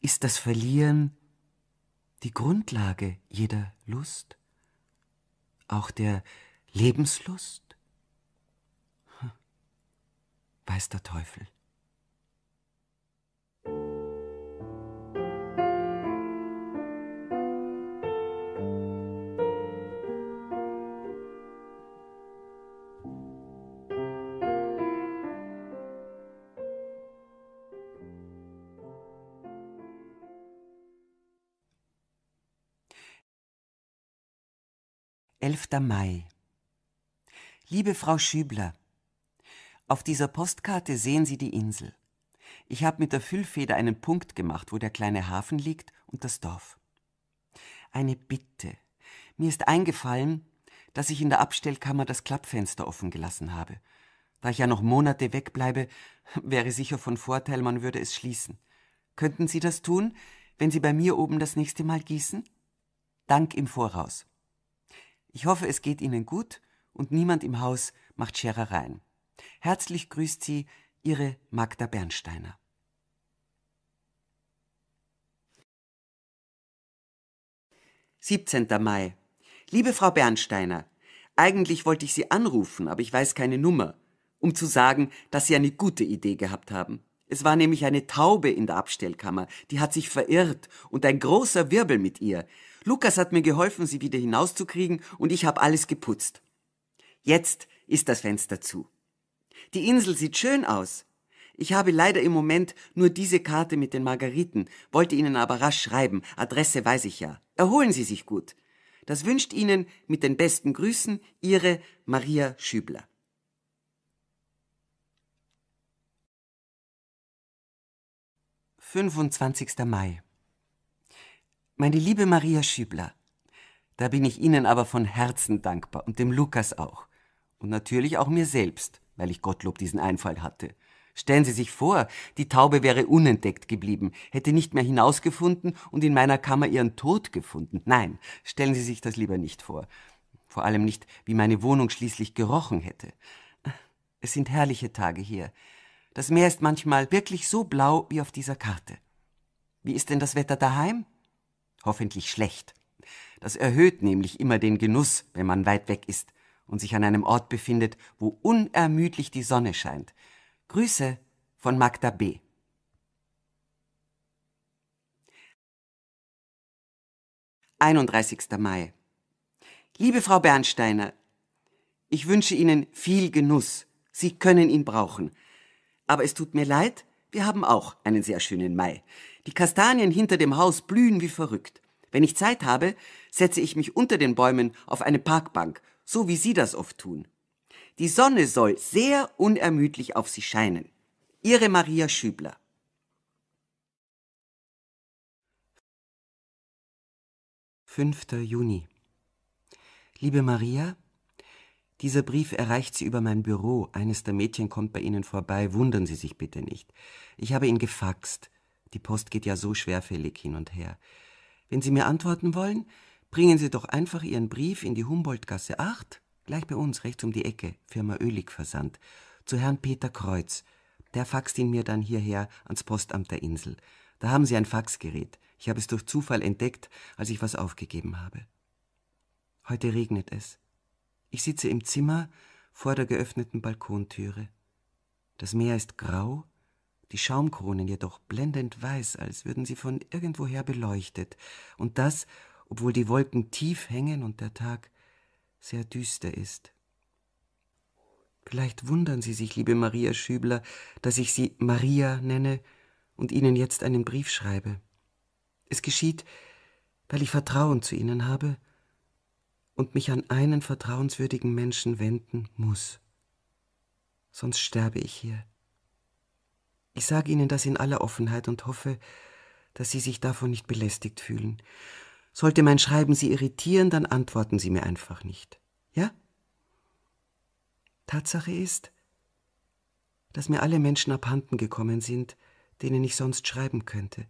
ist das Verlieren die Grundlage jeder Lust, auch der Lebenslust? Hm. Weiß der Teufel. 5. Mai Liebe Frau Schübler, auf dieser Postkarte sehen Sie die Insel. Ich habe mit der Füllfeder einen Punkt gemacht, wo der kleine Hafen liegt und das Dorf. Eine Bitte. Mir ist eingefallen, dass ich in der Abstellkammer das Klappfenster offen gelassen habe. Da ich ja noch Monate wegbleibe, wäre sicher von Vorteil, man würde es schließen. Könnten Sie das tun, wenn Sie bei mir oben das nächste Mal gießen? Dank im Voraus. Ich hoffe, es geht Ihnen gut und niemand im Haus macht Scherereien. Herzlich grüßt Sie Ihre Magda Bernsteiner. Siebzehnter Mai. Liebe Frau Bernsteiner, eigentlich wollte ich Sie anrufen, aber ich weiß keine Nummer, um zu sagen, dass Sie eine gute Idee gehabt haben. Es war nämlich eine Taube in der Abstellkammer, die hat sich verirrt und ein großer Wirbel mit ihr. Lukas hat mir geholfen, sie wieder hinauszukriegen und ich habe alles geputzt. Jetzt ist das Fenster zu. Die Insel sieht schön aus. Ich habe leider im Moment nur diese Karte mit den Margariten, wollte Ihnen aber rasch schreiben, Adresse weiß ich ja. Erholen Sie sich gut. Das wünscht Ihnen mit den besten Grüßen Ihre Maria Schübler. 25. Mai meine liebe Maria Schübler, da bin ich Ihnen aber von Herzen dankbar und dem Lukas auch. Und natürlich auch mir selbst, weil ich Gottlob diesen Einfall hatte. Stellen Sie sich vor, die Taube wäre unentdeckt geblieben, hätte nicht mehr hinausgefunden und in meiner Kammer ihren Tod gefunden. Nein, stellen Sie sich das lieber nicht vor. Vor allem nicht, wie meine Wohnung schließlich gerochen hätte. Es sind herrliche Tage hier. Das Meer ist manchmal wirklich so blau wie auf dieser Karte. Wie ist denn das Wetter daheim? hoffentlich schlecht. Das erhöht nämlich immer den Genuss, wenn man weit weg ist und sich an einem Ort befindet, wo unermüdlich die Sonne scheint. Grüße von Magda B. »31. Mai. Liebe Frau Bernsteiner, ich wünsche Ihnen viel Genuss. Sie können ihn brauchen. Aber es tut mir leid, wir haben auch einen sehr schönen Mai. Die Kastanien hinter dem Haus blühen wie verrückt. Wenn ich Zeit habe, setze ich mich unter den Bäumen auf eine Parkbank, so wie Sie das oft tun. Die Sonne soll sehr unermüdlich auf Sie scheinen. Ihre Maria Schübler. Fünfter Juni. Liebe Maria, dieser Brief erreicht Sie über mein Büro. Eines der Mädchen kommt bei Ihnen vorbei. Wundern Sie sich bitte nicht. Ich habe ihn gefaxt. Die Post geht ja so schwerfällig hin und her. Wenn Sie mir antworten wollen, bringen Sie doch einfach Ihren Brief in die Humboldtgasse 8, gleich bei uns, rechts um die Ecke, Firma Ölig Versand, zu Herrn Peter Kreuz. Der faxt ihn mir dann hierher ans Postamt der Insel. Da haben Sie ein Faxgerät. Ich habe es durch Zufall entdeckt, als ich was aufgegeben habe. Heute regnet es. Ich sitze im Zimmer vor der geöffneten Balkontüre. Das Meer ist grau, die Schaumkronen jedoch blendend weiß, als würden sie von irgendwoher beleuchtet, und das, obwohl die Wolken tief hängen und der Tag sehr düster ist. Vielleicht wundern Sie sich, liebe Maria Schübler, dass ich Sie Maria nenne und Ihnen jetzt einen Brief schreibe. Es geschieht, weil ich Vertrauen zu Ihnen habe und mich an einen vertrauenswürdigen Menschen wenden muss. Sonst sterbe ich hier. Ich sage Ihnen das in aller Offenheit und hoffe, dass Sie sich davon nicht belästigt fühlen. Sollte mein Schreiben Sie irritieren, dann antworten Sie mir einfach nicht. Ja? Tatsache ist, dass mir alle Menschen abhanden gekommen sind, denen ich sonst schreiben könnte.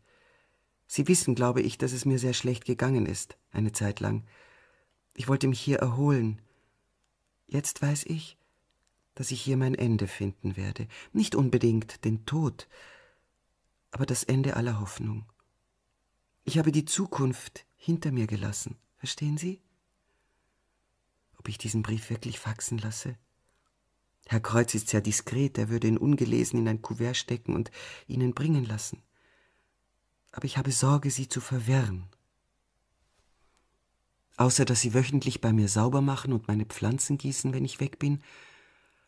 Sie wissen, glaube ich, dass es mir sehr schlecht gegangen ist, eine Zeit lang. Ich wollte mich hier erholen. Jetzt weiß ich, dass ich hier mein Ende finden werde, nicht unbedingt den Tod, aber das Ende aller Hoffnung. Ich habe die Zukunft hinter mir gelassen, verstehen Sie? Ob ich diesen Brief wirklich faxen lasse? Herr Kreuz ist sehr diskret, er würde ihn ungelesen in ein Kuvert stecken und Ihnen bringen lassen. Aber ich habe Sorge, Sie zu verwirren. Außer dass Sie wöchentlich bei mir sauber machen und meine Pflanzen gießen, wenn ich weg bin,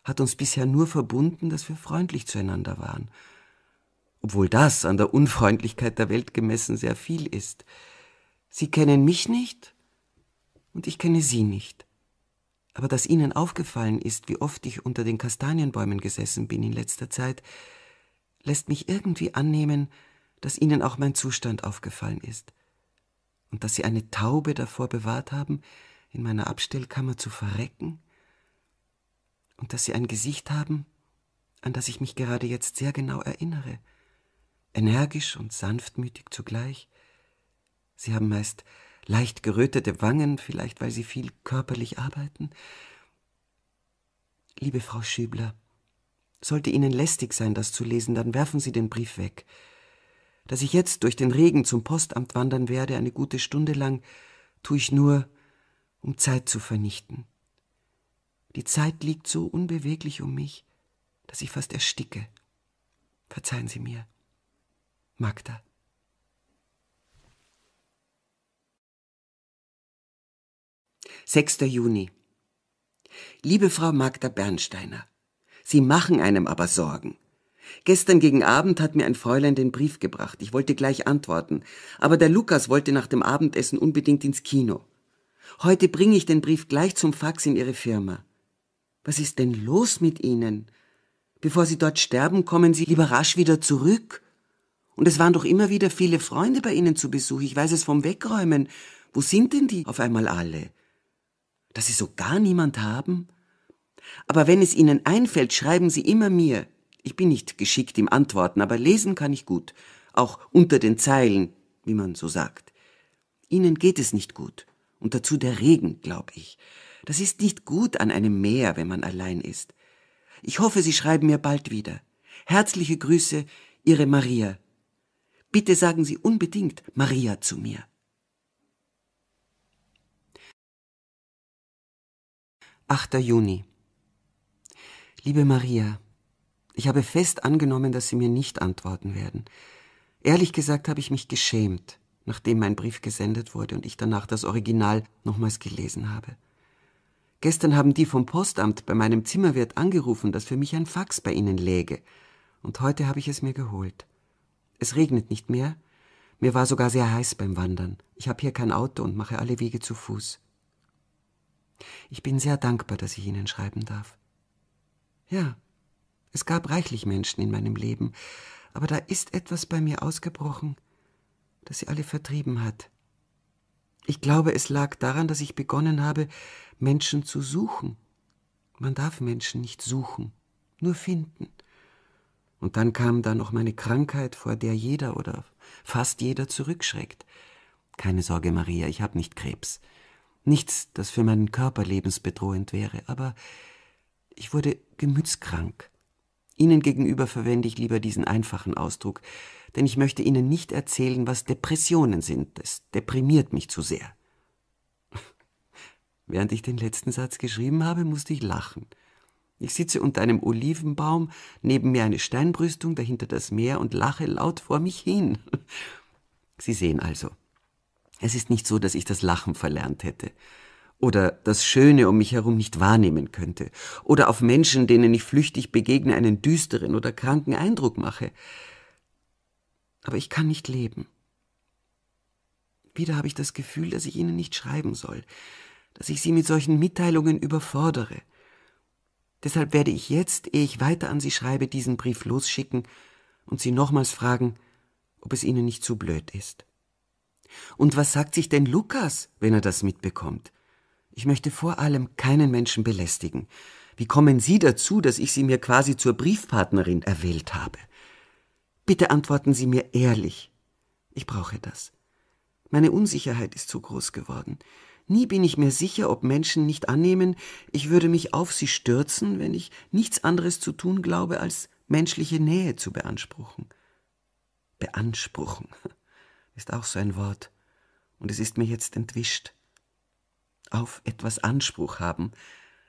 hat uns bisher nur verbunden, dass wir freundlich zueinander waren. Obwohl das an der Unfreundlichkeit der Welt gemessen sehr viel ist. Sie kennen mich nicht und ich kenne Sie nicht. Aber dass Ihnen aufgefallen ist, wie oft ich unter den Kastanienbäumen gesessen bin in letzter Zeit, lässt mich irgendwie annehmen, dass Ihnen auch mein Zustand aufgefallen ist und dass Sie eine Taube davor bewahrt haben, in meiner Abstellkammer zu verrecken? und dass sie ein Gesicht haben, an das ich mich gerade jetzt sehr genau erinnere, energisch und sanftmütig zugleich. Sie haben meist leicht gerötete Wangen, vielleicht weil sie viel körperlich arbeiten. Liebe Frau Schübler, sollte Ihnen lästig sein, das zu lesen, dann werfen Sie den Brief weg. Dass ich jetzt durch den Regen zum Postamt wandern werde, eine gute Stunde lang, tue ich nur, um Zeit zu vernichten. Die Zeit liegt so unbeweglich um mich, dass ich fast ersticke. Verzeihen Sie mir. Magda. Sechster Juni. Liebe Frau Magda Bernsteiner, Sie machen einem aber Sorgen. Gestern gegen Abend hat mir ein Fräulein den Brief gebracht. Ich wollte gleich antworten, aber der Lukas wollte nach dem Abendessen unbedingt ins Kino. Heute bringe ich den Brief gleich zum Fax in Ihre Firma. Was ist denn los mit Ihnen? Bevor Sie dort sterben, kommen Sie lieber rasch wieder zurück. Und es waren doch immer wieder viele Freunde bei Ihnen zu Besuch, ich weiß es vom Wegräumen. Wo sind denn die auf einmal alle? Dass Sie so gar niemand haben? Aber wenn es Ihnen einfällt, schreiben Sie immer mir. Ich bin nicht geschickt im Antworten, aber lesen kann ich gut, auch unter den Zeilen, wie man so sagt. Ihnen geht es nicht gut, und dazu der Regen, glaube ich. Das ist nicht gut an einem Meer, wenn man allein ist. Ich hoffe, Sie schreiben mir bald wieder. Herzliche Grüße, Ihre Maria. Bitte sagen Sie unbedingt Maria zu mir. Achter Juni Liebe Maria, ich habe fest angenommen, dass Sie mir nicht antworten werden. Ehrlich gesagt habe ich mich geschämt, nachdem mein Brief gesendet wurde und ich danach das Original nochmals gelesen habe. Gestern haben die vom Postamt bei meinem Zimmerwirt angerufen, dass für mich ein Fax bei ihnen läge. Und heute habe ich es mir geholt. Es regnet nicht mehr. Mir war sogar sehr heiß beim Wandern. Ich habe hier kein Auto und mache alle Wege zu Fuß. Ich bin sehr dankbar, dass ich Ihnen schreiben darf. Ja, es gab reichlich Menschen in meinem Leben, aber da ist etwas bei mir ausgebrochen, das sie alle vertrieben hat. Ich glaube, es lag daran, dass ich begonnen habe, Menschen zu suchen. Man darf Menschen nicht suchen, nur finden. Und dann kam da noch meine Krankheit, vor der jeder oder fast jeder zurückschreckt. Keine Sorge, Maria, ich habe nicht Krebs. Nichts, das für meinen Körper lebensbedrohend wäre, aber ich wurde gemütskrank. Ihnen gegenüber verwende ich lieber diesen einfachen Ausdruck, denn ich möchte Ihnen nicht erzählen, was Depressionen sind. Es deprimiert mich zu sehr. Während ich den letzten Satz geschrieben habe, musste ich lachen. Ich sitze unter einem Olivenbaum, neben mir eine Steinbrüstung, dahinter das Meer und lache laut vor mich hin. Sie sehen also, es ist nicht so, dass ich das Lachen verlernt hätte oder das Schöne um mich herum nicht wahrnehmen könnte oder auf Menschen, denen ich flüchtig begegne, einen düsteren oder kranken Eindruck mache aber ich kann nicht leben. Wieder habe ich das Gefühl, dass ich Ihnen nicht schreiben soll, dass ich Sie mit solchen Mitteilungen überfordere. Deshalb werde ich jetzt, ehe ich weiter an Sie schreibe, diesen Brief losschicken und Sie nochmals fragen, ob es Ihnen nicht zu blöd ist. Und was sagt sich denn Lukas, wenn er das mitbekommt? Ich möchte vor allem keinen Menschen belästigen. Wie kommen Sie dazu, dass ich Sie mir quasi zur Briefpartnerin erwählt habe? Bitte antworten Sie mir ehrlich. Ich brauche das. Meine Unsicherheit ist zu groß geworden. Nie bin ich mir sicher, ob Menschen nicht annehmen, ich würde mich auf sie stürzen, wenn ich nichts anderes zu tun glaube, als menschliche Nähe zu beanspruchen. Beanspruchen ist auch so ein Wort, und es ist mir jetzt entwischt. Auf etwas Anspruch haben,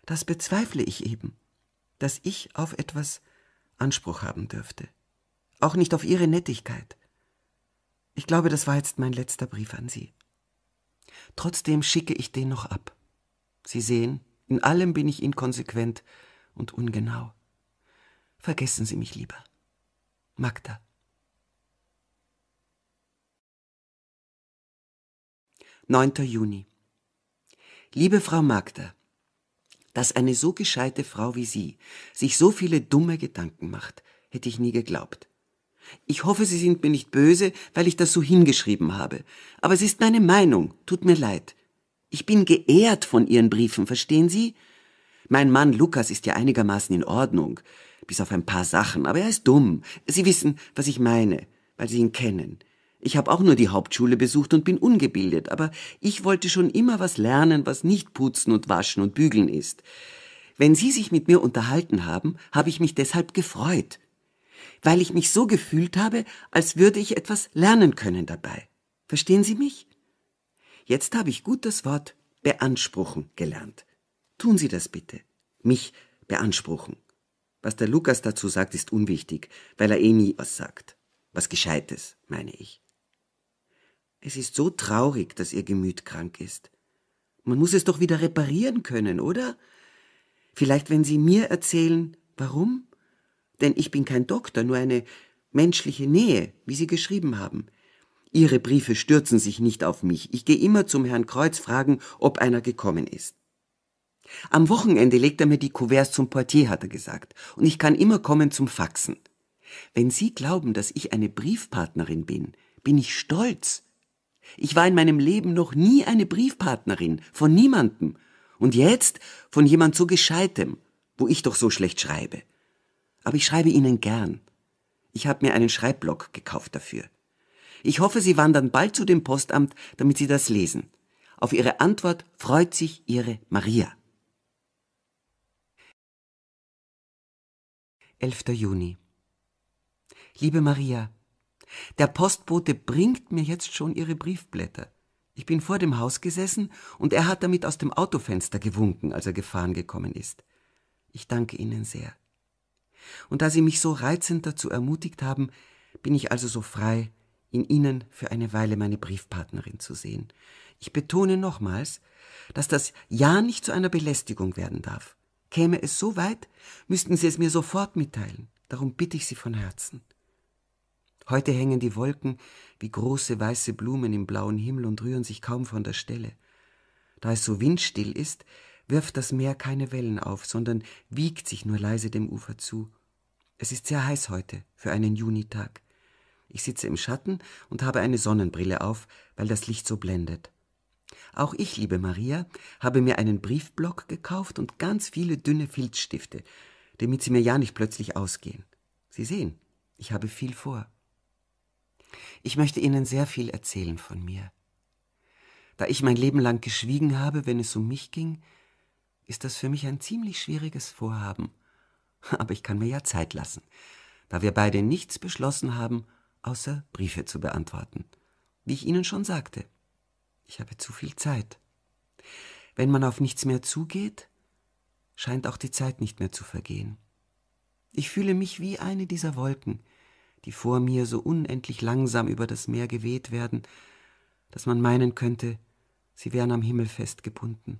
das bezweifle ich eben, dass ich auf etwas Anspruch haben dürfte auch nicht auf Ihre Nettigkeit. Ich glaube, das war jetzt mein letzter Brief an Sie. Trotzdem schicke ich den noch ab. Sie sehen, in allem bin ich inkonsequent und ungenau. Vergessen Sie mich lieber. Magda. Neunter Juni. Liebe Frau Magda, dass eine so gescheite Frau wie Sie sich so viele dumme Gedanken macht, hätte ich nie geglaubt. Ich hoffe, Sie sind mir nicht böse, weil ich das so hingeschrieben habe. Aber es ist meine Meinung, tut mir leid. Ich bin geehrt von Ihren Briefen, verstehen Sie? Mein Mann Lukas ist ja einigermaßen in Ordnung, bis auf ein paar Sachen, aber er ist dumm. Sie wissen, was ich meine, weil Sie ihn kennen. Ich habe auch nur die Hauptschule besucht und bin ungebildet, aber ich wollte schon immer was lernen, was nicht putzen und waschen und bügeln ist. Wenn Sie sich mit mir unterhalten haben, habe ich mich deshalb gefreut weil ich mich so gefühlt habe, als würde ich etwas lernen können dabei. Verstehen Sie mich? Jetzt habe ich gut das Wort beanspruchen gelernt. Tun Sie das bitte. Mich beanspruchen. Was der Lukas dazu sagt, ist unwichtig, weil er eh nie was sagt. Was Gescheites, meine ich. Es ist so traurig, dass Ihr Gemüt krank ist. Man muss es doch wieder reparieren können, oder? Vielleicht, wenn Sie mir erzählen, warum? Denn ich bin kein Doktor, nur eine menschliche Nähe, wie Sie geschrieben haben. Ihre Briefe stürzen sich nicht auf mich. Ich gehe immer zum Herrn Kreuz fragen, ob einer gekommen ist. Am Wochenende legt er mir die Kuverts zum Portier, hat er gesagt, und ich kann immer kommen zum Faxen. Wenn Sie glauben, dass ich eine Briefpartnerin bin, bin ich stolz. Ich war in meinem Leben noch nie eine Briefpartnerin, von niemandem. Und jetzt von jemand so Gescheitem, wo ich doch so schlecht schreibe. Aber ich schreibe Ihnen gern. Ich habe mir einen Schreibblock gekauft dafür. Ich hoffe, Sie wandern bald zu dem Postamt, damit Sie das lesen. Auf Ihre Antwort freut sich Ihre Maria. 11. Juni Liebe Maria, der Postbote bringt mir jetzt schon Ihre Briefblätter. Ich bin vor dem Haus gesessen und er hat damit aus dem Autofenster gewunken, als er gefahren gekommen ist. Ich danke Ihnen sehr und da Sie mich so reizend dazu ermutigt haben, bin ich also so frei, in Ihnen für eine Weile meine Briefpartnerin zu sehen. Ich betone nochmals, dass das Ja nicht zu einer Belästigung werden darf. Käme es so weit, müssten Sie es mir sofort mitteilen. Darum bitte ich Sie von Herzen. Heute hängen die Wolken wie große weiße Blumen im blauen Himmel und rühren sich kaum von der Stelle. Da es so windstill ist, wirft das Meer keine Wellen auf, sondern wiegt sich nur leise dem Ufer zu. Es ist sehr heiß heute für einen Junitag. Ich sitze im Schatten und habe eine Sonnenbrille auf, weil das Licht so blendet. Auch ich, liebe Maria, habe mir einen Briefblock gekauft und ganz viele dünne Filzstifte, damit sie mir ja nicht plötzlich ausgehen. Sie sehen, ich habe viel vor. Ich möchte Ihnen sehr viel erzählen von mir. Da ich mein Leben lang geschwiegen habe, wenn es um mich ging, ist das für mich ein ziemlich schwieriges Vorhaben. Aber ich kann mir ja Zeit lassen, da wir beide nichts beschlossen haben, außer Briefe zu beantworten. Wie ich Ihnen schon sagte, ich habe zu viel Zeit. Wenn man auf nichts mehr zugeht, scheint auch die Zeit nicht mehr zu vergehen. Ich fühle mich wie eine dieser Wolken, die vor mir so unendlich langsam über das Meer geweht werden, dass man meinen könnte, sie wären am Himmel festgebunden.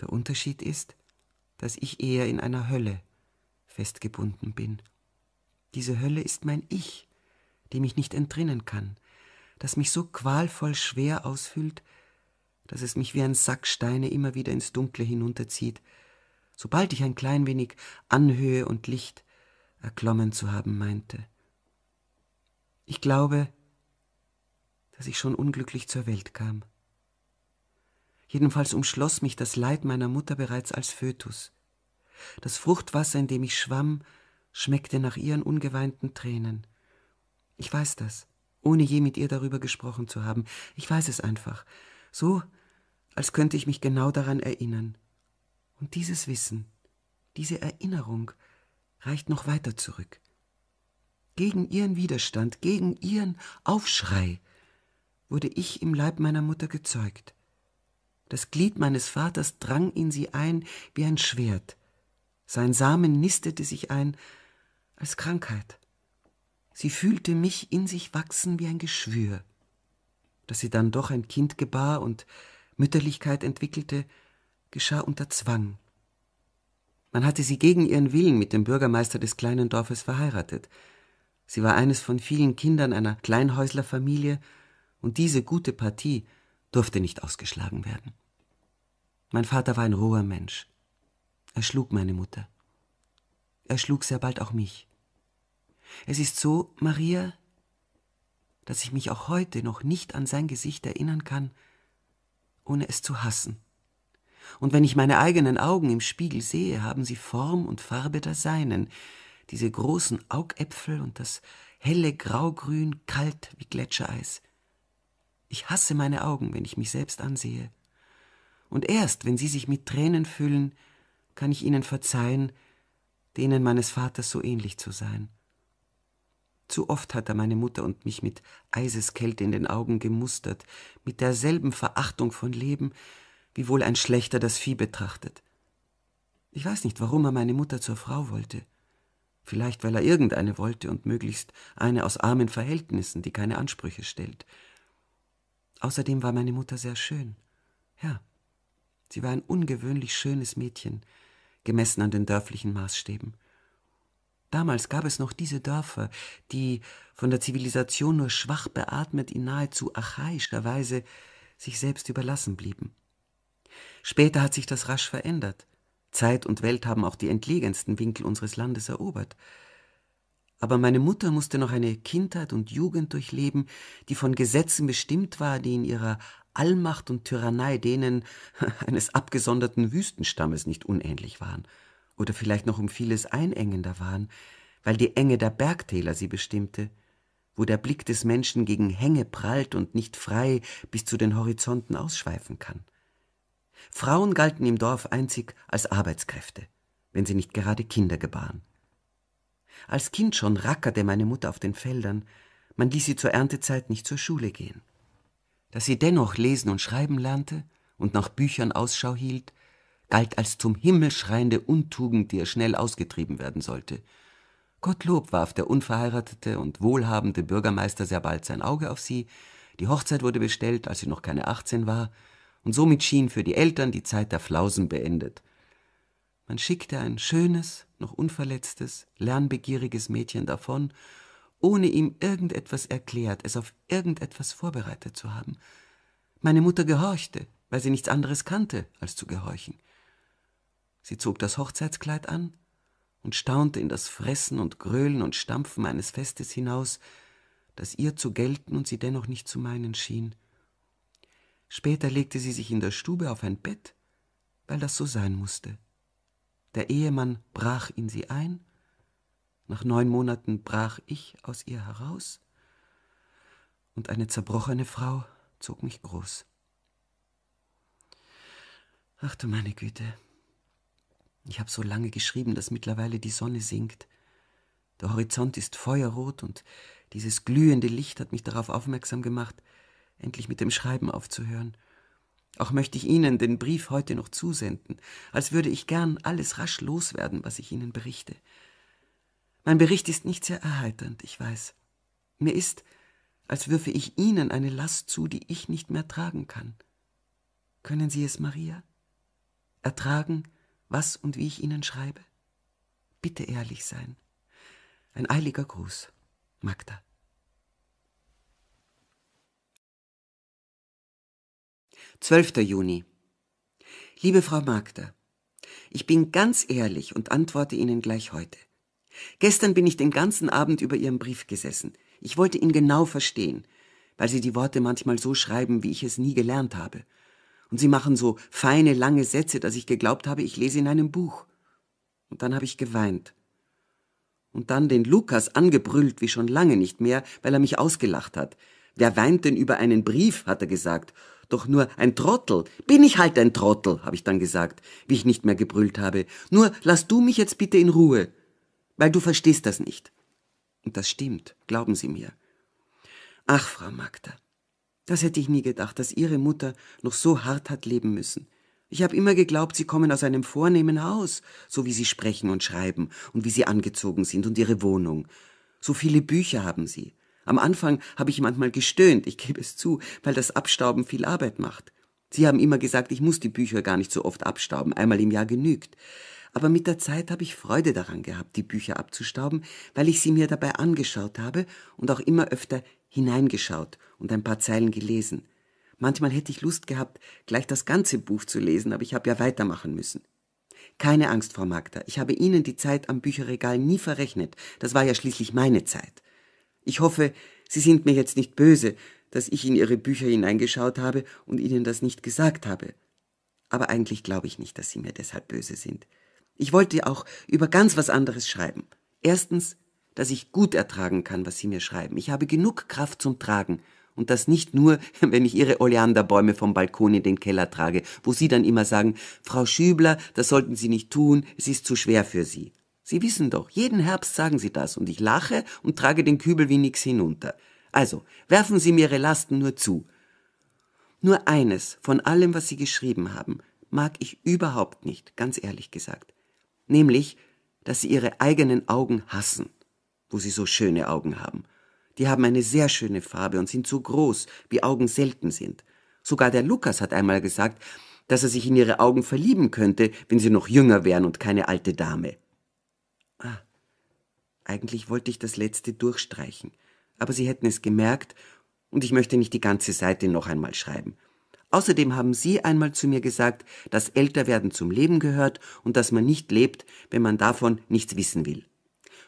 Der Unterschied ist, dass ich eher in einer Hölle festgebunden bin. Diese Hölle ist mein Ich, dem ich nicht entrinnen kann, das mich so qualvoll schwer ausfüllt, dass es mich wie ein Sack Steine immer wieder ins Dunkle hinunterzieht, sobald ich ein klein wenig Anhöhe und Licht erklommen zu haben meinte. Ich glaube, dass ich schon unglücklich zur Welt kam. Jedenfalls umschloss mich das Leid meiner Mutter bereits als Fötus. Das Fruchtwasser, in dem ich schwamm, schmeckte nach ihren ungeweinten Tränen. Ich weiß das, ohne je mit ihr darüber gesprochen zu haben. Ich weiß es einfach. So, als könnte ich mich genau daran erinnern. Und dieses Wissen, diese Erinnerung reicht noch weiter zurück. Gegen ihren Widerstand, gegen ihren Aufschrei wurde ich im Leib meiner Mutter gezeugt. Das Glied meines Vaters drang in sie ein wie ein Schwert. Sein Samen nistete sich ein als Krankheit. Sie fühlte mich in sich wachsen wie ein Geschwür. Dass sie dann doch ein Kind gebar und Mütterlichkeit entwickelte, geschah unter Zwang. Man hatte sie gegen ihren Willen mit dem Bürgermeister des kleinen Dorfes verheiratet. Sie war eines von vielen Kindern einer Kleinhäuslerfamilie, und diese gute Partie durfte nicht ausgeschlagen werden. Mein Vater war ein roher Mensch. Er schlug meine Mutter. Er schlug sehr bald auch mich. Es ist so, Maria, dass ich mich auch heute noch nicht an sein Gesicht erinnern kann, ohne es zu hassen. Und wenn ich meine eigenen Augen im Spiegel sehe, haben sie Form und Farbe der seinen, diese großen Augäpfel und das helle Graugrün, kalt wie Gletschereis. Ich hasse meine Augen, wenn ich mich selbst ansehe und erst wenn sie sich mit Tränen füllen, kann ich ihnen verzeihen, denen meines Vaters so ähnlich zu sein. Zu oft hat er meine Mutter und mich mit Eiseskälte in den Augen gemustert, mit derselben Verachtung von Leben, wie wohl ein Schlechter das Vieh betrachtet. Ich weiß nicht, warum er meine Mutter zur Frau wollte. Vielleicht, weil er irgendeine wollte und möglichst eine aus armen Verhältnissen, die keine Ansprüche stellt. Außerdem war meine Mutter sehr schön. Ja, Sie war ein ungewöhnlich schönes Mädchen, gemessen an den dörflichen Maßstäben. Damals gab es noch diese Dörfer, die, von der Zivilisation nur schwach beatmet, in nahezu archaischer Weise sich selbst überlassen blieben. Später hat sich das rasch verändert. Zeit und Welt haben auch die entlegensten Winkel unseres Landes erobert. Aber meine Mutter musste noch eine Kindheit und Jugend durchleben, die von Gesetzen bestimmt war, die in ihrer Allmacht und Tyrannei denen eines abgesonderten Wüstenstammes nicht unähnlich waren, oder vielleicht noch um vieles einengender waren, weil die Enge der Bergtäler sie bestimmte, wo der Blick des Menschen gegen Hänge prallt und nicht frei bis zu den Horizonten ausschweifen kann. Frauen galten im Dorf einzig als Arbeitskräfte, wenn sie nicht gerade Kinder gebaren. Als Kind schon rackerte meine Mutter auf den Feldern, man ließ sie zur Erntezeit nicht zur Schule gehen. Dass sie dennoch lesen und schreiben lernte und nach Büchern Ausschau hielt, galt als zum Himmel schreiende Untugend, die ihr schnell ausgetrieben werden sollte. Gottlob warf der unverheiratete und wohlhabende Bürgermeister sehr bald sein Auge auf sie, die Hochzeit wurde bestellt, als sie noch keine 18 war, und somit schien für die Eltern die Zeit der Flausen beendet. Man schickte ein schönes, noch unverletztes, lernbegieriges Mädchen davon ohne ihm irgendetwas erklärt, es auf irgendetwas vorbereitet zu haben. Meine Mutter gehorchte, weil sie nichts anderes kannte, als zu gehorchen. Sie zog das Hochzeitskleid an und staunte in das Fressen und Gröhlen und Stampfen eines Festes hinaus, das ihr zu gelten und sie dennoch nicht zu meinen schien. Später legte sie sich in der Stube auf ein Bett, weil das so sein musste. Der Ehemann brach in sie ein nach neun Monaten brach ich aus ihr heraus und eine zerbrochene Frau zog mich groß. Ach du meine Güte, ich habe so lange geschrieben, dass mittlerweile die Sonne sinkt. Der Horizont ist feuerrot und dieses glühende Licht hat mich darauf aufmerksam gemacht, endlich mit dem Schreiben aufzuhören. Auch möchte ich Ihnen den Brief heute noch zusenden, als würde ich gern alles rasch loswerden, was ich Ihnen berichte. Mein Bericht ist nicht sehr erheiternd, ich weiß. Mir ist, als würfe ich Ihnen eine Last zu, die ich nicht mehr tragen kann. Können Sie es, Maria? Ertragen, was und wie ich Ihnen schreibe? Bitte ehrlich sein. Ein eiliger Gruß. Magda. Zwölfter Juni. Liebe Frau Magda, ich bin ganz ehrlich und antworte Ihnen gleich heute. Gestern bin ich den ganzen Abend über Ihren Brief gesessen. Ich wollte ihn genau verstehen, weil Sie die Worte manchmal so schreiben, wie ich es nie gelernt habe. Und Sie machen so feine, lange Sätze, dass ich geglaubt habe, ich lese in einem Buch. Und dann habe ich geweint. Und dann den Lukas angebrüllt wie schon lange nicht mehr, weil er mich ausgelacht hat. Wer weint denn über einen Brief, hat er gesagt. Doch nur ein Trottel. Bin ich halt ein Trottel, habe ich dann gesagt, wie ich nicht mehr gebrüllt habe. Nur lass du mich jetzt bitte in Ruhe weil du verstehst das nicht. Und das stimmt, glauben Sie mir. Ach, Frau Magda, das hätte ich nie gedacht, dass Ihre Mutter noch so hart hat leben müssen. Ich habe immer geglaubt, Sie kommen aus einem vornehmen Haus, so wie Sie sprechen und schreiben und wie Sie angezogen sind und Ihre Wohnung. So viele Bücher haben Sie. Am Anfang habe ich manchmal gestöhnt, ich gebe es zu, weil das Abstauben viel Arbeit macht. Sie haben immer gesagt, ich muss die Bücher gar nicht so oft abstauben, einmal im Jahr genügt aber mit der Zeit habe ich Freude daran gehabt, die Bücher abzustauben, weil ich sie mir dabei angeschaut habe und auch immer öfter hineingeschaut und ein paar Zeilen gelesen. Manchmal hätte ich Lust gehabt, gleich das ganze Buch zu lesen, aber ich habe ja weitermachen müssen. Keine Angst, Frau Magda, ich habe Ihnen die Zeit am Bücherregal nie verrechnet, das war ja schließlich meine Zeit. Ich hoffe, Sie sind mir jetzt nicht böse, dass ich in Ihre Bücher hineingeschaut habe und Ihnen das nicht gesagt habe. Aber eigentlich glaube ich nicht, dass Sie mir deshalb böse sind. Ich wollte auch über ganz was anderes schreiben. Erstens, dass ich gut ertragen kann, was Sie mir schreiben. Ich habe genug Kraft zum Tragen. Und das nicht nur, wenn ich Ihre Oleanderbäume vom Balkon in den Keller trage, wo Sie dann immer sagen, Frau Schübler, das sollten Sie nicht tun, es ist zu schwer für Sie. Sie wissen doch, jeden Herbst sagen Sie das, und ich lache und trage den Kübel wie nix hinunter. Also, werfen Sie mir Ihre Lasten nur zu. Nur eines von allem, was Sie geschrieben haben, mag ich überhaupt nicht, ganz ehrlich gesagt nämlich, dass sie ihre eigenen Augen hassen, wo sie so schöne Augen haben. Die haben eine sehr schöne Farbe und sind so groß, wie Augen selten sind. Sogar der Lukas hat einmal gesagt, dass er sich in ihre Augen verlieben könnte, wenn sie noch jünger wären und keine alte Dame. Ah, eigentlich wollte ich das letzte durchstreichen, aber sie hätten es gemerkt, und ich möchte nicht die ganze Seite noch einmal schreiben. Außerdem haben Sie einmal zu mir gesagt, dass Älterwerden zum Leben gehört und dass man nicht lebt, wenn man davon nichts wissen will.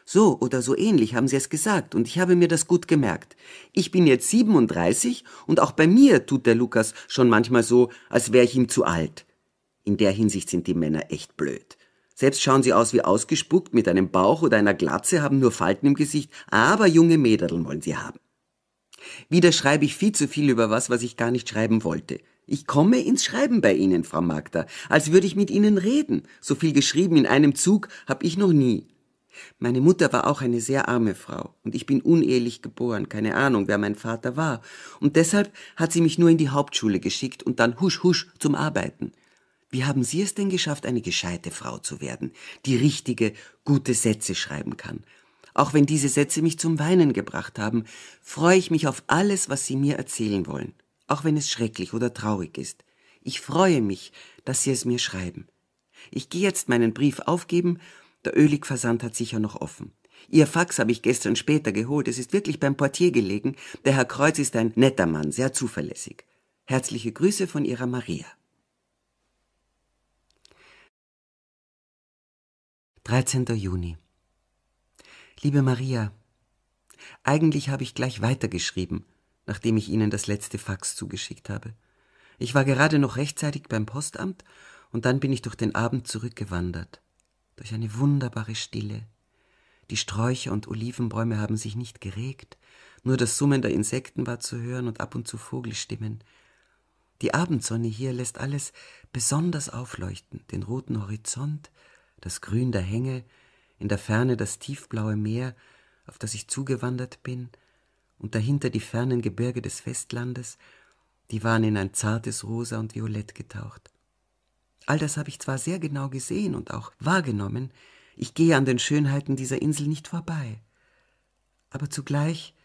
So oder so ähnlich haben Sie es gesagt und ich habe mir das gut gemerkt. Ich bin jetzt 37 und auch bei mir tut der Lukas schon manchmal so, als wäre ich ihm zu alt. In der Hinsicht sind die Männer echt blöd. Selbst schauen sie aus wie ausgespuckt mit einem Bauch oder einer Glatze, haben nur Falten im Gesicht, aber junge Mäderl wollen sie haben. Wieder schreibe ich viel zu viel über was, was ich gar nicht schreiben wollte. Ich komme ins Schreiben bei Ihnen, Frau Magda, als würde ich mit Ihnen reden. So viel geschrieben in einem Zug hab ich noch nie. Meine Mutter war auch eine sehr arme Frau, und ich bin unehelich geboren, keine Ahnung, wer mein Vater war, und deshalb hat sie mich nur in die Hauptschule geschickt und dann husch husch zum Arbeiten. Wie haben Sie es denn geschafft, eine gescheite Frau zu werden, die richtige, gute Sätze schreiben kann? Auch wenn diese Sätze mich zum Weinen gebracht haben, freue ich mich auf alles, was Sie mir erzählen wollen auch wenn es schrecklich oder traurig ist. Ich freue mich, dass Sie es mir schreiben. Ich gehe jetzt meinen Brief aufgeben, der Ölig-Versand hat sicher noch offen. Ihr Fax habe ich gestern später geholt, es ist wirklich beim Portier gelegen, der Herr Kreuz ist ein netter Mann, sehr zuverlässig. Herzliche Grüße von Ihrer Maria. 13. Juni Liebe Maria, eigentlich habe ich gleich weitergeschrieben, nachdem ich Ihnen das letzte Fax zugeschickt habe. Ich war gerade noch rechtzeitig beim Postamt und dann bin ich durch den Abend zurückgewandert. Durch eine wunderbare Stille. Die Sträucher und Olivenbäume haben sich nicht geregt, nur das Summen der Insekten war zu hören und ab und zu Vogelstimmen. Die Abendsonne hier lässt alles besonders aufleuchten, den roten Horizont, das Grün der Hänge, in der Ferne das tiefblaue Meer, auf das ich zugewandert bin, und dahinter die fernen Gebirge des Festlandes, die waren in ein zartes Rosa und Violett getaucht. All das habe ich zwar sehr genau gesehen und auch wahrgenommen, ich gehe an den Schönheiten dieser Insel nicht vorbei, aber zugleich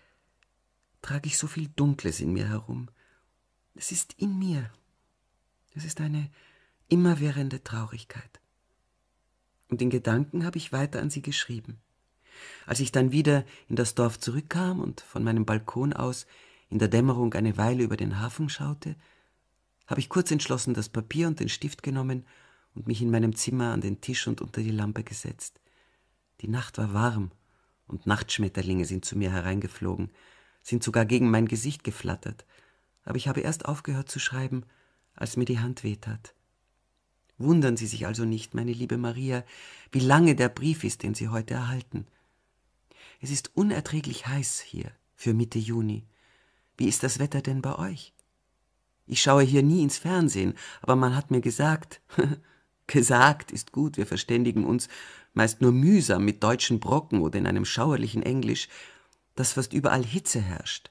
trage ich so viel Dunkles in mir herum. Es ist in mir. Es ist eine immerwährende Traurigkeit. Und in Gedanken habe ich weiter an sie geschrieben. Als ich dann wieder in das Dorf zurückkam und von meinem Balkon aus in der Dämmerung eine Weile über den Hafen schaute, habe ich kurz entschlossen das Papier und den Stift genommen und mich in meinem Zimmer an den Tisch und unter die Lampe gesetzt. Die Nacht war warm und Nachtschmetterlinge sind zu mir hereingeflogen, sind sogar gegen mein Gesicht geflattert, aber ich habe erst aufgehört zu schreiben, als mir die Hand wehtat. Wundern Sie sich also nicht, meine liebe Maria, wie lange der Brief ist, den Sie heute erhalten – es ist unerträglich heiß hier für Mitte Juni. Wie ist das Wetter denn bei euch? Ich schaue hier nie ins Fernsehen, aber man hat mir gesagt, gesagt ist gut, wir verständigen uns meist nur mühsam mit deutschen Brocken oder in einem schauerlichen Englisch, dass fast überall Hitze herrscht.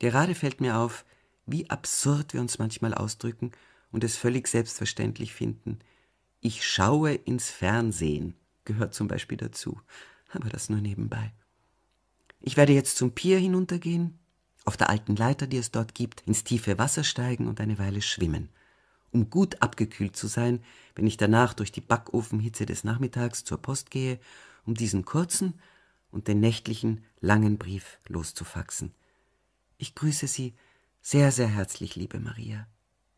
Gerade fällt mir auf, wie absurd wir uns manchmal ausdrücken und es völlig selbstverständlich finden. Ich schaue ins Fernsehen gehört zum Beispiel dazu aber das nur nebenbei. Ich werde jetzt zum Pier hinuntergehen, auf der alten Leiter, die es dort gibt, ins tiefe Wasser steigen und eine Weile schwimmen, um gut abgekühlt zu sein, wenn ich danach durch die Backofenhitze des Nachmittags zur Post gehe, um diesen kurzen und den nächtlichen langen Brief loszufaxen. Ich grüße Sie sehr, sehr herzlich, liebe Maria.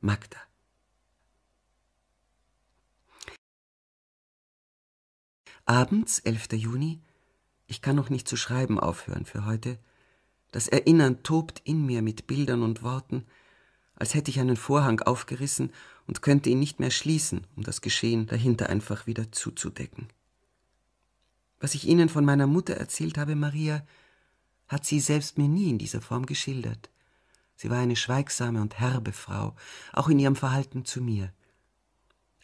Magda. Abends, 11. Juni, ich kann noch nicht zu schreiben aufhören für heute. Das Erinnern tobt in mir mit Bildern und Worten, als hätte ich einen Vorhang aufgerissen und könnte ihn nicht mehr schließen, um das Geschehen dahinter einfach wieder zuzudecken. Was ich Ihnen von meiner Mutter erzählt habe, Maria, hat sie selbst mir nie in dieser Form geschildert. Sie war eine schweigsame und herbe Frau, auch in ihrem Verhalten zu mir.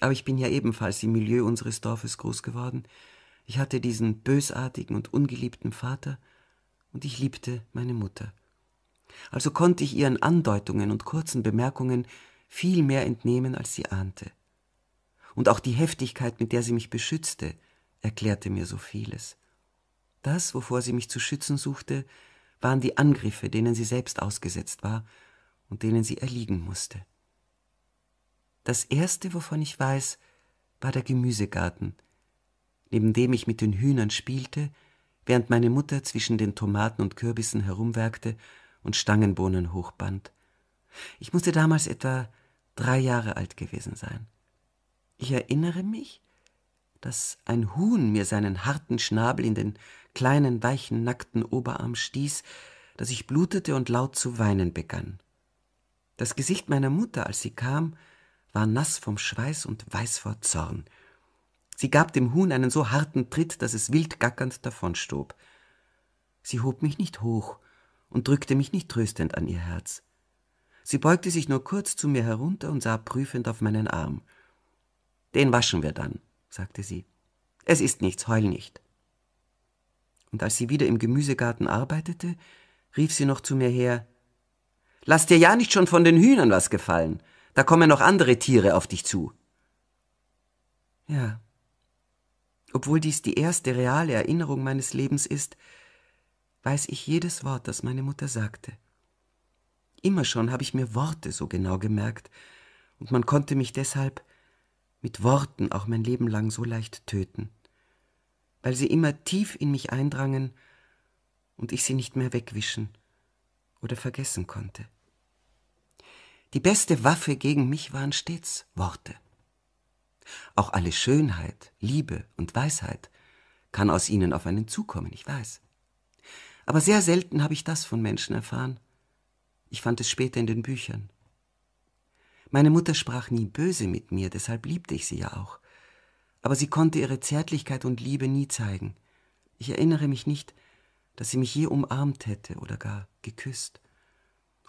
Aber ich bin ja ebenfalls im Milieu unseres Dorfes groß geworden, ich hatte diesen bösartigen und ungeliebten Vater und ich liebte meine Mutter. Also konnte ich ihren Andeutungen und kurzen Bemerkungen viel mehr entnehmen, als sie ahnte. Und auch die Heftigkeit, mit der sie mich beschützte, erklärte mir so vieles. Das, wovor sie mich zu schützen suchte, waren die Angriffe, denen sie selbst ausgesetzt war und denen sie erliegen musste. Das Erste, wovon ich weiß, war der Gemüsegarten, neben dem ich mit den Hühnern spielte, während meine Mutter zwischen den Tomaten und Kürbissen herumwerkte und Stangenbohnen hochband. Ich musste damals etwa drei Jahre alt gewesen sein. Ich erinnere mich, dass ein Huhn mir seinen harten Schnabel in den kleinen, weichen, nackten Oberarm stieß, dass ich blutete und laut zu weinen begann. Das Gesicht meiner Mutter, als sie kam, war nass vom Schweiß und weiß vor Zorn. Sie gab dem Huhn einen so harten Tritt, dass es wild gackernd davonstob. Sie hob mich nicht hoch und drückte mich nicht tröstend an ihr Herz. Sie beugte sich nur kurz zu mir herunter und sah prüfend auf meinen Arm. Den waschen wir dann, sagte sie. Es ist nichts, heul nicht. Und als sie wieder im Gemüsegarten arbeitete, rief sie noch zu mir her Lass dir ja nicht schon von den Hühnern was gefallen, da kommen noch andere Tiere auf dich zu. Ja, obwohl dies die erste reale Erinnerung meines Lebens ist, weiß ich jedes Wort, das meine Mutter sagte. Immer schon habe ich mir Worte so genau gemerkt, und man konnte mich deshalb mit Worten auch mein Leben lang so leicht töten, weil sie immer tief in mich eindrangen und ich sie nicht mehr wegwischen oder vergessen konnte. Die beste Waffe gegen mich waren stets Worte. Auch alle Schönheit, Liebe und Weisheit kann aus ihnen auf einen zukommen, ich weiß. Aber sehr selten habe ich das von Menschen erfahren. Ich fand es später in den Büchern. Meine Mutter sprach nie böse mit mir, deshalb liebte ich sie ja auch. Aber sie konnte ihre Zärtlichkeit und Liebe nie zeigen. Ich erinnere mich nicht, dass sie mich je umarmt hätte oder gar geküsst,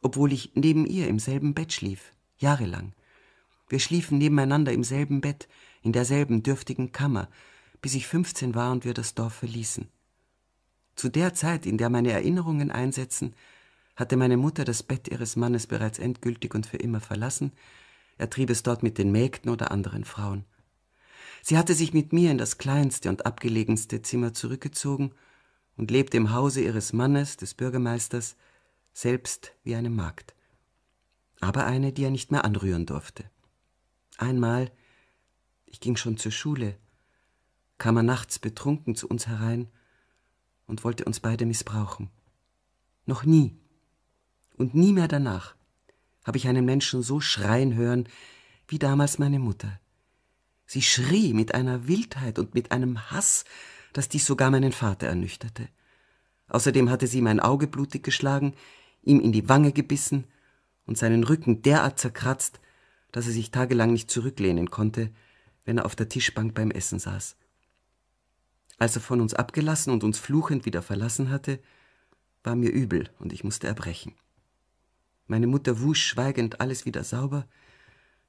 obwohl ich neben ihr im selben Bett schlief, jahrelang, wir schliefen nebeneinander im selben Bett, in derselben dürftigen Kammer, bis ich 15 war und wir das Dorf verließen. Zu der Zeit, in der meine Erinnerungen einsetzen, hatte meine Mutter das Bett ihres Mannes bereits endgültig und für immer verlassen, er trieb es dort mit den Mägden oder anderen Frauen. Sie hatte sich mit mir in das kleinste und abgelegenste Zimmer zurückgezogen und lebte im Hause ihres Mannes, des Bürgermeisters, selbst wie eine Magd, aber eine, die er nicht mehr anrühren durfte. Einmal, ich ging schon zur Schule, kam er nachts betrunken zu uns herein und wollte uns beide missbrauchen. Noch nie und nie mehr danach habe ich einen Menschen so schreien hören wie damals meine Mutter. Sie schrie mit einer Wildheit und mit einem Hass, dass dies sogar meinen Vater ernüchterte. Außerdem hatte sie mein Auge blutig geschlagen, ihm in die Wange gebissen und seinen Rücken derart zerkratzt, dass er sich tagelang nicht zurücklehnen konnte, wenn er auf der Tischbank beim Essen saß. Als er von uns abgelassen und uns fluchend wieder verlassen hatte, war mir übel und ich musste erbrechen. Meine Mutter wusch schweigend alles wieder sauber,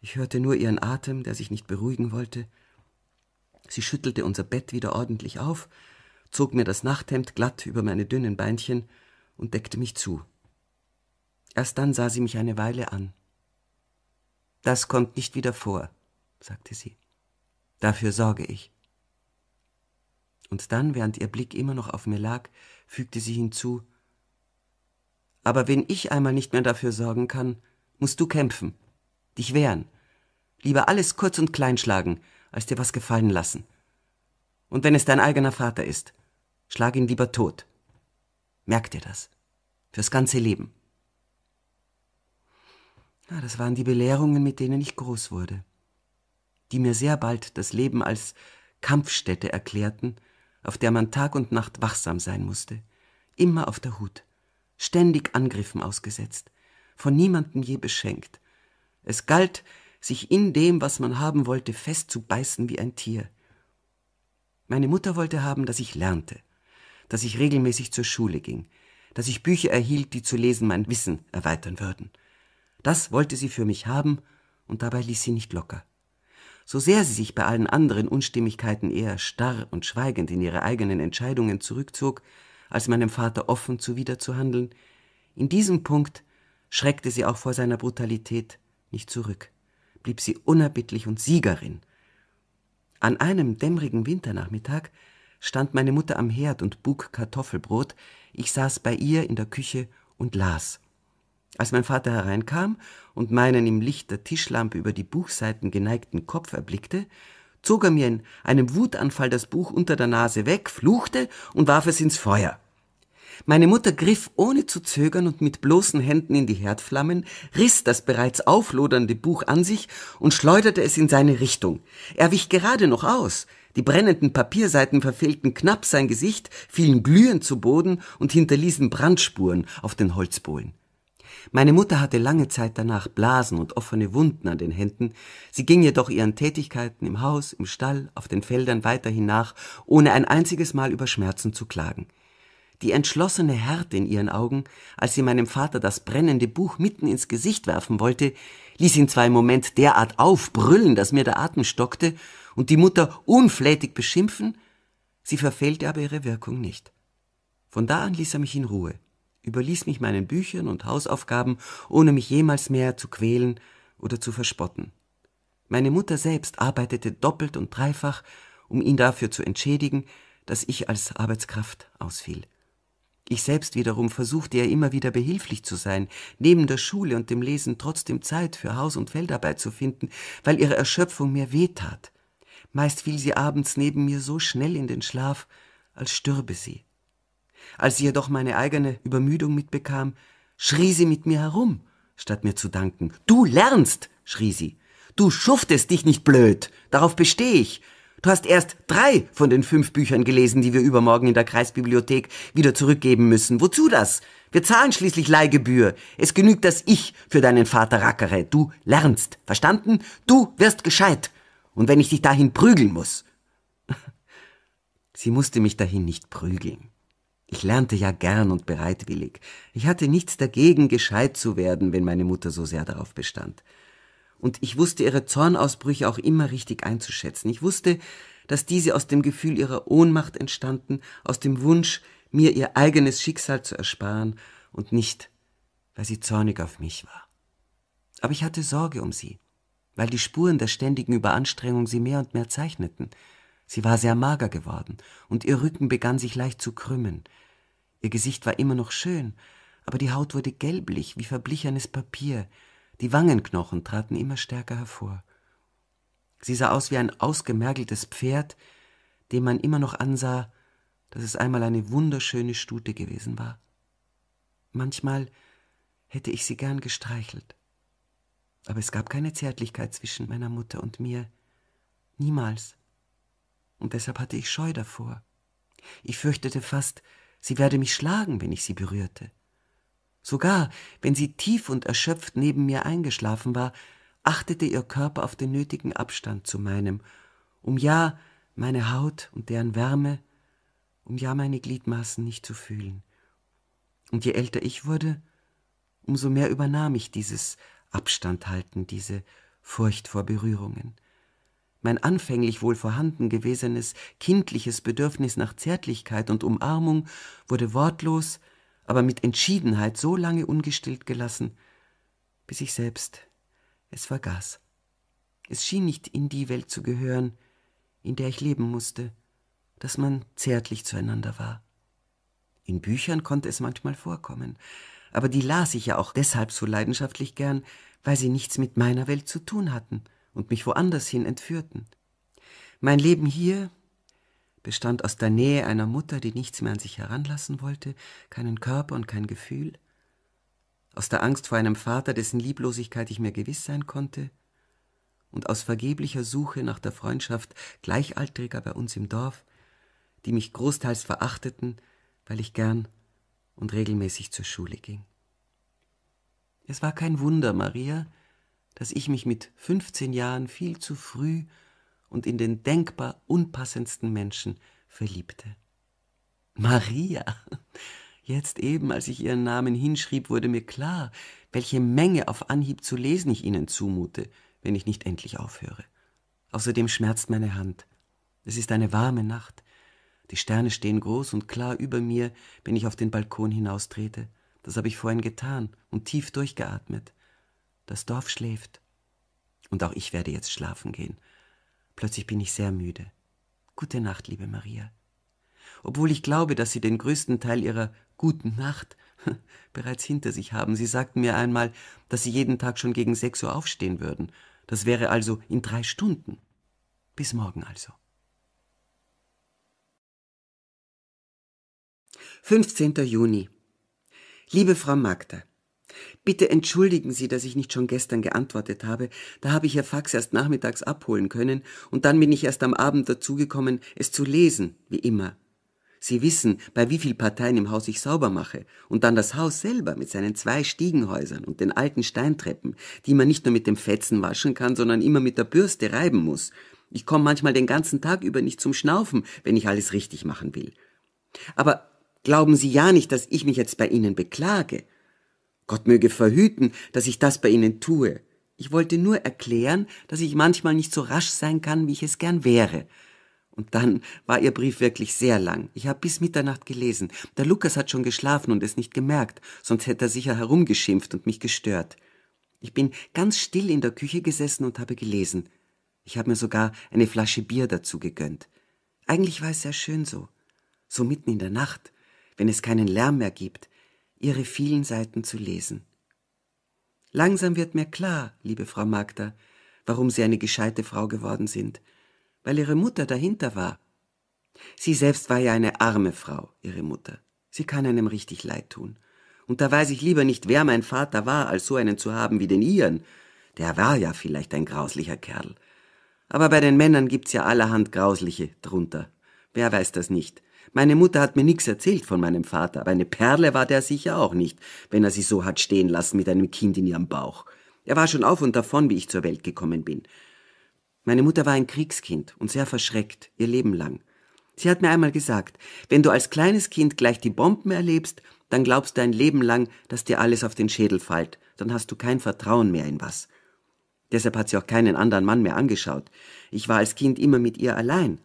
ich hörte nur ihren Atem, der sich nicht beruhigen wollte. Sie schüttelte unser Bett wieder ordentlich auf, zog mir das Nachthemd glatt über meine dünnen Beinchen und deckte mich zu. Erst dann sah sie mich eine Weile an. Das kommt nicht wieder vor, sagte sie. Dafür sorge ich. Und dann, während ihr Blick immer noch auf mir lag, fügte sie hinzu Aber wenn ich einmal nicht mehr dafür sorgen kann, musst du kämpfen, dich wehren, lieber alles kurz und klein schlagen, als dir was gefallen lassen. Und wenn es dein eigener Vater ist, schlag ihn lieber tot. Merk dir das. Fürs ganze Leben. Ja, ah, das waren die Belehrungen, mit denen ich groß wurde, die mir sehr bald das Leben als Kampfstätte erklärten, auf der man Tag und Nacht wachsam sein musste, immer auf der Hut, ständig Angriffen ausgesetzt, von niemandem je beschenkt. Es galt, sich in dem, was man haben wollte, festzubeißen wie ein Tier. Meine Mutter wollte haben, dass ich lernte, dass ich regelmäßig zur Schule ging, dass ich Bücher erhielt, die zu lesen mein Wissen erweitern würden – das wollte sie für mich haben, und dabei ließ sie nicht locker. So sehr sie sich bei allen anderen Unstimmigkeiten eher starr und schweigend in ihre eigenen Entscheidungen zurückzog, als meinem Vater offen zuwiderzuhandeln, in diesem Punkt schreckte sie auch vor seiner Brutalität nicht zurück, blieb sie unerbittlich und Siegerin. An einem dämmerigen Winternachmittag stand meine Mutter am Herd und bug Kartoffelbrot, ich saß bei ihr in der Küche und las als mein Vater hereinkam und meinen im Licht der Tischlampe über die Buchseiten geneigten Kopf erblickte, zog er mir in einem Wutanfall das Buch unter der Nase weg, fluchte und warf es ins Feuer. Meine Mutter griff ohne zu zögern und mit bloßen Händen in die Herdflammen, riss das bereits auflodernde Buch an sich und schleuderte es in seine Richtung. Er wich gerade noch aus. Die brennenden Papierseiten verfehlten knapp sein Gesicht, fielen glühend zu Boden und hinterließen Brandspuren auf den Holzbohlen. Meine Mutter hatte lange Zeit danach Blasen und offene Wunden an den Händen, sie ging jedoch ihren Tätigkeiten im Haus, im Stall, auf den Feldern weiterhin nach, ohne ein einziges Mal über Schmerzen zu klagen. Die entschlossene Härte in ihren Augen, als sie meinem Vater das brennende Buch mitten ins Gesicht werfen wollte, ließ ihn zwar im Moment derart aufbrüllen, dass mir der Atem stockte, und die Mutter unflätig beschimpfen, sie verfehlte aber ihre Wirkung nicht. Von da an ließ er mich in Ruhe, überließ mich meinen Büchern und Hausaufgaben, ohne mich jemals mehr zu quälen oder zu verspotten. Meine Mutter selbst arbeitete doppelt und dreifach, um ihn dafür zu entschädigen, dass ich als Arbeitskraft ausfiel. Ich selbst wiederum versuchte ja immer wieder behilflich zu sein, neben der Schule und dem Lesen trotzdem Zeit für Haus- und Feldarbeit zu finden, weil ihre Erschöpfung mir wehtat. Meist fiel sie abends neben mir so schnell in den Schlaf, als stürbe sie. Als sie jedoch meine eigene Übermüdung mitbekam, schrie sie mit mir herum, statt mir zu danken. Du lernst, schrie sie. Du schuftest dich nicht blöd. Darauf bestehe ich. Du hast erst drei von den fünf Büchern gelesen, die wir übermorgen in der Kreisbibliothek wieder zurückgeben müssen. Wozu das? Wir zahlen schließlich Leihgebühr. Es genügt, dass ich für deinen Vater rackere. Du lernst. Verstanden? Du wirst gescheit. Und wenn ich dich dahin prügeln muss. Sie musste mich dahin nicht prügeln. Ich lernte ja gern und bereitwillig. Ich hatte nichts dagegen, gescheit zu werden, wenn meine Mutter so sehr darauf bestand. Und ich wusste ihre Zornausbrüche auch immer richtig einzuschätzen. Ich wusste, dass diese aus dem Gefühl ihrer Ohnmacht entstanden, aus dem Wunsch, mir ihr eigenes Schicksal zu ersparen und nicht, weil sie zornig auf mich war. Aber ich hatte Sorge um sie, weil die Spuren der ständigen Überanstrengung sie mehr und mehr zeichneten – Sie war sehr mager geworden, und ihr Rücken begann sich leicht zu krümmen. Ihr Gesicht war immer noch schön, aber die Haut wurde gelblich wie verblichenes Papier, die Wangenknochen traten immer stärker hervor. Sie sah aus wie ein ausgemergeltes Pferd, dem man immer noch ansah, dass es einmal eine wunderschöne Stute gewesen war. Manchmal hätte ich sie gern gestreichelt. Aber es gab keine Zärtlichkeit zwischen meiner Mutter und mir. Niemals und deshalb hatte ich Scheu davor. Ich fürchtete fast, sie werde mich schlagen, wenn ich sie berührte. Sogar wenn sie tief und erschöpft neben mir eingeschlafen war, achtete ihr Körper auf den nötigen Abstand zu meinem, um ja meine Haut und deren Wärme, um ja meine Gliedmaßen nicht zu fühlen. Und je älter ich wurde, umso mehr übernahm ich dieses Abstandhalten, diese Furcht vor Berührungen mein anfänglich wohl vorhanden gewesenes kindliches Bedürfnis nach Zärtlichkeit und Umarmung wurde wortlos, aber mit Entschiedenheit so lange ungestillt gelassen, bis ich selbst es vergaß. Es schien nicht in die Welt zu gehören, in der ich leben musste, dass man zärtlich zueinander war. In Büchern konnte es manchmal vorkommen, aber die las ich ja auch deshalb so leidenschaftlich gern, weil sie nichts mit meiner Welt zu tun hatten und mich woanders hin entführten. Mein Leben hier bestand aus der Nähe einer Mutter, die nichts mehr an sich heranlassen wollte, keinen Körper und kein Gefühl, aus der Angst vor einem Vater, dessen Lieblosigkeit ich mir gewiss sein konnte, und aus vergeblicher Suche nach der Freundschaft Gleichaltriger bei uns im Dorf, die mich großteils verachteten, weil ich gern und regelmäßig zur Schule ging. Es war kein Wunder, Maria, dass ich mich mit 15 Jahren viel zu früh und in den denkbar unpassendsten Menschen verliebte. Maria. Jetzt eben, als ich ihren Namen hinschrieb, wurde mir klar, welche Menge auf Anhieb zu lesen ich ihnen zumute, wenn ich nicht endlich aufhöre. Außerdem schmerzt meine Hand. Es ist eine warme Nacht. Die Sterne stehen groß und klar über mir, wenn ich auf den Balkon hinaustrete. Das habe ich vorhin getan und tief durchgeatmet. Das Dorf schläft. Und auch ich werde jetzt schlafen gehen. Plötzlich bin ich sehr müde. Gute Nacht, liebe Maria. Obwohl ich glaube, dass Sie den größten Teil Ihrer guten Nacht bereits hinter sich haben. Sie sagten mir einmal, dass Sie jeden Tag schon gegen sechs Uhr aufstehen würden. Das wäre also in drei Stunden. Bis morgen also. 15. Juni. Liebe Frau Magda, Bitte entschuldigen Sie, dass ich nicht schon gestern geantwortet habe. Da habe ich Ihr Fax erst nachmittags abholen können und dann bin ich erst am Abend dazugekommen, es zu lesen, wie immer. Sie wissen, bei wie viel Parteien im Haus ich sauber mache. Und dann das Haus selber mit seinen zwei Stiegenhäusern und den alten Steintreppen, die man nicht nur mit dem Fetzen waschen kann, sondern immer mit der Bürste reiben muss. Ich komme manchmal den ganzen Tag über nicht zum Schnaufen, wenn ich alles richtig machen will. Aber glauben Sie ja nicht, dass ich mich jetzt bei Ihnen beklage. Gott möge verhüten, dass ich das bei Ihnen tue. Ich wollte nur erklären, dass ich manchmal nicht so rasch sein kann, wie ich es gern wäre. Und dann war Ihr Brief wirklich sehr lang. Ich habe bis Mitternacht gelesen. Der Lukas hat schon geschlafen und es nicht gemerkt, sonst hätte er sicher herumgeschimpft und mich gestört. Ich bin ganz still in der Küche gesessen und habe gelesen. Ich habe mir sogar eine Flasche Bier dazu gegönnt. Eigentlich war es sehr schön so. So mitten in der Nacht, wenn es keinen Lärm mehr gibt, ihre vielen Seiten zu lesen. Langsam wird mir klar, liebe Frau Magda, warum Sie eine gescheite Frau geworden sind, weil Ihre Mutter dahinter war. Sie selbst war ja eine arme Frau, Ihre Mutter. Sie kann einem richtig leid tun. Und da weiß ich lieber nicht, wer mein Vater war, als so einen zu haben wie den Ihren. Der war ja vielleicht ein grauslicher Kerl. Aber bei den Männern gibt's ja allerhand grausliche drunter. Wer weiß das nicht? Meine Mutter hat mir nichts erzählt von meinem Vater, aber eine Perle war der sicher auch nicht, wenn er sie so hat stehen lassen mit einem Kind in ihrem Bauch. Er war schon auf und davon, wie ich zur Welt gekommen bin. Meine Mutter war ein Kriegskind und sehr verschreckt, ihr Leben lang. Sie hat mir einmal gesagt, wenn du als kleines Kind gleich die Bomben erlebst, dann glaubst du ein Leben lang, dass dir alles auf den Schädel fällt, dann hast du kein Vertrauen mehr in was. Deshalb hat sie auch keinen anderen Mann mehr angeschaut. Ich war als Kind immer mit ihr allein.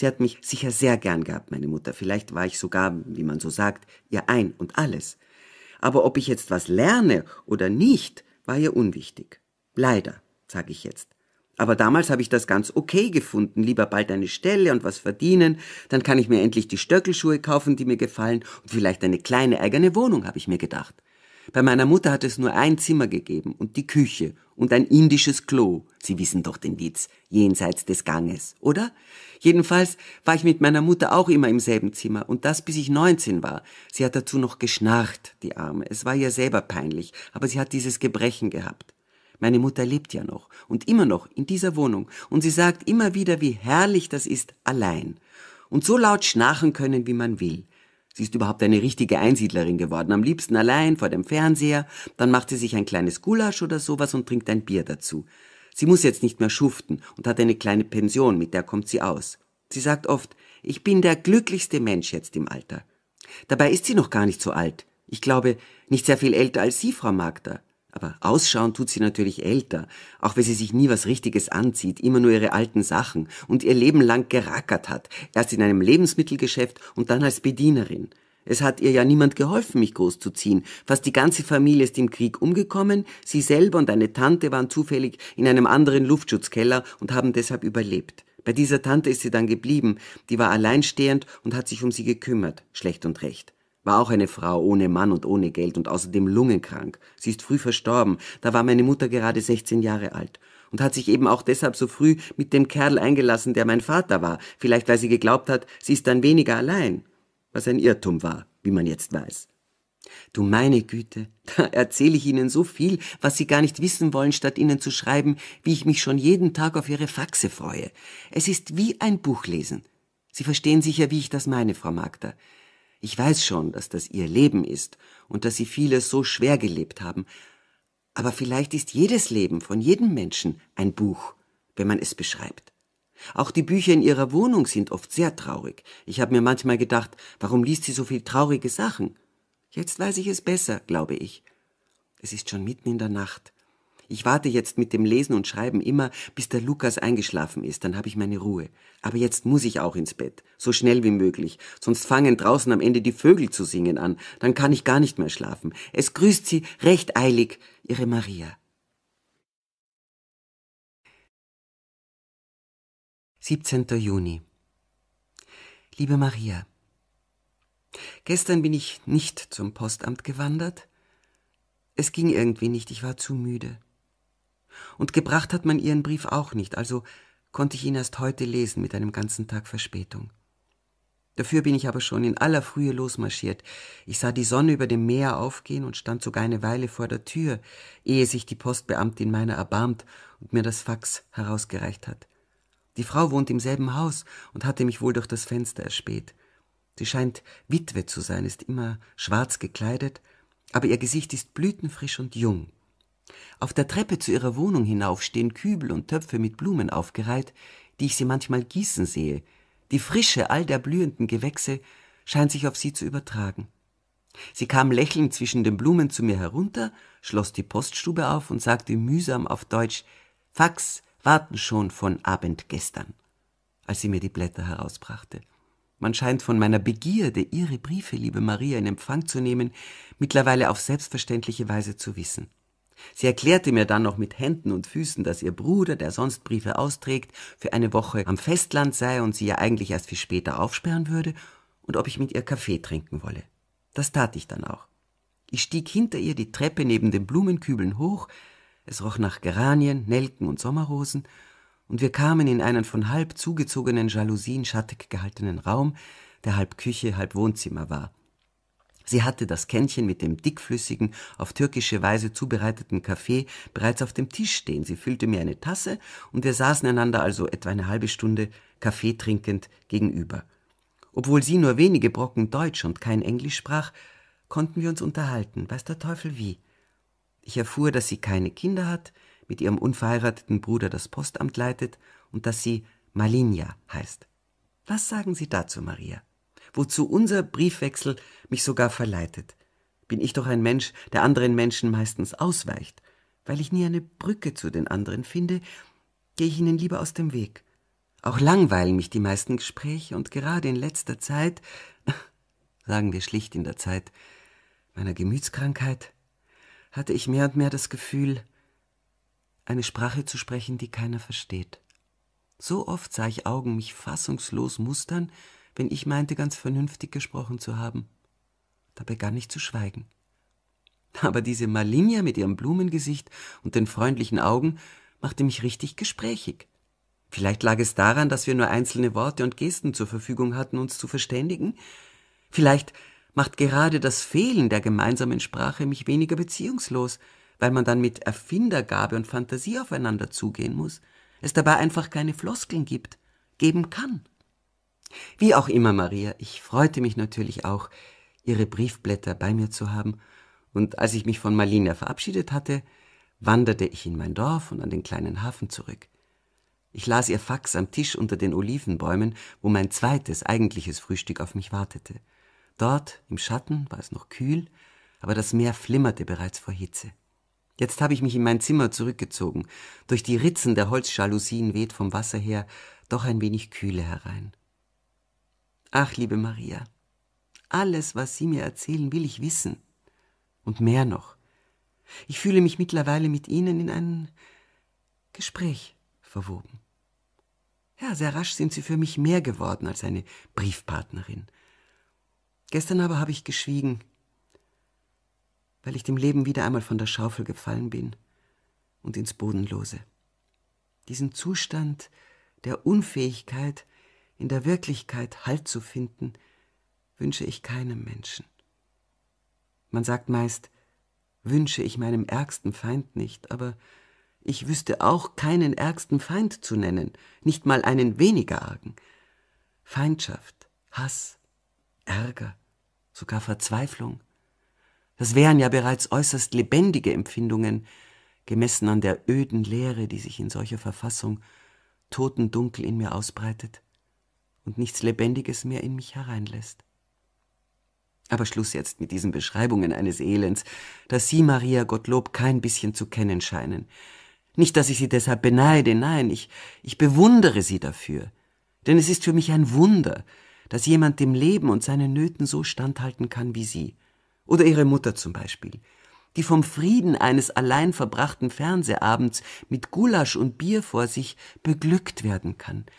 Sie hat mich sicher sehr gern gehabt, meine Mutter. Vielleicht war ich sogar, wie man so sagt, ihr ein und alles. Aber ob ich jetzt was lerne oder nicht, war ihr unwichtig. Leider, sage ich jetzt. Aber damals habe ich das ganz okay gefunden. Lieber bald eine Stelle und was verdienen, dann kann ich mir endlich die Stöckelschuhe kaufen, die mir gefallen, und vielleicht eine kleine eigene Wohnung, habe ich mir gedacht. Bei meiner Mutter hat es nur ein Zimmer gegeben und die Küche und ein indisches Klo. Sie wissen doch den Witz, jenseits des Ganges, oder? Jedenfalls war ich mit meiner Mutter auch immer im selben Zimmer und das bis ich 19 war. Sie hat dazu noch geschnarcht, die Arme. Es war ihr selber peinlich, aber sie hat dieses Gebrechen gehabt. Meine Mutter lebt ja noch und immer noch in dieser Wohnung und sie sagt immer wieder, wie herrlich das ist, allein. Und so laut schnarchen können, wie man will. Sie ist überhaupt eine richtige Einsiedlerin geworden, am liebsten allein vor dem Fernseher, dann macht sie sich ein kleines Gulasch oder sowas und trinkt ein Bier dazu. Sie muss jetzt nicht mehr schuften und hat eine kleine Pension, mit der kommt sie aus. Sie sagt oft, ich bin der glücklichste Mensch jetzt im Alter. Dabei ist sie noch gar nicht so alt. Ich glaube, nicht sehr viel älter als Sie, Frau Magda. Aber ausschauen tut sie natürlich älter, auch wenn sie sich nie was Richtiges anzieht, immer nur ihre alten Sachen und ihr Leben lang gerackert hat, erst in einem Lebensmittelgeschäft und dann als Bedienerin. Es hat ihr ja niemand geholfen, mich großzuziehen. Fast die ganze Familie ist im Krieg umgekommen, sie selber und eine Tante waren zufällig in einem anderen Luftschutzkeller und haben deshalb überlebt. Bei dieser Tante ist sie dann geblieben, die war alleinstehend und hat sich um sie gekümmert, schlecht und recht. War auch eine Frau ohne Mann und ohne Geld und außerdem lungenkrank. Sie ist früh verstorben, da war meine Mutter gerade 16 Jahre alt und hat sich eben auch deshalb so früh mit dem Kerl eingelassen, der mein Vater war, vielleicht weil sie geglaubt hat, sie ist dann weniger allein, was ein Irrtum war, wie man jetzt weiß. Du meine Güte, da erzähle ich Ihnen so viel, was Sie gar nicht wissen wollen, statt Ihnen zu schreiben, wie ich mich schon jeden Tag auf Ihre Faxe freue. Es ist wie ein Buchlesen. Sie verstehen sicher, wie ich das meine, Frau Magda. Ich weiß schon, dass das ihr Leben ist und dass sie vieles so schwer gelebt haben, aber vielleicht ist jedes Leben von jedem Menschen ein Buch, wenn man es beschreibt. Auch die Bücher in ihrer Wohnung sind oft sehr traurig. Ich habe mir manchmal gedacht, warum liest sie so viel traurige Sachen? Jetzt weiß ich es besser, glaube ich. Es ist schon mitten in der Nacht. Ich warte jetzt mit dem Lesen und Schreiben immer, bis der Lukas eingeschlafen ist, dann habe ich meine Ruhe. Aber jetzt muss ich auch ins Bett, so schnell wie möglich, sonst fangen draußen am Ende die Vögel zu singen an, dann kann ich gar nicht mehr schlafen. Es grüßt Sie recht eilig, Ihre Maria. Siebzehnter Juni Liebe Maria, Gestern bin ich nicht zum Postamt gewandert. Es ging irgendwie nicht, ich war zu müde. Und gebracht hat man ihren Brief auch nicht, also konnte ich ihn erst heute lesen mit einem ganzen Tag Verspätung. Dafür bin ich aber schon in aller Frühe losmarschiert. Ich sah die Sonne über dem Meer aufgehen und stand sogar eine Weile vor der Tür, ehe sich die Postbeamtin meiner erbarmt und mir das Fax herausgereicht hat. Die Frau wohnt im selben Haus und hatte mich wohl durch das Fenster erspäht. Sie scheint Witwe zu sein, ist immer schwarz gekleidet, aber ihr Gesicht ist blütenfrisch und jung. Auf der Treppe zu ihrer Wohnung hinauf stehen Kübel und Töpfe mit Blumen aufgereiht, die ich sie manchmal gießen sehe. Die Frische all der blühenden Gewächse scheint sich auf sie zu übertragen. Sie kam lächelnd zwischen den Blumen zu mir herunter, schloss die Poststube auf und sagte mühsam auf Deutsch Fax warten schon von Abend gestern, als sie mir die Blätter herausbrachte. Man scheint von meiner Begierde, ihre Briefe, liebe Maria, in Empfang zu nehmen, mittlerweile auf selbstverständliche Weise zu wissen. Sie erklärte mir dann noch mit Händen und Füßen, dass ihr Bruder, der sonst Briefe austrägt, für eine Woche am Festland sei und sie ja eigentlich erst viel später aufsperren würde, und ob ich mit ihr Kaffee trinken wolle. Das tat ich dann auch. Ich stieg hinter ihr die Treppe neben den Blumenkübeln hoch, es roch nach Geranien, Nelken und Sommerrosen, und wir kamen in einen von halb zugezogenen Jalousien schattig gehaltenen Raum, der halb Küche, halb Wohnzimmer war. Sie hatte das Kännchen mit dem dickflüssigen, auf türkische Weise zubereiteten Kaffee bereits auf dem Tisch stehen. Sie füllte mir eine Tasse und wir saßen einander also etwa eine halbe Stunde Kaffee trinkend gegenüber. Obwohl sie nur wenige Brocken Deutsch und kein Englisch sprach, konnten wir uns unterhalten, weiß der Teufel wie. Ich erfuhr, dass sie keine Kinder hat, mit ihrem unverheirateten Bruder das Postamt leitet und dass sie Malinja heißt. Was sagen Sie dazu, Maria? wozu unser Briefwechsel mich sogar verleitet. Bin ich doch ein Mensch, der anderen Menschen meistens ausweicht. Weil ich nie eine Brücke zu den anderen finde, gehe ich ihnen lieber aus dem Weg. Auch langweilen mich die meisten Gespräche und gerade in letzter Zeit, sagen wir schlicht in der Zeit meiner Gemütskrankheit, hatte ich mehr und mehr das Gefühl, eine Sprache zu sprechen, die keiner versteht. So oft sah ich Augen mich fassungslos mustern, wenn ich meinte, ganz vernünftig gesprochen zu haben. Da begann ich zu schweigen. Aber diese Malinja mit ihrem Blumengesicht und den freundlichen Augen machte mich richtig gesprächig. Vielleicht lag es daran, dass wir nur einzelne Worte und Gesten zur Verfügung hatten, uns zu verständigen. Vielleicht macht gerade das Fehlen der gemeinsamen Sprache mich weniger beziehungslos, weil man dann mit Erfindergabe und Fantasie aufeinander zugehen muss, es dabei einfach keine Floskeln gibt, geben kann. Wie auch immer, Maria, ich freute mich natürlich auch, Ihre Briefblätter bei mir zu haben, und als ich mich von Marlina verabschiedet hatte, wanderte ich in mein Dorf und an den kleinen Hafen zurück. Ich las ihr Fax am Tisch unter den Olivenbäumen, wo mein zweites eigentliches Frühstück auf mich wartete. Dort, im Schatten, war es noch kühl, aber das Meer flimmerte bereits vor Hitze. Jetzt habe ich mich in mein Zimmer zurückgezogen. Durch die Ritzen der Holzjalousien weht vom Wasser her doch ein wenig Kühle herein. Ach, liebe Maria, alles, was Sie mir erzählen, will ich wissen. Und mehr noch. Ich fühle mich mittlerweile mit Ihnen in ein Gespräch verwoben. Ja, sehr rasch sind Sie für mich mehr geworden als eine Briefpartnerin. Gestern aber habe ich geschwiegen, weil ich dem Leben wieder einmal von der Schaufel gefallen bin und ins Bodenlose. Diesen Zustand der Unfähigkeit, in der Wirklichkeit Halt zu finden, wünsche ich keinem Menschen. Man sagt meist, wünsche ich meinem ärgsten Feind nicht, aber ich wüsste auch keinen ärgsten Feind zu nennen, nicht mal einen weniger argen. Feindschaft, Hass, Ärger, sogar Verzweiflung, das wären ja bereits äußerst lebendige Empfindungen, gemessen an der öden Leere, die sich in solcher Verfassung totendunkel in mir ausbreitet und nichts Lebendiges mehr in mich hereinlässt. Aber Schluss jetzt mit diesen Beschreibungen eines Elends, das Sie, Maria Gottlob, kein bisschen zu kennen scheinen. Nicht, dass ich Sie deshalb beneide, nein, ich, ich bewundere Sie dafür. Denn es ist für mich ein Wunder, dass jemand dem Leben und seinen Nöten so standhalten kann wie Sie. Oder Ihre Mutter zum Beispiel, die vom Frieden eines allein verbrachten Fernsehabends mit Gulasch und Bier vor sich beglückt werden kann –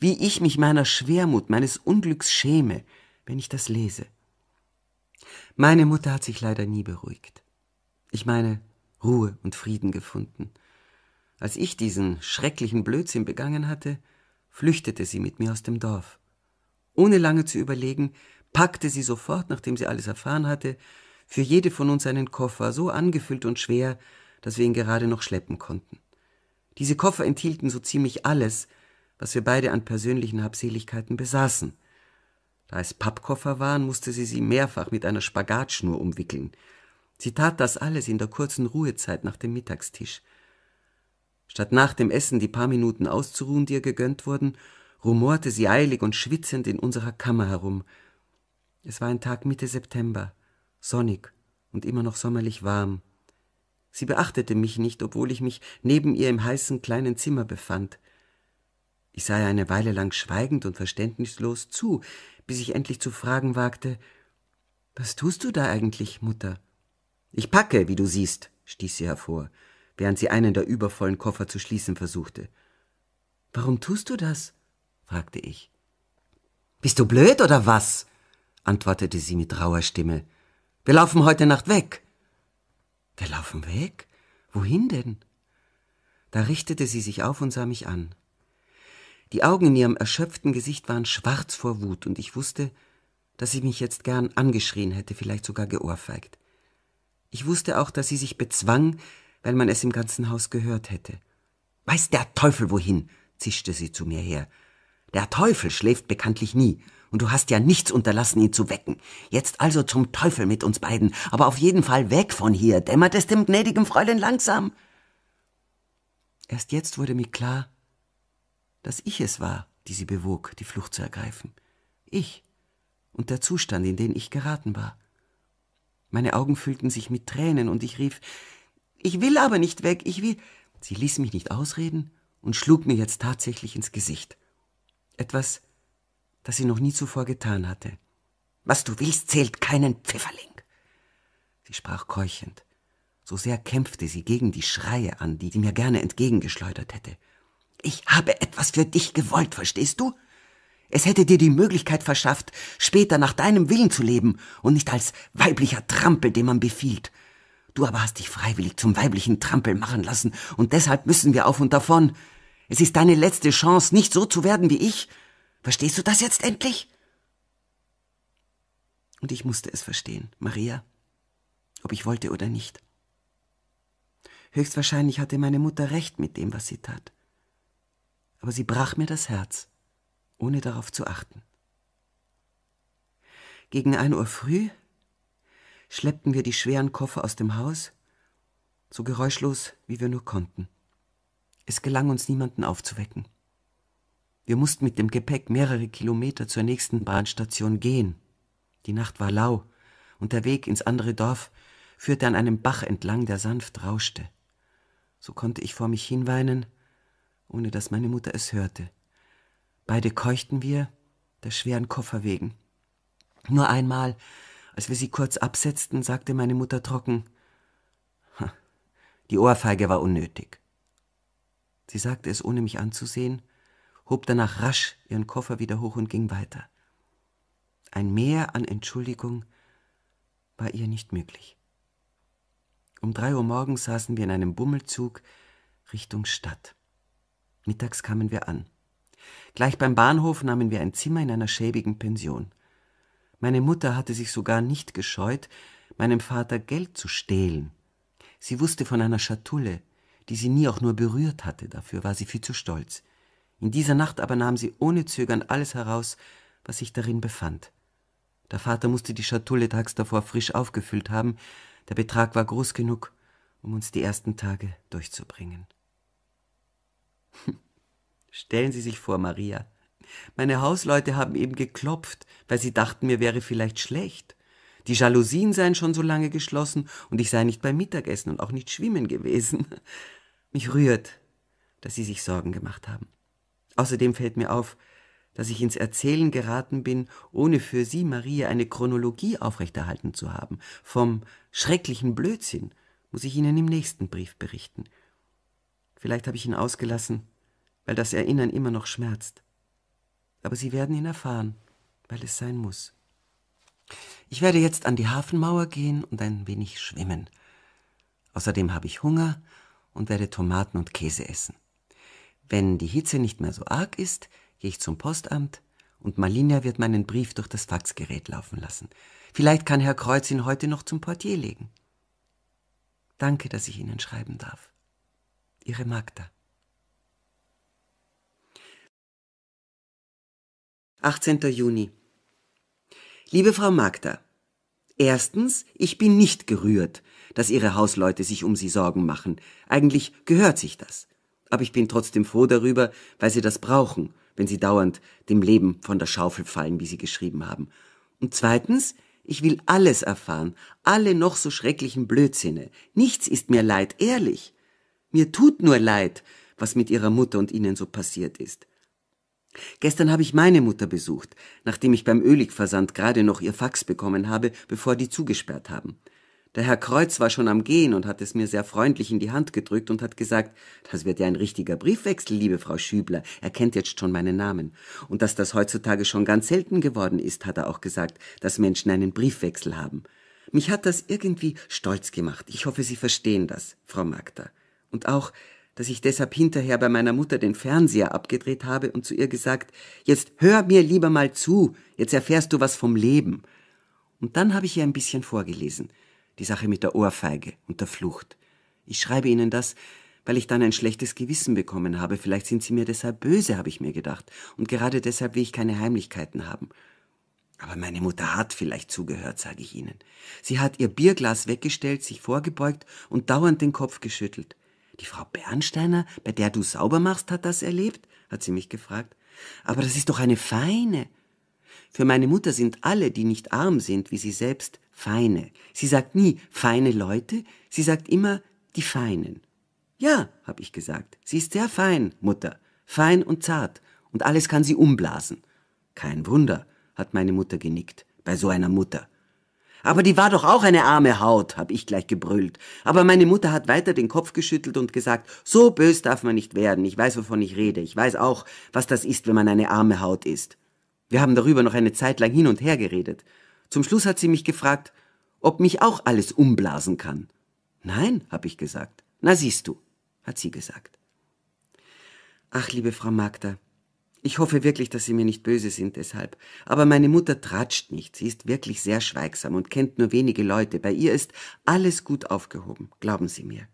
wie ich mich meiner Schwermut, meines Unglücks schäme, wenn ich das lese. Meine Mutter hat sich leider nie beruhigt. Ich meine, Ruhe und Frieden gefunden. Als ich diesen schrecklichen Blödsinn begangen hatte, flüchtete sie mit mir aus dem Dorf. Ohne lange zu überlegen, packte sie sofort, nachdem sie alles erfahren hatte, für jede von uns einen Koffer, so angefüllt und schwer, dass wir ihn gerade noch schleppen konnten. Diese Koffer enthielten so ziemlich alles, was wir beide an persönlichen Habseligkeiten besaßen. Da es Pappkoffer waren, musste sie sie mehrfach mit einer Spagatschnur umwickeln. Sie tat das alles in der kurzen Ruhezeit nach dem Mittagstisch. Statt nach dem Essen die paar Minuten auszuruhen, die ihr gegönnt wurden, rumorte sie eilig und schwitzend in unserer Kammer herum. Es war ein Tag Mitte September, sonnig und immer noch sommerlich warm. Sie beachtete mich nicht, obwohl ich mich neben ihr im heißen kleinen Zimmer befand. Ich sah ihr eine Weile lang schweigend und verständnislos zu, bis ich endlich zu fragen wagte Was tust du da eigentlich, Mutter? Ich packe, wie du siehst, stieß sie hervor, während sie einen der übervollen Koffer zu schließen versuchte. Warum tust du das? fragte ich. Bist du blöd oder was? antwortete sie mit rauer Stimme. Wir laufen heute Nacht weg. Wir laufen weg? Wohin denn? Da richtete sie sich auf und sah mich an. Die Augen in ihrem erschöpften Gesicht waren schwarz vor Wut, und ich wusste, dass sie mich jetzt gern angeschrien hätte, vielleicht sogar geohrfeigt. Ich wusste auch, dass sie sich bezwang, weil man es im ganzen Haus gehört hätte. Weiß der Teufel wohin, zischte sie zu mir her. Der Teufel schläft bekanntlich nie, und du hast ja nichts unterlassen, ihn zu wecken. Jetzt also zum Teufel mit uns beiden, aber auf jeden Fall weg von hier, dämmert es dem gnädigen Fräulein langsam. Erst jetzt wurde mir klar, dass ich es war, die sie bewog, die Flucht zu ergreifen. Ich und der Zustand, in den ich geraten war. Meine Augen füllten sich mit Tränen und ich rief, ich will aber nicht weg, ich will. Sie ließ mich nicht ausreden und schlug mir jetzt tatsächlich ins Gesicht. Etwas, das sie noch nie zuvor getan hatte. Was du willst, zählt keinen Pfifferling. Sie sprach keuchend. So sehr kämpfte sie gegen die Schreie an, die sie mir gerne entgegengeschleudert hätte. Ich habe etwas für dich gewollt, verstehst du? Es hätte dir die Möglichkeit verschafft, später nach deinem Willen zu leben und nicht als weiblicher Trampel, den man befiehlt. Du aber hast dich freiwillig zum weiblichen Trampel machen lassen, und deshalb müssen wir auf und davon. Es ist deine letzte Chance, nicht so zu werden wie ich. Verstehst du das jetzt endlich? Und ich musste es verstehen, Maria, ob ich wollte oder nicht. Höchstwahrscheinlich hatte meine Mutter recht mit dem, was sie tat aber sie brach mir das Herz, ohne darauf zu achten. Gegen ein Uhr früh schleppten wir die schweren Koffer aus dem Haus, so geräuschlos, wie wir nur konnten. Es gelang uns, niemanden aufzuwecken. Wir mussten mit dem Gepäck mehrere Kilometer zur nächsten Bahnstation gehen. Die Nacht war lau und der Weg ins andere Dorf führte an einem Bach entlang, der sanft rauschte. So konnte ich vor mich hinweinen ohne dass meine Mutter es hörte. Beide keuchten wir der schweren Koffer wegen. Nur einmal, als wir sie kurz absetzten, sagte meine Mutter trocken, die Ohrfeige war unnötig. Sie sagte es, ohne mich anzusehen, hob danach rasch ihren Koffer wieder hoch und ging weiter. Ein Mehr an Entschuldigung war ihr nicht möglich. Um drei Uhr morgens saßen wir in einem Bummelzug Richtung Stadt. Mittags kamen wir an. Gleich beim Bahnhof nahmen wir ein Zimmer in einer schäbigen Pension. Meine Mutter hatte sich sogar nicht gescheut, meinem Vater Geld zu stehlen. Sie wusste von einer Schatulle, die sie nie auch nur berührt hatte, dafür war sie viel zu stolz. In dieser Nacht aber nahm sie ohne Zögern alles heraus, was sich darin befand. Der Vater musste die Schatulle tags davor frisch aufgefüllt haben, der Betrag war groß genug, um uns die ersten Tage durchzubringen. Stellen Sie sich vor, Maria. Meine Hausleute haben eben geklopft, weil sie dachten, mir wäre vielleicht schlecht. Die Jalousien seien schon so lange geschlossen und ich sei nicht beim Mittagessen und auch nicht schwimmen gewesen. Mich rührt, dass Sie sich Sorgen gemacht haben. Außerdem fällt mir auf, dass ich ins Erzählen geraten bin, ohne für Sie, Maria, eine Chronologie aufrechterhalten zu haben. Vom schrecklichen Blödsinn muss ich Ihnen im nächsten Brief berichten. Vielleicht habe ich ihn ausgelassen, weil das Erinnern immer noch schmerzt. Aber Sie werden ihn erfahren, weil es sein muss. Ich werde jetzt an die Hafenmauer gehen und ein wenig schwimmen. Außerdem habe ich Hunger und werde Tomaten und Käse essen. Wenn die Hitze nicht mehr so arg ist, gehe ich zum Postamt und Malinia wird meinen Brief durch das Faxgerät laufen lassen. Vielleicht kann Herr Kreuz ihn heute noch zum Portier legen. Danke, dass ich Ihnen schreiben darf ihre Magda. 18. Juni. Liebe Frau Magda, erstens, ich bin nicht gerührt, dass Ihre Hausleute sich um Sie Sorgen machen. Eigentlich gehört sich das. Aber ich bin trotzdem froh darüber, weil Sie das brauchen, wenn Sie dauernd dem Leben von der Schaufel fallen, wie Sie geschrieben haben. Und zweitens, ich will alles erfahren, alle noch so schrecklichen Blödsinne. Nichts ist mir leid, ehrlich. Mir tut nur leid, was mit ihrer Mutter und ihnen so passiert ist. Gestern habe ich meine Mutter besucht, nachdem ich beim Öligversand gerade noch ihr Fax bekommen habe, bevor die zugesperrt haben. Der Herr Kreuz war schon am Gehen und hat es mir sehr freundlich in die Hand gedrückt und hat gesagt, das wird ja ein richtiger Briefwechsel, liebe Frau Schübler, er kennt jetzt schon meinen Namen. Und dass das heutzutage schon ganz selten geworden ist, hat er auch gesagt, dass Menschen einen Briefwechsel haben. Mich hat das irgendwie stolz gemacht. Ich hoffe, Sie verstehen das, Frau Magda und auch, dass ich deshalb hinterher bei meiner Mutter den Fernseher abgedreht habe und zu ihr gesagt, jetzt hör mir lieber mal zu, jetzt erfährst du was vom Leben. Und dann habe ich ihr ein bisschen vorgelesen, die Sache mit der Ohrfeige und der Flucht. Ich schreibe Ihnen das, weil ich dann ein schlechtes Gewissen bekommen habe, vielleicht sind Sie mir deshalb böse, habe ich mir gedacht, und gerade deshalb will ich keine Heimlichkeiten haben. Aber meine Mutter hat vielleicht zugehört, sage ich Ihnen. Sie hat ihr Bierglas weggestellt, sich vorgebeugt und dauernd den Kopf geschüttelt. Die Frau Bernsteiner, bei der du sauber machst, hat das erlebt? hat sie mich gefragt. Aber das ist doch eine feine. Für meine Mutter sind alle, die nicht arm sind, wie sie selbst, feine. Sie sagt nie feine Leute, sie sagt immer die Feinen. Ja, habe ich gesagt, sie ist sehr fein, Mutter, fein und zart, und alles kann sie umblasen. Kein Wunder, hat meine Mutter genickt, bei so einer Mutter. Aber die war doch auch eine arme Haut, hab ich gleich gebrüllt. Aber meine Mutter hat weiter den Kopf geschüttelt und gesagt, so bös darf man nicht werden, ich weiß, wovon ich rede, ich weiß auch, was das ist, wenn man eine arme Haut ist. Wir haben darüber noch eine Zeit lang hin und her geredet. Zum Schluss hat sie mich gefragt, ob mich auch alles umblasen kann. Nein, hab ich gesagt. Na siehst du, hat sie gesagt. Ach, liebe Frau Magda, ich hoffe wirklich, dass Sie mir nicht böse sind deshalb. Aber meine Mutter tratscht nicht. Sie ist wirklich sehr schweigsam und kennt nur wenige Leute. Bei ihr ist alles gut aufgehoben, glauben Sie mir.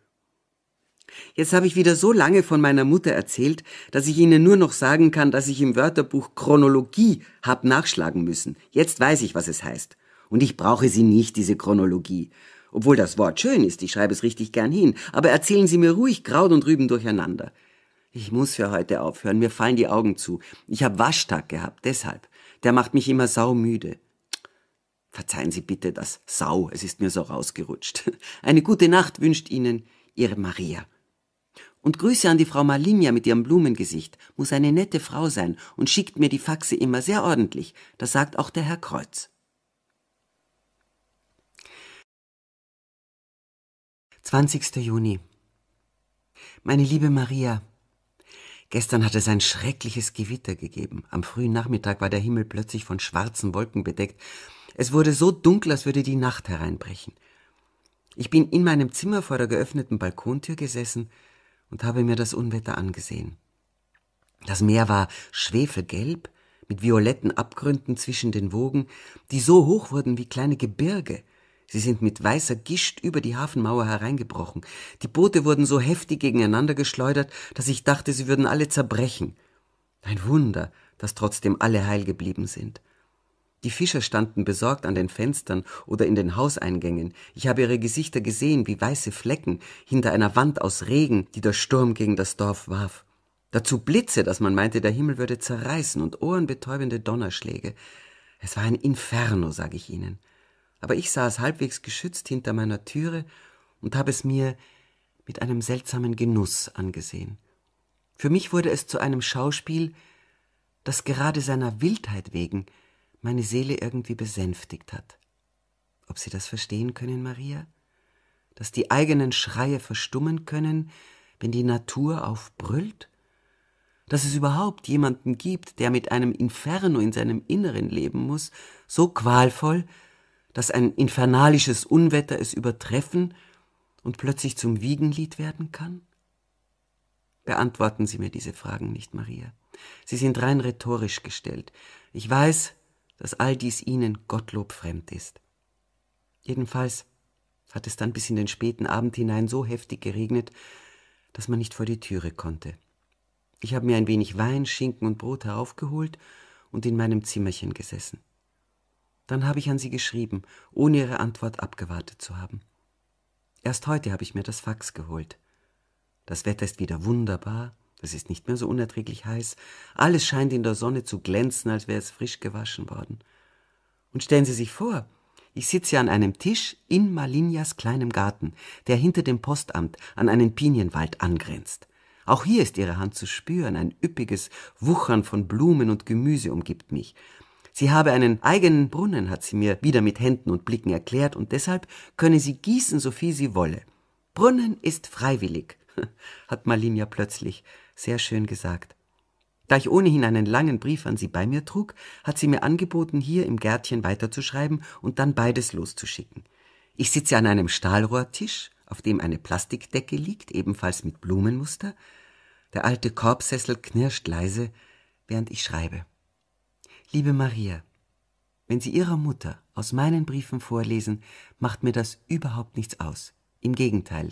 Jetzt habe ich wieder so lange von meiner Mutter erzählt, dass ich Ihnen nur noch sagen kann, dass ich im Wörterbuch Chronologie hab nachschlagen müssen. Jetzt weiß ich, was es heißt. Und ich brauche sie nicht, diese Chronologie. Obwohl das Wort schön ist, ich schreibe es richtig gern hin, aber erzählen Sie mir ruhig Kraut und Rüben durcheinander ich muss für heute aufhören, mir fallen die Augen zu. Ich habe Waschtag gehabt, deshalb. Der macht mich immer saumüde. Verzeihen Sie bitte das Sau, es ist mir so rausgerutscht. Eine gute Nacht wünscht Ihnen Ihre Maria. Und Grüße an die Frau Malinja mit ihrem Blumengesicht. Muss eine nette Frau sein und schickt mir die Faxe immer sehr ordentlich. Das sagt auch der Herr Kreuz. 20. Juni. Meine liebe Maria, Gestern hat es ein schreckliches Gewitter gegeben. Am frühen Nachmittag war der Himmel plötzlich von schwarzen Wolken bedeckt. Es wurde so dunkel, als würde die Nacht hereinbrechen. Ich bin in meinem Zimmer vor der geöffneten Balkontür gesessen und habe mir das Unwetter angesehen. Das Meer war schwefelgelb, mit violetten Abgründen zwischen den Wogen, die so hoch wurden wie kleine Gebirge, Sie sind mit weißer Gischt über die Hafenmauer hereingebrochen. Die Boote wurden so heftig gegeneinander geschleudert, dass ich dachte, sie würden alle zerbrechen. Ein Wunder, dass trotzdem alle heil geblieben sind. Die Fischer standen besorgt an den Fenstern oder in den Hauseingängen. Ich habe ihre Gesichter gesehen wie weiße Flecken hinter einer Wand aus Regen, die der Sturm gegen das Dorf warf. Dazu Blitze, dass man meinte, der Himmel würde zerreißen und ohrenbetäubende Donnerschläge. Es war ein Inferno, sage ich Ihnen aber ich saß halbwegs geschützt hinter meiner Türe und habe es mir mit einem seltsamen Genuss angesehen. Für mich wurde es zu einem Schauspiel, das gerade seiner Wildheit wegen meine Seele irgendwie besänftigt hat. Ob Sie das verstehen können, Maria? Dass die eigenen Schreie verstummen können, wenn die Natur aufbrüllt? Dass es überhaupt jemanden gibt, der mit einem Inferno in seinem Inneren leben muss, so qualvoll, dass ein infernalisches Unwetter es übertreffen und plötzlich zum Wiegenlied werden kann? Beantworten Sie mir diese Fragen nicht, Maria. Sie sind rein rhetorisch gestellt. Ich weiß, dass all dies Ihnen Gottlob fremd ist. Jedenfalls hat es dann bis in den späten Abend hinein so heftig geregnet, dass man nicht vor die Türe konnte. Ich habe mir ein wenig Wein, Schinken und Brot heraufgeholt und in meinem Zimmerchen gesessen. Dann habe ich an sie geschrieben, ohne ihre Antwort abgewartet zu haben. Erst heute habe ich mir das Fax geholt. Das Wetter ist wieder wunderbar, es ist nicht mehr so unerträglich heiß, alles scheint in der Sonne zu glänzen, als wäre es frisch gewaschen worden. Und stellen Sie sich vor, ich sitze an einem Tisch in Malinjas kleinem Garten, der hinter dem Postamt an einen Pinienwald angrenzt. Auch hier ist ihre Hand zu spüren, ein üppiges Wuchern von Blumen und Gemüse umgibt mich. Sie habe einen eigenen Brunnen, hat sie mir wieder mit Händen und Blicken erklärt, und deshalb könne sie gießen, so viel sie wolle. Brunnen ist freiwillig, hat Malinia plötzlich sehr schön gesagt. Da ich ohnehin einen langen Brief an sie bei mir trug, hat sie mir angeboten, hier im Gärtchen weiterzuschreiben und dann beides loszuschicken. Ich sitze an einem Stahlrohrtisch, auf dem eine Plastikdecke liegt, ebenfalls mit Blumenmuster. Der alte Korbsessel knirscht leise, während ich schreibe. Liebe Maria, wenn Sie Ihrer Mutter aus meinen Briefen vorlesen, macht mir das überhaupt nichts aus. Im Gegenteil,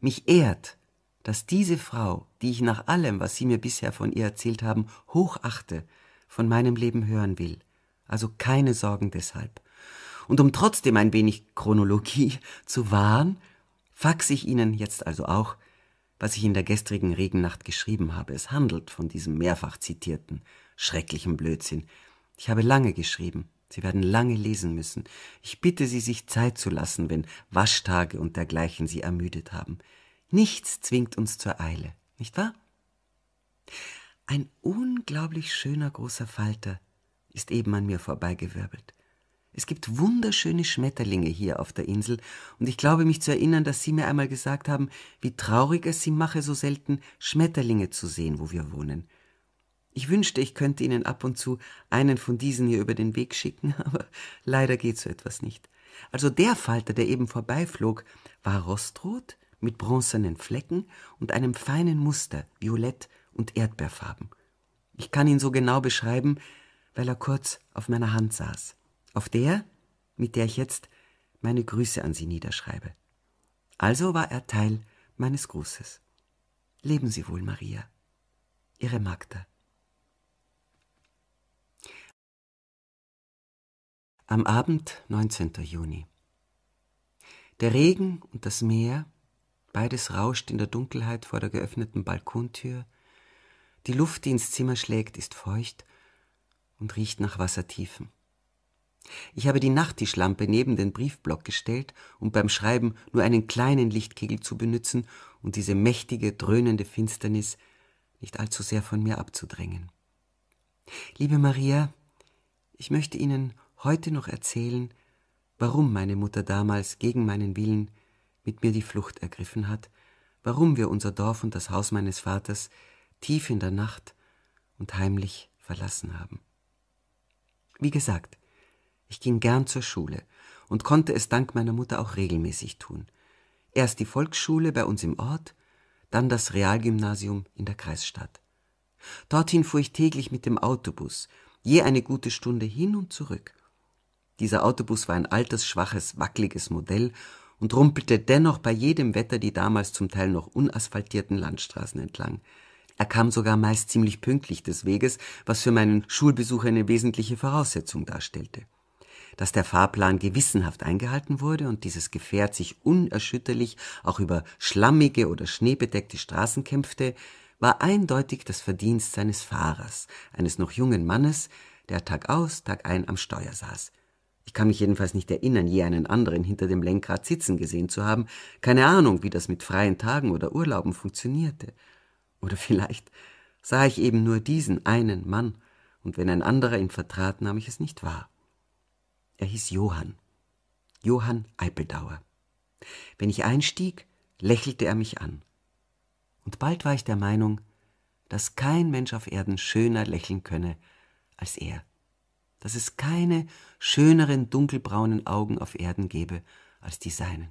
mich ehrt, dass diese Frau, die ich nach allem, was Sie mir bisher von ihr erzählt haben, hochachte, von meinem Leben hören will. Also keine Sorgen deshalb. Und um trotzdem ein wenig Chronologie zu wahren, fax ich Ihnen jetzt also auch, was ich in der gestrigen Regennacht geschrieben habe. Es handelt von diesem mehrfach zitierten, schrecklichen Blödsinn, ich habe lange geschrieben. Sie werden lange lesen müssen. Ich bitte Sie, sich Zeit zu lassen, wenn Waschtage und dergleichen Sie ermüdet haben. Nichts zwingt uns zur Eile, nicht wahr? Ein unglaublich schöner großer Falter ist eben an mir vorbeigewirbelt. Es gibt wunderschöne Schmetterlinge hier auf der Insel, und ich glaube mich zu erinnern, dass Sie mir einmal gesagt haben, wie traurig es Sie mache, so selten Schmetterlinge zu sehen, wo wir wohnen. Ich wünschte, ich könnte Ihnen ab und zu einen von diesen hier über den Weg schicken, aber leider geht so etwas nicht. Also der Falter, der eben vorbeiflog, war rostrot, mit bronzenen Flecken und einem feinen Muster, violett und erdbeerfarben. Ich kann ihn so genau beschreiben, weil er kurz auf meiner Hand saß, auf der, mit der ich jetzt meine Grüße an Sie niederschreibe. Also war er Teil meines Grußes. Leben Sie wohl, Maria. Ihre Magda. Am Abend, 19. Juni. Der Regen und das Meer, beides rauscht in der Dunkelheit vor der geöffneten Balkontür. Die Luft, die ins Zimmer schlägt, ist feucht und riecht nach Wassertiefen. Ich habe die Nachttischlampe neben den Briefblock gestellt, um beim Schreiben nur einen kleinen Lichtkegel zu benützen und diese mächtige, dröhnende Finsternis nicht allzu sehr von mir abzudrängen. Liebe Maria, ich möchte Ihnen heute noch erzählen, warum meine Mutter damals gegen meinen Willen mit mir die Flucht ergriffen hat, warum wir unser Dorf und das Haus meines Vaters tief in der Nacht und heimlich verlassen haben. Wie gesagt, ich ging gern zur Schule und konnte es dank meiner Mutter auch regelmäßig tun. Erst die Volksschule bei uns im Ort, dann das Realgymnasium in der Kreisstadt. Dorthin fuhr ich täglich mit dem Autobus, je eine gute Stunde hin und zurück. Dieser Autobus war ein altes, schwaches, wackeliges Modell und rumpelte dennoch bei jedem Wetter die damals zum Teil noch unasphaltierten Landstraßen entlang. Er kam sogar meist ziemlich pünktlich des Weges, was für meinen Schulbesuch eine wesentliche Voraussetzung darstellte. Dass der Fahrplan gewissenhaft eingehalten wurde und dieses Gefährt sich unerschütterlich auch über schlammige oder schneebedeckte Straßen kämpfte, war eindeutig das Verdienst seines Fahrers, eines noch jungen Mannes, der Tag aus, Tag ein am Steuer saß. Ich kann mich jedenfalls nicht erinnern, je einen anderen hinter dem Lenkrad sitzen gesehen zu haben. Keine Ahnung, wie das mit freien Tagen oder Urlauben funktionierte. Oder vielleicht sah ich eben nur diesen einen Mann, und wenn ein anderer ihn vertrat, nahm ich es nicht wahr. Er hieß Johann. Johann Eipeldauer. Wenn ich einstieg, lächelte er mich an. Und bald war ich der Meinung, dass kein Mensch auf Erden schöner lächeln könne als er dass es keine schöneren dunkelbraunen Augen auf Erden gäbe als die seinen,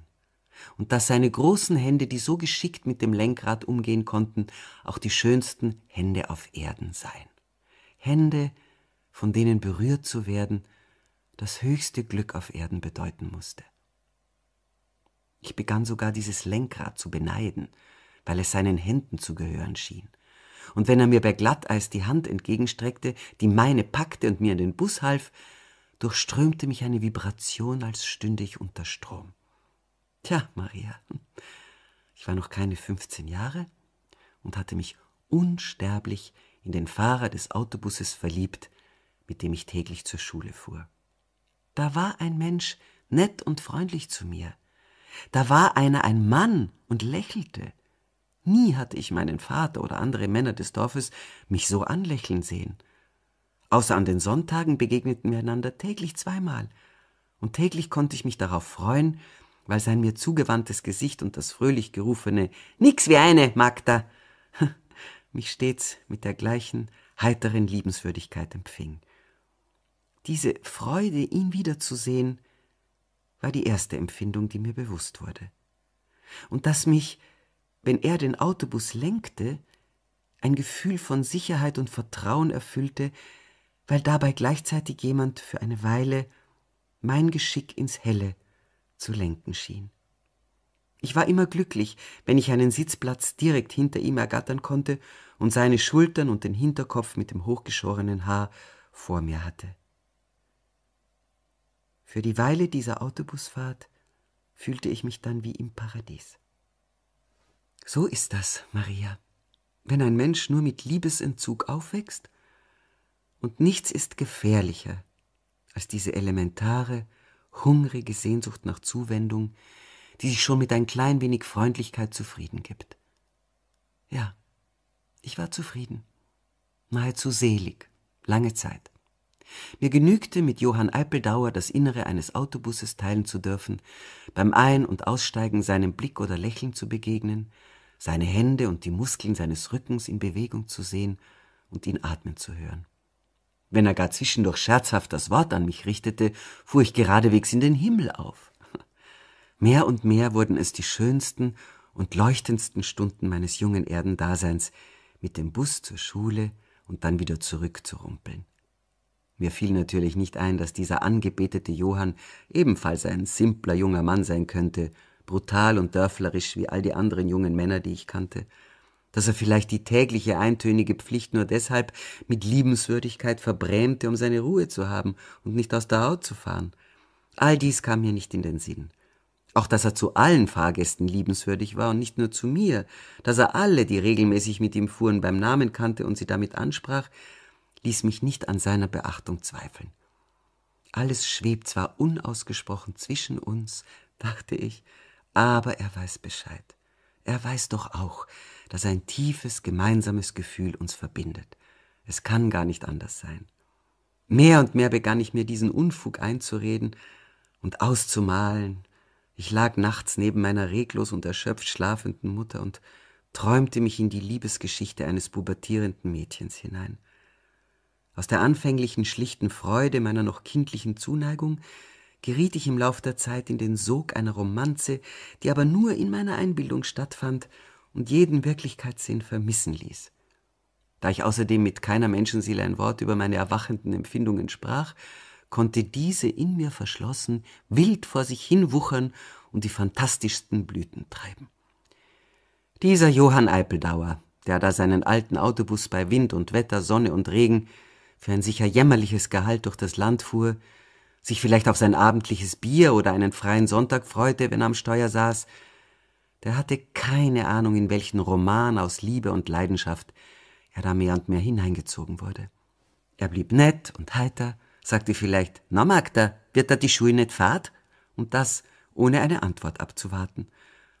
und dass seine großen Hände, die so geschickt mit dem Lenkrad umgehen konnten, auch die schönsten Hände auf Erden seien. Hände, von denen berührt zu werden, das höchste Glück auf Erden bedeuten musste. Ich begann sogar dieses Lenkrad zu beneiden, weil es seinen Händen zu gehören schien – und wenn er mir bei Glatteis die Hand entgegenstreckte, die meine packte und mir in den Bus half, durchströmte mich eine Vibration, als stünde ich unter Strom. Tja, Maria, ich war noch keine 15 Jahre und hatte mich unsterblich in den Fahrer des Autobusses verliebt, mit dem ich täglich zur Schule fuhr. Da war ein Mensch nett und freundlich zu mir. Da war einer ein Mann und lächelte. Nie hatte ich meinen Vater oder andere Männer des Dorfes mich so anlächeln sehen. Außer an den Sonntagen begegneten wir einander täglich zweimal, und täglich konnte ich mich darauf freuen, weil sein mir zugewandtes Gesicht und das fröhlich gerufene Nix wie eine, Magda, mich stets mit der gleichen heiteren Liebenswürdigkeit empfing. Diese Freude, ihn wiederzusehen, war die erste Empfindung, die mir bewusst wurde. Und dass mich wenn er den Autobus lenkte, ein Gefühl von Sicherheit und Vertrauen erfüllte, weil dabei gleichzeitig jemand für eine Weile mein Geschick ins Helle zu lenken schien. Ich war immer glücklich, wenn ich einen Sitzplatz direkt hinter ihm ergattern konnte und seine Schultern und den Hinterkopf mit dem hochgeschorenen Haar vor mir hatte. Für die Weile dieser Autobusfahrt fühlte ich mich dann wie im Paradies. So ist das, Maria. Wenn ein Mensch nur mit Liebesentzug aufwächst, und nichts ist gefährlicher als diese elementare, hungrige Sehnsucht nach Zuwendung, die sich schon mit ein klein wenig Freundlichkeit zufrieden gibt. Ja, ich war zufrieden, nahezu selig, lange Zeit. Mir genügte, mit Johann Eipeldauer das Innere eines Autobusses teilen zu dürfen, beim Ein- und Aussteigen seinem Blick oder Lächeln zu begegnen, seine Hände und die Muskeln seines Rückens in Bewegung zu sehen und ihn atmen zu hören. Wenn er gar zwischendurch scherzhaft das Wort an mich richtete, fuhr ich geradewegs in den Himmel auf. Mehr und mehr wurden es die schönsten und leuchtendsten Stunden meines jungen Erdendaseins, mit dem Bus zur Schule und dann wieder zurückzurumpeln. Mir fiel natürlich nicht ein, dass dieser angebetete Johann ebenfalls ein simpler junger Mann sein könnte brutal und dörflerisch wie all die anderen jungen Männer, die ich kannte, dass er vielleicht die tägliche eintönige Pflicht nur deshalb mit Liebenswürdigkeit verbrämte, um seine Ruhe zu haben und nicht aus der Haut zu fahren. All dies kam mir nicht in den Sinn. Auch dass er zu allen Fahrgästen liebenswürdig war und nicht nur zu mir, dass er alle, die regelmäßig mit ihm fuhren, beim Namen kannte und sie damit ansprach, ließ mich nicht an seiner Beachtung zweifeln. Alles schwebt zwar unausgesprochen zwischen uns, dachte ich, aber er weiß Bescheid. Er weiß doch auch, dass ein tiefes gemeinsames Gefühl uns verbindet. Es kann gar nicht anders sein. Mehr und mehr begann ich mir diesen Unfug einzureden und auszumalen. Ich lag nachts neben meiner reglos und erschöpft schlafenden Mutter und träumte mich in die Liebesgeschichte eines pubertierenden Mädchens hinein. Aus der anfänglichen schlichten Freude meiner noch kindlichen Zuneigung geriet ich im Lauf der Zeit in den Sog einer Romanze, die aber nur in meiner Einbildung stattfand und jeden Wirklichkeitssinn vermissen ließ. Da ich außerdem mit keiner Menschenseele ein Wort über meine erwachenden Empfindungen sprach, konnte diese in mir verschlossen wild vor sich hinwuchern und die fantastischsten Blüten treiben. Dieser Johann Eipeldauer, der da seinen alten Autobus bei Wind und Wetter, Sonne und Regen für ein sicher jämmerliches Gehalt durch das Land fuhr, sich vielleicht auf sein abendliches Bier oder einen freien Sonntag freute, wenn er am Steuer saß, der hatte keine Ahnung, in welchen Roman aus Liebe und Leidenschaft er da mehr und mehr hineingezogen wurde. Er blieb nett und heiter, sagte vielleicht, na Magda, wird da die Schuhe nicht fad? Und das, ohne eine Antwort abzuwarten.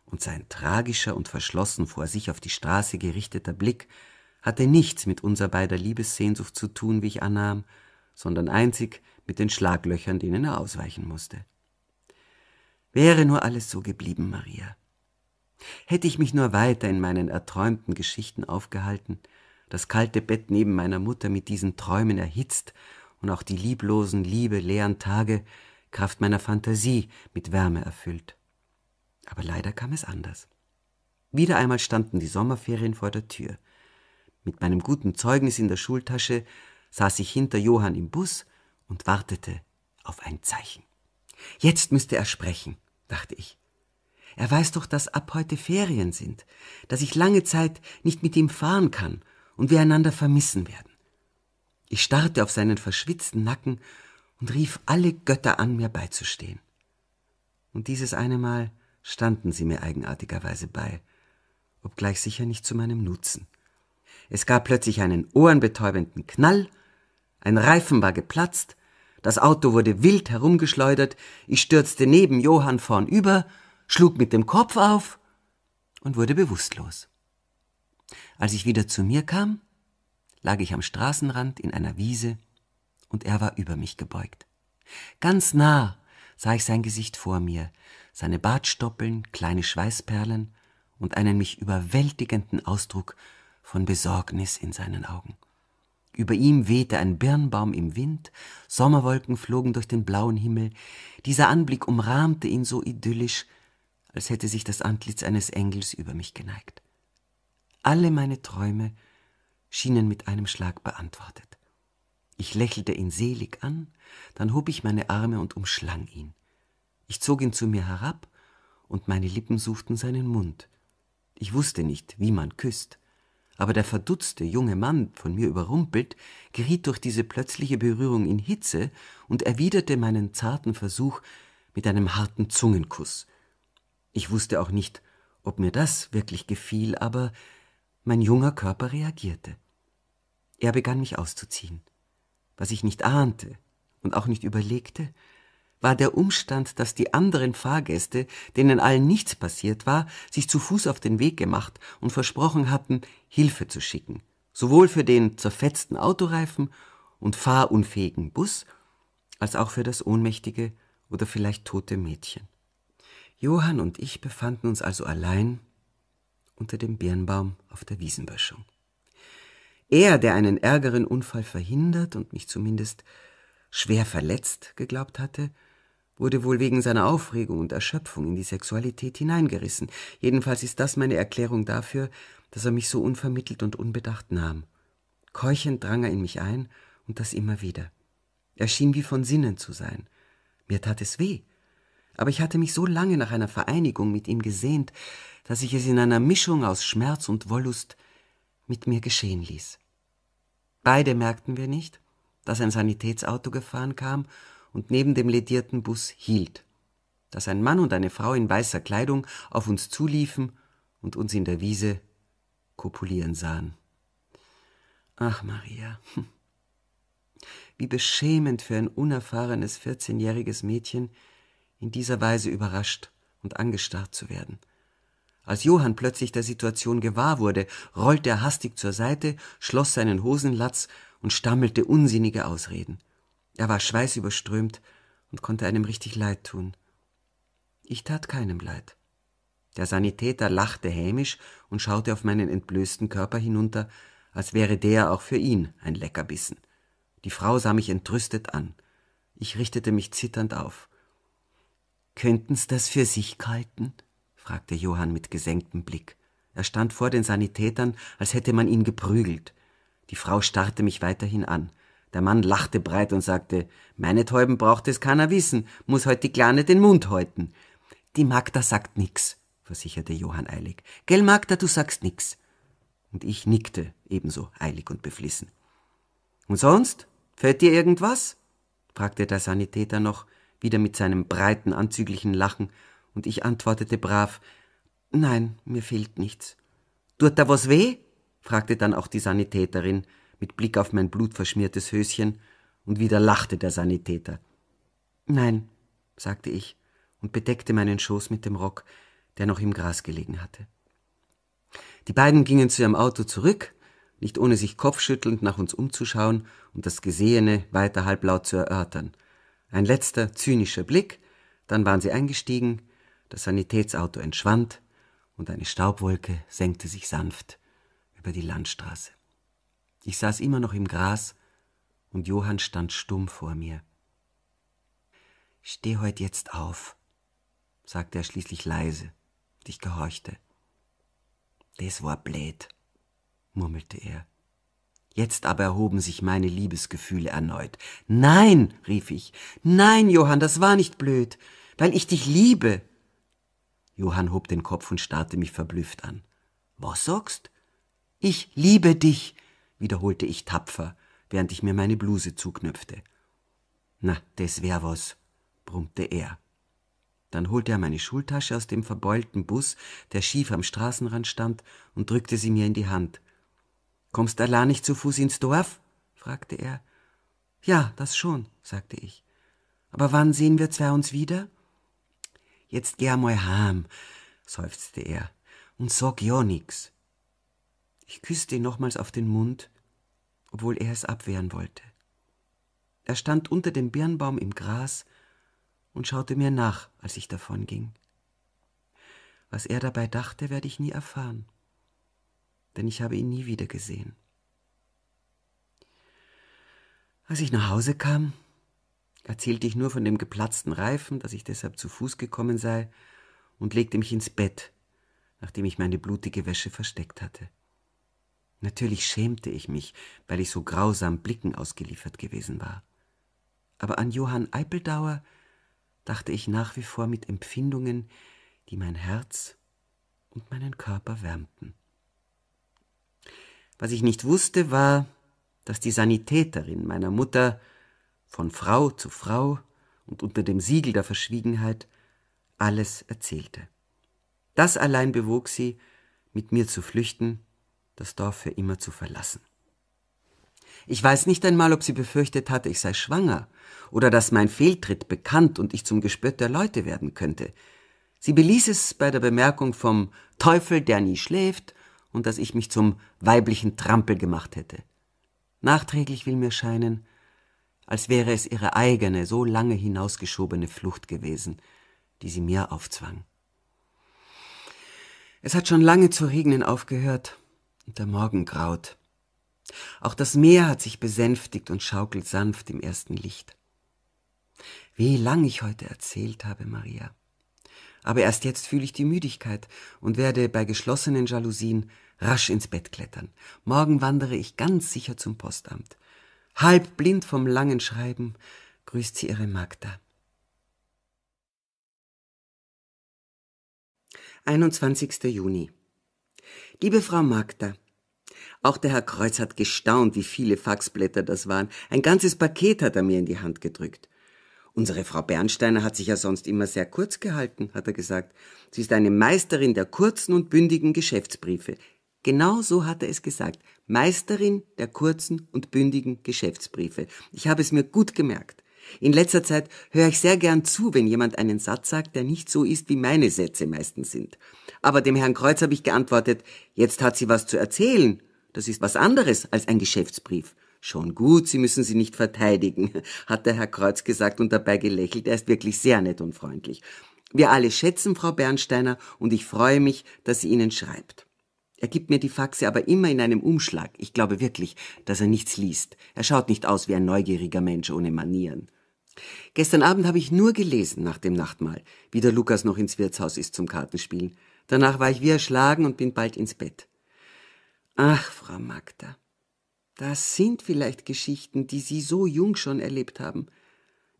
Und sein tragischer und verschlossen vor sich auf die Straße gerichteter Blick hatte nichts mit unser beider Liebessehnsucht zu tun, wie ich annahm, sondern einzig mit den Schlaglöchern, denen er ausweichen musste. Wäre nur alles so geblieben, Maria. Hätte ich mich nur weiter in meinen erträumten Geschichten aufgehalten, das kalte Bett neben meiner Mutter mit diesen Träumen erhitzt und auch die lieblosen, liebe, leeren Tage, Kraft meiner Fantasie, mit Wärme erfüllt. Aber leider kam es anders. Wieder einmal standen die Sommerferien vor der Tür. Mit meinem guten Zeugnis in der Schultasche saß ich hinter Johann im Bus und wartete auf ein Zeichen. Jetzt müsste er sprechen, dachte ich. Er weiß doch, dass ab heute Ferien sind, dass ich lange Zeit nicht mit ihm fahren kann und wir einander vermissen werden. Ich starrte auf seinen verschwitzten Nacken und rief alle Götter an, mir beizustehen. Und dieses eine Mal standen sie mir eigenartigerweise bei, obgleich sicher nicht zu meinem Nutzen. Es gab plötzlich einen ohrenbetäubenden Knall ein Reifen war geplatzt, das Auto wurde wild herumgeschleudert, ich stürzte neben Johann vornüber, schlug mit dem Kopf auf und wurde bewusstlos. Als ich wieder zu mir kam, lag ich am Straßenrand in einer Wiese und er war über mich gebeugt. Ganz nah sah ich sein Gesicht vor mir, seine Bartstoppeln, kleine Schweißperlen und einen mich überwältigenden Ausdruck von Besorgnis in seinen Augen. Über ihm wehte ein Birnbaum im Wind, Sommerwolken flogen durch den blauen Himmel. Dieser Anblick umrahmte ihn so idyllisch, als hätte sich das Antlitz eines Engels über mich geneigt. Alle meine Träume schienen mit einem Schlag beantwortet. Ich lächelte ihn selig an, dann hob ich meine Arme und umschlang ihn. Ich zog ihn zu mir herab, und meine Lippen suchten seinen Mund. Ich wusste nicht, wie man küsst aber der verdutzte junge Mann, von mir überrumpelt, geriet durch diese plötzliche Berührung in Hitze und erwiderte meinen zarten Versuch mit einem harten Zungenkuss. Ich wusste auch nicht, ob mir das wirklich gefiel, aber mein junger Körper reagierte. Er begann mich auszuziehen. Was ich nicht ahnte und auch nicht überlegte, war der Umstand, dass die anderen Fahrgäste, denen allen nichts passiert war, sich zu Fuß auf den Weg gemacht und versprochen hatten, Hilfe zu schicken, sowohl für den zerfetzten Autoreifen und fahrunfähigen Bus, als auch für das ohnmächtige oder vielleicht tote Mädchen. Johann und ich befanden uns also allein unter dem Birnbaum auf der Wiesenböschung. Er, der einen ärgeren Unfall verhindert und mich zumindest schwer verletzt geglaubt hatte, wurde wohl wegen seiner Aufregung und Erschöpfung in die Sexualität hineingerissen. Jedenfalls ist das meine Erklärung dafür, dass er mich so unvermittelt und unbedacht nahm. Keuchend drang er in mich ein und das immer wieder. Er schien wie von Sinnen zu sein. Mir tat es weh. Aber ich hatte mich so lange nach einer Vereinigung mit ihm gesehnt, dass ich es in einer Mischung aus Schmerz und Wollust mit mir geschehen ließ. Beide merkten wir nicht, dass ein Sanitätsauto gefahren kam und neben dem ledierten Bus hielt. Dass ein Mann und eine Frau in weißer Kleidung auf uns zuliefen und uns in der Wiese kopulieren sahen. Ach, Maria. Wie beschämend für ein unerfahrenes 14-jähriges Mädchen, in dieser Weise überrascht und angestarrt zu werden. Als Johann plötzlich der Situation gewahr wurde, rollte er hastig zur Seite, schloss seinen Hosenlatz und stammelte unsinnige Ausreden. Er war schweißüberströmt und konnte einem richtig leid tun. Ich tat keinem leid. Der Sanitäter lachte hämisch und schaute auf meinen entblößten Körper hinunter, als wäre der auch für ihn ein Leckerbissen. Die Frau sah mich entrüstet an. Ich richtete mich zitternd auf. Könnten's das für sich halten? fragte Johann mit gesenktem Blick. Er stand vor den Sanitätern, als hätte man ihn geprügelt. Die Frau starrte mich weiterhin an. Der Mann lachte breit und sagte, meinethalben braucht es keiner wissen, muss heut die Kleine den Mund halten. Die Magda sagt nix, versicherte Johann eilig. Gell, Magda, du sagst nix. Und ich nickte, ebenso eilig und beflissen. Und sonst? Fällt dir irgendwas? fragte der Sanitäter noch, wieder mit seinem breiten, anzüglichen Lachen, und ich antwortete brav, Nein, mir fehlt nichts. Tut da was weh? fragte dann auch die Sanitäterin, mit Blick auf mein blutverschmiertes Höschen, und wieder lachte der Sanitäter. Nein, sagte ich und bedeckte meinen Schoß mit dem Rock, der noch im Gras gelegen hatte. Die beiden gingen zu ihrem Auto zurück, nicht ohne sich kopfschüttelnd nach uns umzuschauen und das Gesehene weiter halblaut zu erörtern. Ein letzter zynischer Blick, dann waren sie eingestiegen, das Sanitätsauto entschwand und eine Staubwolke senkte sich sanft über die Landstraße. Ich saß immer noch im Gras und Johann stand stumm vor mir. Steh heut jetzt auf, sagte er schließlich leise, und ich gehorchte. Das war blöd, murmelte er. Jetzt aber erhoben sich meine Liebesgefühle erneut. Nein, rief ich, nein, Johann, das war nicht blöd, weil ich dich liebe. Johann hob den Kopf und starrte mich verblüfft an. Was sagst? Ich liebe dich, wiederholte ich tapfer, während ich mir meine Bluse zuknöpfte. Na, des wär was, brummte er. Dann holte er meine Schultasche aus dem verbeulten Bus, der schief am Straßenrand stand, und drückte sie mir in die Hand. Kommst allein nicht zu Fuß ins Dorf? fragte er. Ja, das schon, sagte ich. Aber wann sehen wir zwei uns wieder? Jetzt geh mal heim, seufzte er, und sag ja nix. Ich küsste ihn nochmals auf den Mund obwohl er es abwehren wollte. Er stand unter dem Birnbaum im Gras und schaute mir nach, als ich davonging. Was er dabei dachte, werde ich nie erfahren, denn ich habe ihn nie wieder gesehen. Als ich nach Hause kam, erzählte ich nur von dem geplatzten Reifen, dass ich deshalb zu Fuß gekommen sei, und legte mich ins Bett, nachdem ich meine blutige Wäsche versteckt hatte. Natürlich schämte ich mich, weil ich so grausam Blicken ausgeliefert gewesen war. Aber an Johann Eipeldauer dachte ich nach wie vor mit Empfindungen, die mein Herz und meinen Körper wärmten. Was ich nicht wusste, war, dass die Sanitäterin meiner Mutter von Frau zu Frau und unter dem Siegel der Verschwiegenheit alles erzählte. Das allein bewog sie, mit mir zu flüchten das Dorf für immer zu verlassen. Ich weiß nicht einmal, ob sie befürchtet hatte, ich sei schwanger oder dass mein Fehltritt bekannt und ich zum Gespött der Leute werden könnte. Sie beließ es bei der Bemerkung vom Teufel, der nie schläft, und dass ich mich zum weiblichen Trampel gemacht hätte. Nachträglich will mir scheinen, als wäre es ihre eigene, so lange hinausgeschobene Flucht gewesen, die sie mir aufzwang. Es hat schon lange zu regnen aufgehört, und der Morgen graut. Auch das Meer hat sich besänftigt und schaukelt sanft im ersten Licht. Wie lang ich heute erzählt habe, Maria. Aber erst jetzt fühle ich die Müdigkeit und werde bei geschlossenen Jalousien rasch ins Bett klettern. Morgen wandere ich ganz sicher zum Postamt. Halb blind vom langen Schreiben grüßt sie ihre Magda. 21. Juni Liebe Frau Magda, auch der Herr Kreuz hat gestaunt, wie viele Faxblätter das waren. Ein ganzes Paket hat er mir in die Hand gedrückt. Unsere Frau Bernsteiner hat sich ja sonst immer sehr kurz gehalten, hat er gesagt. Sie ist eine Meisterin der kurzen und bündigen Geschäftsbriefe. Genau so hat er es gesagt. Meisterin der kurzen und bündigen Geschäftsbriefe. Ich habe es mir gut gemerkt. In letzter Zeit höre ich sehr gern zu, wenn jemand einen Satz sagt, der nicht so ist, wie meine Sätze meistens sind. Aber dem Herrn Kreuz habe ich geantwortet, jetzt hat sie was zu erzählen. Das ist was anderes als ein Geschäftsbrief. Schon gut, Sie müssen sie nicht verteidigen, hat der Herr Kreuz gesagt und dabei gelächelt. Er ist wirklich sehr nett und freundlich. Wir alle schätzen Frau Bernsteiner und ich freue mich, dass sie Ihnen schreibt. Er gibt mir die Faxe aber immer in einem Umschlag. Ich glaube wirklich, dass er nichts liest. Er schaut nicht aus wie ein neugieriger Mensch ohne Manieren. Gestern Abend habe ich nur gelesen nach dem Nachtmahl, wie der Lukas noch ins Wirtshaus ist zum Kartenspielen. Danach war ich wie erschlagen und bin bald ins Bett. Ach, Frau Magda, das sind vielleicht Geschichten, die Sie so jung schon erlebt haben.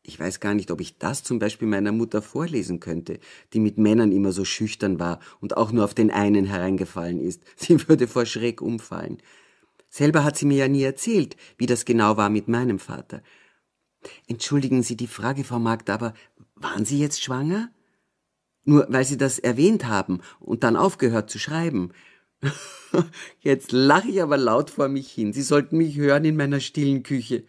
Ich weiß gar nicht, ob ich das zum Beispiel meiner Mutter vorlesen könnte, die mit Männern immer so schüchtern war und auch nur auf den einen hereingefallen ist. Sie würde vor Schreck umfallen. Selber hat sie mir ja nie erzählt, wie das genau war mit meinem Vater. Entschuldigen Sie die Frage, Frau Magd, aber waren Sie jetzt schwanger? Nur weil Sie das erwähnt haben und dann aufgehört zu schreiben. Jetzt lache ich aber laut vor mich hin. Sie sollten mich hören in meiner stillen Küche.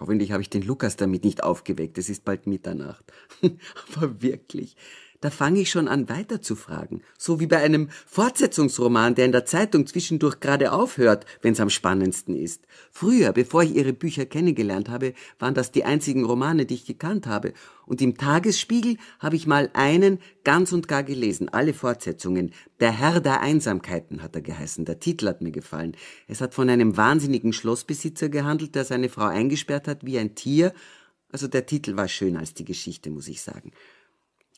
Hoffentlich habe ich den Lukas damit nicht aufgeweckt. Es ist bald Mitternacht. Aber wirklich, da fange ich schon an weiterzufragen, so wie bei einem Fortsetzungsroman, der in der Zeitung zwischendurch gerade aufhört, wenn es am spannendsten ist. Früher, bevor ich ihre Bücher kennengelernt habe, waren das die einzigen Romane, die ich gekannt habe, und im Tagesspiegel habe ich mal einen ganz und gar gelesen, alle Fortsetzungen. Der Herr der Einsamkeiten hat er geheißen, der Titel hat mir gefallen. Es hat von einem wahnsinnigen Schlossbesitzer gehandelt, der seine Frau eingesperrt hat wie ein Tier, also der Titel war schöner als die Geschichte, muss ich sagen.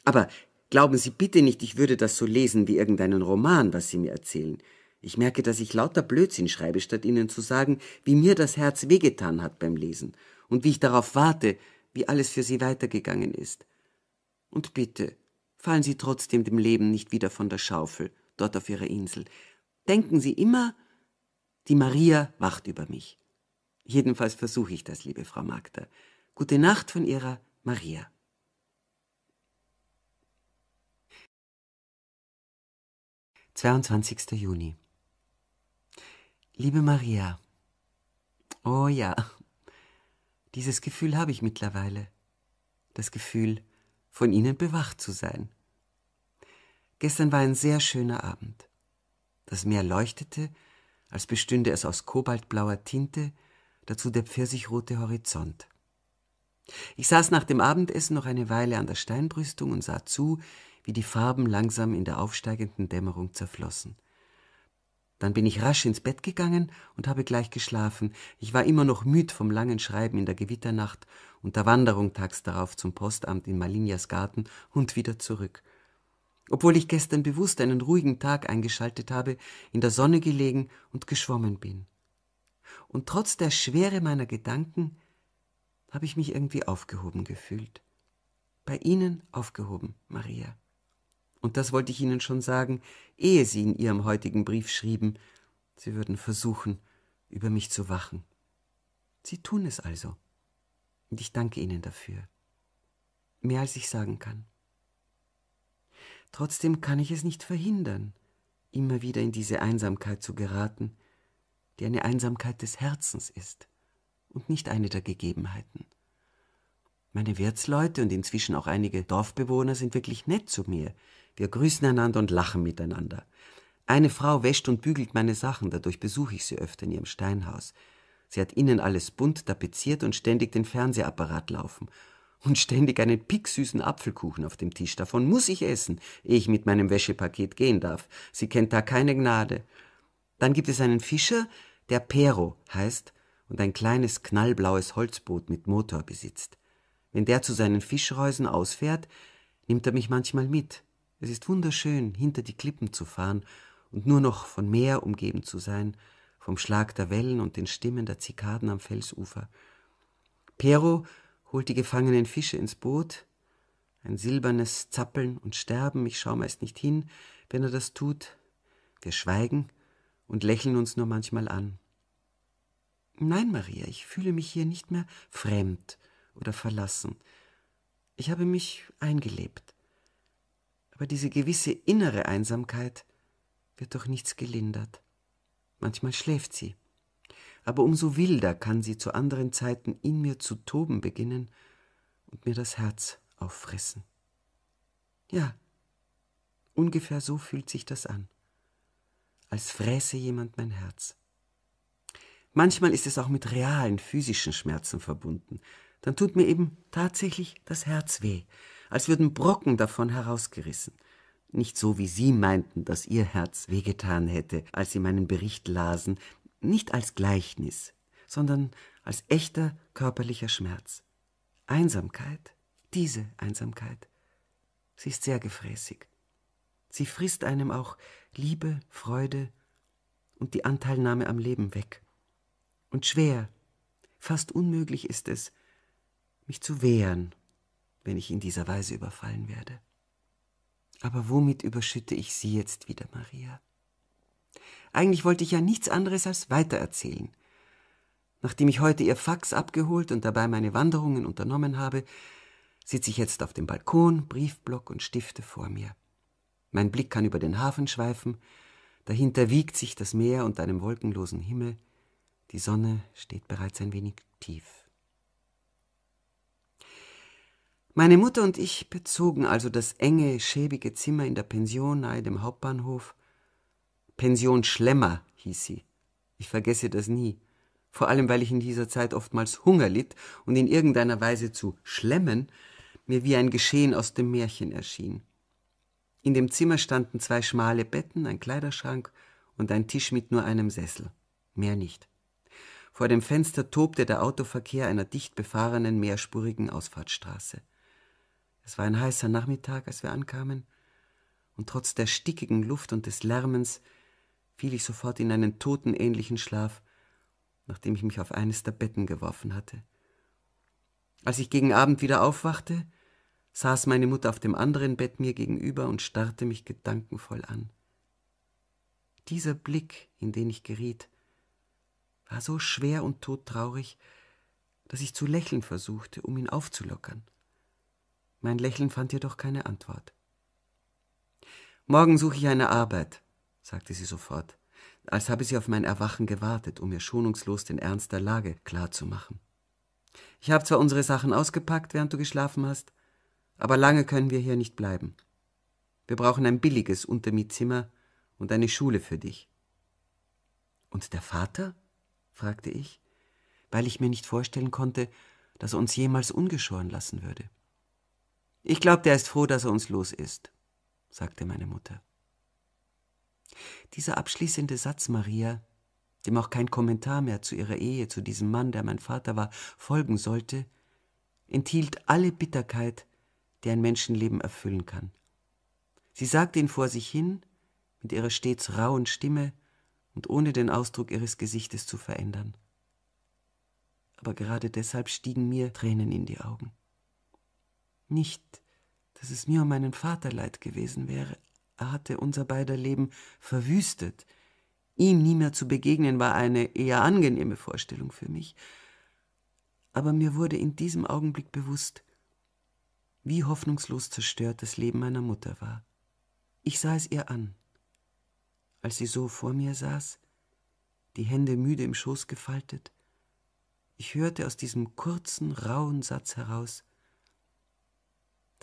Aber Glauben Sie bitte nicht, ich würde das so lesen wie irgendeinen Roman, was Sie mir erzählen. Ich merke, dass ich lauter Blödsinn schreibe, statt Ihnen zu sagen, wie mir das Herz wehgetan hat beim Lesen und wie ich darauf warte, wie alles für Sie weitergegangen ist. Und bitte, fallen Sie trotzdem dem Leben nicht wieder von der Schaufel, dort auf Ihrer Insel. Denken Sie immer, die Maria wacht über mich. Jedenfalls versuche ich das, liebe Frau Magda. Gute Nacht von Ihrer Maria. 22. Juni. Liebe Maria, oh ja, dieses Gefühl habe ich mittlerweile, das Gefühl, von Ihnen bewacht zu sein. Gestern war ein sehr schöner Abend. Das Meer leuchtete, als bestünde es aus kobaltblauer Tinte, dazu der pfirsichrote Horizont. Ich saß nach dem Abendessen noch eine Weile an der Steinbrüstung und sah zu, wie die Farben langsam in der aufsteigenden Dämmerung zerflossen. Dann bin ich rasch ins Bett gegangen und habe gleich geschlafen. Ich war immer noch müd vom langen Schreiben in der Gewitternacht und der Wanderung tags darauf zum Postamt in Malinias Garten und wieder zurück. Obwohl ich gestern bewusst einen ruhigen Tag eingeschaltet habe, in der Sonne gelegen und geschwommen bin. Und trotz der Schwere meiner Gedanken habe ich mich irgendwie aufgehoben gefühlt. Bei Ihnen aufgehoben, Maria und das wollte ich Ihnen schon sagen, ehe Sie in Ihrem heutigen Brief schrieben, Sie würden versuchen, über mich zu wachen. Sie tun es also, und ich danke Ihnen dafür. Mehr als ich sagen kann. Trotzdem kann ich es nicht verhindern, immer wieder in diese Einsamkeit zu geraten, die eine Einsamkeit des Herzens ist und nicht eine der Gegebenheiten. Meine Wirtsleute und inzwischen auch einige Dorfbewohner sind wirklich nett zu mir, wir grüßen einander und lachen miteinander. Eine Frau wäscht und bügelt meine Sachen, dadurch besuche ich sie öfter in ihrem Steinhaus. Sie hat innen alles bunt tapeziert und ständig den Fernsehapparat laufen. Und ständig einen picksüßen Apfelkuchen auf dem Tisch. Davon muss ich essen, ehe ich mit meinem Wäschepaket gehen darf. Sie kennt da keine Gnade. Dann gibt es einen Fischer, der Pero heißt und ein kleines knallblaues Holzboot mit Motor besitzt. Wenn der zu seinen Fischreusen ausfährt, nimmt er mich manchmal mit. Es ist wunderschön, hinter die Klippen zu fahren und nur noch von Meer umgeben zu sein, vom Schlag der Wellen und den Stimmen der Zikaden am Felsufer. Pero holt die gefangenen Fische ins Boot, ein silbernes Zappeln und Sterben, ich schaue meist nicht hin, wenn er das tut. Wir schweigen und lächeln uns nur manchmal an. Nein, Maria, ich fühle mich hier nicht mehr fremd oder verlassen. Ich habe mich eingelebt aber diese gewisse innere Einsamkeit wird durch nichts gelindert. Manchmal schläft sie, aber umso wilder kann sie zu anderen Zeiten in mir zu toben beginnen und mir das Herz auffressen. Ja, ungefähr so fühlt sich das an, als fräße jemand mein Herz. Manchmal ist es auch mit realen physischen Schmerzen verbunden. Dann tut mir eben tatsächlich das Herz weh, als würden Brocken davon herausgerissen. Nicht so, wie Sie meinten, dass Ihr Herz wehgetan hätte, als Sie meinen Bericht lasen, nicht als Gleichnis, sondern als echter körperlicher Schmerz. Einsamkeit, diese Einsamkeit, sie ist sehr gefräßig. Sie frisst einem auch Liebe, Freude und die Anteilnahme am Leben weg. Und schwer, fast unmöglich ist es, mich zu wehren wenn ich in dieser Weise überfallen werde. Aber womit überschütte ich Sie jetzt wieder, Maria? Eigentlich wollte ich ja nichts anderes als weitererzählen. Nachdem ich heute Ihr Fax abgeholt und dabei meine Wanderungen unternommen habe, sitze ich jetzt auf dem Balkon, Briefblock und Stifte vor mir. Mein Blick kann über den Hafen schweifen, dahinter wiegt sich das Meer unter einem wolkenlosen Himmel, die Sonne steht bereits ein wenig tief. Meine Mutter und ich bezogen also das enge, schäbige Zimmer in der Pension nahe dem Hauptbahnhof. Pension Schlemmer hieß sie. Ich vergesse das nie, vor allem weil ich in dieser Zeit oftmals Hunger litt und in irgendeiner Weise zu schlemmen mir wie ein Geschehen aus dem Märchen erschien. In dem Zimmer standen zwei schmale Betten, ein Kleiderschrank und ein Tisch mit nur einem Sessel, mehr nicht. Vor dem Fenster tobte der Autoverkehr einer dicht befahrenen mehrspurigen Ausfahrtsstraße. Es war ein heißer Nachmittag, als wir ankamen, und trotz der stickigen Luft und des Lärmens fiel ich sofort in einen totenähnlichen Schlaf, nachdem ich mich auf eines der Betten geworfen hatte. Als ich gegen Abend wieder aufwachte, saß meine Mutter auf dem anderen Bett mir gegenüber und starrte mich gedankenvoll an. Dieser Blick, in den ich geriet, war so schwer und todtraurig, dass ich zu lächeln versuchte, um ihn aufzulockern. Mein Lächeln fand jedoch keine Antwort. Morgen suche ich eine Arbeit, sagte sie sofort, als habe sie auf mein Erwachen gewartet, um mir schonungslos den Ernst der Lage klarzumachen. Ich habe zwar unsere Sachen ausgepackt, während du geschlafen hast, aber lange können wir hier nicht bleiben. Wir brauchen ein billiges Untermietzimmer und eine Schule für dich. Und der Vater? fragte ich, weil ich mir nicht vorstellen konnte, dass er uns jemals ungeschoren lassen würde. Ich glaube, der ist froh, dass er uns los ist, sagte meine Mutter. Dieser abschließende Satz Maria, dem auch kein Kommentar mehr zu ihrer Ehe, zu diesem Mann, der mein Vater war, folgen sollte, enthielt alle Bitterkeit, die ein Menschenleben erfüllen kann. Sie sagte ihn vor sich hin, mit ihrer stets rauen Stimme und ohne den Ausdruck ihres Gesichtes zu verändern. Aber gerade deshalb stiegen mir Tränen in die Augen. Nicht, dass es mir um meinen Vater leid gewesen wäre. Er hatte unser beider Leben verwüstet. Ihm nie mehr zu begegnen war eine eher angenehme Vorstellung für mich. Aber mir wurde in diesem Augenblick bewusst, wie hoffnungslos zerstört das Leben meiner Mutter war. Ich sah es ihr an. Als sie so vor mir saß, die Hände müde im Schoß gefaltet, ich hörte aus diesem kurzen, rauen Satz heraus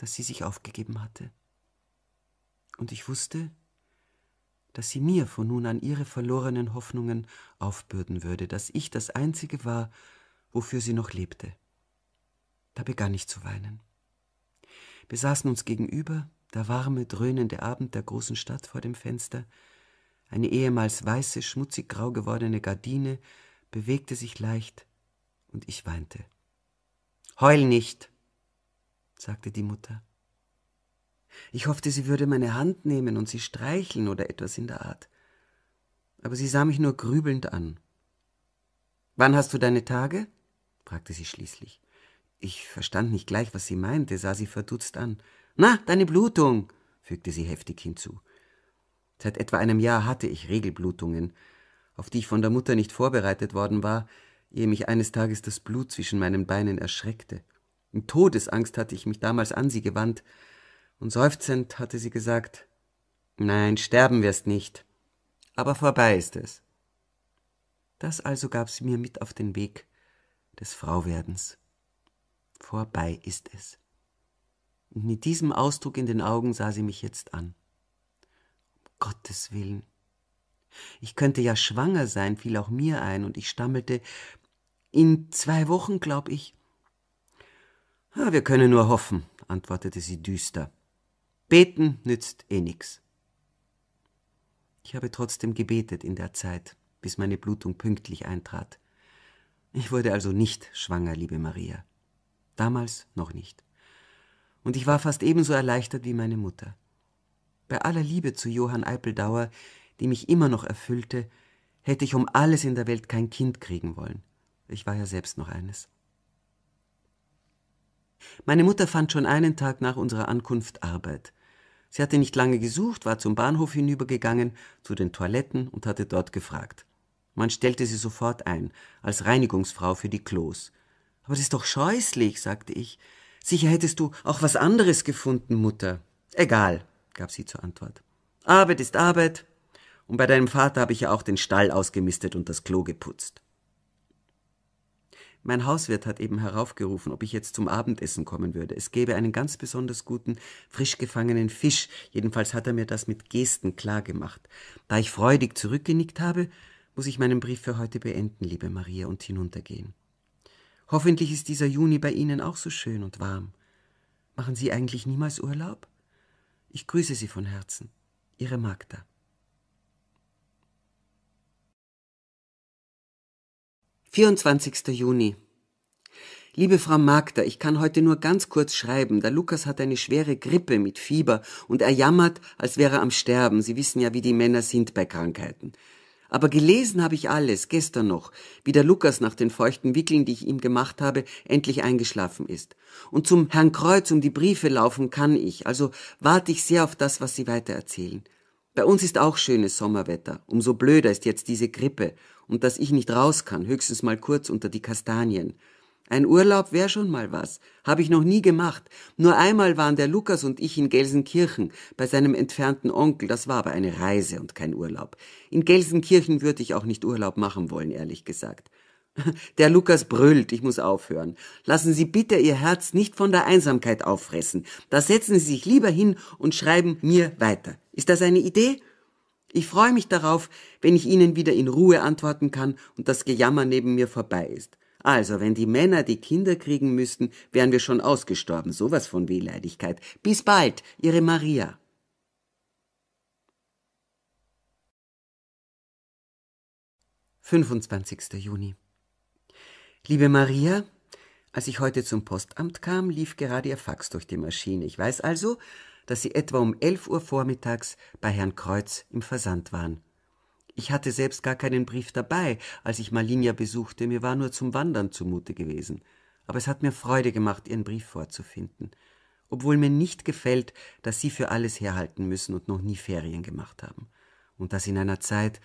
dass sie sich aufgegeben hatte. Und ich wusste, dass sie mir von nun an ihre verlorenen Hoffnungen aufbürden würde, dass ich das Einzige war, wofür sie noch lebte. Da begann ich zu weinen. Wir saßen uns gegenüber, der warme, dröhnende Abend der großen Stadt vor dem Fenster, eine ehemals weiße, schmutzig grau gewordene Gardine bewegte sich leicht, und ich weinte. Heul nicht, sagte die Mutter. Ich hoffte, sie würde meine Hand nehmen und sie streicheln oder etwas in der Art. Aber sie sah mich nur grübelnd an. Wann hast du deine Tage? fragte sie schließlich. Ich verstand nicht gleich, was sie meinte, sah sie verdutzt an. Na, deine Blutung, fügte sie heftig hinzu. Seit etwa einem Jahr hatte ich Regelblutungen, auf die ich von der Mutter nicht vorbereitet worden war, ehe mich eines Tages das Blut zwischen meinen Beinen erschreckte. In Todesangst hatte ich mich damals an sie gewandt, und seufzend hatte sie gesagt Nein, sterben wirst nicht, aber vorbei ist es. Das also gab sie mir mit auf den Weg des Frauwerdens. Vorbei ist es. Und mit diesem Ausdruck in den Augen sah sie mich jetzt an. Um Gottes Willen. Ich könnte ja schwanger sein, fiel auch mir ein, und ich stammelte In zwei Wochen, glaub ich. Ah, wir können nur hoffen, antwortete sie düster. Beten nützt eh nichts. Ich habe trotzdem gebetet in der Zeit, bis meine Blutung pünktlich eintrat. Ich wurde also nicht schwanger, liebe Maria. Damals noch nicht. Und ich war fast ebenso erleichtert wie meine Mutter. Bei aller Liebe zu Johann Eipeldauer, die mich immer noch erfüllte, hätte ich um alles in der Welt kein Kind kriegen wollen. Ich war ja selbst noch eines. Meine Mutter fand schon einen Tag nach unserer Ankunft Arbeit. Sie hatte nicht lange gesucht, war zum Bahnhof hinübergegangen, zu den Toiletten und hatte dort gefragt. Man stellte sie sofort ein, als Reinigungsfrau für die Klos. Aber das ist doch scheußlich, sagte ich. Sicher hättest du auch was anderes gefunden, Mutter. Egal, gab sie zur Antwort. Arbeit ist Arbeit. Und bei deinem Vater habe ich ja auch den Stall ausgemistet und das Klo geputzt. Mein Hauswirt hat eben heraufgerufen, ob ich jetzt zum Abendessen kommen würde. Es gäbe einen ganz besonders guten, frisch gefangenen Fisch. Jedenfalls hat er mir das mit Gesten klargemacht. Da ich freudig zurückgenickt habe, muss ich meinen Brief für heute beenden, liebe Maria, und hinuntergehen. Hoffentlich ist dieser Juni bei Ihnen auch so schön und warm. Machen Sie eigentlich niemals Urlaub? Ich grüße Sie von Herzen. Ihre Magda. 24. Juni. Liebe Frau Magda, ich kann heute nur ganz kurz schreiben. Der Lukas hat eine schwere Grippe mit Fieber und er jammert, als wäre er am Sterben. Sie wissen ja, wie die Männer sind bei Krankheiten. Aber gelesen habe ich alles, gestern noch, wie der Lukas nach den feuchten Wickeln, die ich ihm gemacht habe, endlich eingeschlafen ist. Und zum Herrn Kreuz um die Briefe laufen kann ich, also warte ich sehr auf das, was Sie weitererzählen. Bei uns ist auch schönes Sommerwetter. Umso blöder ist jetzt diese Grippe und dass ich nicht raus kann, höchstens mal kurz unter die Kastanien. Ein Urlaub wäre schon mal was. Habe ich noch nie gemacht. Nur einmal waren der Lukas und ich in Gelsenkirchen bei seinem entfernten Onkel. Das war aber eine Reise und kein Urlaub. In Gelsenkirchen würde ich auch nicht Urlaub machen wollen, ehrlich gesagt. Der Lukas brüllt, ich muss aufhören. Lassen Sie bitte Ihr Herz nicht von der Einsamkeit auffressen. Da setzen Sie sich lieber hin und schreiben mir weiter. Ist das eine Idee? Ich freue mich darauf, wenn ich Ihnen wieder in Ruhe antworten kann und das Gejammer neben mir vorbei ist. Also, wenn die Männer die Kinder kriegen müssten, wären wir schon ausgestorben. Sowas von Wehleidigkeit. Bis bald, Ihre Maria. Fünfundzwanzigster Juni Liebe Maria, als ich heute zum Postamt kam, lief gerade Ihr Fax durch die Maschine. Ich weiß also, dass Sie etwa um 11 Uhr vormittags bei Herrn Kreuz im Versand waren. Ich hatte selbst gar keinen Brief dabei, als ich Malinia besuchte. Mir war nur zum Wandern zumute gewesen. Aber es hat mir Freude gemacht, Ihren Brief vorzufinden. Obwohl mir nicht gefällt, dass Sie für alles herhalten müssen und noch nie Ferien gemacht haben. Und das in einer Zeit,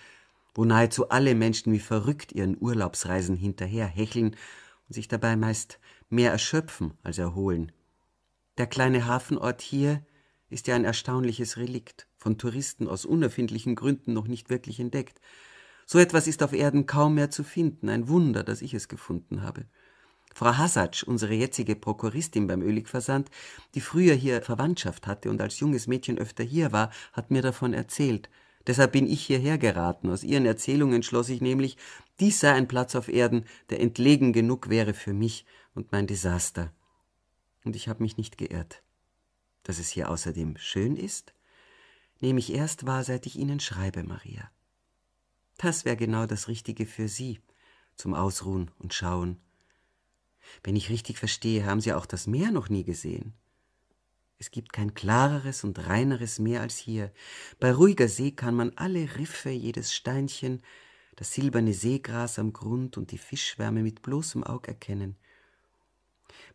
wo nahezu alle Menschen wie verrückt ihren Urlaubsreisen hinterher hecheln und sich dabei meist mehr erschöpfen als erholen. Der kleine Hafenort hier ist ja ein erstaunliches Relikt, von Touristen aus unerfindlichen Gründen noch nicht wirklich entdeckt. So etwas ist auf Erden kaum mehr zu finden, ein Wunder, dass ich es gefunden habe. Frau Hasatsch, unsere jetzige Prokuristin beim Öligversand, die früher hier Verwandtschaft hatte und als junges Mädchen öfter hier war, hat mir davon erzählt – Deshalb bin ich hierher geraten. Aus ihren Erzählungen schloss ich nämlich, dies sei ein Platz auf Erden, der entlegen genug wäre für mich und mein Desaster. Und ich habe mich nicht geirrt. Dass es hier außerdem schön ist, nehme ich erst wahr, seit ich Ihnen schreibe, Maria. Das wäre genau das Richtige für Sie, zum Ausruhen und Schauen. Wenn ich richtig verstehe, haben Sie auch das Meer noch nie gesehen. Es gibt kein klareres und reineres Meer als hier. Bei ruhiger See kann man alle Riffe, jedes Steinchen, das silberne Seegras am Grund und die Fischwärme mit bloßem Aug erkennen.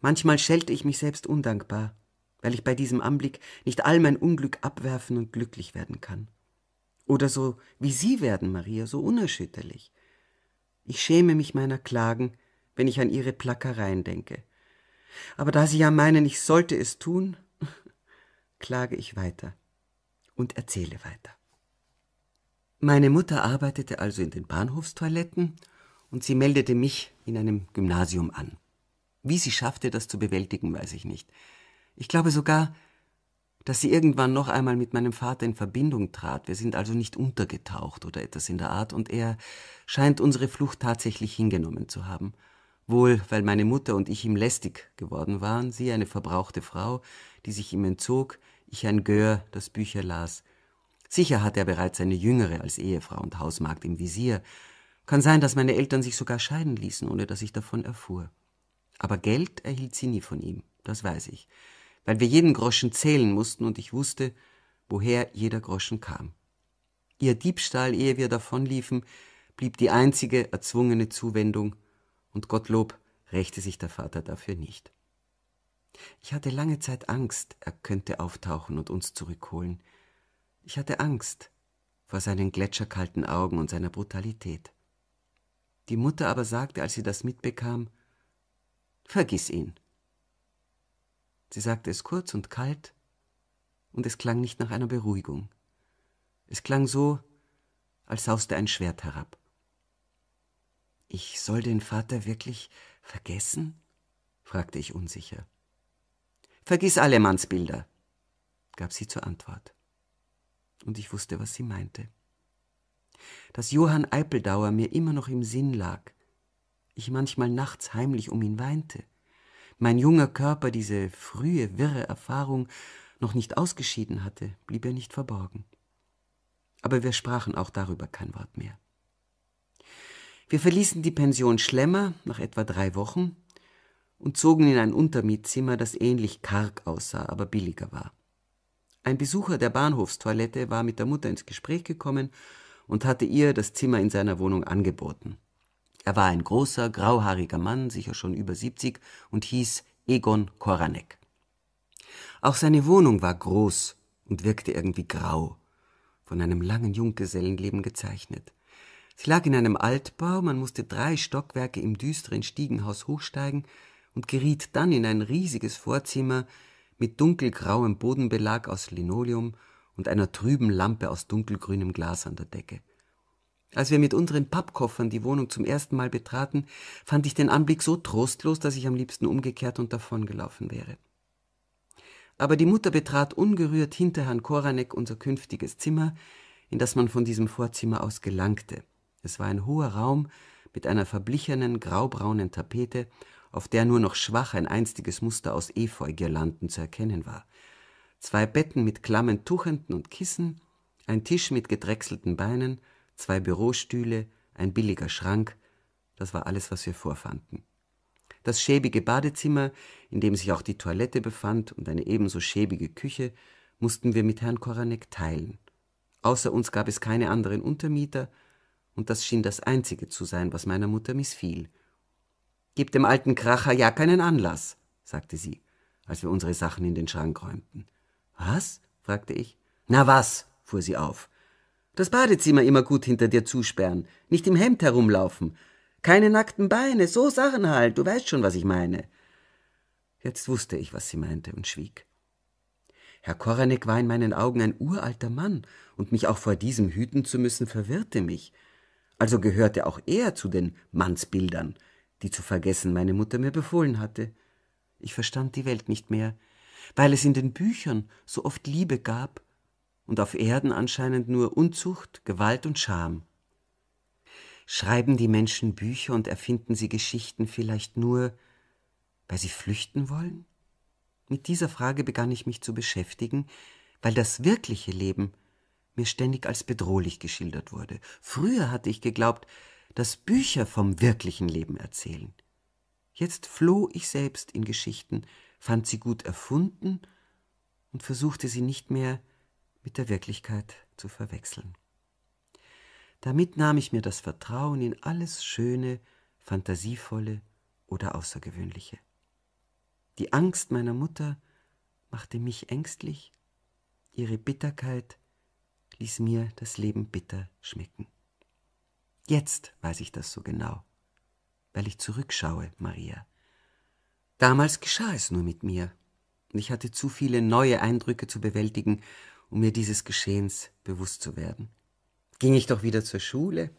Manchmal schelte ich mich selbst undankbar, weil ich bei diesem Anblick nicht all mein Unglück abwerfen und glücklich werden kann. Oder so wie Sie werden, Maria, so unerschütterlich. Ich schäme mich meiner Klagen, wenn ich an Ihre Plackereien denke. Aber da Sie ja meinen, ich sollte es tun, klage ich weiter und erzähle weiter. Meine Mutter arbeitete also in den Bahnhofstoiletten und sie meldete mich in einem Gymnasium an. Wie sie schaffte, das zu bewältigen, weiß ich nicht. Ich glaube sogar, dass sie irgendwann noch einmal mit meinem Vater in Verbindung trat. Wir sind also nicht untergetaucht oder etwas in der Art, und er scheint unsere Flucht tatsächlich hingenommen zu haben. Wohl, weil meine Mutter und ich ihm lästig geworden waren, sie eine verbrauchte Frau, die sich ihm entzog, ich Herrn Göhr das Bücher las. Sicher hatte er bereits eine Jüngere als Ehefrau und Hausmagd im Visier. Kann sein, dass meine Eltern sich sogar scheiden ließen, ohne dass ich davon erfuhr. Aber Geld erhielt sie nie von ihm, das weiß ich, weil wir jeden Groschen zählen mussten und ich wusste, woher jeder Groschen kam. Ihr Diebstahl, ehe wir davonliefen, blieb die einzige erzwungene Zuwendung, und Gottlob rächte sich der Vater dafür nicht. Ich hatte lange Zeit Angst, er könnte auftauchen und uns zurückholen. Ich hatte Angst vor seinen gletscherkalten Augen und seiner Brutalität. Die Mutter aber sagte, als sie das mitbekam, Vergiss ihn. Sie sagte es kurz und kalt, und es klang nicht nach einer Beruhigung. Es klang so, als sauste ein Schwert herab. Ich soll den Vater wirklich vergessen? fragte ich unsicher. Vergiss alle Mannsbilder, gab sie zur Antwort. Und ich wusste, was sie meinte. Dass Johann Eipeldauer mir immer noch im Sinn lag, ich manchmal nachts heimlich um ihn weinte, mein junger Körper diese frühe, wirre Erfahrung noch nicht ausgeschieden hatte, blieb er nicht verborgen. Aber wir sprachen auch darüber kein Wort mehr. Wir verließen die Pension Schlemmer nach etwa drei Wochen und zogen in ein Untermietzimmer, das ähnlich karg aussah, aber billiger war. Ein Besucher der Bahnhofstoilette war mit der Mutter ins Gespräch gekommen und hatte ihr das Zimmer in seiner Wohnung angeboten. Er war ein großer, grauhaariger Mann, sicher schon über 70, und hieß Egon Koranek. Auch seine Wohnung war groß und wirkte irgendwie grau, von einem langen Junggesellenleben gezeichnet. Sie lag in einem Altbau, man musste drei Stockwerke im düsteren Stiegenhaus hochsteigen, und geriet dann in ein riesiges Vorzimmer mit dunkelgrauem Bodenbelag aus Linoleum und einer trüben Lampe aus dunkelgrünem Glas an der Decke. Als wir mit unseren Pappkoffern die Wohnung zum ersten Mal betraten, fand ich den Anblick so trostlos, dass ich am liebsten umgekehrt und davongelaufen wäre. Aber die Mutter betrat ungerührt hinter Herrn Koranek unser künftiges Zimmer, in das man von diesem Vorzimmer aus gelangte. Es war ein hoher Raum mit einer verblichenen graubraunen Tapete auf der nur noch schwach ein einstiges Muster aus Efeugirlanden zu erkennen war. Zwei Betten mit klammen Tuchenden und Kissen, ein Tisch mit gedrechselten Beinen, zwei Bürostühle, ein billiger Schrank, das war alles, was wir vorfanden. Das schäbige Badezimmer, in dem sich auch die Toilette befand, und eine ebenso schäbige Küche, mussten wir mit Herrn Koranek teilen. Außer uns gab es keine anderen Untermieter, und das schien das Einzige zu sein, was meiner Mutter missfiel. Gib dem alten Kracher ja keinen Anlass, sagte sie, als wir unsere Sachen in den Schrank räumten. Was? fragte ich. Na was? fuhr sie auf. Das Badezimmer immer gut hinter dir zusperren, nicht im Hemd herumlaufen. Keine nackten Beine, so Sachen halt, du weißt schon, was ich meine. Jetzt wusste ich, was sie meinte und schwieg. Herr Koranek war in meinen Augen ein uralter Mann, und mich auch vor diesem hüten zu müssen, verwirrte mich. Also gehörte auch er zu den Mannsbildern, die zu vergessen meine Mutter mir befohlen hatte. Ich verstand die Welt nicht mehr, weil es in den Büchern so oft Liebe gab und auf Erden anscheinend nur Unzucht, Gewalt und Scham. Schreiben die Menschen Bücher und erfinden sie Geschichten vielleicht nur, weil sie flüchten wollen? Mit dieser Frage begann ich mich zu beschäftigen, weil das wirkliche Leben mir ständig als bedrohlich geschildert wurde. Früher hatte ich geglaubt, dass Bücher vom wirklichen Leben erzählen. Jetzt floh ich selbst in Geschichten, fand sie gut erfunden und versuchte sie nicht mehr mit der Wirklichkeit zu verwechseln. Damit nahm ich mir das Vertrauen in alles Schöne, Fantasievolle oder Außergewöhnliche. Die Angst meiner Mutter machte mich ängstlich, ihre Bitterkeit ließ mir das Leben bitter schmecken. Jetzt weiß ich das so genau, weil ich zurückschaue, Maria. Damals geschah es nur mit mir. Ich hatte zu viele neue Eindrücke zu bewältigen, um mir dieses Geschehens bewusst zu werden. Ging ich doch wieder zur Schule,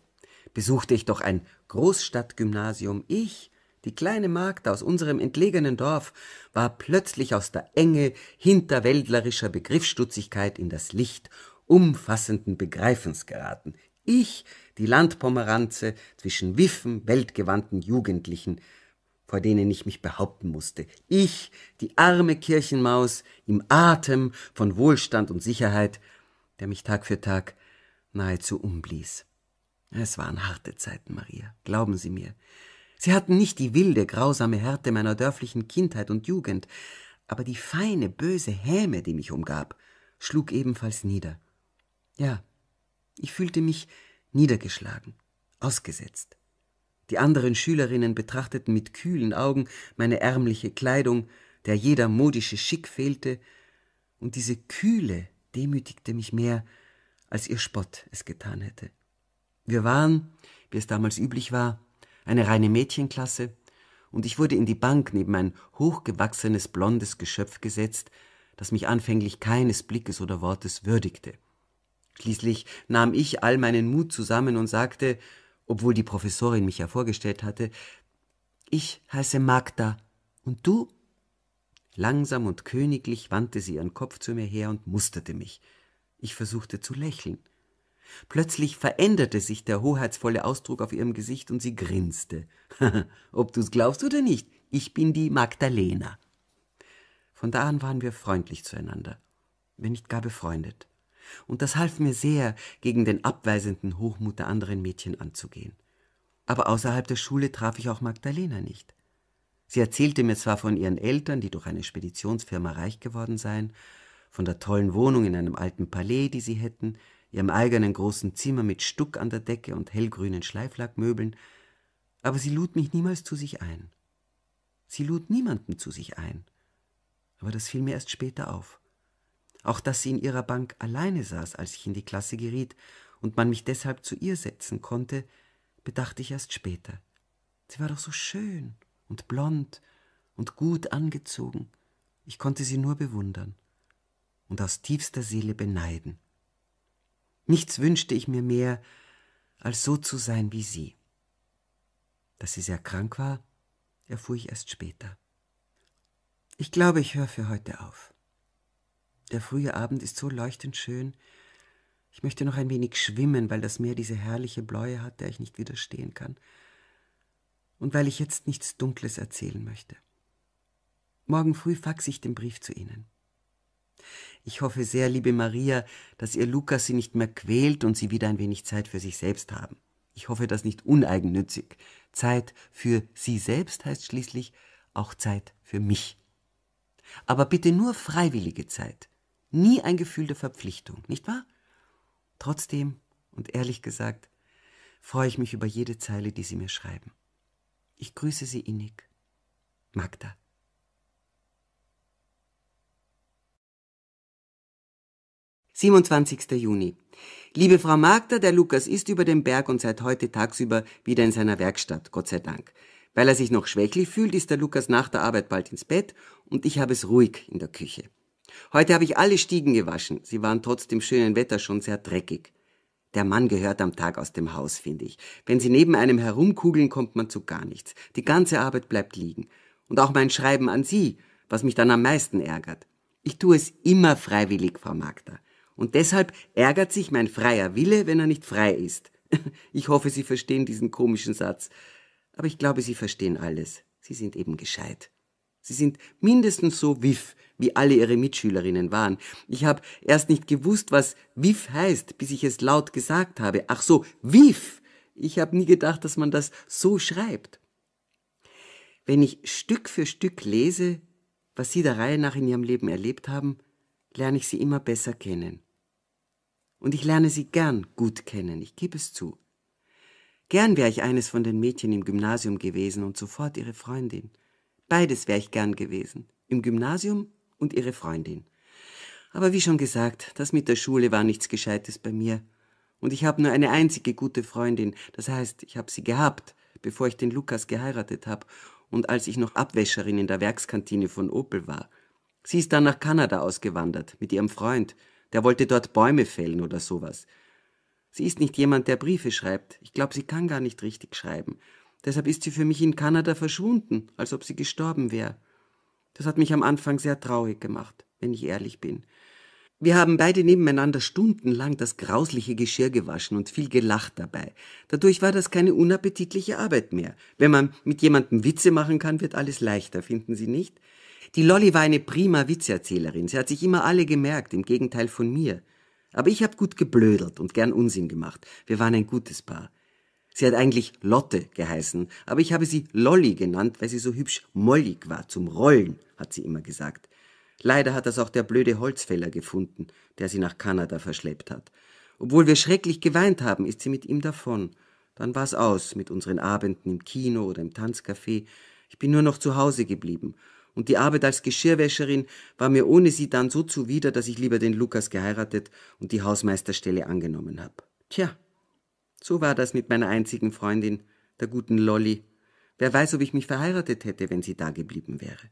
besuchte ich doch ein Großstadtgymnasium, ich, die kleine Magd aus unserem entlegenen Dorf, war plötzlich aus der Enge hinterwäldlerischer Begriffsstutzigkeit in das Licht umfassenden Begreifens geraten. Ich, die Landpomeranze, zwischen wiffen, weltgewandten Jugendlichen, vor denen ich mich behaupten musste. Ich, die arme Kirchenmaus, im Atem von Wohlstand und Sicherheit, der mich Tag für Tag nahezu umblies. Es waren harte Zeiten, Maria, glauben Sie mir. Sie hatten nicht die wilde, grausame Härte meiner dörflichen Kindheit und Jugend, aber die feine, böse Häme, die mich umgab, schlug ebenfalls nieder. Ja, ich fühlte mich niedergeschlagen, ausgesetzt. Die anderen Schülerinnen betrachteten mit kühlen Augen meine ärmliche Kleidung, der jeder modische Schick fehlte, und diese Kühle demütigte mich mehr, als ihr Spott es getan hätte. Wir waren, wie es damals üblich war, eine reine Mädchenklasse, und ich wurde in die Bank neben ein hochgewachsenes blondes Geschöpf gesetzt, das mich anfänglich keines Blickes oder Wortes würdigte. Schließlich nahm ich all meinen Mut zusammen und sagte, obwohl die Professorin mich ja vorgestellt hatte, ich heiße Magda. Und du? Langsam und königlich wandte sie ihren Kopf zu mir her und musterte mich. Ich versuchte zu lächeln. Plötzlich veränderte sich der hoheitsvolle Ausdruck auf ihrem Gesicht und sie grinste. Ob du's glaubst oder nicht, ich bin die Magdalena. Von da an waren wir freundlich zueinander, wenn nicht gar befreundet und das half mir sehr, gegen den abweisenden Hochmut der anderen Mädchen anzugehen. Aber außerhalb der Schule traf ich auch Magdalena nicht. Sie erzählte mir zwar von ihren Eltern, die durch eine Speditionsfirma reich geworden seien, von der tollen Wohnung in einem alten Palais, die sie hätten, ihrem eigenen großen Zimmer mit Stuck an der Decke und hellgrünen Schleiflackmöbeln, aber sie lud mich niemals zu sich ein. Sie lud niemanden zu sich ein. Aber das fiel mir erst später auf auch dass sie in ihrer Bank alleine saß, als ich in die Klasse geriet und man mich deshalb zu ihr setzen konnte, bedachte ich erst später. Sie war doch so schön und blond und gut angezogen. Ich konnte sie nur bewundern und aus tiefster Seele beneiden. Nichts wünschte ich mir mehr, als so zu sein wie sie. Dass sie sehr krank war, erfuhr ich erst später. Ich glaube, ich höre für heute auf. Der frühe Abend ist so leuchtend schön. Ich möchte noch ein wenig schwimmen, weil das Meer diese herrliche Bläue hat, der ich nicht widerstehen kann. Und weil ich jetzt nichts Dunkles erzählen möchte. Morgen früh faxe ich den Brief zu Ihnen. Ich hoffe sehr, liebe Maria, dass Ihr Lukas Sie nicht mehr quält und Sie wieder ein wenig Zeit für sich selbst haben. Ich hoffe das nicht uneigennützig. Zeit für Sie selbst heißt schließlich auch Zeit für mich. Aber bitte nur freiwillige Zeit nie ein Gefühl der Verpflichtung, nicht wahr? Trotzdem, und ehrlich gesagt, freue ich mich über jede Zeile, die Sie mir schreiben. Ich grüße Sie innig. Magda. Siebenundzwanzigster Juni. Liebe Frau Magda, der Lukas ist über den Berg und seit heute tagsüber wieder in seiner Werkstatt, Gott sei Dank. Weil er sich noch schwächlich fühlt, ist der Lukas nach der Arbeit bald ins Bett und ich habe es ruhig in der Küche. Heute habe ich alle Stiegen gewaschen. Sie waren trotz dem schönen Wetter schon sehr dreckig. Der Mann gehört am Tag aus dem Haus, finde ich. Wenn sie neben einem herumkugeln, kommt man zu gar nichts. Die ganze Arbeit bleibt liegen. Und auch mein Schreiben an Sie, was mich dann am meisten ärgert. Ich tue es immer freiwillig, Frau Magda. Und deshalb ärgert sich mein freier Wille, wenn er nicht frei ist. Ich hoffe, Sie verstehen diesen komischen Satz. Aber ich glaube, Sie verstehen alles. Sie sind eben gescheit. Sie sind mindestens so wiff, wie alle ihre Mitschülerinnen waren. Ich habe erst nicht gewusst, was wiff heißt, bis ich es laut gesagt habe. Ach so, wiff. Ich habe nie gedacht, dass man das so schreibt. Wenn ich Stück für Stück lese, was Sie der Reihe nach in Ihrem Leben erlebt haben, lerne ich Sie immer besser kennen. Und ich lerne Sie gern gut kennen, ich gebe es zu. Gern wäre ich eines von den Mädchen im Gymnasium gewesen und sofort ihre Freundin. Beides wäre ich gern gewesen, im Gymnasium und ihre Freundin. Aber wie schon gesagt, das mit der Schule war nichts Gescheites bei mir. Und ich habe nur eine einzige gute Freundin, das heißt, ich habe sie gehabt, bevor ich den Lukas geheiratet habe und als ich noch Abwäscherin in der Werkskantine von Opel war. Sie ist dann nach Kanada ausgewandert mit ihrem Freund, der wollte dort Bäume fällen oder sowas. Sie ist nicht jemand, der Briefe schreibt. Ich glaube, sie kann gar nicht richtig schreiben. Deshalb ist sie für mich in Kanada verschwunden, als ob sie gestorben wäre. Das hat mich am Anfang sehr traurig gemacht, wenn ich ehrlich bin. Wir haben beide nebeneinander stundenlang das grausliche Geschirr gewaschen und viel gelacht dabei. Dadurch war das keine unappetitliche Arbeit mehr. Wenn man mit jemandem Witze machen kann, wird alles leichter, finden Sie nicht? Die Lolly war eine prima Witzerzählerin. Sie hat sich immer alle gemerkt, im Gegenteil von mir. Aber ich habe gut geblödelt und gern Unsinn gemacht. Wir waren ein gutes Paar. Sie hat eigentlich Lotte geheißen, aber ich habe sie Lolli genannt, weil sie so hübsch mollig war, zum Rollen, hat sie immer gesagt. Leider hat das auch der blöde Holzfäller gefunden, der sie nach Kanada verschleppt hat. Obwohl wir schrecklich geweint haben, ist sie mit ihm davon. Dann war's aus mit unseren Abenden im Kino oder im Tanzcafé. Ich bin nur noch zu Hause geblieben. Und die Arbeit als Geschirrwäscherin war mir ohne sie dann so zuwider, dass ich lieber den Lukas geheiratet und die Hausmeisterstelle angenommen habe. Tja, so war das mit meiner einzigen Freundin, der guten Lolly. Wer weiß, ob ich mich verheiratet hätte, wenn sie da geblieben wäre.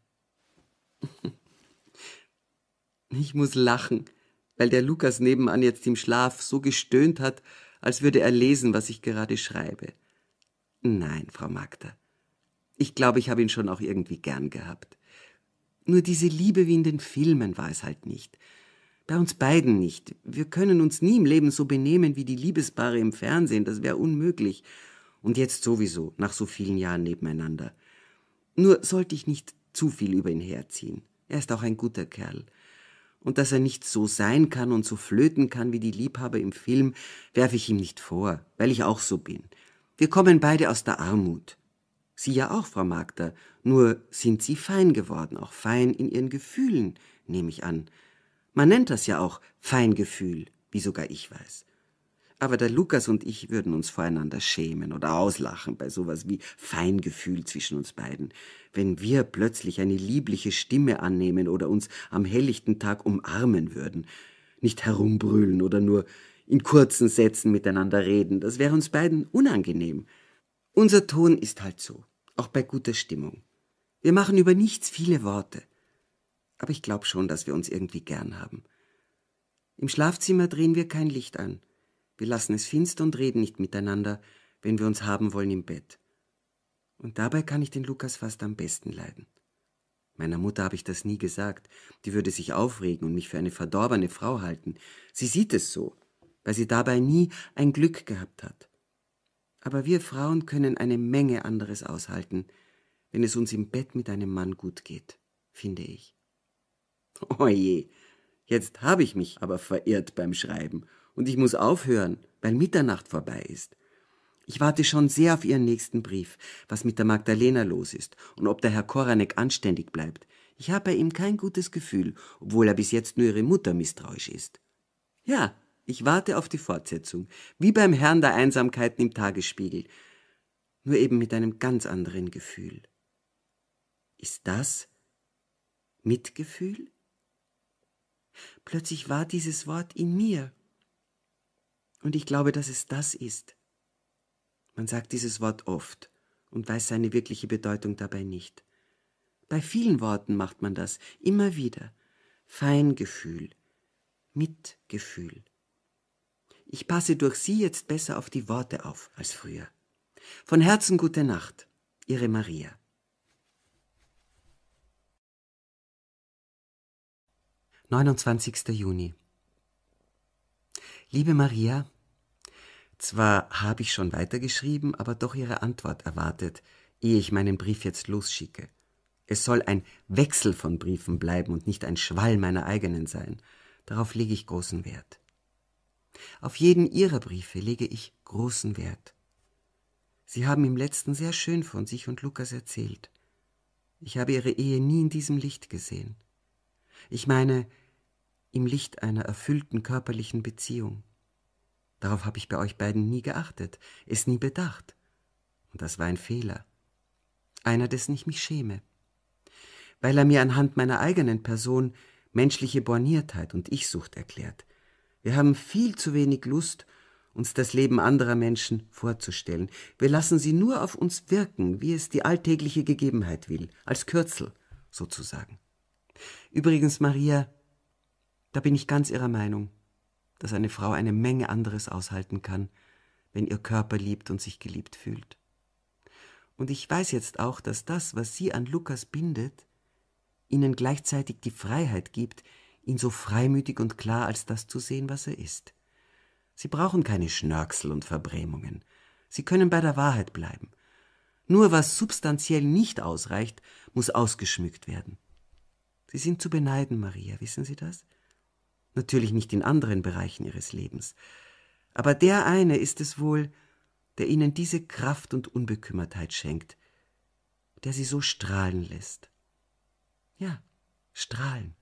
Ich muss lachen, weil der Lukas nebenan jetzt im Schlaf so gestöhnt hat, als würde er lesen, was ich gerade schreibe. Nein, Frau Magda. Ich glaube, ich habe ihn schon auch irgendwie gern gehabt. Nur diese Liebe wie in den Filmen war es halt nicht. Bei uns beiden nicht. Wir können uns nie im Leben so benehmen wie die Liebespaare im Fernsehen, das wäre unmöglich. Und jetzt sowieso, nach so vielen Jahren nebeneinander. Nur sollte ich nicht zu viel über ihn herziehen. Er ist auch ein guter Kerl. Und dass er nicht so sein kann und so flöten kann wie die Liebhaber im Film, werfe ich ihm nicht vor, weil ich auch so bin. Wir kommen beide aus der Armut. Sie ja auch, Frau Magda, nur sind Sie fein geworden, auch fein in Ihren Gefühlen, nehme ich an. Man nennt das ja auch Feingefühl, wie sogar ich weiß. Aber der Lukas und ich würden uns voreinander schämen oder auslachen bei sowas wie Feingefühl zwischen uns beiden, wenn wir plötzlich eine liebliche Stimme annehmen oder uns am helllichten Tag umarmen würden, nicht herumbrüllen oder nur in kurzen Sätzen miteinander reden, das wäre uns beiden unangenehm. Unser Ton ist halt so, auch bei guter Stimmung. Wir machen über nichts viele Worte aber ich glaube schon, dass wir uns irgendwie gern haben. Im Schlafzimmer drehen wir kein Licht an. Wir lassen es finster und reden nicht miteinander, wenn wir uns haben wollen im Bett. Und dabei kann ich den Lukas fast am besten leiden. Meiner Mutter habe ich das nie gesagt. Die würde sich aufregen und mich für eine verdorbene Frau halten. Sie sieht es so, weil sie dabei nie ein Glück gehabt hat. Aber wir Frauen können eine Menge anderes aushalten, wenn es uns im Bett mit einem Mann gut geht, finde ich. Oje, oh jetzt habe ich mich aber verirrt beim Schreiben und ich muss aufhören, weil Mitternacht vorbei ist. Ich warte schon sehr auf Ihren nächsten Brief, was mit der Magdalena los ist und ob der Herr Koranek anständig bleibt. Ich habe bei ihm kein gutes Gefühl, obwohl er bis jetzt nur Ihre Mutter misstrauisch ist. Ja, ich warte auf die Fortsetzung, wie beim Herrn der Einsamkeiten im Tagesspiegel, nur eben mit einem ganz anderen Gefühl. Ist das Mitgefühl? Plötzlich war dieses Wort in mir. Und ich glaube, dass es das ist. Man sagt dieses Wort oft und weiß seine wirkliche Bedeutung dabei nicht. Bei vielen Worten macht man das, immer wieder. Feingefühl, Mitgefühl. Ich passe durch Sie jetzt besser auf die Worte auf als früher. Von Herzen gute Nacht, Ihre Maria. 29. Juni Liebe Maria, zwar habe ich schon weitergeschrieben, aber doch Ihre Antwort erwartet, ehe ich meinen Brief jetzt losschicke. Es soll ein Wechsel von Briefen bleiben und nicht ein Schwall meiner eigenen sein. Darauf lege ich großen Wert. Auf jeden Ihrer Briefe lege ich großen Wert. Sie haben im letzten sehr schön von sich und Lukas erzählt. Ich habe Ihre Ehe nie in diesem Licht gesehen. Ich meine, im Licht einer erfüllten körperlichen Beziehung. Darauf habe ich bei euch beiden nie geachtet, es nie bedacht. Und das war ein Fehler. Einer, dessen ich mich schäme. Weil er mir anhand meiner eigenen Person menschliche Borniertheit und Ichsucht erklärt. Wir haben viel zu wenig Lust, uns das Leben anderer Menschen vorzustellen. Wir lassen sie nur auf uns wirken, wie es die alltägliche Gegebenheit will, als Kürzel sozusagen. Übrigens, Maria, da bin ich ganz Ihrer Meinung, dass eine Frau eine Menge anderes aushalten kann, wenn ihr Körper liebt und sich geliebt fühlt. Und ich weiß jetzt auch, dass das, was Sie an Lukas bindet, Ihnen gleichzeitig die Freiheit gibt, ihn so freimütig und klar als das zu sehen, was er ist. Sie brauchen keine Schnörksel und Verbrämungen. Sie können bei der Wahrheit bleiben. Nur was substanziell nicht ausreicht, muss ausgeschmückt werden. Sie sind zu beneiden, Maria, wissen Sie das? natürlich nicht in anderen Bereichen ihres Lebens. Aber der eine ist es wohl, der ihnen diese Kraft und Unbekümmertheit schenkt, der sie so strahlen lässt. Ja, strahlen.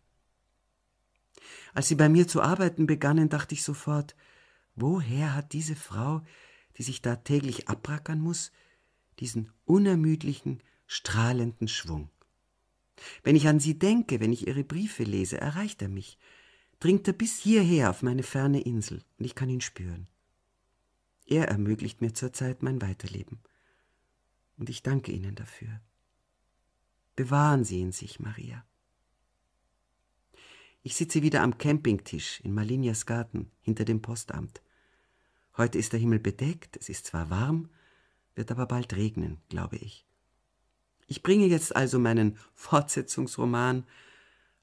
Als sie bei mir zu arbeiten begannen, dachte ich sofort, woher hat diese Frau, die sich da täglich abrackern muss, diesen unermüdlichen, strahlenden Schwung? Wenn ich an sie denke, wenn ich ihre Briefe lese, erreicht er mich, dringt er bis hierher auf meine ferne Insel und ich kann ihn spüren. Er ermöglicht mir zurzeit mein Weiterleben. Und ich danke Ihnen dafür. Bewahren Sie ihn sich, Maria. Ich sitze wieder am Campingtisch in Malinias Garten hinter dem Postamt. Heute ist der Himmel bedeckt, es ist zwar warm, wird aber bald regnen, glaube ich. Ich bringe jetzt also meinen Fortsetzungsroman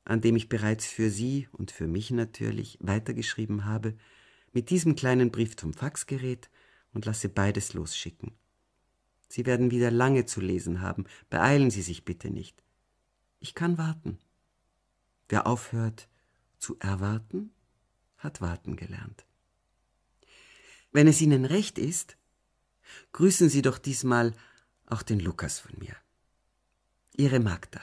an dem ich bereits für Sie und für mich natürlich weitergeschrieben habe, mit diesem kleinen Brief zum Faxgerät und lasse beides losschicken. Sie werden wieder lange zu lesen haben, beeilen Sie sich bitte nicht. Ich kann warten. Wer aufhört zu erwarten, hat warten gelernt. Wenn es Ihnen recht ist, grüßen Sie doch diesmal auch den Lukas von mir. Ihre Magda.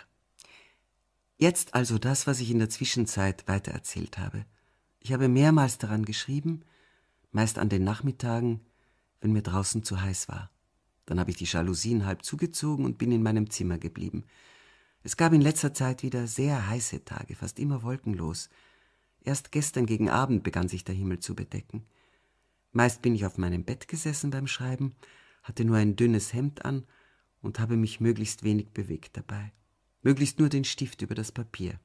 Jetzt also das, was ich in der Zwischenzeit weitererzählt habe. Ich habe mehrmals daran geschrieben, meist an den Nachmittagen, wenn mir draußen zu heiß war. Dann habe ich die Jalousien halb zugezogen und bin in meinem Zimmer geblieben. Es gab in letzter Zeit wieder sehr heiße Tage, fast immer wolkenlos. Erst gestern gegen Abend begann sich der Himmel zu bedecken. Meist bin ich auf meinem Bett gesessen beim Schreiben, hatte nur ein dünnes Hemd an und habe mich möglichst wenig bewegt dabei möglichst nur den Stift über das Papier.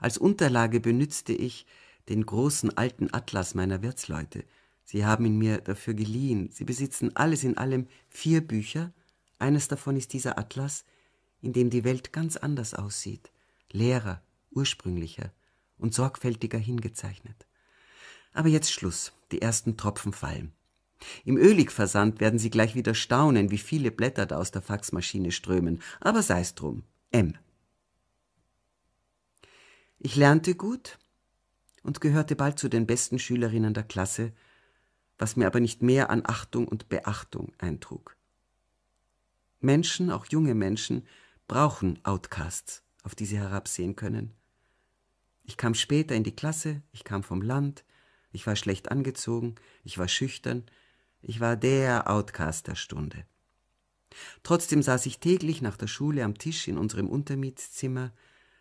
Als Unterlage benützte ich den großen alten Atlas meiner Wirtsleute. Sie haben ihn mir dafür geliehen. Sie besitzen alles in allem vier Bücher. Eines davon ist dieser Atlas, in dem die Welt ganz anders aussieht, leerer, ursprünglicher und sorgfältiger hingezeichnet. Aber jetzt Schluss, die ersten Tropfen fallen. Im Ölig-Versand werden Sie gleich wieder staunen, wie viele Blätter da aus der Faxmaschine strömen, aber sei's drum. M. Ich lernte gut und gehörte bald zu den besten Schülerinnen der Klasse, was mir aber nicht mehr an Achtung und Beachtung eintrug. Menschen, auch junge Menschen, brauchen Outcasts, auf die sie herabsehen können. Ich kam später in die Klasse, ich kam vom Land, ich war schlecht angezogen, ich war schüchtern, ich war der Outcast der Stunde. Trotzdem saß ich täglich nach der Schule am Tisch in unserem Untermietzimmer,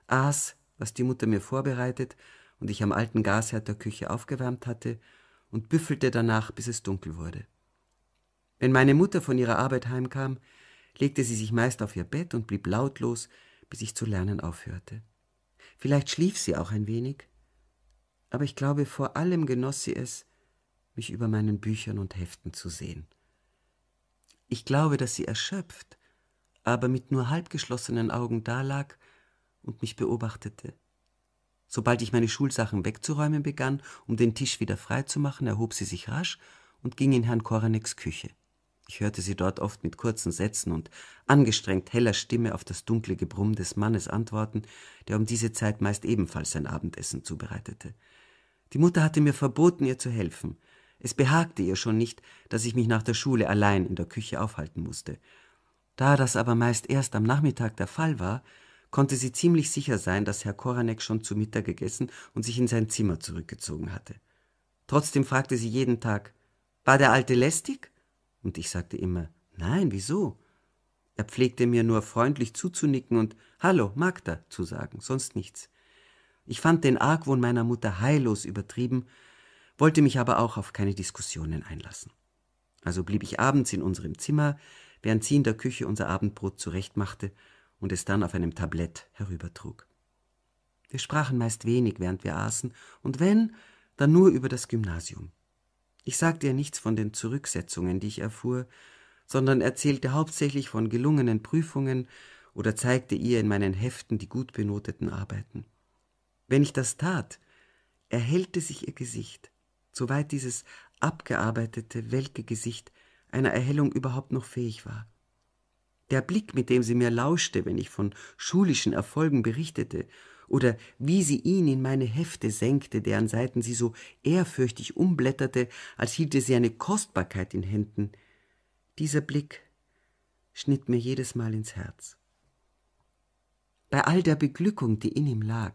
aß, was die Mutter mir vorbereitet und ich am alten Gasherd der Küche aufgewärmt hatte, und büffelte danach, bis es dunkel wurde. Wenn meine Mutter von ihrer Arbeit heimkam, legte sie sich meist auf ihr Bett und blieb lautlos, bis ich zu lernen aufhörte. Vielleicht schlief sie auch ein wenig, aber ich glaube, vor allem genoss sie es, mich über meinen Büchern und Heften zu sehen. Ich glaube, dass sie erschöpft, aber mit nur halbgeschlossenen Augen dalag und mich beobachtete. Sobald ich meine Schulsachen wegzuräumen begann, um den Tisch wieder freizumachen, erhob sie sich rasch und ging in Herrn Koraneks Küche. Ich hörte sie dort oft mit kurzen Sätzen und angestrengt heller Stimme auf das dunkle Gebrumm des Mannes antworten, der um diese Zeit meist ebenfalls sein Abendessen zubereitete. Die Mutter hatte mir verboten, ihr zu helfen, es behagte ihr schon nicht, dass ich mich nach der Schule allein in der Küche aufhalten musste. Da das aber meist erst am Nachmittag der Fall war, konnte sie ziemlich sicher sein, dass Herr Koranek schon zu Mittag gegessen und sich in sein Zimmer zurückgezogen hatte. Trotzdem fragte sie jeden Tag, war der Alte lästig? Und ich sagte immer, nein, wieso? Er pflegte mir nur freundlich zuzunicken und Hallo, Magda zu sagen, sonst nichts. Ich fand den Argwohn meiner Mutter heillos übertrieben wollte mich aber auch auf keine Diskussionen einlassen. Also blieb ich abends in unserem Zimmer, während sie in der Küche unser Abendbrot zurechtmachte und es dann auf einem Tablett herübertrug. Wir sprachen meist wenig, während wir aßen, und wenn, dann nur über das Gymnasium. Ich sagte ihr nichts von den Zurücksetzungen, die ich erfuhr, sondern erzählte hauptsächlich von gelungenen Prüfungen oder zeigte ihr in meinen Heften die gut benoteten Arbeiten. Wenn ich das tat, erhellte sich ihr Gesicht, soweit dieses abgearbeitete, welke Gesicht einer Erhellung überhaupt noch fähig war. Der Blick, mit dem sie mir lauschte, wenn ich von schulischen Erfolgen berichtete, oder wie sie ihn in meine Hefte senkte, deren Seiten sie so ehrfürchtig umblätterte, als hielte sie eine Kostbarkeit in Händen, dieser Blick schnitt mir jedes Mal ins Herz. Bei all der Beglückung, die in ihm lag,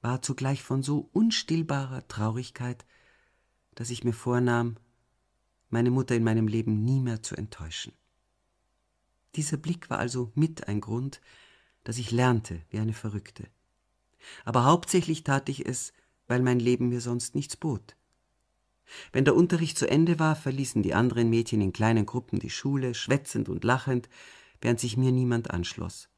war zugleich von so unstillbarer Traurigkeit dass ich mir vornahm, meine Mutter in meinem Leben nie mehr zu enttäuschen. Dieser Blick war also mit ein Grund, dass ich lernte wie eine Verrückte. Aber hauptsächlich tat ich es, weil mein Leben mir sonst nichts bot. Wenn der Unterricht zu Ende war, verließen die anderen Mädchen in kleinen Gruppen die Schule, schwätzend und lachend, während sich mir niemand anschloss.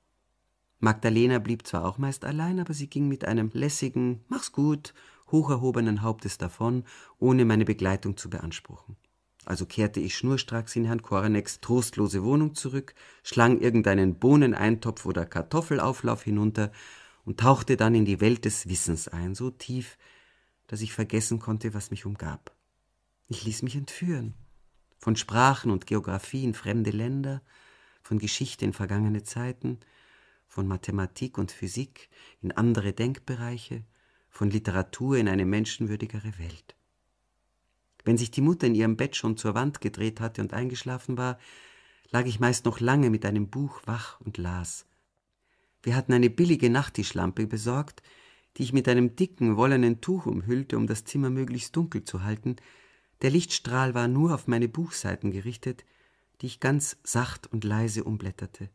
Magdalena blieb zwar auch meist allein, aber sie ging mit einem lässigen Mach's gut hocherhobenen Hauptes davon, ohne meine Begleitung zu beanspruchen. Also kehrte ich schnurstracks in Herrn Korenecks trostlose Wohnung zurück, schlang irgendeinen Bohneneintopf oder Kartoffelauflauf hinunter und tauchte dann in die Welt des Wissens ein, so tief, dass ich vergessen konnte, was mich umgab. Ich ließ mich entführen von Sprachen und Geographien fremde Länder, von Geschichte in vergangene Zeiten, von Mathematik und Physik in andere Denkbereiche, von Literatur in eine menschenwürdigere Welt. Wenn sich die Mutter in ihrem Bett schon zur Wand gedreht hatte und eingeschlafen war, lag ich meist noch lange mit einem Buch wach und las. Wir hatten eine billige Nachttischlampe besorgt, die ich mit einem dicken, wollenen Tuch umhüllte, um das Zimmer möglichst dunkel zu halten. Der Lichtstrahl war nur auf meine Buchseiten gerichtet, die ich ganz sacht und leise umblätterte.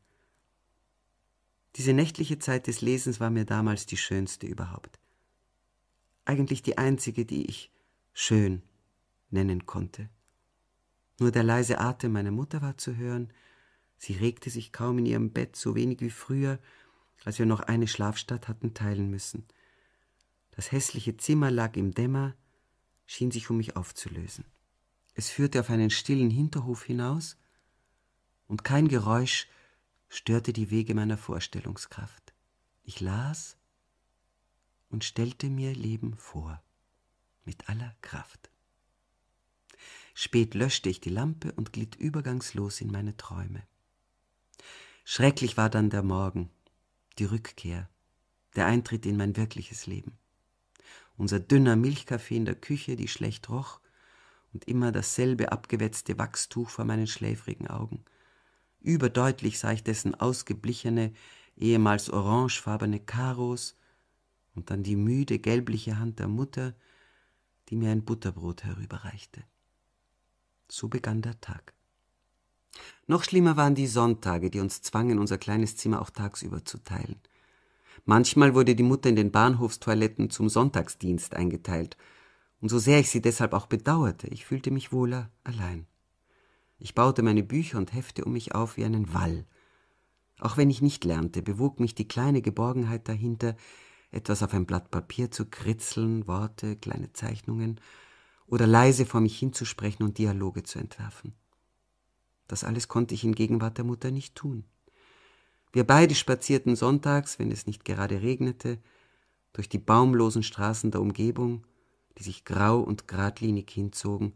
Diese nächtliche Zeit des Lesens war mir damals die schönste überhaupt eigentlich die einzige, die ich schön nennen konnte. Nur der leise Atem meiner Mutter war zu hören, sie regte sich kaum in ihrem Bett, so wenig wie früher, als wir noch eine Schlafstadt hatten teilen müssen. Das hässliche Zimmer lag im Dämmer, schien sich um mich aufzulösen. Es führte auf einen stillen Hinterhof hinaus, und kein Geräusch störte die Wege meiner Vorstellungskraft. Ich las und stellte mir Leben vor, mit aller Kraft. Spät löschte ich die Lampe und glitt übergangslos in meine Träume. Schrecklich war dann der Morgen, die Rückkehr, der Eintritt in mein wirkliches Leben. Unser dünner Milchkaffee in der Küche, die schlecht roch, und immer dasselbe abgewetzte Wachstuch vor meinen schläfrigen Augen. Überdeutlich sah ich dessen ausgeblichene, ehemals orangefarbene Karos und dann die müde gelbliche Hand der Mutter, die mir ein Butterbrot herüberreichte. So begann der Tag. Noch schlimmer waren die Sonntage, die uns zwangen, unser kleines Zimmer auch tagsüber zu teilen. Manchmal wurde die Mutter in den Bahnhofstoiletten zum Sonntagsdienst eingeteilt, und so sehr ich sie deshalb auch bedauerte, ich fühlte mich wohler allein. Ich baute meine Bücher und Hefte um mich auf wie einen Wall. Auch wenn ich nicht lernte, bewog mich die kleine Geborgenheit dahinter, etwas auf ein Blatt Papier zu kritzeln, Worte, kleine Zeichnungen oder leise vor mich hinzusprechen und Dialoge zu entwerfen. Das alles konnte ich in Gegenwart der Mutter nicht tun. Wir beide spazierten sonntags, wenn es nicht gerade regnete, durch die baumlosen Straßen der Umgebung, die sich grau und geradlinig hinzogen,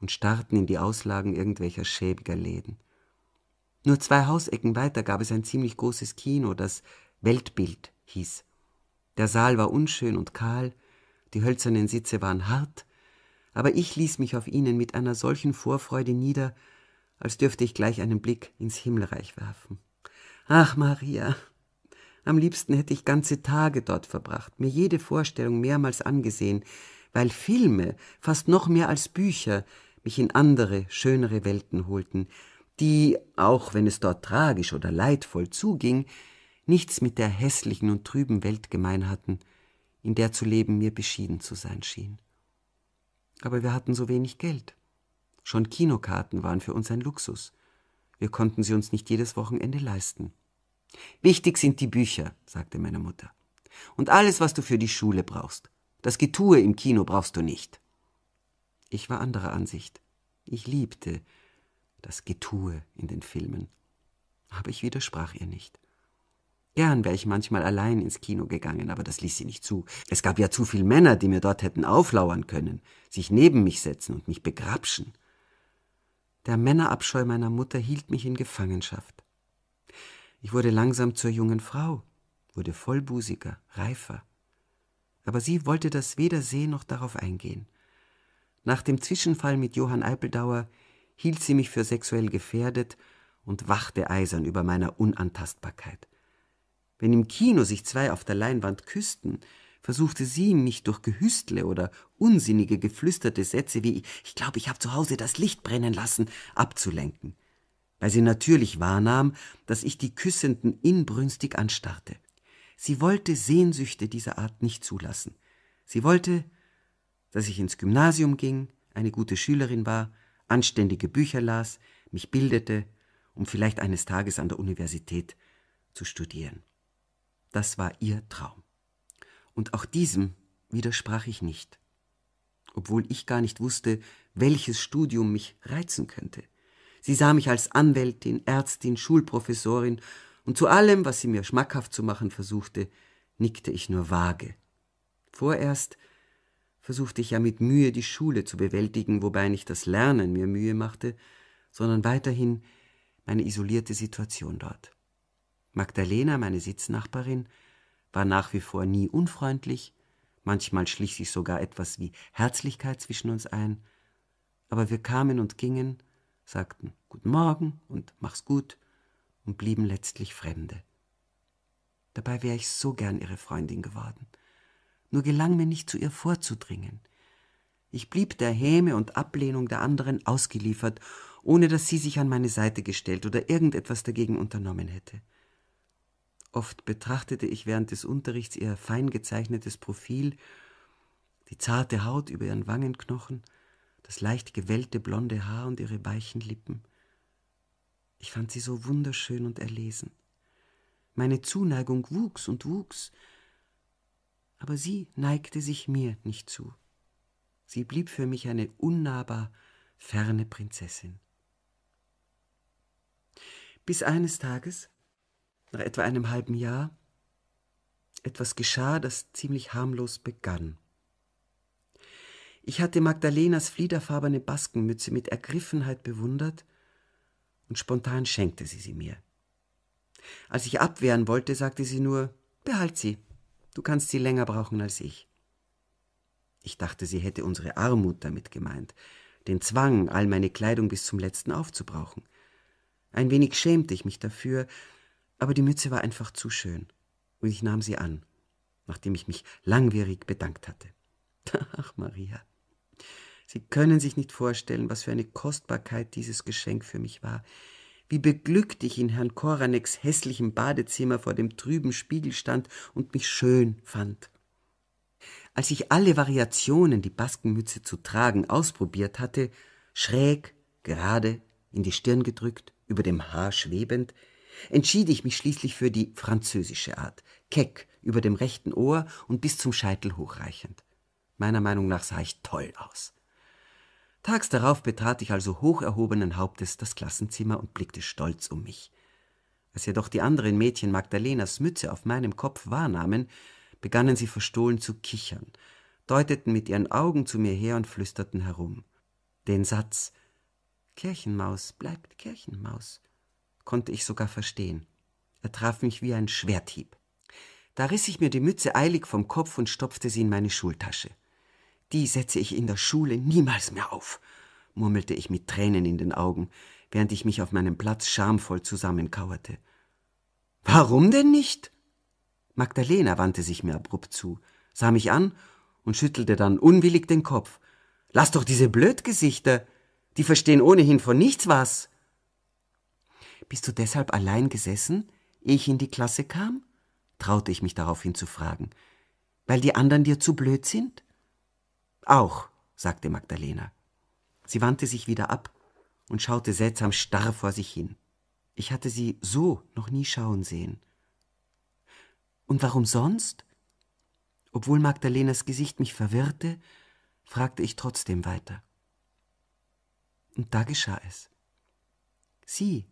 und starrten in die Auslagen irgendwelcher schäbiger Läden. Nur zwei Hausecken weiter gab es ein ziemlich großes Kino, das Weltbild hieß der Saal war unschön und kahl, die hölzernen Sitze waren hart, aber ich ließ mich auf ihnen mit einer solchen Vorfreude nieder, als dürfte ich gleich einen Blick ins Himmelreich werfen. Ach, Maria, am liebsten hätte ich ganze Tage dort verbracht, mir jede Vorstellung mehrmals angesehen, weil Filme, fast noch mehr als Bücher, mich in andere, schönere Welten holten, die, auch wenn es dort tragisch oder leidvoll zuging, nichts mit der hässlichen und trüben Welt gemein hatten, in der zu leben mir beschieden zu sein schien. Aber wir hatten so wenig Geld. Schon Kinokarten waren für uns ein Luxus. Wir konnten sie uns nicht jedes Wochenende leisten. Wichtig sind die Bücher, sagte meine Mutter. Und alles, was du für die Schule brauchst. Das Getue im Kino brauchst du nicht. Ich war anderer Ansicht. Ich liebte das Getue in den Filmen. Aber ich widersprach ihr nicht. Gern wäre ich manchmal allein ins Kino gegangen, aber das ließ sie nicht zu. Es gab ja zu viel Männer, die mir dort hätten auflauern können, sich neben mich setzen und mich begrapschen. Der Männerabscheu meiner Mutter hielt mich in Gefangenschaft. Ich wurde langsam zur jungen Frau, wurde vollbusiger, reifer. Aber sie wollte das weder sehen noch darauf eingehen. Nach dem Zwischenfall mit Johann Eipeldauer hielt sie mich für sexuell gefährdet und wachte eisern über meiner Unantastbarkeit. Wenn im Kino sich zwei auf der Leinwand küssten, versuchte sie mich durch Gehüstle oder unsinnige geflüsterte Sätze wie Ich glaube, ich habe zu Hause das Licht brennen lassen abzulenken, weil sie natürlich wahrnahm, dass ich die Küssenden inbrünstig anstarrte. Sie wollte Sehnsüchte dieser Art nicht zulassen. Sie wollte, dass ich ins Gymnasium ging, eine gute Schülerin war, anständige Bücher las, mich bildete, um vielleicht eines Tages an der Universität zu studieren das war ihr Traum. Und auch diesem widersprach ich nicht, obwohl ich gar nicht wusste, welches Studium mich reizen könnte. Sie sah mich als Anwältin, Ärztin, Schulprofessorin, und zu allem, was sie mir schmackhaft zu machen versuchte, nickte ich nur vage. Vorerst versuchte ich ja mit Mühe die Schule zu bewältigen, wobei nicht das Lernen mir Mühe machte, sondern weiterhin meine isolierte Situation dort. Magdalena, meine Sitznachbarin, war nach wie vor nie unfreundlich, manchmal schlich sich sogar etwas wie Herzlichkeit zwischen uns ein, aber wir kamen und gingen, sagten Guten Morgen und mach's gut und blieben letztlich Fremde. Dabei wäre ich so gern ihre Freundin geworden, nur gelang mir nicht zu ihr vorzudringen. Ich blieb der Häme und Ablehnung der anderen ausgeliefert, ohne dass sie sich an meine Seite gestellt oder irgendetwas dagegen unternommen hätte. Oft betrachtete ich während des Unterrichts ihr fein gezeichnetes Profil, die zarte Haut über ihren Wangenknochen, das leicht gewellte blonde Haar und ihre weichen Lippen. Ich fand sie so wunderschön und erlesen. Meine Zuneigung wuchs und wuchs, aber sie neigte sich mir nicht zu. Sie blieb für mich eine unnahbar ferne Prinzessin. Bis eines Tages, nach etwa einem halben Jahr etwas geschah, das ziemlich harmlos begann. Ich hatte Magdalenas fliederfarbene Baskenmütze mit Ergriffenheit bewundert und spontan schenkte sie sie mir. Als ich abwehren wollte, sagte sie nur, behalt sie, du kannst sie länger brauchen als ich. Ich dachte, sie hätte unsere Armut damit gemeint, den Zwang, all meine Kleidung bis zum letzten aufzubrauchen. Ein wenig schämte ich mich dafür, aber die Mütze war einfach zu schön, und ich nahm sie an, nachdem ich mich langwierig bedankt hatte. Ach, Maria, Sie können sich nicht vorstellen, was für eine Kostbarkeit dieses Geschenk für mich war, wie beglückt ich in Herrn Koraneks hässlichem Badezimmer vor dem trüben Spiegel stand und mich schön fand. Als ich alle Variationen, die Baskenmütze zu tragen, ausprobiert hatte, schräg, gerade, in die Stirn gedrückt, über dem Haar schwebend, entschied ich mich schließlich für die französische Art, keck, über dem rechten Ohr und bis zum Scheitel hochreichend. Meiner Meinung nach sah ich toll aus. Tags darauf betrat ich also hoch erhobenen Hauptes das Klassenzimmer und blickte stolz um mich. Als jedoch die anderen Mädchen Magdalenas Mütze auf meinem Kopf wahrnahmen, begannen sie verstohlen zu kichern, deuteten mit ihren Augen zu mir her und flüsterten herum. Den Satz Kirchenmaus bleibt Kirchenmaus konnte ich sogar verstehen. Er traf mich wie ein Schwerthieb. Da riss ich mir die Mütze eilig vom Kopf und stopfte sie in meine Schultasche. Die setze ich in der Schule niemals mehr auf, murmelte ich mit Tränen in den Augen, während ich mich auf meinem Platz schamvoll zusammenkauerte. Warum denn nicht? Magdalena wandte sich mir abrupt zu, sah mich an und schüttelte dann unwillig den Kopf. Lass doch diese Blödgesichter, die verstehen ohnehin von nichts was. Bist du deshalb allein gesessen, ehe ich in die Klasse kam? traute ich mich daraufhin zu fragen. Weil die anderen dir zu blöd sind? Auch, sagte Magdalena. Sie wandte sich wieder ab und schaute seltsam starr vor sich hin. Ich hatte sie so noch nie schauen sehen. Und warum sonst? Obwohl Magdalenas Gesicht mich verwirrte, fragte ich trotzdem weiter. Und da geschah es. Sie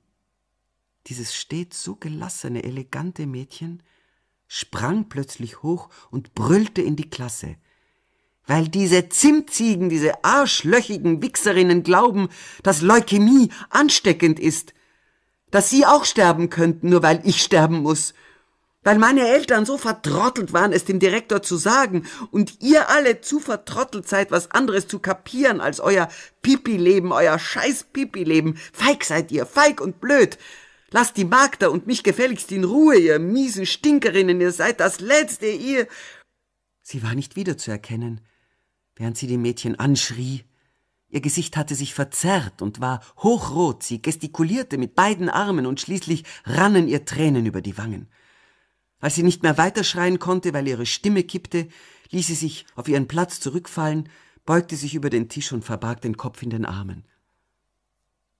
dieses stets so gelassene, elegante Mädchen sprang plötzlich hoch und brüllte in die Klasse. Weil diese Zimtziegen, diese arschlöchigen Wichserinnen glauben, dass Leukämie ansteckend ist, dass sie auch sterben könnten, nur weil ich sterben muss, weil meine Eltern so vertrottelt waren, es dem Direktor zu sagen und ihr alle zu vertrottelt seid, was anderes zu kapieren als euer Pipi-Leben, euer scheiß Pipi-Leben. Feig seid ihr, feig und blöd. Lasst die Magda und mich gefälligst in Ruhe, ihr miesen Stinkerinnen, ihr seid das Letzte, ihr. Sie war nicht wiederzuerkennen, während sie die Mädchen anschrie. Ihr Gesicht hatte sich verzerrt und war hochrot, sie gestikulierte mit beiden Armen und schließlich rannen ihr Tränen über die Wangen. Als sie nicht mehr weiterschreien konnte, weil ihre Stimme kippte, ließ sie sich auf ihren Platz zurückfallen, beugte sich über den Tisch und verbarg den Kopf in den Armen.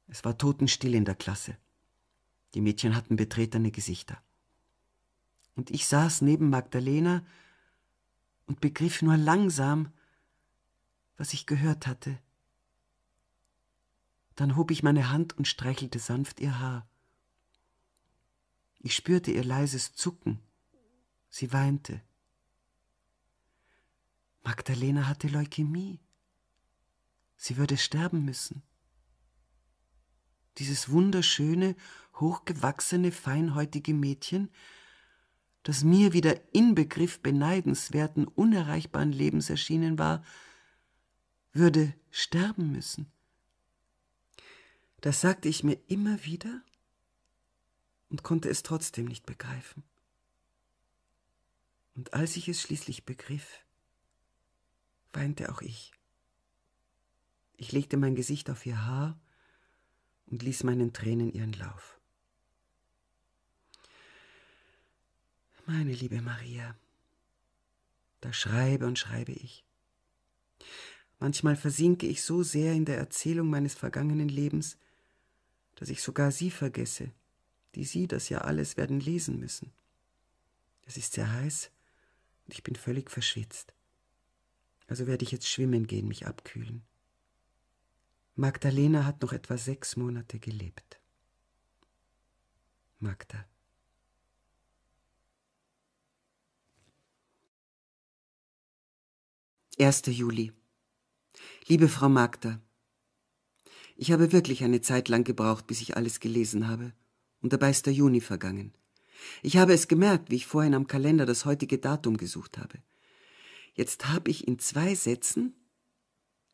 Es war totenstill in der Klasse. Die Mädchen hatten betretene Gesichter. Und ich saß neben Magdalena und begriff nur langsam, was ich gehört hatte. Dann hob ich meine Hand und streichelte sanft ihr Haar. Ich spürte ihr leises Zucken. Sie weinte. Magdalena hatte Leukämie. Sie würde sterben müssen dieses wunderschöne, hochgewachsene, feinhäutige Mädchen, das mir wie der Inbegriff beneidenswerten, unerreichbaren Lebens erschienen war, würde sterben müssen. Das sagte ich mir immer wieder und konnte es trotzdem nicht begreifen. Und als ich es schließlich begriff, weinte auch ich. Ich legte mein Gesicht auf ihr Haar, und ließ meinen Tränen ihren Lauf. Meine liebe Maria, da schreibe und schreibe ich. Manchmal versinke ich so sehr in der Erzählung meines vergangenen Lebens, dass ich sogar Sie vergesse, die Sie das ja alles werden lesen müssen. Es ist sehr heiß und ich bin völlig verschwitzt. Also werde ich jetzt schwimmen gehen, mich abkühlen. Magdalena hat noch etwa sechs Monate gelebt. Magda. Erste Juli. Liebe Frau Magda, ich habe wirklich eine Zeit lang gebraucht, bis ich alles gelesen habe, und dabei ist der Juni vergangen. Ich habe es gemerkt, wie ich vorhin am Kalender das heutige Datum gesucht habe. Jetzt habe ich in zwei Sätzen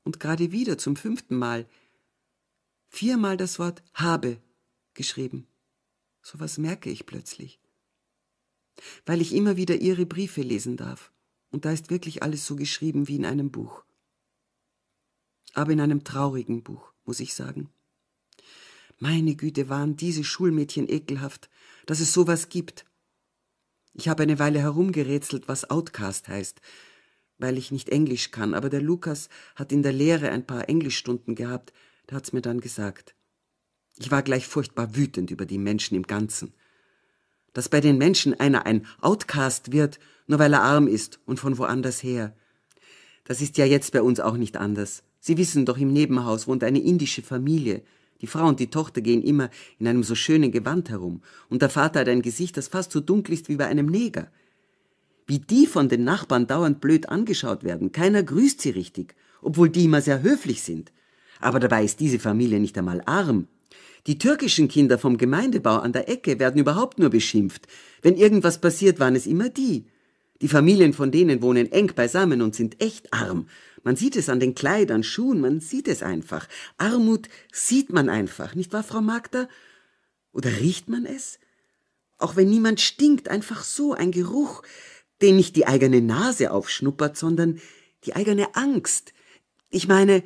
und gerade wieder zum fünften Mal. Viermal das Wort habe geschrieben. So was merke ich plötzlich. Weil ich immer wieder ihre Briefe lesen darf. Und da ist wirklich alles so geschrieben wie in einem Buch. Aber in einem traurigen Buch, muss ich sagen. Meine Güte, waren diese Schulmädchen ekelhaft, dass es sowas gibt. Ich habe eine Weile herumgerätselt, was Outcast heißt, weil ich nicht Englisch kann, aber der Lukas hat in der Lehre ein paar Englischstunden gehabt, der hat's mir dann gesagt. Ich war gleich furchtbar wütend über die Menschen im Ganzen. Dass bei den Menschen einer ein Outcast wird, nur weil er arm ist und von woanders her. Das ist ja jetzt bei uns auch nicht anders. Sie wissen doch, im Nebenhaus wohnt eine indische Familie. Die Frau und die Tochter gehen immer in einem so schönen Gewand herum, und der Vater hat ein Gesicht, das fast so dunkel ist wie bei einem Neger wie die von den Nachbarn dauernd blöd angeschaut werden. Keiner grüßt sie richtig, obwohl die immer sehr höflich sind. Aber dabei ist diese Familie nicht einmal arm. Die türkischen Kinder vom Gemeindebau an der Ecke werden überhaupt nur beschimpft. Wenn irgendwas passiert, waren es immer die. Die Familien von denen wohnen eng beisammen und sind echt arm. Man sieht es an den Kleidern, Schuhen, man sieht es einfach. Armut sieht man einfach, nicht wahr, Frau Magda? Oder riecht man es? Auch wenn niemand stinkt, einfach so ein Geruch, den nicht die eigene Nase aufschnuppert, sondern die eigene Angst. Ich meine,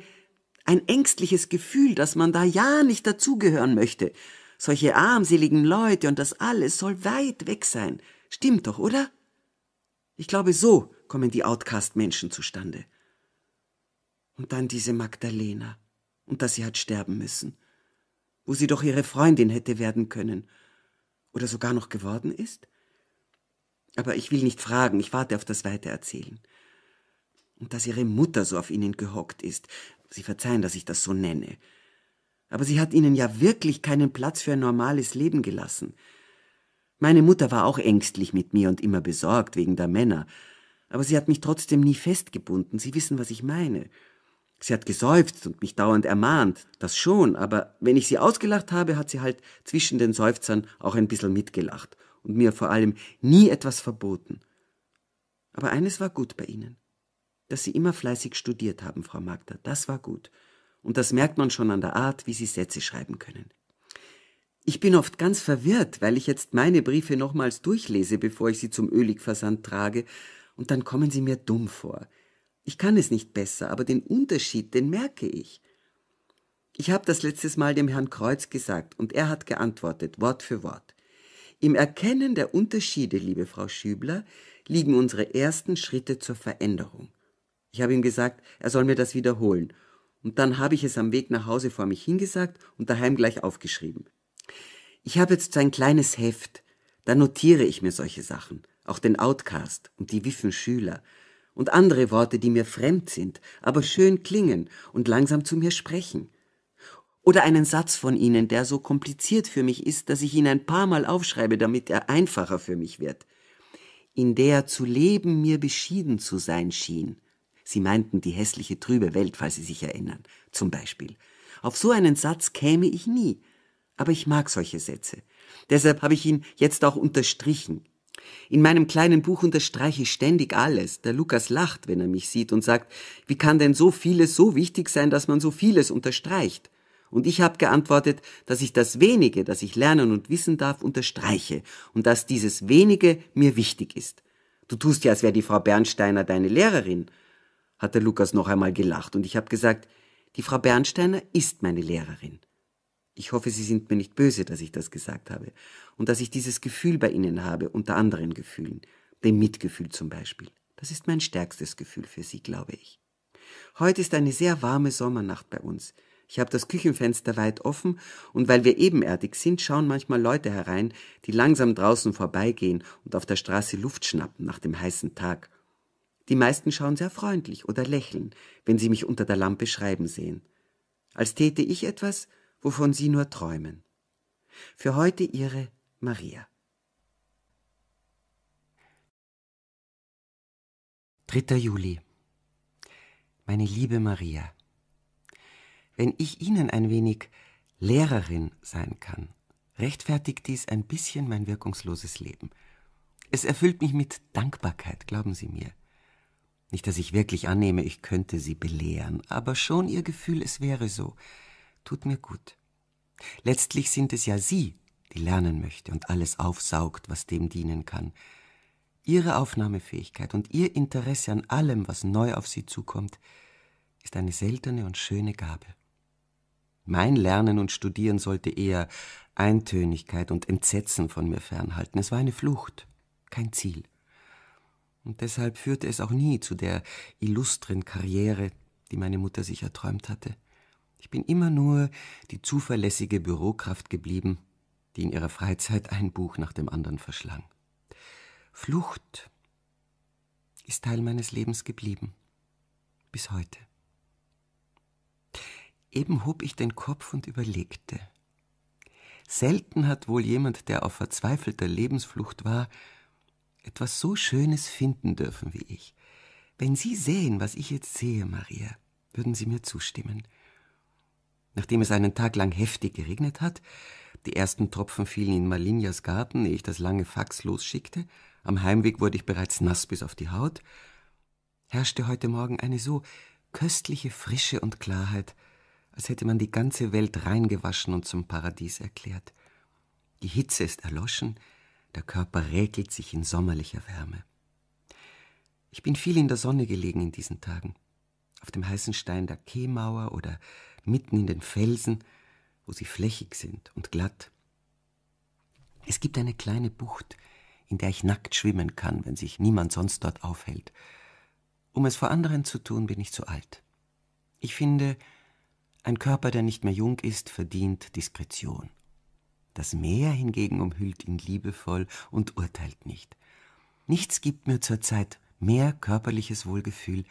ein ängstliches Gefühl, dass man da ja nicht dazugehören möchte. Solche armseligen Leute und das alles soll weit weg sein. Stimmt doch, oder? Ich glaube, so kommen die Outcast-Menschen zustande. Und dann diese Magdalena. Und dass sie hat sterben müssen. Wo sie doch ihre Freundin hätte werden können. Oder sogar noch geworden ist. Aber ich will nicht fragen, ich warte auf das Weitererzählen. Und dass ihre Mutter so auf ihnen gehockt ist, Sie verzeihen, dass ich das so nenne. Aber sie hat ihnen ja wirklich keinen Platz für ein normales Leben gelassen. Meine Mutter war auch ängstlich mit mir und immer besorgt wegen der Männer, aber sie hat mich trotzdem nie festgebunden, Sie wissen, was ich meine. Sie hat geseufzt und mich dauernd ermahnt, das schon, aber wenn ich sie ausgelacht habe, hat sie halt zwischen den Seufzern auch ein bisschen mitgelacht und mir vor allem nie etwas verboten. Aber eines war gut bei Ihnen, dass Sie immer fleißig studiert haben, Frau Magda, das war gut. Und das merkt man schon an der Art, wie Sie Sätze schreiben können. Ich bin oft ganz verwirrt, weil ich jetzt meine Briefe nochmals durchlese, bevor ich sie zum Öligversand trage, und dann kommen sie mir dumm vor. Ich kann es nicht besser, aber den Unterschied, den merke ich. Ich habe das letztes Mal dem Herrn Kreuz gesagt, und er hat geantwortet, Wort für Wort. Im Erkennen der Unterschiede, liebe Frau Schübler, liegen unsere ersten Schritte zur Veränderung. Ich habe ihm gesagt, er soll mir das wiederholen. Und dann habe ich es am Weg nach Hause vor mich hingesagt und daheim gleich aufgeschrieben. Ich habe jetzt ein kleines Heft. Da notiere ich mir solche Sachen. Auch den Outcast und die wiffen Schüler. Und andere Worte, die mir fremd sind, aber schön klingen und langsam zu mir sprechen. Oder einen Satz von Ihnen, der so kompliziert für mich ist, dass ich ihn ein paar Mal aufschreibe, damit er einfacher für mich wird. In der zu leben mir beschieden zu sein schien. Sie meinten die hässliche trübe Welt, falls Sie sich erinnern, zum Beispiel. Auf so einen Satz käme ich nie. Aber ich mag solche Sätze. Deshalb habe ich ihn jetzt auch unterstrichen. In meinem kleinen Buch unterstreiche ich ständig alles. Der Lukas lacht, wenn er mich sieht und sagt, wie kann denn so vieles so wichtig sein, dass man so vieles unterstreicht? Und ich habe geantwortet, dass ich das wenige, das ich lernen und wissen darf, unterstreiche und dass dieses wenige mir wichtig ist. Du tust ja, als wäre die Frau Bernsteiner deine Lehrerin, hat der Lukas noch einmal gelacht, und ich habe gesagt, die Frau Bernsteiner ist meine Lehrerin. Ich hoffe, Sie sind mir nicht böse, dass ich das gesagt habe und dass ich dieses Gefühl bei Ihnen habe, unter anderen Gefühlen, dem Mitgefühl zum Beispiel. Das ist mein stärkstes Gefühl für Sie, glaube ich. Heute ist eine sehr warme Sommernacht bei uns. Ich habe das Küchenfenster weit offen, und weil wir ebenerdig sind, schauen manchmal Leute herein, die langsam draußen vorbeigehen und auf der Straße Luft schnappen nach dem heißen Tag. Die meisten schauen sehr freundlich oder lächeln, wenn sie mich unter der Lampe schreiben sehen. Als täte ich etwas, wovon sie nur träumen. Für heute ihre Maria. Dritter Juli. Meine liebe Maria, wenn ich Ihnen ein wenig Lehrerin sein kann, rechtfertigt dies ein bisschen mein wirkungsloses Leben. Es erfüllt mich mit Dankbarkeit, glauben Sie mir. Nicht, dass ich wirklich annehme, ich könnte Sie belehren, aber schon Ihr Gefühl, es wäre so, tut mir gut. Letztlich sind es ja Sie, die lernen möchte und alles aufsaugt, was dem dienen kann. Ihre Aufnahmefähigkeit und Ihr Interesse an allem, was neu auf Sie zukommt, ist eine seltene und schöne Gabe. Mein Lernen und Studieren sollte eher Eintönigkeit und Entsetzen von mir fernhalten. Es war eine Flucht, kein Ziel. Und deshalb führte es auch nie zu der illustren Karriere, die meine Mutter sich erträumt hatte. Ich bin immer nur die zuverlässige Bürokraft geblieben, die in ihrer Freizeit ein Buch nach dem anderen verschlang. Flucht ist Teil meines Lebens geblieben. Bis heute. Eben hob ich den Kopf und überlegte. Selten hat wohl jemand, der auf verzweifelter Lebensflucht war, etwas so Schönes finden dürfen wie ich. Wenn Sie sehen, was ich jetzt sehe, Maria, würden Sie mir zustimmen. Nachdem es einen Tag lang heftig geregnet hat, die ersten Tropfen fielen in Malinjas Garten, ehe ich das lange Fax losschickte, am Heimweg wurde ich bereits nass bis auf die Haut, herrschte heute Morgen eine so köstliche Frische und Klarheit, als hätte man die ganze Welt reingewaschen und zum Paradies erklärt. Die Hitze ist erloschen, der Körper räkelt sich in sommerlicher Wärme. Ich bin viel in der Sonne gelegen in diesen Tagen, auf dem heißen Stein der Kehmauer oder mitten in den Felsen, wo sie flächig sind und glatt. Es gibt eine kleine Bucht, in der ich nackt schwimmen kann, wenn sich niemand sonst dort aufhält. Um es vor anderen zu tun, bin ich zu alt. Ich finde, ein Körper, der nicht mehr jung ist, verdient Diskretion. Das Meer hingegen umhüllt ihn liebevoll und urteilt nicht. Nichts gibt mir zurzeit mehr körperliches Wohlgefühl,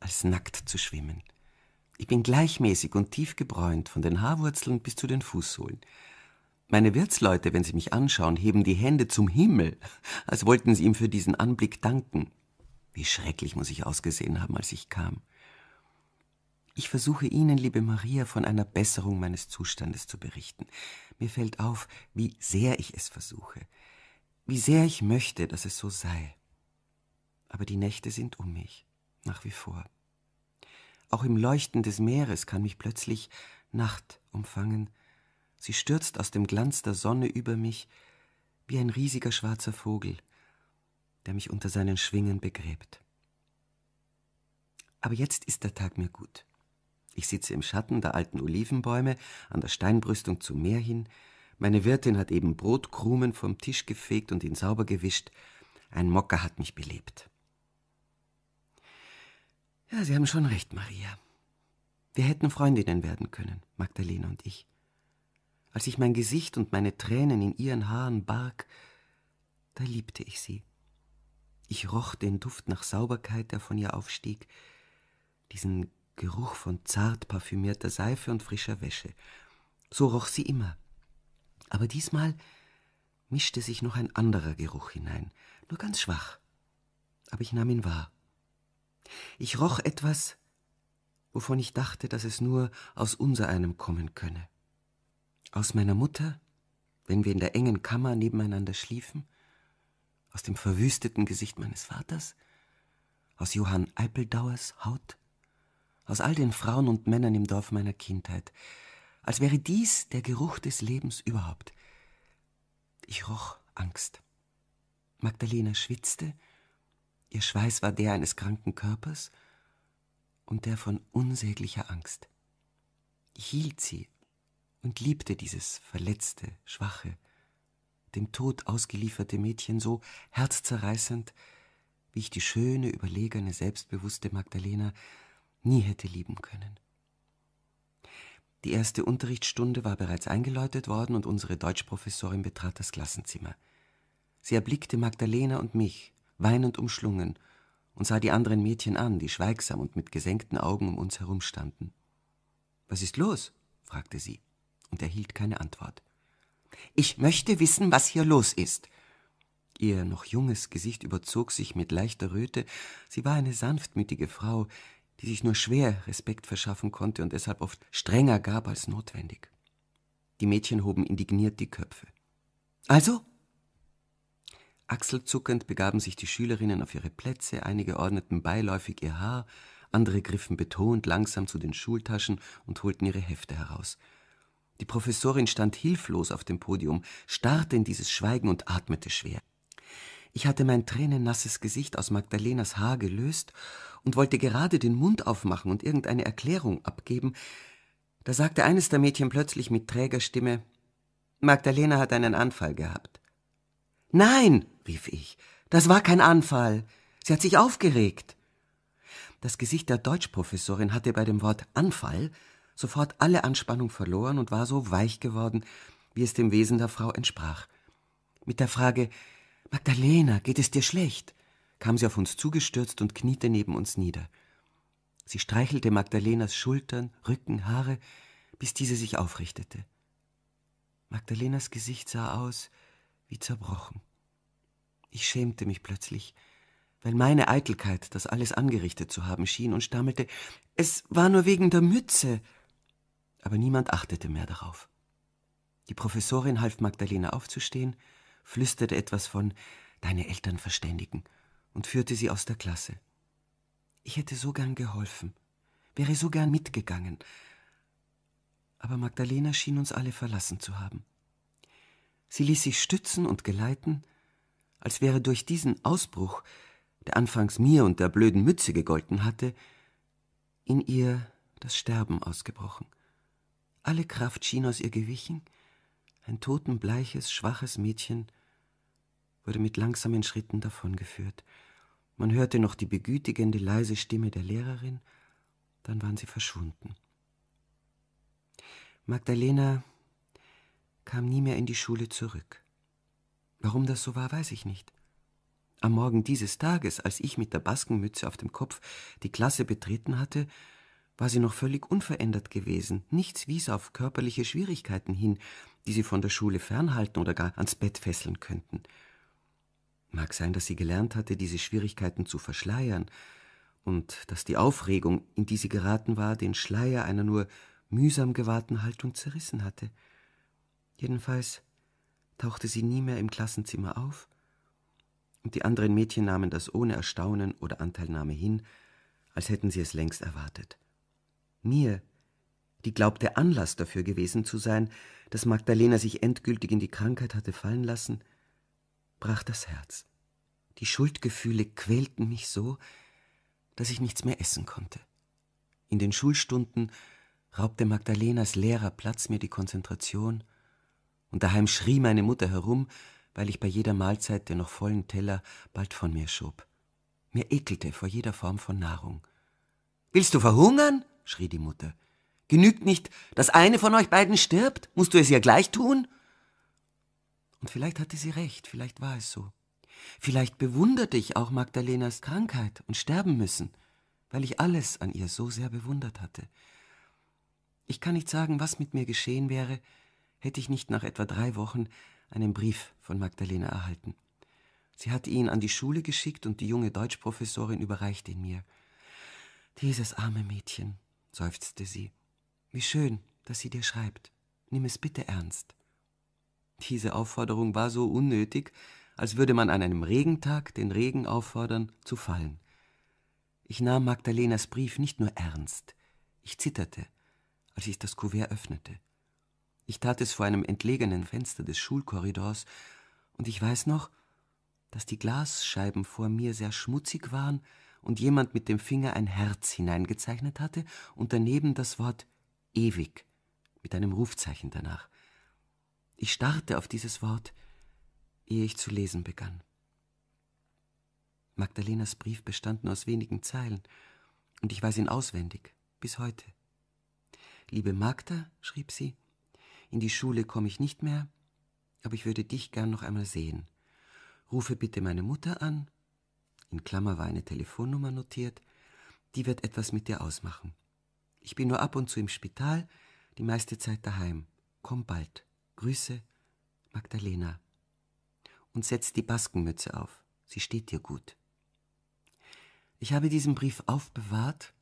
als nackt zu schwimmen. Ich bin gleichmäßig und tief gebräunt, von den Haarwurzeln bis zu den Fußsohlen. Meine Wirtsleute, wenn sie mich anschauen, heben die Hände zum Himmel, als wollten sie ihm für diesen Anblick danken. Wie schrecklich muss ich ausgesehen haben, als ich kam. Ich versuche Ihnen, liebe Maria, von einer Besserung meines Zustandes zu berichten. Mir fällt auf, wie sehr ich es versuche, wie sehr ich möchte, dass es so sei. Aber die Nächte sind um mich, nach wie vor. Auch im Leuchten des Meeres kann mich plötzlich Nacht umfangen. Sie stürzt aus dem Glanz der Sonne über mich wie ein riesiger schwarzer Vogel, der mich unter seinen Schwingen begräbt. Aber jetzt ist der Tag mir gut. Ich sitze im Schatten der alten Olivenbäume an der Steinbrüstung zum Meer hin. Meine Wirtin hat eben Brotkrumen vom Tisch gefegt und ihn sauber gewischt. Ein Mocker hat mich belebt. Ja, Sie haben schon recht, Maria. Wir hätten Freundinnen werden können, Magdalena und ich. Als ich mein Gesicht und meine Tränen in ihren Haaren barg, da liebte ich sie. Ich roch den Duft nach Sauberkeit, der von ihr aufstieg, diesen Geruch von zart parfümierter Seife und frischer Wäsche. So roch sie immer. Aber diesmal mischte sich noch ein anderer Geruch hinein, nur ganz schwach. Aber ich nahm ihn wahr. Ich roch etwas, wovon ich dachte, dass es nur aus unsereinem kommen könne. Aus meiner Mutter, wenn wir in der engen Kammer nebeneinander schliefen, aus dem verwüsteten Gesicht meines Vaters, aus Johann Eipeldauers Haut, aus all den Frauen und Männern im Dorf meiner Kindheit, als wäre dies der Geruch des Lebens überhaupt. Ich roch Angst. Magdalena schwitzte, ihr Schweiß war der eines kranken Körpers und der von unsäglicher Angst. Ich hielt sie und liebte dieses verletzte, schwache, dem Tod ausgelieferte Mädchen so herzzerreißend, wie ich die schöne, überlegene, selbstbewusste Magdalena nie hätte lieben können. Die erste Unterrichtsstunde war bereits eingeläutet worden und unsere Deutschprofessorin betrat das Klassenzimmer. Sie erblickte Magdalena und mich, weinend umschlungen, und sah die anderen Mädchen an, die schweigsam und mit gesenkten Augen um uns herumstanden. Was ist los? fragte sie und erhielt keine Antwort. Ich möchte wissen, was hier los ist. Ihr noch junges Gesicht überzog sich mit leichter Röte, sie war eine sanftmütige Frau, die sich nur schwer Respekt verschaffen konnte und deshalb oft strenger gab als notwendig. Die Mädchen hoben indigniert die Köpfe. Also? Achselzuckend begaben sich die Schülerinnen auf ihre Plätze, einige ordneten beiläufig ihr Haar, andere griffen betont langsam zu den Schultaschen und holten ihre Hefte heraus. Die Professorin stand hilflos auf dem Podium, starrte in dieses Schweigen und atmete schwer. Ich hatte mein tränennasses Gesicht aus Magdalenas Haar gelöst und wollte gerade den Mund aufmachen und irgendeine Erklärung abgeben, da sagte eines der Mädchen plötzlich mit träger Stimme Magdalena hat einen Anfall gehabt. Nein, rief ich, das war kein Anfall. Sie hat sich aufgeregt. Das Gesicht der Deutschprofessorin hatte bei dem Wort Anfall sofort alle Anspannung verloren und war so weich geworden, wie es dem Wesen der Frau entsprach. Mit der Frage Magdalena, geht es dir schlecht? kam sie auf uns zugestürzt und kniete neben uns nieder. Sie streichelte Magdalenas Schultern, Rücken, Haare, bis diese sich aufrichtete. Magdalenas Gesicht sah aus wie zerbrochen. Ich schämte mich plötzlich, weil meine Eitelkeit das alles angerichtet zu haben schien und stammelte, es war nur wegen der Mütze. Aber niemand achtete mehr darauf. Die Professorin half Magdalena aufzustehen, flüsterte etwas von Deine Eltern verständigen und führte sie aus der Klasse. Ich hätte so gern geholfen, wäre so gern mitgegangen, aber Magdalena schien uns alle verlassen zu haben. Sie ließ sich stützen und geleiten, als wäre durch diesen Ausbruch, der anfangs mir und der blöden Mütze gegolten hatte, in ihr das Sterben ausgebrochen. Alle Kraft schien aus ihr gewichen, ein totenbleiches, schwaches Mädchen wurde mit langsamen Schritten davongeführt, man hörte noch die begütigende leise Stimme der Lehrerin, dann waren sie verschwunden. Magdalena kam nie mehr in die Schule zurück. Warum das so war, weiß ich nicht. Am Morgen dieses Tages, als ich mit der Baskenmütze auf dem Kopf die Klasse betreten hatte, war sie noch völlig unverändert gewesen. Nichts wies auf körperliche Schwierigkeiten hin, die sie von der Schule fernhalten oder gar ans Bett fesseln könnten. Mag sein, dass sie gelernt hatte, diese Schwierigkeiten zu verschleiern, und dass die Aufregung, in die sie geraten war, den Schleier einer nur mühsam gewahrten Haltung zerrissen hatte. Jedenfalls tauchte sie nie mehr im Klassenzimmer auf, und die anderen Mädchen nahmen das ohne Erstaunen oder Anteilnahme hin, als hätten sie es längst erwartet. Mir, die glaubte Anlass dafür gewesen zu sein, dass Magdalena sich endgültig in die Krankheit hatte fallen lassen, brach das Herz. Die Schuldgefühle quälten mich so, dass ich nichts mehr essen konnte. In den Schulstunden raubte Magdalenas Platz mir die Konzentration, und daheim schrie meine Mutter herum, weil ich bei jeder Mahlzeit den noch vollen Teller bald von mir schob. Mir ekelte vor jeder Form von Nahrung. Willst du verhungern? schrie die Mutter. Genügt nicht, dass eine von euch beiden stirbt? Musst du es ihr gleich tun? Und vielleicht hatte sie recht, vielleicht war es so. Vielleicht bewunderte ich auch Magdalenas Krankheit und sterben müssen, weil ich alles an ihr so sehr bewundert hatte. Ich kann nicht sagen, was mit mir geschehen wäre, hätte ich nicht nach etwa drei Wochen einen Brief von Magdalena erhalten. Sie hatte ihn an die Schule geschickt und die junge Deutschprofessorin überreichte ihn mir. Dieses arme Mädchen, seufzte sie. Wie schön, dass sie dir schreibt. Nimm es bitte ernst. Diese Aufforderung war so unnötig, als würde man an einem Regentag den Regen auffordern, zu fallen. Ich nahm Magdalenas Brief nicht nur ernst, ich zitterte, als ich das Kuvert öffnete. Ich tat es vor einem entlegenen Fenster des Schulkorridors, und ich weiß noch, dass die Glasscheiben vor mir sehr schmutzig waren und jemand mit dem Finger ein Herz hineingezeichnet hatte und daneben das Wort ewig mit einem Rufzeichen danach. Ich starrte auf dieses Wort, ehe ich zu lesen begann. Magdalenas Brief bestand nur aus wenigen Zeilen, und ich weiß ihn auswendig, bis heute. Liebe Magda, schrieb sie, in die Schule komme ich nicht mehr, aber ich würde dich gern noch einmal sehen. Rufe bitte meine Mutter an, in Klammer war eine Telefonnummer notiert, die wird etwas mit dir ausmachen. Ich bin nur ab und zu im Spital, die meiste Zeit daheim. Komm bald. Grüße, Magdalena. Und setz die Baskenmütze auf. Sie steht dir gut. Ich habe diesen Brief aufbewahrt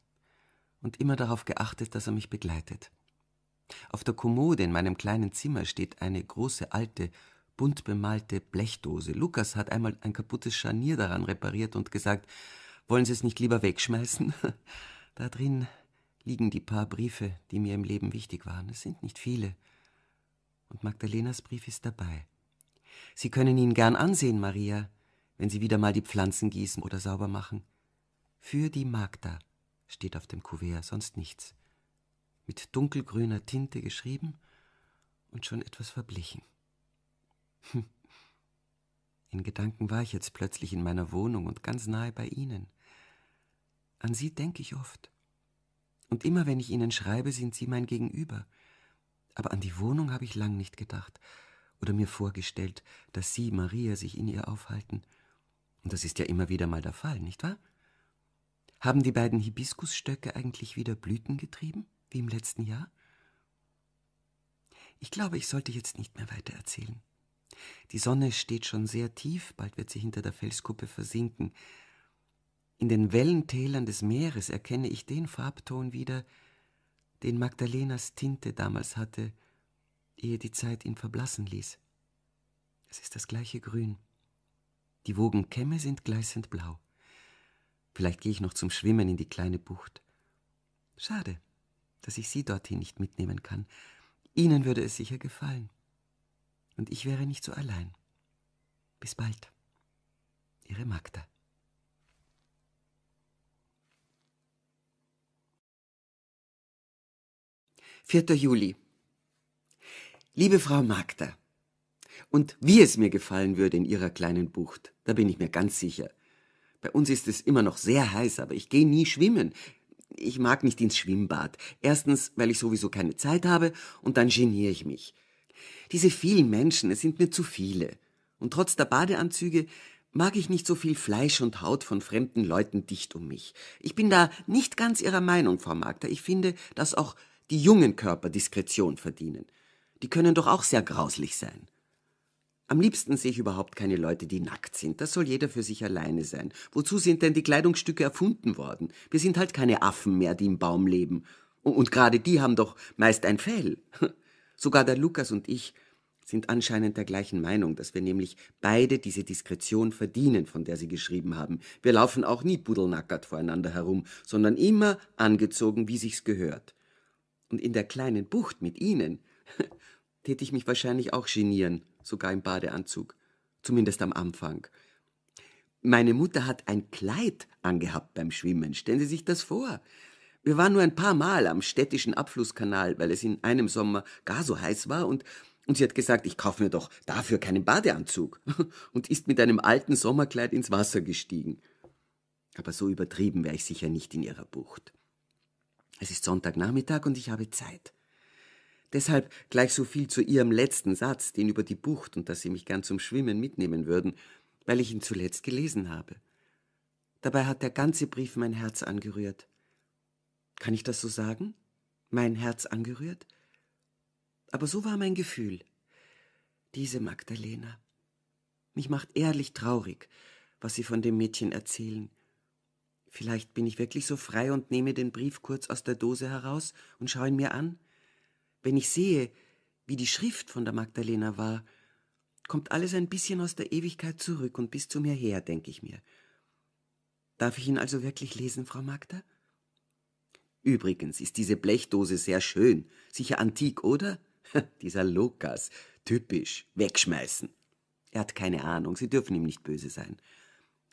und immer darauf geachtet, dass er mich begleitet. Auf der Kommode in meinem kleinen Zimmer steht eine große alte, bunt bemalte Blechdose. Lukas hat einmal ein kaputtes Scharnier daran repariert und gesagt, wollen Sie es nicht lieber wegschmeißen? da drin liegen die paar Briefe, die mir im Leben wichtig waren. Es sind nicht viele und Magdalenas Brief ist dabei. Sie können ihn gern ansehen, Maria, wenn Sie wieder mal die Pflanzen gießen oder sauber machen. Für die Magda steht auf dem Kuvert, sonst nichts. Mit dunkelgrüner Tinte geschrieben und schon etwas verblichen. Hm. In Gedanken war ich jetzt plötzlich in meiner Wohnung und ganz nahe bei Ihnen. An Sie denke ich oft. Und immer wenn ich Ihnen schreibe, sind Sie mein Gegenüber – aber an die Wohnung habe ich lang nicht gedacht oder mir vorgestellt, dass Sie, Maria, sich in ihr aufhalten. Und das ist ja immer wieder mal der Fall, nicht wahr? Haben die beiden Hibiskusstöcke eigentlich wieder Blüten getrieben, wie im letzten Jahr? Ich glaube, ich sollte jetzt nicht mehr weiter erzählen. Die Sonne steht schon sehr tief, bald wird sie hinter der Felskuppe versinken. In den Wellentälern des Meeres erkenne ich den Farbton wieder, den Magdalenas Tinte damals hatte, ehe die Zeit ihn verblassen ließ. Es ist das gleiche Grün. Die Wogenkämme sind gleißend blau. Vielleicht gehe ich noch zum Schwimmen in die kleine Bucht. Schade, dass ich Sie dorthin nicht mitnehmen kann. Ihnen würde es sicher gefallen. Und ich wäre nicht so allein. Bis bald. Ihre Magda. 4. Juli. Liebe Frau Magda, und wie es mir gefallen würde in Ihrer kleinen Bucht, da bin ich mir ganz sicher. Bei uns ist es immer noch sehr heiß, aber ich gehe nie schwimmen. Ich mag nicht ins Schwimmbad. Erstens, weil ich sowieso keine Zeit habe, und dann geniere ich mich. Diese vielen Menschen, es sind mir zu viele. Und trotz der Badeanzüge mag ich nicht so viel Fleisch und Haut von fremden Leuten dicht um mich. Ich bin da nicht ganz Ihrer Meinung, Frau Magda. Ich finde, dass auch die jungen Körper Diskretion verdienen. Die können doch auch sehr grauslich sein. Am liebsten sehe ich überhaupt keine Leute, die nackt sind. Das soll jeder für sich alleine sein. Wozu sind denn die Kleidungsstücke erfunden worden? Wir sind halt keine Affen mehr, die im Baum leben. Und gerade die haben doch meist ein Fell. Sogar der Lukas und ich sind anscheinend der gleichen Meinung, dass wir nämlich beide diese Diskretion verdienen, von der sie geschrieben haben. Wir laufen auch nie pudelnackert voreinander herum, sondern immer angezogen, wie sich's gehört. Und in der kleinen Bucht mit Ihnen täte ich mich wahrscheinlich auch genieren, sogar im Badeanzug, zumindest am Anfang. Meine Mutter hat ein Kleid angehabt beim Schwimmen, stellen Sie sich das vor. Wir waren nur ein paar Mal am städtischen Abflusskanal, weil es in einem Sommer gar so heiß war und, und sie hat gesagt, ich kaufe mir doch dafür keinen Badeanzug und ist mit einem alten Sommerkleid ins Wasser gestiegen. Aber so übertrieben wäre ich sicher nicht in ihrer Bucht. Es ist Sonntagnachmittag und ich habe Zeit. Deshalb gleich so viel zu Ihrem letzten Satz, den über die Bucht und dass Sie mich gern zum Schwimmen mitnehmen würden, weil ich ihn zuletzt gelesen habe. Dabei hat der ganze Brief mein Herz angerührt. Kann ich das so sagen? Mein Herz angerührt? Aber so war mein Gefühl. Diese Magdalena. Mich macht ehrlich traurig, was Sie von dem Mädchen erzählen. Vielleicht bin ich wirklich so frei und nehme den Brief kurz aus der Dose heraus und schaue ihn mir an. Wenn ich sehe, wie die Schrift von der Magdalena war, kommt alles ein bisschen aus der Ewigkeit zurück und bis zu mir her, denke ich mir. Darf ich ihn also wirklich lesen, Frau Magda? Übrigens ist diese Blechdose sehr schön, sicher antik, oder? Dieser Lukas, typisch, wegschmeißen. Er hat keine Ahnung, Sie dürfen ihm nicht böse sein.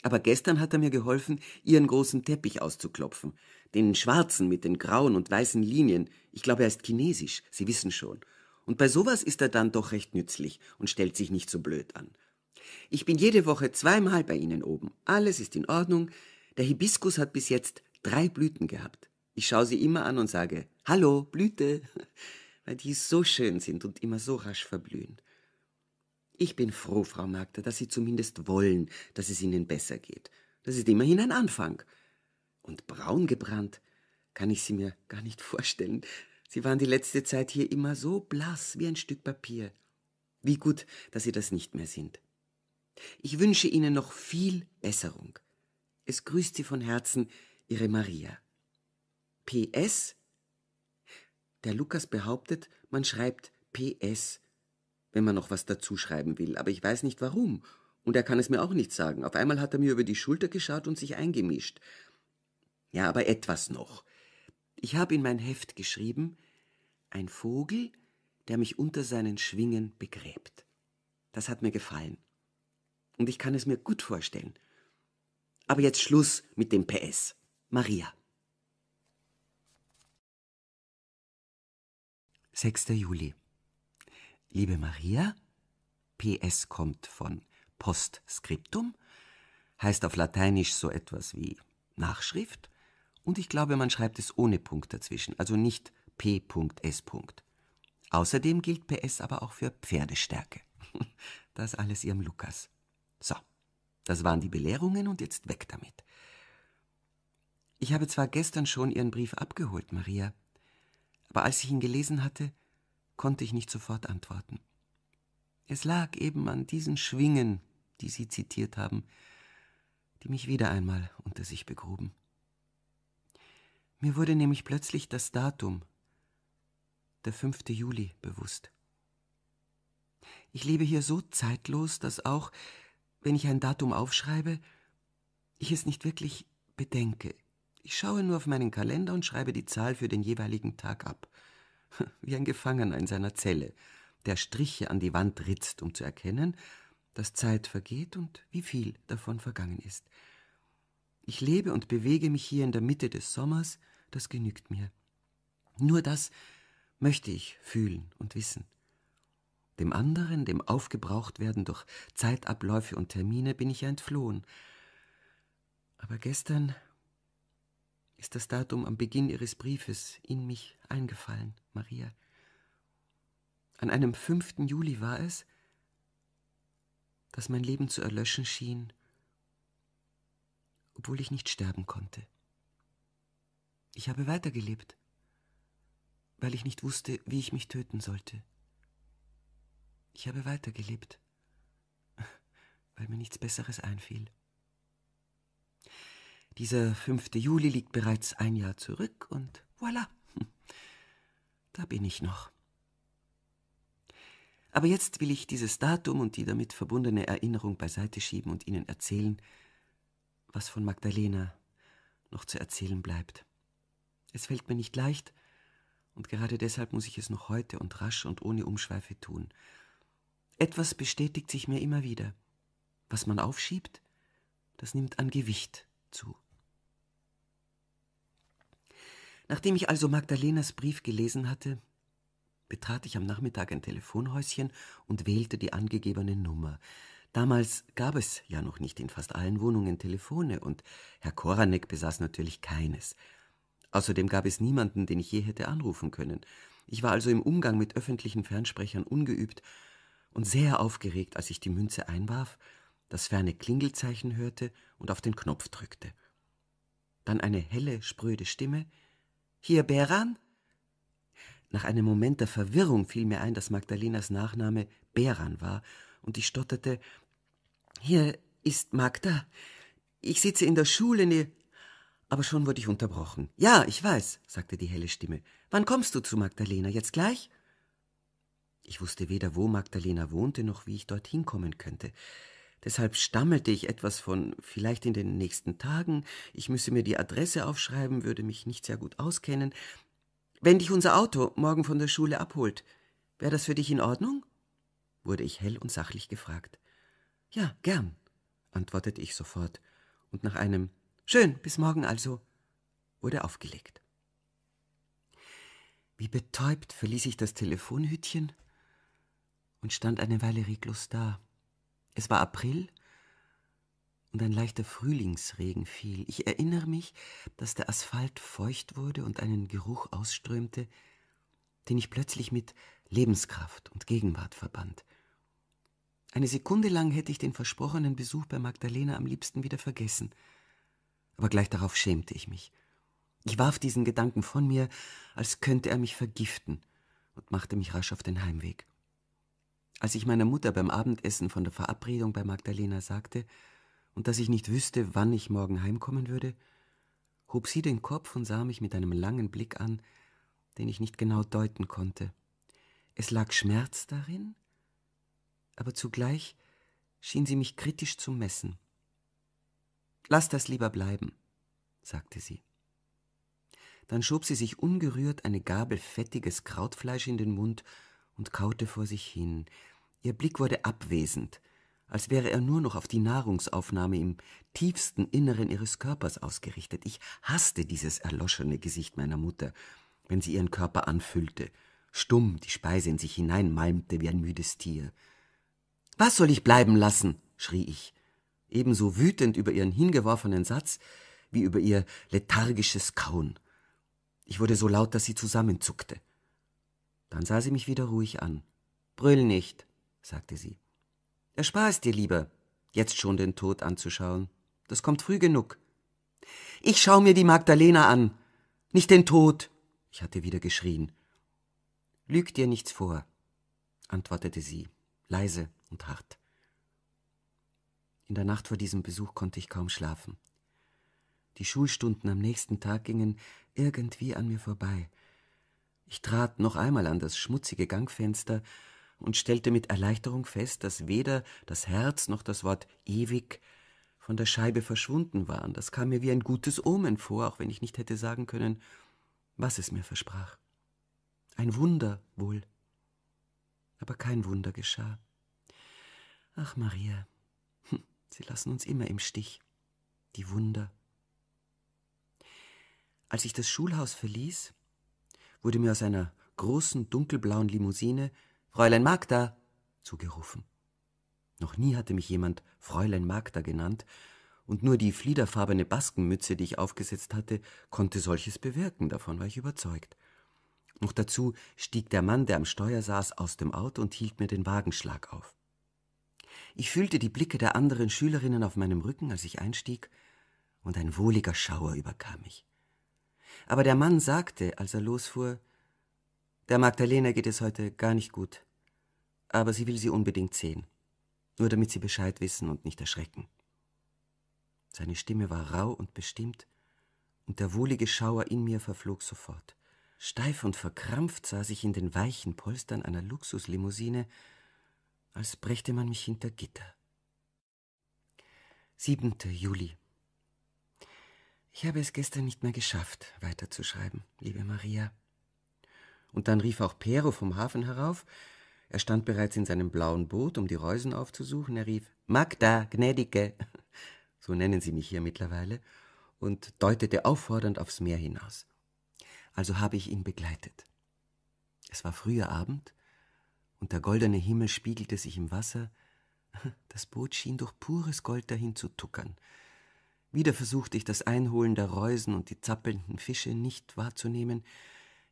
Aber gestern hat er mir geholfen, ihren großen Teppich auszuklopfen. Den schwarzen mit den grauen und weißen Linien. Ich glaube, er ist chinesisch, Sie wissen schon. Und bei sowas ist er dann doch recht nützlich und stellt sich nicht so blöd an. Ich bin jede Woche zweimal bei Ihnen oben. Alles ist in Ordnung. Der Hibiskus hat bis jetzt drei Blüten gehabt. Ich schaue sie immer an und sage, Hallo, Blüte, weil die so schön sind und immer so rasch verblühen. Ich bin froh, Frau Magda, dass Sie zumindest wollen, dass es Ihnen besser geht. Das ist immerhin ein Anfang. Und braun gebrannt kann ich Sie mir gar nicht vorstellen. Sie waren die letzte Zeit hier immer so blass wie ein Stück Papier. Wie gut, dass Sie das nicht mehr sind. Ich wünsche Ihnen noch viel Besserung. Es grüßt Sie von Herzen Ihre Maria. PS Der Lukas behauptet, man schreibt PS wenn man noch was dazuschreiben will, aber ich weiß nicht warum. Und er kann es mir auch nicht sagen. Auf einmal hat er mir über die Schulter geschaut und sich eingemischt. Ja, aber etwas noch. Ich habe in mein Heft geschrieben, ein Vogel, der mich unter seinen Schwingen begräbt. Das hat mir gefallen. Und ich kann es mir gut vorstellen. Aber jetzt Schluss mit dem PS. Maria. 6. Juli Liebe Maria, PS kommt von Postscriptum, heißt auf Lateinisch so etwas wie Nachschrift, und ich glaube, man schreibt es ohne Punkt dazwischen, also nicht P.S. Außerdem gilt PS aber auch für Pferdestärke. Das alles ihrem Lukas. So, das waren die Belehrungen und jetzt weg damit. Ich habe zwar gestern schon Ihren Brief abgeholt, Maria, aber als ich ihn gelesen hatte, konnte ich nicht sofort antworten. Es lag eben an diesen Schwingen, die Sie zitiert haben, die mich wieder einmal unter sich begruben. Mir wurde nämlich plötzlich das Datum, der 5. Juli, bewusst. Ich lebe hier so zeitlos, dass auch, wenn ich ein Datum aufschreibe, ich es nicht wirklich bedenke. Ich schaue nur auf meinen Kalender und schreibe die Zahl für den jeweiligen Tag ab. wie ein Gefangener in seiner Zelle, der Striche an die Wand ritzt, um zu erkennen, dass Zeit vergeht und wie viel davon vergangen ist. Ich lebe und bewege mich hier in der Mitte des Sommers, das genügt mir. Nur das möchte ich fühlen und wissen. Dem anderen, dem Aufgebrauchtwerden durch Zeitabläufe und Termine, bin ich entflohen. Aber gestern ist das Datum am Beginn Ihres Briefes in mich eingefallen, Maria. An einem 5. Juli war es, dass mein Leben zu erlöschen schien, obwohl ich nicht sterben konnte. Ich habe weitergelebt, weil ich nicht wusste, wie ich mich töten sollte. Ich habe weitergelebt, weil mir nichts Besseres einfiel. Dieser 5. Juli liegt bereits ein Jahr zurück und voilà, da bin ich noch. Aber jetzt will ich dieses Datum und die damit verbundene Erinnerung beiseite schieben und Ihnen erzählen, was von Magdalena noch zu erzählen bleibt. Es fällt mir nicht leicht, und gerade deshalb muss ich es noch heute und rasch und ohne Umschweife tun. Etwas bestätigt sich mir immer wieder. Was man aufschiebt, das nimmt an Gewicht zu. Nachdem ich also Magdalenas Brief gelesen hatte, betrat ich am Nachmittag ein Telefonhäuschen und wählte die angegebene Nummer. Damals gab es ja noch nicht in fast allen Wohnungen Telefone und Herr Koranek besaß natürlich keines. Außerdem gab es niemanden, den ich je hätte anrufen können. Ich war also im Umgang mit öffentlichen Fernsprechern ungeübt und sehr aufgeregt, als ich die Münze einwarf, das ferne Klingelzeichen hörte und auf den Knopf drückte. Dann eine helle, spröde Stimme, hier, Beran? Nach einem Moment der Verwirrung fiel mir ein, dass Magdalenas Nachname Beran war, und ich stotterte Hier ist Magda. Ich sitze in der Schule, ne. Aber schon wurde ich unterbrochen. Ja, ich weiß, sagte die helle Stimme. Wann kommst du zu Magdalena? Jetzt gleich? Ich wusste weder, wo Magdalena wohnte, noch wie ich dorthin kommen könnte. Deshalb stammelte ich etwas von vielleicht in den nächsten Tagen, ich müsse mir die Adresse aufschreiben, würde mich nicht sehr gut auskennen. Wenn dich unser Auto morgen von der Schule abholt, wäre das für dich in Ordnung? wurde ich hell und sachlich gefragt. Ja, gern, antwortete ich sofort, und nach einem Schön, bis morgen also wurde aufgelegt. Wie betäubt verließ ich das Telefonhütchen und stand eine Weile reglos da. Es war April und ein leichter Frühlingsregen fiel. Ich erinnere mich, dass der Asphalt feucht wurde und einen Geruch ausströmte, den ich plötzlich mit Lebenskraft und Gegenwart verband. Eine Sekunde lang hätte ich den versprochenen Besuch bei Magdalena am liebsten wieder vergessen, aber gleich darauf schämte ich mich. Ich warf diesen Gedanken von mir, als könnte er mich vergiften, und machte mich rasch auf den Heimweg. Als ich meiner Mutter beim Abendessen von der Verabredung bei Magdalena sagte und dass ich nicht wüsste, wann ich morgen heimkommen würde, hob sie den Kopf und sah mich mit einem langen Blick an, den ich nicht genau deuten konnte. Es lag Schmerz darin, aber zugleich schien sie mich kritisch zu messen. Lass das lieber bleiben, sagte sie. Dann schob sie sich ungerührt eine Gabel fettiges Krautfleisch in den Mund und kaute vor sich hin. Ihr Blick wurde abwesend, als wäre er nur noch auf die Nahrungsaufnahme im tiefsten Inneren ihres Körpers ausgerichtet. Ich hasste dieses erloschene Gesicht meiner Mutter, wenn sie ihren Körper anfüllte, stumm die Speise in sich hineinmalmte wie ein müdes Tier. Was soll ich bleiben lassen? schrie ich, ebenso wütend über ihren hingeworfenen Satz wie über ihr lethargisches Kauen. Ich wurde so laut, dass sie zusammenzuckte. Dann sah sie mich wieder ruhig an. Brüll nicht, sagte sie. Erspar es dir lieber, jetzt schon den Tod anzuschauen. Das kommt früh genug. Ich schau mir die Magdalena an, nicht den Tod. Ich hatte wieder geschrien. Lüg dir nichts vor, antwortete sie, leise und hart. In der Nacht vor diesem Besuch konnte ich kaum schlafen. Die Schulstunden am nächsten Tag gingen irgendwie an mir vorbei. Ich trat noch einmal an das schmutzige Gangfenster und stellte mit Erleichterung fest, dass weder das Herz noch das Wort ewig von der Scheibe verschwunden waren. Das kam mir wie ein gutes Omen vor, auch wenn ich nicht hätte sagen können, was es mir versprach. Ein Wunder wohl. Aber kein Wunder geschah. Ach Maria, hm, sie lassen uns immer im Stich, die Wunder. Als ich das Schulhaus verließ, wurde mir aus einer großen dunkelblauen Limousine Fräulein Magda zugerufen. Noch nie hatte mich jemand Fräulein Magda genannt, und nur die fliederfarbene Baskenmütze, die ich aufgesetzt hatte, konnte solches bewirken, davon war ich überzeugt. Noch dazu stieg der Mann, der am Steuer saß, aus dem Auto und hielt mir den Wagenschlag auf. Ich fühlte die Blicke der anderen Schülerinnen auf meinem Rücken, als ich einstieg, und ein wohliger Schauer überkam mich. Aber der Mann sagte, als er losfuhr, der Magdalena geht es heute gar nicht gut, aber sie will sie unbedingt sehen, nur damit sie Bescheid wissen und nicht erschrecken. Seine Stimme war rau und bestimmt, und der wohlige Schauer in mir verflog sofort. Steif und verkrampft saß ich in den weichen Polstern einer Luxuslimousine, als brächte man mich hinter Gitter. 7. Juli ich habe es gestern nicht mehr geschafft, weiterzuschreiben, liebe Maria. Und dann rief auch Pero vom Hafen herauf. Er stand bereits in seinem blauen Boot, um die Reusen aufzusuchen. Er rief Magda, Gnädige, so nennen sie mich hier mittlerweile, und deutete auffordernd aufs Meer hinaus. Also habe ich ihn begleitet. Es war früher Abend, und der goldene Himmel spiegelte sich im Wasser. Das Boot schien durch pures Gold dahin zu tuckern. Wieder versuchte ich das Einholen der Reusen und die zappelnden Fische nicht wahrzunehmen.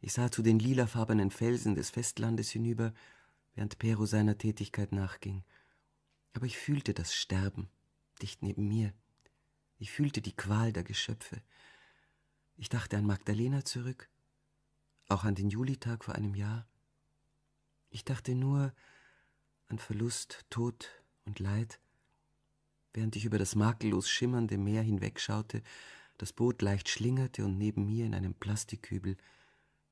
Ich sah zu den lilafarbenen Felsen des Festlandes hinüber, während Pero seiner Tätigkeit nachging. Aber ich fühlte das Sterben dicht neben mir. Ich fühlte die Qual der Geschöpfe. Ich dachte an Magdalena zurück, auch an den Julitag vor einem Jahr. Ich dachte nur an Verlust, Tod und Leid, während ich über das makellos schimmernde Meer hinwegschaute, das Boot leicht schlingerte und neben mir in einem Plastikhübel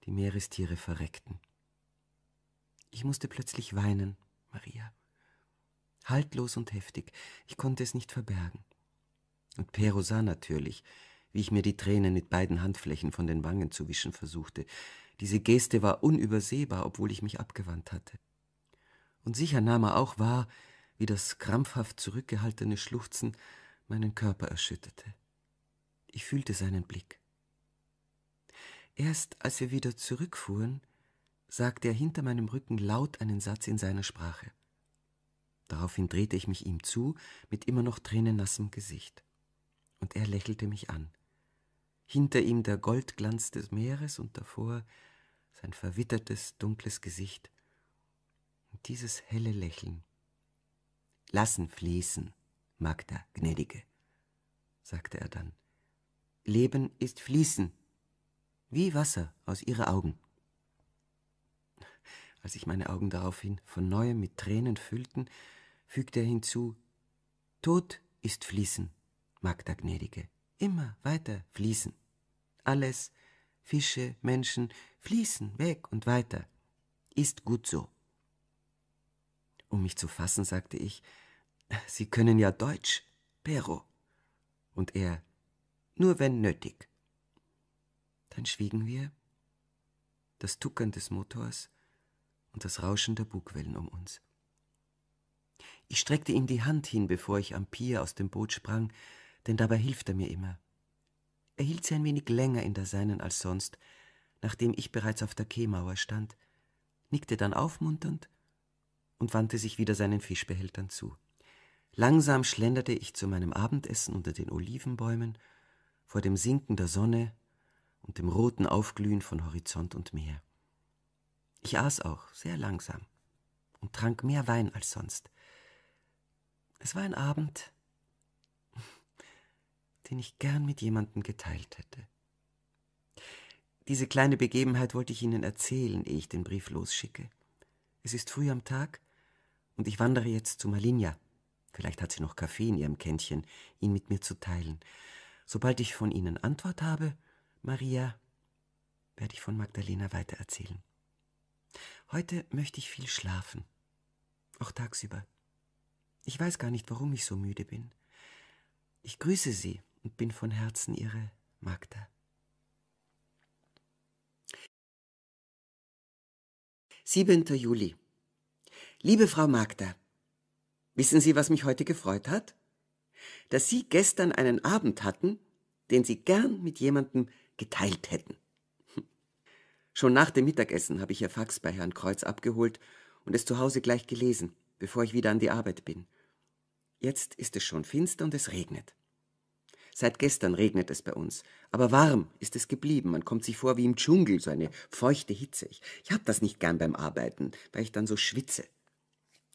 die Meerestiere verreckten. Ich musste plötzlich weinen, Maria. Haltlos und heftig, ich konnte es nicht verbergen. Und Pero sah natürlich, wie ich mir die Tränen mit beiden Handflächen von den Wangen zu wischen versuchte. Diese Geste war unübersehbar, obwohl ich mich abgewandt hatte. Und sicher nahm er auch wahr, wie das krampfhaft zurückgehaltene Schluchzen meinen Körper erschütterte. Ich fühlte seinen Blick. Erst als wir wieder zurückfuhren, sagte er hinter meinem Rücken laut einen Satz in seiner Sprache. Daraufhin drehte ich mich ihm zu, mit immer noch tränennassem Gesicht. Und er lächelte mich an. Hinter ihm der Goldglanz des Meeres und davor sein verwittertes, dunkles Gesicht. Und dieses helle Lächeln Lassen fließen, Magda, gnädige, sagte er dann. Leben ist Fließen, wie Wasser aus ihren Augen. Als sich meine Augen daraufhin von neuem mit Tränen füllten, fügte er hinzu, Tod ist Fließen, Magda Gnädige, immer weiter fließen. Alles, Fische, Menschen, fließen weg und weiter. Ist gut so. Um mich zu fassen, sagte ich, Sie können ja Deutsch, Pero. Und er, nur wenn nötig. Dann schwiegen wir, das Tuckern des Motors und das Rauschen der Bugwellen um uns. Ich streckte ihm die Hand hin, bevor ich am Pier aus dem Boot sprang, denn dabei hilft er mir immer. Er hielt sie ein wenig länger in der seinen als sonst, nachdem ich bereits auf der Kehmauer stand, nickte dann aufmunternd und wandte sich wieder seinen Fischbehältern zu. Langsam schlenderte ich zu meinem Abendessen unter den Olivenbäumen, vor dem Sinken der Sonne und dem roten Aufglühen von Horizont und Meer. Ich aß auch sehr langsam und trank mehr Wein als sonst. Es war ein Abend, den ich gern mit jemandem geteilt hätte. Diese kleine Begebenheit wollte ich Ihnen erzählen, ehe ich den Brief losschicke. Es ist früh am Tag, und ich wandere jetzt zu Malinja. Vielleicht hat sie noch Kaffee in ihrem Kännchen, ihn mit mir zu teilen. Sobald ich von Ihnen Antwort habe, Maria, werde ich von Magdalena weitererzählen. Heute möchte ich viel schlafen. Auch tagsüber. Ich weiß gar nicht, warum ich so müde bin. Ich grüße Sie und bin von Herzen Ihre Magda. Siebenter Juli Liebe Frau Magda, wissen Sie, was mich heute gefreut hat? Dass Sie gestern einen Abend hatten, den Sie gern mit jemandem geteilt hätten. Schon nach dem Mittagessen habe ich Ihr Fax bei Herrn Kreuz abgeholt und es zu Hause gleich gelesen, bevor ich wieder an die Arbeit bin. Jetzt ist es schon finster und es regnet. Seit gestern regnet es bei uns, aber warm ist es geblieben. Man kommt sich vor wie im Dschungel, so eine feuchte Hitze. Ich, habe das nicht gern beim Arbeiten, weil ich dann so schwitze.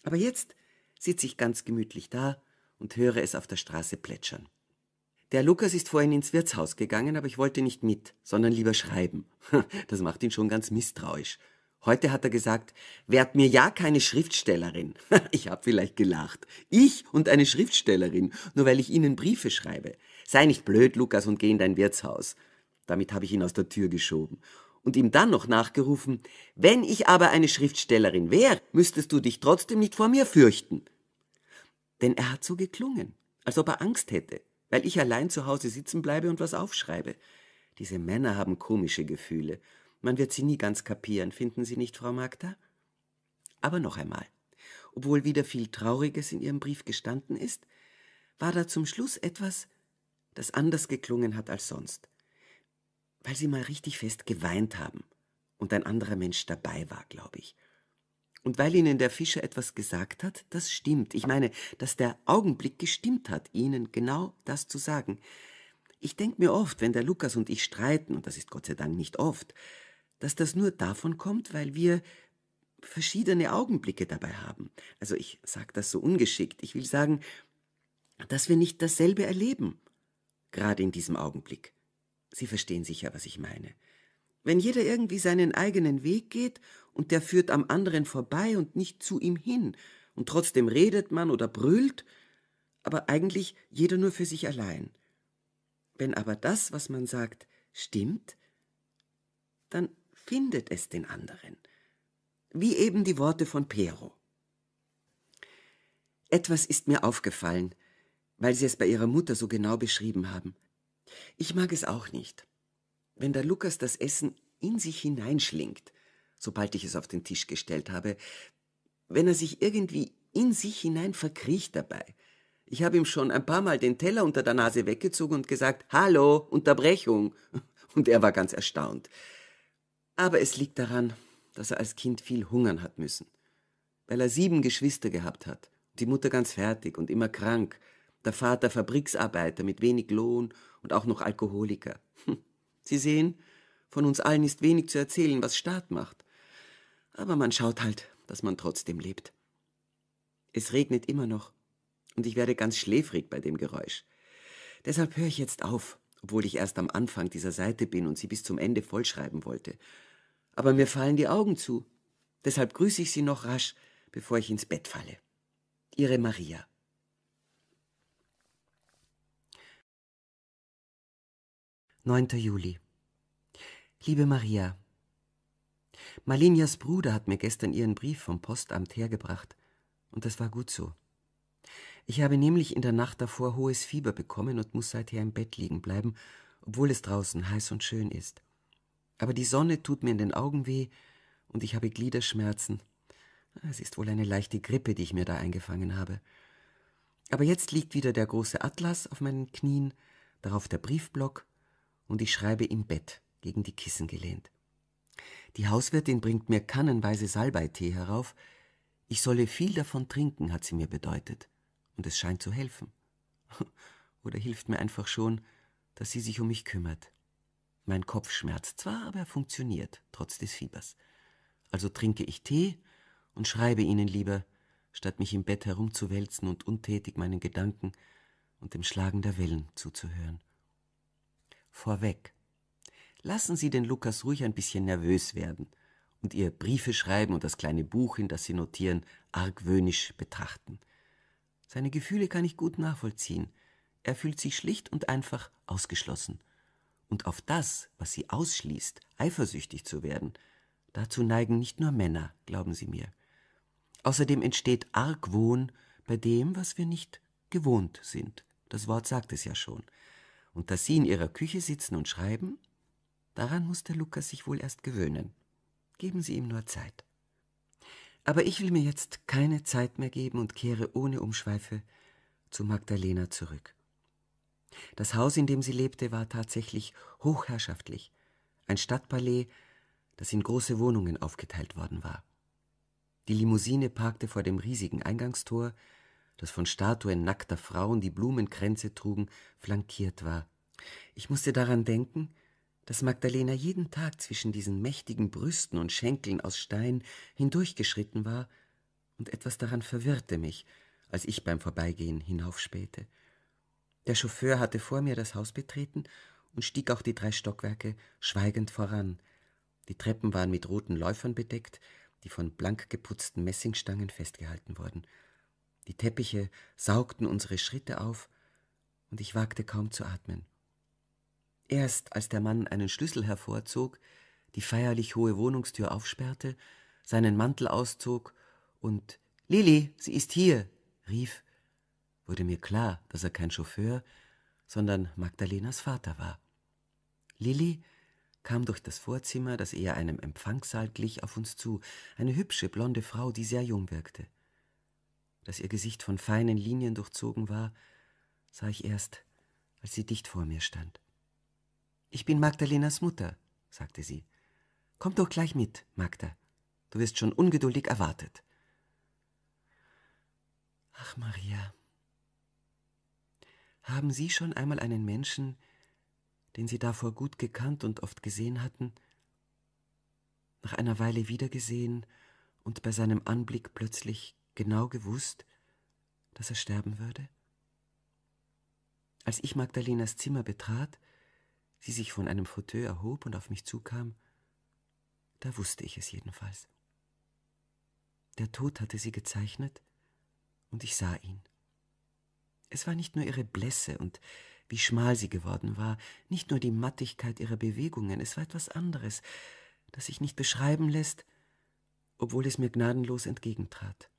Aber jetzt sitze ich ganz gemütlich da und höre es auf der Straße plätschern. Der Lukas ist vorhin ins Wirtshaus gegangen, aber ich wollte nicht mit, sondern lieber schreiben. Das macht ihn schon ganz misstrauisch. Heute hat er gesagt, werd mir ja keine Schriftstellerin. Ich habe vielleicht gelacht. Ich und eine Schriftstellerin, nur weil ich Ihnen Briefe schreibe. Sei nicht blöd, Lukas, und geh in dein Wirtshaus. Damit habe ich ihn aus der Tür geschoben und ihm dann noch nachgerufen, wenn ich aber eine Schriftstellerin wäre, müsstest du dich trotzdem nicht vor mir fürchten. Denn er hat so geklungen, als ob er Angst hätte, weil ich allein zu Hause sitzen bleibe und was aufschreibe. Diese Männer haben komische Gefühle. Man wird sie nie ganz kapieren, finden Sie nicht, Frau Magda? Aber noch einmal, obwohl wieder viel Trauriges in Ihrem Brief gestanden ist, war da zum Schluss etwas, das anders geklungen hat als sonst weil sie mal richtig fest geweint haben und ein anderer Mensch dabei war, glaube ich. Und weil ihnen der Fischer etwas gesagt hat, das stimmt. Ich meine, dass der Augenblick gestimmt hat, ihnen genau das zu sagen. Ich denke mir oft, wenn der Lukas und ich streiten, und das ist Gott sei Dank nicht oft, dass das nur davon kommt, weil wir verschiedene Augenblicke dabei haben. Also ich sage das so ungeschickt. Ich will sagen, dass wir nicht dasselbe erleben, gerade in diesem Augenblick. Sie verstehen sicher, was ich meine. Wenn jeder irgendwie seinen eigenen Weg geht und der führt am anderen vorbei und nicht zu ihm hin, und trotzdem redet man oder brüllt, aber eigentlich jeder nur für sich allein. Wenn aber das, was man sagt, stimmt, dann findet es den anderen, wie eben die Worte von Pero. Etwas ist mir aufgefallen, weil Sie es bei Ihrer Mutter so genau beschrieben haben. Ich mag es auch nicht, wenn der Lukas das Essen in sich hineinschlingt, sobald ich es auf den Tisch gestellt habe, wenn er sich irgendwie in sich hinein verkriecht dabei. Ich habe ihm schon ein paar Mal den Teller unter der Nase weggezogen und gesagt, Hallo, Unterbrechung. Und er war ganz erstaunt. Aber es liegt daran, dass er als Kind viel hungern hat müssen, weil er sieben Geschwister gehabt hat, die Mutter ganz fertig und immer krank, der Vater Fabriksarbeiter mit wenig Lohn und auch noch Alkoholiker. Hm. Sie sehen, von uns allen ist wenig zu erzählen, was Staat macht. Aber man schaut halt, dass man trotzdem lebt. Es regnet immer noch und ich werde ganz schläfrig bei dem Geräusch. Deshalb höre ich jetzt auf, obwohl ich erst am Anfang dieser Seite bin und sie bis zum Ende vollschreiben wollte. Aber mir fallen die Augen zu. Deshalb grüße ich Sie noch rasch, bevor ich ins Bett falle. Ihre Maria. 9. Juli. Liebe Maria, Malenias Bruder hat mir gestern ihren Brief vom Postamt hergebracht, und das war gut so. Ich habe nämlich in der Nacht davor hohes Fieber bekommen und muss seither im Bett liegen bleiben, obwohl es draußen heiß und schön ist. Aber die Sonne tut mir in den Augen weh und ich habe Gliederschmerzen. Es ist wohl eine leichte Grippe, die ich mir da eingefangen habe. Aber jetzt liegt wieder der große Atlas auf meinen Knien, darauf der Briefblock und ich schreibe im Bett, gegen die Kissen gelehnt. Die Hauswirtin bringt mir kannenweise Salbeitee herauf. Ich solle viel davon trinken, hat sie mir bedeutet, und es scheint zu helfen. Oder hilft mir einfach schon, dass sie sich um mich kümmert. Mein Kopf schmerzt zwar, aber er funktioniert, trotz des Fiebers. Also trinke ich Tee und schreibe ihnen lieber, statt mich im Bett herumzuwälzen und untätig meinen Gedanken und dem Schlagen der Wellen zuzuhören vorweg. Lassen Sie den Lukas ruhig ein bisschen nervös werden und ihr Briefe schreiben und das kleine Buch, in das Sie notieren, argwöhnisch betrachten. Seine Gefühle kann ich gut nachvollziehen. Er fühlt sich schlicht und einfach ausgeschlossen. Und auf das, was sie ausschließt, eifersüchtig zu werden, dazu neigen nicht nur Männer, glauben Sie mir. Außerdem entsteht Argwohn bei dem, was wir nicht gewohnt sind. Das Wort sagt es ja schon und dass Sie in Ihrer Küche sitzen und schreiben? Daran der Lukas sich wohl erst gewöhnen. Geben Sie ihm nur Zeit. Aber ich will mir jetzt keine Zeit mehr geben und kehre ohne Umschweife zu Magdalena zurück. Das Haus, in dem sie lebte, war tatsächlich hochherrschaftlich, ein Stadtpalais, das in große Wohnungen aufgeteilt worden war. Die Limousine parkte vor dem riesigen Eingangstor, das von Statuen nackter Frauen, die Blumenkränze trugen, flankiert war. Ich musste daran denken, dass Magdalena jeden Tag zwischen diesen mächtigen Brüsten und Schenkeln aus Stein hindurchgeschritten war, und etwas daran verwirrte mich, als ich beim Vorbeigehen hinaufspähte. Der Chauffeur hatte vor mir das Haus betreten und stieg auch die drei Stockwerke schweigend voran. Die Treppen waren mit roten Läufern bedeckt, die von blank geputzten Messingstangen festgehalten wurden. Die Teppiche saugten unsere Schritte auf, und ich wagte kaum zu atmen. Erst als der Mann einen Schlüssel hervorzog, die feierlich hohe Wohnungstür aufsperrte, seinen Mantel auszog und Lili, sie ist hier, rief, wurde mir klar, dass er kein Chauffeur, sondern Magdalenas Vater war. Lilli kam durch das Vorzimmer, das eher einem Empfangssaal glich, auf uns zu, eine hübsche blonde Frau, die sehr jung wirkte dass ihr Gesicht von feinen Linien durchzogen war, sah ich erst, als sie dicht vor mir stand. Ich bin Magdalenas Mutter, sagte sie. Komm doch gleich mit, Magda. Du wirst schon ungeduldig erwartet. Ach, Maria. Haben Sie schon einmal einen Menschen, den Sie davor gut gekannt und oft gesehen hatten, nach einer Weile wiedergesehen und bei seinem Anblick plötzlich genau gewusst, dass er sterben würde? Als ich Magdalenas Zimmer betrat, sie sich von einem Fauteuil erhob und auf mich zukam, da wusste ich es jedenfalls. Der Tod hatte sie gezeichnet, und ich sah ihn. Es war nicht nur ihre Blässe und wie schmal sie geworden war, nicht nur die Mattigkeit ihrer Bewegungen, es war etwas anderes, das sich nicht beschreiben lässt, obwohl es mir gnadenlos entgegentrat.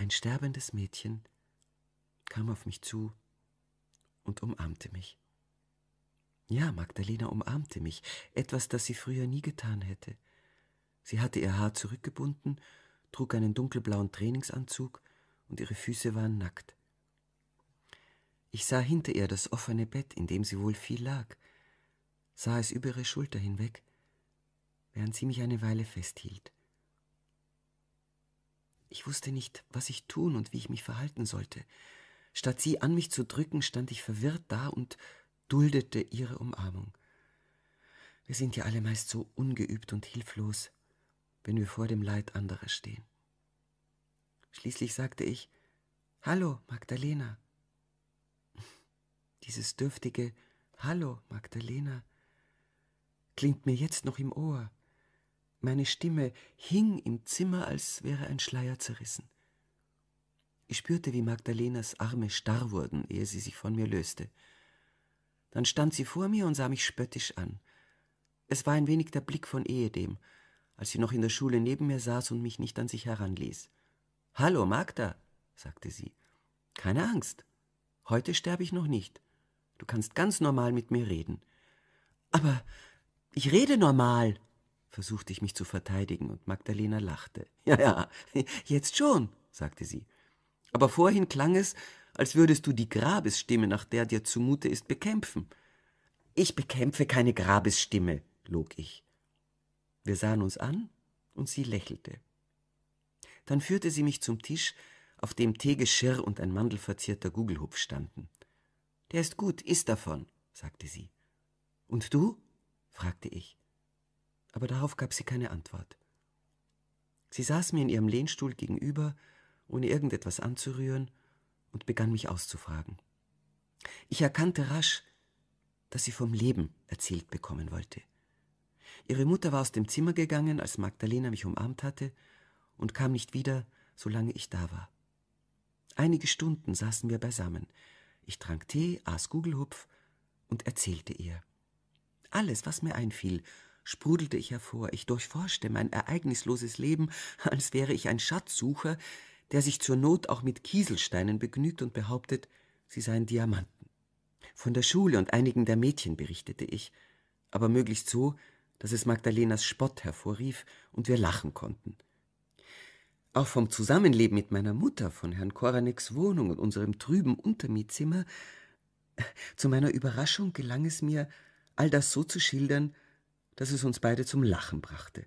Ein sterbendes Mädchen kam auf mich zu und umarmte mich. Ja, Magdalena umarmte mich, etwas, das sie früher nie getan hätte. Sie hatte ihr Haar zurückgebunden, trug einen dunkelblauen Trainingsanzug und ihre Füße waren nackt. Ich sah hinter ihr das offene Bett, in dem sie wohl viel lag, sah es über ihre Schulter hinweg, während sie mich eine Weile festhielt. Ich wusste nicht, was ich tun und wie ich mich verhalten sollte. Statt sie an mich zu drücken, stand ich verwirrt da und duldete ihre Umarmung. Wir sind ja alle meist so ungeübt und hilflos, wenn wir vor dem Leid anderer stehen. Schließlich sagte ich Hallo, Magdalena. Dieses dürftige Hallo, Magdalena klingt mir jetzt noch im Ohr. Meine Stimme hing im Zimmer, als wäre ein Schleier zerrissen. Ich spürte, wie Magdalenas Arme starr wurden, ehe sie sich von mir löste. Dann stand sie vor mir und sah mich spöttisch an. Es war ein wenig der Blick von ehedem, als sie noch in der Schule neben mir saß und mich nicht an sich heranließ. Hallo, Magda, sagte sie. Keine Angst. Heute sterbe ich noch nicht. Du kannst ganz normal mit mir reden. Aber ich rede normal, versuchte ich mich zu verteidigen, und Magdalena lachte. Ja, ja, jetzt schon, sagte sie. Aber vorhin klang es, als würdest du die Grabesstimme, nach der dir zumute ist, bekämpfen. Ich bekämpfe keine Grabesstimme, log ich. Wir sahen uns an, und sie lächelte. Dann führte sie mich zum Tisch, auf dem Teegeschirr und ein mandelverzierter Gugelhupf standen. Der ist gut, iss davon, sagte sie. Und du? fragte ich aber darauf gab sie keine Antwort. Sie saß mir in ihrem Lehnstuhl gegenüber, ohne irgendetwas anzurühren, und begann mich auszufragen. Ich erkannte rasch, dass sie vom Leben erzählt bekommen wollte. Ihre Mutter war aus dem Zimmer gegangen, als Magdalena mich umarmt hatte, und kam nicht wieder, solange ich da war. Einige Stunden saßen wir beisammen. Ich trank Tee, aß Gugelhupf und erzählte ihr. Alles, was mir einfiel, sprudelte ich hervor, ich durchforschte mein ereignisloses Leben, als wäre ich ein Schatzsucher, der sich zur Not auch mit Kieselsteinen begnügt und behauptet, sie seien Diamanten. Von der Schule und einigen der Mädchen berichtete ich, aber möglichst so, dass es Magdalenas Spott hervorrief und wir lachen konnten. Auch vom Zusammenleben mit meiner Mutter, von Herrn Koraneks Wohnung und unserem trüben Untermietzimmer, zu meiner Überraschung gelang es mir, all das so zu schildern, dass es uns beide zum Lachen brachte.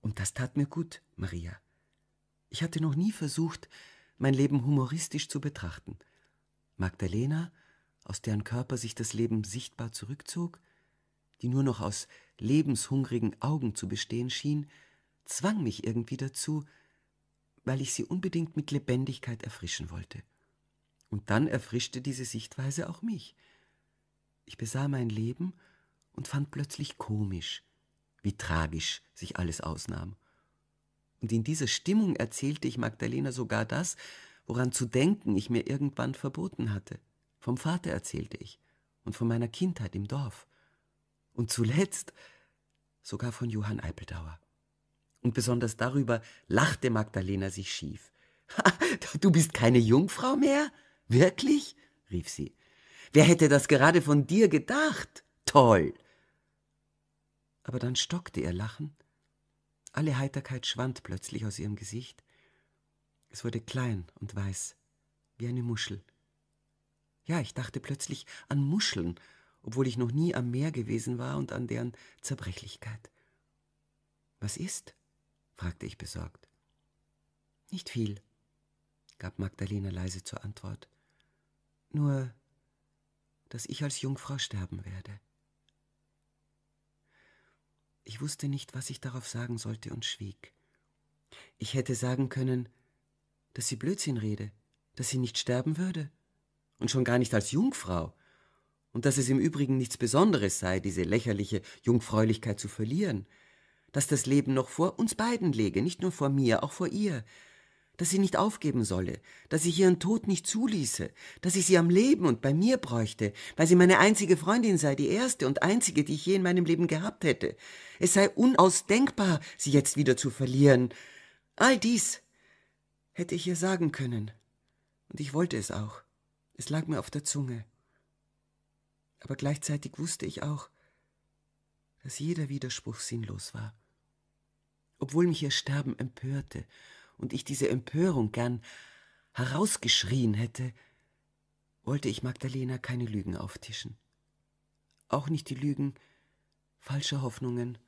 Und das tat mir gut, Maria. Ich hatte noch nie versucht, mein Leben humoristisch zu betrachten. Magdalena, aus deren Körper sich das Leben sichtbar zurückzog, die nur noch aus lebenshungrigen Augen zu bestehen schien, zwang mich irgendwie dazu, weil ich sie unbedingt mit Lebendigkeit erfrischen wollte. Und dann erfrischte diese Sichtweise auch mich. Ich besah mein Leben und fand plötzlich komisch, wie tragisch sich alles ausnahm. Und in dieser Stimmung erzählte ich Magdalena sogar das, woran zu denken ich mir irgendwann verboten hatte. Vom Vater erzählte ich und von meiner Kindheit im Dorf. Und zuletzt sogar von Johann Eipeldauer. Und besonders darüber lachte Magdalena sich schief. du bist keine Jungfrau mehr? Wirklich? rief sie. Wer hätte das gerade von dir gedacht? Toll! aber dann stockte ihr Lachen, alle Heiterkeit schwand plötzlich aus ihrem Gesicht, es wurde klein und weiß, wie eine Muschel. Ja, ich dachte plötzlich an Muscheln, obwohl ich noch nie am Meer gewesen war und an deren Zerbrechlichkeit. Was ist? fragte ich besorgt. Nicht viel, gab Magdalena leise zur Antwort. Nur, dass ich als Jungfrau sterben werde. Ich wusste nicht, was ich darauf sagen sollte und schwieg. Ich hätte sagen können, dass sie Blödsinn rede, dass sie nicht sterben würde, und schon gar nicht als Jungfrau, und dass es im Übrigen nichts Besonderes sei, diese lächerliche Jungfräulichkeit zu verlieren, dass das Leben noch vor uns beiden läge, nicht nur vor mir, auch vor ihr, dass sie nicht aufgeben solle, dass ich ihren Tod nicht zuließe, dass ich sie am Leben und bei mir bräuchte, weil sie meine einzige Freundin sei, die erste und einzige, die ich je in meinem Leben gehabt hätte. Es sei unausdenkbar, sie jetzt wieder zu verlieren. All dies hätte ich ihr sagen können. Und ich wollte es auch. Es lag mir auf der Zunge. Aber gleichzeitig wusste ich auch, dass jeder Widerspruch sinnlos war. Obwohl mich ihr Sterben empörte und ich diese Empörung gern herausgeschrien hätte, wollte ich Magdalena keine Lügen auftischen. Auch nicht die Lügen falscher Hoffnungen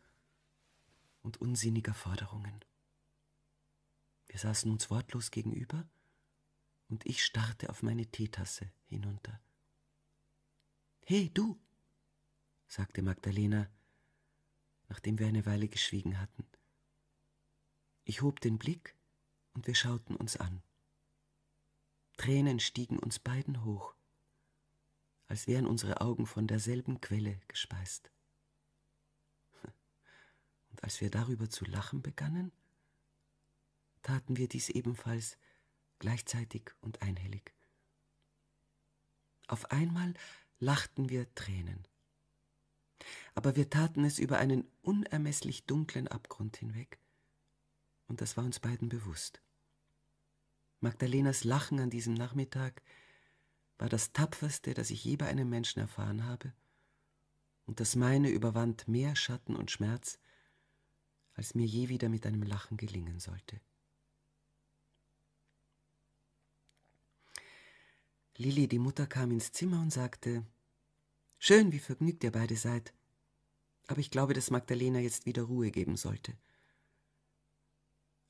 und unsinniger Forderungen. Wir saßen uns wortlos gegenüber und ich starrte auf meine Teetasse hinunter. Hey, du, sagte Magdalena, nachdem wir eine Weile geschwiegen hatten. Ich hob den Blick und wir schauten uns an. Tränen stiegen uns beiden hoch, als wären unsere Augen von derselben Quelle gespeist. Und als wir darüber zu lachen begannen, taten wir dies ebenfalls gleichzeitig und einhellig. Auf einmal lachten wir Tränen. Aber wir taten es über einen unermesslich dunklen Abgrund hinweg, und das war uns beiden bewusst. Magdalenas Lachen an diesem Nachmittag war das tapferste, das ich je bei einem Menschen erfahren habe, und das meine überwand mehr Schatten und Schmerz, als mir je wieder mit einem Lachen gelingen sollte. Lilli, die Mutter, kam ins Zimmer und sagte, Schön, wie vergnügt ihr beide seid, aber ich glaube, dass Magdalena jetzt wieder Ruhe geben sollte.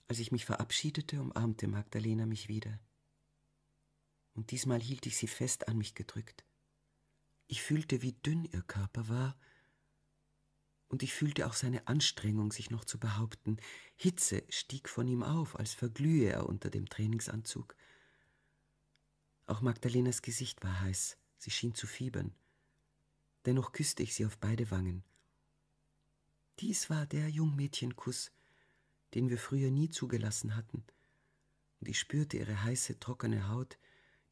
Als ich mich verabschiedete, umarmte Magdalena mich wieder. Und diesmal hielt ich sie fest an mich gedrückt. Ich fühlte, wie dünn ihr Körper war, und ich fühlte auch seine Anstrengung, sich noch zu behaupten. Hitze stieg von ihm auf, als verglühe er unter dem Trainingsanzug. Auch Magdalenas Gesicht war heiß, sie schien zu fiebern. Dennoch küsste ich sie auf beide Wangen. Dies war der Jungmädchenkuss, den wir früher nie zugelassen hatten, und ich spürte ihre heiße, trockene Haut,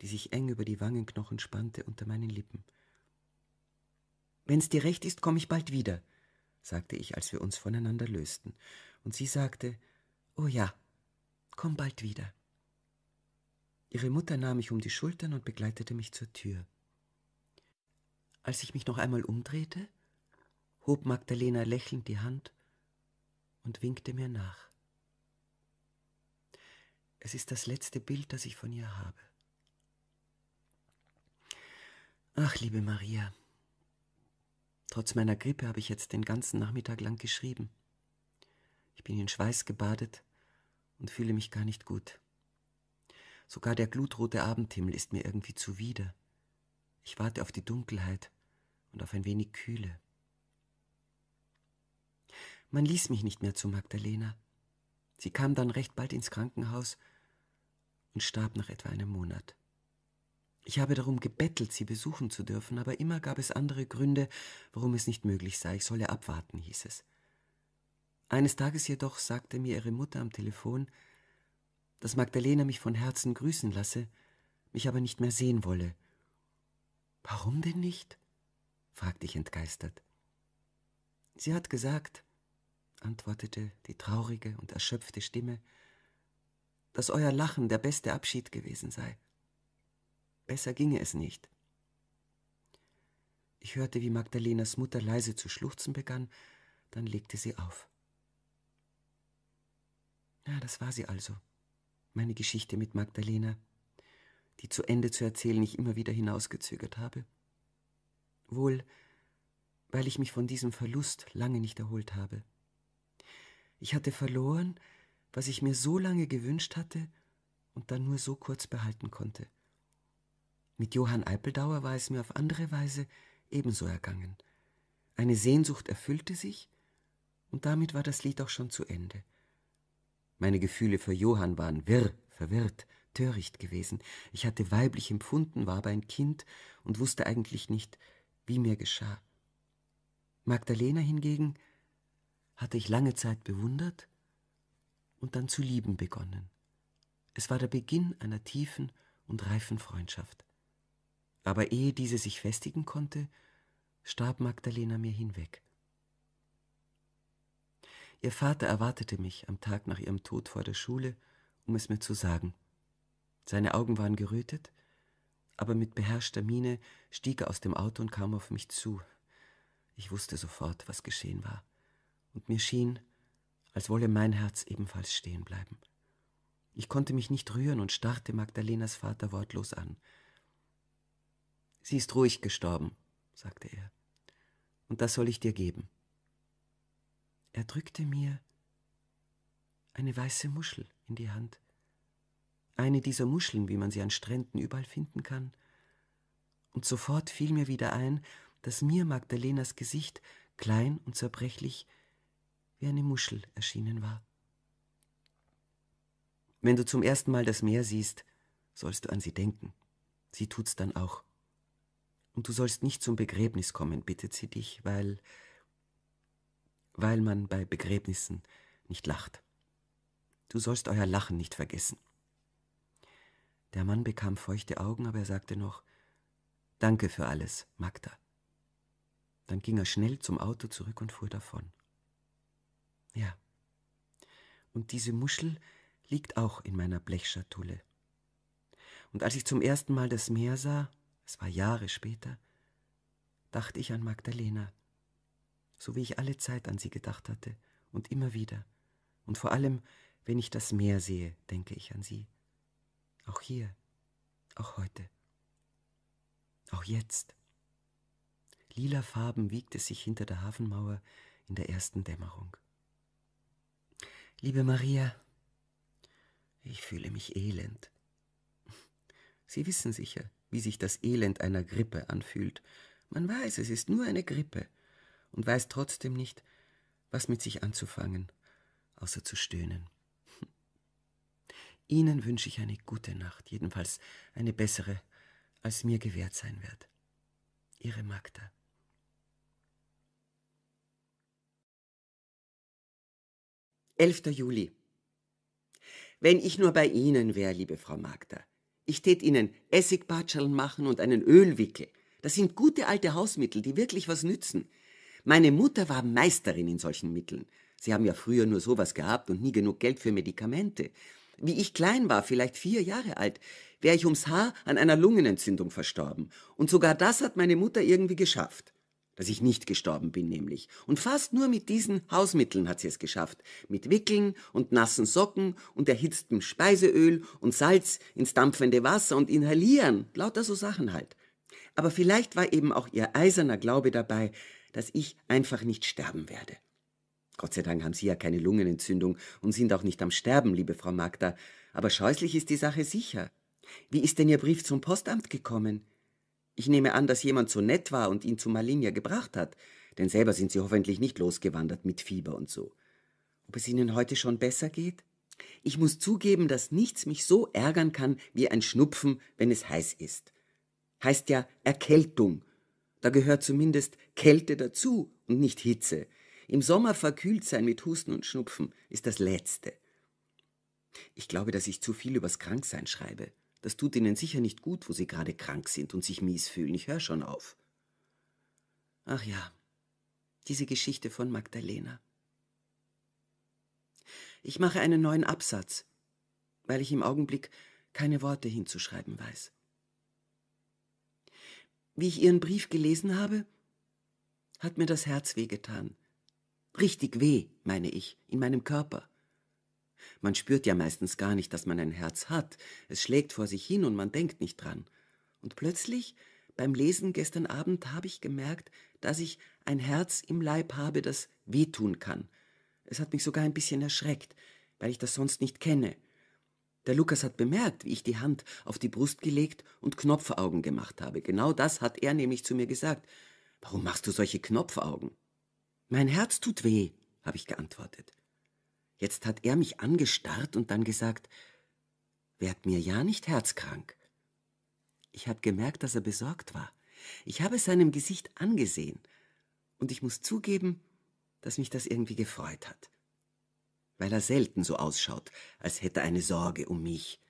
die sich eng über die Wangenknochen spannte unter meinen Lippen. Wenn's dir recht ist, komme ich bald wieder, sagte ich, als wir uns voneinander lösten, und sie sagte Oh ja, komm bald wieder. Ihre Mutter nahm mich um die Schultern und begleitete mich zur Tür. Als ich mich noch einmal umdrehte, hob Magdalena lächelnd die Hand und winkte mir nach. Es ist das letzte Bild, das ich von ihr habe. Ach, liebe Maria, trotz meiner Grippe habe ich jetzt den ganzen Nachmittag lang geschrieben. Ich bin in Schweiß gebadet und fühle mich gar nicht gut. Sogar der glutrote Abendhimmel ist mir irgendwie zuwider. Ich warte auf die Dunkelheit und auf ein wenig Kühle. Man ließ mich nicht mehr zu Magdalena. Sie kam dann recht bald ins Krankenhaus und starb nach etwa einem Monat. Ich habe darum gebettelt, sie besuchen zu dürfen, aber immer gab es andere Gründe, warum es nicht möglich sei. Ich solle abwarten, hieß es. Eines Tages jedoch sagte mir ihre Mutter am Telefon, dass Magdalena mich von Herzen grüßen lasse, mich aber nicht mehr sehen wolle. Warum denn nicht? fragte ich entgeistert. Sie hat gesagt, antwortete die traurige und erschöpfte Stimme, dass euer Lachen der beste Abschied gewesen sei. Besser ginge es nicht. Ich hörte, wie Magdalenas Mutter leise zu schluchzen begann, dann legte sie auf. ja, das war sie also, meine Geschichte mit Magdalena, die zu Ende zu erzählen ich immer wieder hinausgezögert habe. Wohl, weil ich mich von diesem Verlust lange nicht erholt habe. Ich hatte verloren, was ich mir so lange gewünscht hatte und dann nur so kurz behalten konnte. Mit Johann Eipeldauer war es mir auf andere Weise ebenso ergangen. Eine Sehnsucht erfüllte sich, und damit war das Lied auch schon zu Ende. Meine Gefühle für Johann waren wirr, verwirrt, töricht gewesen. Ich hatte weiblich empfunden, war aber ein Kind und wusste eigentlich nicht, wie mir geschah. Magdalena hingegen hatte ich lange Zeit bewundert und dann zu lieben begonnen. Es war der Beginn einer tiefen und reifen Freundschaft. Aber ehe diese sich festigen konnte, starb Magdalena mir hinweg. Ihr Vater erwartete mich am Tag nach ihrem Tod vor der Schule, um es mir zu sagen. Seine Augen waren gerötet, aber mit beherrschter Miene stieg er aus dem Auto und kam auf mich zu. Ich wusste sofort, was geschehen war und mir schien, als wolle mein Herz ebenfalls stehen bleiben. Ich konnte mich nicht rühren und starrte Magdalenas Vater wortlos an. Sie ist ruhig gestorben, sagte er, und das soll ich dir geben. Er drückte mir eine weiße Muschel in die Hand, eine dieser Muscheln, wie man sie an Stränden überall finden kann, und sofort fiel mir wieder ein, dass mir Magdalenas Gesicht, klein und zerbrechlich, wie eine Muschel erschienen war. Wenn du zum ersten Mal das Meer siehst, sollst du an sie denken. Sie tut's dann auch. Und du sollst nicht zum Begräbnis kommen, bittet sie dich, weil weil man bei Begräbnissen nicht lacht. Du sollst euer Lachen nicht vergessen. Der Mann bekam feuchte Augen, aber er sagte noch Danke für alles, Magda. Dann ging er schnell zum Auto zurück und fuhr davon. Ja. Und diese Muschel liegt auch in meiner Blechschatulle. Und als ich zum ersten Mal das Meer sah, es war Jahre später, dachte ich an Magdalena, so wie ich alle Zeit an sie gedacht hatte und immer wieder. Und vor allem, wenn ich das Meer sehe, denke ich an sie. Auch hier, auch heute, auch jetzt. Lila Farben wiegt es sich hinter der Hafenmauer in der ersten Dämmerung. Liebe Maria, ich fühle mich elend. Sie wissen sicher, wie sich das Elend einer Grippe anfühlt. Man weiß, es ist nur eine Grippe und weiß trotzdem nicht, was mit sich anzufangen, außer zu stöhnen. Ihnen wünsche ich eine gute Nacht, jedenfalls eine bessere, als mir gewährt sein wird. Ihre Magda. 11. Juli. Wenn ich nur bei Ihnen wäre, liebe Frau Magda, ich tät Ihnen Essigbatscheln machen und einen Ölwickel. Das sind gute alte Hausmittel, die wirklich was nützen. Meine Mutter war Meisterin in solchen Mitteln. Sie haben ja früher nur sowas gehabt und nie genug Geld für Medikamente. Wie ich klein war, vielleicht vier Jahre alt, wäre ich ums Haar an einer Lungenentzündung verstorben. Und sogar das hat meine Mutter irgendwie geschafft dass ich nicht gestorben bin nämlich. Und fast nur mit diesen Hausmitteln hat sie es geschafft. Mit Wickeln und nassen Socken und erhitztem Speiseöl und Salz ins dampfende Wasser und inhalieren. Lauter so Sachen halt. Aber vielleicht war eben auch ihr eiserner Glaube dabei, dass ich einfach nicht sterben werde. Gott sei Dank haben Sie ja keine Lungenentzündung und sind auch nicht am Sterben, liebe Frau Magda. Aber scheußlich ist die Sache sicher. Wie ist denn Ihr Brief zum Postamt gekommen? Ich nehme an, dass jemand so nett war und ihn zu Malinia gebracht hat, denn selber sind Sie hoffentlich nicht losgewandert mit Fieber und so. Ob es Ihnen heute schon besser geht? Ich muss zugeben, dass nichts mich so ärgern kann wie ein Schnupfen, wenn es heiß ist. Heißt ja Erkältung. Da gehört zumindest Kälte dazu und nicht Hitze. Im Sommer verkühlt sein mit Husten und Schnupfen ist das Letzte. Ich glaube, dass ich zu viel übers Kranksein schreibe. Das tut ihnen sicher nicht gut, wo sie gerade krank sind und sich mies fühlen. Ich höre schon auf. Ach ja, diese Geschichte von Magdalena. Ich mache einen neuen Absatz, weil ich im Augenblick keine Worte hinzuschreiben weiß. Wie ich Ihren Brief gelesen habe, hat mir das Herz wehgetan. Richtig weh, meine ich, in meinem Körper. Man spürt ja meistens gar nicht, dass man ein Herz hat. Es schlägt vor sich hin und man denkt nicht dran. Und plötzlich, beim Lesen gestern Abend, habe ich gemerkt, dass ich ein Herz im Leib habe, das wehtun kann. Es hat mich sogar ein bisschen erschreckt, weil ich das sonst nicht kenne. Der Lukas hat bemerkt, wie ich die Hand auf die Brust gelegt und Knopfaugen gemacht habe. Genau das hat er nämlich zu mir gesagt. Warum machst du solche Knopfaugen? Mein Herz tut weh, habe ich geantwortet. Jetzt hat er mich angestarrt und dann gesagt, werd mir ja nicht herzkrank. Ich habe gemerkt, dass er besorgt war. Ich habe seinem Gesicht angesehen. Und ich muss zugeben, dass mich das irgendwie gefreut hat. Weil er selten so ausschaut, als hätte er eine Sorge um mich.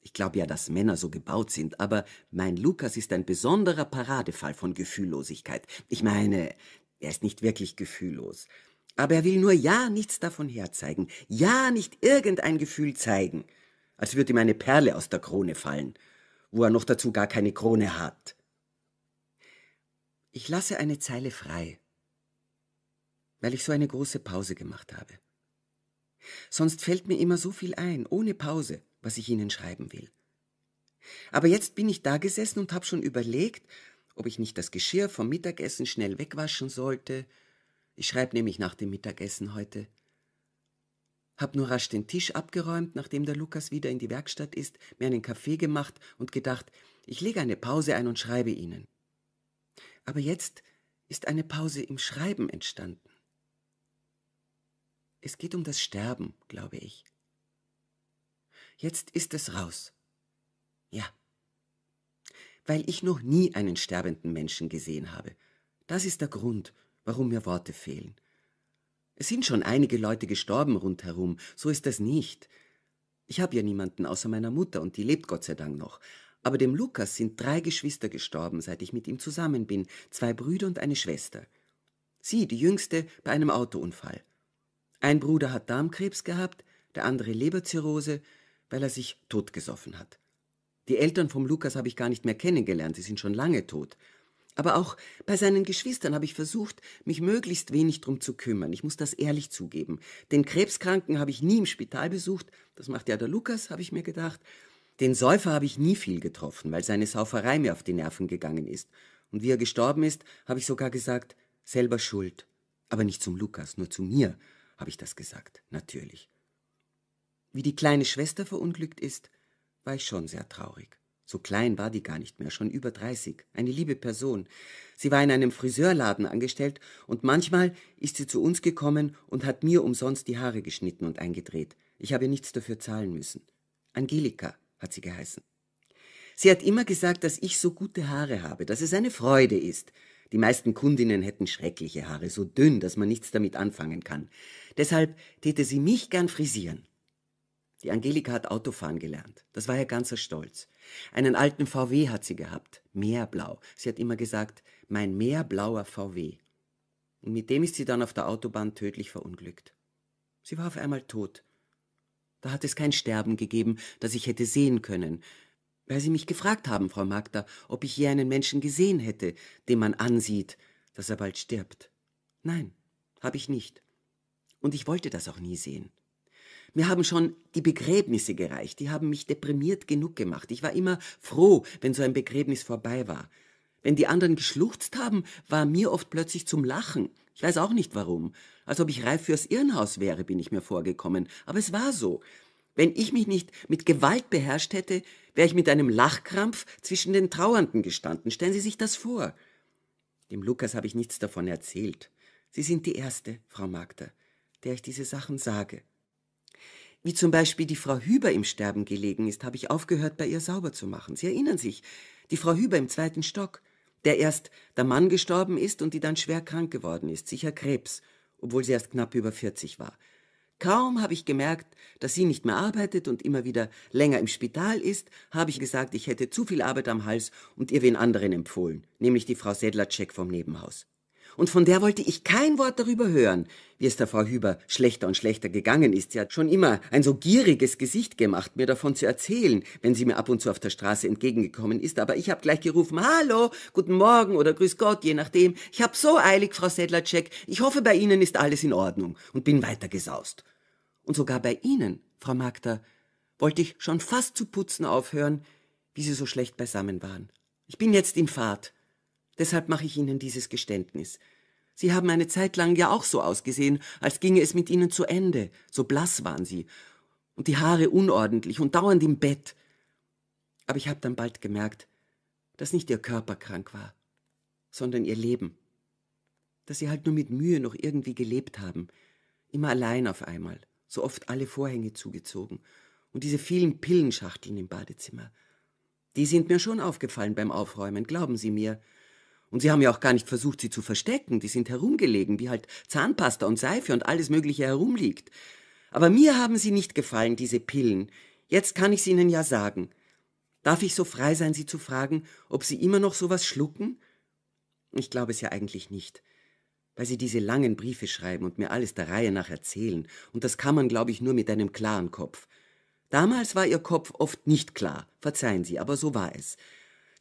Ich glaube ja, dass Männer so gebaut sind, aber mein Lukas ist ein besonderer Paradefall von Gefühllosigkeit. Ich meine, er ist nicht wirklich gefühllos. Aber er will nur ja nichts davon herzeigen, ja nicht irgendein Gefühl zeigen, als würde ihm eine Perle aus der Krone fallen, wo er noch dazu gar keine Krone hat. Ich lasse eine Zeile frei, weil ich so eine große Pause gemacht habe. Sonst fällt mir immer so viel ein, ohne Pause, was ich Ihnen schreiben will. Aber jetzt bin ich da gesessen und habe schon überlegt, ob ich nicht das Geschirr vom Mittagessen schnell wegwaschen sollte, ich schreibe nämlich nach dem Mittagessen heute. Hab nur rasch den Tisch abgeräumt, nachdem der Lukas wieder in die Werkstatt ist, mir einen Kaffee gemacht und gedacht, ich lege eine Pause ein und schreibe Ihnen. Aber jetzt ist eine Pause im Schreiben entstanden. Es geht um das Sterben, glaube ich. Jetzt ist es raus. Ja. Weil ich noch nie einen sterbenden Menschen gesehen habe. Das ist der Grund, warum mir Worte fehlen. Es sind schon einige Leute gestorben rundherum, so ist das nicht. Ich habe ja niemanden außer meiner Mutter und die lebt Gott sei Dank noch. Aber dem Lukas sind drei Geschwister gestorben, seit ich mit ihm zusammen bin, zwei Brüder und eine Schwester. Sie, die jüngste, bei einem Autounfall. Ein Bruder hat Darmkrebs gehabt, der andere Leberzirrhose, weil er sich totgesoffen hat. Die Eltern vom Lukas habe ich gar nicht mehr kennengelernt, sie sind schon lange tot. Aber auch bei seinen Geschwistern habe ich versucht, mich möglichst wenig drum zu kümmern. Ich muss das ehrlich zugeben. Den Krebskranken habe ich nie im Spital besucht. Das macht ja der Lukas, habe ich mir gedacht. Den Säufer habe ich nie viel getroffen, weil seine Sauferei mir auf die Nerven gegangen ist. Und wie er gestorben ist, habe ich sogar gesagt, selber schuld. Aber nicht zum Lukas, nur zu mir habe ich das gesagt, natürlich. Wie die kleine Schwester verunglückt ist, war ich schon sehr traurig. So klein war die gar nicht mehr, schon über 30. Eine liebe Person. Sie war in einem Friseurladen angestellt und manchmal ist sie zu uns gekommen und hat mir umsonst die Haare geschnitten und eingedreht. Ich habe nichts dafür zahlen müssen. Angelika hat sie geheißen. Sie hat immer gesagt, dass ich so gute Haare habe, dass es eine Freude ist. Die meisten Kundinnen hätten schreckliche Haare, so dünn, dass man nichts damit anfangen kann. Deshalb täte sie mich gern frisieren. Die Angelika hat Autofahren gelernt. Das war ihr ganzer Stolz. Einen alten VW hat sie gehabt, Meerblau. Sie hat immer gesagt, mein meerblauer VW. Und mit dem ist sie dann auf der Autobahn tödlich verunglückt. Sie war auf einmal tot. Da hat es kein Sterben gegeben, das ich hätte sehen können, weil Sie mich gefragt haben, Frau Magda, ob ich je einen Menschen gesehen hätte, dem man ansieht, dass er bald stirbt. Nein, habe ich nicht. Und ich wollte das auch nie sehen. Mir haben schon die Begräbnisse gereicht, die haben mich deprimiert genug gemacht. Ich war immer froh, wenn so ein Begräbnis vorbei war. Wenn die anderen geschluchzt haben, war mir oft plötzlich zum Lachen. Ich weiß auch nicht warum. Als ob ich reif fürs Irrenhaus wäre, bin ich mir vorgekommen. Aber es war so. Wenn ich mich nicht mit Gewalt beherrscht hätte, wäre ich mit einem Lachkrampf zwischen den Trauernden gestanden. Stellen Sie sich das vor. Dem Lukas habe ich nichts davon erzählt. Sie sind die erste, Frau Magda, der ich diese Sachen sage wie zum Beispiel die Frau Hüber im Sterben gelegen ist, habe ich aufgehört, bei ihr sauber zu machen. Sie erinnern sich, die Frau Hüber im zweiten Stock, der erst der Mann gestorben ist und die dann schwer krank geworden ist, sicher Krebs, obwohl sie erst knapp über 40 war. Kaum habe ich gemerkt, dass sie nicht mehr arbeitet und immer wieder länger im Spital ist, habe ich gesagt, ich hätte zu viel Arbeit am Hals und ihr wen anderen empfohlen, nämlich die Frau Sedlacek vom Nebenhaus. Und von der wollte ich kein Wort darüber hören, wie es der Frau Hüber schlechter und schlechter gegangen ist. Sie hat schon immer ein so gieriges Gesicht gemacht, mir davon zu erzählen, wenn sie mir ab und zu auf der Straße entgegengekommen ist. Aber ich habe gleich gerufen, hallo, guten Morgen oder grüß Gott, je nachdem. Ich habe so eilig, Frau Sedlacek. Ich hoffe, bei Ihnen ist alles in Ordnung und bin weitergesaust. Und sogar bei Ihnen, Frau Magda, wollte ich schon fast zu putzen aufhören, wie Sie so schlecht beisammen waren. Ich bin jetzt in Fahrt. Deshalb mache ich Ihnen dieses Geständnis. Sie haben eine Zeit lang ja auch so ausgesehen, als ginge es mit Ihnen zu Ende, so blass waren Sie, und die Haare unordentlich und dauernd im Bett. Aber ich habe dann bald gemerkt, dass nicht Ihr Körper krank war, sondern Ihr Leben, dass Sie halt nur mit Mühe noch irgendwie gelebt haben, immer allein auf einmal, so oft alle Vorhänge zugezogen und diese vielen Pillenschachteln im Badezimmer. Die sind mir schon aufgefallen beim Aufräumen, glauben Sie mir, und sie haben ja auch gar nicht versucht, sie zu verstecken. Die sind herumgelegen, wie halt Zahnpasta und Seife und alles Mögliche herumliegt. Aber mir haben sie nicht gefallen, diese Pillen. Jetzt kann ich's Ihnen ja sagen. Darf ich so frei sein, Sie zu fragen, ob Sie immer noch sowas schlucken? Ich glaube es ja eigentlich nicht, weil Sie diese langen Briefe schreiben und mir alles der Reihe nach erzählen, und das kann man, glaube ich, nur mit einem klaren Kopf. Damals war Ihr Kopf oft nicht klar, verzeihen Sie, aber so war es.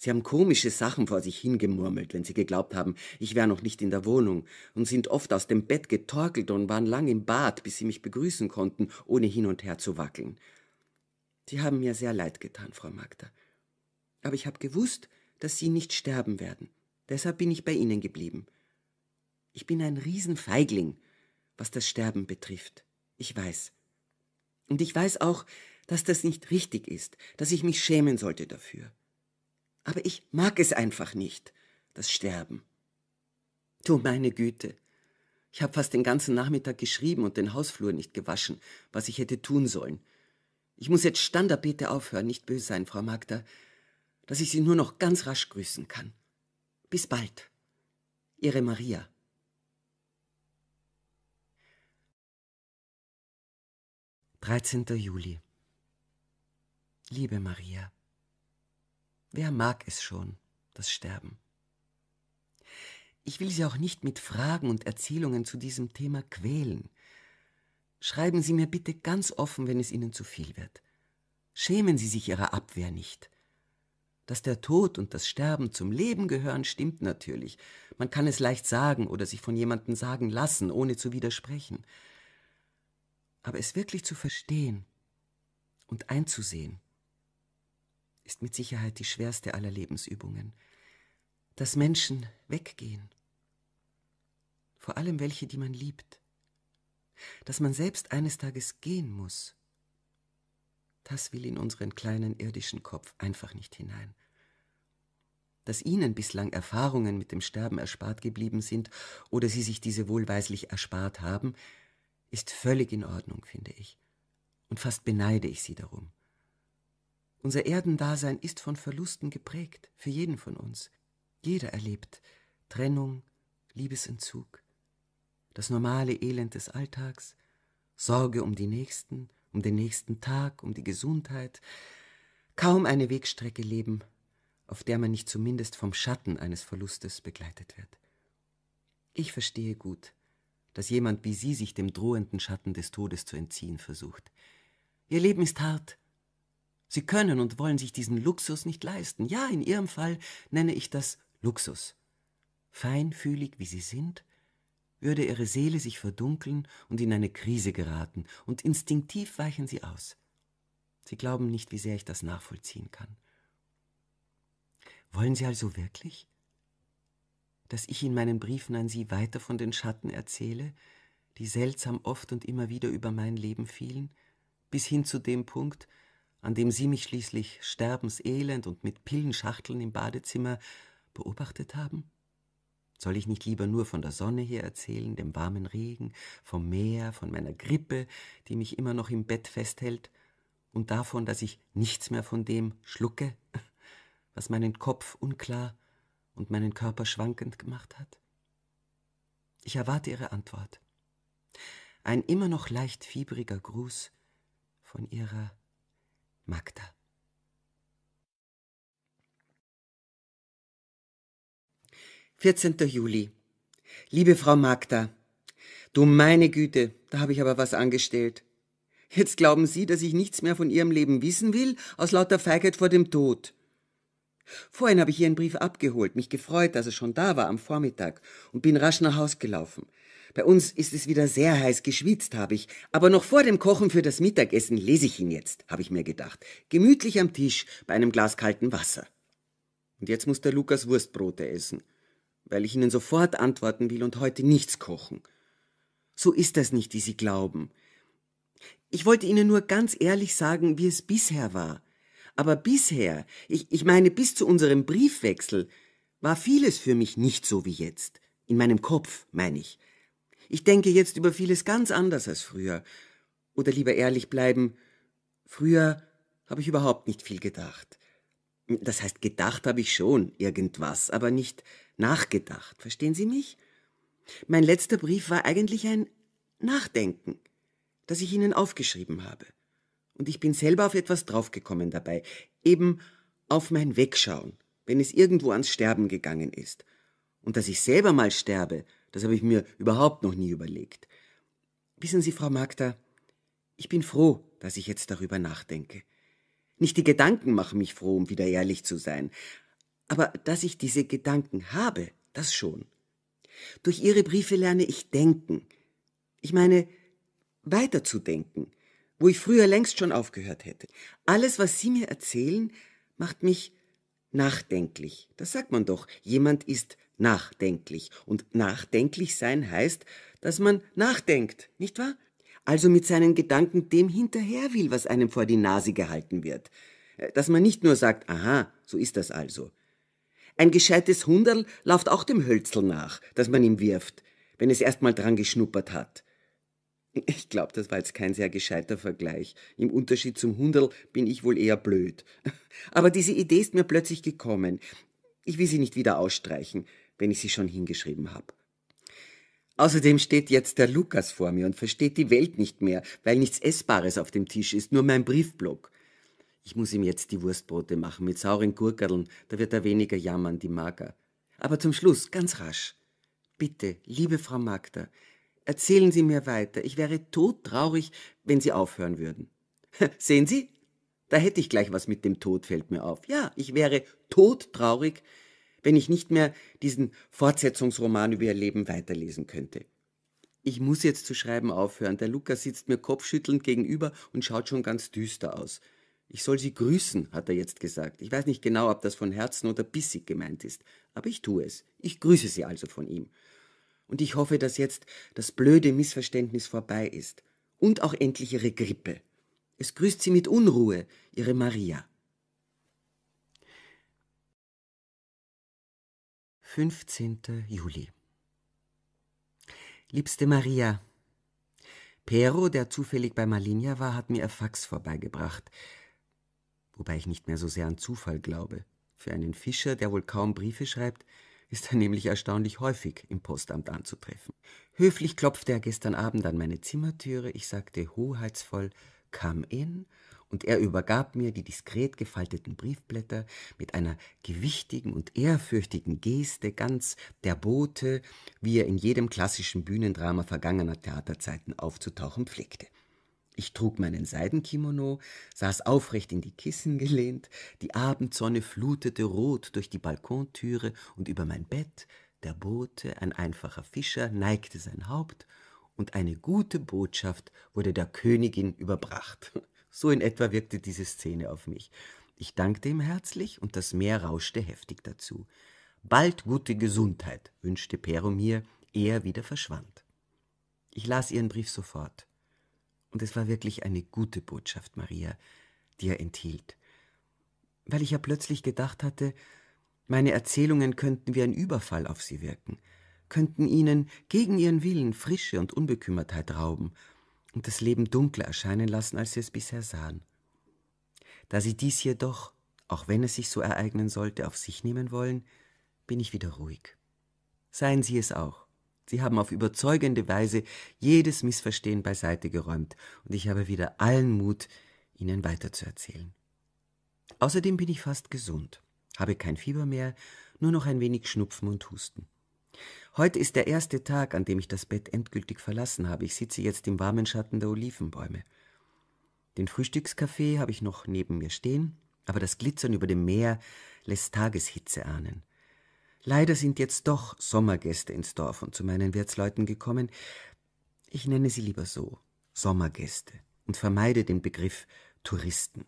Sie haben komische Sachen vor sich hingemurmelt, wenn sie geglaubt haben, ich wäre noch nicht in der Wohnung, und sind oft aus dem Bett getorkelt und waren lang im Bad, bis sie mich begrüßen konnten, ohne hin und her zu wackeln. Sie haben mir sehr leid getan, Frau Magda. Aber ich habe gewusst, dass Sie nicht sterben werden. Deshalb bin ich bei Ihnen geblieben. Ich bin ein Riesenfeigling, was das Sterben betrifft. Ich weiß. Und ich weiß auch, dass das nicht richtig ist, dass ich mich schämen sollte dafür. Aber ich mag es einfach nicht, das Sterben. Du meine Güte. Ich habe fast den ganzen Nachmittag geschrieben und den Hausflur nicht gewaschen, was ich hätte tun sollen. Ich muss jetzt Standardbete aufhören, nicht böse sein, Frau Magda, dass ich Sie nur noch ganz rasch grüßen kann. Bis bald. Ihre Maria. Dreizehnter Juli. Liebe Maria, Wer mag es schon, das Sterben? Ich will Sie auch nicht mit Fragen und Erzählungen zu diesem Thema quälen. Schreiben Sie mir bitte ganz offen, wenn es Ihnen zu viel wird. Schämen Sie sich Ihrer Abwehr nicht. Dass der Tod und das Sterben zum Leben gehören, stimmt natürlich. Man kann es leicht sagen oder sich von jemandem sagen lassen, ohne zu widersprechen. Aber es wirklich zu verstehen und einzusehen, ist mit Sicherheit die schwerste aller Lebensübungen. Dass Menschen weggehen. Vor allem welche, die man liebt. Dass man selbst eines Tages gehen muss. Das will in unseren kleinen irdischen Kopf einfach nicht hinein. Dass ihnen bislang Erfahrungen mit dem Sterben erspart geblieben sind oder sie sich diese wohlweislich erspart haben, ist völlig in Ordnung, finde ich. Und fast beneide ich sie darum. Unser Erdendasein ist von Verlusten geprägt, für jeden von uns. Jeder erlebt Trennung, Liebesentzug, das normale Elend des Alltags, Sorge um die Nächsten, um den nächsten Tag, um die Gesundheit, kaum eine Wegstrecke leben, auf der man nicht zumindest vom Schatten eines Verlustes begleitet wird. Ich verstehe gut, dass jemand wie Sie sich dem drohenden Schatten des Todes zu entziehen versucht. Ihr Leben ist hart, Sie können und wollen sich diesen Luxus nicht leisten. Ja, in Ihrem Fall nenne ich das Luxus. Feinfühlig wie Sie sind, würde Ihre Seele sich verdunkeln und in eine Krise geraten, und instinktiv weichen Sie aus. Sie glauben nicht, wie sehr ich das nachvollziehen kann. Wollen Sie also wirklich, dass ich in meinen Briefen an Sie weiter von den Schatten erzähle, die seltsam oft und immer wieder über mein Leben fielen, bis hin zu dem Punkt, an dem Sie mich schließlich sterbenselend und mit Pillenschachteln im Badezimmer beobachtet haben? Soll ich nicht lieber nur von der Sonne hier erzählen, dem warmen Regen, vom Meer, von meiner Grippe, die mich immer noch im Bett festhält, und davon, dass ich nichts mehr von dem schlucke, was meinen Kopf unklar und meinen Körper schwankend gemacht hat? Ich erwarte Ihre Antwort. Ein immer noch leicht fiebriger Gruß von Ihrer Magda. Vierzehnter Juli. Liebe Frau Magda, du meine Güte, da habe ich aber was angestellt. Jetzt glauben Sie, dass ich nichts mehr von Ihrem Leben wissen will, aus lauter Feigheit vor dem Tod. Vorhin habe ich Ihren Brief abgeholt, mich gefreut, dass er schon da war am Vormittag und bin rasch nach Haus gelaufen. Bei uns ist es wieder sehr heiß, geschwitzt habe ich, aber noch vor dem Kochen für das Mittagessen lese ich ihn jetzt, habe ich mir gedacht, gemütlich am Tisch bei einem Glas kalten Wasser. Und jetzt muss der Lukas Wurstbrote essen, weil ich ihnen sofort antworten will und heute nichts kochen. So ist das nicht, wie Sie glauben. Ich wollte Ihnen nur ganz ehrlich sagen, wie es bisher war. Aber bisher, ich, ich meine bis zu unserem Briefwechsel, war vieles für mich nicht so wie jetzt. In meinem Kopf, meine ich. Ich denke jetzt über vieles ganz anders als früher. Oder lieber ehrlich bleiben, früher habe ich überhaupt nicht viel gedacht. Das heißt, gedacht habe ich schon irgendwas, aber nicht nachgedacht. Verstehen Sie mich? Mein letzter Brief war eigentlich ein Nachdenken, das ich Ihnen aufgeschrieben habe. Und ich bin selber auf etwas draufgekommen dabei, eben auf mein Wegschauen, wenn es irgendwo ans Sterben gegangen ist. Und dass ich selber mal sterbe, das habe ich mir überhaupt noch nie überlegt. Wissen Sie, Frau Magda, ich bin froh, dass ich jetzt darüber nachdenke. Nicht die Gedanken machen mich froh, um wieder ehrlich zu sein, aber dass ich diese Gedanken habe, das schon. Durch Ihre Briefe lerne ich denken. Ich meine, weiterzudenken, wo ich früher längst schon aufgehört hätte. Alles, was Sie mir erzählen, macht mich nachdenklich. Das sagt man doch, jemand ist nachdenklich. Und nachdenklich sein heißt, dass man nachdenkt, nicht wahr? Also mit seinen Gedanken dem hinterher will, was einem vor die Nase gehalten wird. Äh, dass man nicht nur sagt, aha, so ist das also. Ein gescheites Hunderl lauft auch dem Hölzel nach, das man ihm wirft, wenn es erst mal dran geschnuppert hat. Ich glaube, das war jetzt kein sehr gescheiter Vergleich. Im Unterschied zum Hunderl bin ich wohl eher blöd. Aber diese Idee ist mir plötzlich gekommen. Ich will sie nicht wieder ausstreichen wenn ich sie schon hingeschrieben habe. Außerdem steht jetzt der Lukas vor mir und versteht die Welt nicht mehr, weil nichts Essbares auf dem Tisch ist, nur mein Briefblock. Ich muss ihm jetzt die Wurstbrote machen mit sauren Gurkerln, da wird er weniger jammern, die Mager. Aber zum Schluss, ganz rasch. Bitte, liebe Frau Magda, erzählen Sie mir weiter. Ich wäre todtraurig, wenn Sie aufhören würden. Sehen Sie? Da hätte ich gleich was mit dem Tod, fällt mir auf. Ja, ich wäre todtraurig, wenn ich nicht mehr diesen Fortsetzungsroman über ihr Leben weiterlesen könnte. Ich muss jetzt zu schreiben aufhören. Der Lukas sitzt mir kopfschüttelnd gegenüber und schaut schon ganz düster aus. Ich soll sie grüßen, hat er jetzt gesagt. Ich weiß nicht genau, ob das von Herzen oder bissig gemeint ist, aber ich tue es. Ich grüße sie also von ihm. Und ich hoffe, dass jetzt das blöde Missverständnis vorbei ist. Und auch endlich ihre Grippe. Es grüßt sie mit Unruhe, ihre Maria. 15. Juli. Liebste Maria, Pero, der zufällig bei Malinia war, hat mir ein Fax vorbeigebracht, wobei ich nicht mehr so sehr an Zufall glaube. Für einen Fischer, der wohl kaum Briefe schreibt, ist er nämlich erstaunlich häufig im Postamt anzutreffen. Höflich klopfte er gestern Abend an meine Zimmertüre, ich sagte hoheitsvoll Come in und er übergab mir die diskret gefalteten Briefblätter mit einer gewichtigen und ehrfürchtigen Geste ganz der Bote, wie er in jedem klassischen Bühnendrama vergangener Theaterzeiten aufzutauchen pflegte. Ich trug meinen Seidenkimono, saß aufrecht in die Kissen gelehnt, die Abendsonne flutete rot durch die Balkontüre und über mein Bett, der Bote, ein einfacher Fischer, neigte sein Haupt, und eine gute Botschaft wurde der Königin überbracht. So in etwa wirkte diese Szene auf mich. Ich dankte ihm herzlich und das Meer rauschte heftig dazu. Bald gute Gesundheit, wünschte Pero mir, ehe er wieder verschwand. Ich las ihren Brief sofort. Und es war wirklich eine gute Botschaft, Maria, die er enthielt. Weil ich ja plötzlich gedacht hatte, meine Erzählungen könnten wie ein Überfall auf sie wirken, könnten ihnen gegen ihren Willen Frische und Unbekümmertheit rauben und das Leben dunkler erscheinen lassen, als sie es bisher sahen. Da sie dies jedoch, auch wenn es sich so ereignen sollte, auf sich nehmen wollen, bin ich wieder ruhig. Seien Sie es auch. Sie haben auf überzeugende Weise jedes Missverstehen beiseite geräumt, und ich habe wieder allen Mut, Ihnen weiterzuerzählen. Außerdem bin ich fast gesund, habe kein Fieber mehr, nur noch ein wenig Schnupfen und Husten. Heute ist der erste Tag, an dem ich das Bett endgültig verlassen habe. Ich sitze jetzt im warmen Schatten der Olivenbäume. Den Frühstückskaffee habe ich noch neben mir stehen, aber das Glitzern über dem Meer lässt Tageshitze ahnen. Leider sind jetzt doch Sommergäste ins Dorf und zu meinen Wirtsleuten gekommen. Ich nenne sie lieber so Sommergäste und vermeide den Begriff Touristen.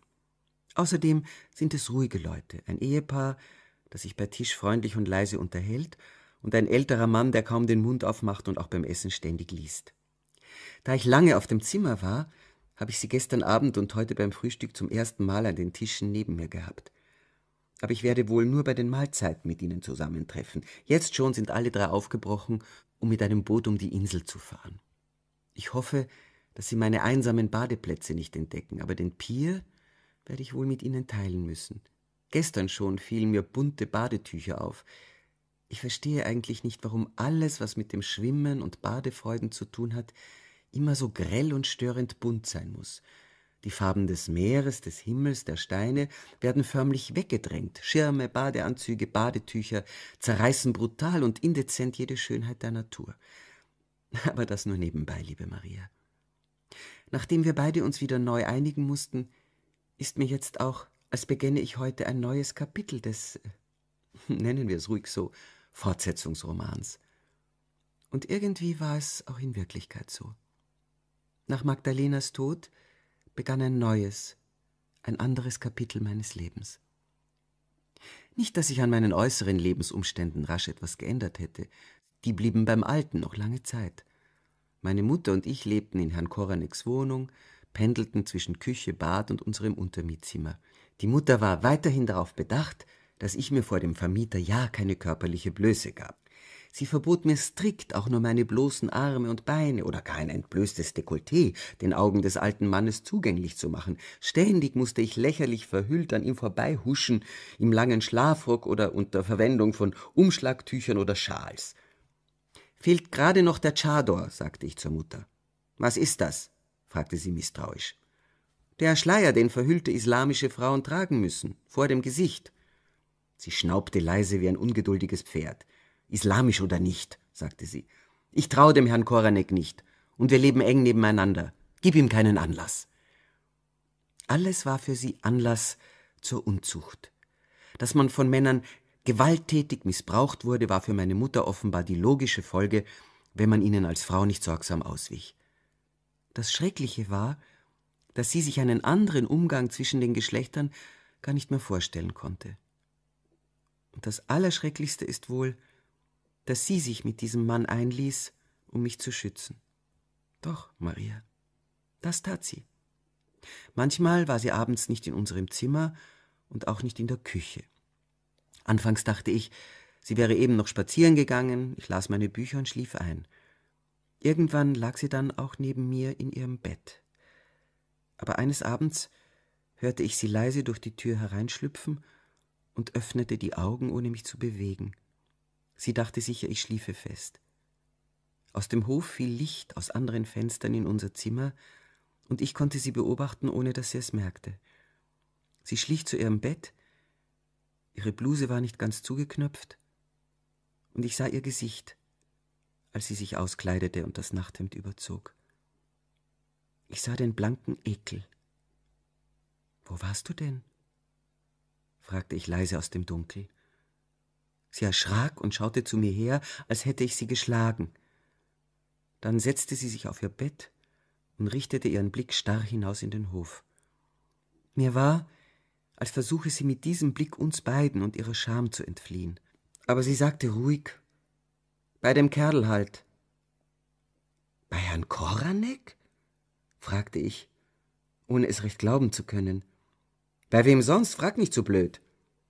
Außerdem sind es ruhige Leute, ein Ehepaar, das sich bei Tisch freundlich und leise unterhält und ein älterer Mann, der kaum den Mund aufmacht und auch beim Essen ständig liest. Da ich lange auf dem Zimmer war, habe ich sie gestern Abend und heute beim Frühstück zum ersten Mal an den Tischen neben mir gehabt. Aber ich werde wohl nur bei den Mahlzeiten mit ihnen zusammentreffen. Jetzt schon sind alle drei aufgebrochen, um mit einem Boot um die Insel zu fahren. Ich hoffe, dass sie meine einsamen Badeplätze nicht entdecken, aber den Pier werde ich wohl mit ihnen teilen müssen. Gestern schon fielen mir bunte Badetücher auf, ich verstehe eigentlich nicht, warum alles, was mit dem Schwimmen und Badefreuden zu tun hat, immer so grell und störend bunt sein muss. Die Farben des Meeres, des Himmels, der Steine werden förmlich weggedrängt. Schirme, Badeanzüge, Badetücher zerreißen brutal und indezent jede Schönheit der Natur. Aber das nur nebenbei, liebe Maria. Nachdem wir beide uns wieder neu einigen mussten, ist mir jetzt auch, als begänne ich heute ein neues Kapitel des, nennen wir es ruhig so, Fortsetzungsromans. Und irgendwie war es auch in Wirklichkeit so. Nach Magdalenas Tod begann ein neues, ein anderes Kapitel meines Lebens. Nicht, dass ich an meinen äußeren Lebensumständen rasch etwas geändert hätte, die blieben beim Alten noch lange Zeit. Meine Mutter und ich lebten in Herrn Koraneks Wohnung, pendelten zwischen Küche, Bad und unserem Untermietzimmer. Die Mutter war weiterhin darauf bedacht, dass ich mir vor dem Vermieter ja keine körperliche Blöße gab. Sie verbot mir strikt auch nur meine bloßen Arme und Beine oder gar ein entblößtes Dekolleté den Augen des alten Mannes zugänglich zu machen. Ständig musste ich lächerlich verhüllt an ihm vorbeihuschen, im langen Schlafrock oder unter Verwendung von Umschlagtüchern oder Schals. Fehlt gerade noch der Chador, sagte ich zur Mutter. Was ist das? fragte sie misstrauisch. Der Schleier, den verhüllte islamische Frauen tragen müssen, vor dem Gesicht. Sie schnaubte leise wie ein ungeduldiges Pferd. Islamisch oder nicht, sagte sie. Ich traue dem Herrn Koranek nicht, und wir leben eng nebeneinander. Gib ihm keinen Anlass. Alles war für sie Anlass zur Unzucht. Dass man von Männern gewalttätig missbraucht wurde, war für meine Mutter offenbar die logische Folge, wenn man ihnen als Frau nicht sorgsam auswich. Das Schreckliche war, dass sie sich einen anderen Umgang zwischen den Geschlechtern gar nicht mehr vorstellen konnte. Und das Allerschrecklichste ist wohl, dass sie sich mit diesem Mann einließ, um mich zu schützen. Doch, Maria, das tat sie. Manchmal war sie abends nicht in unserem Zimmer und auch nicht in der Küche. Anfangs dachte ich, sie wäre eben noch spazieren gegangen, ich las meine Bücher und schlief ein. Irgendwann lag sie dann auch neben mir in ihrem Bett. Aber eines Abends hörte ich sie leise durch die Tür hereinschlüpfen und öffnete die Augen, ohne mich zu bewegen. Sie dachte sicher, ich schliefe fest. Aus dem Hof fiel Licht aus anderen Fenstern in unser Zimmer, und ich konnte sie beobachten, ohne dass sie es merkte. Sie schlich zu ihrem Bett, ihre Bluse war nicht ganz zugeknöpft, und ich sah ihr Gesicht, als sie sich auskleidete und das Nachthemd überzog. Ich sah den blanken Ekel. Wo warst du denn? fragte ich leise aus dem Dunkel. Sie erschrak und schaute zu mir her, als hätte ich sie geschlagen. Dann setzte sie sich auf ihr Bett und richtete ihren Blick starr hinaus in den Hof. Mir war, als versuche sie mit diesem Blick uns beiden und ihrer Scham zu entfliehen. Aber sie sagte ruhig, bei dem Kerl halt. Bei Herrn Koranek? fragte ich, ohne es recht glauben zu können. Bei wem sonst? Frag nicht so blöd.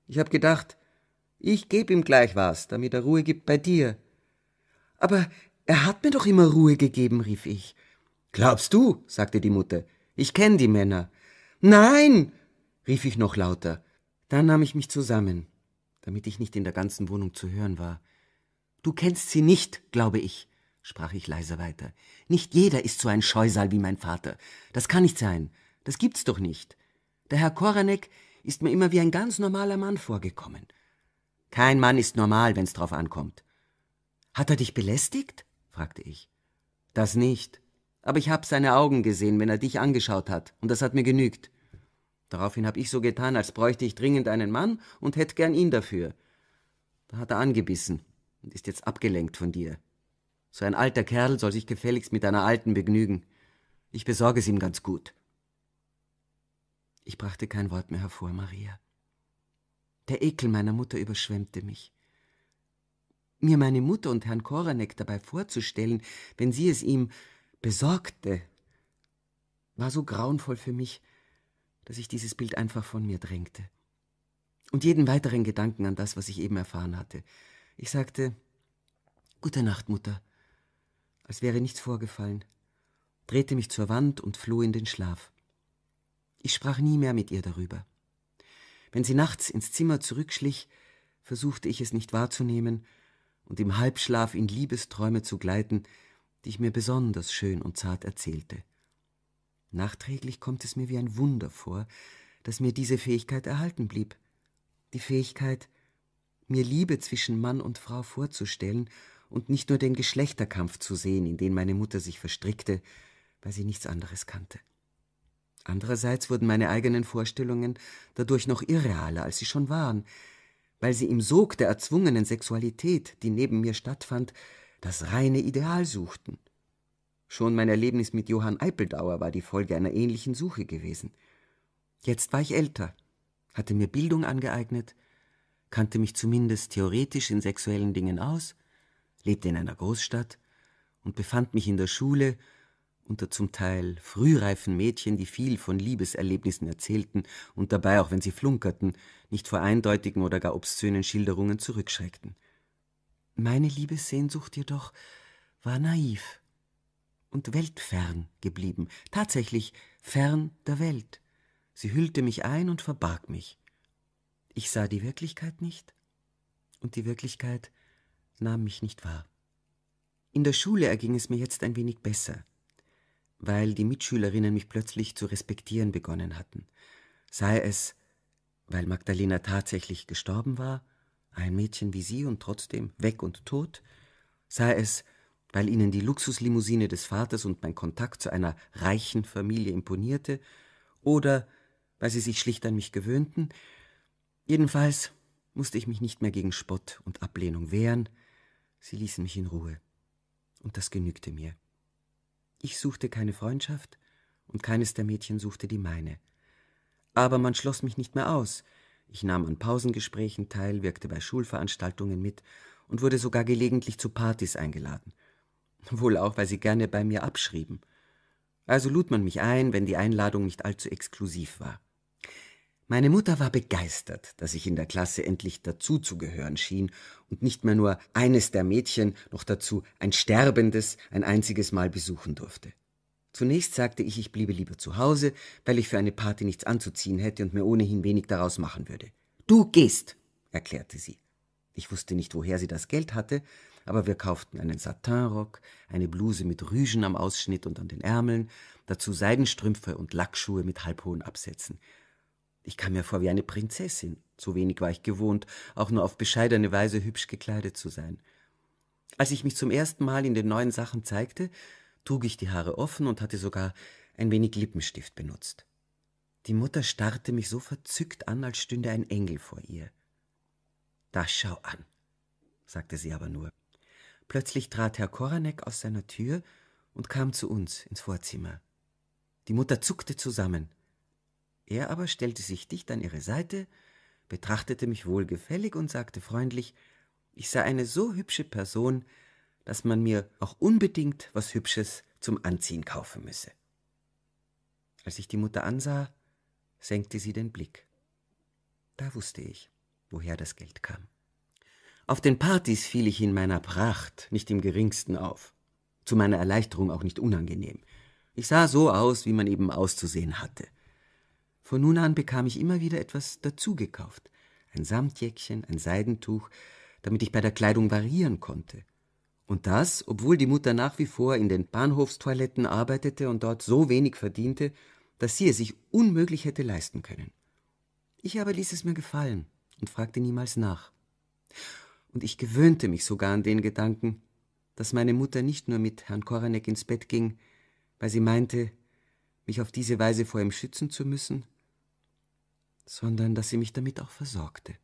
Ich hab gedacht, ich geb ihm gleich was, damit er Ruhe gibt bei dir. Aber er hat mir doch immer Ruhe gegeben, rief ich. Glaubst du? sagte die Mutter. Ich kenn die Männer. Nein! rief ich noch lauter. Dann nahm ich mich zusammen, damit ich nicht in der ganzen Wohnung zu hören war. Du kennst sie nicht, glaube ich, sprach ich leiser weiter. Nicht jeder ist so ein Scheusal wie mein Vater. Das kann nicht sein. Das gibt's doch nicht. Der Herr Koranek ist mir immer wie ein ganz normaler Mann vorgekommen. Kein Mann ist normal, wenn's drauf ankommt. Hat er dich belästigt? fragte ich. Das nicht. Aber ich hab seine Augen gesehen, wenn er dich angeschaut hat, und das hat mir genügt. Daraufhin hab ich so getan, als bräuchte ich dringend einen Mann und hätt gern ihn dafür. Da hat er angebissen und ist jetzt abgelenkt von dir. So ein alter Kerl soll sich gefälligst mit einer alten begnügen. Ich besorge es ihm ganz gut. Ich brachte kein Wort mehr hervor, Maria. Der Ekel meiner Mutter überschwemmte mich. Mir meine Mutter und Herrn Koranek dabei vorzustellen, wenn sie es ihm besorgte, war so grauenvoll für mich, dass ich dieses Bild einfach von mir drängte. Und jeden weiteren Gedanken an das, was ich eben erfahren hatte. Ich sagte, Gute Nacht, Mutter, als wäre nichts vorgefallen, drehte mich zur Wand und floh in den Schlaf. Ich sprach nie mehr mit ihr darüber. Wenn sie nachts ins Zimmer zurückschlich, versuchte ich es nicht wahrzunehmen und im Halbschlaf in Liebesträume zu gleiten, die ich mir besonders schön und zart erzählte. Nachträglich kommt es mir wie ein Wunder vor, dass mir diese Fähigkeit erhalten blieb. Die Fähigkeit, mir Liebe zwischen Mann und Frau vorzustellen und nicht nur den Geschlechterkampf zu sehen, in den meine Mutter sich verstrickte, weil sie nichts anderes kannte. Andererseits wurden meine eigenen Vorstellungen dadurch noch irrealer, als sie schon waren, weil sie im Sog der erzwungenen Sexualität, die neben mir stattfand, das reine Ideal suchten. Schon mein Erlebnis mit Johann Eipeldauer war die Folge einer ähnlichen Suche gewesen. Jetzt war ich älter, hatte mir Bildung angeeignet, kannte mich zumindest theoretisch in sexuellen Dingen aus, lebte in einer Großstadt und befand mich in der Schule unter zum Teil frühreifen Mädchen, die viel von Liebeserlebnissen erzählten und dabei, auch wenn sie flunkerten, nicht vor eindeutigen oder gar obszönen Schilderungen zurückschreckten. Meine Liebessehnsucht jedoch war naiv und weltfern geblieben, tatsächlich fern der Welt. Sie hüllte mich ein und verbarg mich. Ich sah die Wirklichkeit nicht, und die Wirklichkeit nahm mich nicht wahr. In der Schule erging es mir jetzt ein wenig besser weil die Mitschülerinnen mich plötzlich zu respektieren begonnen hatten. Sei es, weil Magdalena tatsächlich gestorben war, ein Mädchen wie sie und trotzdem weg und tot, sei es, weil ihnen die Luxuslimousine des Vaters und mein Kontakt zu einer reichen Familie imponierte, oder weil sie sich schlicht an mich gewöhnten. Jedenfalls musste ich mich nicht mehr gegen Spott und Ablehnung wehren, sie ließen mich in Ruhe, und das genügte mir. Ich suchte keine Freundschaft und keines der Mädchen suchte die meine. Aber man schloss mich nicht mehr aus. Ich nahm an Pausengesprächen teil, wirkte bei Schulveranstaltungen mit und wurde sogar gelegentlich zu Partys eingeladen. Wohl auch, weil sie gerne bei mir abschrieben. Also lud man mich ein, wenn die Einladung nicht allzu exklusiv war. Meine Mutter war begeistert, dass ich in der Klasse endlich dazuzugehören schien und nicht mehr nur eines der Mädchen, noch dazu ein sterbendes, ein einziges Mal besuchen durfte. Zunächst sagte ich, ich bliebe lieber zu Hause, weil ich für eine Party nichts anzuziehen hätte und mir ohnehin wenig daraus machen würde. Du gehst, erklärte sie. Ich wusste nicht, woher sie das Geld hatte, aber wir kauften einen Satinrock, eine Bluse mit Rüschen am Ausschnitt und an den Ärmeln, dazu Seidenstrümpfe und Lackschuhe mit halbhohen Absätzen. Ich kam mir vor wie eine Prinzessin, so wenig war ich gewohnt, auch nur auf bescheidene Weise hübsch gekleidet zu sein. Als ich mich zum ersten Mal in den neuen Sachen zeigte, trug ich die Haare offen und hatte sogar ein wenig Lippenstift benutzt. Die Mutter starrte mich so verzückt an, als stünde ein Engel vor ihr. Da schau an, sagte sie aber nur. Plötzlich trat Herr Koranek aus seiner Tür und kam zu uns ins Vorzimmer. Die Mutter zuckte zusammen. Er aber stellte sich dicht an ihre Seite, betrachtete mich wohlgefällig und sagte freundlich, ich sei eine so hübsche Person, dass man mir auch unbedingt was Hübsches zum Anziehen kaufen müsse. Als ich die Mutter ansah, senkte sie den Blick. Da wusste ich, woher das Geld kam. Auf den Partys fiel ich in meiner Pracht nicht im geringsten auf, zu meiner Erleichterung auch nicht unangenehm. Ich sah so aus, wie man eben auszusehen hatte. Von nun an bekam ich immer wieder etwas dazugekauft. Ein Samtjäckchen, ein Seidentuch, damit ich bei der Kleidung variieren konnte. Und das, obwohl die Mutter nach wie vor in den Bahnhofstoiletten arbeitete und dort so wenig verdiente, dass sie es sich unmöglich hätte leisten können. Ich aber ließ es mir gefallen und fragte niemals nach. Und ich gewöhnte mich sogar an den Gedanken, dass meine Mutter nicht nur mit Herrn Koranek ins Bett ging, weil sie meinte, mich auf diese Weise vor ihm schützen zu müssen, sondern dass sie mich damit auch versorgte.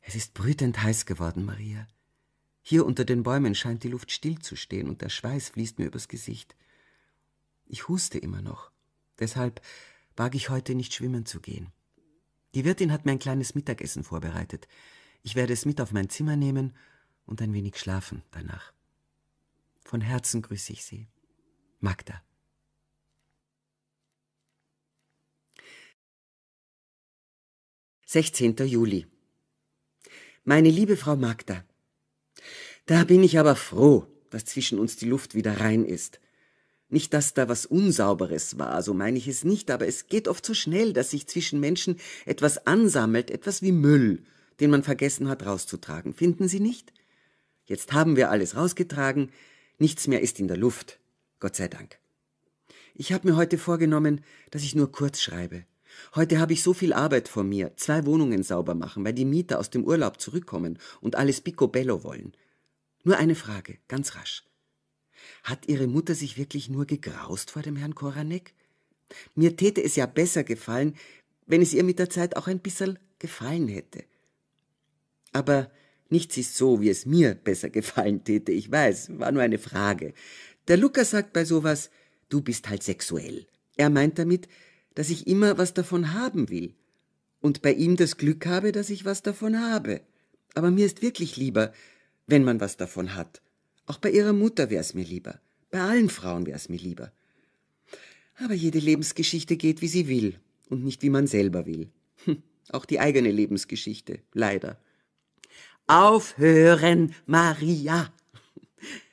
Es ist brütend heiß geworden, Maria. Hier unter den Bäumen scheint die Luft stillzustehen und der Schweiß fließt mir übers Gesicht. Ich huste immer noch. Deshalb wage ich heute nicht schwimmen zu gehen. Die Wirtin hat mir ein kleines Mittagessen vorbereitet. Ich werde es mit auf mein Zimmer nehmen und ein wenig schlafen danach. Von Herzen grüße ich Sie. Magda. 16. Juli. Meine liebe Frau Magda, da bin ich aber froh, dass zwischen uns die Luft wieder rein ist. Nicht, dass da was Unsauberes war, so meine ich es nicht, aber es geht oft so schnell, dass sich zwischen Menschen etwas ansammelt, etwas wie Müll, den man vergessen hat rauszutragen. Finden Sie nicht? Jetzt haben wir alles rausgetragen, nichts mehr ist in der Luft. Gott sei Dank. Ich habe mir heute vorgenommen, dass ich nur kurz schreibe. Heute habe ich so viel Arbeit vor mir, zwei Wohnungen sauber machen, weil die Mieter aus dem Urlaub zurückkommen und alles picobello wollen. Nur eine Frage, ganz rasch. Hat Ihre Mutter sich wirklich nur gegraust vor dem Herrn Koranek? Mir täte es ja besser gefallen, wenn es ihr mit der Zeit auch ein bisserl gefallen hätte. Aber nichts ist so, wie es mir besser gefallen täte, ich weiß, war nur eine Frage. Der Lukas sagt bei sowas, du bist halt sexuell. Er meint damit, dass ich immer was davon haben will und bei ihm das Glück habe, dass ich was davon habe. Aber mir ist wirklich lieber, wenn man was davon hat. Auch bei ihrer Mutter wäre es mir lieber. Bei allen Frauen wäre es mir lieber. Aber jede Lebensgeschichte geht, wie sie will und nicht, wie man selber will. Hm, auch die eigene Lebensgeschichte, leider. Aufhören, Maria,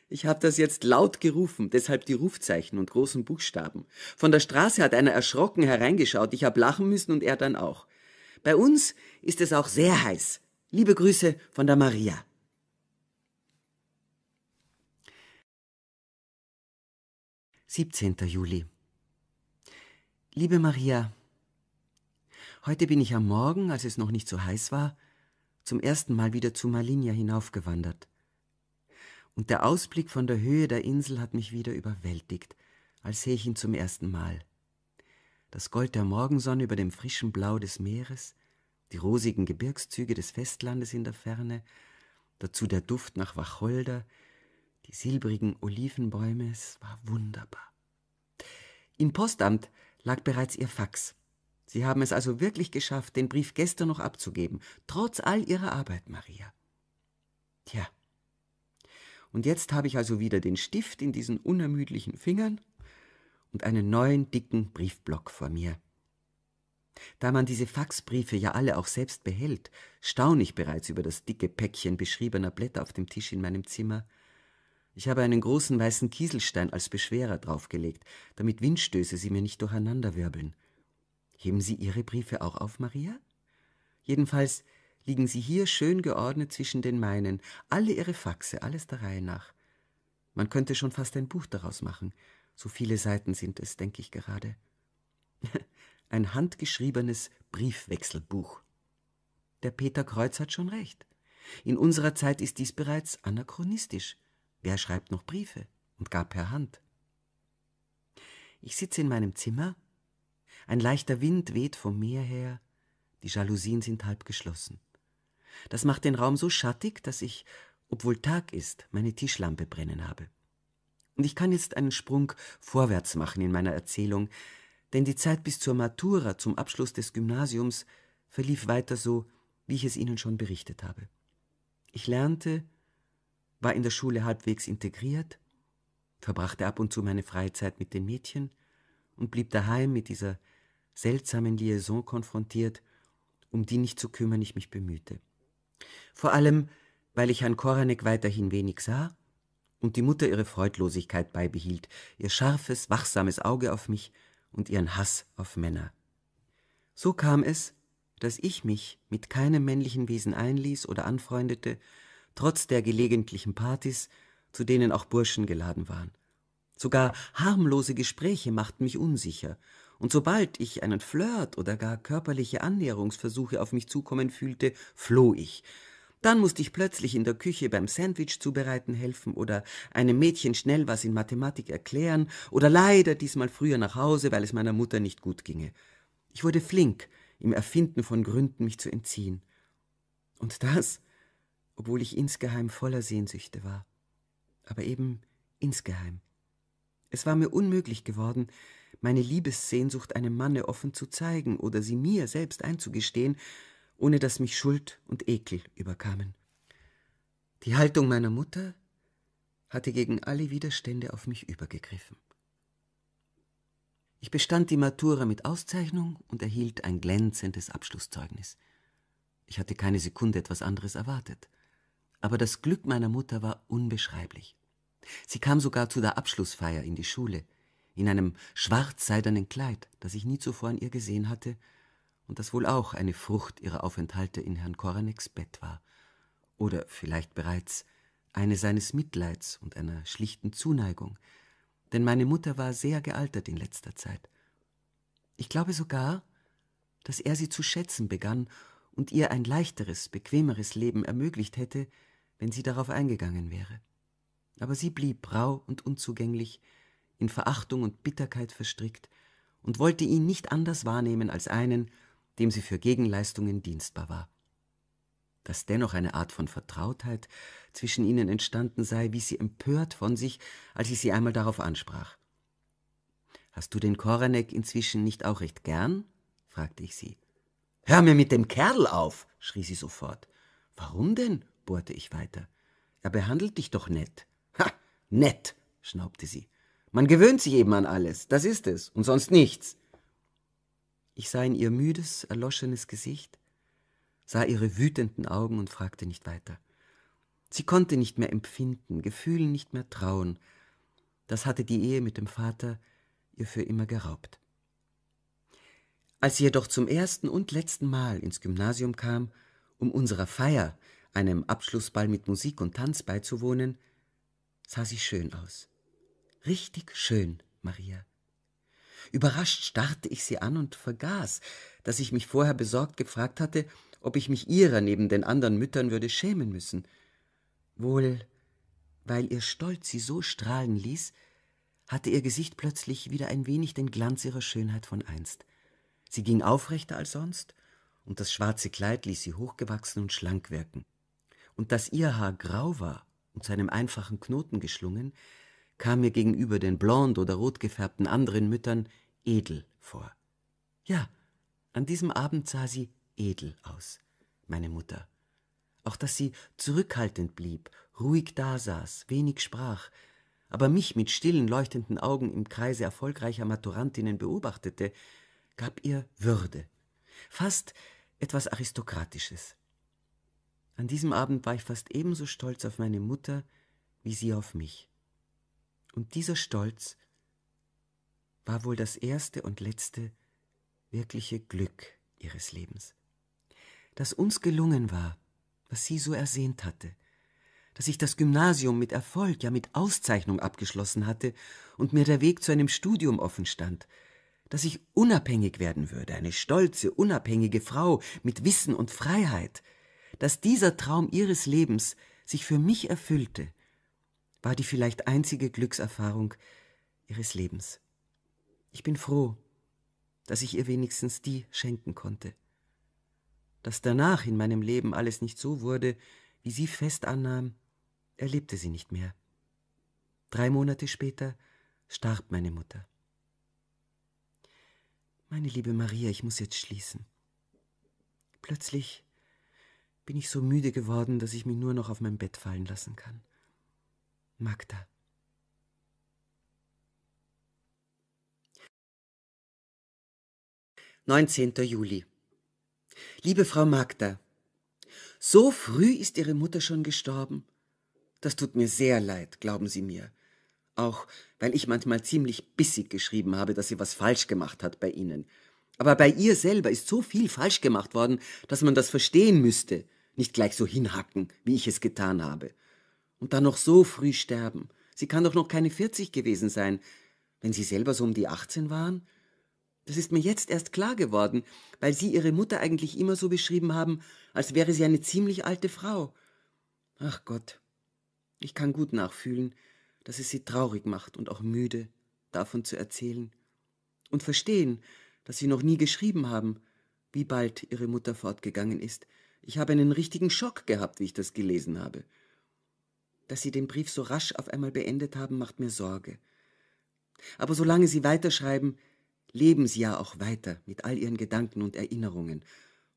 ich habe das jetzt laut gerufen, deshalb die Rufzeichen und großen Buchstaben. Von der Straße hat einer erschrocken hereingeschaut, ich habe lachen müssen und er dann auch. Bei uns ist es auch sehr heiß. Liebe Grüße von der Maria. Siebzehnter Juli. Liebe Maria, heute bin ich am Morgen, als es noch nicht so heiß war, zum ersten Mal wieder zu Malinia hinaufgewandert und der Ausblick von der Höhe der Insel hat mich wieder überwältigt, als sehe ich ihn zum ersten Mal. Das Gold der Morgensonne über dem frischen Blau des Meeres, die rosigen Gebirgszüge des Festlandes in der Ferne, dazu der Duft nach Wacholder, die silbrigen Olivenbäume, es war wunderbar. Im Postamt lag bereits ihr Fax. Sie haben es also wirklich geschafft, den Brief gestern noch abzugeben, trotz all ihrer Arbeit, Maria. Tja, und jetzt habe ich also wieder den Stift in diesen unermüdlichen Fingern und einen neuen dicken Briefblock vor mir. Da man diese Faxbriefe ja alle auch selbst behält, staune ich bereits über das dicke Päckchen beschriebener Blätter auf dem Tisch in meinem Zimmer. Ich habe einen großen weißen Kieselstein als Beschwerer draufgelegt, damit Windstöße sie mir nicht durcheinanderwirbeln. Heben Sie Ihre Briefe auch auf, Maria? Jedenfalls liegen sie hier schön geordnet zwischen den meinen, alle ihre Faxe, alles der Reihe nach. Man könnte schon fast ein Buch daraus machen, so viele Seiten sind es, denke ich gerade. ein handgeschriebenes Briefwechselbuch. Der Peter Kreuz hat schon recht. In unserer Zeit ist dies bereits anachronistisch. Wer schreibt noch Briefe und gab per Hand? Ich sitze in meinem Zimmer. Ein leichter Wind weht vom Meer her. Die Jalousien sind halb geschlossen. Das macht den Raum so schattig, dass ich, obwohl Tag ist, meine Tischlampe brennen habe. Und ich kann jetzt einen Sprung vorwärts machen in meiner Erzählung, denn die Zeit bis zur Matura, zum Abschluss des Gymnasiums, verlief weiter so, wie ich es Ihnen schon berichtet habe. Ich lernte, war in der Schule halbwegs integriert, verbrachte ab und zu meine freie Zeit mit den Mädchen und blieb daheim mit dieser seltsamen Liaison konfrontiert, um die nicht zu kümmern ich mich bemühte. Vor allem, weil ich Herrn Koranek weiterhin wenig sah und die Mutter ihre Freudlosigkeit beibehielt, ihr scharfes, wachsames Auge auf mich und ihren Hass auf Männer. So kam es, dass ich mich mit keinem männlichen Wesen einließ oder anfreundete, trotz der gelegentlichen Partys, zu denen auch Burschen geladen waren. Sogar harmlose Gespräche machten mich unsicher und sobald ich einen Flirt oder gar körperliche Annäherungsversuche auf mich zukommen fühlte, floh ich. Dann musste ich plötzlich in der Küche beim Sandwich zubereiten helfen oder einem Mädchen schnell was in Mathematik erklären oder leider diesmal früher nach Hause, weil es meiner Mutter nicht gut ginge. Ich wurde flink im Erfinden von Gründen, mich zu entziehen. Und das, obwohl ich insgeheim voller Sehnsüchte war. Aber eben insgeheim. Es war mir unmöglich geworden, meine Liebessehnsucht einem Manne offen zu zeigen oder sie mir selbst einzugestehen, ohne dass mich Schuld und Ekel überkamen. Die Haltung meiner Mutter hatte gegen alle Widerstände auf mich übergegriffen. Ich bestand die Matura mit Auszeichnung und erhielt ein glänzendes Abschlusszeugnis. Ich hatte keine Sekunde etwas anderes erwartet. Aber das Glück meiner Mutter war unbeschreiblich. Sie kam sogar zu der Abschlussfeier in die Schule in einem schwarzseidenen Kleid, das ich nie zuvor an ihr gesehen hatte und das wohl auch eine Frucht ihrer Aufenthalte in Herrn Koraneks Bett war, oder vielleicht bereits eine seines Mitleids und einer schlichten Zuneigung, denn meine Mutter war sehr gealtert in letzter Zeit. Ich glaube sogar, dass er sie zu schätzen begann und ihr ein leichteres, bequemeres Leben ermöglicht hätte, wenn sie darauf eingegangen wäre. Aber sie blieb rau und unzugänglich, in Verachtung und Bitterkeit verstrickt und wollte ihn nicht anders wahrnehmen als einen, dem sie für Gegenleistungen dienstbar war. Dass dennoch eine Art von Vertrautheit zwischen ihnen entstanden sei, wie sie empört von sich, als ich sie einmal darauf ansprach. Hast du den Koranek inzwischen nicht auch recht gern? fragte ich sie. Hör mir mit dem Kerl auf, schrie sie sofort. Warum denn? bohrte ich weiter. Er behandelt dich doch nett. Ha, nett, schnaubte sie. Man gewöhnt sich eben an alles, das ist es, und sonst nichts. Ich sah in ihr müdes, erloschenes Gesicht, sah ihre wütenden Augen und fragte nicht weiter. Sie konnte nicht mehr empfinden, Gefühlen nicht mehr trauen. Das hatte die Ehe mit dem Vater ihr für immer geraubt. Als sie jedoch zum ersten und letzten Mal ins Gymnasium kam, um unserer Feier, einem Abschlussball mit Musik und Tanz beizuwohnen, sah sie schön aus. Richtig schön, Maria. Überrascht starrte ich sie an und vergaß, dass ich mich vorher besorgt gefragt hatte, ob ich mich ihrer neben den anderen Müttern würde schämen müssen. Wohl, weil ihr Stolz sie so strahlen ließ, hatte ihr Gesicht plötzlich wieder ein wenig den Glanz ihrer Schönheit von einst. Sie ging aufrechter als sonst, und das schwarze Kleid ließ sie hochgewachsen und schlank wirken. Und dass ihr Haar grau war und zu einem einfachen Knoten geschlungen, kam mir gegenüber den blond oder rot gefärbten anderen Müttern edel vor. Ja, an diesem Abend sah sie edel aus, meine Mutter. Auch dass sie zurückhaltend blieb, ruhig dasaß, wenig sprach, aber mich mit stillen, leuchtenden Augen im Kreise erfolgreicher Maturantinnen beobachtete, gab ihr Würde, fast etwas Aristokratisches. An diesem Abend war ich fast ebenso stolz auf meine Mutter wie sie auf mich. Und dieser Stolz war wohl das erste und letzte wirkliche Glück ihres Lebens. Dass uns gelungen war, was sie so ersehnt hatte, dass ich das Gymnasium mit Erfolg, ja mit Auszeichnung abgeschlossen hatte und mir der Weg zu einem Studium offen stand, dass ich unabhängig werden würde, eine stolze, unabhängige Frau mit Wissen und Freiheit, dass dieser Traum ihres Lebens sich für mich erfüllte, war die vielleicht einzige Glückserfahrung ihres Lebens. Ich bin froh, dass ich ihr wenigstens die schenken konnte. Dass danach in meinem Leben alles nicht so wurde, wie sie fest annahm, erlebte sie nicht mehr. Drei Monate später starb meine Mutter. Meine liebe Maria, ich muss jetzt schließen. Plötzlich bin ich so müde geworden, dass ich mich nur noch auf mein Bett fallen lassen kann. Magda. Neunzehnter Juli. Liebe Frau Magda, so früh ist Ihre Mutter schon gestorben. Das tut mir sehr leid, glauben Sie mir. Auch weil ich manchmal ziemlich bissig geschrieben habe, dass sie was falsch gemacht hat bei Ihnen. Aber bei ihr selber ist so viel falsch gemacht worden, dass man das verstehen müsste, nicht gleich so hinhacken, wie ich es getan habe und dann noch so früh sterben. Sie kann doch noch keine 40 gewesen sein, wenn Sie selber so um die 18 waren. Das ist mir jetzt erst klar geworden, weil Sie Ihre Mutter eigentlich immer so beschrieben haben, als wäre sie eine ziemlich alte Frau. Ach Gott, ich kann gut nachfühlen, dass es sie traurig macht und auch müde, davon zu erzählen. Und verstehen, dass Sie noch nie geschrieben haben, wie bald Ihre Mutter fortgegangen ist. Ich habe einen richtigen Schock gehabt, wie ich das gelesen habe. Dass Sie den Brief so rasch auf einmal beendet haben, macht mir Sorge. Aber solange Sie weiterschreiben, leben Sie ja auch weiter mit all Ihren Gedanken und Erinnerungen.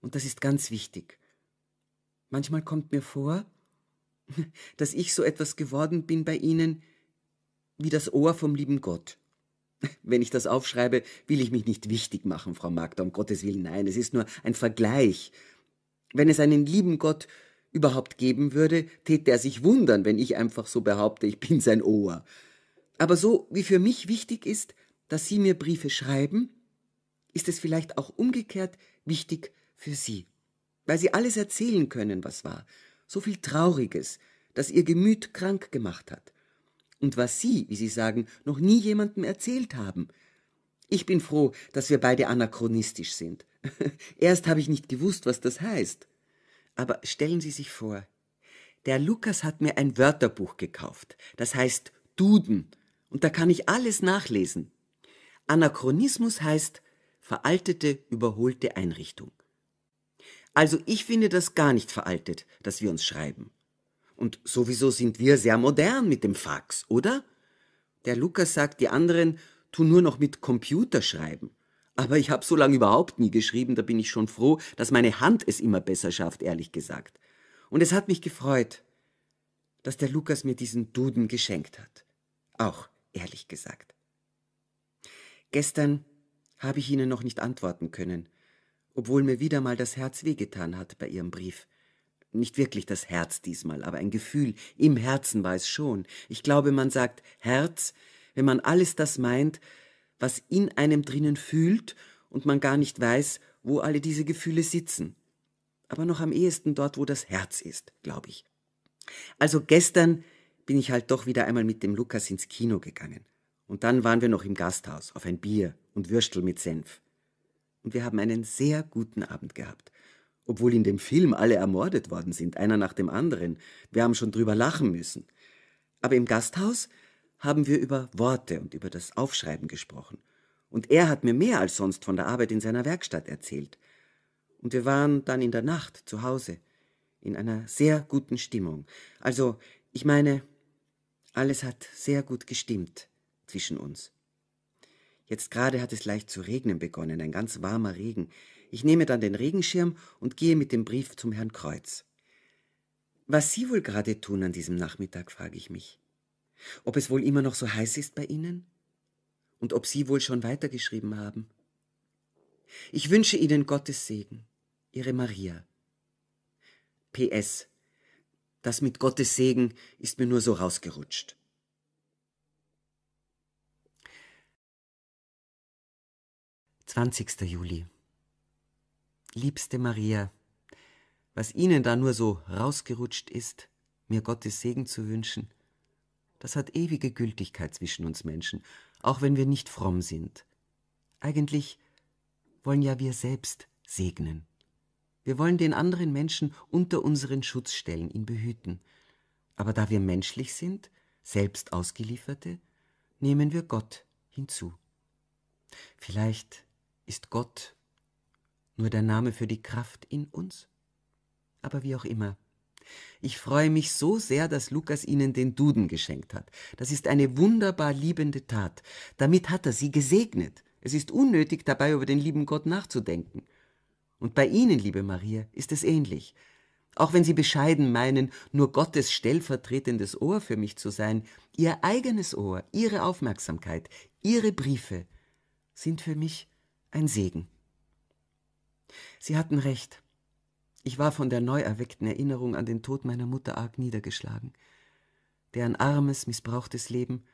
Und das ist ganz wichtig. Manchmal kommt mir vor, dass ich so etwas geworden bin bei Ihnen wie das Ohr vom lieben Gott. Wenn ich das aufschreibe, will ich mich nicht wichtig machen, Frau Magda, um Gottes Willen, nein, es ist nur ein Vergleich. Wenn es einen lieben Gott überhaupt geben würde, täte er sich wundern, wenn ich einfach so behaupte, ich bin sein Ohr. Aber so wie für mich wichtig ist, dass Sie mir Briefe schreiben, ist es vielleicht auch umgekehrt wichtig für Sie, weil Sie alles erzählen können, was war, so viel Trauriges, das Ihr Gemüt krank gemacht hat, und was Sie, wie Sie sagen, noch nie jemandem erzählt haben. Ich bin froh, dass wir beide anachronistisch sind. Erst habe ich nicht gewusst, was das heißt. Aber stellen Sie sich vor, der Lukas hat mir ein Wörterbuch gekauft, das heißt Duden, und da kann ich alles nachlesen. Anachronismus heißt veraltete, überholte Einrichtung. Also ich finde das gar nicht veraltet, dass wir uns schreiben. Und sowieso sind wir sehr modern mit dem Fax, oder? Der Lukas sagt, die anderen tun nur noch mit Computer schreiben. Aber ich habe so lange überhaupt nie geschrieben, da bin ich schon froh, dass meine Hand es immer besser schafft, ehrlich gesagt. Und es hat mich gefreut, dass der Lukas mir diesen Duden geschenkt hat. Auch ehrlich gesagt. Gestern habe ich Ihnen noch nicht antworten können, obwohl mir wieder mal das Herz wehgetan hat bei Ihrem Brief. Nicht wirklich das Herz diesmal, aber ein Gefühl im Herzen war es schon. Ich glaube, man sagt Herz, wenn man alles das meint, was in einem drinnen fühlt und man gar nicht weiß, wo alle diese Gefühle sitzen. Aber noch am ehesten dort, wo das Herz ist, glaube ich. Also gestern bin ich halt doch wieder einmal mit dem Lukas ins Kino gegangen. Und dann waren wir noch im Gasthaus auf ein Bier und Würstel mit Senf. Und wir haben einen sehr guten Abend gehabt. Obwohl in dem Film alle ermordet worden sind, einer nach dem anderen. Wir haben schon drüber lachen müssen. Aber im Gasthaus haben wir über Worte und über das Aufschreiben gesprochen. Und er hat mir mehr als sonst von der Arbeit in seiner Werkstatt erzählt. Und wir waren dann in der Nacht zu Hause, in einer sehr guten Stimmung. Also, ich meine, alles hat sehr gut gestimmt zwischen uns. Jetzt gerade hat es leicht zu regnen begonnen, ein ganz warmer Regen. Ich nehme dann den Regenschirm und gehe mit dem Brief zum Herrn Kreuz. Was Sie wohl gerade tun an diesem Nachmittag, frage ich mich ob es wohl immer noch so heiß ist bei Ihnen und ob Sie wohl schon weitergeschrieben haben. Ich wünsche Ihnen Gottes Segen, Ihre Maria. PS. Das mit Gottes Segen ist mir nur so rausgerutscht. Zwanzigster Juli. Liebste Maria, was Ihnen da nur so rausgerutscht ist, mir Gottes Segen zu wünschen, das hat ewige Gültigkeit zwischen uns Menschen, auch wenn wir nicht fromm sind. Eigentlich wollen ja wir selbst segnen. Wir wollen den anderen Menschen unter unseren Schutz stellen, ihn behüten. Aber da wir menschlich sind, selbst Ausgelieferte, nehmen wir Gott hinzu. Vielleicht ist Gott nur der Name für die Kraft in uns. Aber wie auch immer, ich freue mich so sehr, dass Lukas Ihnen den Duden geschenkt hat. Das ist eine wunderbar liebende Tat. Damit hat er Sie gesegnet. Es ist unnötig, dabei über den lieben Gott nachzudenken. Und bei Ihnen, liebe Maria, ist es ähnlich. Auch wenn Sie bescheiden meinen, nur Gottes stellvertretendes Ohr für mich zu sein, Ihr eigenes Ohr, Ihre Aufmerksamkeit, Ihre Briefe sind für mich ein Segen. Sie hatten recht. Ich war von der neu erweckten Erinnerung an den Tod meiner Mutter arg niedergeschlagen. Deren armes, missbrauchtes Leben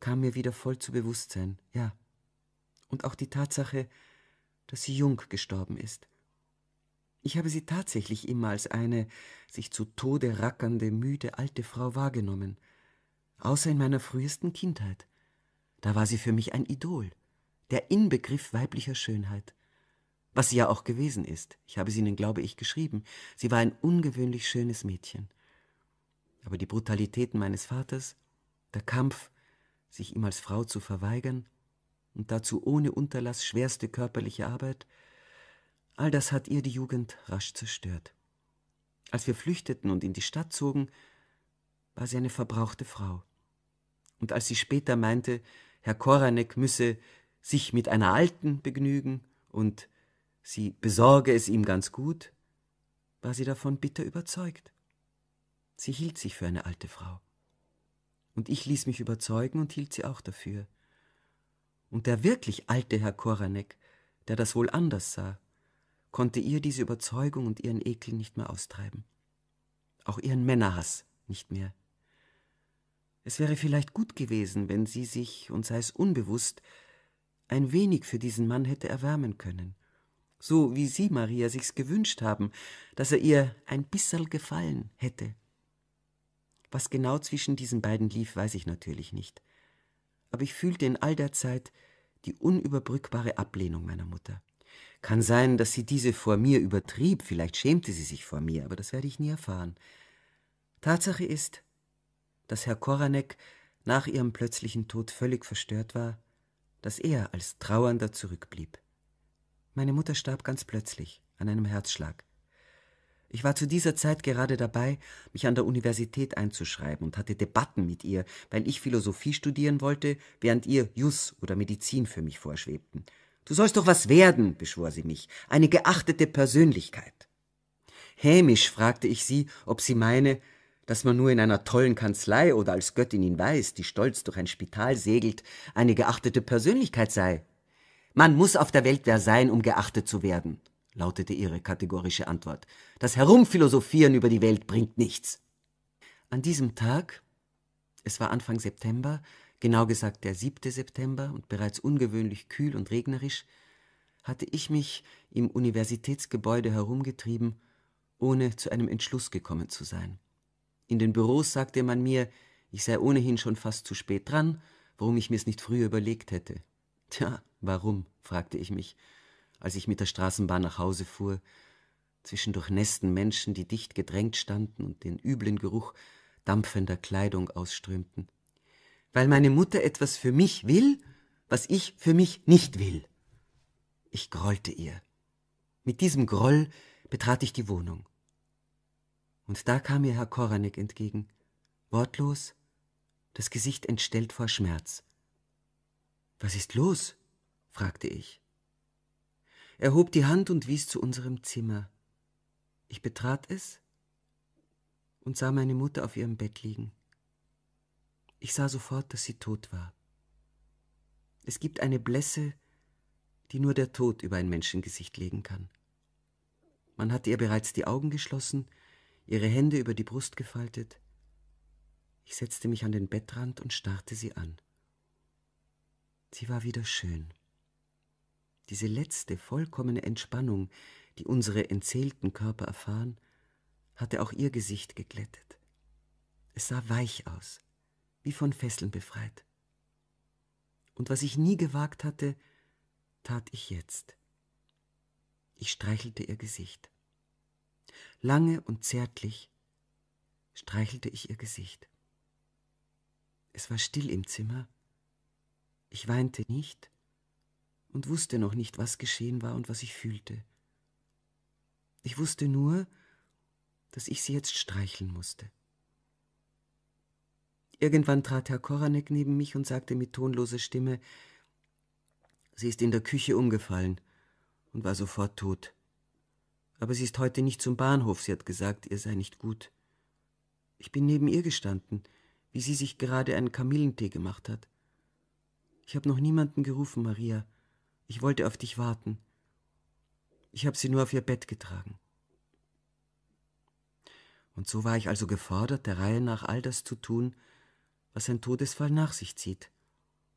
kam mir wieder voll zu Bewusstsein, ja. Und auch die Tatsache, dass sie jung gestorben ist. Ich habe sie tatsächlich immer als eine sich zu Tode rackernde, müde alte Frau wahrgenommen, außer in meiner frühesten Kindheit. Da war sie für mich ein Idol, der Inbegriff weiblicher Schönheit was sie ja auch gewesen ist. Ich habe sie Ihnen, glaube ich, geschrieben. Sie war ein ungewöhnlich schönes Mädchen. Aber die Brutalitäten meines Vaters, der Kampf, sich ihm als Frau zu verweigern und dazu ohne Unterlass schwerste körperliche Arbeit, all das hat ihr die Jugend rasch zerstört. Als wir flüchteten und in die Stadt zogen, war sie eine verbrauchte Frau. Und als sie später meinte, Herr Koranek müsse sich mit einer Alten begnügen und sie besorge es ihm ganz gut, war sie davon bitter überzeugt. Sie hielt sich für eine alte Frau. Und ich ließ mich überzeugen und hielt sie auch dafür. Und der wirklich alte Herr Koranek, der das wohl anders sah, konnte ihr diese Überzeugung und ihren Ekel nicht mehr austreiben. Auch ihren Männerhass nicht mehr. Es wäre vielleicht gut gewesen, wenn sie sich, und sei es unbewusst, ein wenig für diesen Mann hätte erwärmen können so wie Sie, Maria, sich's gewünscht haben, dass er ihr ein bisserl gefallen hätte. Was genau zwischen diesen beiden lief, weiß ich natürlich nicht. Aber ich fühlte in all der Zeit die unüberbrückbare Ablehnung meiner Mutter. Kann sein, dass sie diese vor mir übertrieb, vielleicht schämte sie sich vor mir, aber das werde ich nie erfahren. Tatsache ist, dass Herr Koranek nach ihrem plötzlichen Tod völlig verstört war, dass er als Trauernder zurückblieb. Meine Mutter starb ganz plötzlich an einem Herzschlag. Ich war zu dieser Zeit gerade dabei, mich an der Universität einzuschreiben und hatte Debatten mit ihr, weil ich Philosophie studieren wollte, während ihr Jus oder Medizin für mich vorschwebten. Du sollst doch was werden, beschwor sie mich, eine geachtete Persönlichkeit. Hämisch fragte ich sie, ob sie meine, dass man nur in einer tollen Kanzlei oder als Göttin ihn weiß, die stolz durch ein Spital segelt, eine geachtete Persönlichkeit sei. Man muss auf der Welt wer sein, um geachtet zu werden, lautete ihre kategorische Antwort. Das Herumphilosophieren über die Welt bringt nichts. An diesem Tag, es war Anfang September, genau gesagt der 7. September und bereits ungewöhnlich kühl und regnerisch, hatte ich mich im Universitätsgebäude herumgetrieben, ohne zu einem Entschluss gekommen zu sein. In den Büros sagte man mir, ich sei ohnehin schon fast zu spät dran, warum ich mir es nicht früher überlegt hätte. Tja, Warum? fragte ich mich, als ich mit der Straßenbahn nach Hause fuhr. Zwischen durchnässten Menschen, die dicht gedrängt standen und den üblen Geruch dampfender Kleidung ausströmten. Weil meine Mutter etwas für mich will, was ich für mich nicht will. Ich grollte ihr. Mit diesem Groll betrat ich die Wohnung. Und da kam mir Herr Koranek entgegen, wortlos, das Gesicht entstellt vor Schmerz. Was ist los? fragte ich. Er hob die Hand und wies zu unserem Zimmer. Ich betrat es und sah meine Mutter auf ihrem Bett liegen. Ich sah sofort, dass sie tot war. Es gibt eine Blässe, die nur der Tod über ein Menschengesicht legen kann. Man hatte ihr bereits die Augen geschlossen, ihre Hände über die Brust gefaltet. Ich setzte mich an den Bettrand und starrte sie an. Sie war wieder schön diese letzte vollkommene Entspannung, die unsere entseelten Körper erfahren, hatte auch ihr Gesicht geglättet. Es sah weich aus, wie von Fesseln befreit. Und was ich nie gewagt hatte, tat ich jetzt. Ich streichelte ihr Gesicht. Lange und zärtlich streichelte ich ihr Gesicht. Es war still im Zimmer. Ich weinte nicht, und wusste noch nicht, was geschehen war und was ich fühlte. Ich wusste nur, dass ich sie jetzt streicheln musste. Irgendwann trat Herr Koranek neben mich und sagte mit tonloser Stimme, sie ist in der Küche umgefallen und war sofort tot. Aber sie ist heute nicht zum Bahnhof, sie hat gesagt, ihr sei nicht gut. Ich bin neben ihr gestanden, wie sie sich gerade einen Kamillentee gemacht hat. Ich habe noch niemanden gerufen, Maria. Ich wollte auf dich warten. Ich habe sie nur auf ihr Bett getragen. Und so war ich also gefordert, der Reihe nach all das zu tun, was ein Todesfall nach sich zieht.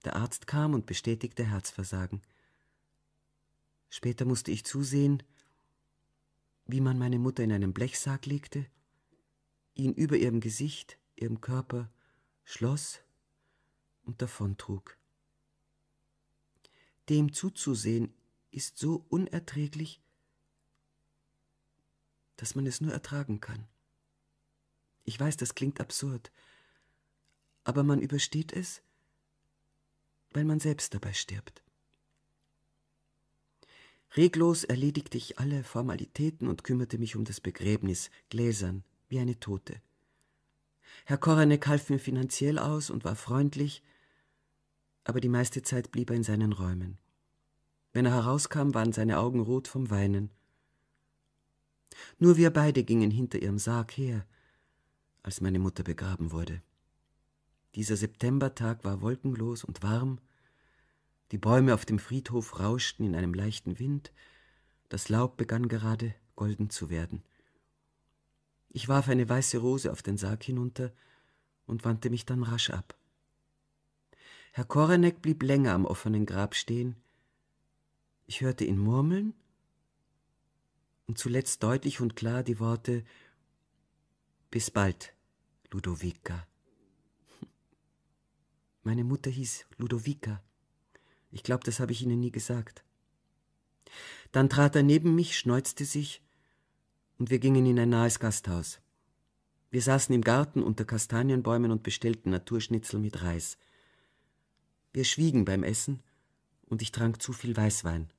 Der Arzt kam und bestätigte Herzversagen. Später musste ich zusehen, wie man meine Mutter in einen Blechsarg legte, ihn über ihrem Gesicht, ihrem Körper schloss und davontrug. Dem zuzusehen ist so unerträglich, dass man es nur ertragen kann. Ich weiß, das klingt absurd, aber man übersteht es, weil man selbst dabei stirbt. Reglos erledigte ich alle Formalitäten und kümmerte mich um das Begräbnis, gläsern, wie eine Tote. Herr Koranek half mir finanziell aus und war freundlich, aber die meiste Zeit blieb er in seinen Räumen. Wenn er herauskam, waren seine Augen rot vom Weinen. Nur wir beide gingen hinter ihrem Sarg her, als meine Mutter begraben wurde. Dieser Septembertag war wolkenlos und warm, die Bäume auf dem Friedhof rauschten in einem leichten Wind, das Laub begann gerade golden zu werden. Ich warf eine weiße Rose auf den Sarg hinunter und wandte mich dann rasch ab. Herr Korenek blieb länger am offenen Grab stehen. Ich hörte ihn murmeln und zuletzt deutlich und klar die Worte Bis bald, Ludovica. Meine Mutter hieß Ludovica. Ich glaube, das habe ich Ihnen nie gesagt. Dann trat er neben mich, schneuzte sich, und wir gingen in ein nahes Gasthaus. Wir saßen im Garten unter Kastanienbäumen und bestellten Naturschnitzel mit Reis. Wir schwiegen beim Essen und ich trank zu viel Weißwein.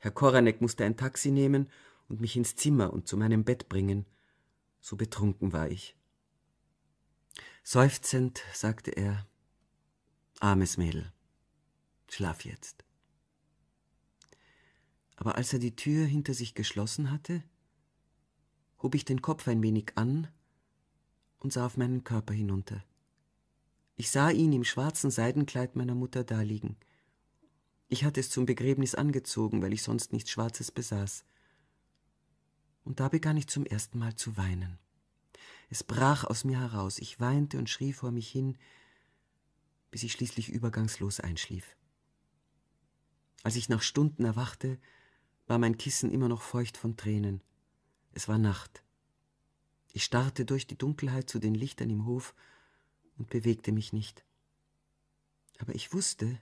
Herr Koranek musste ein Taxi nehmen und mich ins Zimmer und zu meinem Bett bringen. So betrunken war ich. Seufzend sagte er: Armes Mädel, schlaf jetzt. Aber als er die Tür hinter sich geschlossen hatte, hob ich den Kopf ein wenig an und sah auf meinen Körper hinunter. Ich sah ihn im schwarzen Seidenkleid meiner Mutter daliegen. Ich hatte es zum Begräbnis angezogen, weil ich sonst nichts Schwarzes besaß. Und da begann ich zum ersten Mal zu weinen. Es brach aus mir heraus, ich weinte und schrie vor mich hin, bis ich schließlich übergangslos einschlief. Als ich nach Stunden erwachte, war mein Kissen immer noch feucht von Tränen. Es war Nacht. Ich starrte durch die Dunkelheit zu den Lichtern im Hof und bewegte mich nicht. Aber ich wusste,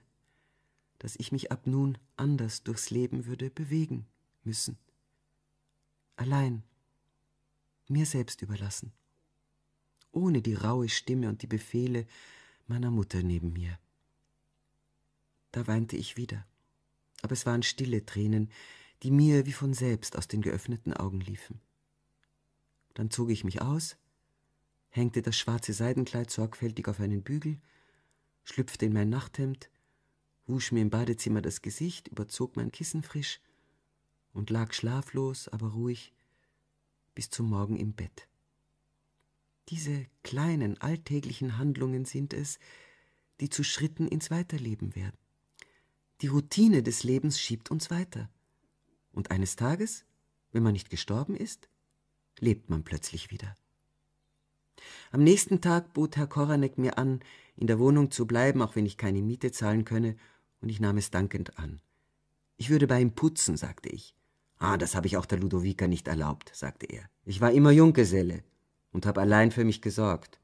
dass ich mich ab nun anders durchs Leben würde bewegen müssen. Allein, mir selbst überlassen, ohne die raue Stimme und die Befehle meiner Mutter neben mir. Da weinte ich wieder, aber es waren stille Tränen, die mir wie von selbst aus den geöffneten Augen liefen. Dann zog ich mich aus, hängte das schwarze Seidenkleid sorgfältig auf einen Bügel, schlüpfte in mein Nachthemd, wusch mir im Badezimmer das Gesicht, überzog mein Kissen frisch und lag schlaflos, aber ruhig bis zum Morgen im Bett. Diese kleinen alltäglichen Handlungen sind es, die zu Schritten ins Weiterleben werden. Die Routine des Lebens schiebt uns weiter. Und eines Tages, wenn man nicht gestorben ist, lebt man plötzlich wieder. Am nächsten Tag bot Herr Koranek mir an, in der Wohnung zu bleiben, auch wenn ich keine Miete zahlen könne, und ich nahm es dankend an. Ich würde bei ihm putzen, sagte ich. Ah, das habe ich auch der Ludovica nicht erlaubt, sagte er. Ich war immer Junggeselle und habe allein für mich gesorgt.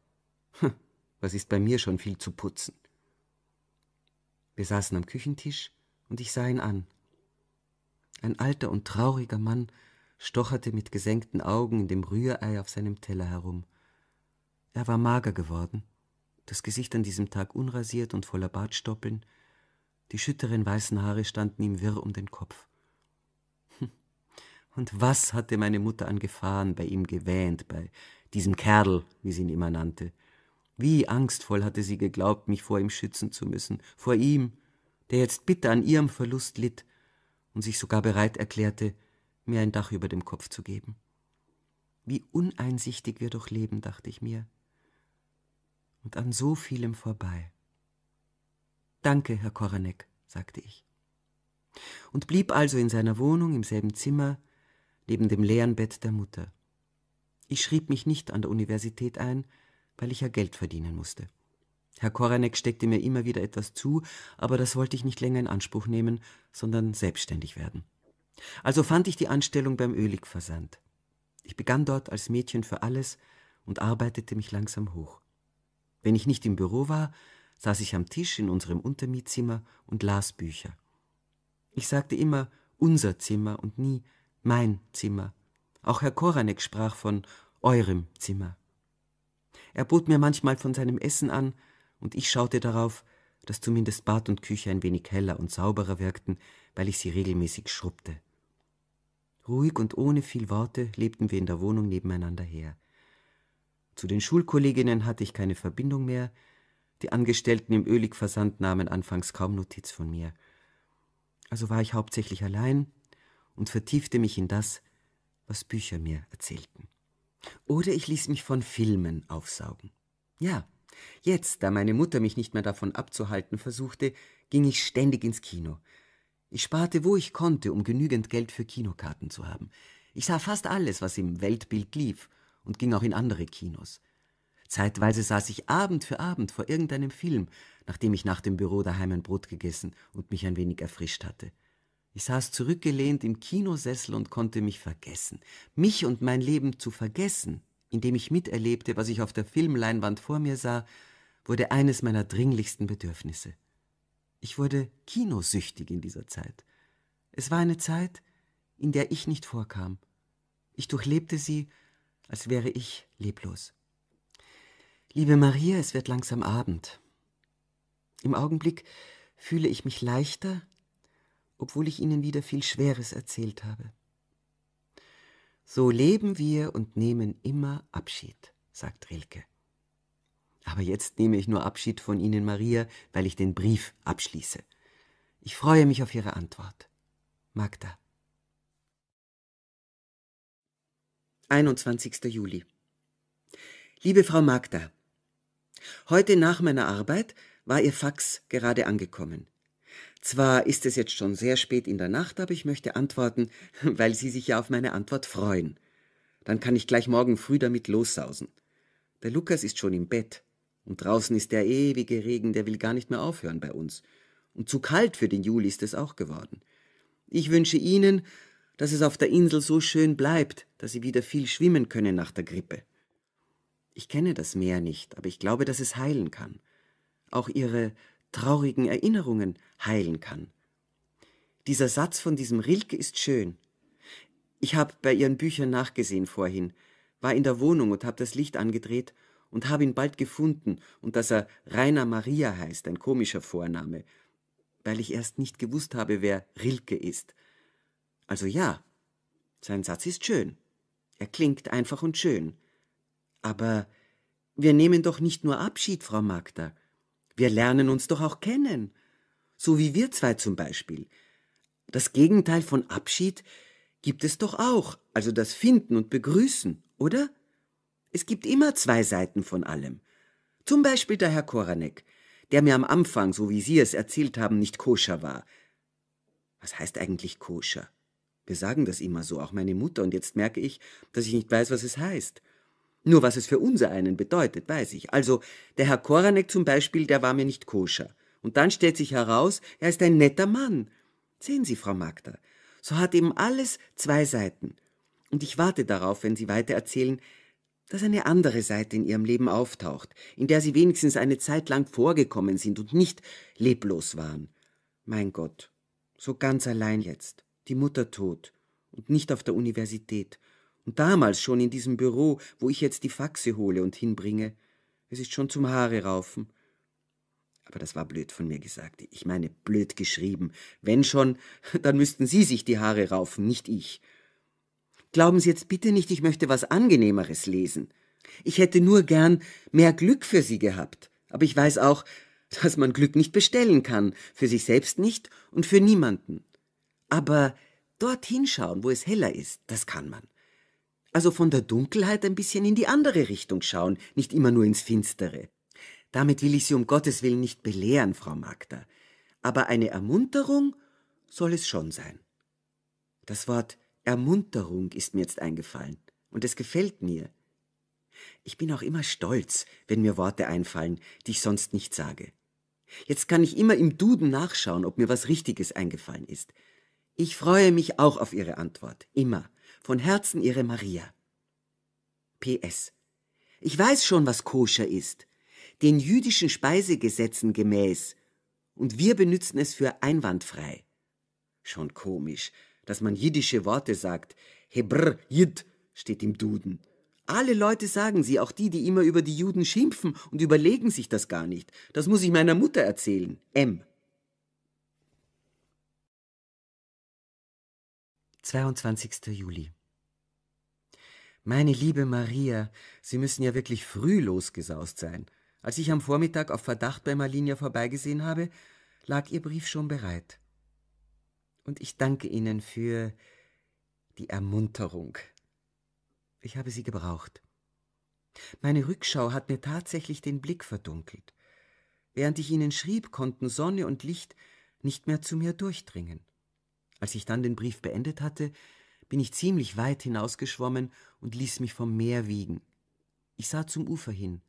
Hm, was ist bei mir schon viel zu putzen? Wir saßen am Küchentisch und ich sah ihn an. Ein alter und trauriger Mann stocherte mit gesenkten Augen in dem Rührei auf seinem Teller herum. Er war mager geworden, das Gesicht an diesem Tag unrasiert und voller Bartstoppeln, die schütteren weißen Haare standen ihm wirr um den Kopf. Hm. Und was hatte meine Mutter an Gefahren bei ihm gewähnt, bei diesem Kerl, wie sie ihn immer nannte. Wie angstvoll hatte sie geglaubt, mich vor ihm schützen zu müssen, vor ihm, der jetzt bitter an ihrem Verlust litt und sich sogar bereit erklärte, mir ein Dach über dem Kopf zu geben. Wie uneinsichtig wir doch leben, dachte ich mir, und an so vielem vorbei. Danke, Herr Koranek, sagte ich. Und blieb also in seiner Wohnung im selben Zimmer, neben dem leeren Bett der Mutter. Ich schrieb mich nicht an der Universität ein, weil ich ja Geld verdienen musste. Herr Koranek steckte mir immer wieder etwas zu, aber das wollte ich nicht länger in Anspruch nehmen, sondern selbstständig werden. Also fand ich die Anstellung beim Ölig-Versand. Ich begann dort als Mädchen für alles und arbeitete mich langsam hoch. Wenn ich nicht im Büro war, saß ich am Tisch in unserem Untermietzimmer und las Bücher. Ich sagte immer unser Zimmer und nie mein Zimmer. Auch Herr Koranek sprach von eurem Zimmer. Er bot mir manchmal von seinem Essen an, und ich schaute darauf, dass zumindest Bad und Küche ein wenig heller und sauberer wirkten, weil ich sie regelmäßig schrubbte. Ruhig und ohne viel Worte lebten wir in der Wohnung nebeneinander her. Zu den Schulkolleginnen hatte ich keine Verbindung mehr, die Angestellten im Öligversand nahmen anfangs kaum Notiz von mir. Also war ich hauptsächlich allein und vertiefte mich in das, was Bücher mir erzählten. Oder ich ließ mich von Filmen aufsaugen. Ja, jetzt, da meine Mutter mich nicht mehr davon abzuhalten versuchte, ging ich ständig ins Kino. Ich sparte, wo ich konnte, um genügend Geld für Kinokarten zu haben. Ich sah fast alles, was im Weltbild lief – und ging auch in andere Kinos. Zeitweise saß ich Abend für Abend vor irgendeinem Film, nachdem ich nach dem Büro daheim ein Brot gegessen und mich ein wenig erfrischt hatte. Ich saß zurückgelehnt im Kinosessel und konnte mich vergessen, mich und mein Leben zu vergessen, indem ich miterlebte, was ich auf der Filmleinwand vor mir sah, wurde eines meiner dringlichsten Bedürfnisse. Ich wurde kinosüchtig in dieser Zeit. Es war eine Zeit, in der ich nicht vorkam. Ich durchlebte sie, als wäre ich leblos. Liebe Maria, es wird langsam Abend. Im Augenblick fühle ich mich leichter, obwohl ich Ihnen wieder viel Schweres erzählt habe. So leben wir und nehmen immer Abschied, sagt Rilke. Aber jetzt nehme ich nur Abschied von Ihnen, Maria, weil ich den Brief abschließe. Ich freue mich auf Ihre Antwort. Magda. 21. Juli. Liebe Frau Magda, heute nach meiner Arbeit war Ihr Fax gerade angekommen. Zwar ist es jetzt schon sehr spät in der Nacht, aber ich möchte antworten, weil Sie sich ja auf meine Antwort freuen. Dann kann ich gleich morgen früh damit lossausen. Der Lukas ist schon im Bett und draußen ist der ewige Regen, der will gar nicht mehr aufhören bei uns. Und zu kalt für den Juli ist es auch geworden. Ich wünsche Ihnen dass es auf der Insel so schön bleibt, dass sie wieder viel schwimmen können nach der Grippe. Ich kenne das Meer nicht, aber ich glaube, dass es heilen kann. Auch ihre traurigen Erinnerungen heilen kann. Dieser Satz von diesem Rilke ist schön. Ich habe bei ihren Büchern nachgesehen vorhin, war in der Wohnung und habe das Licht angedreht und habe ihn bald gefunden und dass er Rainer Maria heißt, ein komischer Vorname, weil ich erst nicht gewusst habe, wer Rilke ist. Also ja, sein Satz ist schön. Er klingt einfach und schön. Aber wir nehmen doch nicht nur Abschied, Frau Magda. Wir lernen uns doch auch kennen. So wie wir zwei zum Beispiel. Das Gegenteil von Abschied gibt es doch auch, also das Finden und Begrüßen, oder? Es gibt immer zwei Seiten von allem. Zum Beispiel der Herr Koranek, der mir am Anfang, so wie Sie es erzählt haben, nicht koscher war. Was heißt eigentlich koscher? Wir sagen das immer so, auch meine Mutter, und jetzt merke ich, dass ich nicht weiß, was es heißt. Nur was es für unser einen bedeutet, weiß ich. Also, der Herr Koranek zum Beispiel, der war mir nicht koscher. Und dann stellt sich heraus, er ist ein netter Mann. Sehen Sie, Frau Magda, so hat eben alles zwei Seiten. Und ich warte darauf, wenn Sie weiter erzählen, dass eine andere Seite in Ihrem Leben auftaucht, in der Sie wenigstens eine Zeit lang vorgekommen sind und nicht leblos waren. Mein Gott, so ganz allein jetzt die Mutter tot und nicht auf der Universität. Und damals schon in diesem Büro, wo ich jetzt die Faxe hole und hinbringe. Es ist schon zum Haare raufen. Aber das war blöd von mir gesagt. Ich meine, blöd geschrieben. Wenn schon, dann müssten Sie sich die Haare raufen, nicht ich. Glauben Sie jetzt bitte nicht, ich möchte was Angenehmeres lesen. Ich hätte nur gern mehr Glück für Sie gehabt. Aber ich weiß auch, dass man Glück nicht bestellen kann, für sich selbst nicht und für niemanden. Aber dort hinschauen, wo es heller ist, das kann man. Also von der Dunkelheit ein bisschen in die andere Richtung schauen, nicht immer nur ins Finstere. Damit will ich Sie um Gottes willen nicht belehren, Frau Magda. Aber eine Ermunterung soll es schon sein. Das Wort Ermunterung ist mir jetzt eingefallen, und es gefällt mir. Ich bin auch immer stolz, wenn mir Worte einfallen, die ich sonst nicht sage. Jetzt kann ich immer im Duden nachschauen, ob mir was Richtiges eingefallen ist. Ich freue mich auch auf Ihre Antwort. Immer. Von Herzen Ihre Maria. PS. Ich weiß schon, was koscher ist. Den jüdischen Speisegesetzen gemäß. Und wir benützen es für einwandfrei. Schon komisch, dass man jiddische Worte sagt. Hebr, jid steht im Duden. Alle Leute sagen sie, auch die, die immer über die Juden schimpfen und überlegen sich das gar nicht. Das muss ich meiner Mutter erzählen. M. 22. Juli. Meine liebe Maria, Sie müssen ja wirklich früh losgesaust sein. Als ich am Vormittag auf Verdacht bei Marlinia vorbeigesehen habe, lag Ihr Brief schon bereit. Und ich danke Ihnen für die Ermunterung. Ich habe sie gebraucht. Meine Rückschau hat mir tatsächlich den Blick verdunkelt. Während ich Ihnen schrieb, konnten Sonne und Licht nicht mehr zu mir durchdringen. Als ich dann den Brief beendet hatte, bin ich ziemlich weit hinausgeschwommen und ließ mich vom Meer wiegen. Ich sah zum Ufer hin,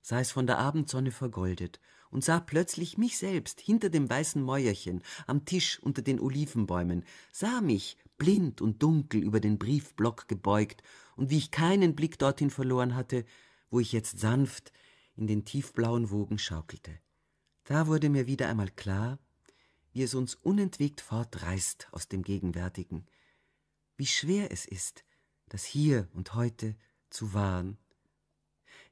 sah es von der Abendsonne vergoldet und sah plötzlich mich selbst hinter dem weißen Mäuerchen am Tisch unter den Olivenbäumen, sah mich blind und dunkel über den Briefblock gebeugt und wie ich keinen Blick dorthin verloren hatte, wo ich jetzt sanft in den tiefblauen Wogen schaukelte. Da wurde mir wieder einmal klar, wie es uns unentwegt fortreißt aus dem Gegenwärtigen, wie schwer es ist, das Hier und heute zu wahren.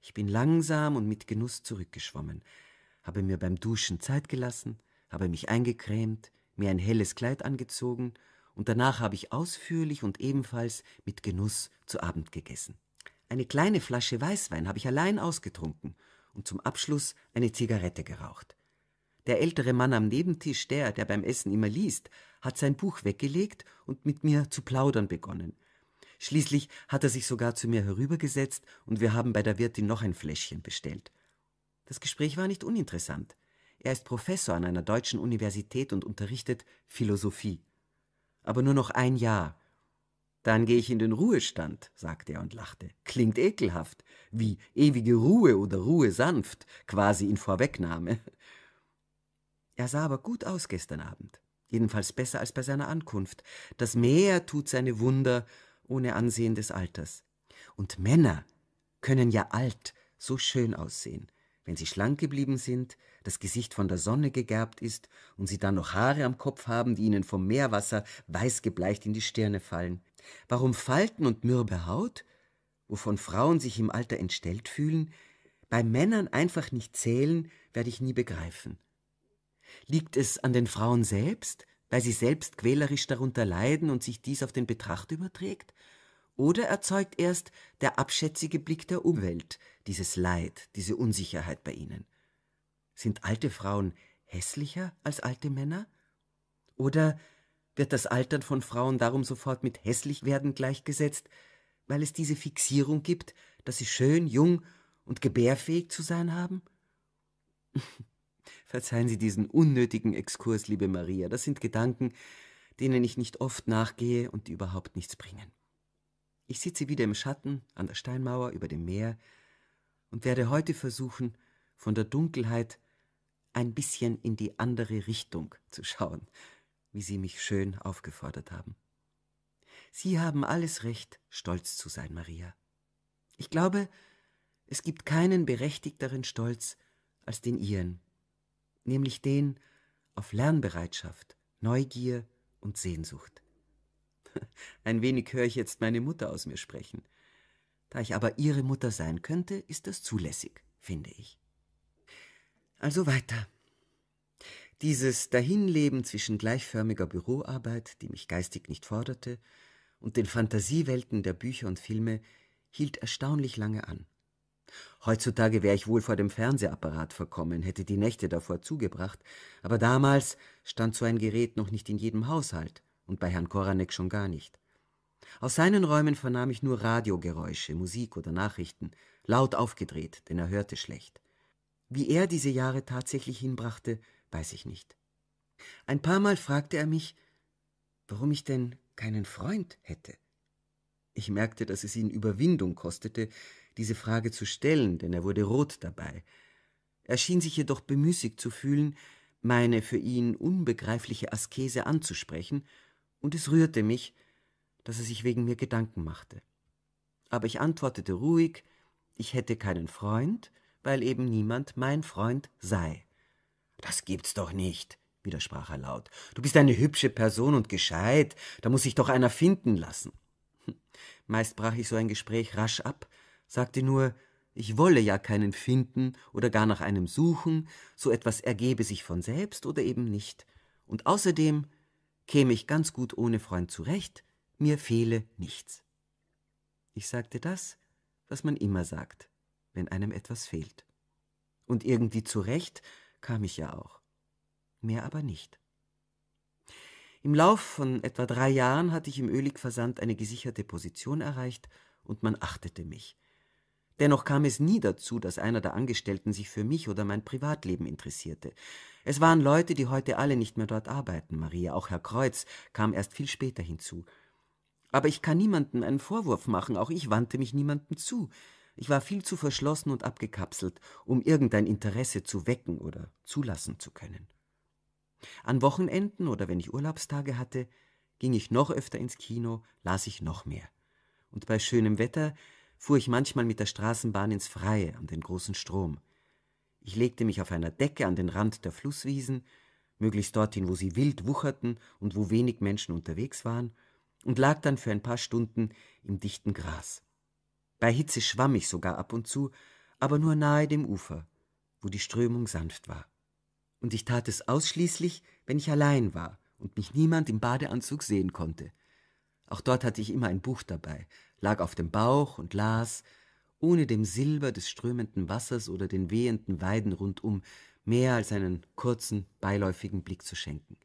Ich bin langsam und mit Genuss zurückgeschwommen, habe mir beim Duschen Zeit gelassen, habe mich eingecremt, mir ein helles Kleid angezogen und danach habe ich ausführlich und ebenfalls mit Genuss zu Abend gegessen. Eine kleine Flasche Weißwein habe ich allein ausgetrunken und zum Abschluss eine Zigarette geraucht. Der ältere Mann am Nebentisch, der, der beim Essen immer liest, hat sein Buch weggelegt und mit mir zu plaudern begonnen. Schließlich hat er sich sogar zu mir herübergesetzt und wir haben bei der Wirtin noch ein Fläschchen bestellt. Das Gespräch war nicht uninteressant. Er ist Professor an einer deutschen Universität und unterrichtet Philosophie. Aber nur noch ein Jahr. Dann gehe ich in den Ruhestand, sagte er und lachte. Klingt ekelhaft, wie ewige Ruhe oder Ruhe sanft, quasi in Vorwegnahme. Er sah aber gut aus gestern Abend, jedenfalls besser als bei seiner Ankunft. Das Meer tut seine Wunder ohne Ansehen des Alters. Und Männer können ja alt so schön aussehen, wenn sie schlank geblieben sind, das Gesicht von der Sonne gegerbt ist und sie dann noch Haare am Kopf haben, die ihnen vom Meerwasser weißgebleicht in die Stirne fallen. Warum Falten und mürbe Haut, wovon Frauen sich im Alter entstellt fühlen, bei Männern einfach nicht zählen, werde ich nie begreifen. Liegt es an den Frauen selbst, weil sie selbst quälerisch darunter leiden und sich dies auf den Betracht überträgt? Oder erzeugt erst der abschätzige Blick der Umwelt dieses Leid, diese Unsicherheit bei ihnen? Sind alte Frauen hässlicher als alte Männer? Oder wird das Altern von Frauen darum sofort mit hässlich werden gleichgesetzt, weil es diese Fixierung gibt, dass sie schön, jung und gebärfähig zu sein haben? Verzeihen Sie diesen unnötigen Exkurs, liebe Maria, das sind Gedanken, denen ich nicht oft nachgehe und die überhaupt nichts bringen. Ich sitze wieder im Schatten an der Steinmauer über dem Meer und werde heute versuchen, von der Dunkelheit ein bisschen in die andere Richtung zu schauen, wie Sie mich schön aufgefordert haben. Sie haben alles Recht, stolz zu sein, Maria. Ich glaube, es gibt keinen berechtigteren Stolz als den Ihren, nämlich den auf Lernbereitschaft, Neugier und Sehnsucht. Ein wenig höre ich jetzt meine Mutter aus mir sprechen. Da ich aber ihre Mutter sein könnte, ist das zulässig, finde ich. Also weiter. Dieses Dahinleben zwischen gleichförmiger Büroarbeit, die mich geistig nicht forderte, und den Fantasiewelten der Bücher und Filme hielt erstaunlich lange an. Heutzutage wäre ich wohl vor dem Fernsehapparat verkommen, hätte die Nächte davor zugebracht, aber damals stand so ein Gerät noch nicht in jedem Haushalt und bei Herrn Koranek schon gar nicht. Aus seinen Räumen vernahm ich nur Radiogeräusche, Musik oder Nachrichten, laut aufgedreht, denn er hörte schlecht. Wie er diese Jahre tatsächlich hinbrachte, weiß ich nicht. Ein paar Mal fragte er mich, warum ich denn keinen Freund hätte. Ich merkte, dass es ihn Überwindung kostete, diese Frage zu stellen, denn er wurde rot dabei. Er schien sich jedoch bemüßigt zu fühlen, meine für ihn unbegreifliche Askese anzusprechen, und es rührte mich, dass er sich wegen mir Gedanken machte. Aber ich antwortete ruhig, ich hätte keinen Freund, weil eben niemand mein Freund sei. Das gibt's doch nicht, widersprach er laut. Du bist eine hübsche Person und gescheit, da muss sich doch einer finden lassen. Hm. Meist brach ich so ein Gespräch rasch ab, sagte nur, ich wolle ja keinen finden oder gar nach einem suchen, so etwas ergebe sich von selbst oder eben nicht, und außerdem käme ich ganz gut ohne Freund zurecht, mir fehle nichts. Ich sagte das, was man immer sagt, wenn einem etwas fehlt. Und irgendwie zurecht kam ich ja auch. Mehr aber nicht. Im Lauf von etwa drei Jahren hatte ich im Ölig-Versand eine gesicherte Position erreicht und man achtete mich. Dennoch kam es nie dazu, dass einer der Angestellten sich für mich oder mein Privatleben interessierte. Es waren Leute, die heute alle nicht mehr dort arbeiten, Maria, auch Herr Kreuz kam erst viel später hinzu. Aber ich kann niemandem einen Vorwurf machen, auch ich wandte mich niemandem zu. Ich war viel zu verschlossen und abgekapselt, um irgendein Interesse zu wecken oder zulassen zu können. An Wochenenden oder wenn ich Urlaubstage hatte, ging ich noch öfter ins Kino, las ich noch mehr. Und bei schönem Wetter fuhr ich manchmal mit der Straßenbahn ins Freie an den großen Strom. Ich legte mich auf einer Decke an den Rand der Flusswiesen, möglichst dorthin, wo sie wild wucherten und wo wenig Menschen unterwegs waren, und lag dann für ein paar Stunden im dichten Gras. Bei Hitze schwamm ich sogar ab und zu, aber nur nahe dem Ufer, wo die Strömung sanft war. Und ich tat es ausschließlich, wenn ich allein war und mich niemand im Badeanzug sehen konnte. Auch dort hatte ich immer ein Buch dabei, lag auf dem Bauch und las, ohne dem Silber des strömenden Wassers oder den wehenden Weiden rundum mehr als einen kurzen, beiläufigen Blick zu schenken.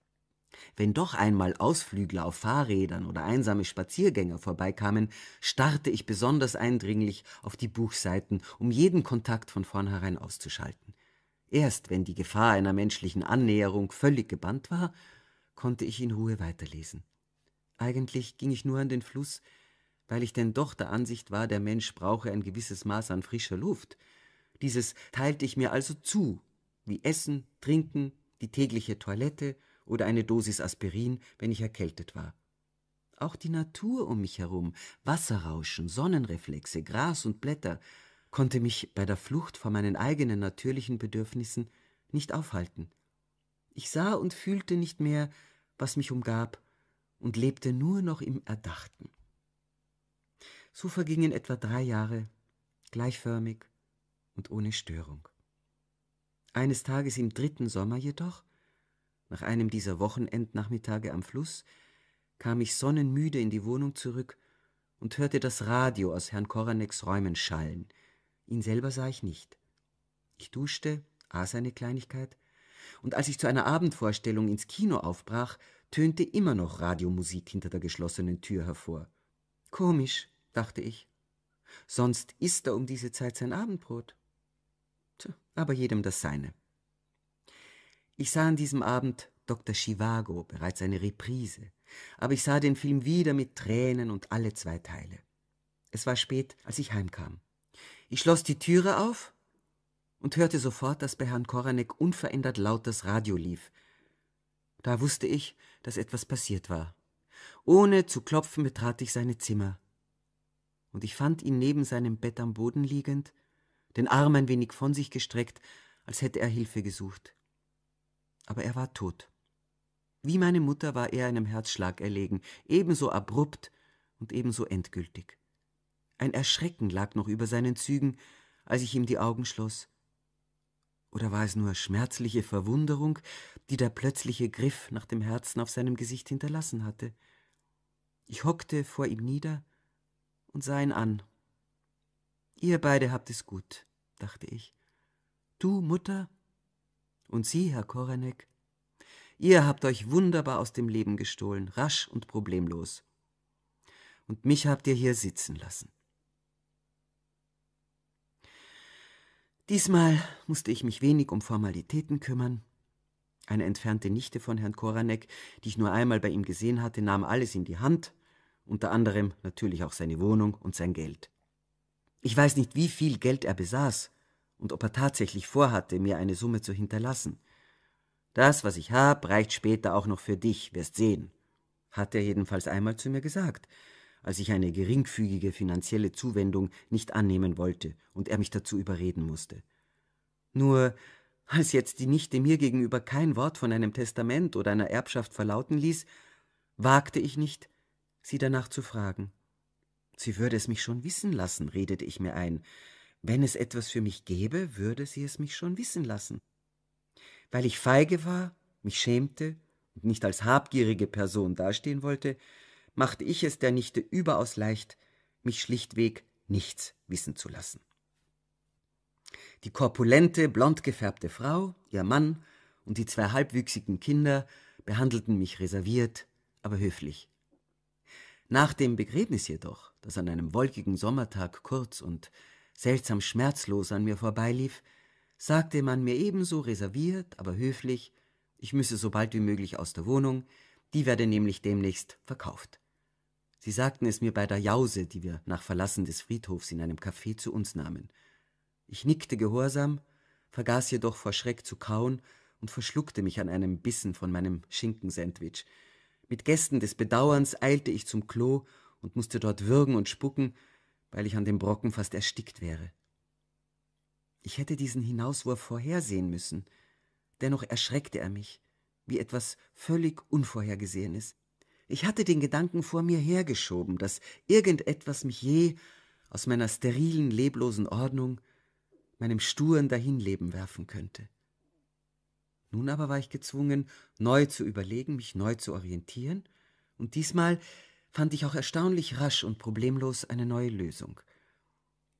Wenn doch einmal Ausflügler auf Fahrrädern oder einsame Spaziergänger vorbeikamen, starrte ich besonders eindringlich auf die Buchseiten, um jeden Kontakt von vornherein auszuschalten. Erst wenn die Gefahr einer menschlichen Annäherung völlig gebannt war, konnte ich in Ruhe weiterlesen. Eigentlich ging ich nur an den Fluss, weil ich denn doch der Ansicht war, der Mensch brauche ein gewisses Maß an frischer Luft. Dieses teilte ich mir also zu, wie Essen, Trinken, die tägliche Toilette oder eine Dosis Aspirin, wenn ich erkältet war. Auch die Natur um mich herum, Wasserrauschen, Sonnenreflexe, Gras und Blätter, konnte mich bei der Flucht vor meinen eigenen natürlichen Bedürfnissen nicht aufhalten. Ich sah und fühlte nicht mehr, was mich umgab, und lebte nur noch im Erdachten. So vergingen etwa drei Jahre, gleichförmig und ohne Störung. Eines Tages im dritten Sommer jedoch, nach einem dieser Wochenendnachmittage am Fluss, kam ich sonnenmüde in die Wohnung zurück und hörte das Radio aus Herrn Koraneks Räumen schallen. Ihn selber sah ich nicht. Ich duschte, aß eine Kleinigkeit, und als ich zu einer Abendvorstellung ins Kino aufbrach, tönte immer noch Radiomusik hinter der geschlossenen Tür hervor. Komisch, dachte ich. Sonst isst er um diese Zeit sein Abendbrot. Tja, aber jedem das Seine. Ich sah an diesem Abend Dr. Chivago, bereits eine Reprise, aber ich sah den Film wieder mit Tränen und alle zwei Teile. Es war spät, als ich heimkam. Ich schloss die Türe auf und hörte sofort, dass bei Herrn Koranek unverändert laut das Radio lief. Da wusste ich, dass etwas passiert war. Ohne zu klopfen betrat ich seine Zimmer und ich fand ihn neben seinem Bett am Boden liegend, den Arm ein wenig von sich gestreckt, als hätte er Hilfe gesucht. Aber er war tot. Wie meine Mutter war er einem Herzschlag erlegen, ebenso abrupt und ebenso endgültig. Ein Erschrecken lag noch über seinen Zügen, als ich ihm die Augen schloss. Oder war es nur schmerzliche Verwunderung, die der plötzliche Griff nach dem Herzen auf seinem Gesicht hinterlassen hatte? Ich hockte vor ihm nieder, und sah ihn an. Ihr beide habt es gut, dachte ich. Du, Mutter, und Sie, Herr Koranek. Ihr habt euch wunderbar aus dem Leben gestohlen, rasch und problemlos. Und mich habt ihr hier sitzen lassen. Diesmal musste ich mich wenig um Formalitäten kümmern. Eine entfernte Nichte von Herrn Koranek, die ich nur einmal bei ihm gesehen hatte, nahm alles in die Hand unter anderem natürlich auch seine Wohnung und sein Geld. Ich weiß nicht, wie viel Geld er besaß und ob er tatsächlich vorhatte, mir eine Summe zu hinterlassen. Das, was ich hab, reicht später auch noch für dich, wirst sehen, hat er jedenfalls einmal zu mir gesagt, als ich eine geringfügige finanzielle Zuwendung nicht annehmen wollte und er mich dazu überreden musste. Nur, als jetzt die Nichte mir gegenüber kein Wort von einem Testament oder einer Erbschaft verlauten ließ, wagte ich nicht, sie danach zu fragen. Sie würde es mich schon wissen lassen, redete ich mir ein. Wenn es etwas für mich gäbe, würde sie es mich schon wissen lassen. Weil ich feige war, mich schämte und nicht als habgierige Person dastehen wollte, machte ich es der Nichte überaus leicht, mich schlichtweg nichts wissen zu lassen. Die korpulente, blond gefärbte Frau, ihr Mann und die zwei halbwüchsigen Kinder behandelten mich reserviert, aber höflich. Nach dem Begräbnis jedoch, das an einem wolkigen Sommertag kurz und seltsam schmerzlos an mir vorbeilief, sagte man mir ebenso reserviert, aber höflich, ich müsse so bald wie möglich aus der Wohnung, die werde nämlich demnächst verkauft. Sie sagten es mir bei der Jause, die wir nach Verlassen des Friedhofs in einem Café zu uns nahmen. Ich nickte gehorsam, vergaß jedoch vor Schreck zu kauen und verschluckte mich an einem Bissen von meinem Schinkensandwich, mit Gästen des Bedauerns eilte ich zum Klo und musste dort würgen und spucken, weil ich an dem Brocken fast erstickt wäre. Ich hätte diesen Hinauswurf vorhersehen müssen. Dennoch erschreckte er mich, wie etwas völlig Unvorhergesehenes. Ich hatte den Gedanken vor mir hergeschoben, dass irgendetwas mich je aus meiner sterilen, leblosen Ordnung, meinem sturen Dahinleben werfen könnte. Nun aber war ich gezwungen, neu zu überlegen, mich neu zu orientieren, und diesmal fand ich auch erstaunlich rasch und problemlos eine neue Lösung.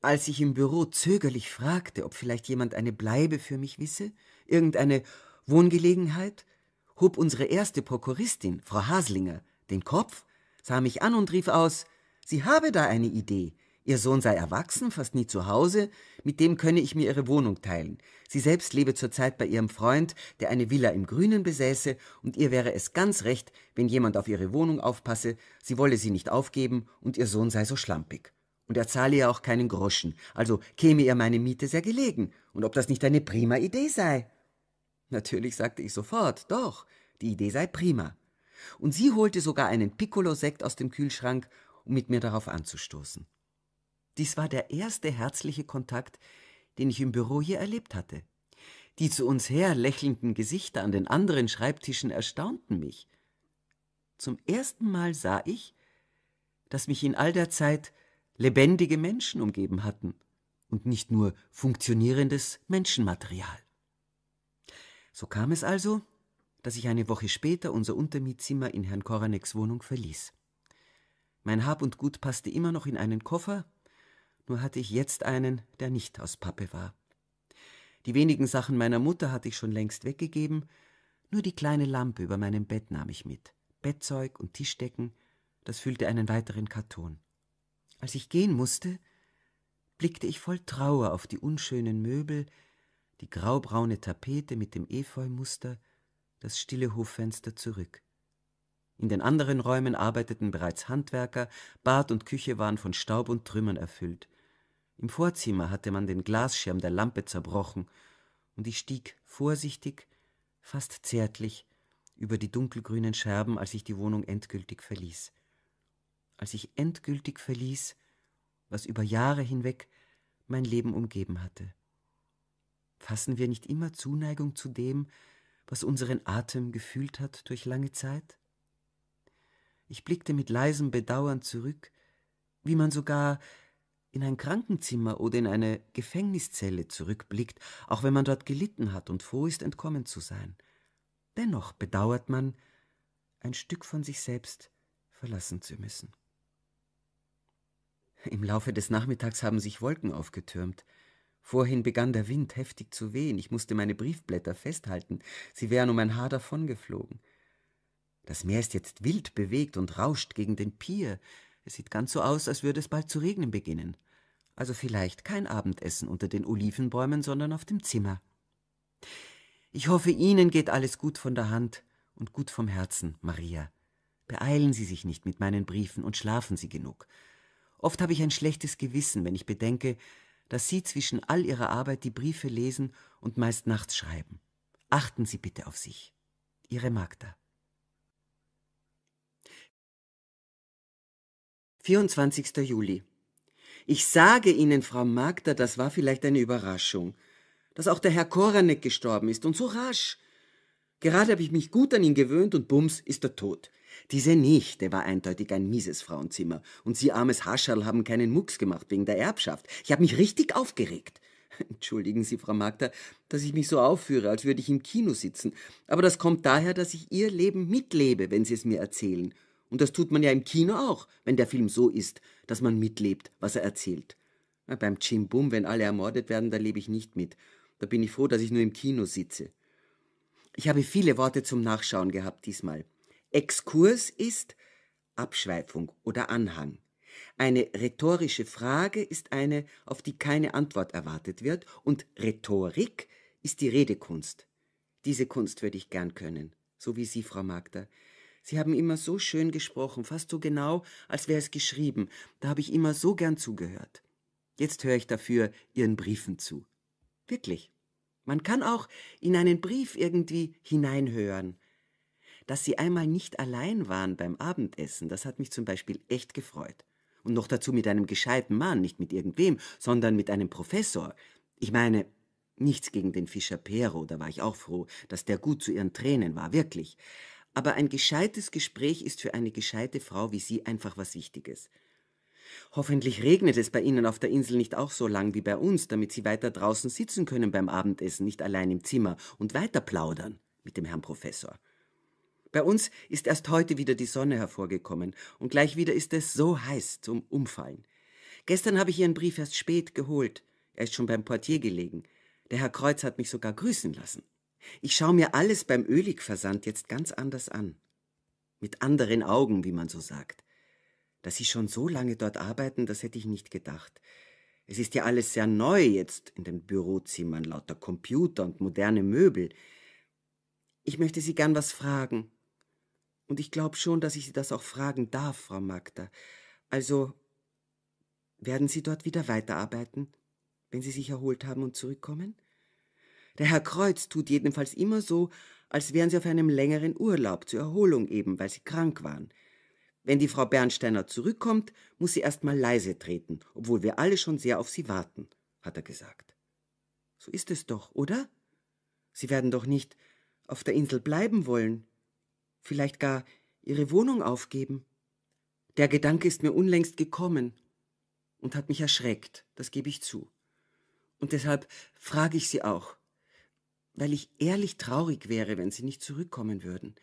Als ich im Büro zögerlich fragte, ob vielleicht jemand eine Bleibe für mich wisse, irgendeine Wohngelegenheit, hob unsere erste Prokuristin, Frau Haslinger, den Kopf, sah mich an und rief aus Sie habe da eine Idee. Ihr Sohn sei erwachsen, fast nie zu Hause, mit dem könne ich mir ihre Wohnung teilen. Sie selbst lebe zurzeit bei ihrem Freund, der eine Villa im Grünen besäße, und ihr wäre es ganz recht, wenn jemand auf ihre Wohnung aufpasse, sie wolle sie nicht aufgeben, und ihr Sohn sei so schlampig. Und er zahle ihr auch keinen Groschen, also käme ihr meine Miete sehr gelegen, und ob das nicht eine prima Idee sei. Natürlich sagte ich sofort, doch, die Idee sei prima. Und sie holte sogar einen Piccolo-Sekt aus dem Kühlschrank, um mit mir darauf anzustoßen. Dies war der erste herzliche Kontakt, den ich im Büro hier erlebt hatte. Die zu uns her lächelnden Gesichter an den anderen Schreibtischen erstaunten mich. Zum ersten Mal sah ich, dass mich in all der Zeit lebendige Menschen umgeben hatten und nicht nur funktionierendes Menschenmaterial. So kam es also, dass ich eine Woche später unser Untermietzimmer in Herrn Koraneks Wohnung verließ. Mein Hab und Gut passte immer noch in einen Koffer, nur hatte ich jetzt einen, der nicht aus Pappe war. Die wenigen Sachen meiner Mutter hatte ich schon längst weggegeben, nur die kleine Lampe über meinem Bett nahm ich mit, Bettzeug und Tischdecken, das füllte einen weiteren Karton. Als ich gehen musste, blickte ich voll Trauer auf die unschönen Möbel, die graubraune Tapete mit dem Efeumuster, das stille Hoffenster zurück. In den anderen Räumen arbeiteten bereits Handwerker, Bad und Küche waren von Staub und Trümmern erfüllt. Im Vorzimmer hatte man den Glasschirm der Lampe zerbrochen, und ich stieg vorsichtig, fast zärtlich, über die dunkelgrünen Scherben, als ich die Wohnung endgültig verließ. Als ich endgültig verließ, was über Jahre hinweg mein Leben umgeben hatte. Fassen wir nicht immer Zuneigung zu dem, was unseren Atem gefühlt hat durch lange Zeit? Ich blickte mit leisem Bedauern zurück, wie man sogar in ein Krankenzimmer oder in eine Gefängniszelle zurückblickt, auch wenn man dort gelitten hat und froh ist, entkommen zu sein. Dennoch bedauert man, ein Stück von sich selbst verlassen zu müssen. Im Laufe des Nachmittags haben sich Wolken aufgetürmt. Vorhin begann der Wind heftig zu wehen, ich musste meine Briefblätter festhalten, sie wären um ein Haar davongeflogen. Das Meer ist jetzt wild bewegt und rauscht gegen den Pier, es sieht ganz so aus, als würde es bald zu regnen beginnen. Also vielleicht kein Abendessen unter den Olivenbäumen, sondern auf dem Zimmer. Ich hoffe, Ihnen geht alles gut von der Hand und gut vom Herzen, Maria. Beeilen Sie sich nicht mit meinen Briefen und schlafen Sie genug. Oft habe ich ein schlechtes Gewissen, wenn ich bedenke, dass Sie zwischen all Ihrer Arbeit die Briefe lesen und meist nachts schreiben. Achten Sie bitte auf sich. Ihre Magda. 24. Juli. Ich sage Ihnen, Frau Magda, das war vielleicht eine Überraschung, dass auch der Herr Koranek gestorben ist und so rasch. Gerade habe ich mich gut an ihn gewöhnt und bums ist er tot. Diese Nichte war eindeutig ein mieses Frauenzimmer und Sie armes Hascherl haben keinen Mucks gemacht wegen der Erbschaft. Ich habe mich richtig aufgeregt. Entschuldigen Sie, Frau Magda, dass ich mich so aufführe, als würde ich im Kino sitzen. Aber das kommt daher, dass ich Ihr Leben mitlebe, wenn Sie es mir erzählen. Und das tut man ja im Kino auch, wenn der Film so ist, dass man mitlebt, was er erzählt. Na, beim Jim Boom, wenn alle ermordet werden, da lebe ich nicht mit. Da bin ich froh, dass ich nur im Kino sitze. Ich habe viele Worte zum Nachschauen gehabt diesmal. Exkurs ist Abschweifung oder Anhang. Eine rhetorische Frage ist eine, auf die keine Antwort erwartet wird, und Rhetorik ist die Redekunst. Diese Kunst würde ich gern können, so wie Sie, Frau Magda. Sie haben immer so schön gesprochen, fast so genau, als wäre es geschrieben. Da habe ich immer so gern zugehört. Jetzt höre ich dafür Ihren Briefen zu. Wirklich. Man kann auch in einen Brief irgendwie hineinhören. Dass Sie einmal nicht allein waren beim Abendessen, das hat mich zum Beispiel echt gefreut. Und noch dazu mit einem gescheiten Mann, nicht mit irgendwem, sondern mit einem Professor. Ich meine, nichts gegen den Fischer Pero, da war ich auch froh, dass der gut zu ihren Tränen war, wirklich. Aber ein gescheites Gespräch ist für eine gescheite Frau wie Sie einfach was Wichtiges. Hoffentlich regnet es bei Ihnen auf der Insel nicht auch so lang wie bei uns, damit Sie weiter draußen sitzen können beim Abendessen, nicht allein im Zimmer, und weiter plaudern mit dem Herrn Professor. Bei uns ist erst heute wieder die Sonne hervorgekommen, und gleich wieder ist es so heiß zum Umfallen. Gestern habe ich Ihren Brief erst spät geholt. Er ist schon beim Portier gelegen. Der Herr Kreuz hat mich sogar grüßen lassen. Ich schaue mir alles beim Öligversand jetzt ganz anders an. Mit anderen Augen, wie man so sagt. Dass Sie schon so lange dort arbeiten, das hätte ich nicht gedacht. Es ist ja alles sehr neu jetzt in den Bürozimmern, lauter Computer und moderne Möbel. Ich möchte Sie gern was fragen. Und ich glaube schon, dass ich Sie das auch fragen darf, Frau Magda. Also, werden Sie dort wieder weiterarbeiten, wenn Sie sich erholt haben und zurückkommen? Der Herr Kreuz tut jedenfalls immer so, als wären sie auf einem längeren Urlaub zur Erholung eben, weil sie krank waren. Wenn die Frau Bernsteiner zurückkommt, muss sie erst mal leise treten, obwohl wir alle schon sehr auf sie warten, hat er gesagt. So ist es doch, oder? Sie werden doch nicht auf der Insel bleiben wollen, vielleicht gar ihre Wohnung aufgeben. Der Gedanke ist mir unlängst gekommen und hat mich erschreckt, das gebe ich zu. Und deshalb frage ich Sie auch, weil ich ehrlich traurig wäre, wenn sie nicht zurückkommen würden.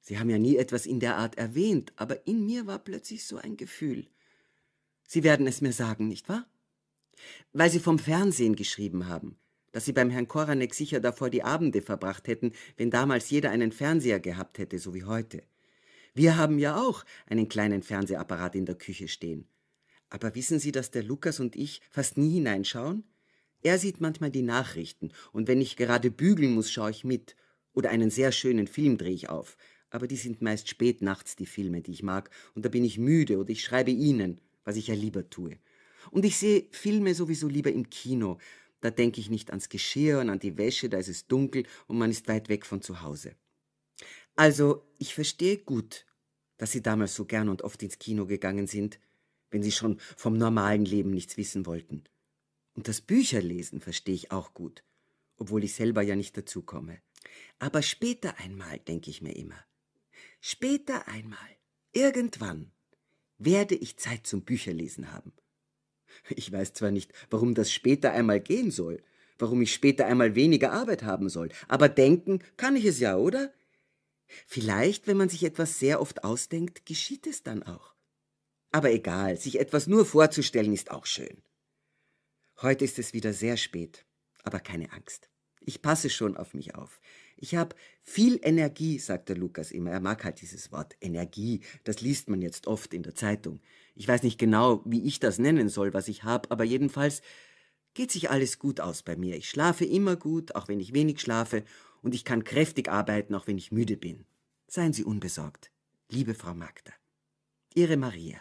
Sie haben ja nie etwas in der Art erwähnt, aber in mir war plötzlich so ein Gefühl. Sie werden es mir sagen, nicht wahr? Weil Sie vom Fernsehen geschrieben haben, dass Sie beim Herrn Koranek sicher davor die Abende verbracht hätten, wenn damals jeder einen Fernseher gehabt hätte, so wie heute. Wir haben ja auch einen kleinen Fernsehapparat in der Küche stehen. Aber wissen Sie, dass der Lukas und ich fast nie hineinschauen? Er sieht manchmal die Nachrichten, und wenn ich gerade bügeln muss, schaue ich mit. Oder einen sehr schönen Film drehe ich auf. Aber die sind meist spät nachts die Filme, die ich mag, und da bin ich müde oder ich schreibe ihnen, was ich ja lieber tue. Und ich sehe Filme sowieso lieber im Kino. Da denke ich nicht ans Geschirr und an die Wäsche, da ist es dunkel und man ist weit weg von zu Hause. Also, ich verstehe gut, dass Sie damals so gern und oft ins Kino gegangen sind, wenn Sie schon vom normalen Leben nichts wissen wollten. Und das Bücherlesen verstehe ich auch gut, obwohl ich selber ja nicht dazukomme. Aber später einmal, denke ich mir immer. Später einmal, irgendwann, werde ich Zeit zum Bücherlesen haben. Ich weiß zwar nicht, warum das später einmal gehen soll, warum ich später einmal weniger Arbeit haben soll, aber denken kann ich es ja, oder? Vielleicht, wenn man sich etwas sehr oft ausdenkt, geschieht es dann auch. Aber egal, sich etwas nur vorzustellen ist auch schön. Heute ist es wieder sehr spät, aber keine Angst. Ich passe schon auf mich auf. Ich habe viel Energie, sagt der Lukas immer. Er mag halt dieses Wort Energie. Das liest man jetzt oft in der Zeitung. Ich weiß nicht genau, wie ich das nennen soll, was ich habe, aber jedenfalls geht sich alles gut aus bei mir. Ich schlafe immer gut, auch wenn ich wenig schlafe, und ich kann kräftig arbeiten, auch wenn ich müde bin. Seien Sie unbesorgt. Liebe Frau Magda. Ihre Maria.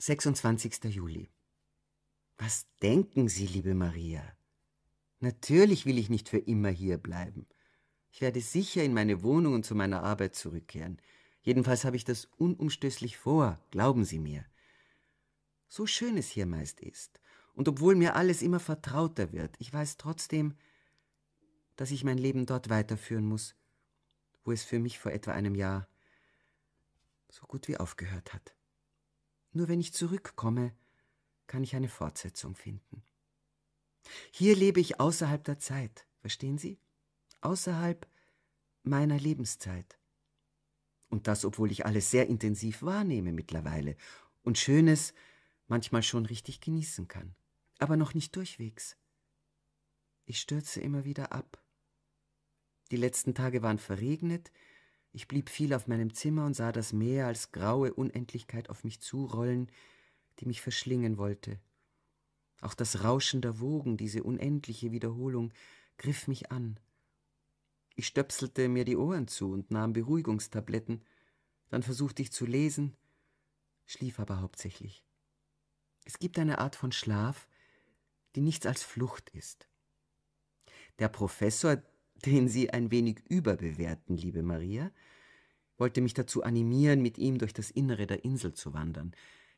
26. Juli. Was denken Sie, liebe Maria? Natürlich will ich nicht für immer hier bleiben. Ich werde sicher in meine Wohnung und zu meiner Arbeit zurückkehren. Jedenfalls habe ich das unumstößlich vor, glauben Sie mir. So schön es hier meist ist, und obwohl mir alles immer vertrauter wird, ich weiß trotzdem, dass ich mein Leben dort weiterführen muss, wo es für mich vor etwa einem Jahr so gut wie aufgehört hat. Nur wenn ich zurückkomme, kann ich eine Fortsetzung finden. Hier lebe ich außerhalb der Zeit, verstehen Sie? Außerhalb meiner Lebenszeit. Und das, obwohl ich alles sehr intensiv wahrnehme mittlerweile und Schönes manchmal schon richtig genießen kann, aber noch nicht durchwegs. Ich stürze immer wieder ab. Die letzten Tage waren verregnet, ich blieb viel auf meinem Zimmer und sah das Meer als graue Unendlichkeit auf mich zurollen, die mich verschlingen wollte. Auch das Rauschen der Wogen, diese unendliche Wiederholung, griff mich an. Ich stöpselte mir die Ohren zu und nahm Beruhigungstabletten, dann versuchte ich zu lesen, schlief aber hauptsächlich. Es gibt eine Art von Schlaf, die nichts als Flucht ist. Der Professor, den Sie ein wenig überbewerten, liebe Maria, wollte mich dazu animieren, mit ihm durch das Innere der Insel zu wandern.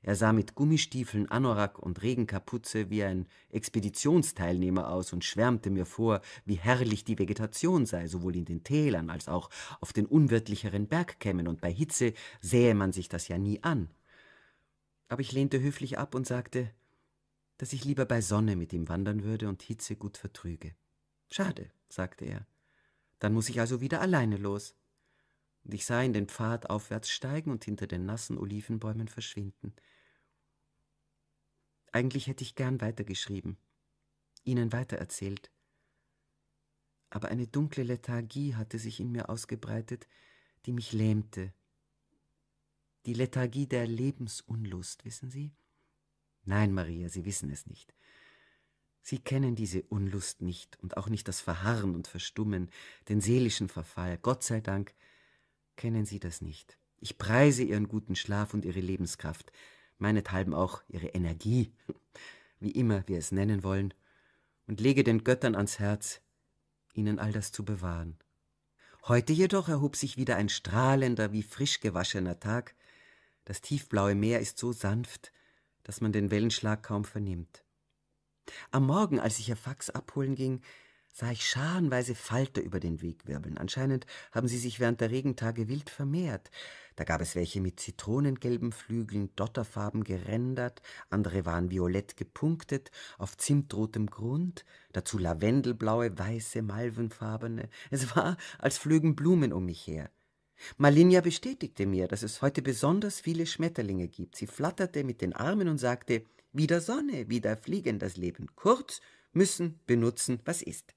Er sah mit Gummistiefeln, Anorak und Regenkapuze wie ein Expeditionsteilnehmer aus und schwärmte mir vor, wie herrlich die Vegetation sei, sowohl in den Tälern als auch auf den unwirtlicheren Bergkämmen, und bei Hitze sähe man sich das ja nie an. Aber ich lehnte höflich ab und sagte, dass ich lieber bei Sonne mit ihm wandern würde und Hitze gut vertrüge. Schade, sagte er. Dann muss ich also wieder alleine los. Und ich sah ihn den Pfad aufwärts steigen und hinter den nassen Olivenbäumen verschwinden. Eigentlich hätte ich gern weitergeschrieben, ihnen weitererzählt. Aber eine dunkle Lethargie hatte sich in mir ausgebreitet, die mich lähmte. Die Lethargie der Lebensunlust, wissen Sie? Nein, Maria, Sie wissen es nicht. Sie kennen diese Unlust nicht und auch nicht das Verharren und Verstummen, den seelischen Verfall. Gott sei Dank kennen Sie das nicht. Ich preise Ihren guten Schlaf und Ihre Lebenskraft, meinethalben auch Ihre Energie, wie immer wir es nennen wollen, und lege den Göttern ans Herz, Ihnen all das zu bewahren. Heute jedoch erhob sich wieder ein strahlender, wie frisch gewaschener Tag. Das tiefblaue Meer ist so sanft, dass man den Wellenschlag kaum vernimmt. Am Morgen, als ich ihr Fax abholen ging, sah ich scharenweise Falter über den Weg wirbeln. Anscheinend haben sie sich während der Regentage wild vermehrt. Da gab es welche mit zitronengelben Flügeln, dotterfarben gerändert, andere waren violett gepunktet, auf zimtrotem Grund, dazu lavendelblaue, weiße, malvenfarbene. Es war, als flögen Blumen um mich her. Malinja bestätigte mir, dass es heute besonders viele Schmetterlinge gibt. Sie flatterte mit den Armen und sagte, wieder Sonne, wieder Fliegen, das Leben. Kurz, müssen, benutzen, was ist.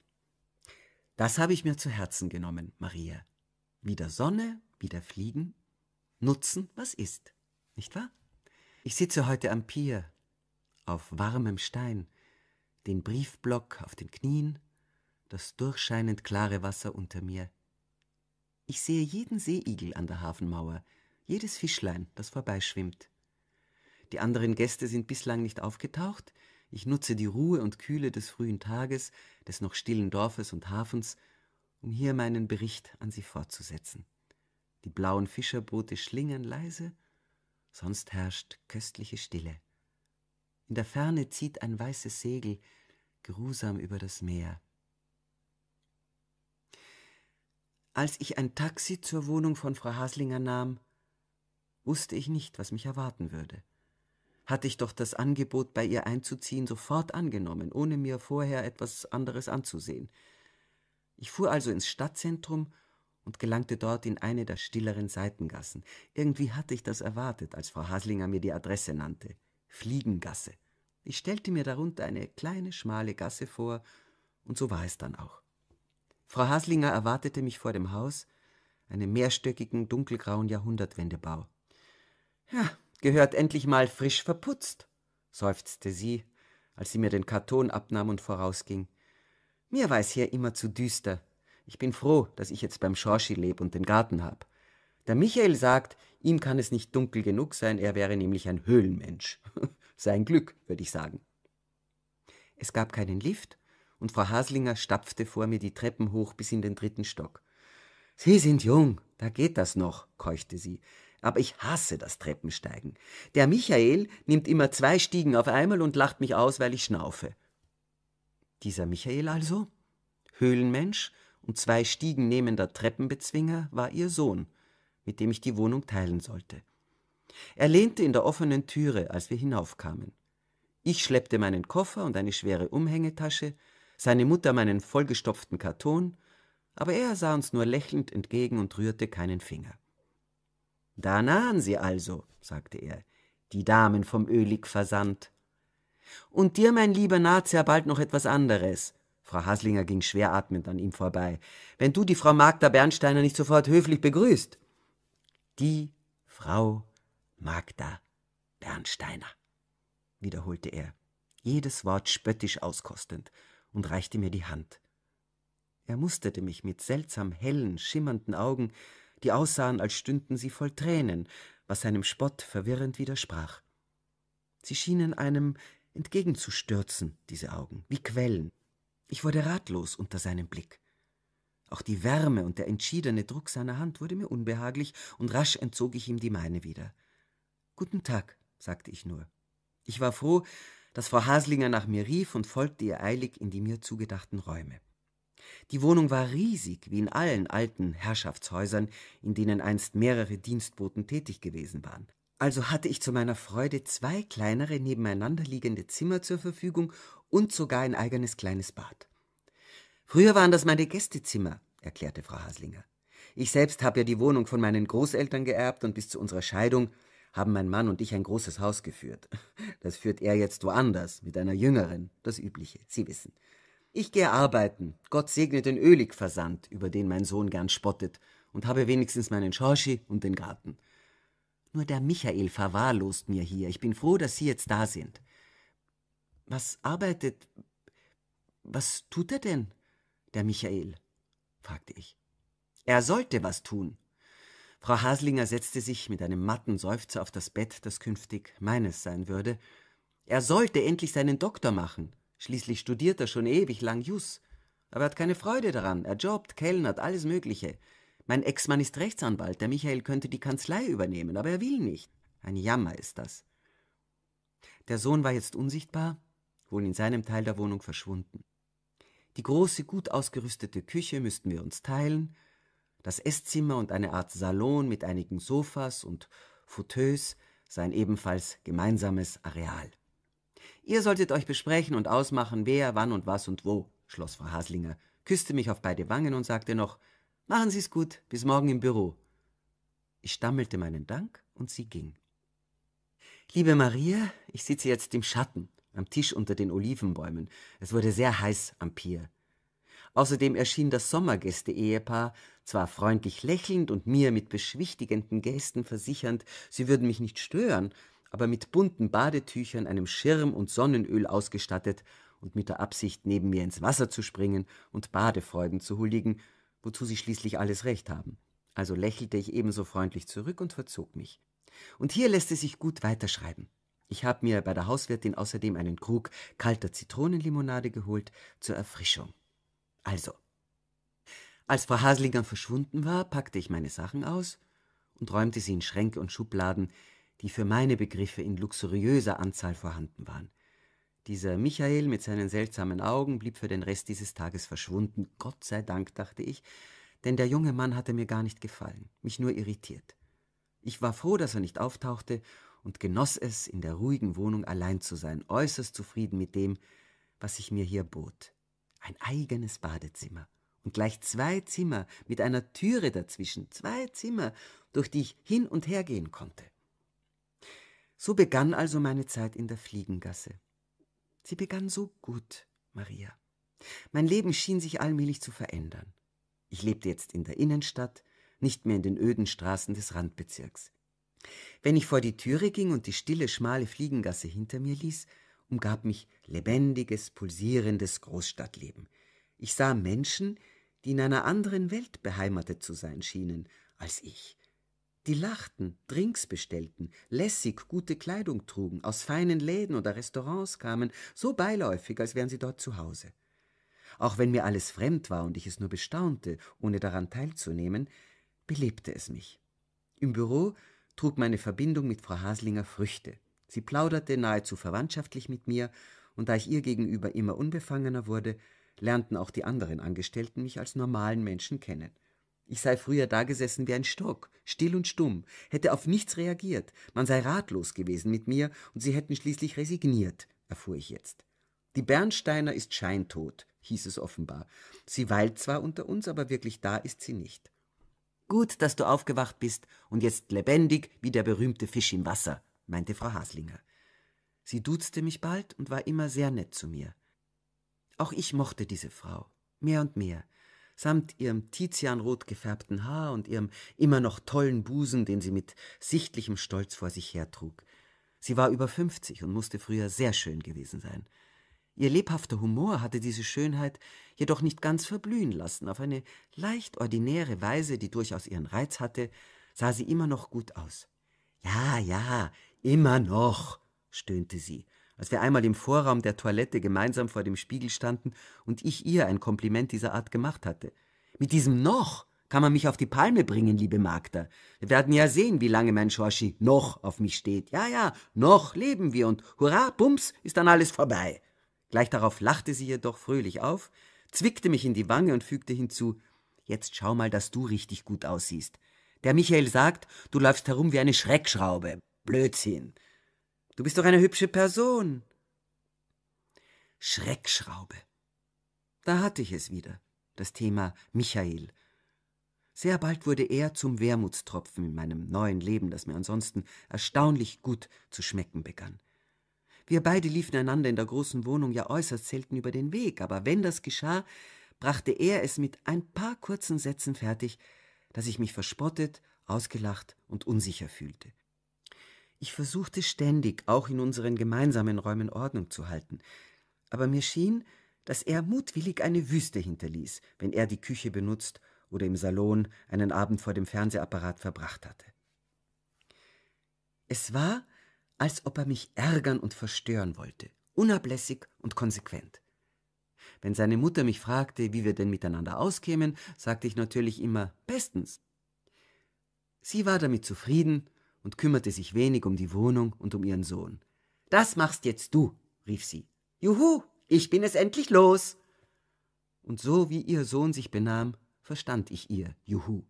Das habe ich mir zu Herzen genommen, Maria. Wieder Sonne, wieder Fliegen, nutzen, was ist. Nicht wahr? Ich sitze heute am Pier, auf warmem Stein, den Briefblock auf den Knien, das durchscheinend klare Wasser unter mir. Ich sehe jeden Seeigel an der Hafenmauer, jedes Fischlein, das vorbeischwimmt. Die anderen Gäste sind bislang nicht aufgetaucht. Ich nutze die Ruhe und Kühle des frühen Tages, des noch stillen Dorfes und Hafens, um hier meinen Bericht an Sie fortzusetzen. Die blauen Fischerboote schlingern leise, sonst herrscht köstliche Stille. In der Ferne zieht ein weißes Segel geruhsam über das Meer. Als ich ein Taxi zur Wohnung von Frau Haslinger nahm, wusste ich nicht, was mich erwarten würde hatte ich doch das Angebot, bei ihr einzuziehen, sofort angenommen, ohne mir vorher etwas anderes anzusehen. Ich fuhr also ins Stadtzentrum und gelangte dort in eine der stilleren Seitengassen. Irgendwie hatte ich das erwartet, als Frau Haslinger mir die Adresse nannte. Fliegengasse. Ich stellte mir darunter eine kleine, schmale Gasse vor, und so war es dann auch. Frau Haslinger erwartete mich vor dem Haus, einem mehrstöckigen, dunkelgrauen Jahrhundertwendebau. Ja, gehört endlich mal frisch verputzt, seufzte sie, als sie mir den Karton abnahm und vorausging. Mir war es hier immer zu düster. Ich bin froh, dass ich jetzt beim Schorschi lebe und den Garten hab. Der Michael sagt, ihm kann es nicht dunkel genug sein, er wäre nämlich ein Höhlenmensch. Sein Glück, würde ich sagen. Es gab keinen Lift, und Frau Haslinger stapfte vor mir die Treppen hoch bis in den dritten Stock. Sie sind jung, da geht das noch, keuchte sie aber ich hasse das Treppensteigen. Der Michael nimmt immer zwei Stiegen auf einmal und lacht mich aus, weil ich schnaufe. Dieser Michael also, Höhlenmensch und zwei Stiegen nehmender Treppenbezwinger, war ihr Sohn, mit dem ich die Wohnung teilen sollte. Er lehnte in der offenen Türe, als wir hinaufkamen. Ich schleppte meinen Koffer und eine schwere Umhängetasche, seine Mutter meinen vollgestopften Karton, aber er sah uns nur lächelnd entgegen und rührte keinen Finger. Da nahen sie also, sagte er, die Damen vom Ölig versandt. Und dir, mein lieber, naht sehr bald noch etwas anderes. Frau Haslinger ging schweratmend an ihm vorbei. Wenn du die Frau Magda Bernsteiner nicht sofort höflich begrüßt. Die Frau Magda Bernsteiner, wiederholte er, jedes Wort spöttisch auskostend und reichte mir die Hand. Er musterte mich mit seltsam hellen, schimmernden Augen, die aussahen, als stünden sie voll Tränen, was seinem Spott verwirrend widersprach. Sie schienen einem entgegenzustürzen, diese Augen, wie Quellen. Ich wurde ratlos unter seinem Blick. Auch die Wärme und der entschiedene Druck seiner Hand wurde mir unbehaglich, und rasch entzog ich ihm die meine wieder. Guten Tag, sagte ich nur. Ich war froh, dass Frau Haslinger nach mir rief und folgte ihr eilig in die mir zugedachten Räume. Die Wohnung war riesig, wie in allen alten Herrschaftshäusern, in denen einst mehrere Dienstboten tätig gewesen waren. Also hatte ich zu meiner Freude zwei kleinere nebeneinander liegende Zimmer zur Verfügung und sogar ein eigenes kleines Bad. Früher waren das meine Gästezimmer, erklärte Frau Haslinger. Ich selbst habe ja die Wohnung von meinen Großeltern geerbt und bis zu unserer Scheidung haben mein Mann und ich ein großes Haus geführt. Das führt er jetzt woanders, mit einer Jüngeren, das Übliche, Sie wissen. Ich gehe arbeiten. Gott segne den Ölig-Versand, über den mein Sohn gern spottet, und habe wenigstens meinen Schorschi und den Garten. Nur der Michael verwahrlost mir hier. Ich bin froh, dass Sie jetzt da sind. Was arbeitet. Was tut er denn, der Michael? fragte ich. Er sollte was tun. Frau Haslinger setzte sich mit einem matten Seufzer auf das Bett, das künftig meines sein würde. Er sollte endlich seinen Doktor machen. Schließlich studiert er schon ewig lang Jus, aber er hat keine Freude daran. Er jobbt, kellnert, alles Mögliche. Mein Ex-Mann ist Rechtsanwalt, der Michael könnte die Kanzlei übernehmen, aber er will nicht. Ein Jammer ist das. Der Sohn war jetzt unsichtbar, wohl in seinem Teil der Wohnung verschwunden. Die große, gut ausgerüstete Küche müssten wir uns teilen, das Esszimmer und eine Art Salon mit einigen Sofas und Fauteuils seien ebenfalls gemeinsames Areal. Ihr solltet euch besprechen und ausmachen, wer, wann und was und wo, schloss Frau Haslinger, küsste mich auf beide Wangen und sagte noch, machen Sie's gut, bis morgen im Büro. Ich stammelte meinen Dank und sie ging. Liebe Maria, ich sitze jetzt im Schatten, am Tisch unter den Olivenbäumen. Es wurde sehr heiß am Pier. Außerdem erschien das Sommergäste-Ehepaar, zwar freundlich lächelnd und mir mit beschwichtigenden Gästen versichernd, sie würden mich nicht stören, aber mit bunten Badetüchern, einem Schirm und Sonnenöl ausgestattet und mit der Absicht, neben mir ins Wasser zu springen und Badefreuden zu huldigen, wozu sie schließlich alles recht haben. Also lächelte ich ebenso freundlich zurück und verzog mich. Und hier lässt es sich gut weiterschreiben. Ich habe mir bei der Hauswirtin außerdem einen Krug kalter Zitronenlimonade geholt zur Erfrischung. Also. Als Frau Haslinger verschwunden war, packte ich meine Sachen aus und räumte sie in Schränke und Schubladen, die für meine Begriffe in luxuriöser Anzahl vorhanden waren. Dieser Michael mit seinen seltsamen Augen blieb für den Rest dieses Tages verschwunden. Gott sei Dank, dachte ich, denn der junge Mann hatte mir gar nicht gefallen, mich nur irritiert. Ich war froh, dass er nicht auftauchte und genoss es, in der ruhigen Wohnung allein zu sein, äußerst zufrieden mit dem, was sich mir hier bot. Ein eigenes Badezimmer und gleich zwei Zimmer mit einer Türe dazwischen, zwei Zimmer, durch die ich hin und her gehen konnte. So begann also meine Zeit in der Fliegengasse. Sie begann so gut, Maria. Mein Leben schien sich allmählich zu verändern. Ich lebte jetzt in der Innenstadt, nicht mehr in den öden Straßen des Randbezirks. Wenn ich vor die Türe ging und die stille, schmale Fliegengasse hinter mir ließ, umgab mich lebendiges, pulsierendes Großstadtleben. Ich sah Menschen, die in einer anderen Welt beheimatet zu sein schienen als ich, die lachten, Drinks bestellten, lässig gute Kleidung trugen, aus feinen Läden oder Restaurants kamen, so beiläufig, als wären sie dort zu Hause. Auch wenn mir alles fremd war und ich es nur bestaunte, ohne daran teilzunehmen, belebte es mich. Im Büro trug meine Verbindung mit Frau Haslinger Früchte. Sie plauderte nahezu verwandtschaftlich mit mir, und da ich ihr gegenüber immer unbefangener wurde, lernten auch die anderen Angestellten mich als normalen Menschen kennen. Ich sei früher dagesessen wie ein Stock, still und stumm, hätte auf nichts reagiert, man sei ratlos gewesen mit mir, und sie hätten schließlich resigniert, erfuhr ich jetzt. Die Bernsteiner ist scheintot, hieß es offenbar. Sie weilt zwar unter uns, aber wirklich da ist sie nicht. Gut, dass du aufgewacht bist und jetzt lebendig wie der berühmte Fisch im Wasser, meinte Frau Haslinger. Sie duzte mich bald und war immer sehr nett zu mir. Auch ich mochte diese Frau, mehr und mehr samt ihrem tizianrot gefärbten Haar und ihrem immer noch tollen Busen, den sie mit sichtlichem Stolz vor sich hertrug. Sie war über fünfzig und musste früher sehr schön gewesen sein. Ihr lebhafter Humor hatte diese Schönheit jedoch nicht ganz verblühen lassen. Auf eine leicht ordinäre Weise, die durchaus ihren Reiz hatte, sah sie immer noch gut aus. Ja, ja, immer noch, stöhnte sie als wir einmal im Vorraum der Toilette gemeinsam vor dem Spiegel standen und ich ihr ein Kompliment dieser Art gemacht hatte. Mit diesem noch kann man mich auf die Palme bringen, liebe Magda. Wir werden ja sehen, wie lange mein Schorschi noch auf mich steht. Ja, ja, noch leben wir und hurra, bums, ist dann alles vorbei. Gleich darauf lachte sie jedoch fröhlich auf, zwickte mich in die Wange und fügte hinzu, jetzt schau mal, dass du richtig gut aussiehst. Der Michael sagt, du läufst herum wie eine Schreckschraube. Blödsinn. Du bist doch eine hübsche Person. Schreckschraube. Da hatte ich es wieder, das Thema Michael. Sehr bald wurde er zum Wermutstropfen in meinem neuen Leben, das mir ansonsten erstaunlich gut zu schmecken begann. Wir beide liefen einander in der großen Wohnung ja äußerst selten über den Weg, aber wenn das geschah, brachte er es mit ein paar kurzen Sätzen fertig, dass ich mich verspottet, ausgelacht und unsicher fühlte. Ich versuchte ständig, auch in unseren gemeinsamen Räumen Ordnung zu halten, aber mir schien, dass er mutwillig eine Wüste hinterließ, wenn er die Küche benutzt oder im Salon einen Abend vor dem Fernsehapparat verbracht hatte. Es war, als ob er mich ärgern und verstören wollte, unablässig und konsequent. Wenn seine Mutter mich fragte, wie wir denn miteinander auskämen, sagte ich natürlich immer bestens. Sie war damit zufrieden und kümmerte sich wenig um die Wohnung und um ihren Sohn. Das machst jetzt du, rief sie. Juhu, ich bin es endlich los. Und so wie ihr Sohn sich benahm, verstand ich ihr Juhu.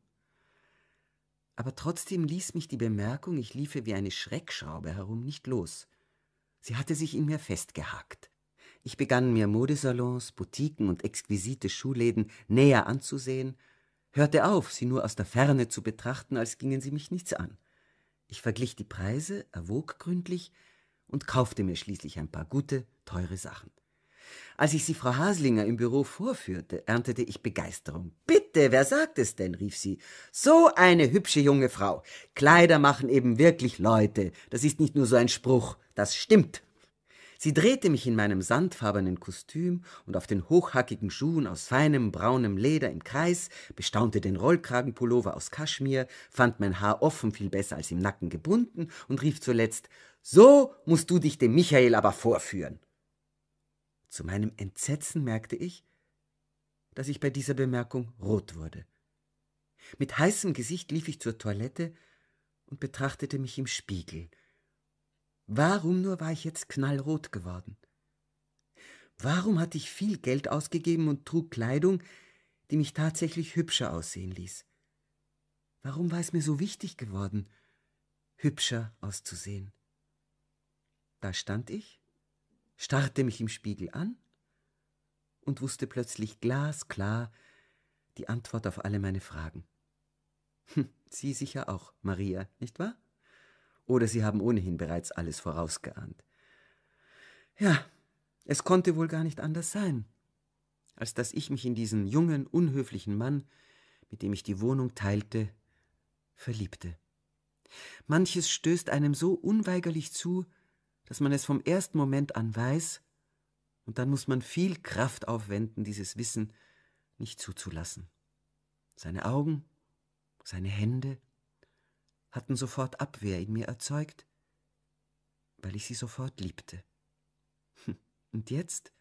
Aber trotzdem ließ mich die Bemerkung, ich liefe wie eine Schreckschraube herum, nicht los. Sie hatte sich in mir festgehakt. Ich begann mir Modesalons, Boutiquen und exquisite Schuhläden näher anzusehen, hörte auf, sie nur aus der Ferne zu betrachten, als gingen sie mich nichts an. Ich verglich die Preise, erwog gründlich und kaufte mir schließlich ein paar gute, teure Sachen. Als ich sie Frau Haslinger im Büro vorführte, erntete ich Begeisterung. Bitte, wer sagt es denn? rief sie. So eine hübsche junge Frau. Kleider machen eben wirklich Leute. Das ist nicht nur so ein Spruch. Das stimmt. Sie drehte mich in meinem sandfarbenen Kostüm und auf den hochhackigen Schuhen aus feinem braunem Leder im Kreis, bestaunte den Rollkragenpullover aus Kaschmir, fand mein Haar offen viel besser als im Nacken gebunden und rief zuletzt So musst du dich dem Michael aber vorführen. Zu meinem Entsetzen merkte ich, dass ich bei dieser Bemerkung rot wurde. Mit heißem Gesicht lief ich zur Toilette und betrachtete mich im Spiegel – Warum nur war ich jetzt knallrot geworden? Warum hatte ich viel Geld ausgegeben und trug Kleidung, die mich tatsächlich hübscher aussehen ließ? Warum war es mir so wichtig geworden, hübscher auszusehen? Da stand ich, starrte mich im Spiegel an und wusste plötzlich glasklar die Antwort auf alle meine Fragen. Hm, Sie sicher auch, Maria, nicht wahr? oder sie haben ohnehin bereits alles vorausgeahnt. Ja, es konnte wohl gar nicht anders sein, als dass ich mich in diesen jungen, unhöflichen Mann, mit dem ich die Wohnung teilte, verliebte. Manches stößt einem so unweigerlich zu, dass man es vom ersten Moment an weiß, und dann muss man viel Kraft aufwenden, dieses Wissen nicht zuzulassen. Seine Augen, seine Hände, hatten sofort Abwehr in mir erzeugt, weil ich sie sofort liebte. Hm, und jetzt,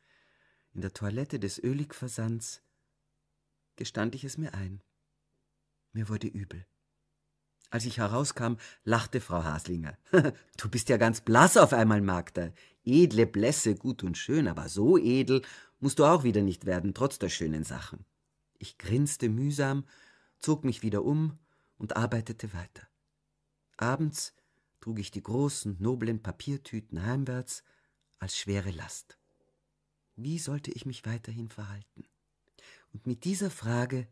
in der Toilette des Öligversands, gestand ich es mir ein. Mir wurde übel. Als ich herauskam, lachte Frau Haslinger. du bist ja ganz blass auf einmal, Magda. Edle Blässe, gut und schön, aber so edel musst du auch wieder nicht werden, trotz der schönen Sachen. Ich grinste mühsam, zog mich wieder um und arbeitete weiter. Abends trug ich die großen, noblen Papiertüten heimwärts als schwere Last. Wie sollte ich mich weiterhin verhalten? Und mit dieser Frage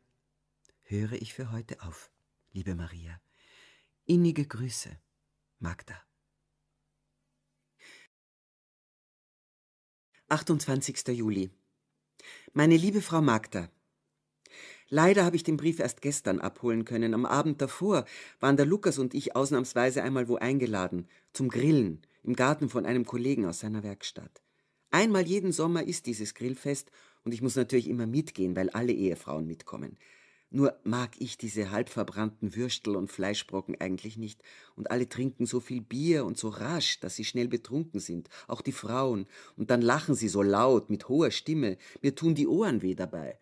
höre ich für heute auf, liebe Maria. Innige Grüße, Magda. 28. Juli. Meine liebe Frau Magda, Leider habe ich den Brief erst gestern abholen können. Am Abend davor waren der Lukas und ich ausnahmsweise einmal wo eingeladen, zum Grillen, im Garten von einem Kollegen aus seiner Werkstatt. Einmal jeden Sommer ist dieses Grillfest und ich muss natürlich immer mitgehen, weil alle Ehefrauen mitkommen. Nur mag ich diese halbverbrannten Würstel und Fleischbrocken eigentlich nicht, und alle trinken so viel Bier und so rasch, dass sie schnell betrunken sind, auch die Frauen, und dann lachen sie so laut, mit hoher Stimme, mir tun die Ohren weh dabei.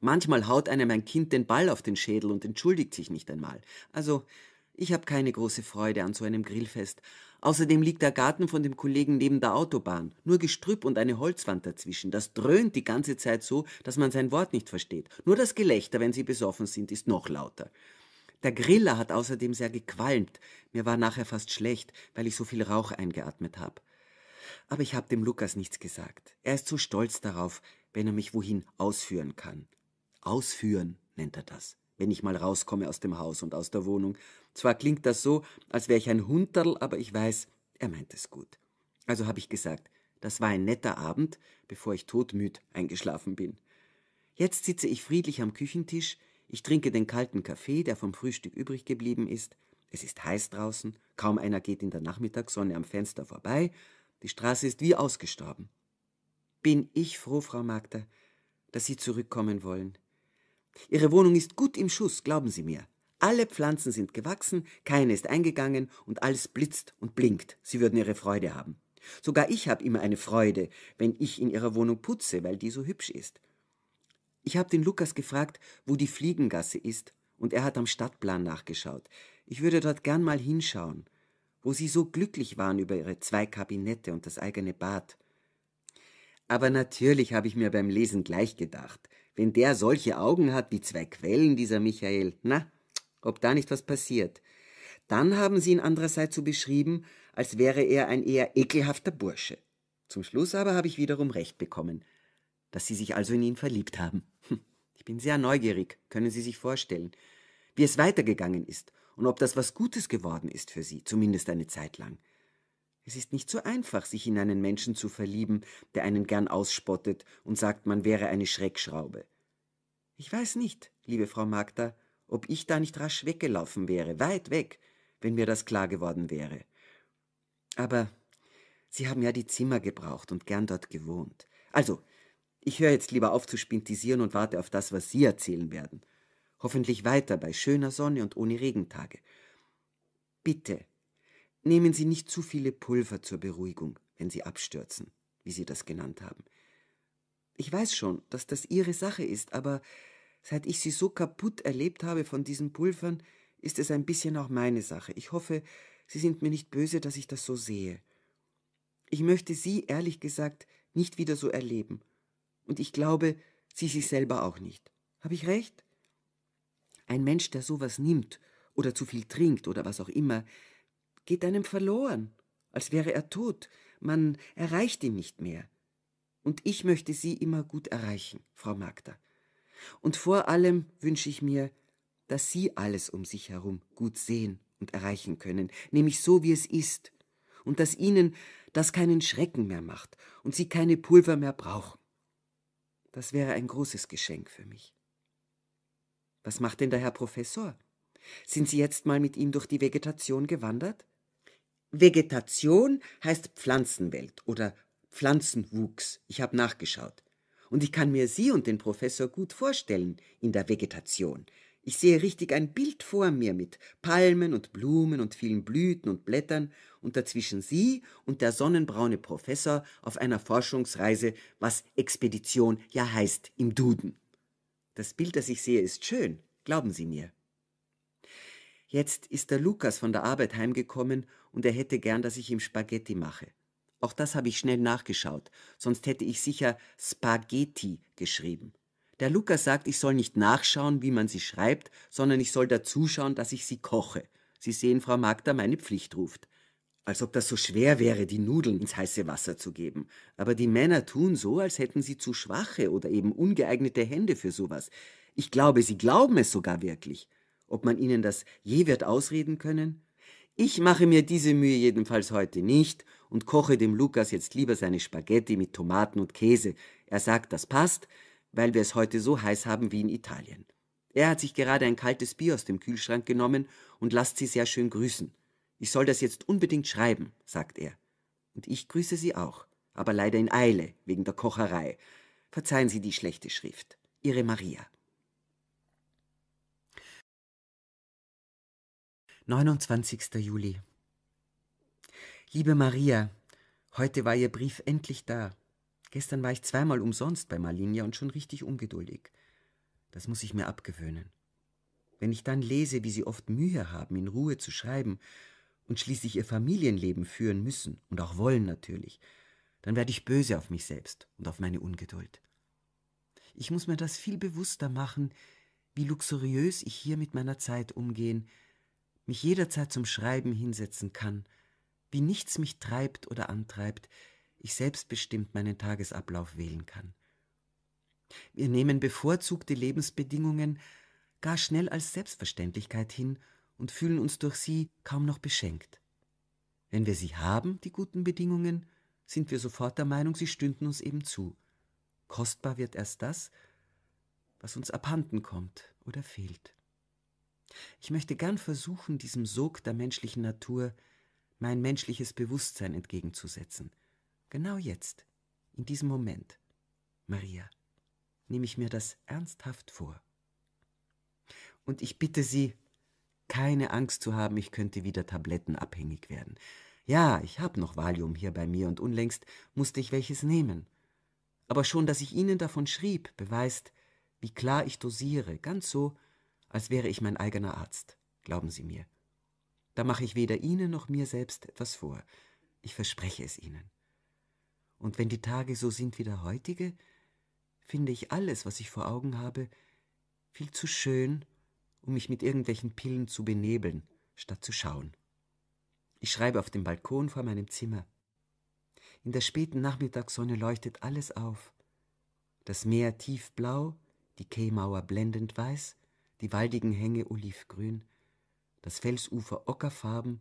Manchmal haut einem ein Kind den Ball auf den Schädel und entschuldigt sich nicht einmal. Also, ich habe keine große Freude an so einem Grillfest. Außerdem liegt der Garten von dem Kollegen neben der Autobahn, nur Gestrüpp und eine Holzwand dazwischen. Das dröhnt die ganze Zeit so, dass man sein Wort nicht versteht. Nur das Gelächter, wenn sie besoffen sind, ist noch lauter. Der Griller hat außerdem sehr gequalmt. Mir war nachher fast schlecht, weil ich so viel Rauch eingeatmet habe. Aber ich habe dem Lukas nichts gesagt. Er ist so stolz darauf, wenn er mich wohin ausführen kann. Ausführen nennt er das, wenn ich mal rauskomme aus dem Haus und aus der Wohnung. Zwar klingt das so, als wäre ich ein Hunterl, aber ich weiß, er meint es gut. Also habe ich gesagt, das war ein netter Abend, bevor ich todmüd eingeschlafen bin. Jetzt sitze ich friedlich am Küchentisch, ich trinke den kalten Kaffee, der vom Frühstück übrig geblieben ist. Es ist heiß draußen, kaum einer geht in der Nachmittagssonne am Fenster vorbei, die Straße ist wie ausgestorben. Bin ich froh, Frau Magda, dass Sie zurückkommen wollen. Ihre Wohnung ist gut im Schuss, glauben Sie mir. Alle Pflanzen sind gewachsen, keine ist eingegangen und alles blitzt und blinkt. Sie würden ihre Freude haben. Sogar ich habe immer eine Freude, wenn ich in ihrer Wohnung putze, weil die so hübsch ist. Ich habe den Lukas gefragt, wo die Fliegengasse ist, und er hat am Stadtplan nachgeschaut. Ich würde dort gern mal hinschauen, wo sie so glücklich waren über ihre zwei Kabinette und das eigene Bad. Aber natürlich habe ich mir beim Lesen gleich gedacht, wenn der solche Augen hat wie zwei Quellen, dieser Michael, na, ob da nicht was passiert. Dann haben sie ihn andererseits so beschrieben, als wäre er ein eher ekelhafter Bursche. Zum Schluss aber habe ich wiederum recht bekommen, dass sie sich also in ihn verliebt haben. Hm, ich bin sehr neugierig, können Sie sich vorstellen, wie es weitergegangen ist und ob das was Gutes geworden ist für Sie, zumindest eine Zeit lang. Es ist nicht so einfach, sich in einen Menschen zu verlieben, der einen gern ausspottet und sagt, man wäre eine Schreckschraube. Ich weiß nicht, liebe Frau Magda, ob ich da nicht rasch weggelaufen wäre, weit weg, wenn mir das klar geworden wäre. Aber Sie haben ja die Zimmer gebraucht und gern dort gewohnt. Also, ich höre jetzt lieber auf zu spintisieren und warte auf das, was Sie erzählen werden. Hoffentlich weiter bei schöner Sonne und ohne Regentage. Bitte, Nehmen Sie nicht zu viele Pulver zur Beruhigung, wenn Sie abstürzen, wie Sie das genannt haben. Ich weiß schon, dass das Ihre Sache ist, aber seit ich Sie so kaputt erlebt habe von diesen Pulvern, ist es ein bisschen auch meine Sache. Ich hoffe, Sie sind mir nicht böse, dass ich das so sehe. Ich möchte Sie, ehrlich gesagt, nicht wieder so erleben. Und ich glaube, Sie sich selber auch nicht. Habe ich recht? Ein Mensch, der sowas nimmt oder zu viel trinkt oder was auch immer, geht einem verloren, als wäre er tot, man erreicht ihn nicht mehr. Und ich möchte Sie immer gut erreichen, Frau Magda. Und vor allem wünsche ich mir, dass Sie alles um sich herum gut sehen und erreichen können, nämlich so, wie es ist, und dass Ihnen das keinen Schrecken mehr macht und Sie keine Pulver mehr brauchen. Das wäre ein großes Geschenk für mich. Was macht denn der Herr Professor? Sind Sie jetzt mal mit ihm durch die Vegetation gewandert? Vegetation heißt Pflanzenwelt oder Pflanzenwuchs. Ich habe nachgeschaut. Und ich kann mir Sie und den Professor gut vorstellen in der Vegetation. Ich sehe richtig ein Bild vor mir mit Palmen und Blumen und vielen Blüten und Blättern und dazwischen Sie und der sonnenbraune Professor auf einer Forschungsreise, was Expedition ja heißt im Duden. Das Bild, das ich sehe, ist schön, glauben Sie mir. Jetzt ist der Lukas von der Arbeit heimgekommen und er hätte gern, dass ich ihm Spaghetti mache. Auch das habe ich schnell nachgeschaut, sonst hätte ich sicher Spaghetti geschrieben. Der Lukas sagt, ich soll nicht nachschauen, wie man sie schreibt, sondern ich soll dazuschauen, dass ich sie koche. Sie sehen, Frau Magda, meine Pflicht ruft. Als ob das so schwer wäre, die Nudeln ins heiße Wasser zu geben. Aber die Männer tun so, als hätten sie zu schwache oder eben ungeeignete Hände für sowas. Ich glaube, sie glauben es sogar wirklich. Ob man ihnen das je wird ausreden können? Ich mache mir diese Mühe jedenfalls heute nicht und koche dem Lukas jetzt lieber seine Spaghetti mit Tomaten und Käse. Er sagt, das passt, weil wir es heute so heiß haben wie in Italien. Er hat sich gerade ein kaltes Bier aus dem Kühlschrank genommen und lasst sie sehr schön grüßen. Ich soll das jetzt unbedingt schreiben, sagt er. Und ich grüße sie auch, aber leider in Eile, wegen der Kocherei. Verzeihen Sie die schlechte Schrift. Ihre Maria. 29. Juli. Liebe Maria, heute war Ihr Brief endlich da. Gestern war ich zweimal umsonst bei Marlinia und schon richtig ungeduldig. Das muss ich mir abgewöhnen. Wenn ich dann lese, wie Sie oft Mühe haben, in Ruhe zu schreiben und schließlich Ihr Familienleben führen müssen und auch wollen natürlich, dann werde ich böse auf mich selbst und auf meine Ungeduld. Ich muss mir das viel bewusster machen, wie luxuriös ich hier mit meiner Zeit umgehen, mich jederzeit zum Schreiben hinsetzen kann, wie nichts mich treibt oder antreibt, ich selbstbestimmt meinen Tagesablauf wählen kann. Wir nehmen bevorzugte Lebensbedingungen gar schnell als Selbstverständlichkeit hin und fühlen uns durch sie kaum noch beschenkt. Wenn wir sie haben, die guten Bedingungen, sind wir sofort der Meinung, sie stünden uns eben zu. Kostbar wird erst das, was uns abhanden kommt oder fehlt. Ich möchte gern versuchen, diesem Sog der menschlichen Natur mein menschliches Bewusstsein entgegenzusetzen. Genau jetzt, in diesem Moment, Maria, nehme ich mir das ernsthaft vor. Und ich bitte Sie, keine Angst zu haben, ich könnte wieder tablettenabhängig werden. Ja, ich habe noch Valium hier bei mir und unlängst musste ich welches nehmen. Aber schon, dass ich Ihnen davon schrieb, beweist, wie klar ich dosiere, ganz so, als wäre ich mein eigener Arzt, glauben Sie mir. Da mache ich weder Ihnen noch mir selbst etwas vor. Ich verspreche es Ihnen. Und wenn die Tage so sind wie der heutige, finde ich alles, was ich vor Augen habe, viel zu schön, um mich mit irgendwelchen Pillen zu benebeln, statt zu schauen. Ich schreibe auf dem Balkon vor meinem Zimmer. In der späten Nachmittagssonne leuchtet alles auf. Das Meer tiefblau, die Kehlmauer blendend weiß, die waldigen Hänge olivgrün, das Felsufer ockerfarben,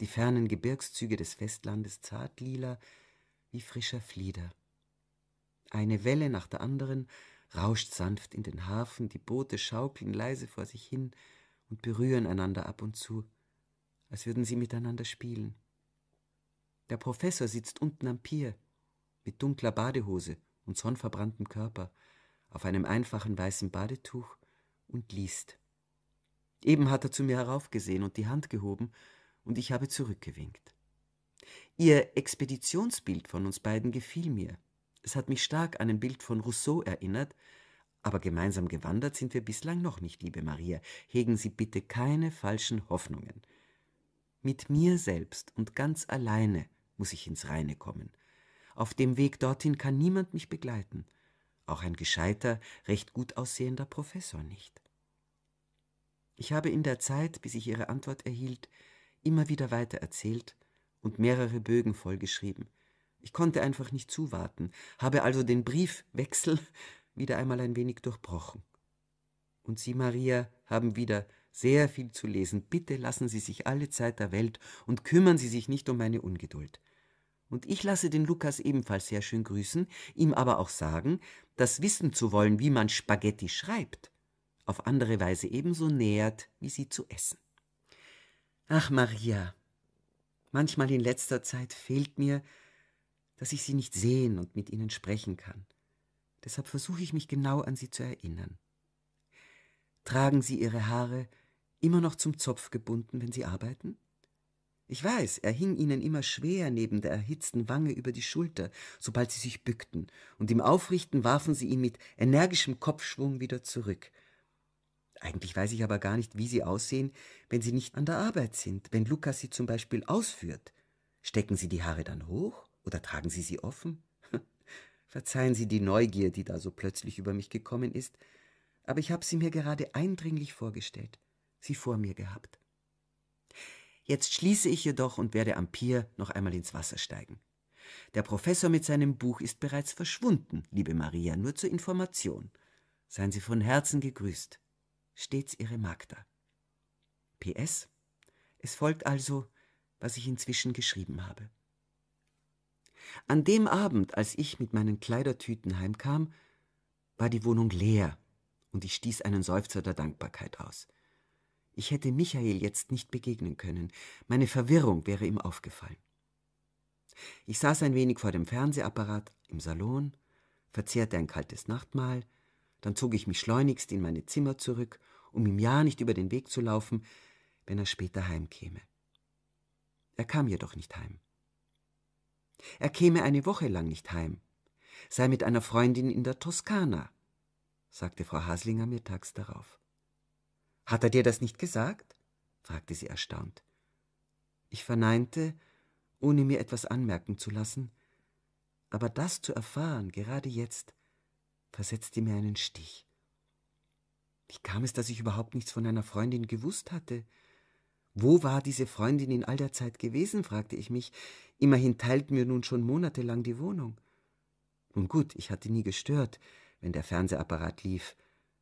die fernen Gebirgszüge des Festlandes zartlila wie frischer Flieder. Eine Welle nach der anderen rauscht sanft in den Hafen, die Boote schaukeln leise vor sich hin und berühren einander ab und zu, als würden sie miteinander spielen. Der Professor sitzt unten am Pier, mit dunkler Badehose und sonnverbrannten Körper, auf einem einfachen weißen Badetuch und liest. Eben hat er zu mir heraufgesehen und die Hand gehoben, und ich habe zurückgewinkt. Ihr Expeditionsbild von uns beiden gefiel mir. Es hat mich stark an ein Bild von Rousseau erinnert, aber gemeinsam gewandert sind wir bislang noch nicht, liebe Maria. Hegen Sie bitte keine falschen Hoffnungen. Mit mir selbst und ganz alleine muss ich ins Reine kommen. Auf dem Weg dorthin kann niemand mich begleiten, auch ein gescheiter, recht gut aussehender Professor nicht. Ich habe in der Zeit, bis ich ihre Antwort erhielt, immer wieder weiter erzählt und mehrere Bögen vollgeschrieben. Ich konnte einfach nicht zuwarten, habe also den Briefwechsel wieder einmal ein wenig durchbrochen. Und Sie, Maria, haben wieder sehr viel zu lesen. Bitte lassen Sie sich alle Zeit der Welt und kümmern Sie sich nicht um meine Ungeduld. Und ich lasse den Lukas ebenfalls sehr schön grüßen, ihm aber auch sagen, dass wissen zu wollen, wie man Spaghetti schreibt, auf andere Weise ebenso nährt, wie sie zu essen. Ach Maria, manchmal in letzter Zeit fehlt mir, dass ich sie nicht sehen und mit ihnen sprechen kann. Deshalb versuche ich mich genau an sie zu erinnern. Tragen Sie Ihre Haare immer noch zum Zopf gebunden, wenn Sie arbeiten? Ich weiß, er hing ihnen immer schwer neben der erhitzten Wange über die Schulter, sobald sie sich bückten, und im Aufrichten warfen sie ihn mit energischem Kopfschwung wieder zurück. Eigentlich weiß ich aber gar nicht, wie sie aussehen, wenn sie nicht an der Arbeit sind, wenn Lukas sie zum Beispiel ausführt. Stecken sie die Haare dann hoch oder tragen sie sie offen? Verzeihen Sie die Neugier, die da so plötzlich über mich gekommen ist, aber ich habe sie mir gerade eindringlich vorgestellt, sie vor mir gehabt. Jetzt schließe ich jedoch und werde am Pier noch einmal ins Wasser steigen. Der Professor mit seinem Buch ist bereits verschwunden, liebe Maria, nur zur Information. Seien Sie von Herzen gegrüßt stets Ihre Magda. PS. Es folgt also, was ich inzwischen geschrieben habe. An dem Abend, als ich mit meinen Kleidertüten heimkam, war die Wohnung leer und ich stieß einen Seufzer der Dankbarkeit aus. Ich hätte Michael jetzt nicht begegnen können, meine Verwirrung wäre ihm aufgefallen. Ich saß ein wenig vor dem Fernsehapparat im Salon, verzehrte ein kaltes Nachtmahl, dann zog ich mich schleunigst in meine Zimmer zurück um ihm ja nicht über den Weg zu laufen, wenn er später heimkäme. Er kam jedoch nicht heim. Er käme eine Woche lang nicht heim, sei mit einer Freundin in der Toskana, sagte Frau Haslinger mir tags darauf. Hat er dir das nicht gesagt? fragte sie erstaunt. Ich verneinte, ohne mir etwas anmerken zu lassen, aber das zu erfahren, gerade jetzt, versetzte mir einen Stich. Wie kam es, dass ich überhaupt nichts von einer Freundin gewusst hatte? Wo war diese Freundin in all der Zeit gewesen? fragte ich mich. Immerhin teilten wir nun schon monatelang die Wohnung. Nun gut, ich hatte nie gestört, wenn der Fernsehapparat lief,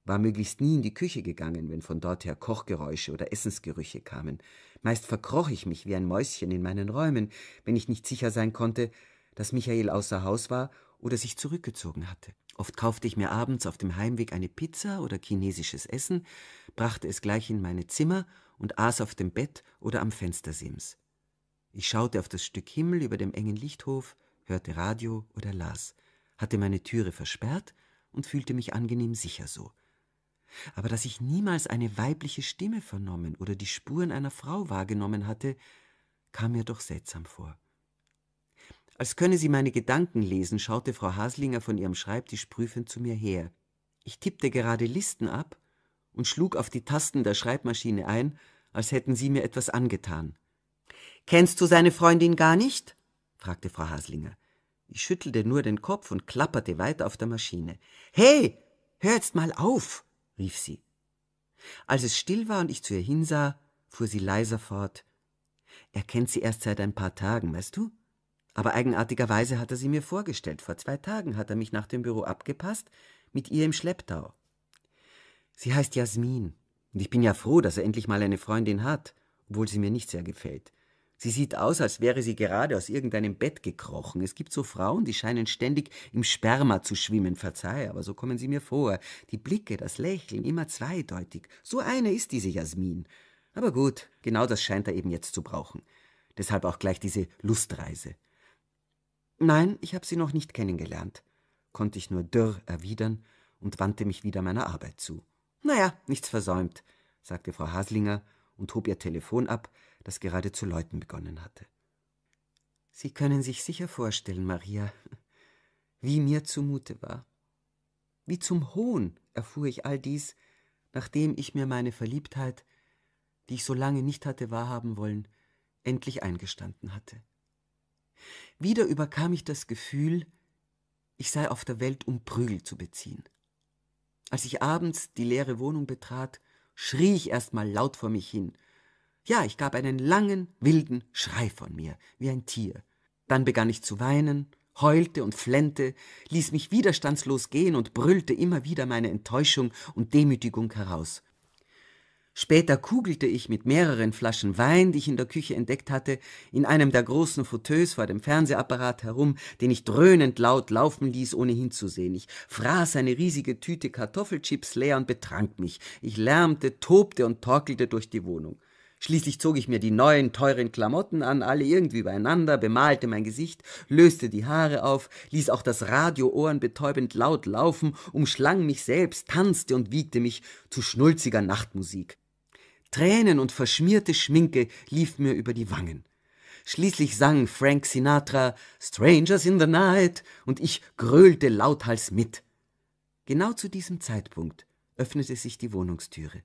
war möglichst nie in die Küche gegangen, wenn von dorther Kochgeräusche oder Essensgerüche kamen. Meist verkroch ich mich wie ein Mäuschen in meinen Räumen, wenn ich nicht sicher sein konnte, dass Michael außer Haus war oder sich zurückgezogen hatte. Oft kaufte ich mir abends auf dem Heimweg eine Pizza oder chinesisches Essen, brachte es gleich in meine Zimmer und aß auf dem Bett oder am Fenstersims. Ich schaute auf das Stück Himmel über dem engen Lichthof, hörte Radio oder las, hatte meine Türe versperrt und fühlte mich angenehm sicher so. Aber dass ich niemals eine weibliche Stimme vernommen oder die Spuren einer Frau wahrgenommen hatte, kam mir doch seltsam vor. Als könne sie meine Gedanken lesen, schaute Frau Haslinger von ihrem Schreibtisch prüfend zu mir her. Ich tippte gerade Listen ab und schlug auf die Tasten der Schreibmaschine ein, als hätten sie mir etwas angetan. Kennst du seine Freundin gar nicht? fragte Frau Haslinger. Ich schüttelte nur den Kopf und klapperte weiter auf der Maschine. Hey, hör jetzt mal auf, rief sie. Als es still war und ich zu ihr hinsah, fuhr sie leiser fort. Er kennt sie erst seit ein paar Tagen, weißt du? Aber eigenartigerweise hat er sie mir vorgestellt. Vor zwei Tagen hat er mich nach dem Büro abgepasst, mit ihr im Schlepptau. Sie heißt Jasmin. Und ich bin ja froh, dass er endlich mal eine Freundin hat, obwohl sie mir nicht sehr gefällt. Sie sieht aus, als wäre sie gerade aus irgendeinem Bett gekrochen. Es gibt so Frauen, die scheinen ständig im Sperma zu schwimmen, verzeih, aber so kommen sie mir vor. Die Blicke, das Lächeln, immer zweideutig. So eine ist diese Jasmin. Aber gut, genau das scheint er eben jetzt zu brauchen. Deshalb auch gleich diese Lustreise. Nein, ich habe Sie noch nicht kennengelernt, konnte ich nur dürr erwidern und wandte mich wieder meiner Arbeit zu. Naja, nichts versäumt, sagte Frau Haslinger und hob ihr Telefon ab, das gerade zu läuten begonnen hatte. Sie können sich sicher vorstellen, Maria, wie mir zumute war. Wie zum Hohn erfuhr ich all dies, nachdem ich mir meine Verliebtheit, die ich so lange nicht hatte wahrhaben wollen, endlich eingestanden hatte. Wieder überkam ich das Gefühl, ich sei auf der Welt, um Prügel zu beziehen. Als ich abends die leere Wohnung betrat, schrie ich erstmal laut vor mich hin. Ja, ich gab einen langen, wilden Schrei von mir, wie ein Tier. Dann begann ich zu weinen, heulte und flennte, ließ mich widerstandslos gehen und brüllte immer wieder meine Enttäuschung und Demütigung heraus. Später kugelte ich mit mehreren Flaschen Wein, die ich in der Küche entdeckt hatte, in einem der großen Fauteuils vor dem Fernsehapparat herum, den ich dröhnend laut laufen ließ, ohne hinzusehen. Ich fraß eine riesige Tüte Kartoffelchips leer und betrank mich. Ich lärmte, tobte und torkelte durch die Wohnung. Schließlich zog ich mir die neuen, teuren Klamotten an, alle irgendwie beieinander, bemalte mein Gesicht, löste die Haare auf, ließ auch das Radio ohrenbetäubend laut laufen, umschlang mich selbst, tanzte und wiegte mich zu schnulziger Nachtmusik. Tränen und verschmierte Schminke lief mir über die Wangen. Schließlich sang Frank Sinatra Strangers in the Night und ich gröhlte lauthals mit. Genau zu diesem Zeitpunkt öffnete sich die Wohnungstüre.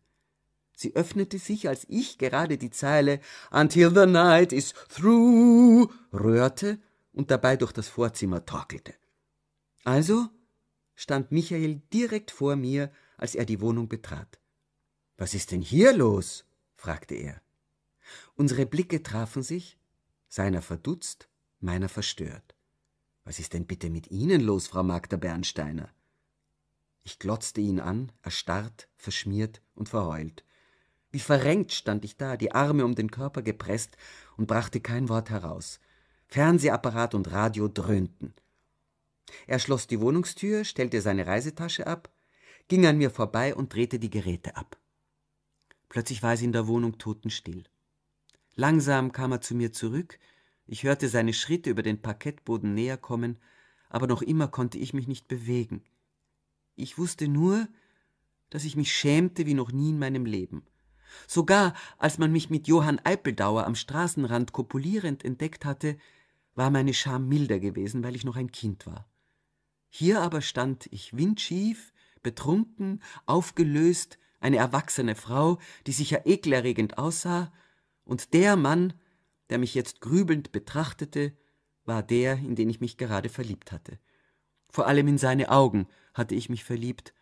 Sie öffnete sich, als ich gerade die Zeile Until the night is through rührte und dabei durch das Vorzimmer torkelte. Also stand Michael direkt vor mir, als er die Wohnung betrat. Was ist denn hier los? fragte er. Unsere Blicke trafen sich, seiner verdutzt, meiner verstört. Was ist denn bitte mit Ihnen los, Frau Magda Bernsteiner? Ich glotzte ihn an, erstarrt, verschmiert und verheult. Wie verrenkt stand ich da, die Arme um den Körper gepresst und brachte kein Wort heraus. Fernsehapparat und Radio dröhnten. Er schloss die Wohnungstür, stellte seine Reisetasche ab, ging an mir vorbei und drehte die Geräte ab. Plötzlich war es in der Wohnung totenstill. Langsam kam er zu mir zurück, ich hörte seine Schritte über den Parkettboden näher kommen, aber noch immer konnte ich mich nicht bewegen. Ich wusste nur, dass ich mich schämte wie noch nie in meinem Leben. Sogar als man mich mit Johann Eipeldauer am Straßenrand kopulierend entdeckt hatte, war meine Scham milder gewesen, weil ich noch ein Kind war. Hier aber stand ich windschief, betrunken, aufgelöst, eine erwachsene Frau, die sicher ekelerregend aussah, und der Mann, der mich jetzt grübelnd betrachtete, war der, in den ich mich gerade verliebt hatte. Vor allem in seine Augen hatte ich mich verliebt.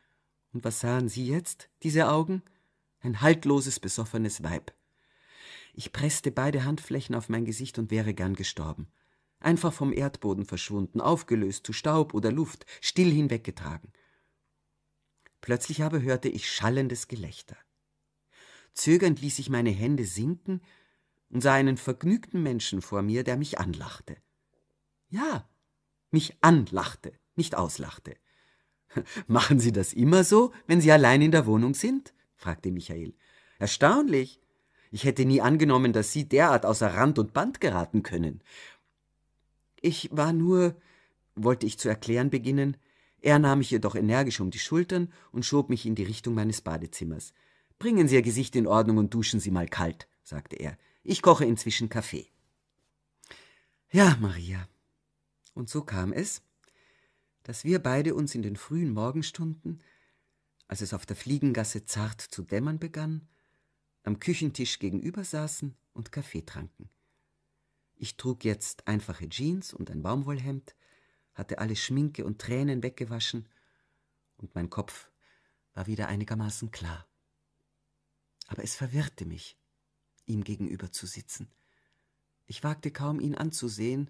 Und was sahen Sie jetzt, diese Augen? Ein haltloses, besoffenes Weib. Ich presste beide Handflächen auf mein Gesicht und wäre gern gestorben. Einfach vom Erdboden verschwunden, aufgelöst zu Staub oder Luft, still hinweggetragen. Plötzlich aber hörte ich schallendes Gelächter. Zögernd ließ ich meine Hände sinken und sah einen vergnügten Menschen vor mir, der mich anlachte. Ja, mich anlachte, nicht auslachte. Machen Sie das immer so, wenn Sie allein in der Wohnung sind? fragte Michael. Erstaunlich. Ich hätte nie angenommen, dass Sie derart außer Rand und Band geraten können. Ich war nur, wollte ich zu erklären beginnen, er nahm mich jedoch energisch um die Schultern und schob mich in die Richtung meines Badezimmers. Bringen Sie Ihr Gesicht in Ordnung und duschen Sie mal kalt, sagte er. Ich koche inzwischen Kaffee. Ja, Maria. Und so kam es, dass wir beide uns in den frühen Morgenstunden, als es auf der Fliegengasse zart zu dämmern begann, am Küchentisch gegenüber saßen und Kaffee tranken. Ich trug jetzt einfache Jeans und ein Baumwollhemd, hatte alle Schminke und Tränen weggewaschen, und mein Kopf war wieder einigermaßen klar. Aber es verwirrte mich, ihm gegenüber zu sitzen. Ich wagte kaum, ihn anzusehen,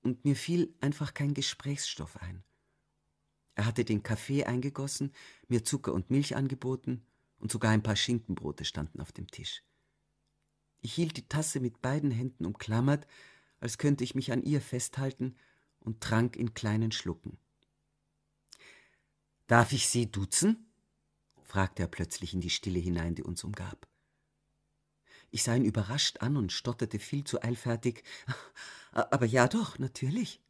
und mir fiel einfach kein Gesprächsstoff ein. Er hatte den Kaffee eingegossen, mir Zucker und Milch angeboten, und sogar ein paar Schinkenbrote standen auf dem Tisch. Ich hielt die Tasse mit beiden Händen umklammert, als könnte ich mich an ihr festhalten und trank in kleinen Schlucken. Darf ich Sie duzen? fragte er plötzlich in die Stille hinein, die uns umgab. Ich sah ihn überrascht an und stotterte viel zu eilfertig. Aber ja doch, natürlich.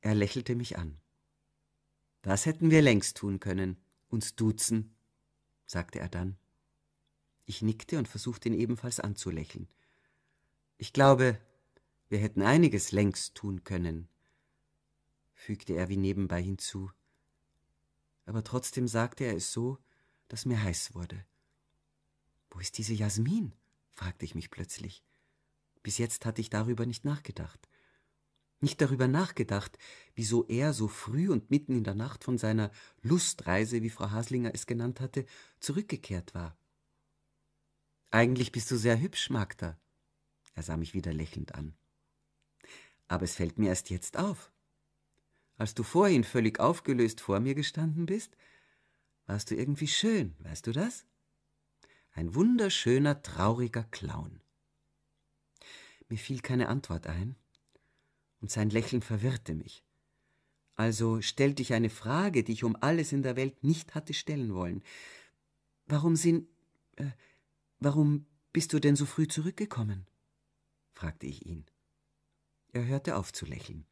Er lächelte mich an. Das hätten wir längst tun können, uns duzen, sagte er dann. Ich nickte und versuchte ihn ebenfalls anzulächeln. Ich glaube, wir hätten einiges längst tun können, fügte er wie nebenbei hinzu. Aber trotzdem sagte er es so, dass mir heiß wurde. Wo ist diese Jasmin? fragte ich mich plötzlich. Bis jetzt hatte ich darüber nicht nachgedacht. Nicht darüber nachgedacht, wieso er so früh und mitten in der Nacht von seiner Lustreise, wie Frau Haslinger es genannt hatte, zurückgekehrt war. Eigentlich bist du sehr hübsch, Magda. Er sah mich wieder lächelnd an aber es fällt mir erst jetzt auf. Als du vorhin völlig aufgelöst vor mir gestanden bist, warst du irgendwie schön, weißt du das? Ein wunderschöner, trauriger Clown. Mir fiel keine Antwort ein, und sein Lächeln verwirrte mich. Also stellte ich eine Frage, die ich um alles in der Welt nicht hatte stellen wollen. Warum sind. Äh, warum bist du denn so früh zurückgekommen? fragte ich ihn. Er hörte auf zu lächeln.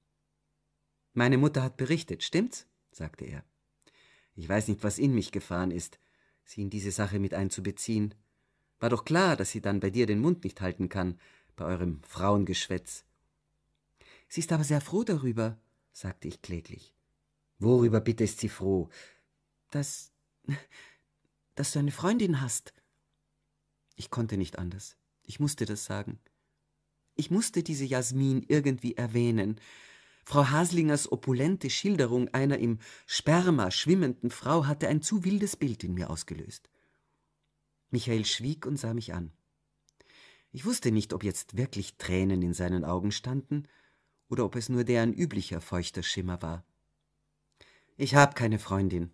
Meine Mutter hat berichtet, stimmt's? sagte er. Ich weiß nicht, was in mich gefahren ist, sie in diese Sache mit einzubeziehen. War doch klar, dass sie dann bei dir den Mund nicht halten kann, bei eurem Frauengeschwätz. Sie ist aber sehr froh darüber, sagte ich kläglich. Worüber bitte ist sie froh? Dass. dass du eine Freundin hast. Ich konnte nicht anders. Ich musste das sagen. Ich musste diese Jasmin irgendwie erwähnen. Frau Haslingers opulente Schilderung einer im Sperma schwimmenden Frau hatte ein zu wildes Bild in mir ausgelöst. Michael schwieg und sah mich an. Ich wusste nicht, ob jetzt wirklich Tränen in seinen Augen standen oder ob es nur deren üblicher feuchter Schimmer war. Ich habe keine Freundin,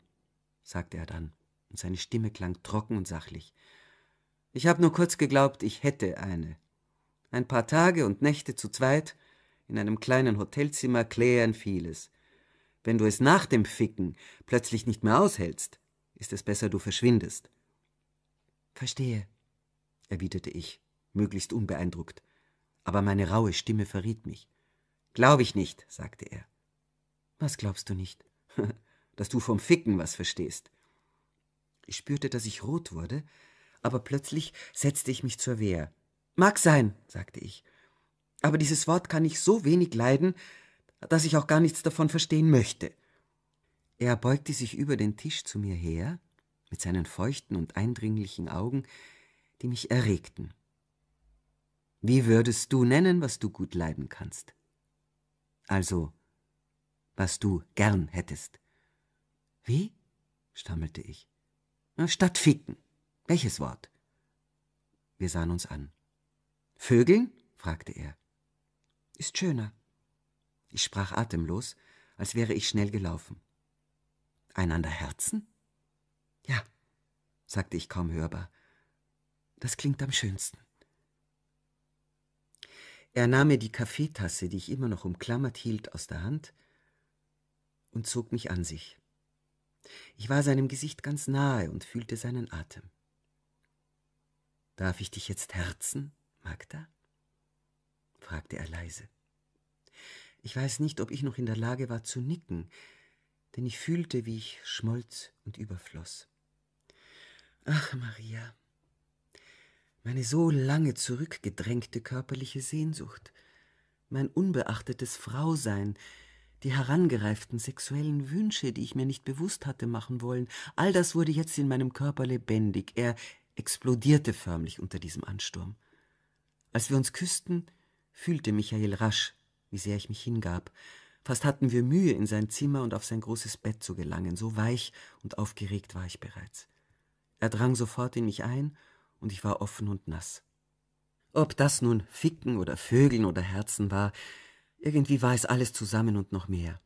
sagte er dann, und seine Stimme klang trocken und sachlich. Ich habe nur kurz geglaubt, ich hätte eine. Ein paar Tage und Nächte zu zweit in einem kleinen Hotelzimmer klären vieles. Wenn du es nach dem Ficken plötzlich nicht mehr aushältst, ist es besser, du verschwindest. Verstehe, erwiderte ich, möglichst unbeeindruckt. Aber meine raue Stimme verriet mich. Glaube ich nicht, sagte er. Was glaubst du nicht? dass du vom Ficken was verstehst. Ich spürte, dass ich rot wurde, aber plötzlich setzte ich mich zur Wehr. Mag sein, sagte ich, aber dieses Wort kann ich so wenig leiden, dass ich auch gar nichts davon verstehen möchte. Er beugte sich über den Tisch zu mir her, mit seinen feuchten und eindringlichen Augen, die mich erregten. Wie würdest du nennen, was du gut leiden kannst? Also, was du gern hättest. Wie? stammelte ich. Statt ficken. Welches Wort? Wir sahen uns an. Vögeln? fragte er. Ist schöner. Ich sprach atemlos, als wäre ich schnell gelaufen. Einander Herzen? Ja, sagte ich kaum hörbar. Das klingt am schönsten. Er nahm mir die Kaffeetasse, die ich immer noch umklammert hielt, aus der Hand und zog mich an sich. Ich war seinem Gesicht ganz nahe und fühlte seinen Atem. Darf ich dich jetzt herzen? Magda? fragte er leise. Ich weiß nicht, ob ich noch in der Lage war zu nicken, denn ich fühlte, wie ich schmolz und überfloss. Ach, Maria, meine so lange zurückgedrängte körperliche Sehnsucht, mein unbeachtetes Frausein, die herangereiften sexuellen Wünsche, die ich mir nicht bewusst hatte machen wollen, all das wurde jetzt in meinem Körper lebendig, er explodierte förmlich unter diesem Ansturm. Als wir uns küssten, fühlte Michael rasch, wie sehr ich mich hingab. Fast hatten wir Mühe, in sein Zimmer und auf sein großes Bett zu gelangen, so weich und aufgeregt war ich bereits. Er drang sofort in mich ein, und ich war offen und nass. Ob das nun Ficken oder Vögeln oder Herzen war, irgendwie war es alles zusammen und noch mehr.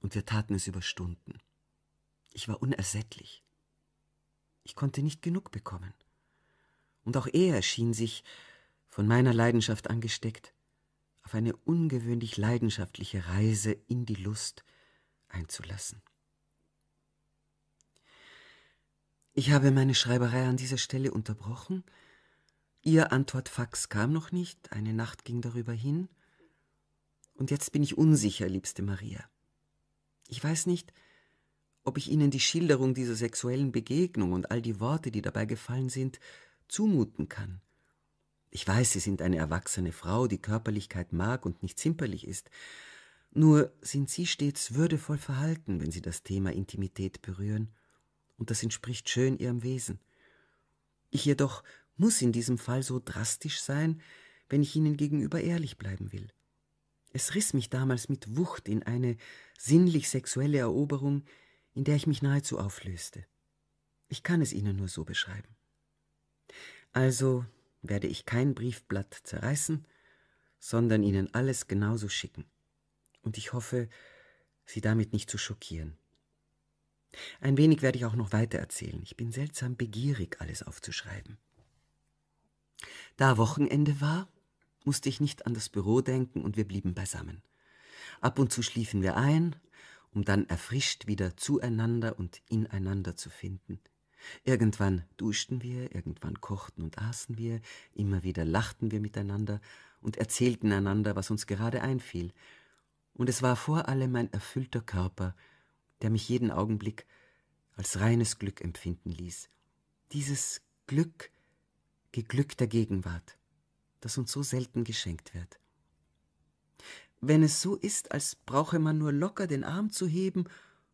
Und wir taten es über Stunden. Ich war unersättlich. Ich konnte nicht genug bekommen. Und auch er schien sich, von meiner Leidenschaft angesteckt, auf eine ungewöhnlich leidenschaftliche Reise in die Lust einzulassen. Ich habe meine Schreiberei an dieser Stelle unterbrochen. Ihr Antwortfax kam noch nicht, eine Nacht ging darüber hin. Und jetzt bin ich unsicher, liebste Maria. Ich weiß nicht, ob ich Ihnen die Schilderung dieser sexuellen Begegnung und all die Worte, die dabei gefallen sind, zumuten kann. Ich weiß, Sie sind eine erwachsene Frau, die Körperlichkeit mag und nicht zimperlich ist. Nur sind Sie stets würdevoll verhalten, wenn Sie das Thema Intimität berühren. Und das entspricht schön Ihrem Wesen. Ich jedoch muss in diesem Fall so drastisch sein, wenn ich Ihnen gegenüber ehrlich bleiben will. Es riss mich damals mit Wucht in eine sinnlich sexuelle Eroberung, in der ich mich nahezu auflöste. Ich kann es Ihnen nur so beschreiben. Also werde ich kein Briefblatt zerreißen, sondern Ihnen alles genauso schicken. Und ich hoffe, Sie damit nicht zu schockieren. Ein wenig werde ich auch noch weiter erzählen. Ich bin seltsam begierig, alles aufzuschreiben. Da Wochenende war, musste ich nicht an das Büro denken und wir blieben beisammen. Ab und zu schliefen wir ein, um dann erfrischt wieder zueinander und ineinander zu finden – Irgendwann duschten wir, irgendwann kochten und aßen wir, immer wieder lachten wir miteinander und erzählten einander, was uns gerade einfiel. Und es war vor allem mein erfüllter Körper, der mich jeden Augenblick als reines Glück empfinden ließ. Dieses Glück, geglückter Gegenwart, das uns so selten geschenkt wird. Wenn es so ist, als brauche man nur locker den Arm zu heben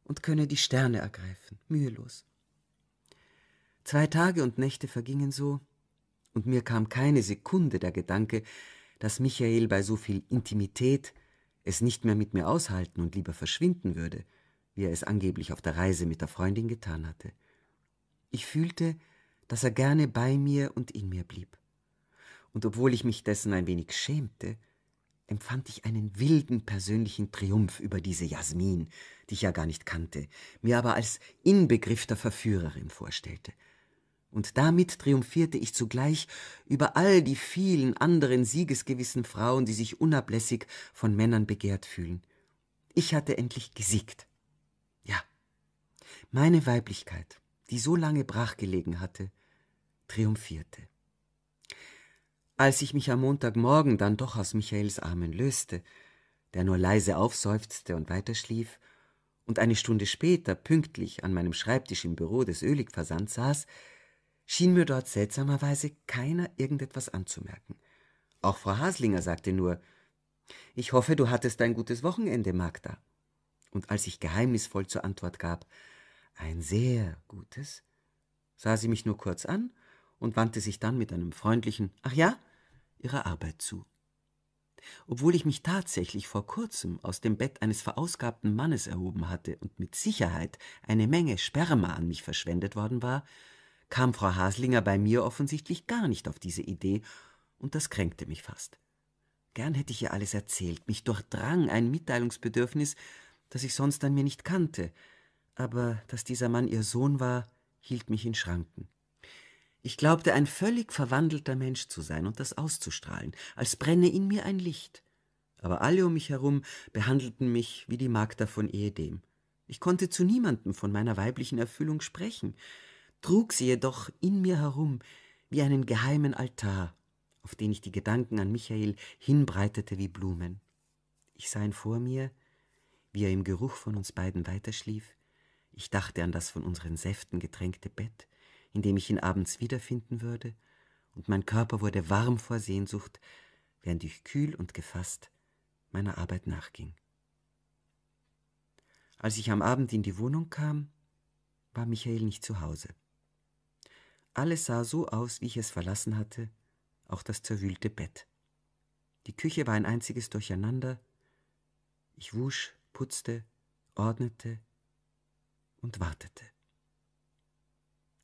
und könne die Sterne ergreifen, mühelos. Zwei Tage und Nächte vergingen so, und mir kam keine Sekunde der Gedanke, dass Michael bei so viel Intimität es nicht mehr mit mir aushalten und lieber verschwinden würde, wie er es angeblich auf der Reise mit der Freundin getan hatte. Ich fühlte, dass er gerne bei mir und in mir blieb. Und obwohl ich mich dessen ein wenig schämte, empfand ich einen wilden persönlichen Triumph über diese Jasmin, die ich ja gar nicht kannte, mir aber als Inbegriff der Verführerin vorstellte und damit triumphierte ich zugleich über all die vielen anderen siegesgewissen Frauen, die sich unablässig von Männern begehrt fühlen. Ich hatte endlich gesiegt. Ja, meine Weiblichkeit, die so lange brachgelegen hatte, triumphierte. Als ich mich am Montagmorgen dann doch aus Michaels Armen löste, der nur leise aufseufzte und weiterschlief, und eine Stunde später pünktlich an meinem Schreibtisch im Büro des ölig saß, schien mir dort seltsamerweise keiner irgendetwas anzumerken. Auch Frau Haslinger sagte nur Ich hoffe, du hattest ein gutes Wochenende, Magda. Und als ich geheimnisvoll zur Antwort gab Ein sehr gutes, sah sie mich nur kurz an und wandte sich dann mit einem freundlichen Ach ja ihrer Arbeit zu. Obwohl ich mich tatsächlich vor kurzem aus dem Bett eines verausgabten Mannes erhoben hatte und mit Sicherheit eine Menge Sperma an mich verschwendet worden war, kam Frau Haslinger bei mir offensichtlich gar nicht auf diese Idee, und das kränkte mich fast. Gern hätte ich ihr alles erzählt, mich durchdrang ein Mitteilungsbedürfnis, das ich sonst an mir nicht kannte, aber dass dieser Mann ihr Sohn war, hielt mich in Schranken. Ich glaubte ein völlig verwandelter Mensch zu sein und das auszustrahlen, als brenne in mir ein Licht. Aber alle um mich herum behandelten mich wie die Magda von ehedem. Ich konnte zu niemandem von meiner weiblichen Erfüllung sprechen, trug sie jedoch in mir herum wie einen geheimen Altar, auf den ich die Gedanken an Michael hinbreitete wie Blumen. Ich sah ihn vor mir, wie er im Geruch von uns beiden weiterschlief, ich dachte an das von unseren Säften getränkte Bett, in dem ich ihn abends wiederfinden würde, und mein Körper wurde warm vor Sehnsucht, während ich kühl und gefasst meiner Arbeit nachging. Als ich am Abend in die Wohnung kam, war Michael nicht zu Hause. Alles sah so aus, wie ich es verlassen hatte, auch das zerwühlte Bett. Die Küche war ein einziges Durcheinander. Ich wusch, putzte, ordnete und wartete.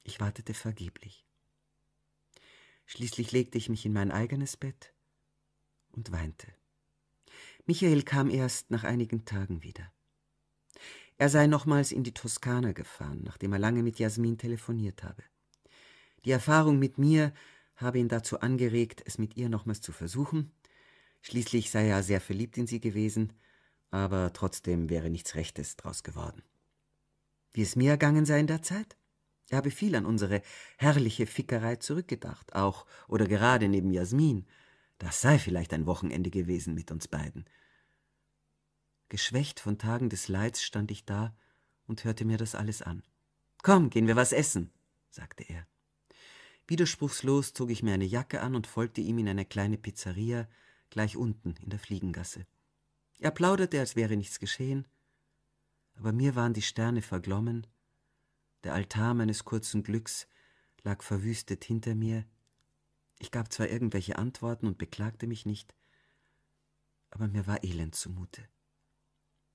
Ich wartete vergeblich. Schließlich legte ich mich in mein eigenes Bett und weinte. Michael kam erst nach einigen Tagen wieder. Er sei nochmals in die Toskana gefahren, nachdem er lange mit Jasmin telefoniert habe. Die Erfahrung mit mir habe ihn dazu angeregt, es mit ihr nochmals zu versuchen. Schließlich sei er sehr verliebt in sie gewesen, aber trotzdem wäre nichts Rechtes draus geworden. Wie es mir ergangen sei in der Zeit? Er habe viel an unsere herrliche Fickerei zurückgedacht, auch oder gerade neben Jasmin. Das sei vielleicht ein Wochenende gewesen mit uns beiden. Geschwächt von Tagen des Leids stand ich da und hörte mir das alles an. Komm, gehen wir was essen, sagte er. Widerspruchslos zog ich mir eine Jacke an und folgte ihm in eine kleine Pizzeria, gleich unten in der Fliegengasse. Er plauderte, als wäre nichts geschehen, aber mir waren die Sterne verglommen, der Altar meines kurzen Glücks lag verwüstet hinter mir, ich gab zwar irgendwelche Antworten und beklagte mich nicht, aber mir war elend zumute.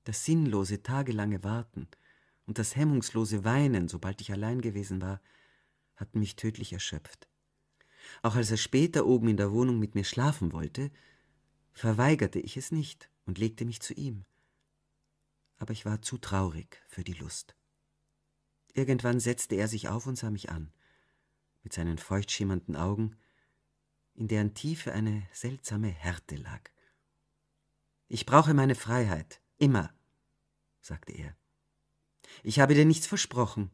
Das sinnlose, tagelange Warten und das hemmungslose Weinen, sobald ich allein gewesen war, hatten mich tödlich erschöpft. Auch als er später oben in der Wohnung mit mir schlafen wollte, verweigerte ich es nicht und legte mich zu ihm. Aber ich war zu traurig für die Lust. Irgendwann setzte er sich auf und sah mich an, mit seinen feucht schimmernden Augen, in deren Tiefe eine seltsame Härte lag. Ich brauche meine Freiheit, immer, sagte er. Ich habe dir nichts versprochen,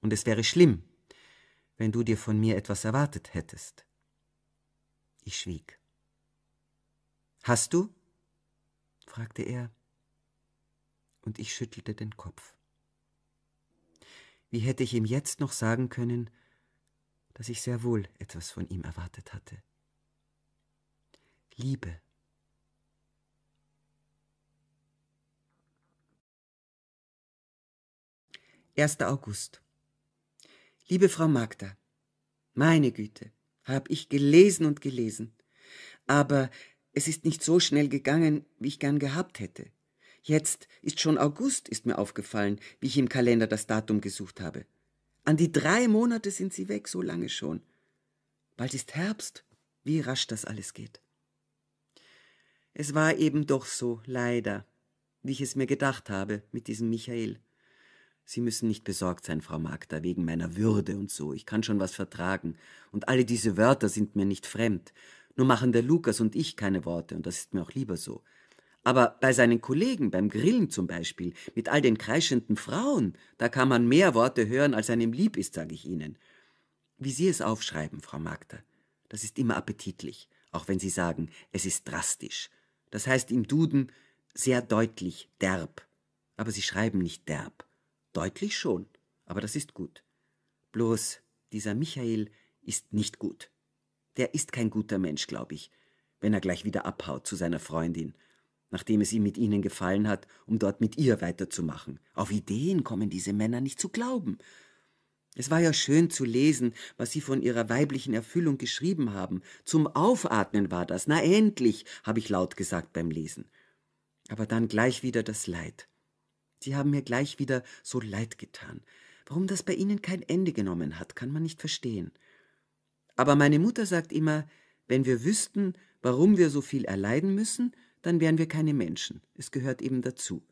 und es wäre schlimm, wenn du dir von mir etwas erwartet hättest. Ich schwieg. Hast du? fragte er, und ich schüttelte den Kopf. Wie hätte ich ihm jetzt noch sagen können, dass ich sehr wohl etwas von ihm erwartet hatte? Liebe. Erster August. Liebe Frau Magda, meine Güte, hab ich gelesen und gelesen. Aber es ist nicht so schnell gegangen, wie ich gern gehabt hätte. Jetzt ist schon August, ist mir aufgefallen, wie ich im Kalender das Datum gesucht habe. An die drei Monate sind sie weg, so lange schon. Bald ist Herbst, wie rasch das alles geht. Es war eben doch so, leider, wie ich es mir gedacht habe mit diesem Michael. Sie müssen nicht besorgt sein, Frau Magda, wegen meiner Würde und so. Ich kann schon was vertragen. Und alle diese Wörter sind mir nicht fremd. Nur machen der Lukas und ich keine Worte, und das ist mir auch lieber so. Aber bei seinen Kollegen, beim Grillen zum Beispiel, mit all den kreischenden Frauen, da kann man mehr Worte hören, als einem lieb ist, sage ich Ihnen. Wie Sie es aufschreiben, Frau Magda, das ist immer appetitlich, auch wenn Sie sagen, es ist drastisch. Das heißt im Duden sehr deutlich derb. Aber Sie schreiben nicht derb. Deutlich schon, aber das ist gut. Bloß dieser Michael ist nicht gut. Der ist kein guter Mensch, glaube ich, wenn er gleich wieder abhaut zu seiner Freundin, nachdem es ihm mit ihnen gefallen hat, um dort mit ihr weiterzumachen. Auf Ideen kommen diese Männer nicht zu glauben. Es war ja schön zu lesen, was sie von ihrer weiblichen Erfüllung geschrieben haben. Zum Aufatmen war das. Na endlich, habe ich laut gesagt beim Lesen. Aber dann gleich wieder das Leid. Sie haben mir gleich wieder so leid getan. Warum das bei Ihnen kein Ende genommen hat, kann man nicht verstehen. Aber meine Mutter sagt immer, wenn wir wüssten, warum wir so viel erleiden müssen, dann wären wir keine Menschen. Es gehört eben dazu.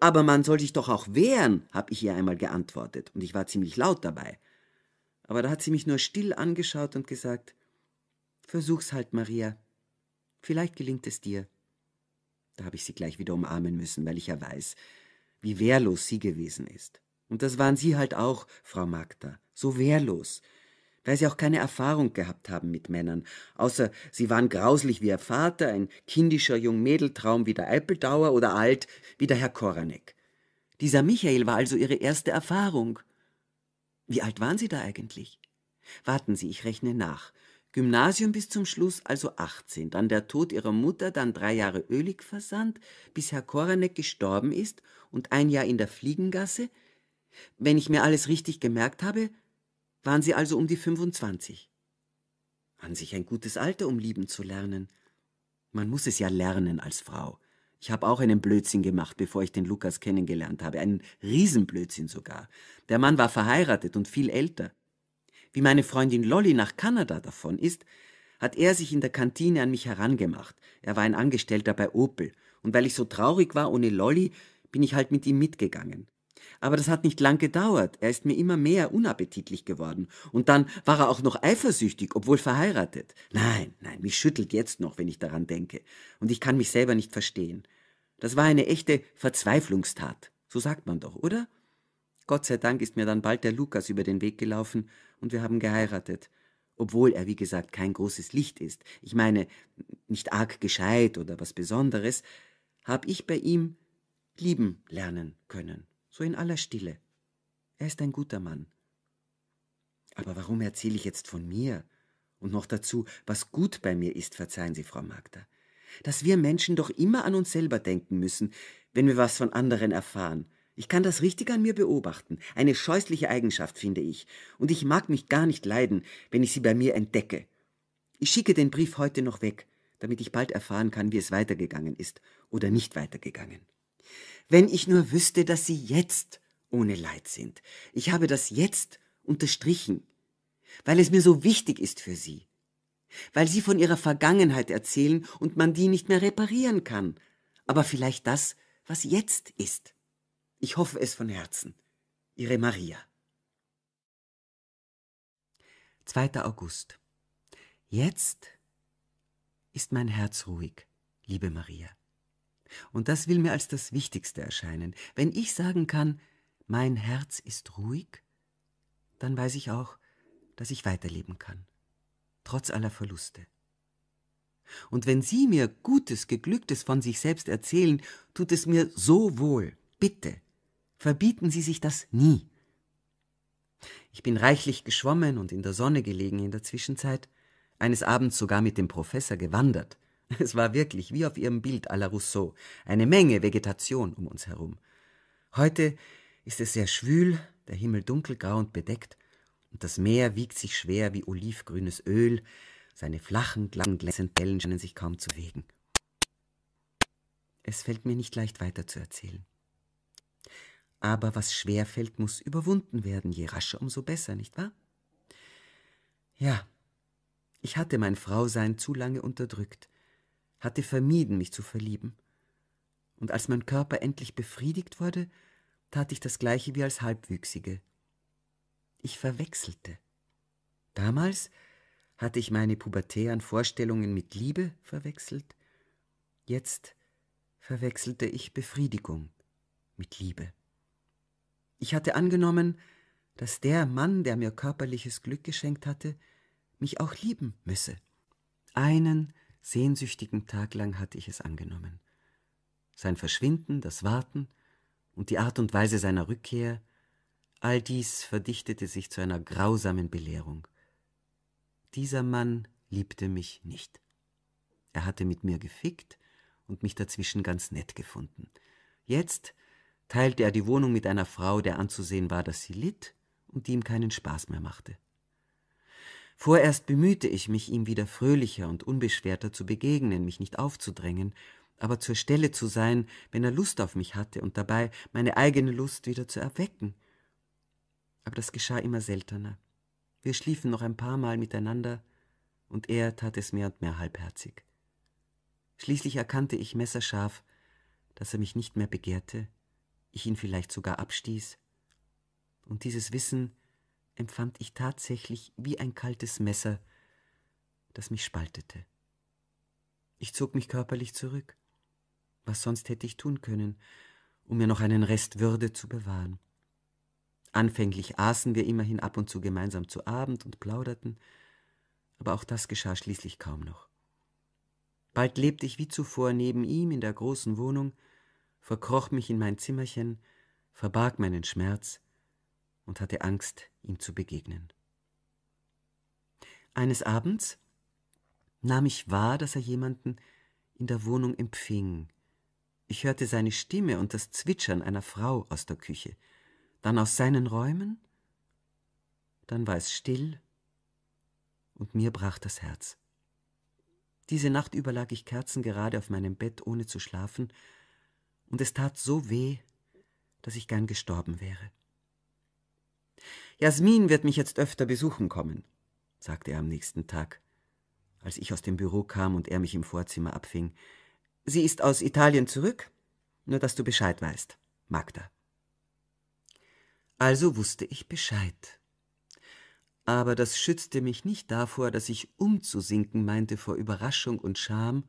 Aber man soll sich doch auch wehren, habe ich ihr einmal geantwortet, und ich war ziemlich laut dabei. Aber da hat sie mich nur still angeschaut und gesagt, Versuch's halt, Maria. Vielleicht gelingt es dir. Da habe ich sie gleich wieder umarmen müssen, weil ich ja weiß, wie wehrlos sie gewesen ist. Und das waren Sie halt auch, Frau Magda, so wehrlos, weil Sie auch keine Erfahrung gehabt haben mit Männern, außer Sie waren grauslich wie Ihr Vater, ein kindischer Jungmädeltraum wie der Eipeldauer oder alt wie der Herr Koranek. Dieser Michael war also Ihre erste Erfahrung. Wie alt waren Sie da eigentlich? Warten Sie, ich rechne nach. Gymnasium bis zum Schluss, also 18, dann der Tod ihrer Mutter, dann drei Jahre ölig versandt, bis Herr Koranek gestorben ist und ein Jahr in der Fliegengasse? Wenn ich mir alles richtig gemerkt habe, waren Sie also um die 25. An sich ein gutes Alter, um lieben zu lernen. Man muss es ja lernen als Frau. Ich habe auch einen Blödsinn gemacht, bevor ich den Lukas kennengelernt habe, einen Riesenblödsinn sogar. Der Mann war verheiratet und viel älter. Wie meine Freundin Lolly nach Kanada davon ist, hat er sich in der Kantine an mich herangemacht. Er war ein Angestellter bei Opel, und weil ich so traurig war ohne Lolly, bin ich halt mit ihm mitgegangen. Aber das hat nicht lang gedauert, er ist mir immer mehr unappetitlich geworden. Und dann war er auch noch eifersüchtig, obwohl verheiratet. Nein, nein, mich schüttelt jetzt noch, wenn ich daran denke. Und ich kann mich selber nicht verstehen. Das war eine echte Verzweiflungstat, so sagt man doch, oder? Gott sei Dank ist mir dann bald der Lukas über den Weg gelaufen und wir haben geheiratet. Obwohl er, wie gesagt, kein großes Licht ist. Ich meine, nicht arg gescheit oder was Besonderes, habe ich bei ihm lieben lernen können, so in aller Stille. Er ist ein guter Mann. Aber warum erzähle ich jetzt von mir? Und noch dazu, was gut bei mir ist, verzeihen Sie, Frau Magda. Dass wir Menschen doch immer an uns selber denken müssen, wenn wir was von anderen erfahren. Ich kann das richtig an mir beobachten. Eine scheußliche Eigenschaft, finde ich. Und ich mag mich gar nicht leiden, wenn ich sie bei mir entdecke. Ich schicke den Brief heute noch weg, damit ich bald erfahren kann, wie es weitergegangen ist oder nicht weitergegangen. Wenn ich nur wüsste, dass sie jetzt ohne Leid sind. Ich habe das jetzt unterstrichen, weil es mir so wichtig ist für sie. Weil sie von ihrer Vergangenheit erzählen und man die nicht mehr reparieren kann. Aber vielleicht das, was jetzt ist. Ich hoffe es von Herzen. Ihre Maria. 2. August. Jetzt ist mein Herz ruhig, liebe Maria. Und das will mir als das Wichtigste erscheinen. Wenn ich sagen kann, mein Herz ist ruhig, dann weiß ich auch, dass ich weiterleben kann, trotz aller Verluste. Und wenn Sie mir Gutes, Geglücktes von sich selbst erzählen, tut es mir so wohl. Bitte, verbieten Sie sich das nie. Ich bin reichlich geschwommen und in der Sonne gelegen in der Zwischenzeit, eines Abends sogar mit dem Professor gewandert, Es war wirklich, wie auf ihrem Bild à la Rousseau, eine Menge Vegetation um uns herum. Heute ist es sehr schwül, der Himmel dunkelgrau und bedeckt, und das Meer wiegt sich schwer wie olivgrünes Öl, seine flachen, glänzenden Wellen scheinen sich kaum zu wegen. Es fällt mir nicht leicht weiter zu erzählen. Aber was schwer fällt, muss überwunden werden, je rascher, umso besser, nicht wahr? Ja, ich hatte mein Frausein zu lange unterdrückt, hatte vermieden, mich zu verlieben. Und als mein Körper endlich befriedigt wurde, tat ich das gleiche wie als Halbwüchsige. Ich verwechselte. Damals hatte ich meine pubertären Vorstellungen mit Liebe verwechselt, jetzt verwechselte ich Befriedigung mit Liebe. Ich hatte angenommen, dass der Mann, der mir körperliches Glück geschenkt hatte, mich auch lieben müsse. Einen sehnsüchtigen Tag lang hatte ich es angenommen. Sein Verschwinden, das Warten und die Art und Weise seiner Rückkehr, all dies verdichtete sich zu einer grausamen Belehrung. Dieser Mann liebte mich nicht. Er hatte mit mir gefickt und mich dazwischen ganz nett gefunden. Jetzt teilte er die Wohnung mit einer Frau, der anzusehen war, dass sie litt und die ihm keinen Spaß mehr machte. Vorerst bemühte ich mich, ihm wieder fröhlicher und unbeschwerter zu begegnen, mich nicht aufzudrängen, aber zur Stelle zu sein, wenn er Lust auf mich hatte und dabei meine eigene Lust wieder zu erwecken. Aber das geschah immer seltener. Wir schliefen noch ein paar Mal miteinander, und er tat es mehr und mehr halbherzig. Schließlich erkannte ich messerscharf, dass er mich nicht mehr begehrte, ich ihn vielleicht sogar abstieß. Und dieses Wissen empfand ich tatsächlich wie ein kaltes Messer, das mich spaltete. Ich zog mich körperlich zurück. Was sonst hätte ich tun können, um mir noch einen Rest Würde zu bewahren? Anfänglich aßen wir immerhin ab und zu gemeinsam zu Abend und plauderten, aber auch das geschah schließlich kaum noch. Bald lebte ich wie zuvor neben ihm in der großen Wohnung, verkroch mich in mein Zimmerchen, verbarg meinen Schmerz, und hatte Angst, ihm zu begegnen. Eines Abends nahm ich wahr, dass er jemanden in der Wohnung empfing. Ich hörte seine Stimme und das Zwitschern einer Frau aus der Küche, dann aus seinen Räumen, dann war es still und mir brach das Herz. Diese Nacht über lag ich kerzengerade auf meinem Bett, ohne zu schlafen, und es tat so weh, dass ich gern gestorben wäre. Jasmin wird mich jetzt öfter besuchen kommen, sagte er am nächsten Tag, als ich aus dem Büro kam und er mich im Vorzimmer abfing. Sie ist aus Italien zurück, nur dass du Bescheid weißt, Magda. Also wusste ich Bescheid. Aber das schützte mich nicht davor, dass ich umzusinken meinte vor Überraschung und Scham,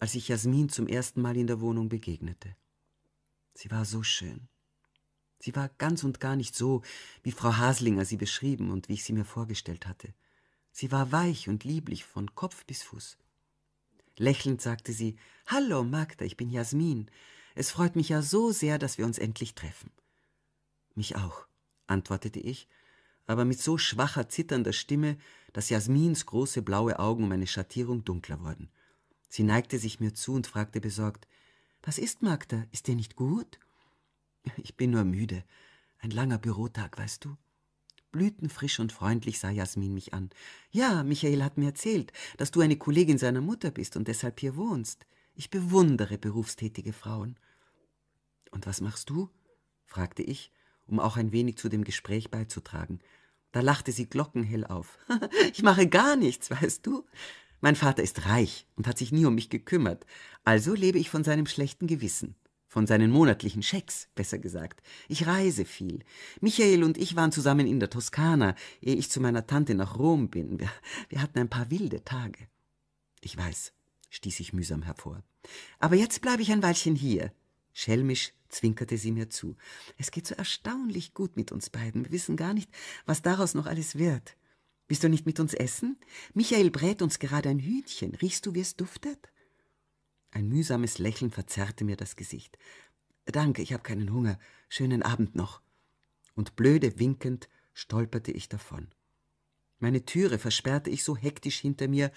als ich Jasmin zum ersten Mal in der Wohnung begegnete. Sie war so schön. Sie war ganz und gar nicht so, wie Frau Haslinger sie beschrieben und wie ich sie mir vorgestellt hatte. Sie war weich und lieblich von Kopf bis Fuß. Lächelnd sagte sie Hallo, Magda, ich bin Jasmin. Es freut mich ja so sehr, dass wir uns endlich treffen. Mich auch, antwortete ich, aber mit so schwacher, zitternder Stimme, dass Jasmins große blaue Augen um eine Schattierung dunkler wurden. Sie neigte sich mir zu und fragte besorgt Was ist, Magda? Ist dir nicht gut? Ich bin nur müde. Ein langer Bürotag, weißt du? Blütenfrisch und freundlich sah Jasmin mich an. Ja, Michael hat mir erzählt, dass du eine Kollegin seiner Mutter bist und deshalb hier wohnst. Ich bewundere berufstätige Frauen. Und was machst du? fragte ich, um auch ein wenig zu dem Gespräch beizutragen. Da lachte sie glockenhell auf. ich mache gar nichts, weißt du? Mein Vater ist reich und hat sich nie um mich gekümmert, also lebe ich von seinem schlechten Gewissen von seinen monatlichen Schecks, besser gesagt. Ich reise viel. Michael und ich waren zusammen in der Toskana, ehe ich zu meiner Tante nach Rom bin. Wir, wir hatten ein paar wilde Tage. Ich weiß, stieß ich mühsam hervor. Aber jetzt bleibe ich ein Weilchen hier. Schelmisch zwinkerte sie mir zu. Es geht so erstaunlich gut mit uns beiden. Wir wissen gar nicht, was daraus noch alles wird. Willst du nicht mit uns essen? Michael brät uns gerade ein Hühnchen. Riechst du, wie es duftet? Ein mühsames Lächeln verzerrte mir das Gesicht. Danke, ich habe keinen Hunger. Schönen Abend noch. Und blöde winkend stolperte ich davon. Meine Türe versperrte ich so hektisch hinter mir,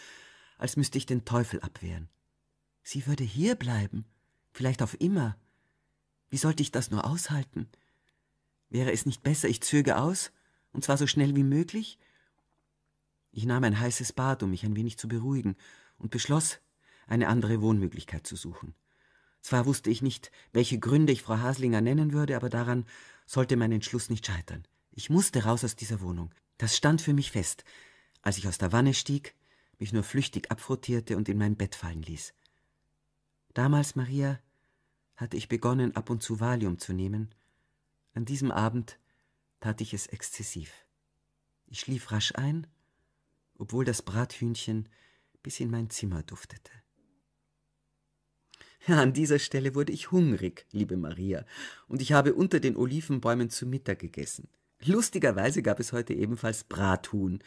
als müsste ich den Teufel abwehren. Sie würde hier bleiben, vielleicht auf immer. Wie sollte ich das nur aushalten? Wäre es nicht besser, ich zöge aus, und zwar so schnell wie möglich? Ich nahm ein heißes Bad, um mich ein wenig zu beruhigen, und beschloss, eine andere Wohnmöglichkeit zu suchen. Zwar wusste ich nicht, welche Gründe ich Frau Haslinger nennen würde, aber daran sollte mein Entschluss nicht scheitern. Ich musste raus aus dieser Wohnung. Das stand für mich fest, als ich aus der Wanne stieg, mich nur flüchtig abfrottierte und in mein Bett fallen ließ. Damals, Maria, hatte ich begonnen, ab und zu Valium zu nehmen. An diesem Abend tat ich es exzessiv. Ich schlief rasch ein, obwohl das Brathühnchen bis in mein Zimmer duftete. an dieser Stelle wurde ich hungrig, liebe Maria, und ich habe unter den Olivenbäumen zu Mittag gegessen. Lustigerweise gab es heute ebenfalls Brathuhn.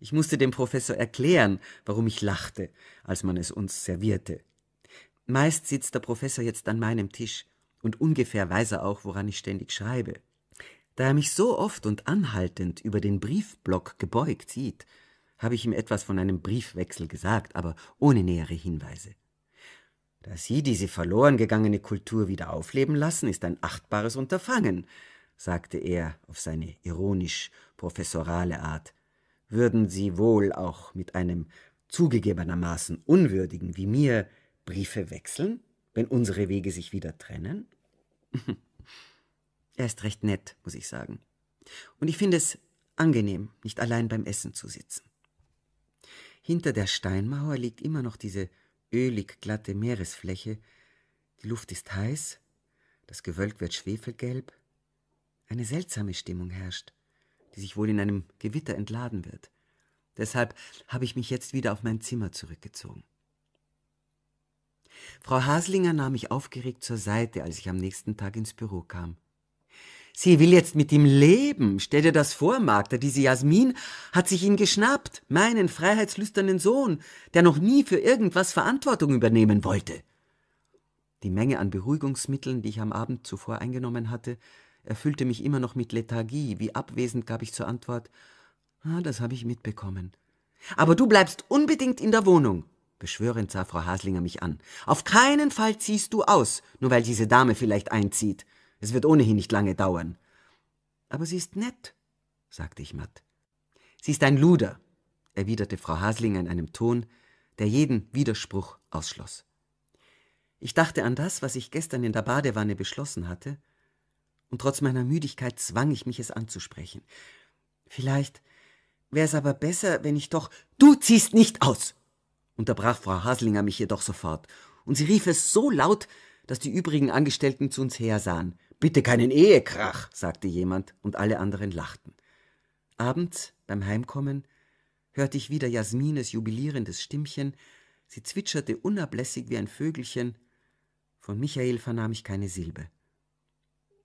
Ich musste dem Professor erklären, warum ich lachte, als man es uns servierte. Meist sitzt der Professor jetzt an meinem Tisch, und ungefähr weiß er auch, woran ich ständig schreibe. Da er mich so oft und anhaltend über den Briefblock gebeugt sieht, habe ich ihm etwas von einem Briefwechsel gesagt, aber ohne nähere Hinweise. Da Sie diese verloren gegangene Kultur wieder aufleben lassen, ist ein achtbares Unterfangen, sagte er auf seine ironisch professorale Art. Würden Sie wohl auch mit einem zugegebenermaßen Unwürdigen wie mir Briefe wechseln, wenn unsere Wege sich wieder trennen? er ist recht nett, muss ich sagen. Und ich finde es angenehm, nicht allein beim Essen zu sitzen. Hinter der Steinmauer liegt immer noch diese ölig glatte Meeresfläche. Die Luft ist heiß, das Gewölk wird schwefelgelb. Eine seltsame Stimmung herrscht, die sich wohl in einem Gewitter entladen wird. Deshalb habe ich mich jetzt wieder auf mein Zimmer zurückgezogen. Frau Haslinger nahm mich aufgeregt zur Seite, als ich am nächsten Tag ins Büro kam. Sie will jetzt mit ihm leben. Stell dir das vor, Magda. Diese Jasmin hat sich ihn geschnappt. Meinen freiheitslüsternen Sohn, der noch nie für irgendwas Verantwortung übernehmen wollte. Die Menge an Beruhigungsmitteln, die ich am Abend zuvor eingenommen hatte, erfüllte mich immer noch mit Lethargie. Wie abwesend gab ich zur Antwort, ah, das habe ich mitbekommen. Aber du bleibst unbedingt in der Wohnung. Beschwörend sah Frau Haslinger mich an. Auf keinen Fall ziehst du aus, nur weil diese Dame vielleicht einzieht. Es wird ohnehin nicht lange dauern. Aber sie ist nett, sagte ich matt. Sie ist ein Luder, erwiderte Frau Haslinger in einem Ton, der jeden Widerspruch ausschloss. Ich dachte an das, was ich gestern in der Badewanne beschlossen hatte, und trotz meiner Müdigkeit zwang ich mich, es anzusprechen. Vielleicht wäre es aber besser, wenn ich doch. Du ziehst nicht aus! unterbrach Frau Haslinger mich jedoch sofort, und sie rief es so laut, dass die übrigen Angestellten zu uns hersahen, Bitte keinen Ehekrach, sagte jemand, und alle anderen lachten. Abends, beim Heimkommen, hörte ich wieder Jasmines jubilierendes Stimmchen, sie zwitscherte unablässig wie ein Vögelchen, von Michael vernahm ich keine Silbe.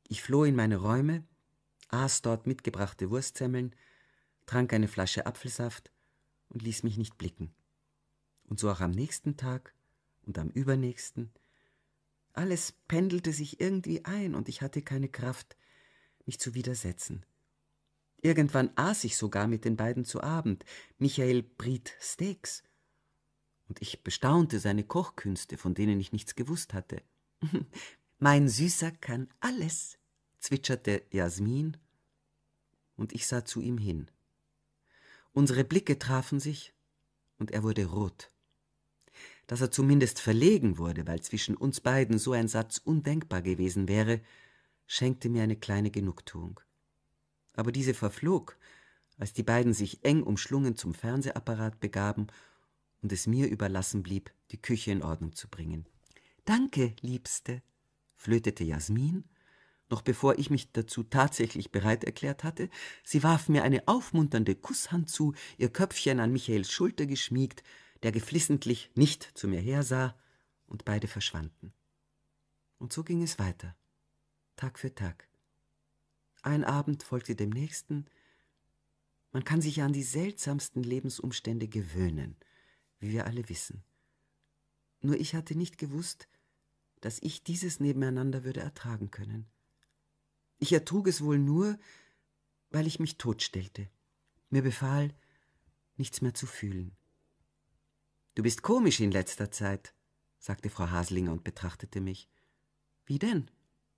Ich floh in meine Räume, aß dort mitgebrachte Wurstsemmeln, trank eine Flasche Apfelsaft und ließ mich nicht blicken. Und so auch am nächsten Tag und am übernächsten, alles pendelte sich irgendwie ein und ich hatte keine Kraft, mich zu widersetzen. Irgendwann aß ich sogar mit den beiden zu Abend, Michael briet Steaks. Und ich bestaunte seine Kochkünste, von denen ich nichts gewusst hatte. mein Süßer kann alles, zwitscherte Jasmin, und ich sah zu ihm hin. Unsere Blicke trafen sich, und er wurde rot dass er zumindest verlegen wurde, weil zwischen uns beiden so ein Satz undenkbar gewesen wäre, schenkte mir eine kleine Genugtuung. Aber diese verflog, als die beiden sich eng umschlungen zum Fernsehapparat begaben und es mir überlassen blieb, die Küche in Ordnung zu bringen. Danke, Liebste, flötete Jasmin, noch bevor ich mich dazu tatsächlich bereit erklärt hatte. Sie warf mir eine aufmunternde Kusshand zu, ihr Köpfchen an Michaels Schulter geschmiegt, der geflissentlich nicht zu mir hersah, und beide verschwanden. Und so ging es weiter, Tag für Tag. Ein Abend folgte dem nächsten. Man kann sich ja an die seltsamsten Lebensumstände gewöhnen, wie wir alle wissen. Nur ich hatte nicht gewusst, dass ich dieses nebeneinander würde ertragen können. Ich ertrug es wohl nur, weil ich mich totstellte, mir befahl, nichts mehr zu fühlen. Du bist komisch in letzter Zeit, sagte Frau Haslinger und betrachtete mich. Wie denn?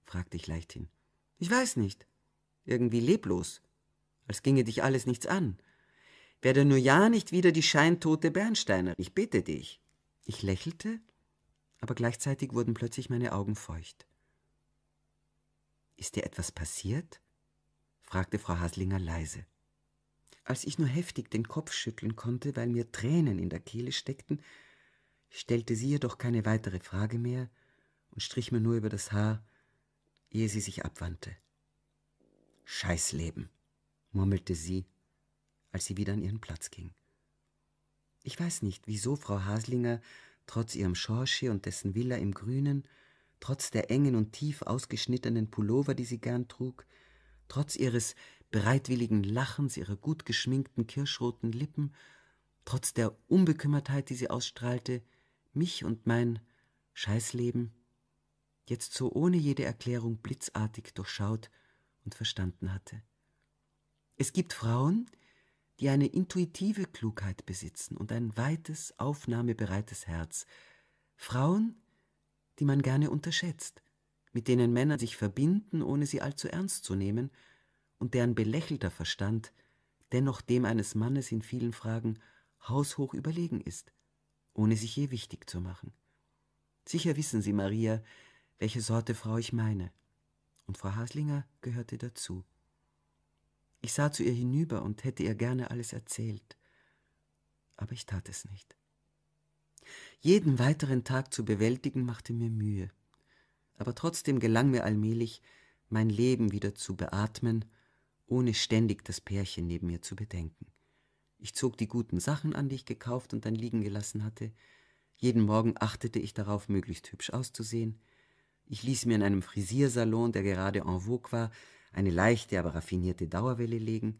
fragte ich leichthin. Ich weiß nicht. Irgendwie leblos, als ginge dich alles nichts an. Werde nur ja nicht wieder die scheintote Bernsteiner, ich bitte dich. Ich lächelte, aber gleichzeitig wurden plötzlich meine Augen feucht. Ist dir etwas passiert? fragte Frau Haslinger leise. Als ich nur heftig den Kopf schütteln konnte, weil mir Tränen in der Kehle steckten, stellte sie jedoch keine weitere Frage mehr und strich mir nur über das Haar, ehe sie sich abwandte. Scheißleben, murmelte sie, als sie wieder an ihren Platz ging. Ich weiß nicht, wieso Frau Haslinger trotz ihrem Schorsche und dessen Villa im Grünen, trotz der engen und tief ausgeschnittenen Pullover, die sie gern trug, trotz ihres bereitwilligen Lachens, ihrer gut geschminkten kirschroten Lippen, trotz der Unbekümmertheit, die sie ausstrahlte, mich und mein Scheißleben jetzt so ohne jede Erklärung blitzartig durchschaut und verstanden hatte. Es gibt Frauen, die eine intuitive Klugheit besitzen und ein weites, aufnahmebereites Herz, Frauen, die man gerne unterschätzt, mit denen Männer sich verbinden, ohne sie allzu ernst zu nehmen, und deren belächelter Verstand dennoch dem eines Mannes in vielen Fragen haushoch überlegen ist, ohne sich je wichtig zu machen. Sicher wissen Sie, Maria, welche Sorte Frau ich meine. Und Frau Haslinger gehörte dazu. Ich sah zu ihr hinüber und hätte ihr gerne alles erzählt. Aber ich tat es nicht. Jeden weiteren Tag zu bewältigen machte mir Mühe. Aber trotzdem gelang mir allmählich, mein Leben wieder zu beatmen ohne ständig das Pärchen neben mir zu bedenken. Ich zog die guten Sachen an, die ich gekauft und dann liegen gelassen hatte. Jeden Morgen achtete ich darauf, möglichst hübsch auszusehen. Ich ließ mir in einem Frisiersalon, der gerade en vogue war, eine leichte, aber raffinierte Dauerwelle legen.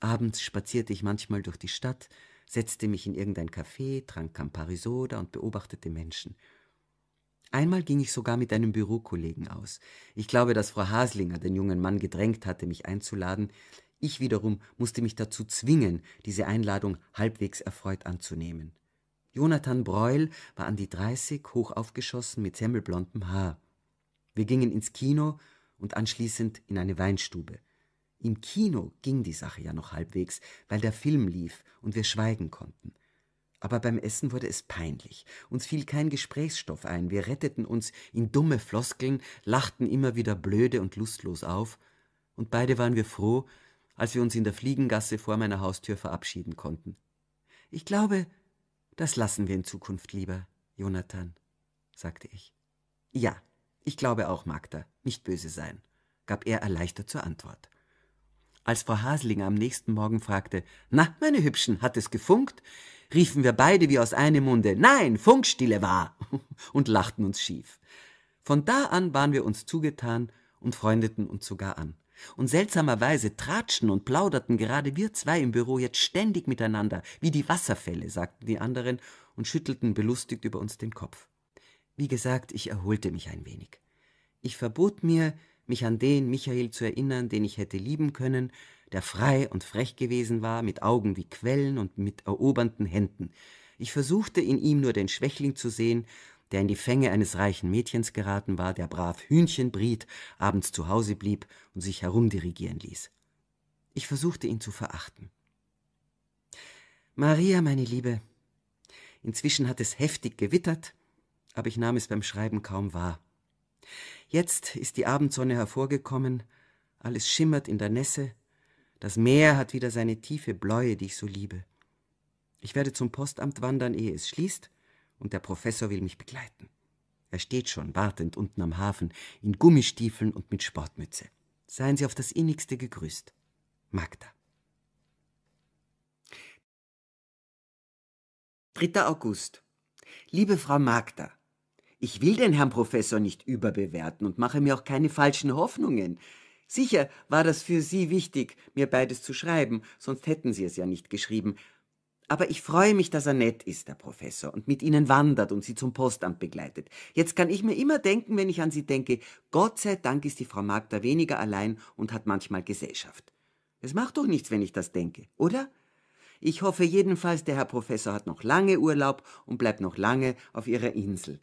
Abends spazierte ich manchmal durch die Stadt, setzte mich in irgendein Café, trank Campari Soda und beobachtete Menschen – Einmal ging ich sogar mit einem Bürokollegen aus. Ich glaube, dass Frau Haslinger den jungen Mann gedrängt hatte, mich einzuladen. Ich wiederum musste mich dazu zwingen, diese Einladung halbwegs erfreut anzunehmen. Jonathan Breul war an die 30, hoch aufgeschossen, mit semmelblondem Haar. Wir gingen ins Kino und anschließend in eine Weinstube. Im Kino ging die Sache ja noch halbwegs, weil der Film lief und wir schweigen konnten. Aber beim Essen wurde es peinlich. Uns fiel kein Gesprächsstoff ein. Wir retteten uns in dumme Floskeln, lachten immer wieder blöde und lustlos auf. Und beide waren wir froh, als wir uns in der Fliegengasse vor meiner Haustür verabschieden konnten. Ich glaube, das lassen wir in Zukunft lieber, Jonathan, sagte ich. Ja, ich glaube auch, Magda, nicht böse sein, gab er erleichtert zur Antwort. Als Frau Haslinger am nächsten Morgen fragte, Na, meine Hübschen, hat es gefunkt? riefen wir beide wie aus einem Munde, Nein, Funkstille war! und lachten uns schief. Von da an waren wir uns zugetan und freundeten uns sogar an. Und seltsamerweise tratschen und plauderten gerade wir zwei im Büro jetzt ständig miteinander, wie die Wasserfälle, sagten die anderen und schüttelten belustigt über uns den Kopf. Wie gesagt, ich erholte mich ein wenig. Ich verbot mir, mich an den Michael zu erinnern, den ich hätte lieben können, der frei und frech gewesen war, mit Augen wie Quellen und mit erobernden Händen. Ich versuchte in ihm nur den Schwächling zu sehen, der in die Fänge eines reichen Mädchens geraten war, der brav Hühnchen briet, abends zu Hause blieb und sich herumdirigieren ließ. Ich versuchte ihn zu verachten. Maria, meine Liebe, inzwischen hat es heftig gewittert, aber ich nahm es beim Schreiben kaum wahr. Jetzt ist die Abendsonne hervorgekommen, alles schimmert in der Nässe, das Meer hat wieder seine tiefe Bläue, die ich so liebe. Ich werde zum Postamt wandern, ehe es schließt, und der Professor will mich begleiten. Er steht schon wartend unten am Hafen, in Gummistiefeln und mit Sportmütze. Seien Sie auf das innigste gegrüßt. Magda. 3. August. Liebe Frau Magda, ich will den Herrn Professor nicht überbewerten und mache mir auch keine falschen Hoffnungen. Sicher war das für Sie wichtig, mir beides zu schreiben, sonst hätten Sie es ja nicht geschrieben. Aber ich freue mich, dass er nett ist, der Professor, und mit Ihnen wandert und Sie zum Postamt begleitet. Jetzt kann ich mir immer denken, wenn ich an Sie denke, Gott sei Dank ist die Frau Magda weniger allein und hat manchmal Gesellschaft. Es macht doch nichts, wenn ich das denke, oder? Ich hoffe jedenfalls, der Herr Professor hat noch lange Urlaub und bleibt noch lange auf Ihrer Insel.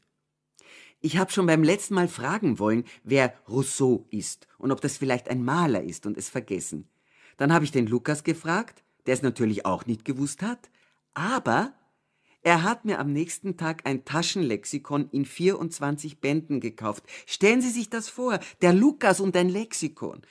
Ich habe schon beim letzten Mal fragen wollen, wer Rousseau ist und ob das vielleicht ein Maler ist und es vergessen. Dann habe ich den Lukas gefragt, der es natürlich auch nicht gewusst hat, aber er hat mir am nächsten Tag ein Taschenlexikon in 24 Bänden gekauft. Stellen Sie sich das vor, der Lukas und ein Lexikon.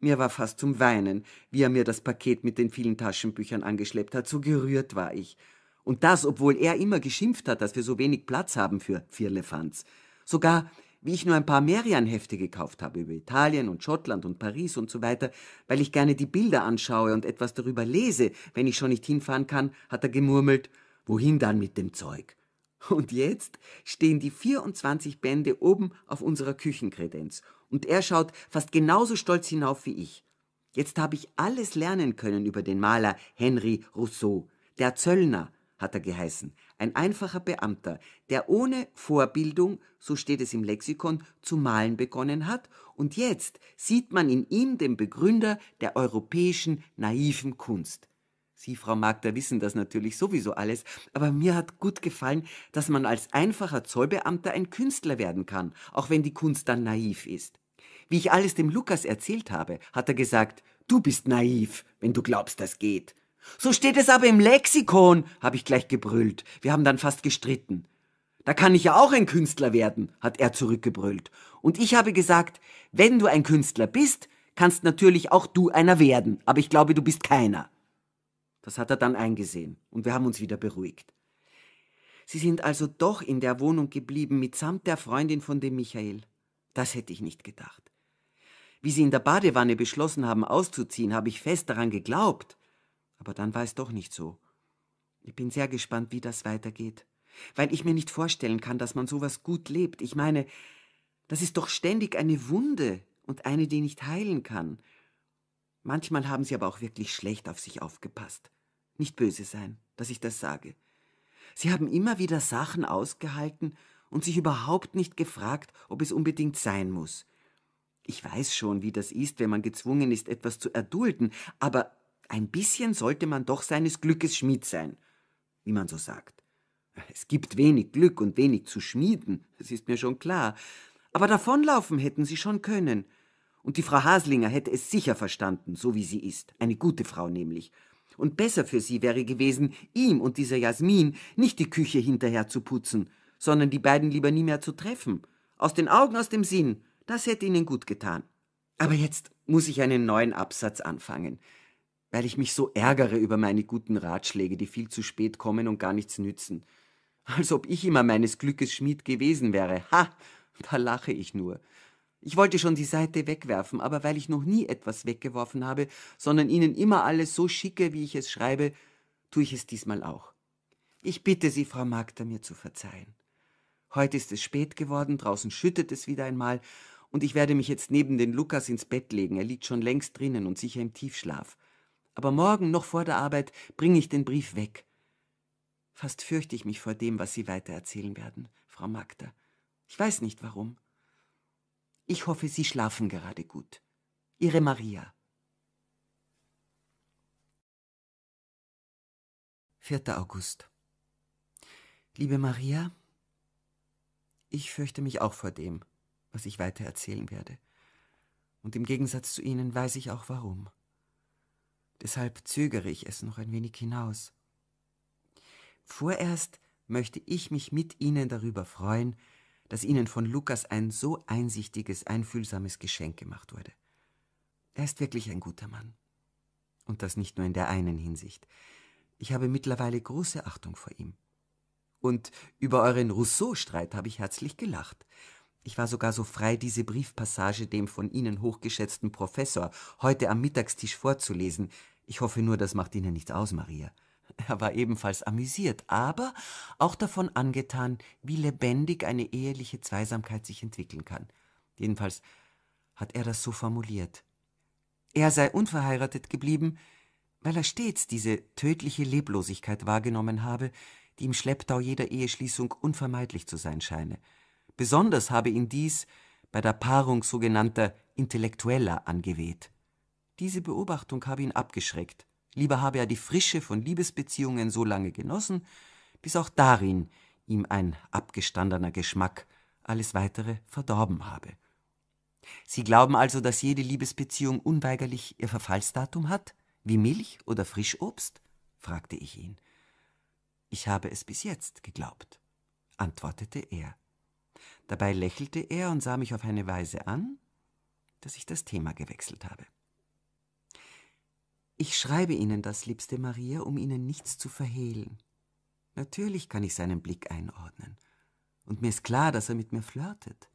Mir war fast zum Weinen, wie er mir das Paket mit den vielen Taschenbüchern angeschleppt hat, so gerührt war ich. Und das, obwohl er immer geschimpft hat, dass wir so wenig Platz haben für Firlefanz. Sogar wie ich nur ein paar Merian-Hefte gekauft habe über Italien und Schottland und Paris und so weiter, weil ich gerne die Bilder anschaue und etwas darüber lese, wenn ich schon nicht hinfahren kann, hat er gemurmelt, wohin dann mit dem Zeug? Und jetzt stehen die 24 Bände oben auf unserer Küchenkredenz und er schaut fast genauso stolz hinauf wie ich. Jetzt habe ich alles lernen können über den Maler Henri Rousseau, der Zöllner, hat er geheißen, ein einfacher Beamter, der ohne Vorbildung, so steht es im Lexikon, zu malen begonnen hat, und jetzt sieht man in ihm den Begründer der europäischen naiven Kunst. Sie, Frau Magda, wissen das natürlich sowieso alles, aber mir hat gut gefallen, dass man als einfacher Zollbeamter ein Künstler werden kann, auch wenn die Kunst dann naiv ist. Wie ich alles dem Lukas erzählt habe, hat er gesagt, du bist naiv, wenn du glaubst, das geht. So steht es aber im Lexikon, habe ich gleich gebrüllt. Wir haben dann fast gestritten. Da kann ich ja auch ein Künstler werden, hat er zurückgebrüllt. Und ich habe gesagt, wenn du ein Künstler bist, kannst natürlich auch du einer werden, aber ich glaube, du bist keiner. Das hat er dann eingesehen, und wir haben uns wieder beruhigt. Sie sind also doch in der Wohnung geblieben, mitsamt der Freundin von dem Michael. Das hätte ich nicht gedacht. Wie Sie in der Badewanne beschlossen haben, auszuziehen, habe ich fest daran geglaubt. Aber dann war es doch nicht so. Ich bin sehr gespannt, wie das weitergeht. Weil ich mir nicht vorstellen kann, dass man sowas gut lebt. Ich meine, das ist doch ständig eine Wunde und eine, die nicht heilen kann. Manchmal haben sie aber auch wirklich schlecht auf sich aufgepasst. Nicht böse sein, dass ich das sage. Sie haben immer wieder Sachen ausgehalten und sich überhaupt nicht gefragt, ob es unbedingt sein muss. Ich weiß schon, wie das ist, wenn man gezwungen ist, etwas zu erdulden, aber ein bisschen sollte man doch seines Glückes Schmied sein, wie man so sagt. Es gibt wenig Glück und wenig zu schmieden, das ist mir schon klar. Aber davonlaufen hätten sie schon können. Und die Frau Haslinger hätte es sicher verstanden, so wie sie ist, eine gute Frau nämlich. Und besser für sie wäre gewesen, ihm und dieser Jasmin nicht die Küche hinterher zu putzen, sondern die beiden lieber nie mehr zu treffen. Aus den Augen, aus dem Sinn, das hätte ihnen gut getan. Aber jetzt muss ich einen neuen Absatz anfangen weil ich mich so ärgere über meine guten Ratschläge, die viel zu spät kommen und gar nichts nützen. Als ob ich immer meines Glückes Schmied gewesen wäre. Ha, da lache ich nur. Ich wollte schon die Seite wegwerfen, aber weil ich noch nie etwas weggeworfen habe, sondern Ihnen immer alles so schicke, wie ich es schreibe, tue ich es diesmal auch. Ich bitte Sie, Frau Magda, mir zu verzeihen. Heute ist es spät geworden, draußen schüttet es wieder einmal, und ich werde mich jetzt neben den Lukas ins Bett legen, er liegt schon längst drinnen und sicher im Tiefschlaf aber morgen noch vor der Arbeit bringe ich den Brief weg. Fast fürchte ich mich vor dem, was Sie weitererzählen werden, Frau Magda. Ich weiß nicht warum. Ich hoffe, Sie schlafen gerade gut. Ihre Maria. 4. August. Liebe Maria, ich fürchte mich auch vor dem, was ich weitererzählen werde. Und im Gegensatz zu Ihnen weiß ich auch warum deshalb zögere ich es noch ein wenig hinaus. Vorerst möchte ich mich mit Ihnen darüber freuen, dass Ihnen von Lukas ein so einsichtiges, einfühlsames Geschenk gemacht wurde. Er ist wirklich ein guter Mann. Und das nicht nur in der einen Hinsicht. Ich habe mittlerweile große Achtung vor ihm. Und über euren Rousseau-Streit habe ich herzlich gelacht. Ich war sogar so frei, diese Briefpassage dem von Ihnen hochgeschätzten Professor heute am Mittagstisch vorzulesen, ich hoffe nur, das macht Ihnen nichts aus, Maria. Er war ebenfalls amüsiert, aber auch davon angetan, wie lebendig eine eheliche Zweisamkeit sich entwickeln kann. Jedenfalls hat er das so formuliert. Er sei unverheiratet geblieben, weil er stets diese tödliche Leblosigkeit wahrgenommen habe, die im Schlepptau jeder Eheschließung unvermeidlich zu sein scheine. Besonders habe ihn dies bei der Paarung sogenannter Intellektueller angeweht. Diese Beobachtung habe ihn abgeschreckt. Lieber habe er die Frische von Liebesbeziehungen so lange genossen, bis auch darin ihm ein abgestandener Geschmack alles weitere verdorben habe. Sie glauben also, dass jede Liebesbeziehung unweigerlich ihr Verfallsdatum hat, wie Milch oder Frischobst? fragte ich ihn. Ich habe es bis jetzt geglaubt, antwortete er. Dabei lächelte er und sah mich auf eine Weise an, dass ich das Thema gewechselt habe. Ich schreibe Ihnen das, liebste Maria, um Ihnen nichts zu verhehlen. Natürlich kann ich seinen Blick einordnen. Und mir ist klar, dass er mit mir flirtet.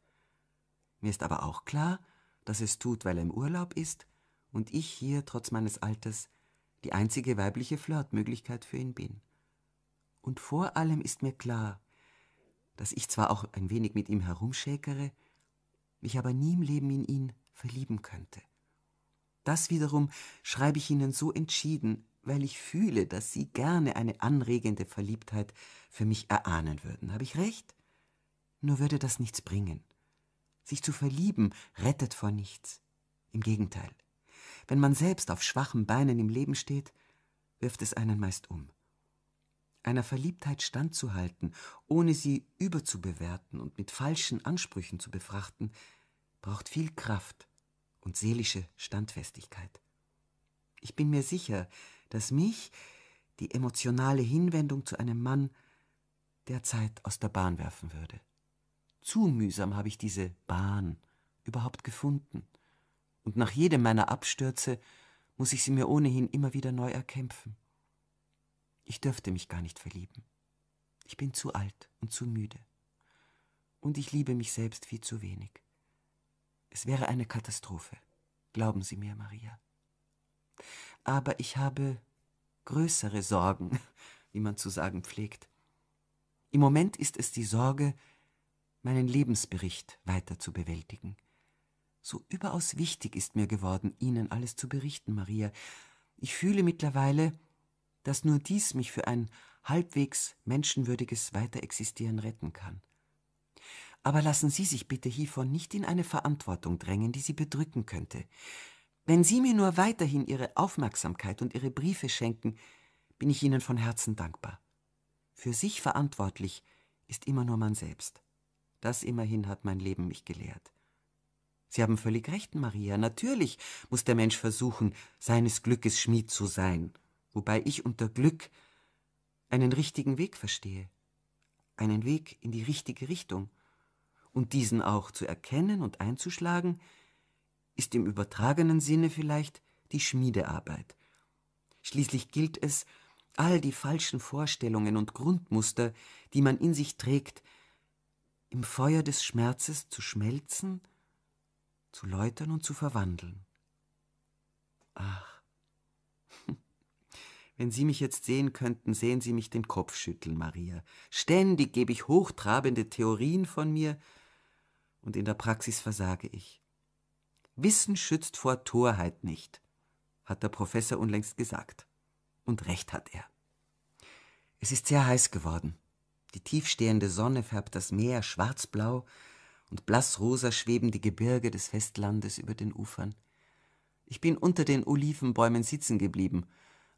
Mir ist aber auch klar, dass es tut, weil er im Urlaub ist und ich hier, trotz meines Alters, die einzige weibliche Flirtmöglichkeit für ihn bin. Und vor allem ist mir klar, dass ich zwar auch ein wenig mit ihm herumschäkere, mich aber nie im Leben in ihn verlieben könnte. Das wiederum schreibe ich Ihnen so entschieden, weil ich fühle, dass Sie gerne eine anregende Verliebtheit für mich erahnen würden. Habe ich recht? Nur würde das nichts bringen. Sich zu verlieben rettet vor nichts. Im Gegenteil. Wenn man selbst auf schwachen Beinen im Leben steht, wirft es einen meist um. Einer Verliebtheit standzuhalten, ohne sie überzubewerten und mit falschen Ansprüchen zu befrachten, braucht viel Kraft und seelische Standfestigkeit. Ich bin mir sicher, dass mich die emotionale Hinwendung zu einem Mann derzeit aus der Bahn werfen würde. Zu mühsam habe ich diese Bahn überhaupt gefunden, und nach jedem meiner Abstürze muss ich sie mir ohnehin immer wieder neu erkämpfen. Ich dürfte mich gar nicht verlieben. Ich bin zu alt und zu müde. Und ich liebe mich selbst viel zu wenig. Es wäre eine Katastrophe, glauben Sie mir, Maria. Aber ich habe größere Sorgen, wie man zu sagen pflegt. Im Moment ist es die Sorge, meinen Lebensbericht weiter zu bewältigen. So überaus wichtig ist mir geworden, Ihnen alles zu berichten, Maria. Ich fühle mittlerweile, dass nur dies mich für ein halbwegs menschenwürdiges Weiterexistieren retten kann aber lassen Sie sich bitte hiervon nicht in eine Verantwortung drängen, die Sie bedrücken könnte. Wenn Sie mir nur weiterhin Ihre Aufmerksamkeit und Ihre Briefe schenken, bin ich Ihnen von Herzen dankbar. Für sich verantwortlich ist immer nur man selbst. Das immerhin hat mein Leben mich gelehrt. Sie haben völlig recht, Maria. Natürlich muss der Mensch versuchen, seines Glückes Schmied zu sein, wobei ich unter Glück einen richtigen Weg verstehe. Einen Weg in die richtige Richtung und diesen auch zu erkennen und einzuschlagen, ist im übertragenen Sinne vielleicht die Schmiedearbeit. Schließlich gilt es, all die falschen Vorstellungen und Grundmuster, die man in sich trägt, im Feuer des Schmerzes zu schmelzen, zu läutern und zu verwandeln. Ach, wenn Sie mich jetzt sehen könnten, sehen Sie mich den Kopf schütteln, Maria. Ständig gebe ich hochtrabende Theorien von mir, und in der Praxis versage ich. Wissen schützt vor Torheit nicht, hat der Professor unlängst gesagt. Und recht hat er. Es ist sehr heiß geworden. Die tiefstehende Sonne färbt das Meer schwarzblau und blassrosa schweben die Gebirge des Festlandes über den Ufern. Ich bin unter den Olivenbäumen sitzen geblieben,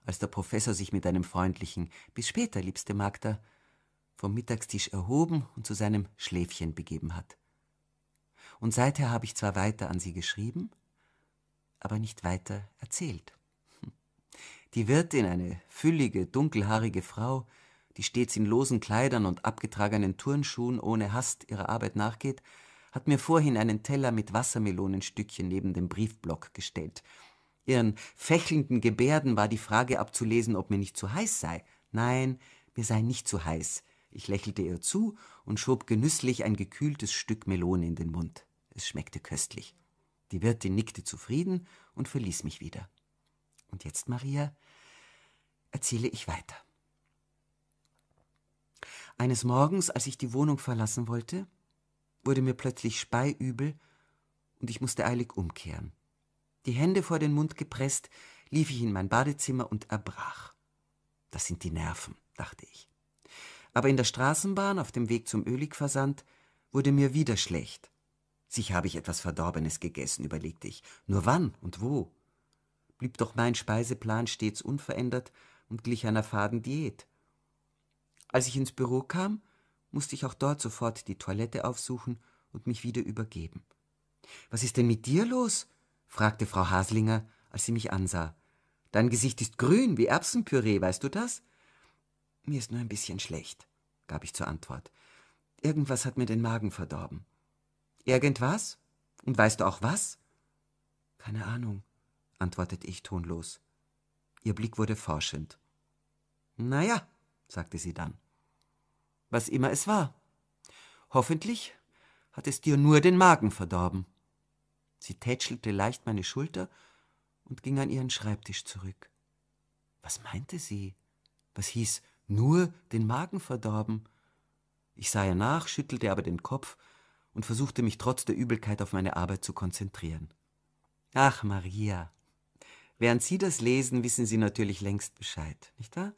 als der Professor sich mit einem freundlichen Bis später, liebste Magda, vom Mittagstisch erhoben und zu seinem Schläfchen begeben hat und seither habe ich zwar weiter an sie geschrieben, aber nicht weiter erzählt. Die Wirtin, eine füllige, dunkelhaarige Frau, die stets in losen Kleidern und abgetragenen Turnschuhen ohne Hast ihrer Arbeit nachgeht, hat mir vorhin einen Teller mit Wassermelonenstückchen neben dem Briefblock gestellt. Ihren fächelnden Gebärden war die Frage abzulesen, ob mir nicht zu heiß sei. Nein, mir sei nicht zu heiß. Ich lächelte ihr zu und schob genüsslich ein gekühltes Stück Melone in den Mund. Es schmeckte köstlich. Die Wirtin nickte zufrieden und verließ mich wieder. Und jetzt, Maria, erzähle ich weiter. Eines Morgens, als ich die Wohnung verlassen wollte, wurde mir plötzlich speiübel und ich musste eilig umkehren. Die Hände vor den Mund gepresst, lief ich in mein Badezimmer und erbrach. Das sind die Nerven, dachte ich. Aber in der Straßenbahn auf dem Weg zum Öligversand wurde mir wieder schlecht. Sich habe ich etwas Verdorbenes gegessen, überlegte ich. Nur wann und wo? Blieb doch mein Speiseplan stets unverändert und glich einer faden Diät. Als ich ins Büro kam, musste ich auch dort sofort die Toilette aufsuchen und mich wieder übergeben. Was ist denn mit dir los? fragte Frau Haslinger, als sie mich ansah. Dein Gesicht ist grün wie Erbsenpüree, weißt du das? Mir ist nur ein bisschen schlecht, gab ich zur Antwort. Irgendwas hat mir den Magen verdorben. Irgendwas? Und weißt du auch was? Keine Ahnung, antwortete ich tonlos. Ihr Blick wurde forschend. Na ja, sagte sie dann. Was immer es war. Hoffentlich hat es dir nur den Magen verdorben. Sie tätschelte leicht meine Schulter und ging an ihren Schreibtisch zurück. Was meinte sie? Was hieß nur den Magen verdorben? Ich sah ihr nach, schüttelte aber den Kopf und versuchte mich trotz der Übelkeit auf meine Arbeit zu konzentrieren. Ach, Maria. Während Sie das lesen, wissen Sie natürlich längst Bescheid, nicht wahr?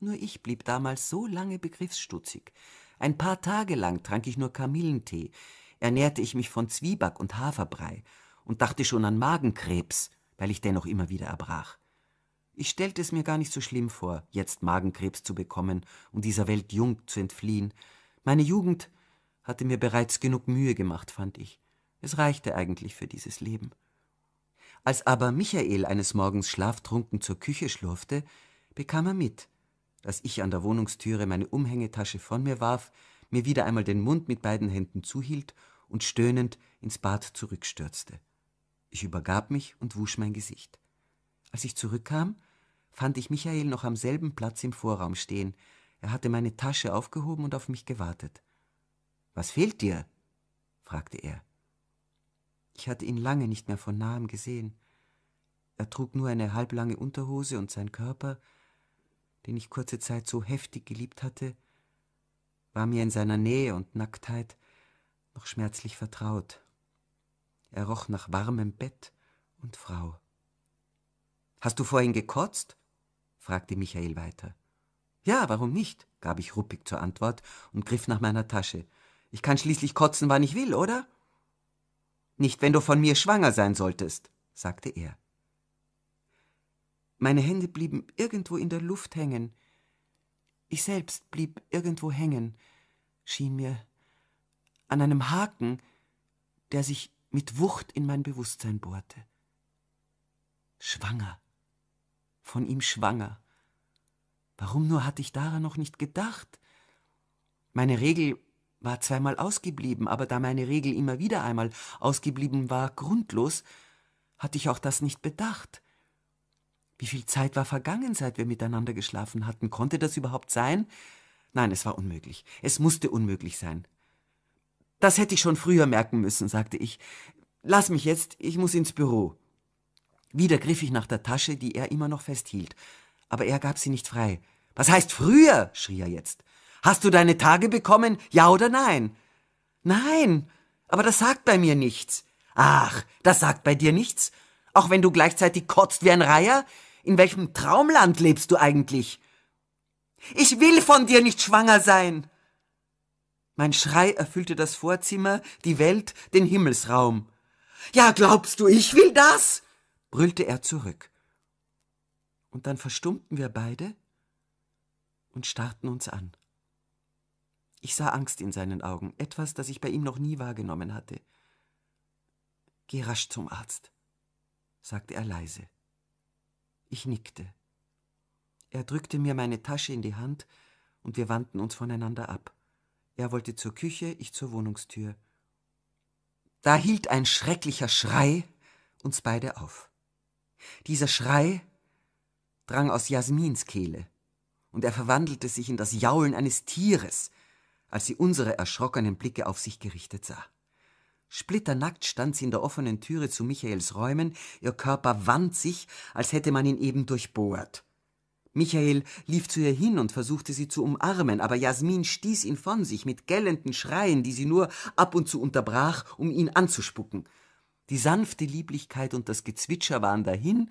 Nur ich blieb damals so lange begriffsstutzig. Ein paar Tage lang trank ich nur Kamillentee, ernährte ich mich von Zwieback und Haferbrei und dachte schon an Magenkrebs, weil ich dennoch immer wieder erbrach. Ich stellte es mir gar nicht so schlimm vor, jetzt Magenkrebs zu bekommen und dieser Welt jung zu entfliehen. Meine Jugend hatte mir bereits genug Mühe gemacht, fand ich. Es reichte eigentlich für dieses Leben. Als aber Michael eines Morgens schlaftrunken zur Küche schlurfte, bekam er mit, dass ich an der Wohnungstüre meine Umhängetasche von mir warf, mir wieder einmal den Mund mit beiden Händen zuhielt und stöhnend ins Bad zurückstürzte. Ich übergab mich und wusch mein Gesicht. Als ich zurückkam, fand ich Michael noch am selben Platz im Vorraum stehen. Er hatte meine Tasche aufgehoben und auf mich gewartet. Was fehlt dir? fragte er. Ich hatte ihn lange nicht mehr von nahem gesehen. Er trug nur eine halblange Unterhose und sein Körper, den ich kurze Zeit so heftig geliebt hatte, war mir in seiner Nähe und Nacktheit noch schmerzlich vertraut. Er roch nach warmem Bett und Frau. Hast du vorhin gekotzt? fragte Michael weiter. Ja, warum nicht? gab ich ruppig zur Antwort und griff nach meiner Tasche. Ich kann schließlich kotzen, wann ich will, oder? Nicht, wenn du von mir schwanger sein solltest, sagte er. Meine Hände blieben irgendwo in der Luft hängen. Ich selbst blieb irgendwo hängen, schien mir, an einem Haken, der sich mit Wucht in mein Bewusstsein bohrte. Schwanger. Von ihm schwanger. Warum nur hatte ich daran noch nicht gedacht? Meine Regel, war zweimal ausgeblieben, aber da meine Regel immer wieder einmal ausgeblieben war, grundlos, hatte ich auch das nicht bedacht. Wie viel Zeit war vergangen, seit wir miteinander geschlafen hatten? Konnte das überhaupt sein? Nein, es war unmöglich. Es musste unmöglich sein. Das hätte ich schon früher merken müssen, sagte ich. Lass mich jetzt, ich muss ins Büro. Wieder griff ich nach der Tasche, die er immer noch festhielt. Aber er gab sie nicht frei. Was heißt früher? schrie er jetzt. Hast du deine Tage bekommen? Ja oder nein? Nein, aber das sagt bei mir nichts. Ach, das sagt bei dir nichts? Auch wenn du gleichzeitig kotzt wie ein Reiher? In welchem Traumland lebst du eigentlich? Ich will von dir nicht schwanger sein! Mein Schrei erfüllte das Vorzimmer, die Welt, den Himmelsraum. Ja, glaubst du, ich will das? brüllte er zurück. Und dann verstummten wir beide und starrten uns an. Ich sah Angst in seinen Augen, etwas, das ich bei ihm noch nie wahrgenommen hatte. Geh rasch zum Arzt, sagte er leise. Ich nickte. Er drückte mir meine Tasche in die Hand und wir wandten uns voneinander ab. Er wollte zur Küche, ich zur Wohnungstür. Da hielt ein schrecklicher Schrei uns beide auf. Dieser Schrei drang aus Jasmins Kehle und er verwandelte sich in das Jaulen eines Tieres, als sie unsere erschrockenen Blicke auf sich gerichtet sah. Splitternackt stand sie in der offenen Türe zu Michaels Räumen, ihr Körper wand sich, als hätte man ihn eben durchbohrt. Michael lief zu ihr hin und versuchte sie zu umarmen, aber Jasmin stieß ihn von sich mit gellenden Schreien, die sie nur ab und zu unterbrach, um ihn anzuspucken. Die sanfte Lieblichkeit und das Gezwitscher waren dahin,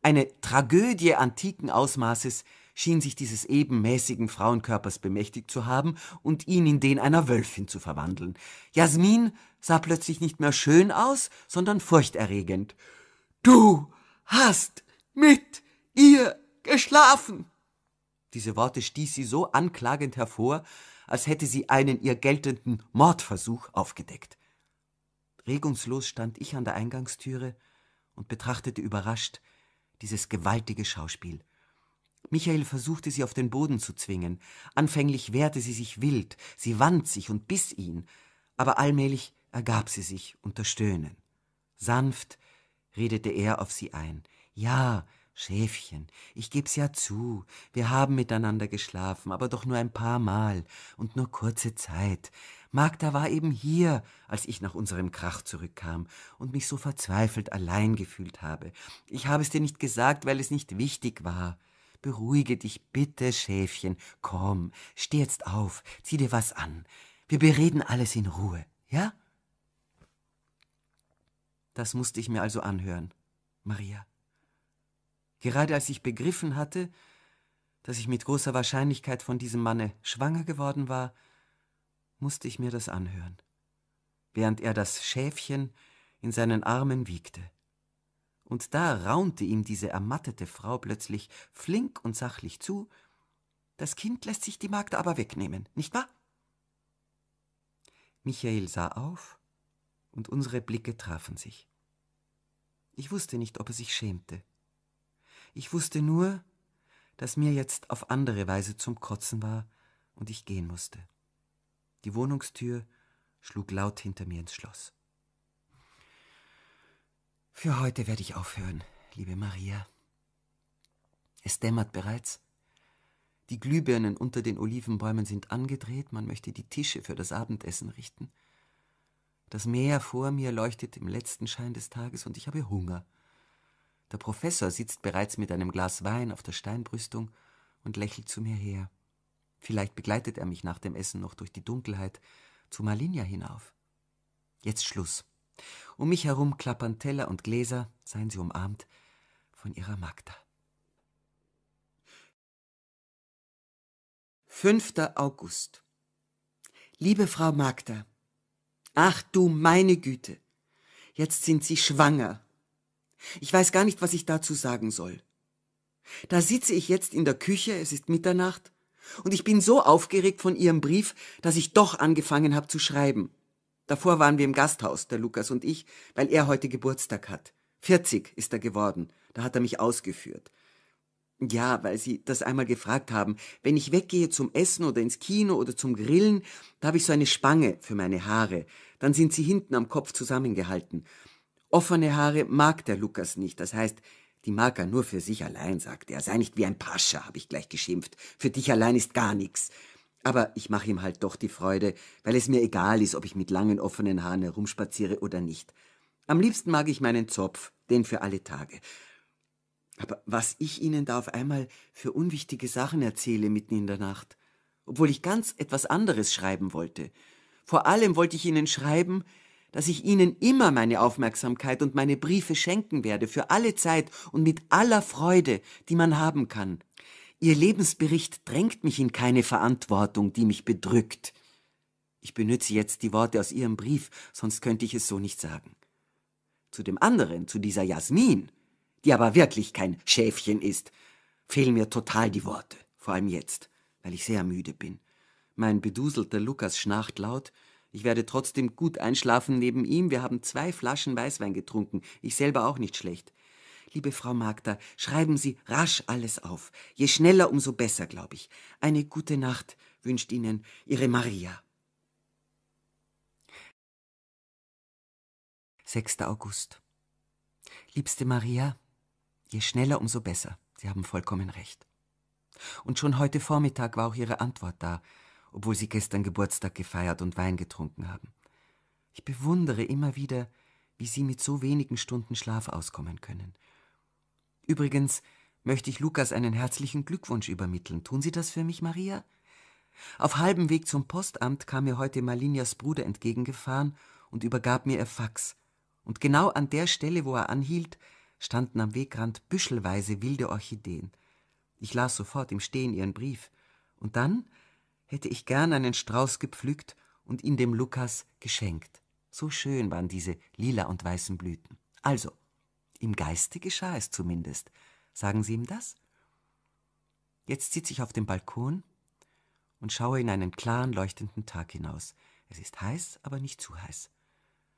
eine Tragödie antiken Ausmaßes, schien sich dieses ebenmäßigen Frauenkörpers bemächtigt zu haben und ihn in den einer Wölfin zu verwandeln. Jasmin sah plötzlich nicht mehr schön aus, sondern furchterregend. Du hast mit ihr geschlafen. Diese Worte stieß sie so anklagend hervor, als hätte sie einen ihr geltenden Mordversuch aufgedeckt. Regungslos stand ich an der Eingangstüre und betrachtete überrascht dieses gewaltige Schauspiel. Michael versuchte sie auf den Boden zu zwingen. Anfänglich wehrte sie sich wild, sie wand sich und biss ihn, aber allmählich ergab sie sich unter Stöhnen. Sanft redete er auf sie ein. Ja, Schäfchen, ich geb's ja zu, wir haben miteinander geschlafen, aber doch nur ein paar Mal und nur kurze Zeit. Magda war eben hier, als ich nach unserem Krach zurückkam und mich so verzweifelt allein gefühlt habe. Ich habe es dir nicht gesagt, weil es nicht wichtig war. Beruhige dich bitte, Schäfchen. Komm, steh jetzt auf, zieh dir was an. Wir bereden alles in Ruhe, ja? Das musste ich mir also anhören, Maria. Gerade als ich begriffen hatte, dass ich mit großer Wahrscheinlichkeit von diesem Manne schwanger geworden war, musste ich mir das anhören, während er das Schäfchen in seinen Armen wiegte und da raunte ihm diese ermattete Frau plötzlich flink und sachlich zu Das Kind lässt sich die Magd aber wegnehmen, nicht wahr? Michael sah auf, und unsere Blicke trafen sich. Ich wusste nicht, ob er sich schämte. Ich wusste nur, dass mir jetzt auf andere Weise zum Kotzen war und ich gehen musste. Die Wohnungstür schlug laut hinter mir ins Schloss. Für heute werde ich aufhören, liebe Maria. Es dämmert bereits. Die Glühbirnen unter den Olivenbäumen sind angedreht, man möchte die Tische für das Abendessen richten. Das Meer vor mir leuchtet im letzten Schein des Tages und ich habe Hunger. Der Professor sitzt bereits mit einem Glas Wein auf der Steinbrüstung und lächelt zu mir her. Vielleicht begleitet er mich nach dem Essen noch durch die Dunkelheit zu Malinia hinauf. Jetzt Schluss. Um mich herum klappern Teller und Gläser, seien sie umarmt, von ihrer Magda. 5. August Liebe Frau Magda, ach du meine Güte, jetzt sind Sie schwanger. Ich weiß gar nicht, was ich dazu sagen soll. Da sitze ich jetzt in der Küche, es ist Mitternacht, und ich bin so aufgeregt von Ihrem Brief, dass ich doch angefangen habe zu schreiben. Davor waren wir im Gasthaus, der Lukas und ich, weil er heute Geburtstag hat. 40 ist er geworden. Da hat er mich ausgeführt. Ja, weil Sie das einmal gefragt haben. Wenn ich weggehe zum Essen oder ins Kino oder zum Grillen, da habe ich so eine Spange für meine Haare. Dann sind sie hinten am Kopf zusammengehalten. Offene Haare mag der Lukas nicht. Das heißt, die mag er nur für sich allein, sagte er. Sei nicht wie ein Pascha, habe ich gleich geschimpft. Für dich allein ist gar nichts. Aber ich mache ihm halt doch die Freude, weil es mir egal ist, ob ich mit langen offenen Haaren herumspaziere oder nicht. Am liebsten mag ich meinen Zopf, den für alle Tage. Aber was ich Ihnen da auf einmal für unwichtige Sachen erzähle mitten in der Nacht, obwohl ich ganz etwas anderes schreiben wollte. Vor allem wollte ich Ihnen schreiben, dass ich Ihnen immer meine Aufmerksamkeit und meine Briefe schenken werde, für alle Zeit und mit aller Freude, die man haben kann. Ihr Lebensbericht drängt mich in keine Verantwortung, die mich bedrückt. Ich benütze jetzt die Worte aus Ihrem Brief, sonst könnte ich es so nicht sagen. Zu dem anderen, zu dieser Jasmin, die aber wirklich kein Schäfchen ist, fehlen mir total die Worte, vor allem jetzt, weil ich sehr müde bin. Mein beduselter Lukas schnarcht laut, ich werde trotzdem gut einschlafen neben ihm. Wir haben zwei Flaschen Weißwein getrunken. Ich selber auch nicht schlecht. Liebe Frau Magda, schreiben Sie rasch alles auf. Je schneller, umso besser, glaube ich. Eine gute Nacht wünscht Ihnen Ihre Maria. 6. August. Liebste Maria, je schneller, umso besser. Sie haben vollkommen recht. Und schon heute Vormittag war auch Ihre Antwort da, obwohl Sie gestern Geburtstag gefeiert und Wein getrunken haben. Ich bewundere immer wieder, wie Sie mit so wenigen Stunden Schlaf auskommen können. Übrigens möchte ich Lukas einen herzlichen Glückwunsch übermitteln. Tun Sie das für mich, Maria? Auf halbem Weg zum Postamt kam mir heute Malinias Bruder entgegengefahren und übergab mir ihr Fax. Und genau an der Stelle, wo er anhielt, standen am Wegrand büschelweise wilde Orchideen. Ich las sofort im Stehen ihren Brief. Und dann hätte ich gern einen Strauß gepflückt und ihn dem Lukas geschenkt. So schön waren diese lila und weißen Blüten. Also, im Geiste geschah es zumindest. Sagen Sie ihm das? Jetzt sitze ich auf dem Balkon und schaue in einen klaren, leuchtenden Tag hinaus. Es ist heiß, aber nicht zu heiß.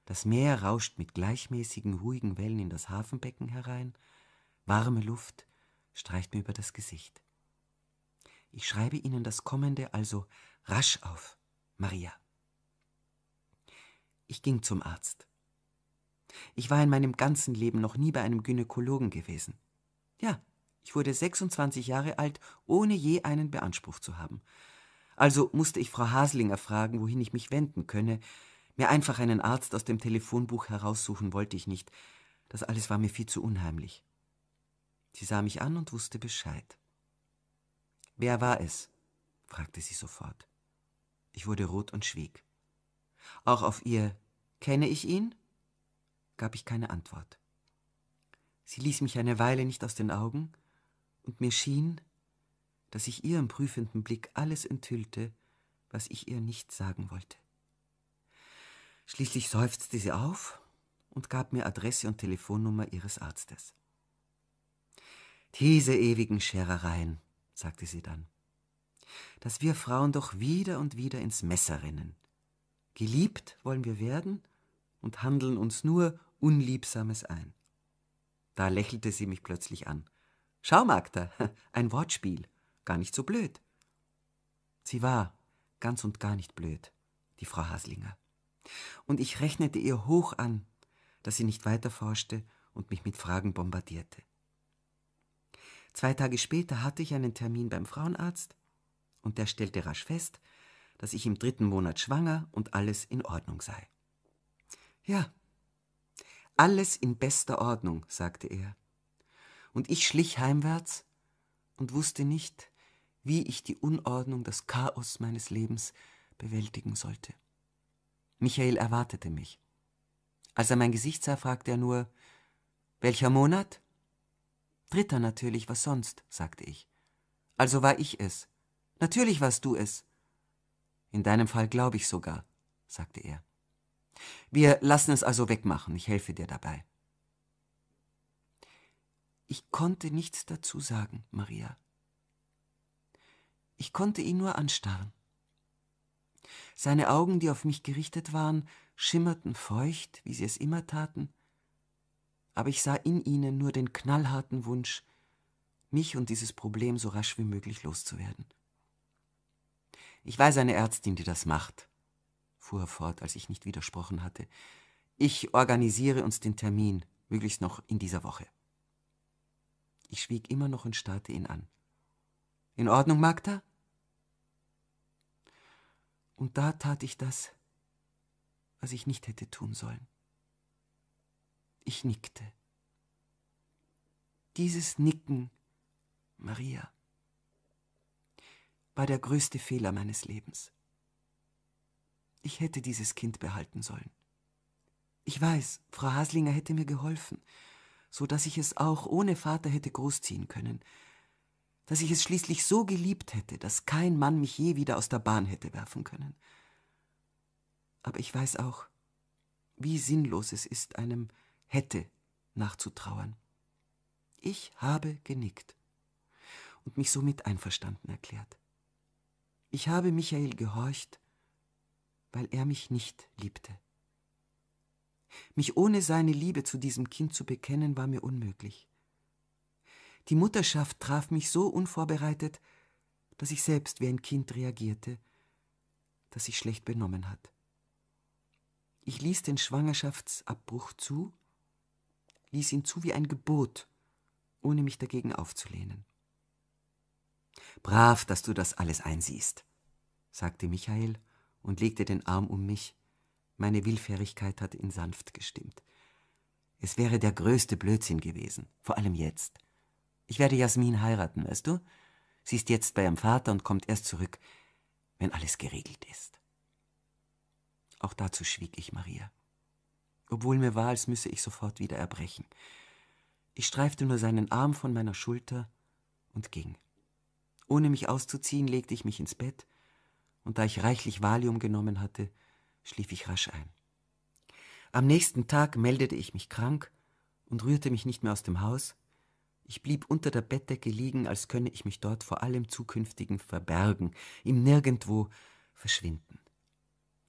Das Meer rauscht mit gleichmäßigen, ruhigen Wellen in das Hafenbecken herein. Warme Luft streicht mir über das Gesicht. Ich schreibe Ihnen das Kommende also rasch auf, Maria. Ich ging zum Arzt. Ich war in meinem ganzen Leben noch nie bei einem Gynäkologen gewesen. Ja, ich wurde 26 Jahre alt, ohne je einen beansprucht zu haben. Also musste ich Frau Haslinger fragen, wohin ich mich wenden könne. Mir einfach einen Arzt aus dem Telefonbuch heraussuchen wollte ich nicht. Das alles war mir viel zu unheimlich. Sie sah mich an und wusste Bescheid. Wer war es? fragte sie sofort. Ich wurde rot und schwieg. Auch auf ihr Kenne ich ihn? gab ich keine Antwort. Sie ließ mich eine Weile nicht aus den Augen, und mir schien, dass ich ihrem prüfenden Blick alles enthüllte, was ich ihr nicht sagen wollte. Schließlich seufzte sie auf und gab mir Adresse und Telefonnummer ihres Arztes. Diese ewigen Scherereien, sagte sie dann, dass wir Frauen doch wieder und wieder ins Messer rennen. Geliebt wollen wir werden und handeln uns nur Unliebsames ein. Da lächelte sie mich plötzlich an. Schau, Magda, ein Wortspiel. Gar nicht so blöd. Sie war ganz und gar nicht blöd, die Frau Haslinger. Und ich rechnete ihr hoch an, dass sie nicht weiterforschte und mich mit Fragen bombardierte. Zwei Tage später hatte ich einen Termin beim Frauenarzt und der stellte rasch fest, dass ich im dritten Monat schwanger und alles in Ordnung sei. Ja, alles in bester Ordnung, sagte er. Und ich schlich heimwärts und wusste nicht, wie ich die Unordnung, das Chaos meines Lebens bewältigen sollte. Michael erwartete mich. Als er mein Gesicht sah, fragte er nur Welcher Monat? Dritter natürlich, was sonst, sagte ich. Also war ich es. Natürlich warst du es. In deinem Fall glaube ich sogar, sagte er. Wir lassen es also wegmachen, ich helfe dir dabei. Ich konnte nichts dazu sagen, Maria. Ich konnte ihn nur anstarren. Seine Augen, die auf mich gerichtet waren, schimmerten feucht, wie sie es immer taten, aber ich sah in ihnen nur den knallharten Wunsch, mich und dieses Problem so rasch wie möglich loszuwerden. Ich weiß eine Ärztin, die das macht fuhr er fort, als ich nicht widersprochen hatte. Ich organisiere uns den Termin, möglichst noch in dieser Woche. Ich schwieg immer noch und starrte ihn an. In Ordnung, Magda? Und da tat ich das, was ich nicht hätte tun sollen. Ich nickte. Dieses Nicken, Maria, war der größte Fehler meines Lebens. Ich hätte dieses Kind behalten sollen. Ich weiß, Frau Haslinger hätte mir geholfen, so dass ich es auch ohne Vater hätte großziehen können, dass ich es schließlich so geliebt hätte, dass kein Mann mich je wieder aus der Bahn hätte werfen können. Aber ich weiß auch, wie sinnlos es ist, einem hätte nachzutrauern. Ich habe genickt und mich somit einverstanden erklärt. Ich habe Michael gehorcht weil er mich nicht liebte. Mich ohne seine Liebe zu diesem Kind zu bekennen, war mir unmöglich. Die Mutterschaft traf mich so unvorbereitet, dass ich selbst wie ein Kind reagierte, das sich schlecht benommen hat. Ich ließ den Schwangerschaftsabbruch zu, ließ ihn zu wie ein Gebot, ohne mich dagegen aufzulehnen. Brav, dass du das alles einsiehst, sagte Michael und legte den Arm um mich. Meine Willfährigkeit hat ihn sanft gestimmt. Es wäre der größte Blödsinn gewesen, vor allem jetzt. Ich werde Jasmin heiraten, weißt du? Sie ist jetzt bei ihrem Vater und kommt erst zurück, wenn alles geregelt ist. Auch dazu schwieg ich Maria, obwohl mir war, als müsse ich sofort wieder erbrechen. Ich streifte nur seinen Arm von meiner Schulter und ging. Ohne mich auszuziehen, legte ich mich ins Bett und da ich reichlich Valium genommen hatte, schlief ich rasch ein. Am nächsten Tag meldete ich mich krank und rührte mich nicht mehr aus dem Haus. Ich blieb unter der Bettdecke liegen, als könne ich mich dort vor allem Zukünftigen verbergen, im Nirgendwo verschwinden.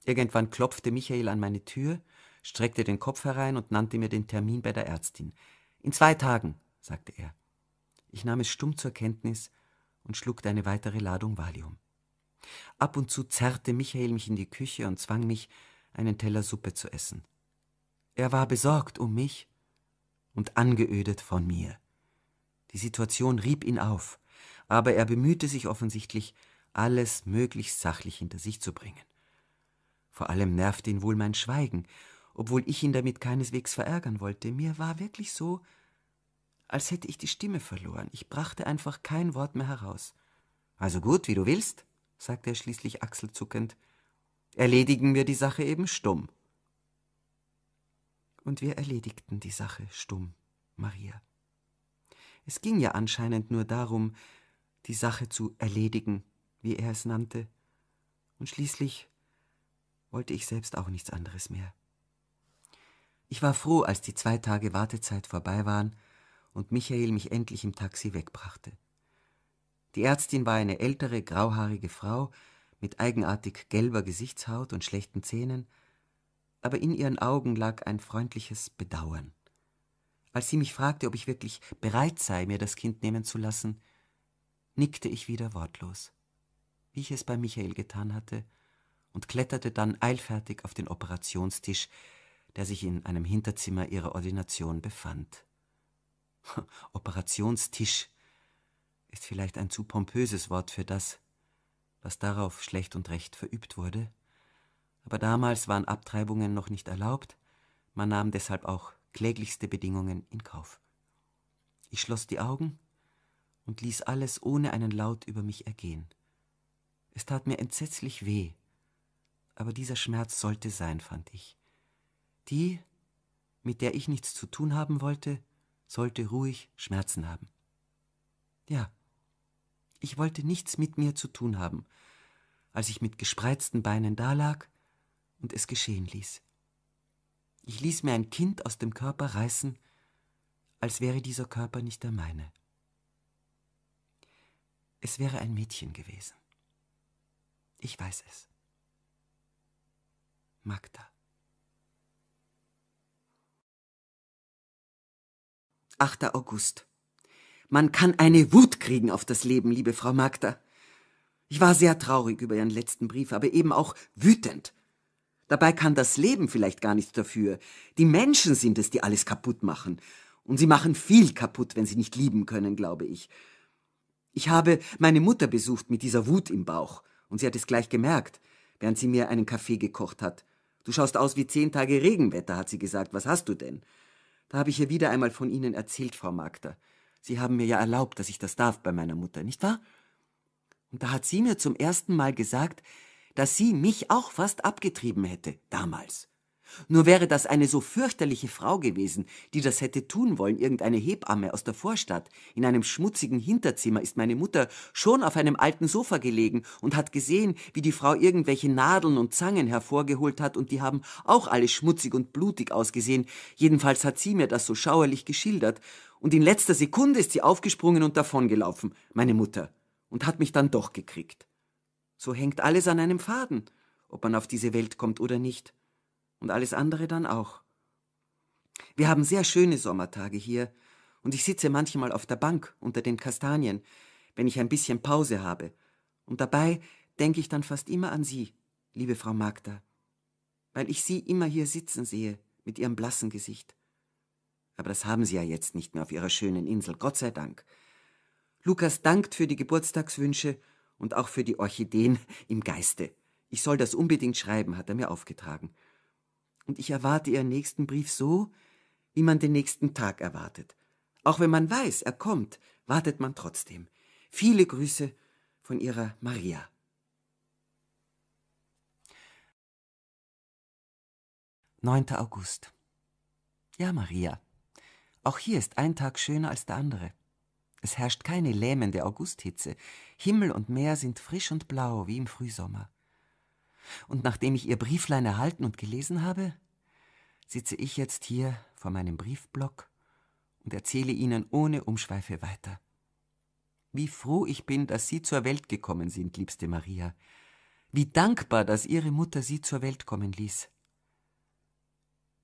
Irgendwann klopfte Michael an meine Tür, streckte den Kopf herein und nannte mir den Termin bei der Ärztin. In zwei Tagen, sagte er. Ich nahm es stumm zur Kenntnis und schluckte eine weitere Ladung Valium. Ab und zu zerrte Michael mich in die Küche und zwang mich, einen Teller Suppe zu essen. Er war besorgt um mich und angeödet von mir. Die Situation rieb ihn auf, aber er bemühte sich offensichtlich, alles möglichst sachlich hinter sich zu bringen. Vor allem nervte ihn wohl mein Schweigen, obwohl ich ihn damit keineswegs verärgern wollte. Mir war wirklich so, als hätte ich die Stimme verloren. Ich brachte einfach kein Wort mehr heraus. Also gut, wie du willst, sagte er schließlich achselzuckend, erledigen wir die Sache eben stumm. Und wir erledigten die Sache stumm, Maria. Es ging ja anscheinend nur darum, die Sache zu erledigen, wie er es nannte, und schließlich wollte ich selbst auch nichts anderes mehr. Ich war froh, als die zwei Tage Wartezeit vorbei waren und Michael mich endlich im Taxi wegbrachte. Die Ärztin war eine ältere, grauhaarige Frau mit eigenartig gelber Gesichtshaut und schlechten Zähnen, aber in ihren Augen lag ein freundliches Bedauern. Als sie mich fragte, ob ich wirklich bereit sei, mir das Kind nehmen zu lassen, nickte ich wieder wortlos, wie ich es bei Michael getan hatte, und kletterte dann eilfertig auf den Operationstisch, der sich in einem Hinterzimmer ihrer Ordination befand. Operationstisch ist vielleicht ein zu pompöses Wort für das, was darauf schlecht und recht verübt wurde, aber damals waren Abtreibungen noch nicht erlaubt, man nahm deshalb auch kläglichste Bedingungen in Kauf. Ich schloss die Augen und ließ alles ohne einen Laut über mich ergehen. Es tat mir entsetzlich weh, aber dieser Schmerz sollte sein, fand ich. Die, mit der ich nichts zu tun haben wollte, sollte ruhig Schmerzen haben. Ja, ich wollte nichts mit mir zu tun haben, als ich mit gespreizten Beinen dalag und es geschehen ließ. Ich ließ mir ein Kind aus dem Körper reißen, als wäre dieser Körper nicht der meine. Es wäre ein Mädchen gewesen. Ich weiß es. Magda. 8. August. Man kann eine Wut kriegen auf das Leben, liebe Frau Magda. Ich war sehr traurig über Ihren letzten Brief, aber eben auch wütend. Dabei kann das Leben vielleicht gar nichts dafür. Die Menschen sind es, die alles kaputt machen. Und sie machen viel kaputt, wenn sie nicht lieben können, glaube ich. Ich habe meine Mutter besucht mit dieser Wut im Bauch, und sie hat es gleich gemerkt, während sie mir einen Kaffee gekocht hat. Du schaust aus wie zehn Tage Regenwetter, hat sie gesagt. Was hast du denn? Da habe ich ihr wieder einmal von Ihnen erzählt, Frau Magda. Sie haben mir ja erlaubt, dass ich das darf bei meiner Mutter, nicht wahr? Und da hat sie mir zum ersten Mal gesagt, dass sie mich auch fast abgetrieben hätte, damals. Nur wäre das eine so fürchterliche Frau gewesen, die das hätte tun wollen, irgendeine Hebamme aus der Vorstadt. In einem schmutzigen Hinterzimmer ist meine Mutter schon auf einem alten Sofa gelegen und hat gesehen, wie die Frau irgendwelche Nadeln und Zangen hervorgeholt hat, und die haben auch alle schmutzig und blutig ausgesehen. Jedenfalls hat sie mir das so schauerlich geschildert, und in letzter Sekunde ist sie aufgesprungen und davongelaufen, meine Mutter, und hat mich dann doch gekriegt. So hängt alles an einem Faden, ob man auf diese Welt kommt oder nicht. Und alles andere dann auch. Wir haben sehr schöne Sommertage hier, und ich sitze manchmal auf der Bank unter den Kastanien, wenn ich ein bisschen Pause habe, und dabei denke ich dann fast immer an Sie, liebe Frau Magda, weil ich Sie immer hier sitzen sehe mit Ihrem blassen Gesicht. Aber das haben sie ja jetzt nicht mehr auf ihrer schönen Insel, Gott sei Dank. Lukas dankt für die Geburtstagswünsche und auch für die Orchideen im Geiste. Ich soll das unbedingt schreiben, hat er mir aufgetragen. Und ich erwarte ihren nächsten Brief so, wie man den nächsten Tag erwartet. Auch wenn man weiß, er kommt, wartet man trotzdem. Viele Grüße von ihrer Maria. Neunter August. Ja, Maria, auch hier ist ein Tag schöner als der andere. Es herrscht keine lähmende Augusthitze. Himmel und Meer sind frisch und blau wie im Frühsommer. Und nachdem ich ihr Brieflein erhalten und gelesen habe, sitze ich jetzt hier vor meinem Briefblock und erzähle Ihnen ohne Umschweife weiter. Wie froh ich bin, dass Sie zur Welt gekommen sind, liebste Maria. Wie dankbar, dass Ihre Mutter Sie zur Welt kommen ließ.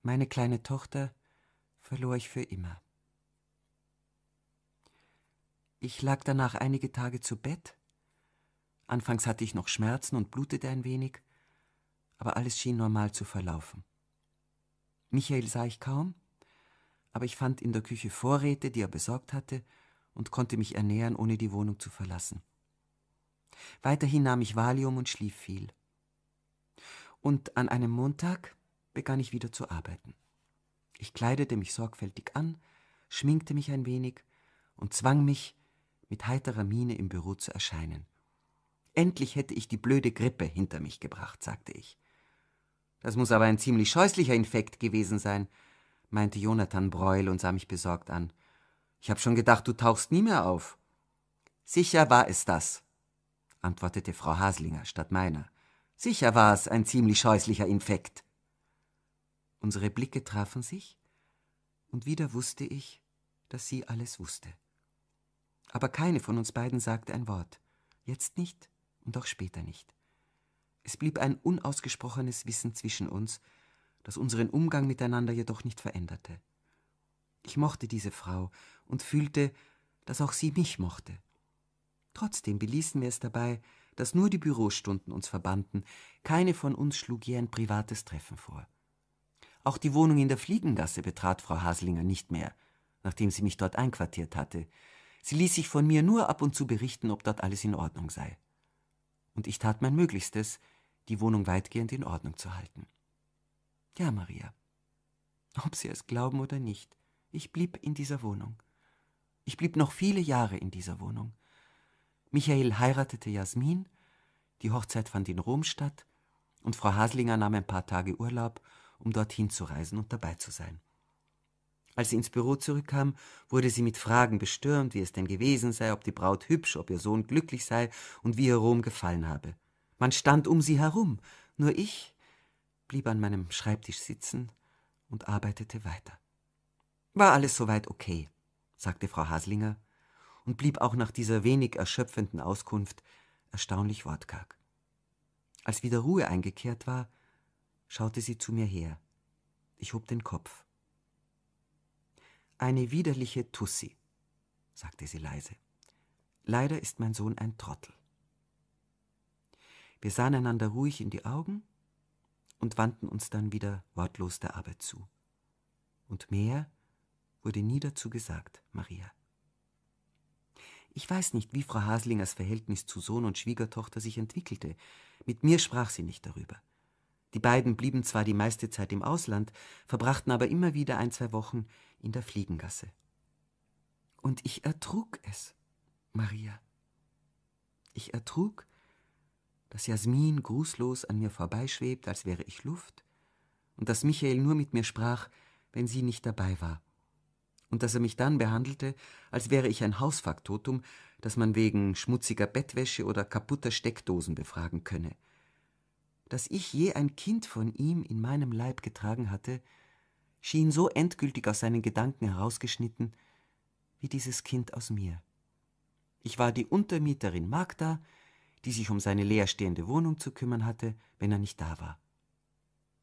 Meine kleine Tochter verlor ich für immer. Ich lag danach einige Tage zu Bett. Anfangs hatte ich noch Schmerzen und blutete ein wenig, aber alles schien normal zu verlaufen. Michael sah ich kaum, aber ich fand in der Küche Vorräte, die er besorgt hatte, und konnte mich ernähren, ohne die Wohnung zu verlassen. Weiterhin nahm ich Valium und schlief viel. Und an einem Montag begann ich wieder zu arbeiten. Ich kleidete mich sorgfältig an, schminkte mich ein wenig und zwang mich, mit heiterer Miene im Büro zu erscheinen. Endlich hätte ich die blöde Grippe hinter mich gebracht, sagte ich. Das muss aber ein ziemlich scheußlicher Infekt gewesen sein, meinte Jonathan Breul und sah mich besorgt an. Ich habe schon gedacht, du tauchst nie mehr auf. Sicher war es das, antwortete Frau Haslinger statt meiner. Sicher war es ein ziemlich scheußlicher Infekt. Unsere Blicke trafen sich, und wieder wusste ich, dass sie alles wusste. Aber keine von uns beiden sagte ein Wort, jetzt nicht und auch später nicht. Es blieb ein unausgesprochenes Wissen zwischen uns, das unseren Umgang miteinander jedoch nicht veränderte. Ich mochte diese Frau und fühlte, dass auch sie mich mochte. Trotzdem beließen wir es dabei, dass nur die Bürostunden uns verbanden, keine von uns schlug je ein privates Treffen vor. Auch die Wohnung in der Fliegengasse betrat Frau Haslinger nicht mehr, nachdem sie mich dort einquartiert hatte. Sie ließ sich von mir nur ab und zu berichten, ob dort alles in Ordnung sei. Und ich tat mein Möglichstes, die Wohnung weitgehend in Ordnung zu halten. Ja, Maria. Ob Sie es glauben oder nicht, ich blieb in dieser Wohnung. Ich blieb noch viele Jahre in dieser Wohnung. Michael heiratete Jasmin, die Hochzeit fand in Rom statt, und Frau Haslinger nahm ein paar Tage Urlaub um dorthin zu reisen und dabei zu sein. Als sie ins Büro zurückkam, wurde sie mit Fragen bestürmt, wie es denn gewesen sei, ob die Braut hübsch, ob ihr Sohn glücklich sei und wie ihr Rom gefallen habe. Man stand um sie herum, nur ich blieb an meinem Schreibtisch sitzen und arbeitete weiter. War alles soweit okay, sagte Frau Haslinger und blieb auch nach dieser wenig erschöpfenden Auskunft erstaunlich wortkarg. Als wieder Ruhe eingekehrt war, schaute sie zu mir her. Ich hob den Kopf. Eine widerliche Tussi, sagte sie leise. Leider ist mein Sohn ein Trottel. Wir sahen einander ruhig in die Augen und wandten uns dann wieder wortlos der Arbeit zu. Und mehr wurde nie dazu gesagt, Maria. Ich weiß nicht, wie Frau Haslingers Verhältnis zu Sohn und Schwiegertochter sich entwickelte. Mit mir sprach sie nicht darüber. Die beiden blieben zwar die meiste Zeit im Ausland, verbrachten aber immer wieder ein, zwei Wochen in der Fliegengasse. Und ich ertrug es, Maria. Ich ertrug, dass Jasmin grußlos an mir vorbeischwebt, als wäre ich Luft, und dass Michael nur mit mir sprach, wenn sie nicht dabei war, und dass er mich dann behandelte, als wäre ich ein Hausfaktotum, das man wegen schmutziger Bettwäsche oder kaputter Steckdosen befragen könne – dass ich je ein Kind von ihm in meinem Leib getragen hatte, schien so endgültig aus seinen Gedanken herausgeschnitten, wie dieses Kind aus mir. Ich war die Untermieterin Magda, die sich um seine leerstehende Wohnung zu kümmern hatte, wenn er nicht da war.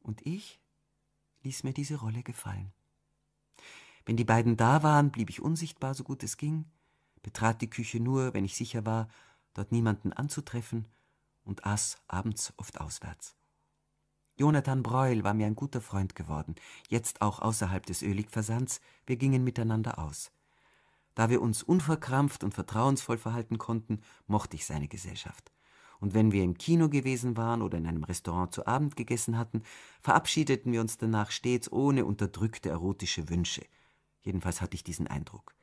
Und ich ließ mir diese Rolle gefallen. Wenn die beiden da waren, blieb ich unsichtbar, so gut es ging, betrat die Küche nur, wenn ich sicher war, dort niemanden anzutreffen und aß abends oft auswärts. Jonathan Breul war mir ein guter Freund geworden, jetzt auch außerhalb des Öligversands, wir gingen miteinander aus. Da wir uns unverkrampft und vertrauensvoll verhalten konnten, mochte ich seine Gesellschaft. Und wenn wir im Kino gewesen waren oder in einem Restaurant zu Abend gegessen hatten, verabschiedeten wir uns danach stets ohne unterdrückte erotische Wünsche. Jedenfalls hatte ich diesen Eindruck.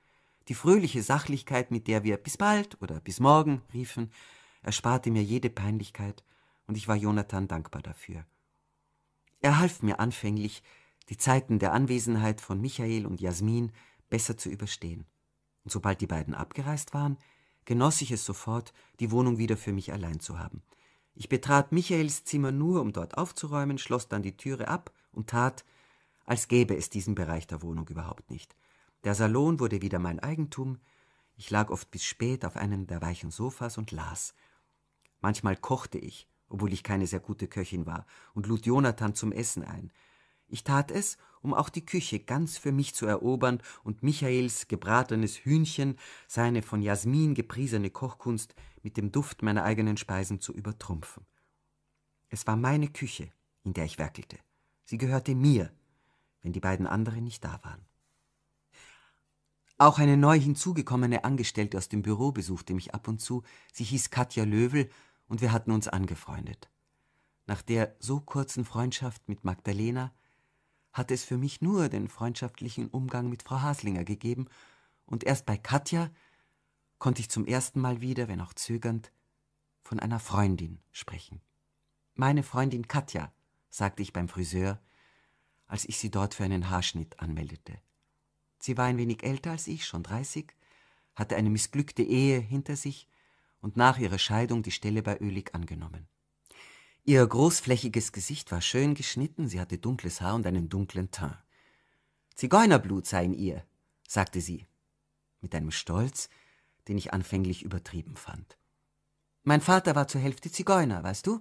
Die fröhliche Sachlichkeit, mit der wir bis bald oder bis morgen riefen, ersparte mir jede Peinlichkeit, und ich war Jonathan dankbar dafür. Er half mir anfänglich, die Zeiten der Anwesenheit von Michael und Jasmin besser zu überstehen. Und sobald die beiden abgereist waren, genoss ich es sofort, die Wohnung wieder für mich allein zu haben. Ich betrat Michaels Zimmer nur, um dort aufzuräumen, schloss dann die Türe ab und tat, als gäbe es diesen Bereich der Wohnung überhaupt nicht. Der Salon wurde wieder mein Eigentum, ich lag oft bis spät auf einem der weichen Sofas und las, Manchmal kochte ich, obwohl ich keine sehr gute Köchin war, und lud Jonathan zum Essen ein. Ich tat es, um auch die Küche ganz für mich zu erobern und Michaels gebratenes Hühnchen, seine von Jasmin gepriesene Kochkunst, mit dem Duft meiner eigenen Speisen zu übertrumpfen. Es war meine Küche, in der ich werkelte. Sie gehörte mir, wenn die beiden anderen nicht da waren. Auch eine neu hinzugekommene Angestellte aus dem Büro besuchte mich ab und zu. Sie hieß Katja Löwel und wir hatten uns angefreundet. Nach der so kurzen Freundschaft mit Magdalena hatte es für mich nur den freundschaftlichen Umgang mit Frau Haslinger gegeben, und erst bei Katja konnte ich zum ersten Mal wieder, wenn auch zögernd, von einer Freundin sprechen. Meine Freundin Katja, sagte ich beim Friseur, als ich sie dort für einen Haarschnitt anmeldete. Sie war ein wenig älter als ich, schon dreißig, hatte eine missglückte Ehe hinter sich und nach ihrer Scheidung die Stelle bei Ölig angenommen. Ihr großflächiges Gesicht war schön geschnitten, sie hatte dunkles Haar und einen dunklen Teint. Zigeunerblut sei in ihr, sagte sie, mit einem Stolz, den ich anfänglich übertrieben fand. Mein Vater war zur Hälfte Zigeuner, weißt du?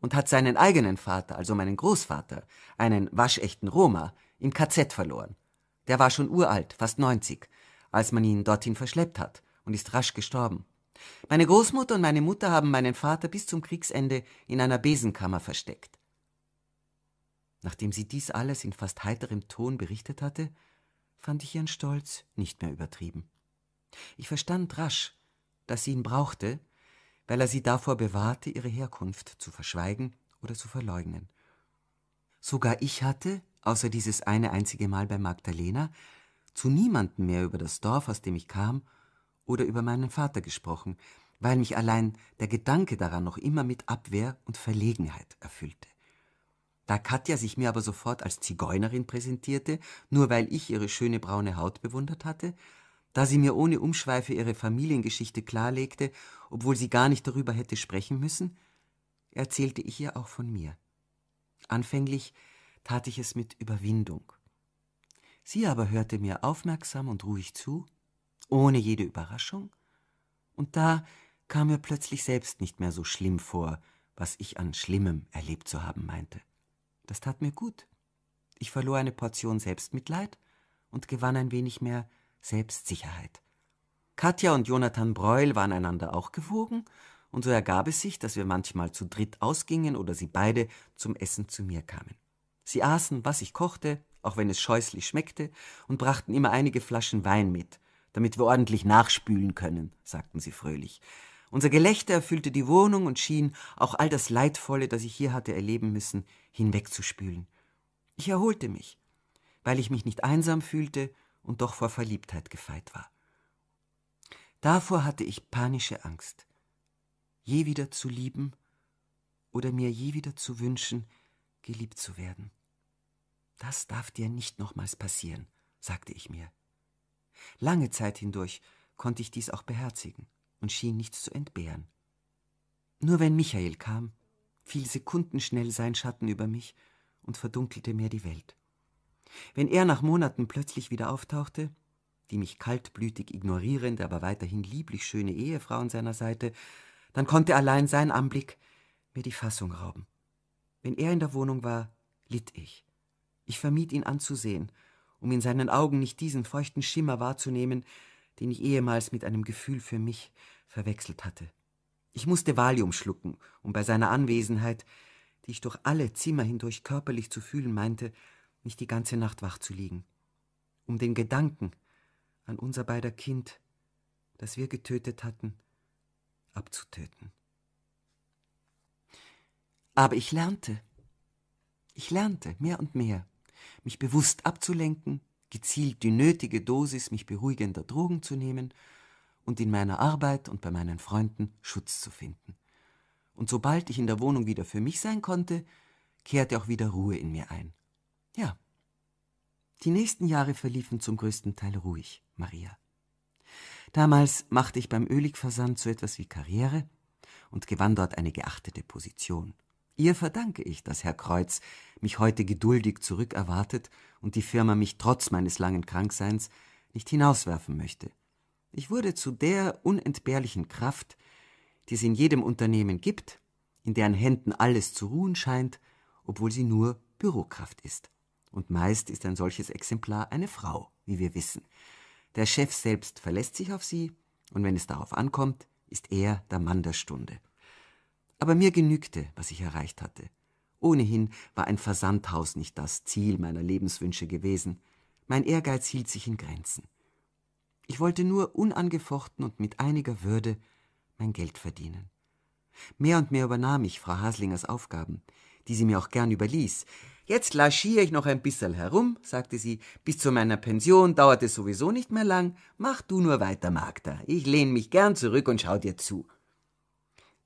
Und hat seinen eigenen Vater, also meinen Großvater, einen waschechten Roma, im KZ verloren. Der war schon uralt, fast 90, als man ihn dorthin verschleppt hat und ist rasch gestorben. Meine Großmutter und meine Mutter haben meinen Vater bis zum Kriegsende in einer Besenkammer versteckt. Nachdem sie dies alles in fast heiterem Ton berichtet hatte, fand ich ihren Stolz nicht mehr übertrieben. Ich verstand rasch, dass sie ihn brauchte, weil er sie davor bewahrte, ihre Herkunft zu verschweigen oder zu verleugnen. Sogar ich hatte, außer dieses eine einzige Mal bei Magdalena, zu niemandem mehr über das Dorf, aus dem ich kam oder über meinen Vater gesprochen, weil mich allein der Gedanke daran noch immer mit Abwehr und Verlegenheit erfüllte. Da Katja sich mir aber sofort als Zigeunerin präsentierte, nur weil ich ihre schöne braune Haut bewundert hatte, da sie mir ohne Umschweife ihre Familiengeschichte klarlegte, obwohl sie gar nicht darüber hätte sprechen müssen, erzählte ich ihr auch von mir. Anfänglich tat ich es mit Überwindung. Sie aber hörte mir aufmerksam und ruhig zu ohne jede Überraschung? Und da kam mir plötzlich selbst nicht mehr so schlimm vor, was ich an Schlimmem erlebt zu haben meinte. Das tat mir gut. Ich verlor eine Portion Selbstmitleid und gewann ein wenig mehr Selbstsicherheit. Katja und Jonathan Breul waren einander auch gewogen, und so ergab es sich, dass wir manchmal zu dritt ausgingen oder sie beide zum Essen zu mir kamen. Sie aßen, was ich kochte, auch wenn es scheußlich schmeckte, und brachten immer einige Flaschen Wein mit, damit wir ordentlich nachspülen können, sagten sie fröhlich. Unser Gelächter erfüllte die Wohnung und schien, auch all das Leidvolle, das ich hier hatte erleben müssen, hinwegzuspülen. Ich erholte mich, weil ich mich nicht einsam fühlte und doch vor Verliebtheit gefeit war. Davor hatte ich panische Angst, je wieder zu lieben oder mir je wieder zu wünschen, geliebt zu werden. Das darf dir nicht nochmals passieren, sagte ich mir. Lange Zeit hindurch konnte ich dies auch beherzigen und schien nichts zu entbehren. Nur wenn Michael kam, fiel sekundenschnell sein Schatten über mich und verdunkelte mir die Welt. Wenn er nach Monaten plötzlich wieder auftauchte, die mich kaltblütig ignorierende, aber weiterhin lieblich schöne Ehefrau an seiner Seite, dann konnte allein sein Anblick mir die Fassung rauben. Wenn er in der Wohnung war, litt ich. Ich vermied ihn anzusehen um in seinen Augen nicht diesen feuchten Schimmer wahrzunehmen, den ich ehemals mit einem Gefühl für mich verwechselt hatte. Ich musste Valium schlucken, um bei seiner Anwesenheit, die ich durch alle Zimmer hindurch körperlich zu fühlen meinte, nicht die ganze Nacht wach zu liegen. Um den Gedanken an unser beider Kind, das wir getötet hatten, abzutöten. Aber ich lernte. Ich lernte mehr und mehr mich bewusst abzulenken, gezielt die nötige Dosis mich beruhigender Drogen zu nehmen und in meiner Arbeit und bei meinen Freunden Schutz zu finden. Und sobald ich in der Wohnung wieder für mich sein konnte, kehrte auch wieder Ruhe in mir ein. Ja. Die nächsten Jahre verliefen zum größten Teil ruhig, Maria. Damals machte ich beim ölig so etwas wie Karriere und gewann dort eine geachtete Position. Ihr verdanke ich, dass Herr Kreuz mich heute geduldig zurückerwartet und die Firma mich trotz meines langen Krankseins nicht hinauswerfen möchte. Ich wurde zu der unentbehrlichen Kraft, die es in jedem Unternehmen gibt, in deren Händen alles zu ruhen scheint, obwohl sie nur Bürokraft ist. Und meist ist ein solches Exemplar eine Frau, wie wir wissen. Der Chef selbst verlässt sich auf sie, und wenn es darauf ankommt, ist er der Mann der Stunde. Aber mir genügte, was ich erreicht hatte. Ohnehin war ein Versandhaus nicht das Ziel meiner Lebenswünsche gewesen. Mein Ehrgeiz hielt sich in Grenzen. Ich wollte nur unangefochten und mit einiger Würde mein Geld verdienen. Mehr und mehr übernahm ich Frau Haslingers Aufgaben, die sie mir auch gern überließ. Jetzt laschiere ich noch ein bisserl herum, sagte sie, bis zu meiner Pension dauert es sowieso nicht mehr lang. Mach du nur weiter, Magda. Ich lehne mich gern zurück und schau dir zu.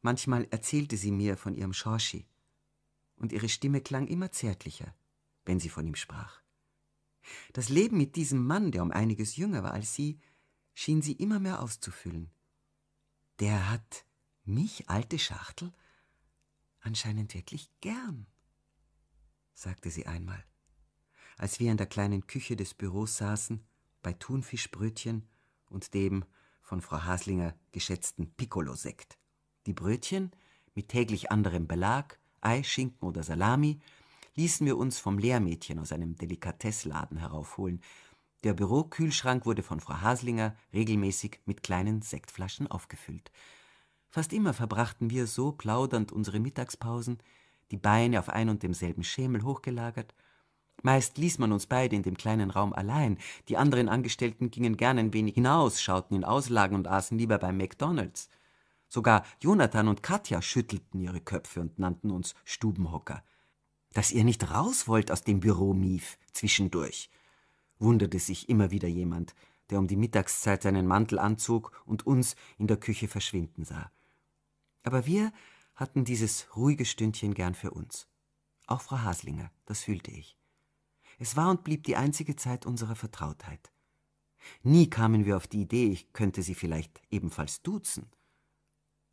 Manchmal erzählte sie mir von ihrem Schorschi, und ihre Stimme klang immer zärtlicher, wenn sie von ihm sprach. Das Leben mit diesem Mann, der um einiges jünger war als sie, schien sie immer mehr auszufüllen. Der hat mich, alte Schachtel, anscheinend wirklich gern, sagte sie einmal, als wir in der kleinen Küche des Büros saßen, bei Thunfischbrötchen und dem von Frau Haslinger geschätzten Piccolo-Sekt. Die Brötchen, mit täglich anderem Belag, Ei, Schinken oder Salami, ließen wir uns vom Lehrmädchen aus einem Delikatessladen heraufholen. Der Bürokühlschrank wurde von Frau Haslinger regelmäßig mit kleinen Sektflaschen aufgefüllt. Fast immer verbrachten wir so plaudernd unsere Mittagspausen, die Beine auf ein und demselben Schemel hochgelagert. Meist ließ man uns beide in dem kleinen Raum allein. Die anderen Angestellten gingen gern ein wenig hinaus, schauten in Auslagen und aßen lieber bei McDonalds. Sogar Jonathan und Katja schüttelten ihre Köpfe und nannten uns Stubenhocker. Dass ihr nicht raus wollt aus dem Büro, Mief, zwischendurch, wunderte sich immer wieder jemand, der um die Mittagszeit seinen Mantel anzog und uns in der Küche verschwinden sah. Aber wir hatten dieses ruhige Stündchen gern für uns. Auch Frau Haslinger, das fühlte ich. Es war und blieb die einzige Zeit unserer Vertrautheit. Nie kamen wir auf die Idee, ich könnte sie vielleicht ebenfalls duzen.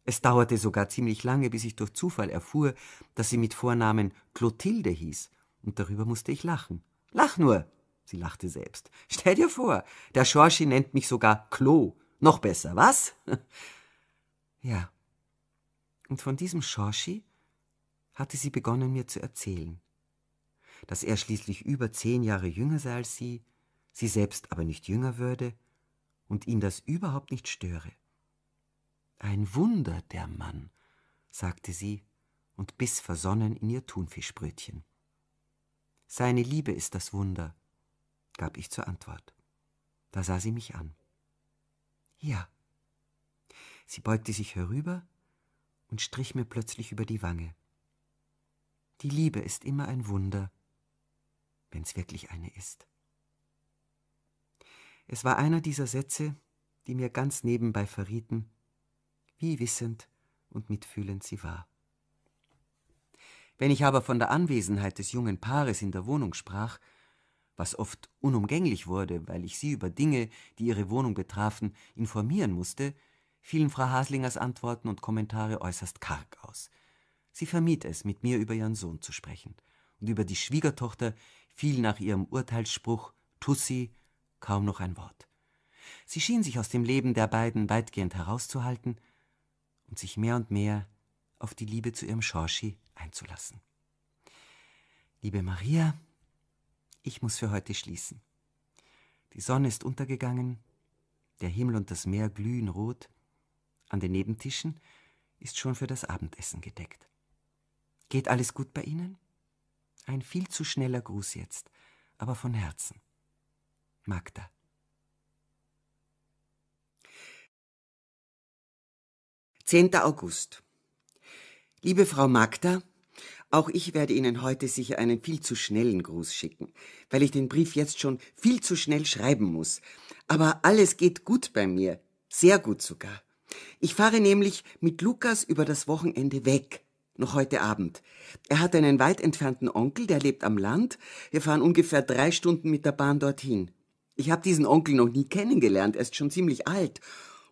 Es dauerte sogar ziemlich lange, bis ich durch Zufall erfuhr, dass sie mit Vornamen Clotilde hieß, und darüber musste ich lachen. Lach nur! Sie lachte selbst. Stell dir vor, der Schorschi nennt mich sogar Klo. Noch besser, was? ja. Und von diesem Schorschi hatte sie begonnen, mir zu erzählen. Dass er schließlich über zehn Jahre jünger sei als sie, sie selbst aber nicht jünger würde und ihn das überhaupt nicht störe. Ein Wunder, der Mann, sagte sie und biss versonnen in ihr Thunfischbrötchen. Seine Liebe ist das Wunder, gab ich zur Antwort. Da sah sie mich an. Ja. Sie beugte sich herüber und strich mir plötzlich über die Wange. Die Liebe ist immer ein Wunder, wenn's wirklich eine ist. Es war einer dieser Sätze, die mir ganz nebenbei verrieten, wie wissend und mitfühlend sie war. Wenn ich aber von der Anwesenheit des jungen Paares in der Wohnung sprach, was oft unumgänglich wurde, weil ich sie über Dinge, die ihre Wohnung betrafen, informieren musste, fielen Frau Haslingers Antworten und Kommentare äußerst karg aus. Sie vermied es, mit mir über ihren Sohn zu sprechen, und über die Schwiegertochter fiel nach ihrem Urteilsspruch Tussi kaum noch ein Wort. Sie schien sich aus dem Leben der beiden weitgehend herauszuhalten, und sich mehr und mehr auf die Liebe zu ihrem Shorshi einzulassen. Liebe Maria, ich muss für heute schließen. Die Sonne ist untergegangen, der Himmel und das Meer glühen rot, an den Nebentischen ist schon für das Abendessen gedeckt. Geht alles gut bei Ihnen? Ein viel zu schneller Gruß jetzt, aber von Herzen. Magda. 10. August. Liebe Frau Magda, auch ich werde Ihnen heute sicher einen viel zu schnellen Gruß schicken, weil ich den Brief jetzt schon viel zu schnell schreiben muss. Aber alles geht gut bei mir, sehr gut sogar. Ich fahre nämlich mit Lukas über das Wochenende weg, noch heute Abend. Er hat einen weit entfernten Onkel, der lebt am Land. Wir fahren ungefähr drei Stunden mit der Bahn dorthin. Ich habe diesen Onkel noch nie kennengelernt, er ist schon ziemlich alt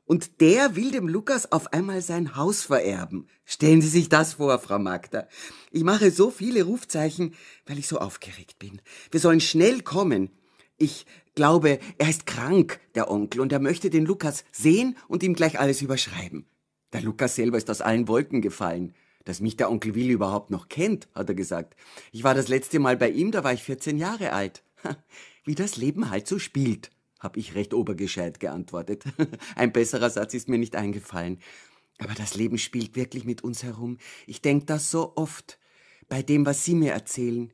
und der will dem Lukas auf einmal sein Haus vererben. Stellen Sie sich das vor, Frau Magda. Ich mache so viele Rufzeichen, weil ich so aufgeregt bin. Wir sollen schnell kommen. Ich glaube, er ist krank, der Onkel, und er möchte den Lukas sehen und ihm gleich alles überschreiben. Der Lukas selber ist aus allen Wolken gefallen. Dass mich der Onkel Willi überhaupt noch kennt, hat er gesagt. Ich war das letzte Mal bei ihm, da war ich 14 Jahre alt. Wie das Leben halt so spielt habe ich recht obergescheit geantwortet. Ein besserer Satz ist mir nicht eingefallen. Aber das Leben spielt wirklich mit uns herum. Ich denk das so oft bei dem, was Sie mir erzählen.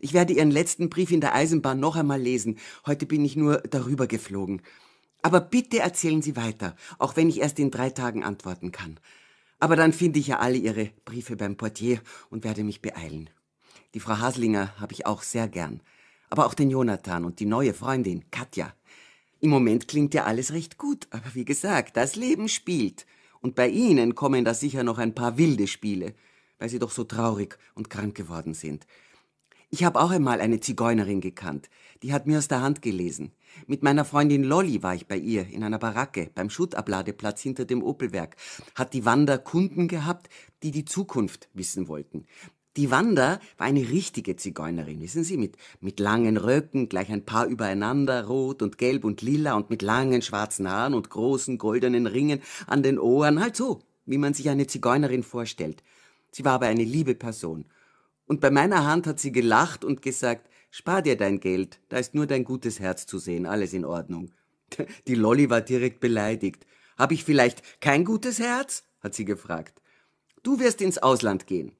Ich werde Ihren letzten Brief in der Eisenbahn noch einmal lesen. Heute bin ich nur darüber geflogen. Aber bitte erzählen Sie weiter, auch wenn ich erst in drei Tagen antworten kann. Aber dann finde ich ja alle Ihre Briefe beim Portier und werde mich beeilen. Die Frau Haslinger habe ich auch sehr gern. Aber auch den Jonathan und die neue Freundin, Katja. Im Moment klingt ja alles recht gut, aber wie gesagt, das Leben spielt. Und bei Ihnen kommen da sicher noch ein paar wilde Spiele, weil Sie doch so traurig und krank geworden sind. Ich habe auch einmal eine Zigeunerin gekannt. Die hat mir aus der Hand gelesen. Mit meiner Freundin Lolly war ich bei ihr in einer Baracke beim Schuttabladeplatz hinter dem Opelwerk. Hat die Wander Kunden gehabt, die die Zukunft wissen wollten. Die Wanda war eine richtige Zigeunerin, wissen Sie, mit, mit langen Röcken, gleich ein paar übereinander, rot und gelb und lila und mit langen schwarzen Haaren und großen goldenen Ringen an den Ohren, halt so, wie man sich eine Zigeunerin vorstellt. Sie war aber eine liebe Person. Und bei meiner Hand hat sie gelacht und gesagt, spar dir dein Geld, da ist nur dein gutes Herz zu sehen, alles in Ordnung. Die Lolli war direkt beleidigt. Hab ich vielleicht kein gutes Herz? hat sie gefragt. Du wirst ins Ausland gehen,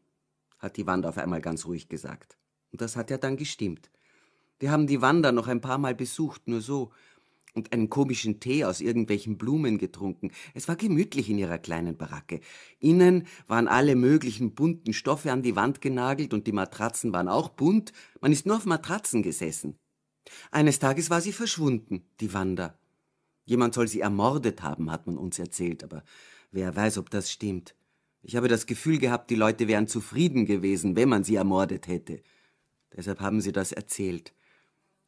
hat die Wanda auf einmal ganz ruhig gesagt. Und das hat ja dann gestimmt. Wir haben die Wanda noch ein paar Mal besucht, nur so, und einen komischen Tee aus irgendwelchen Blumen getrunken. Es war gemütlich in ihrer kleinen Baracke. Innen waren alle möglichen bunten Stoffe an die Wand genagelt und die Matratzen waren auch bunt. Man ist nur auf Matratzen gesessen. Eines Tages war sie verschwunden, die Wanda. Jemand soll sie ermordet haben, hat man uns erzählt, aber wer weiß, ob das stimmt. Ich habe das Gefühl gehabt, die Leute wären zufrieden gewesen, wenn man sie ermordet hätte. Deshalb haben sie das erzählt.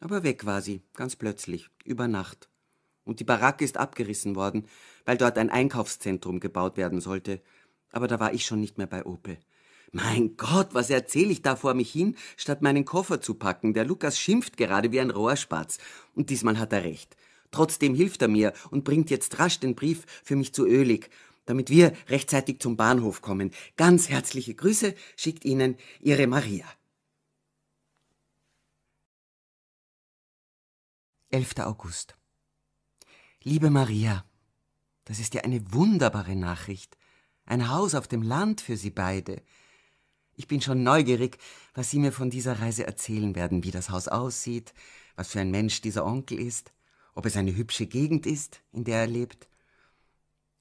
Aber weg war sie, ganz plötzlich, über Nacht. Und die Baracke ist abgerissen worden, weil dort ein Einkaufszentrum gebaut werden sollte. Aber da war ich schon nicht mehr bei Opel. Mein Gott, was erzähle ich da vor mich hin, statt meinen Koffer zu packen? Der Lukas schimpft gerade wie ein Rohrspatz. Und diesmal hat er recht. Trotzdem hilft er mir und bringt jetzt rasch den Brief für mich zu Ölig damit wir rechtzeitig zum Bahnhof kommen. Ganz herzliche Grüße schickt Ihnen Ihre Maria. 11. August. Liebe Maria, das ist ja eine wunderbare Nachricht. Ein Haus auf dem Land für Sie beide. Ich bin schon neugierig, was Sie mir von dieser Reise erzählen werden, wie das Haus aussieht, was für ein Mensch dieser Onkel ist, ob es eine hübsche Gegend ist, in der er lebt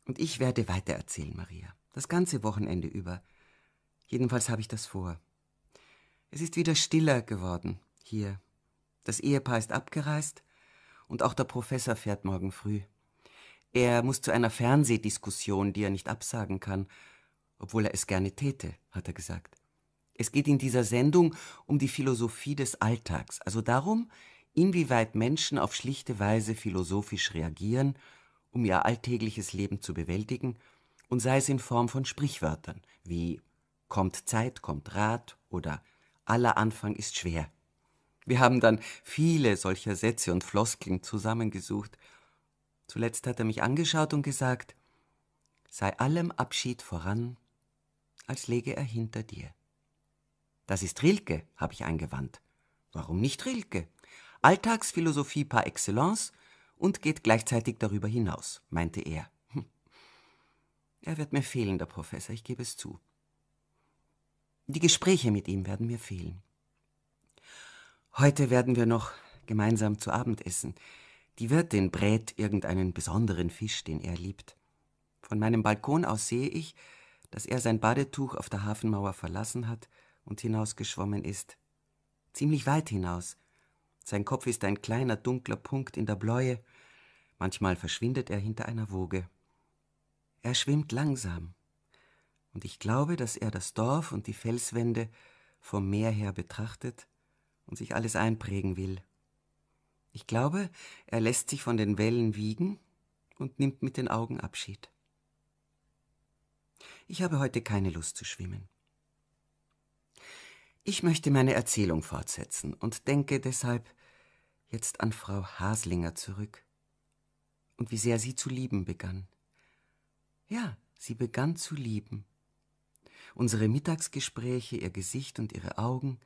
und ich werde weiter erzählen, Maria. Das ganze Wochenende über. Jedenfalls habe ich das vor. Es ist wieder stiller geworden hier. Das Ehepaar ist abgereist und auch der Professor fährt morgen früh. Er muss zu einer Fernsehdiskussion, die er nicht absagen kann, obwohl er es gerne täte, hat er gesagt. Es geht in dieser Sendung um die Philosophie des Alltags, also darum, inwieweit Menschen auf schlichte Weise philosophisch reagieren um ihr alltägliches Leben zu bewältigen, und sei es in Form von Sprichwörtern wie kommt Zeit, kommt Rat oder aller Anfang ist schwer. Wir haben dann viele solcher Sätze und Floskeln zusammengesucht. Zuletzt hat er mich angeschaut und gesagt, sei allem Abschied voran, als läge er hinter dir. Das ist Rilke, habe ich eingewandt. Warum nicht Rilke? Alltagsphilosophie par excellence, und geht gleichzeitig darüber hinaus, meinte er. Hm. Er wird mir fehlen, der Professor, ich gebe es zu. Die Gespräche mit ihm werden mir fehlen. Heute werden wir noch gemeinsam zu Abend essen. Die Wirtin brät irgendeinen besonderen Fisch, den er liebt. Von meinem Balkon aus sehe ich, dass er sein Badetuch auf der Hafenmauer verlassen hat und hinausgeschwommen ist. Ziemlich weit hinaus, sein Kopf ist ein kleiner dunkler Punkt in der Bläue, manchmal verschwindet er hinter einer Woge. Er schwimmt langsam, und ich glaube, dass er das Dorf und die Felswände vom Meer her betrachtet und sich alles einprägen will. Ich glaube, er lässt sich von den Wellen wiegen und nimmt mit den Augen Abschied. Ich habe heute keine Lust zu schwimmen. Ich möchte meine Erzählung fortsetzen und denke deshalb jetzt an Frau Haslinger zurück und wie sehr sie zu lieben begann. Ja, sie begann zu lieben. Unsere Mittagsgespräche, ihr Gesicht und ihre Augen,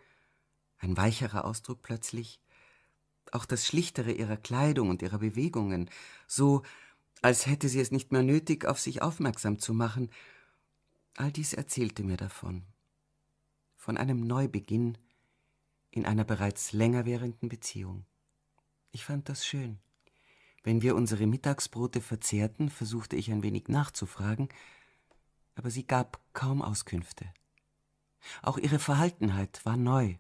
ein weicherer Ausdruck plötzlich, auch das Schlichtere ihrer Kleidung und ihrer Bewegungen, so als hätte sie es nicht mehr nötig, auf sich aufmerksam zu machen, all dies erzählte mir davon von einem Neubeginn in einer bereits länger währenden Beziehung. Ich fand das schön. Wenn wir unsere Mittagsbrote verzehrten, versuchte ich ein wenig nachzufragen, aber sie gab kaum Auskünfte. Auch ihre Verhaltenheit war neu,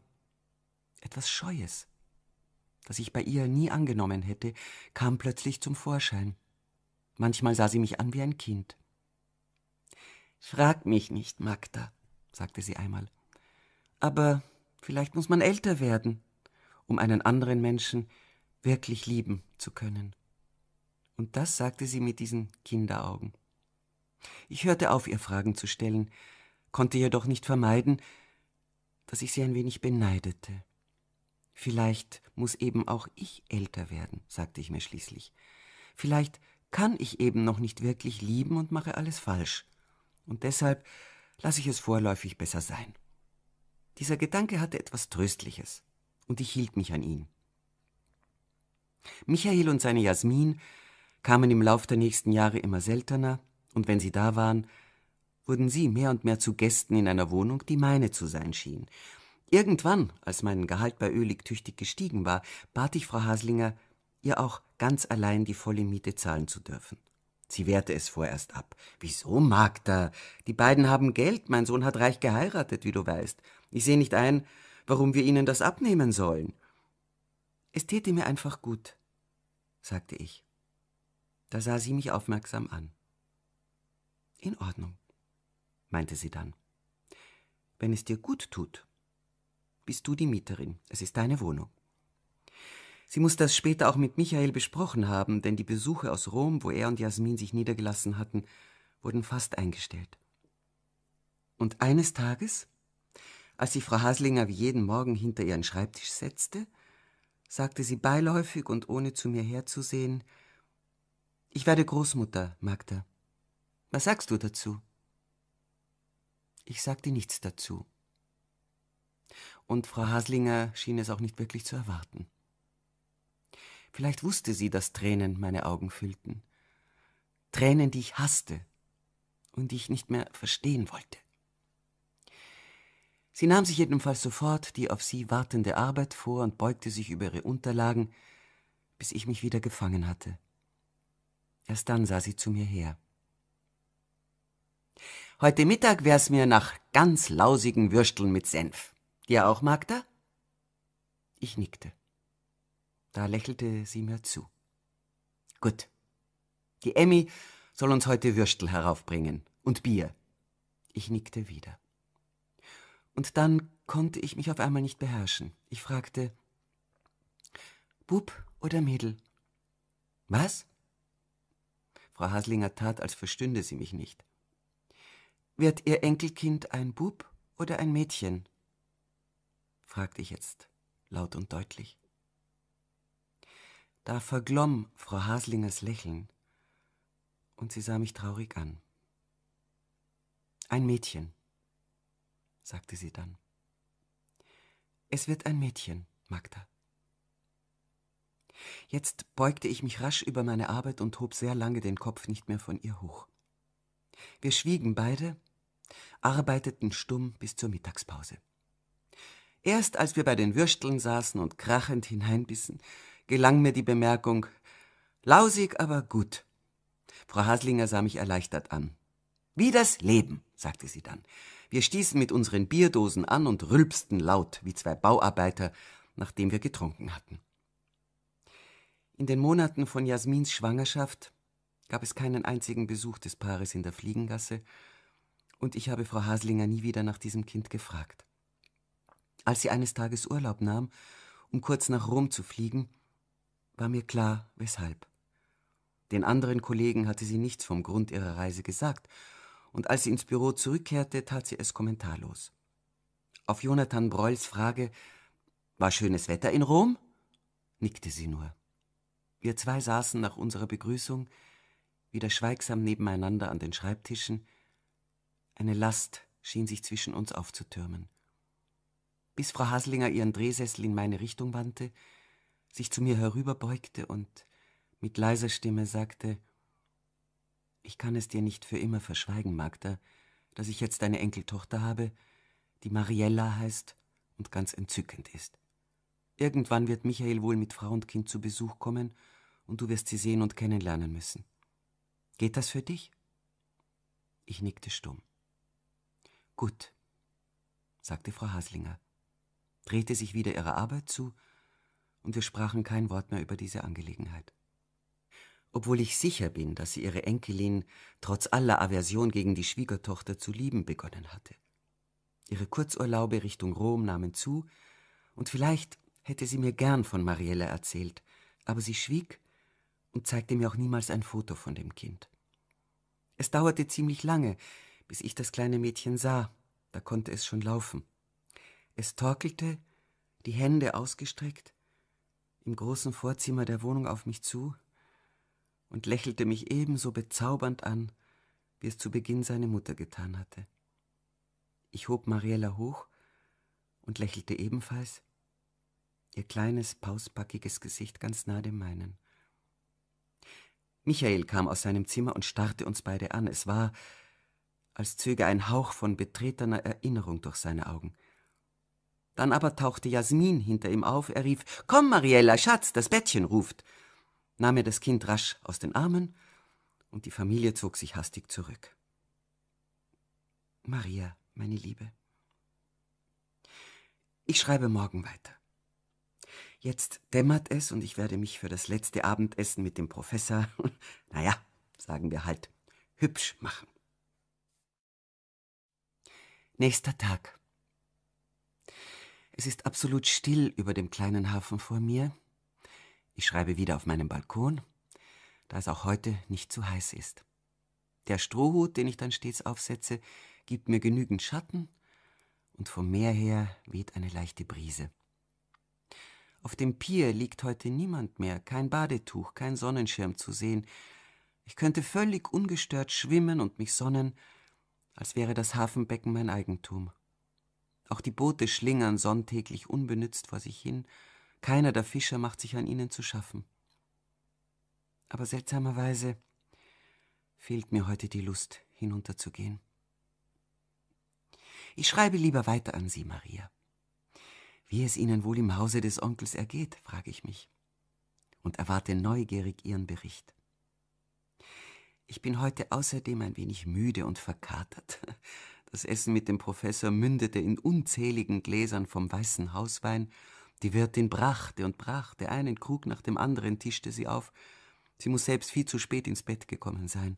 etwas Scheues, das ich bei ihr nie angenommen hätte, kam plötzlich zum Vorschein. Manchmal sah sie mich an wie ein Kind. Frag mich nicht, Magda, sagte sie einmal. Aber vielleicht muss man älter werden, um einen anderen Menschen wirklich lieben zu können. Und das sagte sie mit diesen Kinderaugen. Ich hörte auf, ihr Fragen zu stellen, konnte jedoch nicht vermeiden, dass ich sie ein wenig beneidete. Vielleicht muss eben auch ich älter werden, sagte ich mir schließlich. Vielleicht kann ich eben noch nicht wirklich lieben und mache alles falsch. Und deshalb lasse ich es vorläufig besser sein. Dieser Gedanke hatte etwas Tröstliches, und ich hielt mich an ihn. Michael und seine Jasmin kamen im Lauf der nächsten Jahre immer seltener, und wenn sie da waren, wurden sie mehr und mehr zu Gästen in einer Wohnung, die meine zu sein schien. Irgendwann, als mein Gehalt bei Ölig tüchtig gestiegen war, bat ich Frau Haslinger, ihr auch ganz allein die volle Miete zahlen zu dürfen. Sie wehrte es vorerst ab. Wieso, Magda? Die beiden haben Geld, mein Sohn hat reich geheiratet, wie du weißt. Ich sehe nicht ein, warum wir ihnen das abnehmen sollen. Es täte mir einfach gut, sagte ich. Da sah sie mich aufmerksam an. In Ordnung, meinte sie dann. Wenn es dir gut tut, bist du die Mieterin, es ist deine Wohnung. Sie muss das später auch mit Michael besprochen haben, denn die Besuche aus Rom, wo er und Jasmin sich niedergelassen hatten, wurden fast eingestellt. Und eines Tages, als sich Frau Haslinger wie jeden Morgen hinter ihren Schreibtisch setzte, sagte sie beiläufig und ohne zu mir herzusehen, ich werde Großmutter, Magda. Was sagst du dazu? Ich sagte nichts dazu. Und Frau Haslinger schien es auch nicht wirklich zu erwarten. Vielleicht wusste sie, dass Tränen meine Augen füllten. Tränen, die ich hasste und die ich nicht mehr verstehen wollte. Sie nahm sich jedenfalls sofort die auf sie wartende Arbeit vor und beugte sich über ihre Unterlagen, bis ich mich wieder gefangen hatte. Erst dann sah sie zu mir her. Heute Mittag wär's mir nach ganz lausigen Würsteln mit Senf. Dir auch, Magda? Ich nickte. Da lächelte sie mir zu. Gut. Die Emmy soll uns heute Würstel heraufbringen und Bier. Ich nickte wieder. Und dann konnte ich mich auf einmal nicht beherrschen. Ich fragte, Bub oder Mädel? Was? Frau Haslinger tat, als verstünde sie mich nicht. Wird Ihr Enkelkind ein Bub oder ein Mädchen? fragte ich jetzt laut und deutlich. Da verglomm Frau Haslingers Lächeln und sie sah mich traurig an. Ein Mädchen, sagte sie dann. Es wird ein Mädchen, Magda. Jetzt beugte ich mich rasch über meine Arbeit und hob sehr lange den Kopf nicht mehr von ihr hoch. Wir schwiegen beide, arbeiteten stumm bis zur Mittagspause. Erst als wir bei den Würsteln saßen und krachend hineinbissen, gelang mir die Bemerkung Lausig, aber gut. Frau Haslinger sah mich erleichtert an. Wie das Leben, sagte sie dann. Wir stießen mit unseren Bierdosen an und rülpsten laut wie zwei Bauarbeiter, nachdem wir getrunken hatten. In den Monaten von Jasmins Schwangerschaft gab es keinen einzigen Besuch des Paares in der Fliegengasse, und ich habe Frau Haslinger nie wieder nach diesem Kind gefragt. Als sie eines Tages Urlaub nahm, um kurz nach Rom zu fliegen, war mir klar, weshalb. Den anderen Kollegen hatte sie nichts vom Grund ihrer Reise gesagt, und als sie ins Büro zurückkehrte, tat sie es kommentarlos. Auf Jonathan Breuls Frage War schönes Wetter in Rom? nickte sie nur. Wir zwei saßen nach unserer Begrüßung wieder schweigsam nebeneinander an den Schreibtischen. Eine Last schien sich zwischen uns aufzutürmen. Bis Frau Haslinger ihren Drehsessel in meine Richtung wandte, sich zu mir herüberbeugte und mit leiser Stimme sagte Ich kann es dir nicht für immer verschweigen, Magda, dass ich jetzt eine Enkeltochter habe, die Mariella heißt und ganz entzückend ist. Irgendwann wird Michael wohl mit Frau und Kind zu Besuch kommen, und du wirst sie sehen und kennenlernen müssen. Geht das für dich? Ich nickte stumm. Gut, sagte Frau Haslinger, drehte sich wieder ihrer Arbeit zu und wir sprachen kein Wort mehr über diese Angelegenheit. Obwohl ich sicher bin, dass sie ihre Enkelin trotz aller Aversion gegen die Schwiegertochter zu lieben begonnen hatte. Ihre Kurzurlaube Richtung Rom nahmen zu, und vielleicht hätte sie mir gern von Mariella erzählt, aber sie schwieg und zeigte mir auch niemals ein Foto von dem Kind. Es dauerte ziemlich lange, bis ich das kleine Mädchen sah, da konnte es schon laufen. Es torkelte, die Hände ausgestreckt, im großen Vorzimmer der Wohnung auf mich zu und lächelte mich ebenso bezaubernd an, wie es zu Beginn seine Mutter getan hatte. Ich hob Mariella hoch und lächelte ebenfalls, ihr kleines, pausbackiges Gesicht ganz nah dem meinen. Michael kam aus seinem Zimmer und starrte uns beide an. Es war, als zöge ein Hauch von betretener Erinnerung durch seine Augen – dann aber tauchte Jasmin hinter ihm auf, er rief Komm, Mariella, Schatz, das Bettchen ruft, nahm er das Kind rasch aus den Armen, und die Familie zog sich hastig zurück. Maria, meine Liebe, ich schreibe morgen weiter. Jetzt dämmert es und ich werde mich für das letzte Abendessen mit dem Professor, naja, sagen wir halt, hübsch machen. Nächster Tag. Es ist absolut still über dem kleinen Hafen vor mir. Ich schreibe wieder auf meinem Balkon, da es auch heute nicht zu heiß ist. Der Strohhut, den ich dann stets aufsetze, gibt mir genügend Schatten und vom Meer her weht eine leichte Brise. Auf dem Pier liegt heute niemand mehr, kein Badetuch, kein Sonnenschirm zu sehen. Ich könnte völlig ungestört schwimmen und mich sonnen, als wäre das Hafenbecken mein Eigentum. Auch die Boote schlingern sonntäglich unbenützt vor sich hin, keiner der Fischer macht sich an ihnen zu schaffen. Aber seltsamerweise fehlt mir heute die Lust, hinunterzugehen. Ich schreibe lieber weiter an Sie, Maria. Wie es Ihnen wohl im Hause des Onkels ergeht, frage ich mich und erwarte neugierig Ihren Bericht. Ich bin heute außerdem ein wenig müde und verkatert, das Essen mit dem Professor mündete in unzähligen Gläsern vom weißen Hauswein. Die Wirtin brachte und brachte einen Krug nach dem anderen, tischte sie auf. Sie muss selbst viel zu spät ins Bett gekommen sein.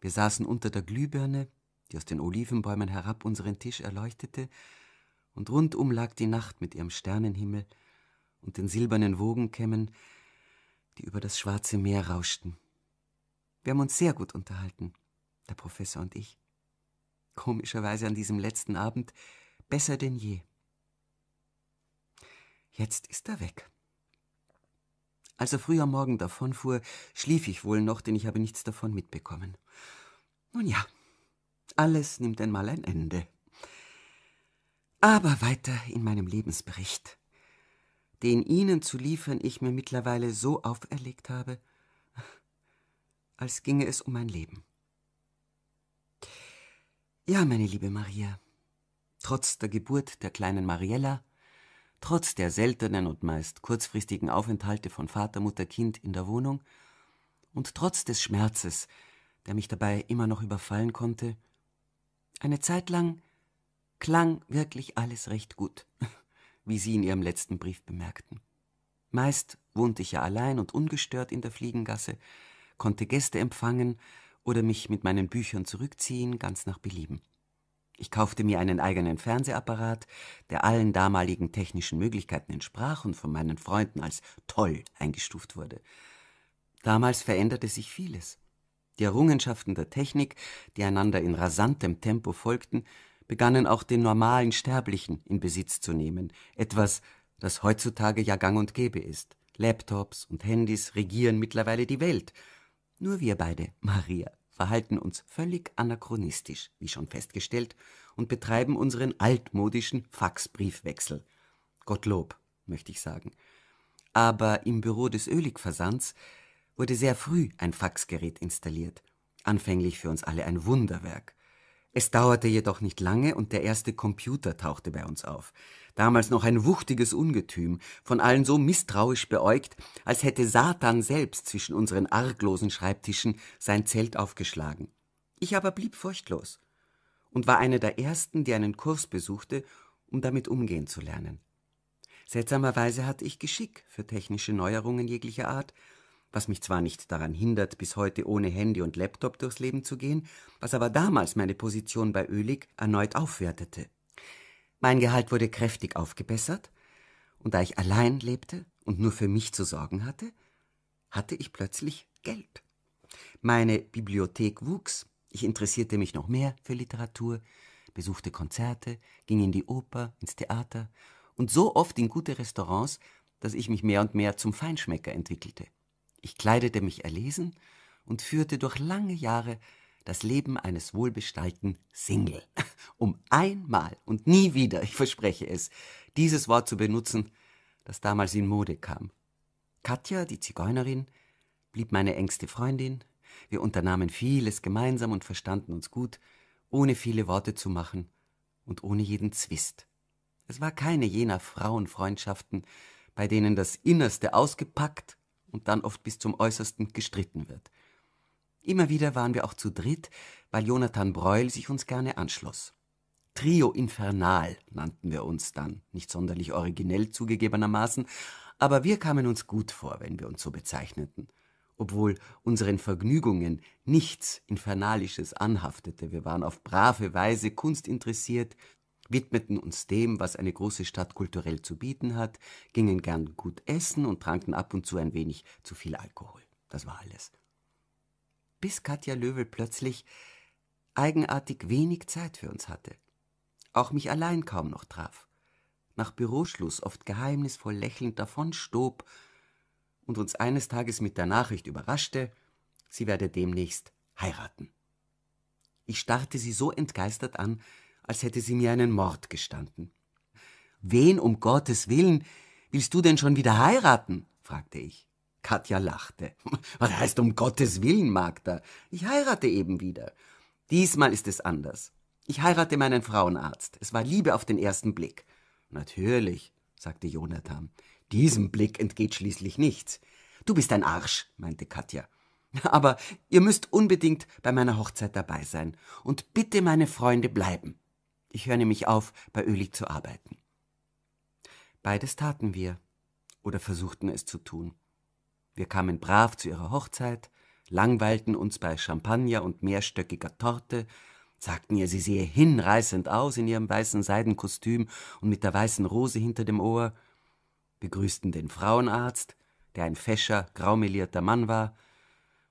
Wir saßen unter der Glühbirne, die aus den Olivenbäumen herab unseren Tisch erleuchtete, und rundum lag die Nacht mit ihrem Sternenhimmel und den silbernen Wogenkämmen, die über das schwarze Meer rauschten. Wir haben uns sehr gut unterhalten, der Professor und ich komischerweise an diesem letzten Abend, besser denn je. Jetzt ist er weg. Als er früh am Morgen davonfuhr, schlief ich wohl noch, denn ich habe nichts davon mitbekommen. Nun ja, alles nimmt einmal ein Ende. Aber weiter in meinem Lebensbericht, den Ihnen zu liefern ich mir mittlerweile so auferlegt habe, als ginge es um mein Leben. Ja, meine liebe Maria, trotz der Geburt der kleinen Mariella, trotz der seltenen und meist kurzfristigen Aufenthalte von Vater, Mutter, Kind in der Wohnung und trotz des Schmerzes, der mich dabei immer noch überfallen konnte, eine Zeit lang klang wirklich alles recht gut, wie Sie in Ihrem letzten Brief bemerkten. Meist wohnte ich ja allein und ungestört in der Fliegengasse, konnte Gäste empfangen, oder mich mit meinen Büchern zurückziehen, ganz nach Belieben. Ich kaufte mir einen eigenen Fernsehapparat, der allen damaligen technischen Möglichkeiten entsprach und von meinen Freunden als toll eingestuft wurde. Damals veränderte sich vieles. Die Errungenschaften der Technik, die einander in rasantem Tempo folgten, begannen auch den normalen Sterblichen in Besitz zu nehmen, etwas, das heutzutage ja gang und gäbe ist. Laptops und Handys regieren mittlerweile die Welt, nur wir beide, Maria, verhalten uns völlig anachronistisch, wie schon festgestellt, und betreiben unseren altmodischen Faxbriefwechsel. Gottlob, möchte ich sagen. Aber im Büro des ölig wurde sehr früh ein Faxgerät installiert. Anfänglich für uns alle ein Wunderwerk. Es dauerte jedoch nicht lange und der erste Computer tauchte bei uns auf damals noch ein wuchtiges Ungetüm, von allen so misstrauisch beäugt, als hätte Satan selbst zwischen unseren arglosen Schreibtischen sein Zelt aufgeschlagen. Ich aber blieb furchtlos und war einer der ersten, die einen Kurs besuchte, um damit umgehen zu lernen. Seltsamerweise hatte ich Geschick für technische Neuerungen jeglicher Art, was mich zwar nicht daran hindert, bis heute ohne Handy und Laptop durchs Leben zu gehen, was aber damals meine Position bei Ölig erneut aufwertete. Mein Gehalt wurde kräftig aufgebessert, und da ich allein lebte und nur für mich zu sorgen hatte, hatte ich plötzlich Geld. Meine Bibliothek wuchs, ich interessierte mich noch mehr für Literatur, besuchte Konzerte, ging in die Oper, ins Theater und so oft in gute Restaurants, dass ich mich mehr und mehr zum Feinschmecker entwickelte. Ich kleidete mich erlesen und führte durch lange Jahre das Leben eines wohlbestallten Single. Um einmal und nie wieder, ich verspreche es, dieses Wort zu benutzen, das damals in Mode kam. Katja, die Zigeunerin, blieb meine engste Freundin. Wir unternahmen vieles gemeinsam und verstanden uns gut, ohne viele Worte zu machen und ohne jeden Zwist. Es war keine jener Frauenfreundschaften, bei denen das Innerste ausgepackt und dann oft bis zum Äußersten gestritten wird. Immer wieder waren wir auch zu dritt, weil Jonathan Breul sich uns gerne anschloss. Trio Infernal nannten wir uns dann, nicht sonderlich originell zugegebenermaßen, aber wir kamen uns gut vor, wenn wir uns so bezeichneten, obwohl unseren Vergnügungen nichts Infernalisches anhaftete, wir waren auf brave Weise kunstinteressiert, widmeten uns dem, was eine große Stadt kulturell zu bieten hat, gingen gern gut essen und tranken ab und zu ein wenig zu viel Alkohol. Das war alles bis Katja Löwel plötzlich eigenartig wenig Zeit für uns hatte. Auch mich allein kaum noch traf. Nach Büroschluss oft geheimnisvoll lächelnd davonstob und uns eines Tages mit der Nachricht überraschte, sie werde demnächst heiraten. Ich starrte sie so entgeistert an, als hätte sie mir einen Mord gestanden. Wen um Gottes Willen willst du denn schon wieder heiraten? fragte ich. Katja lachte. Was heißt um Gottes Willen, Magda? Ich heirate eben wieder. Diesmal ist es anders. Ich heirate meinen Frauenarzt. Es war Liebe auf den ersten Blick. Natürlich, sagte Jonathan. Diesem Blick entgeht schließlich nichts. Du bist ein Arsch, meinte Katja. Aber ihr müsst unbedingt bei meiner Hochzeit dabei sein und bitte meine Freunde bleiben. Ich höre nämlich auf, bei Ölig zu arbeiten. Beides taten wir oder versuchten es zu tun. Wir kamen brav zu ihrer Hochzeit, langweilten uns bei Champagner und mehrstöckiger Torte, sagten ihr, sie sehe hinreißend aus in ihrem weißen Seidenkostüm und mit der weißen Rose hinter dem Ohr, begrüßten den Frauenarzt, der ein fescher, graumelierter Mann war,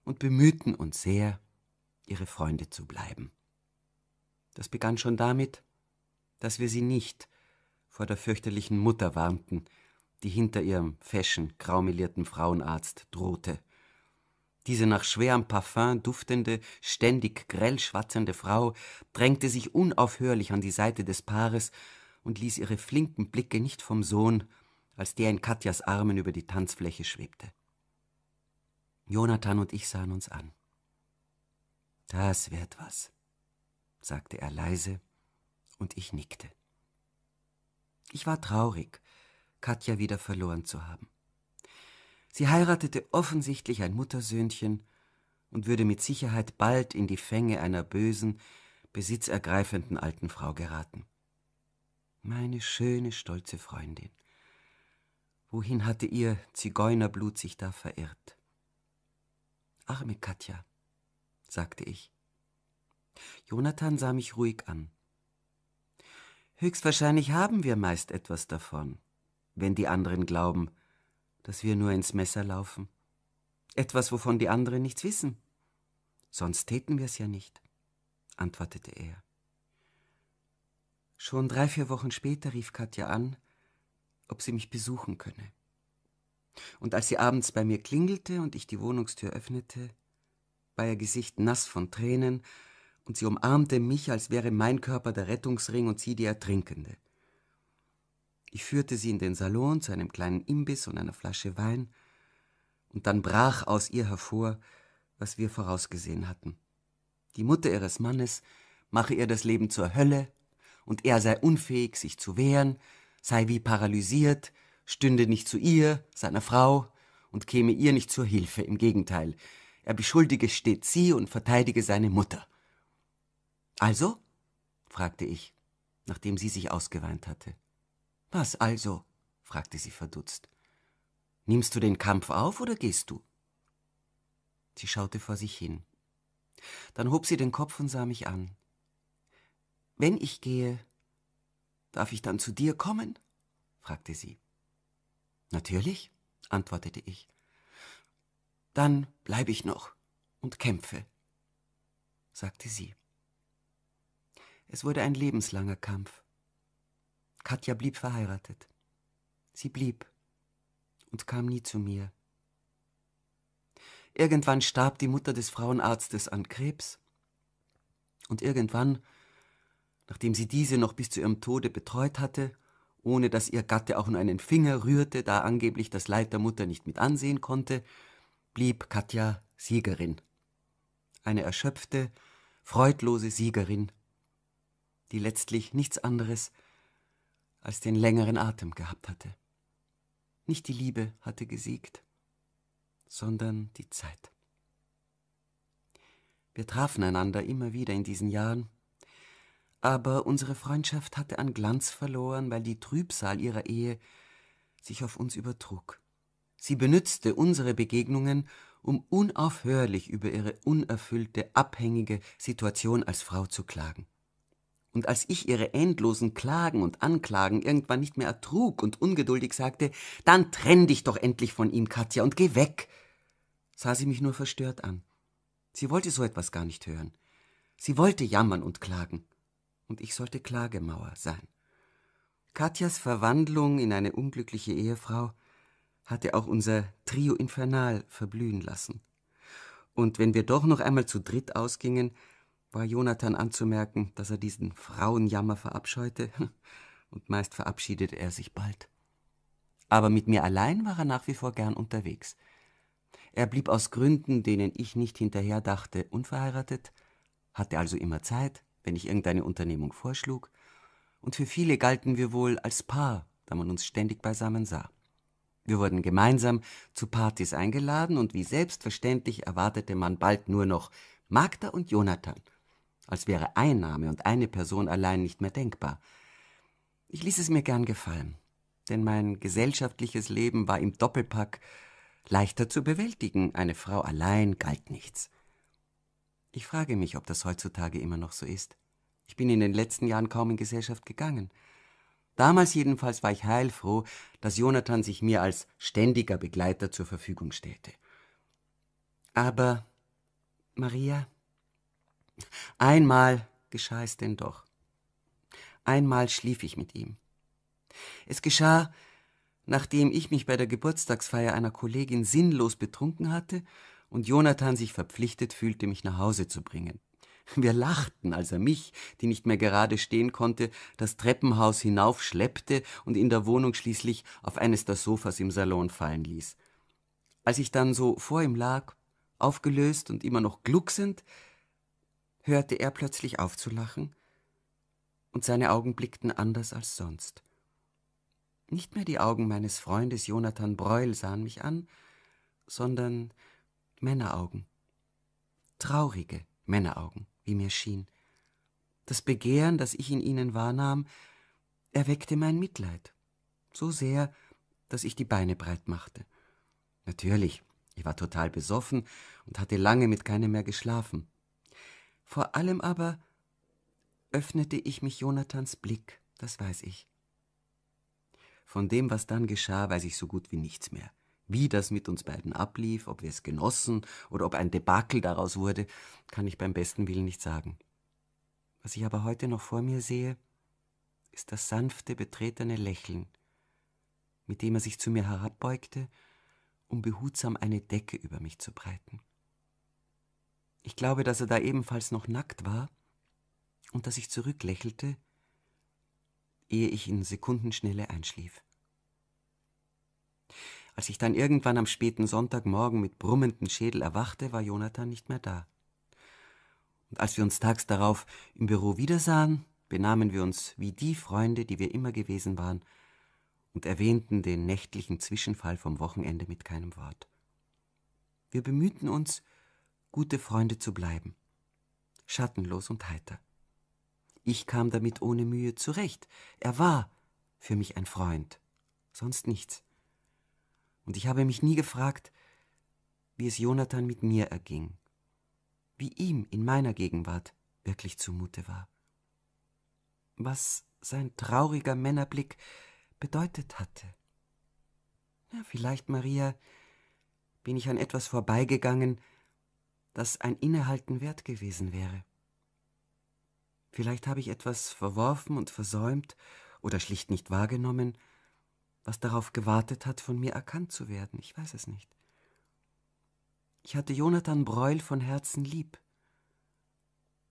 und bemühten uns sehr, ihre Freunde zu bleiben. Das begann schon damit, dass wir sie nicht vor der fürchterlichen Mutter warnten, die hinter ihrem feschen, graumelierten Frauenarzt drohte. Diese nach schwerem Parfum duftende, ständig grell schwatzende Frau drängte sich unaufhörlich an die Seite des Paares und ließ ihre flinken Blicke nicht vom Sohn, als der in Katjas Armen über die Tanzfläche schwebte. Jonathan und ich sahen uns an. Das wird was, sagte er leise, und ich nickte. Ich war traurig, Katja wieder verloren zu haben. Sie heiratete offensichtlich ein Muttersöhnchen und würde mit Sicherheit bald in die Fänge einer bösen, besitzergreifenden alten Frau geraten. Meine schöne, stolze Freundin. Wohin hatte ihr Zigeunerblut sich da verirrt? Arme Katja, sagte ich. Jonathan sah mich ruhig an. Höchstwahrscheinlich haben wir meist etwas davon, wenn die anderen glauben, dass wir nur ins Messer laufen. Etwas, wovon die anderen nichts wissen. Sonst täten wir es ja nicht, antwortete er. Schon drei, vier Wochen später rief Katja an, ob sie mich besuchen könne. Und als sie abends bei mir klingelte und ich die Wohnungstür öffnete, war ihr Gesicht nass von Tränen, und sie umarmte mich, als wäre mein Körper der Rettungsring und sie die Ertrinkende. Ich führte sie in den Salon zu einem kleinen Imbiss und einer Flasche Wein, und dann brach aus ihr hervor, was wir vorausgesehen hatten. Die Mutter ihres Mannes mache ihr das Leben zur Hölle, und er sei unfähig, sich zu wehren, sei wie paralysiert, stünde nicht zu ihr, seiner Frau, und käme ihr nicht zur Hilfe, im Gegenteil, er beschuldige stets sie und verteidige seine Mutter. Also? fragte ich, nachdem sie sich ausgeweint hatte. Was also? fragte sie verdutzt. Nimmst du den Kampf auf oder gehst du? Sie schaute vor sich hin. Dann hob sie den Kopf und sah mich an. Wenn ich gehe, darf ich dann zu dir kommen? fragte sie. Natürlich, antwortete ich. Dann bleibe ich noch und kämpfe, sagte sie. Es wurde ein lebenslanger Kampf. Katja blieb verheiratet. Sie blieb und kam nie zu mir. Irgendwann starb die Mutter des Frauenarztes an Krebs. Und irgendwann, nachdem sie diese noch bis zu ihrem Tode betreut hatte, ohne dass ihr Gatte auch nur einen Finger rührte, da angeblich das Leid der Mutter nicht mit ansehen konnte, blieb Katja Siegerin. Eine erschöpfte, freudlose Siegerin, die letztlich nichts anderes als den längeren Atem gehabt hatte. Nicht die Liebe hatte gesiegt, sondern die Zeit. Wir trafen einander immer wieder in diesen Jahren, aber unsere Freundschaft hatte an Glanz verloren, weil die Trübsal ihrer Ehe sich auf uns übertrug. Sie benützte unsere Begegnungen, um unaufhörlich über ihre unerfüllte, abhängige Situation als Frau zu klagen und als ich ihre endlosen Klagen und Anklagen irgendwann nicht mehr ertrug und ungeduldig sagte, dann trenn dich doch endlich von ihm, Katja, und geh weg, sah sie mich nur verstört an. Sie wollte so etwas gar nicht hören. Sie wollte jammern und klagen, und ich sollte Klagemauer sein. Katjas Verwandlung in eine unglückliche Ehefrau hatte auch unser Trio Infernal verblühen lassen. Und wenn wir doch noch einmal zu dritt ausgingen, war Jonathan anzumerken, dass er diesen Frauenjammer verabscheute, und meist verabschiedete er sich bald. Aber mit mir allein war er nach wie vor gern unterwegs. Er blieb aus Gründen, denen ich nicht hinterher dachte, unverheiratet, hatte also immer Zeit, wenn ich irgendeine Unternehmung vorschlug, und für viele galten wir wohl als Paar, da man uns ständig beisammen sah. Wir wurden gemeinsam zu Partys eingeladen und wie selbstverständlich erwartete man bald nur noch Magda und Jonathan als wäre ein Name und eine Person allein nicht mehr denkbar. Ich ließ es mir gern gefallen, denn mein gesellschaftliches Leben war im Doppelpack leichter zu bewältigen, eine Frau allein galt nichts. Ich frage mich, ob das heutzutage immer noch so ist. Ich bin in den letzten Jahren kaum in Gesellschaft gegangen. Damals jedenfalls war ich heilfroh, dass Jonathan sich mir als ständiger Begleiter zur Verfügung stellte. Aber Maria, Einmal geschah es denn doch. Einmal schlief ich mit ihm. Es geschah, nachdem ich mich bei der Geburtstagsfeier einer Kollegin sinnlos betrunken hatte und Jonathan sich verpflichtet fühlte, mich nach Hause zu bringen. Wir lachten, als er mich, die nicht mehr gerade stehen konnte, das Treppenhaus hinaufschleppte und in der Wohnung schließlich auf eines der Sofas im Salon fallen ließ. Als ich dann so vor ihm lag, aufgelöst und immer noch glucksend, hörte er plötzlich auf zu lachen, und seine Augen blickten anders als sonst. Nicht mehr die Augen meines Freundes Jonathan Breul sahen mich an, sondern Männeraugen. Traurige Männeraugen, wie mir schien. Das Begehren, das ich in ihnen wahrnahm, erweckte mein Mitleid. So sehr, dass ich die Beine breit machte. Natürlich, ich war total besoffen und hatte lange mit keinem mehr geschlafen. Vor allem aber öffnete ich mich Jonathans Blick, das weiß ich. Von dem, was dann geschah, weiß ich so gut wie nichts mehr. Wie das mit uns beiden ablief, ob wir es genossen oder ob ein Debakel daraus wurde, kann ich beim besten Willen nicht sagen. Was ich aber heute noch vor mir sehe, ist das sanfte, betretene Lächeln, mit dem er sich zu mir herabbeugte, um behutsam eine Decke über mich zu breiten. Ich glaube, dass er da ebenfalls noch nackt war und dass ich zurücklächelte, ehe ich in Sekundenschnelle einschlief. Als ich dann irgendwann am späten Sonntagmorgen mit brummendem Schädel erwachte, war Jonathan nicht mehr da. Und als wir uns tags darauf im Büro wiedersahen, benahmen wir uns wie die Freunde, die wir immer gewesen waren, und erwähnten den nächtlichen Zwischenfall vom Wochenende mit keinem Wort. Wir bemühten uns, gute Freunde zu bleiben. Schattenlos und heiter. Ich kam damit ohne Mühe zurecht. Er war für mich ein Freund, sonst nichts. Und ich habe mich nie gefragt, wie es Jonathan mit mir erging, wie ihm in meiner Gegenwart wirklich zumute war, was sein trauriger Männerblick bedeutet hatte. Ja, vielleicht, Maria, bin ich an etwas vorbeigegangen, das ein Innehalten wert gewesen wäre. Vielleicht habe ich etwas verworfen und versäumt oder schlicht nicht wahrgenommen, was darauf gewartet hat, von mir erkannt zu werden, ich weiß es nicht. Ich hatte Jonathan Breul von Herzen lieb,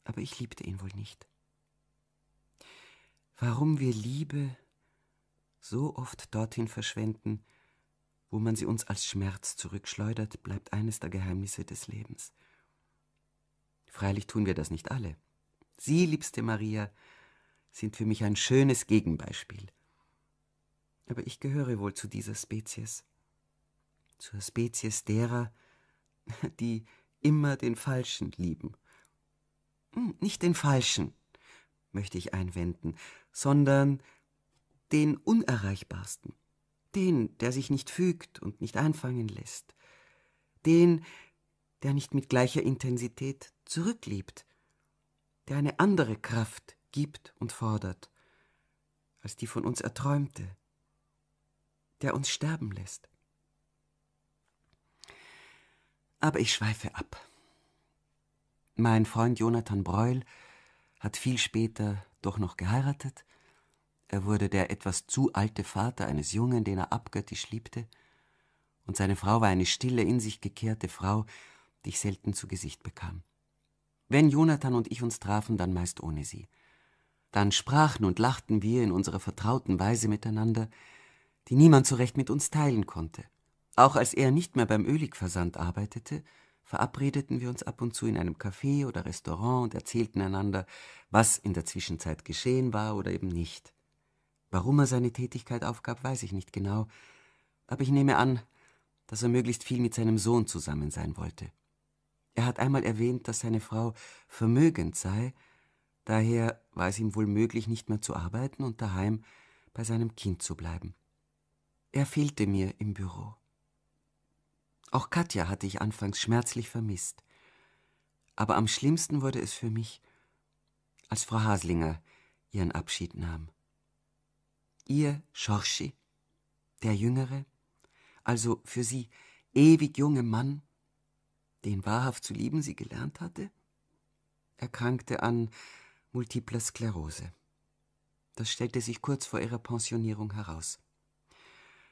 aber ich liebte ihn wohl nicht. Warum wir Liebe so oft dorthin verschwenden, wo man sie uns als Schmerz zurückschleudert, bleibt eines der Geheimnisse des Lebens – Freilich tun wir das nicht alle. Sie, liebste Maria, sind für mich ein schönes Gegenbeispiel. Aber ich gehöre wohl zu dieser Spezies. Zur Spezies derer, die immer den Falschen lieben. Hm, nicht den Falschen, möchte ich einwenden, sondern den Unerreichbarsten, den, der sich nicht fügt und nicht einfangen lässt, den, der nicht mit gleicher Intensität zurückliebt, der eine andere Kraft gibt und fordert, als die von uns erträumte, der uns sterben lässt. Aber ich schweife ab. Mein Freund Jonathan Breul hat viel später doch noch geheiratet. Er wurde der etwas zu alte Vater eines Jungen, den er abgöttisch liebte, und seine Frau war eine stille, in sich gekehrte Frau, die ich selten zu Gesicht bekam. Wenn Jonathan und ich uns trafen, dann meist ohne sie. Dann sprachen und lachten wir in unserer vertrauten Weise miteinander, die niemand so recht mit uns teilen konnte. Auch als er nicht mehr beim Öligversand arbeitete, verabredeten wir uns ab und zu in einem Café oder Restaurant und erzählten einander, was in der Zwischenzeit geschehen war oder eben nicht. Warum er seine Tätigkeit aufgab, weiß ich nicht genau, aber ich nehme an, dass er möglichst viel mit seinem Sohn zusammen sein wollte. Er hat einmal erwähnt, dass seine Frau vermögend sei, daher war es ihm wohl möglich, nicht mehr zu arbeiten und daheim bei seinem Kind zu bleiben. Er fehlte mir im Büro. Auch Katja hatte ich anfangs schmerzlich vermisst. Aber am schlimmsten wurde es für mich, als Frau Haslinger ihren Abschied nahm. Ihr Schorschi, der Jüngere, also für sie ewig junge Mann, den wahrhaft zu lieben sie gelernt hatte, erkrankte an multipler Sklerose. Das stellte sich kurz vor ihrer Pensionierung heraus.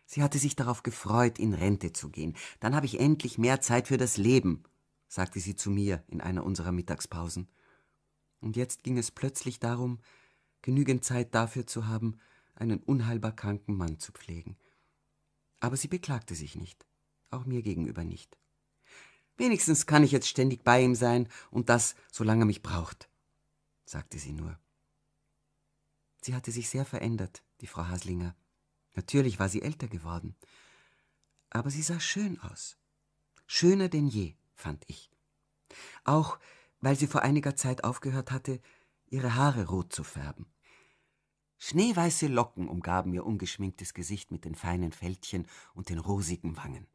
Sie hatte sich darauf gefreut, in Rente zu gehen. Dann habe ich endlich mehr Zeit für das Leben, sagte sie zu mir in einer unserer Mittagspausen. Und jetzt ging es plötzlich darum, genügend Zeit dafür zu haben, einen unheilbar kranken Mann zu pflegen. Aber sie beklagte sich nicht, auch mir gegenüber nicht. Wenigstens kann ich jetzt ständig bei ihm sein und das, solange er mich braucht, sagte sie nur. Sie hatte sich sehr verändert, die Frau Haslinger. Natürlich war sie älter geworden, aber sie sah schön aus. Schöner denn je, fand ich. Auch weil sie vor einiger Zeit aufgehört hatte, ihre Haare rot zu färben. Schneeweiße Locken umgaben ihr ungeschminktes Gesicht mit den feinen Fältchen und den rosigen Wangen.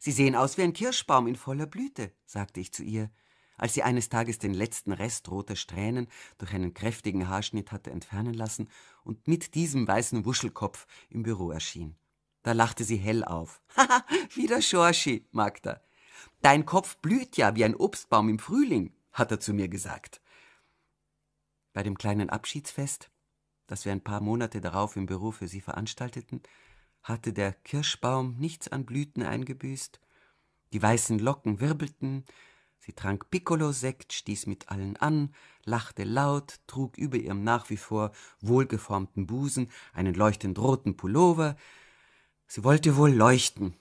Sie sehen aus wie ein Kirschbaum in voller Blüte, sagte ich zu ihr, als sie eines Tages den letzten Rest roter Strähnen durch einen kräftigen Haarschnitt hatte entfernen lassen und mit diesem weißen Wuschelkopf im Büro erschien. Da lachte sie hell auf. Haha, wie der Schorschi, Magda. Dein Kopf blüht ja wie ein Obstbaum im Frühling, hat er zu mir gesagt. Bei dem kleinen Abschiedsfest, das wir ein paar Monate darauf im Büro für sie veranstalteten, hatte der Kirschbaum nichts an Blüten eingebüßt, die weißen Locken wirbelten, sie trank Piccolo-Sekt, stieß mit allen an, lachte laut, trug über ihrem nach wie vor wohlgeformten Busen einen leuchtend roten Pullover, sie wollte wohl leuchten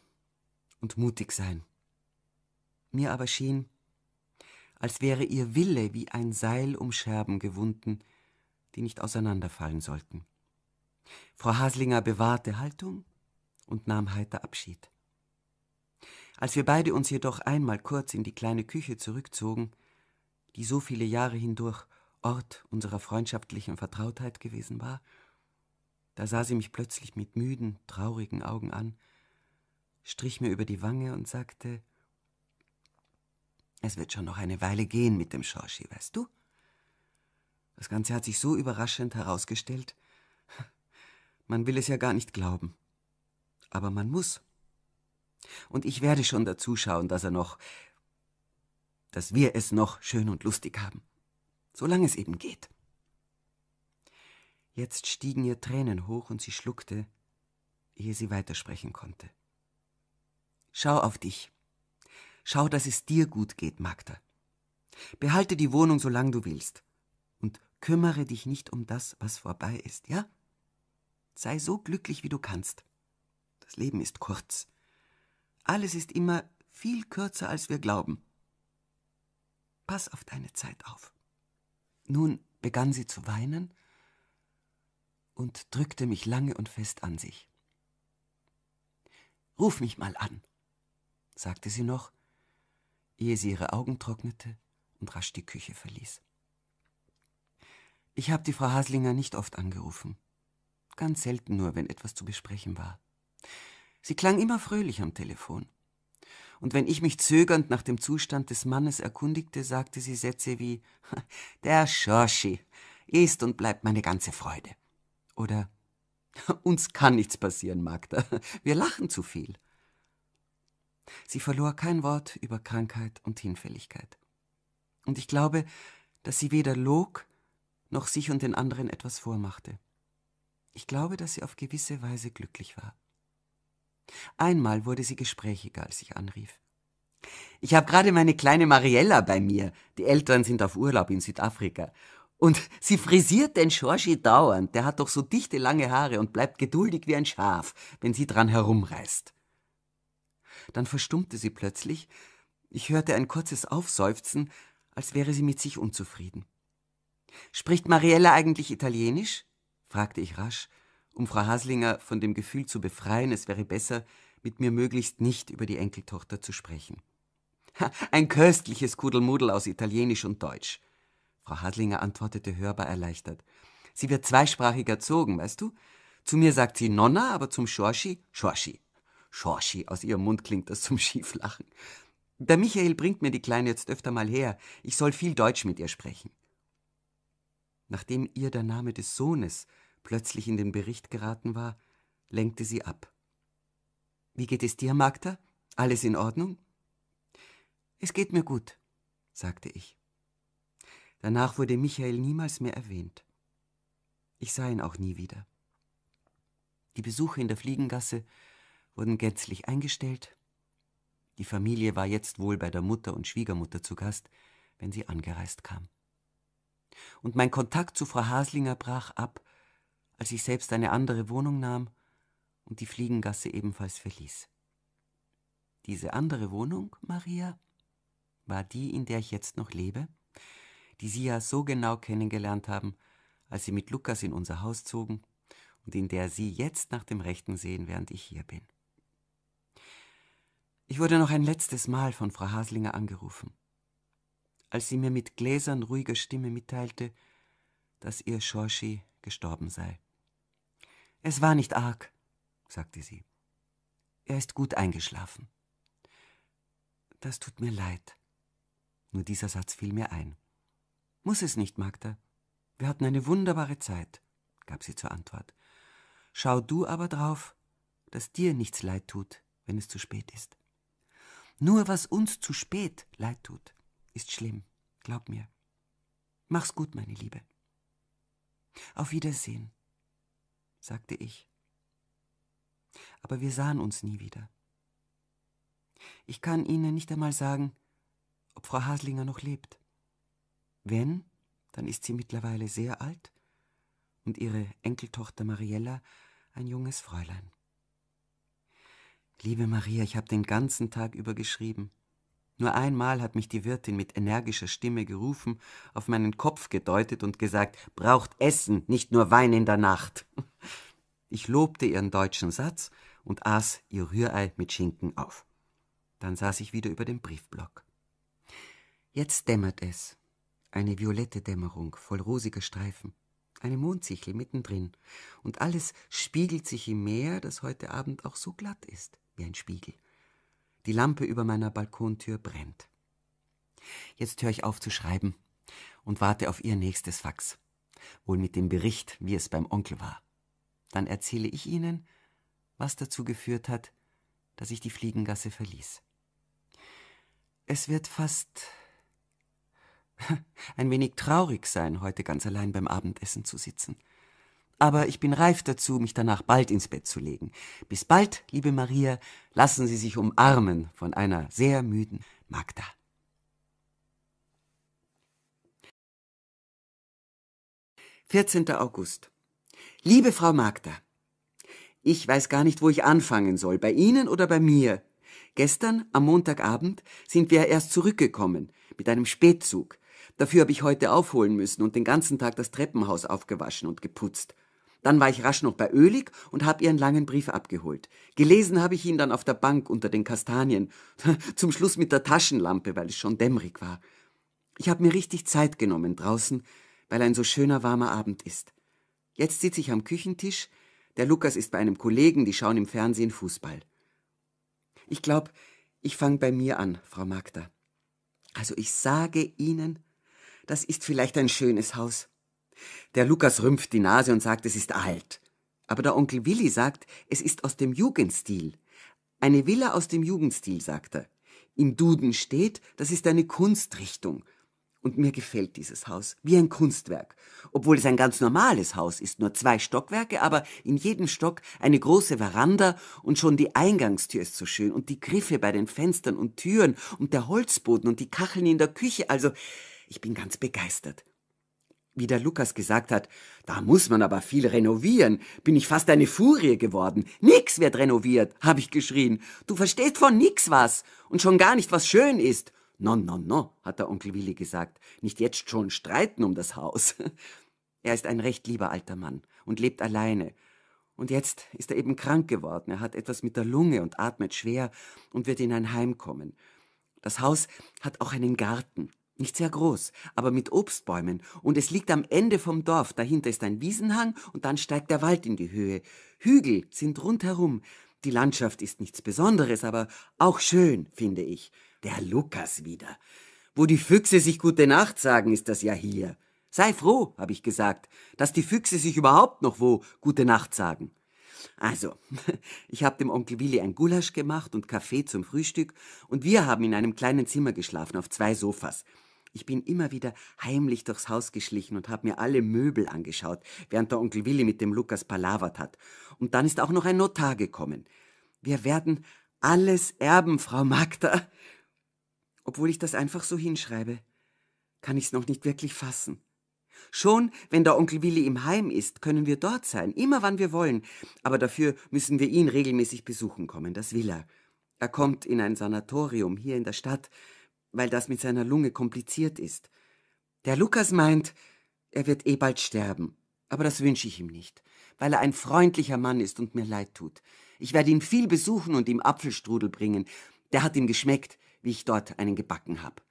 und mutig sein. Mir aber schien, als wäre ihr Wille wie ein Seil um Scherben gewunden, die nicht auseinanderfallen sollten. Frau Haslinger bewahrte Haltung und nahm heiter Abschied. Als wir beide uns jedoch einmal kurz in die kleine Küche zurückzogen, die so viele Jahre hindurch Ort unserer freundschaftlichen Vertrautheit gewesen war, da sah sie mich plötzlich mit müden, traurigen Augen an, strich mir über die Wange und sagte, es wird schon noch eine Weile gehen mit dem Schorschi, weißt du? Das Ganze hat sich so überraschend herausgestellt, man will es ja gar nicht glauben. Aber man muss. Und ich werde schon dazu schauen, dass er noch, dass wir es noch schön und lustig haben. Solange es eben geht. Jetzt stiegen ihr Tränen hoch und sie schluckte, ehe sie weitersprechen konnte. Schau auf dich. Schau, dass es dir gut geht, Magda. Behalte die Wohnung, solange du willst. Und kümmere dich nicht um das, was vorbei ist, ja? Sei so glücklich, wie du kannst. Das Leben ist kurz. Alles ist immer viel kürzer, als wir glauben. Pass auf deine Zeit auf. Nun begann sie zu weinen und drückte mich lange und fest an sich. Ruf mich mal an, sagte sie noch, ehe sie ihre Augen trocknete und rasch die Küche verließ. Ich habe die Frau Haslinger nicht oft angerufen ganz selten nur, wenn etwas zu besprechen war. Sie klang immer fröhlich am Telefon. Und wenn ich mich zögernd nach dem Zustand des Mannes erkundigte, sagte sie Sätze wie Der Schorschi ist und bleibt meine ganze Freude. Oder Uns kann nichts passieren, Magda. Wir lachen zu viel. Sie verlor kein Wort über Krankheit und Hinfälligkeit. Und ich glaube, dass sie weder log, noch sich und den anderen etwas vormachte. Ich glaube, dass sie auf gewisse Weise glücklich war. Einmal wurde sie gesprächiger, als ich anrief. Ich habe gerade meine kleine Mariella bei mir. Die Eltern sind auf Urlaub in Südafrika. Und sie frisiert den Schorschi dauernd. Der hat doch so dichte lange Haare und bleibt geduldig wie ein Schaf, wenn sie dran herumreißt. Dann verstummte sie plötzlich. Ich hörte ein kurzes Aufseufzen, als wäre sie mit sich unzufrieden. Spricht Mariella eigentlich Italienisch? fragte ich rasch, um Frau Haslinger von dem Gefühl zu befreien, es wäre besser, mit mir möglichst nicht über die Enkeltochter zu sprechen. Ha, ein köstliches Kudelmudel aus Italienisch und Deutsch. Frau Haslinger antwortete hörbar erleichtert. Sie wird zweisprachig erzogen, weißt du? Zu mir sagt sie Nonna, aber zum Schorschi Schorschi. Schorschi, aus ihrem Mund klingt das zum Schieflachen. Der Michael bringt mir die Kleine jetzt öfter mal her. Ich soll viel Deutsch mit ihr sprechen. Nachdem ihr der Name des Sohnes plötzlich in den Bericht geraten war, lenkte sie ab. Wie geht es dir, Magda? Alles in Ordnung? Es geht mir gut, sagte ich. Danach wurde Michael niemals mehr erwähnt. Ich sah ihn auch nie wieder. Die Besuche in der Fliegengasse wurden gänzlich eingestellt. Die Familie war jetzt wohl bei der Mutter und Schwiegermutter zu Gast, wenn sie angereist kam und mein Kontakt zu Frau Haslinger brach ab, als ich selbst eine andere Wohnung nahm und die Fliegengasse ebenfalls verließ. Diese andere Wohnung, Maria, war die, in der ich jetzt noch lebe, die Sie ja so genau kennengelernt haben, als Sie mit Lukas in unser Haus zogen und in der Sie jetzt nach dem Rechten sehen, während ich hier bin. Ich wurde noch ein letztes Mal von Frau Haslinger angerufen als sie mir mit gläsern ruhiger Stimme mitteilte, dass ihr Schorschi gestorben sei. Es war nicht arg, sagte sie. Er ist gut eingeschlafen. Das tut mir leid. Nur dieser Satz fiel mir ein. Muss es nicht, Magda. Wir hatten eine wunderbare Zeit, gab sie zur Antwort. Schau du aber drauf, dass dir nichts leid tut, wenn es zu spät ist. Nur was uns zu spät leid tut, ist schlimm, glaub mir. Mach's gut, meine Liebe. Auf Wiedersehen, sagte ich. Aber wir sahen uns nie wieder. Ich kann Ihnen nicht einmal sagen, ob Frau Haslinger noch lebt. Wenn, dann ist sie mittlerweile sehr alt und ihre Enkeltochter Mariella ein junges Fräulein. Liebe Maria, ich habe den ganzen Tag über geschrieben. Nur einmal hat mich die Wirtin mit energischer Stimme gerufen, auf meinen Kopf gedeutet und gesagt, braucht Essen, nicht nur Wein in der Nacht. Ich lobte ihren deutschen Satz und aß ihr Rührei mit Schinken auf. Dann saß ich wieder über dem Briefblock. Jetzt dämmert es. Eine violette Dämmerung, voll rosiger Streifen. Eine Mondsichel mittendrin. Und alles spiegelt sich im Meer, das heute Abend auch so glatt ist wie ein Spiegel die Lampe über meiner Balkontür brennt. Jetzt höre ich auf zu schreiben und warte auf ihr nächstes Fax. Wohl mit dem Bericht, wie es beim Onkel war. Dann erzähle ich Ihnen, was dazu geführt hat, dass ich die Fliegengasse verließ. Es wird fast ein wenig traurig sein, heute ganz allein beim Abendessen zu sitzen aber ich bin reif dazu, mich danach bald ins Bett zu legen. Bis bald, liebe Maria, lassen Sie sich umarmen von einer sehr müden Magda. Vierzehnter August. Liebe Frau Magda, ich weiß gar nicht, wo ich anfangen soll, bei Ihnen oder bei mir. Gestern, am Montagabend, sind wir erst zurückgekommen, mit einem Spätzug. Dafür habe ich heute aufholen müssen und den ganzen Tag das Treppenhaus aufgewaschen und geputzt. Dann war ich rasch noch bei Ölig und habe ihren langen Brief abgeholt. Gelesen habe ich ihn dann auf der Bank unter den Kastanien, zum Schluss mit der Taschenlampe, weil es schon dämmerig war. Ich habe mir richtig Zeit genommen draußen, weil ein so schöner warmer Abend ist. Jetzt sitze ich am Küchentisch, der Lukas ist bei einem Kollegen, die schauen im Fernsehen Fußball. Ich glaube, ich fange bei mir an, Frau Magda. Also ich sage Ihnen, das ist vielleicht ein schönes Haus. Der Lukas rümpft die Nase und sagt, es ist alt. Aber der Onkel Willi sagt, es ist aus dem Jugendstil. Eine Villa aus dem Jugendstil, sagt er. Im Duden steht, das ist eine Kunstrichtung. Und mir gefällt dieses Haus wie ein Kunstwerk, obwohl es ein ganz normales Haus ist, nur zwei Stockwerke, aber in jedem Stock eine große Veranda und schon die Eingangstür ist so schön und die Griffe bei den Fenstern und Türen und der Holzboden und die Kacheln in der Küche, also ich bin ganz begeistert. Wie der Lukas gesagt hat, da muss man aber viel renovieren, bin ich fast eine Furie geworden. Nix wird renoviert, habe ich geschrien. Du verstehst von nix was und schon gar nicht, was schön ist. No, no, no, hat der Onkel Willi gesagt, nicht jetzt schon streiten um das Haus. Er ist ein recht lieber alter Mann und lebt alleine. Und jetzt ist er eben krank geworden, er hat etwas mit der Lunge und atmet schwer und wird in ein Heim kommen. Das Haus hat auch einen Garten, nicht sehr groß, aber mit Obstbäumen, und es liegt am Ende vom Dorf, dahinter ist ein Wiesenhang, und dann steigt der Wald in die Höhe. Hügel sind rundherum. Die Landschaft ist nichts Besonderes, aber auch schön, finde ich. Der Lukas wieder. Wo die Füchse sich gute Nacht sagen, ist das ja hier. Sei froh, habe ich gesagt, dass die Füchse sich überhaupt noch wo gute Nacht sagen. Also, ich habe dem Onkel Willi ein Gulasch gemacht und Kaffee zum Frühstück, und wir haben in einem kleinen Zimmer geschlafen auf zwei Sofas. Ich bin immer wieder heimlich durchs Haus geschlichen und habe mir alle Möbel angeschaut, während der Onkel Willi mit dem Lukas palavert hat. Und dann ist auch noch ein Notar gekommen. Wir werden alles erben, Frau Magda. Obwohl ich das einfach so hinschreibe, kann ich es noch nicht wirklich fassen. Schon, wenn der Onkel Willi im Heim ist, können wir dort sein, immer wann wir wollen. Aber dafür müssen wir ihn regelmäßig besuchen kommen, das will er. Er kommt in ein Sanatorium hier in der Stadt, weil das mit seiner Lunge kompliziert ist. Der Lukas meint, er wird eh bald sterben, aber das wünsche ich ihm nicht, weil er ein freundlicher Mann ist und mir leid tut. Ich werde ihn viel besuchen und ihm Apfelstrudel bringen. Der hat ihm geschmeckt, wie ich dort einen gebacken habe.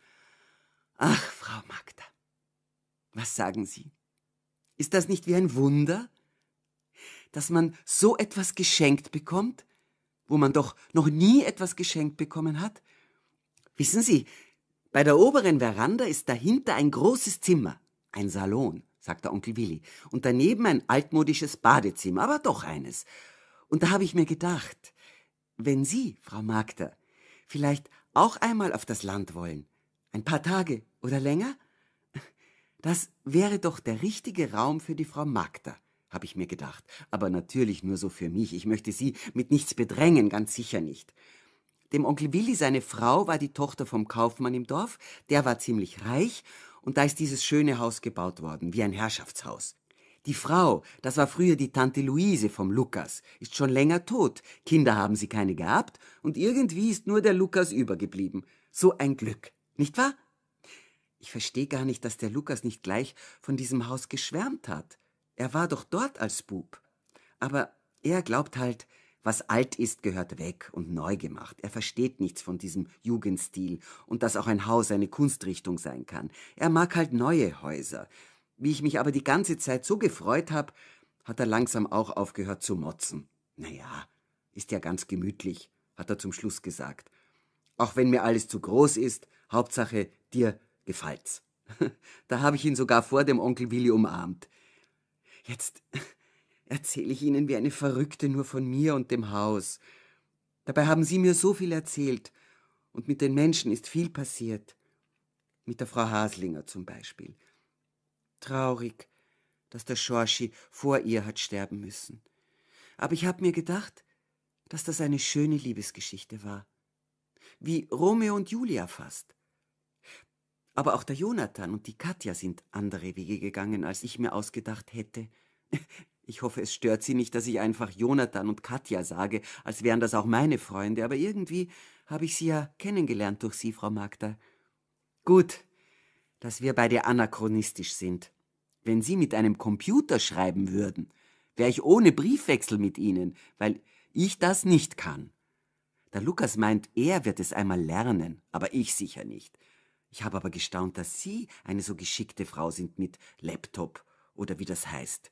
Ach, Frau Magda, was sagen Sie? Ist das nicht wie ein Wunder, dass man so etwas geschenkt bekommt, wo man doch noch nie etwas geschenkt bekommen hat? Wissen Sie, bei der oberen Veranda ist dahinter ein großes Zimmer, ein Salon, sagt der Onkel Willi, und daneben ein altmodisches Badezimmer, aber doch eines. Und da habe ich mir gedacht, wenn Sie, Frau Magda, vielleicht auch einmal auf das Land wollen, ein paar Tage oder länger, das wäre doch der richtige Raum für die Frau Magda, habe ich mir gedacht, aber natürlich nur so für mich, ich möchte Sie mit nichts bedrängen, ganz sicher nicht. Dem Onkel Willi, seine Frau, war die Tochter vom Kaufmann im Dorf, der war ziemlich reich, und da ist dieses schöne Haus gebaut worden, wie ein Herrschaftshaus. Die Frau, das war früher die Tante Luise vom Lukas, ist schon länger tot, Kinder haben sie keine gehabt, und irgendwie ist nur der Lukas übergeblieben. So ein Glück, nicht wahr? Ich verstehe gar nicht, dass der Lukas nicht gleich von diesem Haus geschwärmt hat. Er war doch dort als Bub. Aber er glaubt halt, was alt ist, gehört weg und neu gemacht. Er versteht nichts von diesem Jugendstil und dass auch ein Haus eine Kunstrichtung sein kann. Er mag halt neue Häuser. Wie ich mich aber die ganze Zeit so gefreut habe, hat er langsam auch aufgehört zu motzen. Naja, ist ja ganz gemütlich, hat er zum Schluss gesagt. Auch wenn mir alles zu groß ist, Hauptsache dir gefällt's. Da habe ich ihn sogar vor dem Onkel Willi umarmt. Jetzt erzähle ich Ihnen wie eine Verrückte nur von mir und dem Haus. Dabei haben Sie mir so viel erzählt, und mit den Menschen ist viel passiert. Mit der Frau Haslinger zum Beispiel. Traurig, dass der Schorschi vor ihr hat sterben müssen. Aber ich habe mir gedacht, dass das eine schöne Liebesgeschichte war. Wie Romeo und Julia fast. Aber auch der Jonathan und die Katja sind andere Wege gegangen, als ich mir ausgedacht hätte. Ich hoffe, es stört Sie nicht, dass ich einfach Jonathan und Katja sage, als wären das auch meine Freunde, aber irgendwie habe ich Sie ja kennengelernt durch Sie, Frau Magda. Gut, dass wir beide anachronistisch sind. Wenn Sie mit einem Computer schreiben würden, wäre ich ohne Briefwechsel mit Ihnen, weil ich das nicht kann. Der Lukas meint, er wird es einmal lernen, aber ich sicher nicht. Ich habe aber gestaunt, dass Sie eine so geschickte Frau sind mit Laptop oder wie das heißt.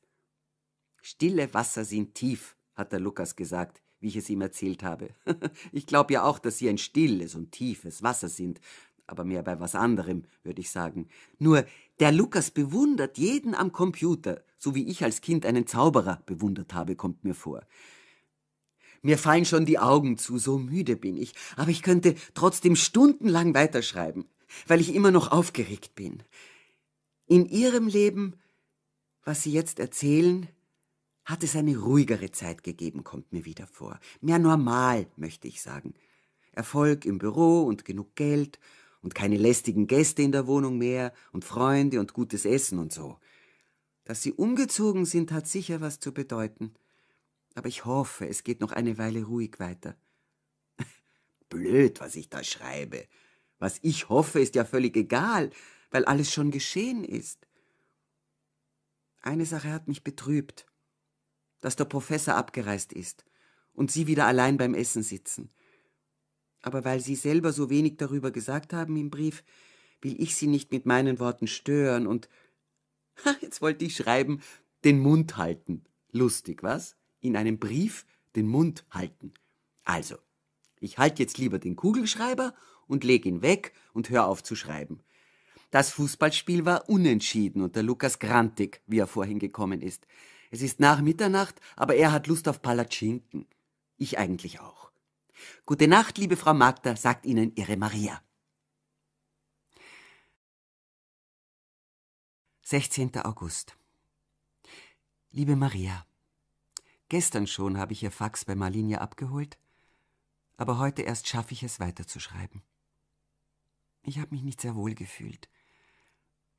Stille Wasser sind tief, hat der Lukas gesagt, wie ich es ihm erzählt habe. ich glaube ja auch, dass sie ein stilles und tiefes Wasser sind, aber mehr bei was anderem, würde ich sagen. Nur, der Lukas bewundert jeden am Computer, so wie ich als Kind einen Zauberer bewundert habe, kommt mir vor. Mir fallen schon die Augen zu, so müde bin ich, aber ich könnte trotzdem stundenlang weiterschreiben, weil ich immer noch aufgeregt bin. In Ihrem Leben, was Sie jetzt erzählen, hat es eine ruhigere Zeit gegeben, kommt mir wieder vor. Mehr normal, möchte ich sagen. Erfolg im Büro und genug Geld und keine lästigen Gäste in der Wohnung mehr und Freunde und gutes Essen und so. Dass sie umgezogen sind, hat sicher was zu bedeuten. Aber ich hoffe, es geht noch eine Weile ruhig weiter. Blöd, was ich da schreibe. Was ich hoffe, ist ja völlig egal, weil alles schon geschehen ist. Eine Sache hat mich betrübt dass der Professor abgereist ist und Sie wieder allein beim Essen sitzen. Aber weil Sie selber so wenig darüber gesagt haben im Brief, will ich Sie nicht mit meinen Worten stören und jetzt wollte ich schreiben, den Mund halten. Lustig, was? In einem Brief den Mund halten. Also, ich halte jetzt lieber den Kugelschreiber und lege ihn weg und hör auf zu schreiben. Das Fußballspiel war unentschieden und der Lukas Grantig, wie er vorhin gekommen ist. Es ist nach Mitternacht, aber er hat Lust auf Palatschinken. Ich eigentlich auch. Gute Nacht, liebe Frau Magda, sagt Ihnen Ihre Maria. 16. August. Liebe Maria, gestern schon habe ich Ihr Fax bei Marlinia abgeholt, aber heute erst schaffe ich es weiterzuschreiben. Ich habe mich nicht sehr wohl gefühlt.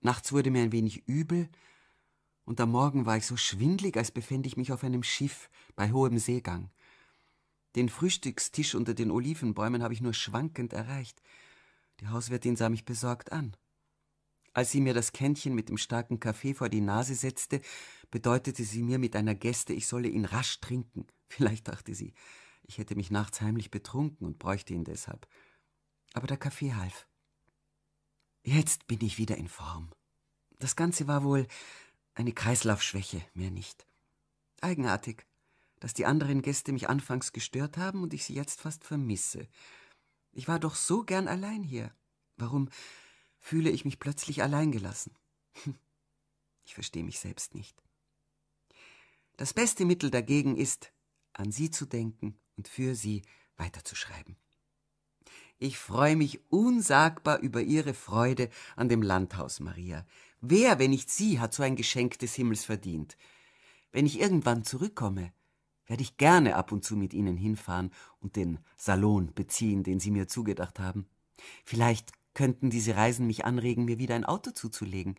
Nachts wurde mir ein wenig übel und am Morgen war ich so schwindlig, als befände ich mich auf einem Schiff bei hohem Seegang. Den Frühstückstisch unter den Olivenbäumen habe ich nur schwankend erreicht. Die Hauswirtin sah mich besorgt an. Als sie mir das Kännchen mit dem starken Kaffee vor die Nase setzte, bedeutete sie mir mit einer Geste, ich solle ihn rasch trinken. Vielleicht dachte sie, ich hätte mich nachts heimlich betrunken und bräuchte ihn deshalb. Aber der Kaffee half. Jetzt bin ich wieder in Form. Das Ganze war wohl eine Kreislaufschwäche, mehr nicht. Eigenartig, dass die anderen Gäste mich anfangs gestört haben und ich sie jetzt fast vermisse. Ich war doch so gern allein hier. Warum fühle ich mich plötzlich alleingelassen? Hm. Ich verstehe mich selbst nicht. Das beste Mittel dagegen ist, an sie zu denken und für sie weiterzuschreiben. Ich freue mich unsagbar über Ihre Freude an dem Landhaus, Maria. Wer, wenn nicht sie, hat so ein Geschenk des Himmels verdient? Wenn ich irgendwann zurückkomme, werde ich gerne ab und zu mit Ihnen hinfahren und den Salon beziehen, den Sie mir zugedacht haben. Vielleicht könnten diese Reisen mich anregen, mir wieder ein Auto zuzulegen.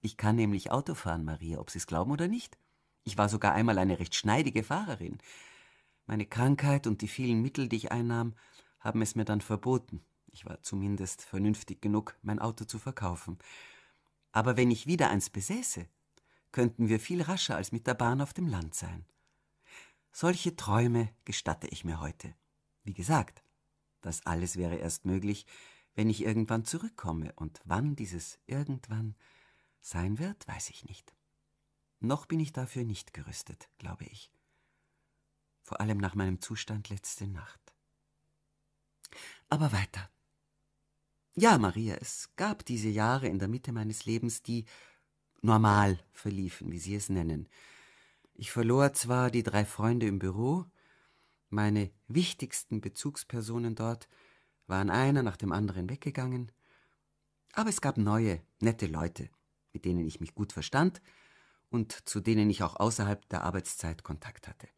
Ich kann nämlich Auto fahren, Maria, ob Sie es glauben oder nicht. Ich war sogar einmal eine recht schneidige Fahrerin. Meine Krankheit und die vielen Mittel, die ich einnahm, haben es mir dann verboten. Ich war zumindest vernünftig genug, mein Auto zu verkaufen aber wenn ich wieder eins besäße, könnten wir viel rascher als mit der Bahn auf dem Land sein. Solche Träume gestatte ich mir heute. Wie gesagt, das alles wäre erst möglich, wenn ich irgendwann zurückkomme, und wann dieses irgendwann sein wird, weiß ich nicht. Noch bin ich dafür nicht gerüstet, glaube ich. Vor allem nach meinem Zustand letzte Nacht. Aber weiter. Ja, Maria, es gab diese Jahre in der Mitte meines Lebens, die normal verliefen, wie Sie es nennen. Ich verlor zwar die drei Freunde im Büro, meine wichtigsten Bezugspersonen dort waren einer nach dem anderen weggegangen, aber es gab neue, nette Leute, mit denen ich mich gut verstand und zu denen ich auch außerhalb der Arbeitszeit Kontakt hatte.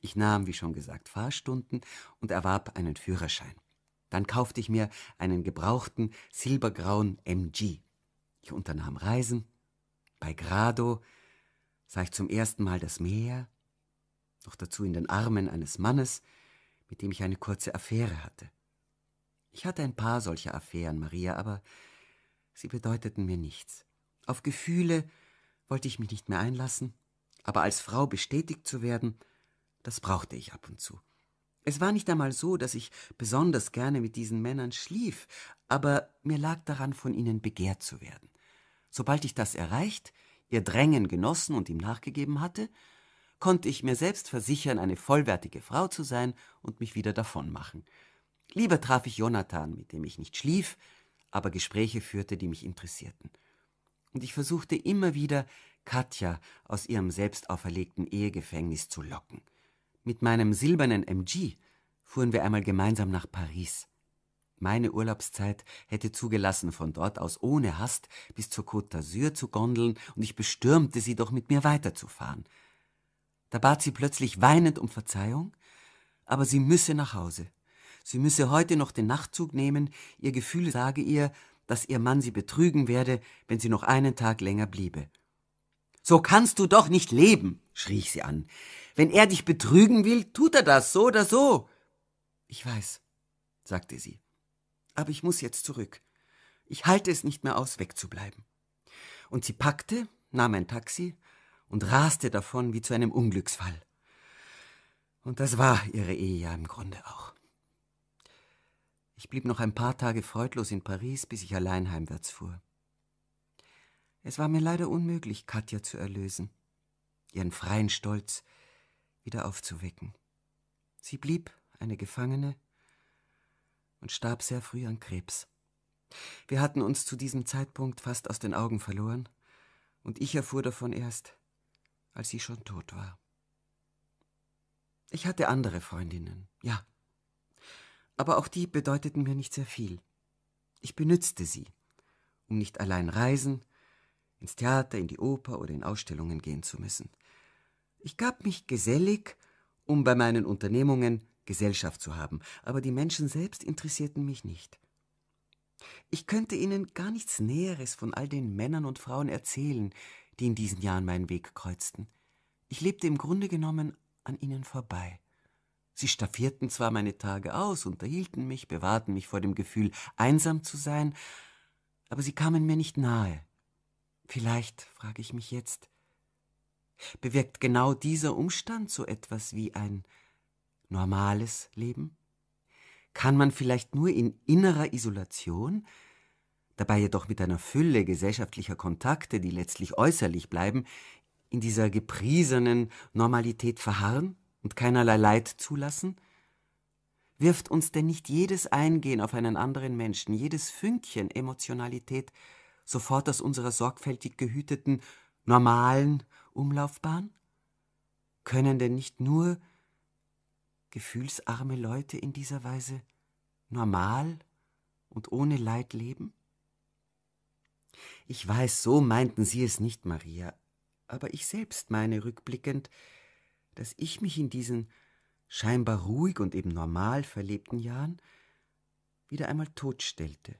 Ich nahm, wie schon gesagt, Fahrstunden und erwarb einen Führerschein. Dann kaufte ich mir einen gebrauchten silbergrauen MG. Ich unternahm Reisen. Bei Grado sah ich zum ersten Mal das Meer, noch dazu in den Armen eines Mannes, mit dem ich eine kurze Affäre hatte. Ich hatte ein paar solcher Affären, Maria, aber sie bedeuteten mir nichts. Auf Gefühle wollte ich mich nicht mehr einlassen, aber als Frau bestätigt zu werden, das brauchte ich ab und zu. Es war nicht einmal so, dass ich besonders gerne mit diesen Männern schlief, aber mir lag daran, von ihnen begehrt zu werden. Sobald ich das erreicht, ihr Drängen genossen und ihm nachgegeben hatte, konnte ich mir selbst versichern, eine vollwertige Frau zu sein und mich wieder davonmachen. Lieber traf ich Jonathan, mit dem ich nicht schlief, aber Gespräche führte, die mich interessierten. Und ich versuchte immer wieder, Katja aus ihrem selbst auferlegten Ehegefängnis zu locken. Mit meinem silbernen MG fuhren wir einmal gemeinsam nach Paris. Meine Urlaubszeit hätte zugelassen, von dort aus ohne Hast bis zur Côte d'Azur zu gondeln, und ich bestürmte sie doch, mit mir weiterzufahren. Da bat sie plötzlich weinend um Verzeihung, aber sie müsse nach Hause. Sie müsse heute noch den Nachtzug nehmen, ihr Gefühl sage ihr, dass ihr Mann sie betrügen werde, wenn sie noch einen Tag länger bliebe. So kannst du doch nicht leben, schrie ich sie an. Wenn er dich betrügen will, tut er das so oder so. Ich weiß, sagte sie, aber ich muss jetzt zurück. Ich halte es nicht mehr aus, wegzubleiben. Und sie packte, nahm ein Taxi und raste davon wie zu einem Unglücksfall. Und das war ihre Ehe ja im Grunde auch. Ich blieb noch ein paar Tage freudlos in Paris, bis ich allein heimwärts fuhr. Es war mir leider unmöglich, Katja zu erlösen. Ihren freien Stolz, wieder aufzuwecken. Sie blieb eine Gefangene und starb sehr früh an Krebs. Wir hatten uns zu diesem Zeitpunkt fast aus den Augen verloren, und ich erfuhr davon erst, als sie schon tot war. Ich hatte andere Freundinnen, ja, aber auch die bedeuteten mir nicht sehr viel. Ich benützte sie, um nicht allein reisen, ins Theater, in die Oper oder in Ausstellungen gehen zu müssen. Ich gab mich gesellig, um bei meinen Unternehmungen Gesellschaft zu haben, aber die Menschen selbst interessierten mich nicht. Ich könnte Ihnen gar nichts Näheres von all den Männern und Frauen erzählen, die in diesen Jahren meinen Weg kreuzten. Ich lebte im Grunde genommen an ihnen vorbei. Sie staffierten zwar meine Tage aus, unterhielten mich, bewahrten mich vor dem Gefühl, einsam zu sein, aber sie kamen mir nicht nahe. Vielleicht, frage ich mich jetzt, Bewirkt genau dieser Umstand so etwas wie ein normales Leben? Kann man vielleicht nur in innerer Isolation, dabei jedoch mit einer Fülle gesellschaftlicher Kontakte, die letztlich äußerlich bleiben, in dieser gepriesenen Normalität verharren und keinerlei Leid zulassen? Wirft uns denn nicht jedes Eingehen auf einen anderen Menschen, jedes Fünkchen Emotionalität sofort aus unserer sorgfältig gehüteten, normalen Umlaufbahn? Können denn nicht nur gefühlsarme Leute in dieser Weise normal und ohne Leid leben? Ich weiß, so meinten Sie es nicht, Maria, aber ich selbst meine rückblickend, dass ich mich in diesen scheinbar ruhig und eben normal verlebten Jahren wieder einmal totstellte.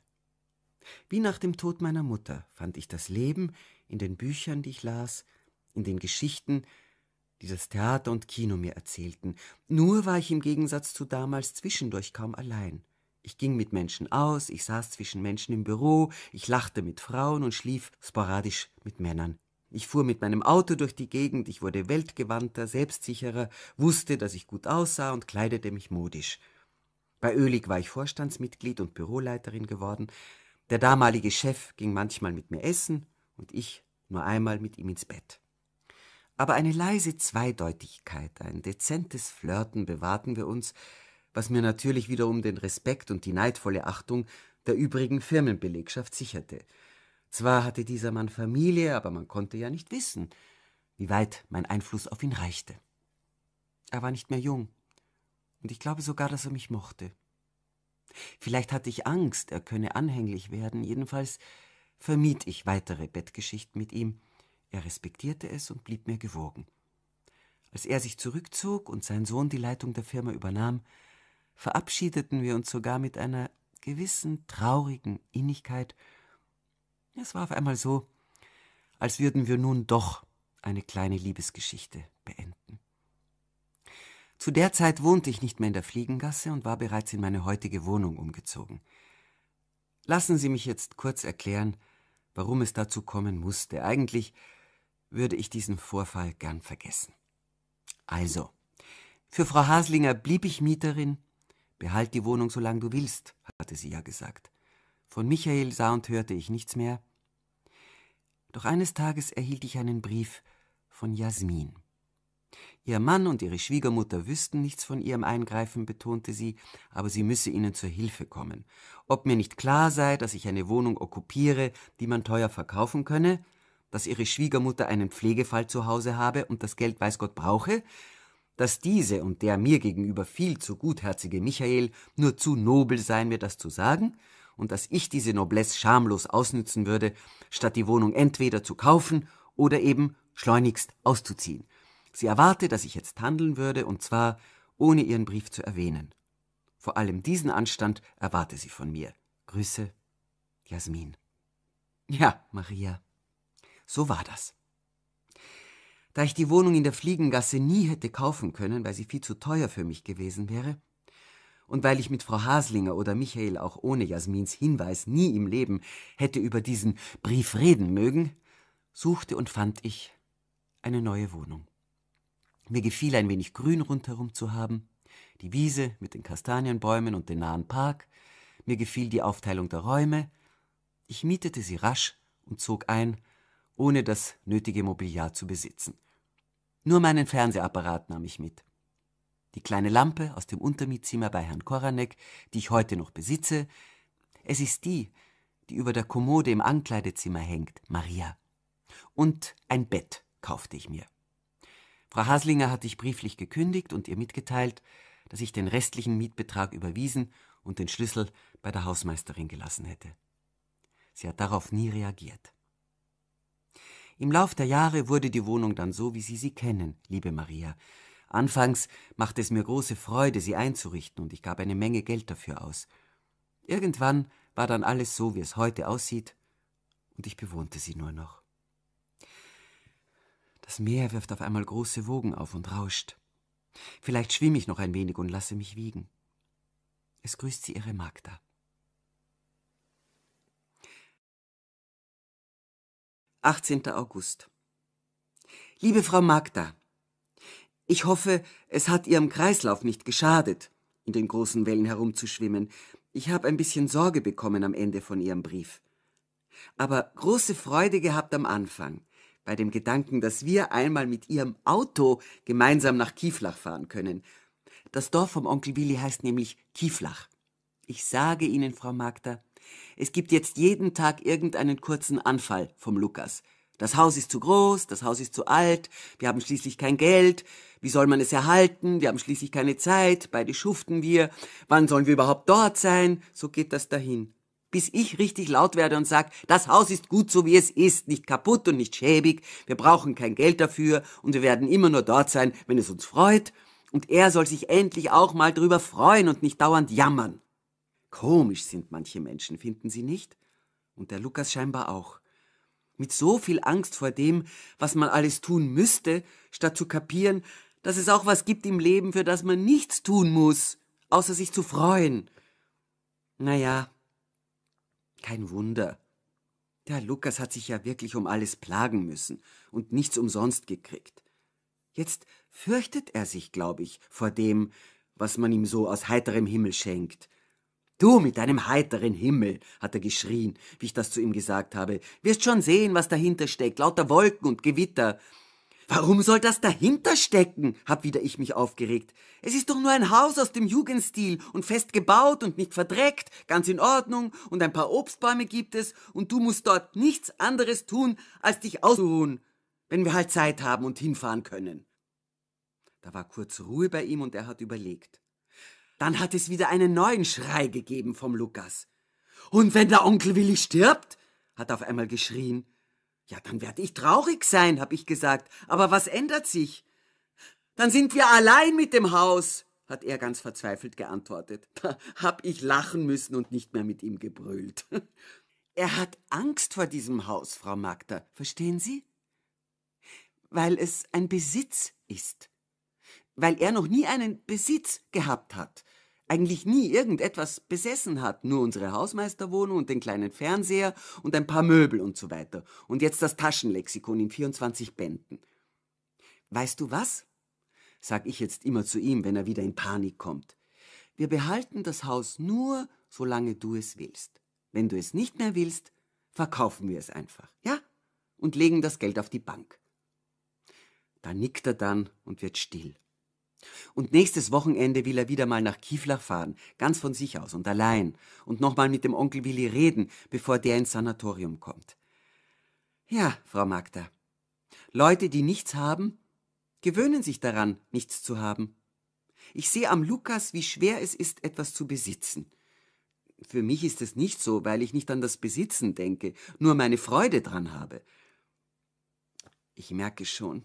Wie nach dem Tod meiner Mutter fand ich das Leben in den Büchern, die ich las, in den Geschichten, die das Theater und Kino mir erzählten. Nur war ich im Gegensatz zu damals zwischendurch kaum allein. Ich ging mit Menschen aus, ich saß zwischen Menschen im Büro, ich lachte mit Frauen und schlief sporadisch mit Männern. Ich fuhr mit meinem Auto durch die Gegend, ich wurde weltgewandter, selbstsicherer, wusste, dass ich gut aussah und kleidete mich modisch. Bei Ölig war ich Vorstandsmitglied und Büroleiterin geworden. Der damalige Chef ging manchmal mit mir essen und ich nur einmal mit ihm ins Bett aber eine leise Zweideutigkeit, ein dezentes Flirten bewahrten wir uns, was mir natürlich wiederum den Respekt und die neidvolle Achtung der übrigen Firmenbelegschaft sicherte. Zwar hatte dieser Mann Familie, aber man konnte ja nicht wissen, wie weit mein Einfluss auf ihn reichte. Er war nicht mehr jung, und ich glaube sogar, dass er mich mochte. Vielleicht hatte ich Angst, er könne anhänglich werden, jedenfalls vermied ich weitere Bettgeschichten mit ihm, er respektierte es und blieb mir gewogen. Als er sich zurückzog und sein Sohn die Leitung der Firma übernahm, verabschiedeten wir uns sogar mit einer gewissen traurigen Innigkeit. Es war auf einmal so, als würden wir nun doch eine kleine Liebesgeschichte beenden. Zu der Zeit wohnte ich nicht mehr in der Fliegengasse und war bereits in meine heutige Wohnung umgezogen. Lassen Sie mich jetzt kurz erklären, warum es dazu kommen musste. Eigentlich würde ich diesen Vorfall gern vergessen. Also, für Frau Haslinger blieb ich Mieterin. Behalt die Wohnung, solange du willst, hatte sie ja gesagt. Von Michael sah und hörte ich nichts mehr. Doch eines Tages erhielt ich einen Brief von Jasmin. Ihr Mann und ihre Schwiegermutter wüssten nichts von ihrem Eingreifen, betonte sie, aber sie müsse ihnen zur Hilfe kommen. Ob mir nicht klar sei, dass ich eine Wohnung okkupiere, die man teuer verkaufen könne, dass ihre Schwiegermutter einen Pflegefall zu Hause habe und das Geld weiß Gott brauche, dass diese und der mir gegenüber viel zu gutherzige Michael nur zu nobel seien, mir das zu sagen, und dass ich diese Noblesse schamlos ausnützen würde, statt die Wohnung entweder zu kaufen oder eben schleunigst auszuziehen. Sie erwarte, dass ich jetzt handeln würde, und zwar ohne ihren Brief zu erwähnen. Vor allem diesen Anstand erwarte sie von mir. Grüße, Jasmin. Ja, Maria. So war das. Da ich die Wohnung in der Fliegengasse nie hätte kaufen können, weil sie viel zu teuer für mich gewesen wäre, und weil ich mit Frau Haslinger oder Michael auch ohne Jasmins Hinweis nie im Leben hätte über diesen Brief reden mögen, suchte und fand ich eine neue Wohnung. Mir gefiel ein wenig Grün rundherum zu haben, die Wiese mit den Kastanienbäumen und den nahen Park, mir gefiel die Aufteilung der Räume, ich mietete sie rasch und zog ein, ohne das nötige Mobiliar zu besitzen. Nur meinen Fernsehapparat nahm ich mit. Die kleine Lampe aus dem Untermietzimmer bei Herrn Koranek, die ich heute noch besitze, es ist die, die über der Kommode im Ankleidezimmer hängt, Maria. Und ein Bett kaufte ich mir. Frau Haslinger hatte ich brieflich gekündigt und ihr mitgeteilt, dass ich den restlichen Mietbetrag überwiesen und den Schlüssel bei der Hausmeisterin gelassen hätte. Sie hat darauf nie reagiert. Im Lauf der Jahre wurde die Wohnung dann so, wie Sie sie kennen, liebe Maria. Anfangs machte es mir große Freude, sie einzurichten, und ich gab eine Menge Geld dafür aus. Irgendwann war dann alles so, wie es heute aussieht, und ich bewohnte sie nur noch. Das Meer wirft auf einmal große Wogen auf und rauscht. Vielleicht schwimme ich noch ein wenig und lasse mich wiegen. Es grüßt sie ihre Magda. 18. August. Liebe Frau Magda, ich hoffe, es hat Ihrem Kreislauf nicht geschadet, in den großen Wellen herumzuschwimmen. Ich habe ein bisschen Sorge bekommen am Ende von Ihrem Brief. Aber große Freude gehabt am Anfang, bei dem Gedanken, dass wir einmal mit Ihrem Auto gemeinsam nach Kieflach fahren können. Das Dorf vom Onkel Willi heißt nämlich Kieflach. Ich sage Ihnen, Frau Magda, es gibt jetzt jeden Tag irgendeinen kurzen Anfall vom Lukas. Das Haus ist zu groß, das Haus ist zu alt, wir haben schließlich kein Geld, wie soll man es erhalten, wir haben schließlich keine Zeit, beide schuften wir, wann sollen wir überhaupt dort sein, so geht das dahin. Bis ich richtig laut werde und sage, das Haus ist gut so wie es ist, nicht kaputt und nicht schäbig, wir brauchen kein Geld dafür und wir werden immer nur dort sein, wenn es uns freut, und er soll sich endlich auch mal drüber freuen und nicht dauernd jammern. Komisch sind manche Menschen, finden Sie nicht? Und der Lukas scheinbar auch. Mit so viel Angst vor dem, was man alles tun müsste, statt zu kapieren, dass es auch was gibt im Leben, für das man nichts tun muss, außer sich zu freuen. Naja, kein Wunder. Der Lukas hat sich ja wirklich um alles plagen müssen und nichts umsonst gekriegt. Jetzt fürchtet er sich, glaube ich, vor dem, was man ihm so aus heiterem Himmel schenkt. Du mit deinem heiteren Himmel, hat er geschrien, wie ich das zu ihm gesagt habe, wirst schon sehen, was dahinter steckt, lauter Wolken und Gewitter. Warum soll das dahinter stecken? hab wieder ich mich aufgeregt. Es ist doch nur ein Haus aus dem Jugendstil und fest gebaut und nicht verdreckt, ganz in Ordnung und ein paar Obstbäume gibt es und du musst dort nichts anderes tun, als dich ausruhen, wenn wir halt Zeit haben und hinfahren können. Da war kurz Ruhe bei ihm und er hat überlegt. Dann hat es wieder einen neuen Schrei gegeben vom Lukas. Und wenn der Onkel Willi stirbt, hat er auf einmal geschrien. Ja, dann werde ich traurig sein, habe ich gesagt. Aber was ändert sich? Dann sind wir allein mit dem Haus, hat er ganz verzweifelt geantwortet. Da hab ich lachen müssen und nicht mehr mit ihm gebrüllt. Er hat Angst vor diesem Haus, Frau Magda, verstehen Sie? Weil es ein Besitz ist. Weil er noch nie einen Besitz gehabt hat eigentlich nie irgendetwas besessen hat, nur unsere Hausmeisterwohnung und den kleinen Fernseher und ein paar Möbel und so weiter. Und jetzt das Taschenlexikon in 24 Bänden. Weißt du was? sag ich jetzt immer zu ihm, wenn er wieder in Panik kommt. Wir behalten das Haus nur, solange du es willst. Wenn du es nicht mehr willst, verkaufen wir es einfach, ja? Und legen das Geld auf die Bank. Da nickt er dann und wird still. Und nächstes Wochenende will er wieder mal nach Kieflach fahren, ganz von sich aus und allein, und nochmal mit dem Onkel Willi reden, bevor der ins Sanatorium kommt. Ja, Frau Magda, Leute, die nichts haben, gewöhnen sich daran, nichts zu haben. Ich sehe am Lukas, wie schwer es ist, etwas zu besitzen. Für mich ist es nicht so, weil ich nicht an das Besitzen denke, nur meine Freude dran habe. Ich merke schon,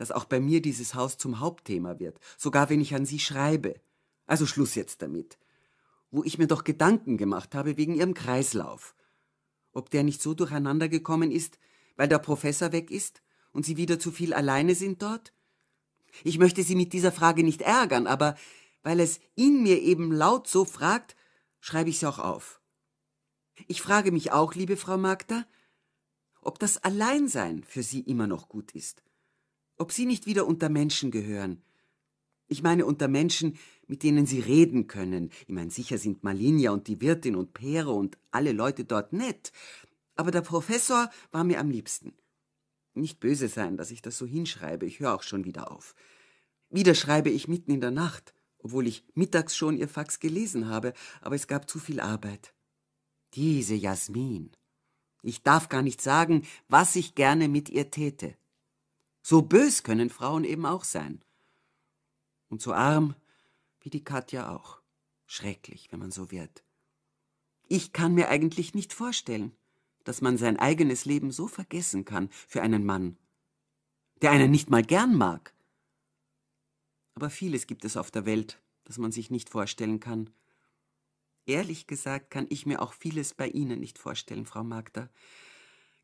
dass auch bei mir dieses Haus zum Hauptthema wird, sogar wenn ich an Sie schreibe. Also Schluss jetzt damit. Wo ich mir doch Gedanken gemacht habe wegen Ihrem Kreislauf. Ob der nicht so durcheinander gekommen ist, weil der Professor weg ist und Sie wieder zu viel alleine sind dort? Ich möchte Sie mit dieser Frage nicht ärgern, aber weil es ihn mir eben laut so fragt, schreibe ich es auch auf. Ich frage mich auch, liebe Frau Magda, ob das Alleinsein für Sie immer noch gut ist ob Sie nicht wieder unter Menschen gehören. Ich meine unter Menschen, mit denen Sie reden können. Ich meine, sicher sind Malinia und die Wirtin und Pere und alle Leute dort nett. Aber der Professor war mir am liebsten. Nicht böse sein, dass ich das so hinschreibe. Ich höre auch schon wieder auf. Wieder schreibe ich mitten in der Nacht, obwohl ich mittags schon Ihr Fax gelesen habe, aber es gab zu viel Arbeit. Diese Jasmin. Ich darf gar nicht sagen, was ich gerne mit ihr täte. So bös können Frauen eben auch sein. Und so arm wie die Katja auch. Schrecklich, wenn man so wird. Ich kann mir eigentlich nicht vorstellen, dass man sein eigenes Leben so vergessen kann für einen Mann, der einen nicht mal gern mag. Aber vieles gibt es auf der Welt, das man sich nicht vorstellen kann. Ehrlich gesagt kann ich mir auch vieles bei Ihnen nicht vorstellen, Frau Magda.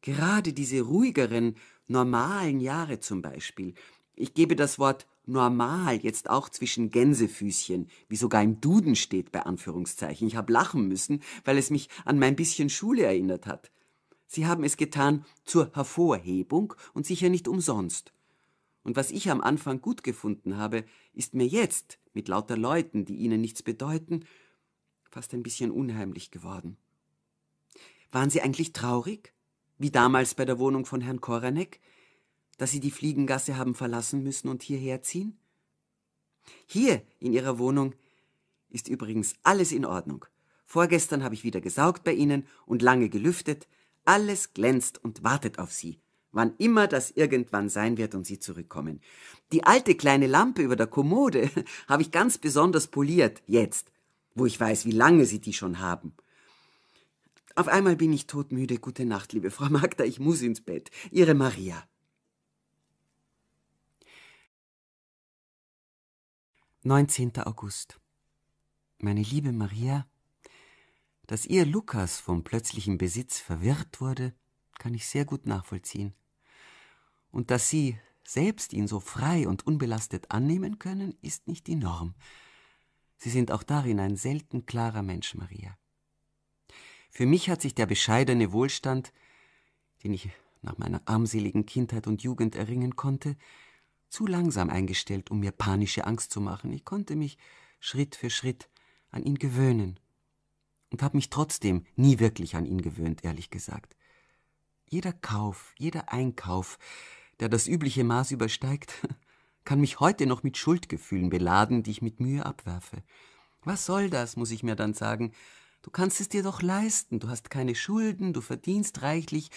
Gerade diese ruhigeren, normalen Jahre zum Beispiel. Ich gebe das Wort normal jetzt auch zwischen Gänsefüßchen, wie sogar im Duden steht bei Anführungszeichen. Ich habe lachen müssen, weil es mich an mein bisschen Schule erinnert hat. Sie haben es getan zur Hervorhebung und sicher nicht umsonst. Und was ich am Anfang gut gefunden habe, ist mir jetzt, mit lauter Leuten, die ihnen nichts bedeuten, fast ein bisschen unheimlich geworden. Waren Sie eigentlich traurig? wie damals bei der Wohnung von Herrn Koranek, dass Sie die Fliegengasse haben verlassen müssen und hierher ziehen? Hier in Ihrer Wohnung ist übrigens alles in Ordnung. Vorgestern habe ich wieder gesaugt bei Ihnen und lange gelüftet. Alles glänzt und wartet auf Sie, wann immer das irgendwann sein wird und Sie zurückkommen. Die alte kleine Lampe über der Kommode habe ich ganz besonders poliert, jetzt, wo ich weiß, wie lange Sie die schon haben. Auf einmal bin ich todmüde. Gute Nacht, liebe Frau Magda, ich muss ins Bett. Ihre Maria. 19. August. Meine liebe Maria, dass ihr Lukas vom plötzlichen Besitz verwirrt wurde, kann ich sehr gut nachvollziehen. Und dass Sie selbst ihn so frei und unbelastet annehmen können, ist nicht die Norm. Sie sind auch darin ein selten klarer Mensch, Maria. Für mich hat sich der bescheidene Wohlstand, den ich nach meiner armseligen Kindheit und Jugend erringen konnte, zu langsam eingestellt, um mir panische Angst zu machen. Ich konnte mich Schritt für Schritt an ihn gewöhnen und habe mich trotzdem nie wirklich an ihn gewöhnt, ehrlich gesagt. Jeder Kauf, jeder Einkauf, der das übliche Maß übersteigt, kann mich heute noch mit Schuldgefühlen beladen, die ich mit Mühe abwerfe. Was soll das, muss ich mir dann sagen, Du kannst es dir doch leisten, du hast keine Schulden, du verdienst reichlich,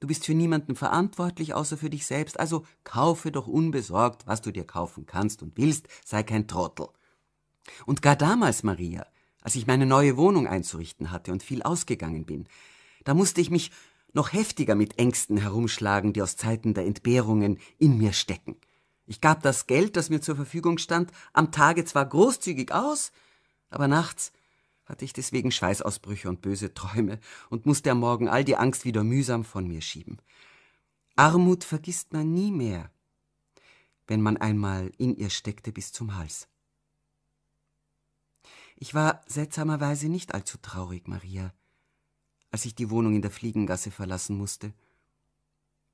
du bist für niemanden verantwortlich außer für dich selbst, also kaufe doch unbesorgt, was du dir kaufen kannst und willst, sei kein Trottel. Und gar damals, Maria, als ich meine neue Wohnung einzurichten hatte und viel ausgegangen bin, da musste ich mich noch heftiger mit Ängsten herumschlagen, die aus Zeiten der Entbehrungen in mir stecken. Ich gab das Geld, das mir zur Verfügung stand, am Tage zwar großzügig aus, aber nachts hatte ich deswegen Schweißausbrüche und böse Träume und musste am Morgen all die Angst wieder mühsam von mir schieben. Armut vergisst man nie mehr, wenn man einmal in ihr steckte bis zum Hals. Ich war seltsamerweise nicht allzu traurig, Maria, als ich die Wohnung in der Fliegengasse verlassen musste.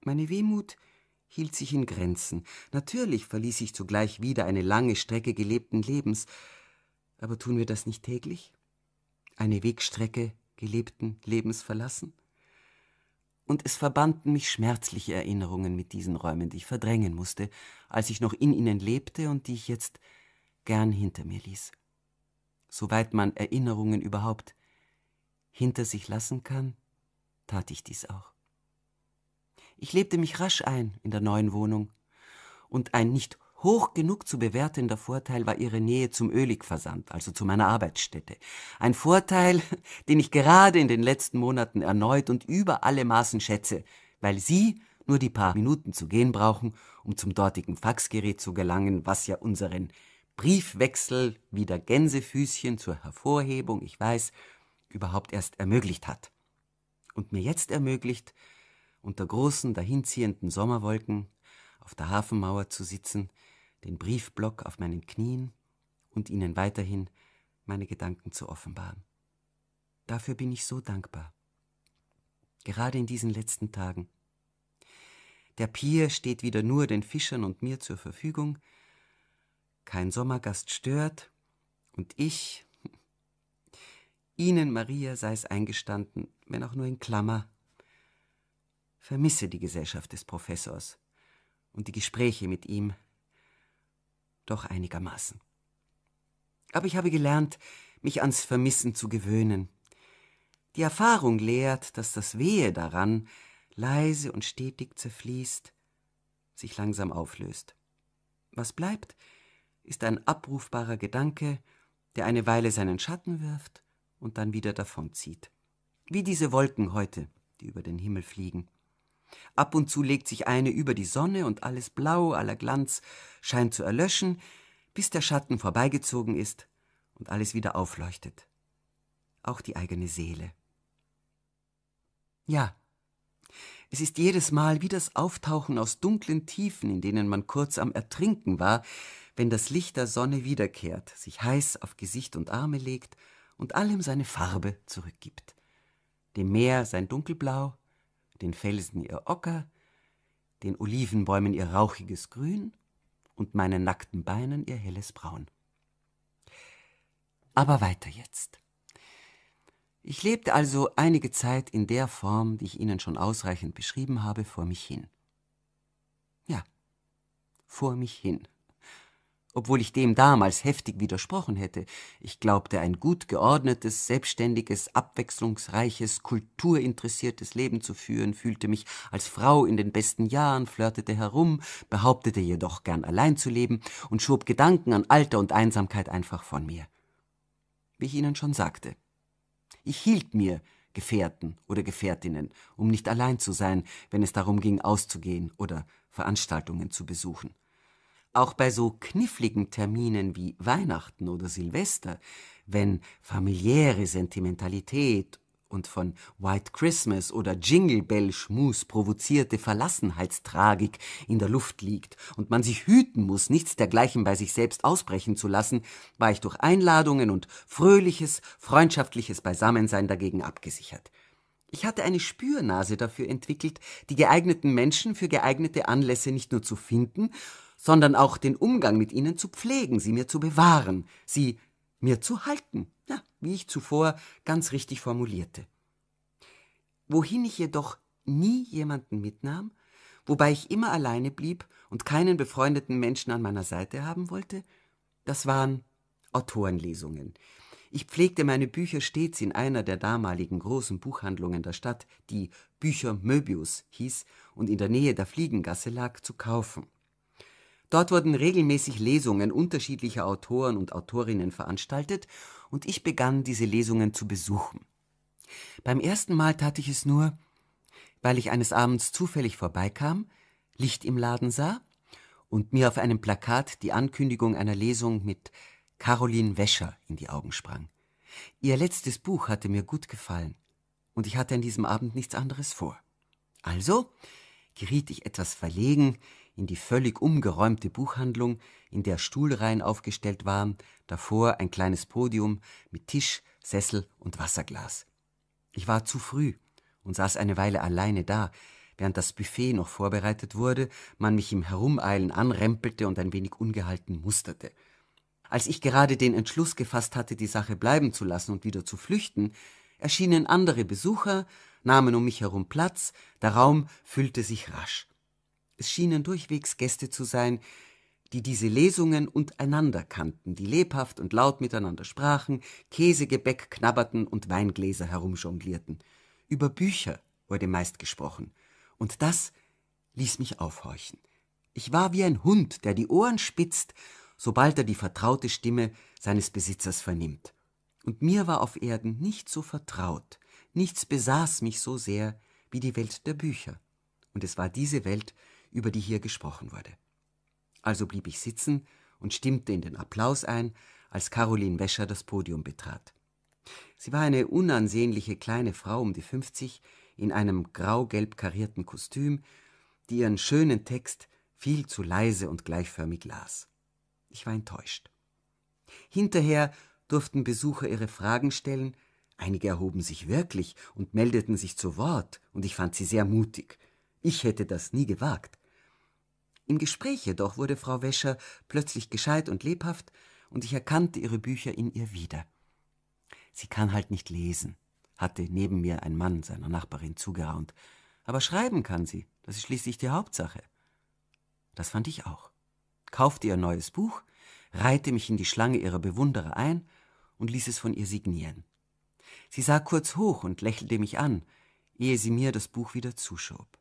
Meine Wehmut hielt sich in Grenzen. Natürlich verließ ich zugleich wieder eine lange Strecke gelebten Lebens, aber tun wir das nicht täglich? eine Wegstrecke gelebten Lebens verlassen? Und es verbanden mich schmerzliche Erinnerungen mit diesen Räumen, die ich verdrängen musste, als ich noch in ihnen lebte und die ich jetzt gern hinter mir ließ. Soweit man Erinnerungen überhaupt hinter sich lassen kann, tat ich dies auch. Ich lebte mich rasch ein in der neuen Wohnung, und ein nicht Hoch genug zu bewertender Vorteil war ihre Nähe zum Öligversand, also zu meiner Arbeitsstätte. Ein Vorteil, den ich gerade in den letzten Monaten erneut und über alle Maßen schätze, weil Sie nur die paar Minuten zu gehen brauchen, um zum dortigen Faxgerät zu gelangen, was ja unseren Briefwechsel wieder Gänsefüßchen zur Hervorhebung, ich weiß, überhaupt erst ermöglicht hat. Und mir jetzt ermöglicht, unter großen, dahinziehenden Sommerwolken auf der Hafenmauer zu sitzen, den Briefblock auf meinen Knien und ihnen weiterhin meine Gedanken zu offenbaren. Dafür bin ich so dankbar. Gerade in diesen letzten Tagen. Der Pier steht wieder nur den Fischern und mir zur Verfügung. Kein Sommergast stört und ich, Ihnen, Maria, sei es eingestanden, wenn auch nur in Klammer, vermisse die Gesellschaft des Professors und die Gespräche mit ihm doch einigermaßen. Aber ich habe gelernt, mich ans Vermissen zu gewöhnen. Die Erfahrung lehrt, dass das Wehe daran leise und stetig zerfließt, sich langsam auflöst. Was bleibt, ist ein abrufbarer Gedanke, der eine Weile seinen Schatten wirft und dann wieder davonzieht. Wie diese Wolken heute, die über den Himmel fliegen. Ab und zu legt sich eine über die Sonne und alles Blau, aller Glanz scheint zu erlöschen, bis der Schatten vorbeigezogen ist und alles wieder aufleuchtet. Auch die eigene Seele. Ja, es ist jedes Mal wie das Auftauchen aus dunklen Tiefen, in denen man kurz am Ertrinken war, wenn das Licht der Sonne wiederkehrt, sich heiß auf Gesicht und Arme legt und allem seine Farbe zurückgibt. Dem Meer sein dunkelblau, den Felsen ihr Ocker, den Olivenbäumen ihr rauchiges Grün und meinen nackten Beinen ihr helles Braun. Aber weiter jetzt. Ich lebte also einige Zeit in der Form, die ich Ihnen schon ausreichend beschrieben habe, vor mich hin. Ja, vor mich hin obwohl ich dem damals heftig widersprochen hätte. Ich glaubte, ein gut geordnetes, selbstständiges, abwechslungsreiches, kulturinteressiertes Leben zu führen, fühlte mich als Frau in den besten Jahren, flirtete herum, behauptete jedoch gern allein zu leben und schob Gedanken an Alter und Einsamkeit einfach von mir. Wie ich Ihnen schon sagte. Ich hielt mir Gefährten oder Gefährtinnen, um nicht allein zu sein, wenn es darum ging, auszugehen oder Veranstaltungen zu besuchen. Auch bei so kniffligen Terminen wie Weihnachten oder Silvester, wenn familiäre Sentimentalität und von White Christmas oder Jingle Bell Schmus provozierte Verlassenheitstragik in der Luft liegt und man sich hüten muss, nichts dergleichen bei sich selbst ausbrechen zu lassen, war ich durch Einladungen und fröhliches, freundschaftliches Beisammensein dagegen abgesichert. Ich hatte eine Spürnase dafür entwickelt, die geeigneten Menschen für geeignete Anlässe nicht nur zu finden, sondern auch den Umgang mit ihnen zu pflegen, sie mir zu bewahren, sie mir zu halten, ja, wie ich zuvor ganz richtig formulierte. Wohin ich jedoch nie jemanden mitnahm, wobei ich immer alleine blieb und keinen befreundeten Menschen an meiner Seite haben wollte, das waren Autorenlesungen. Ich pflegte meine Bücher stets in einer der damaligen großen Buchhandlungen der Stadt, die Bücher Möbius hieß und in der Nähe der Fliegengasse lag, zu kaufen. Dort wurden regelmäßig Lesungen unterschiedlicher Autoren und Autorinnen veranstaltet und ich begann diese Lesungen zu besuchen. Beim ersten Mal tat ich es nur, weil ich eines Abends zufällig vorbeikam, Licht im Laden sah und mir auf einem Plakat die Ankündigung einer Lesung mit Caroline Wäscher in die Augen sprang. Ihr letztes Buch hatte mir gut gefallen und ich hatte an diesem Abend nichts anderes vor. Also geriet ich etwas verlegen in die völlig umgeräumte Buchhandlung, in der Stuhlreihen aufgestellt waren, davor ein kleines Podium mit Tisch, Sessel und Wasserglas. Ich war zu früh und saß eine Weile alleine da, während das Buffet noch vorbereitet wurde, man mich im Herumeilen anrempelte und ein wenig ungehalten musterte. Als ich gerade den Entschluss gefasst hatte, die Sache bleiben zu lassen und wieder zu flüchten, erschienen andere Besucher, nahmen um mich herum Platz, der Raum füllte sich rasch. Es schienen durchwegs Gäste zu sein, die diese Lesungen untereinander kannten, die lebhaft und laut miteinander sprachen, Käsegebäck knabberten und Weingläser herumjonglierten. Über Bücher wurde meist gesprochen, und das ließ mich aufhorchen. Ich war wie ein Hund, der die Ohren spitzt, sobald er die vertraute Stimme seines Besitzers vernimmt. Und mir war auf Erden nicht so vertraut, nichts besaß mich so sehr wie die Welt der Bücher. Und es war diese Welt, über die hier gesprochen wurde. Also blieb ich sitzen und stimmte in den Applaus ein, als Caroline Wäscher das Podium betrat. Sie war eine unansehnliche kleine Frau um die 50 in einem grau-gelb karierten Kostüm, die ihren schönen Text viel zu leise und gleichförmig las. Ich war enttäuscht. Hinterher durften Besucher ihre Fragen stellen, einige erhoben sich wirklich und meldeten sich zu Wort, und ich fand sie sehr mutig. Ich hätte das nie gewagt. Im Gespräch jedoch wurde Frau Wäscher plötzlich gescheit und lebhaft, und ich erkannte ihre Bücher in ihr wieder. Sie kann halt nicht lesen, hatte neben mir ein Mann seiner Nachbarin zugeraunt, aber schreiben kann sie, das ist schließlich die Hauptsache. Das fand ich auch. Kaufte ihr neues Buch, reihte mich in die Schlange ihrer Bewunderer ein und ließ es von ihr signieren. Sie sah kurz hoch und lächelte mich an, ehe sie mir das Buch wieder zuschob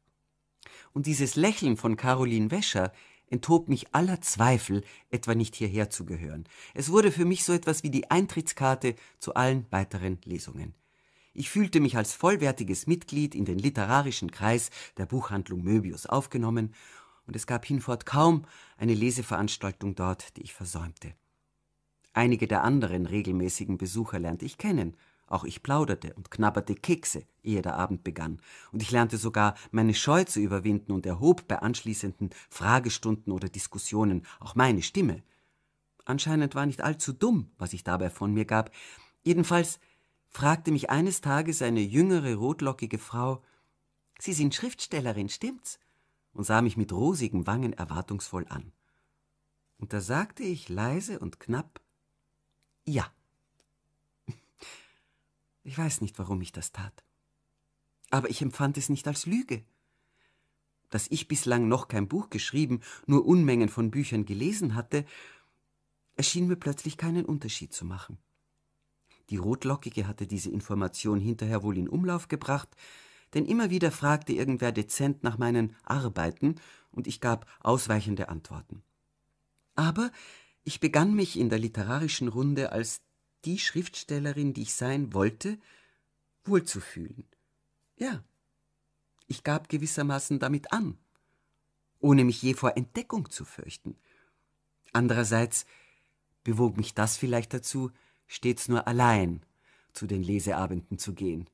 und dieses Lächeln von Caroline Wäscher enthob mich aller Zweifel, etwa nicht hierher zu gehören. Es wurde für mich so etwas wie die Eintrittskarte zu allen weiteren Lesungen. Ich fühlte mich als vollwertiges Mitglied in den literarischen Kreis der Buchhandlung Möbius aufgenommen, und es gab hinfort kaum eine Leseveranstaltung dort, die ich versäumte. Einige der anderen regelmäßigen Besucher lernte ich kennen, auch ich plauderte und knabberte Kekse, ehe der Abend begann, und ich lernte sogar, meine Scheu zu überwinden und erhob bei anschließenden Fragestunden oder Diskussionen auch meine Stimme. Anscheinend war nicht allzu dumm, was ich dabei von mir gab. Jedenfalls fragte mich eines Tages eine jüngere, rotlockige Frau, Sie sind Schriftstellerin, stimmt's? und sah mich mit rosigen Wangen erwartungsvoll an. Und da sagte ich leise und knapp, Ja. Ich weiß nicht, warum ich das tat. Aber ich empfand es nicht als Lüge. Dass ich bislang noch kein Buch geschrieben, nur Unmengen von Büchern gelesen hatte, erschien mir plötzlich keinen Unterschied zu machen. Die Rotlockige hatte diese Information hinterher wohl in Umlauf gebracht, denn immer wieder fragte irgendwer dezent nach meinen Arbeiten und ich gab ausweichende Antworten. Aber ich begann mich in der literarischen Runde als die Schriftstellerin, die ich sein wollte, wohlzufühlen. Ja, ich gab gewissermaßen damit an, ohne mich je vor Entdeckung zu fürchten. Andererseits bewog mich das vielleicht dazu, stets nur allein zu den Leseabenden zu gehen,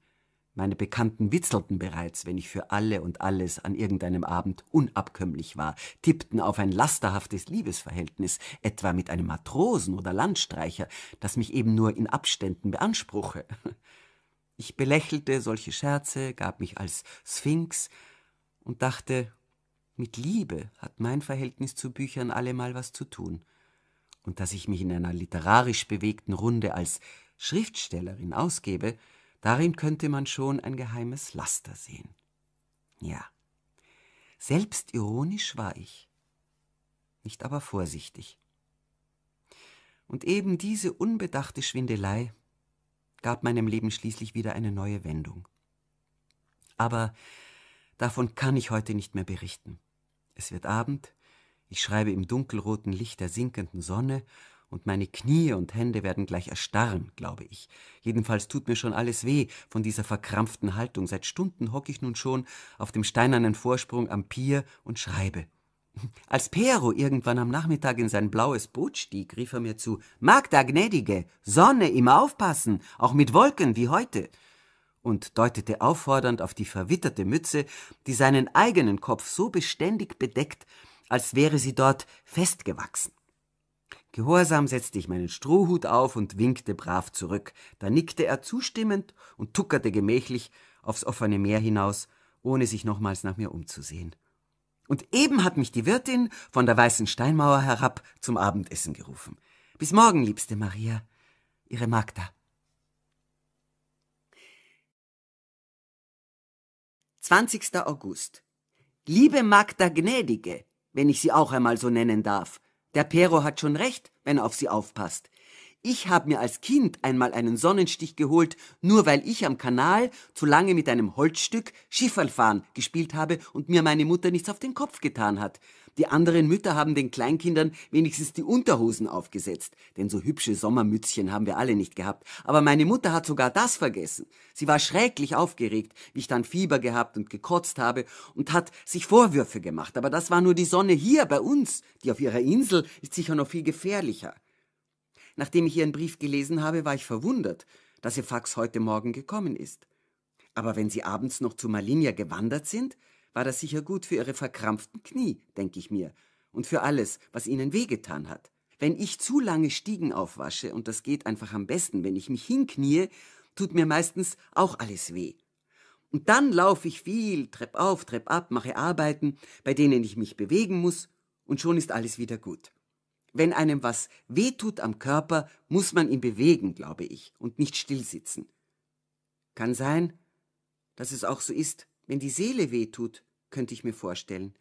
meine Bekannten witzelten bereits, wenn ich für alle und alles an irgendeinem Abend unabkömmlich war, tippten auf ein lasterhaftes Liebesverhältnis, etwa mit einem Matrosen oder Landstreicher, das mich eben nur in Abständen beanspruche. Ich belächelte solche Scherze, gab mich als Sphinx und dachte, mit Liebe hat mein Verhältnis zu Büchern allemal was zu tun. Und dass ich mich in einer literarisch bewegten Runde als Schriftstellerin ausgebe, Darin könnte man schon ein geheimes Laster sehen. Ja, selbstironisch war ich, nicht aber vorsichtig. Und eben diese unbedachte Schwindelei gab meinem Leben schließlich wieder eine neue Wendung. Aber davon kann ich heute nicht mehr berichten. Es wird Abend, ich schreibe im dunkelroten Licht der sinkenden Sonne und meine Knie und Hände werden gleich erstarren, glaube ich. Jedenfalls tut mir schon alles weh von dieser verkrampften Haltung. Seit Stunden hocke ich nun schon auf dem steinernen Vorsprung am Pier und schreibe. Als Pero irgendwann am Nachmittag in sein blaues Boot stieg, rief er mir zu Magda Gnädige, Sonne, immer aufpassen, auch mit Wolken wie heute und deutete auffordernd auf die verwitterte Mütze, die seinen eigenen Kopf so beständig bedeckt, als wäre sie dort festgewachsen. Gehorsam setzte ich meinen Strohhut auf und winkte brav zurück. Da nickte er zustimmend und tuckerte gemächlich aufs offene Meer hinaus, ohne sich nochmals nach mir umzusehen. Und eben hat mich die Wirtin von der weißen Steinmauer herab zum Abendessen gerufen. Bis morgen, liebste Maria, Ihre Magda. 20. August. Liebe Magda Gnädige, wenn ich sie auch einmal so nennen darf, der Pero hat schon recht, wenn er auf sie aufpasst. Ich habe mir als Kind einmal einen Sonnenstich geholt, nur weil ich am Kanal zu lange mit einem Holzstück Schifferlfahren gespielt habe und mir meine Mutter nichts auf den Kopf getan hat. Die anderen Mütter haben den Kleinkindern wenigstens die Unterhosen aufgesetzt, denn so hübsche Sommermützchen haben wir alle nicht gehabt. Aber meine Mutter hat sogar das vergessen. Sie war schrecklich aufgeregt, wie ich dann Fieber gehabt und gekotzt habe und hat sich Vorwürfe gemacht. Aber das war nur die Sonne hier bei uns. Die auf ihrer Insel ist sicher noch viel gefährlicher. Nachdem ich ihren Brief gelesen habe, war ich verwundert, dass ihr Fax heute Morgen gekommen ist. Aber wenn sie abends noch zu Malinia gewandert sind, war das sicher gut für ihre verkrampften Knie, denke ich mir, und für alles, was ihnen wehgetan hat. Wenn ich zu lange Stiegen aufwasche, und das geht einfach am besten, wenn ich mich hinknie, tut mir meistens auch alles weh. Und dann laufe ich viel, trepp auf, trepp ab, mache Arbeiten, bei denen ich mich bewegen muss, und schon ist alles wieder gut. Wenn einem was weh tut am Körper, muss man ihn bewegen, glaube ich, und nicht stillsitzen. Kann sein, dass es auch so ist, wenn die Seele weh tut, könnte ich mir vorstellen,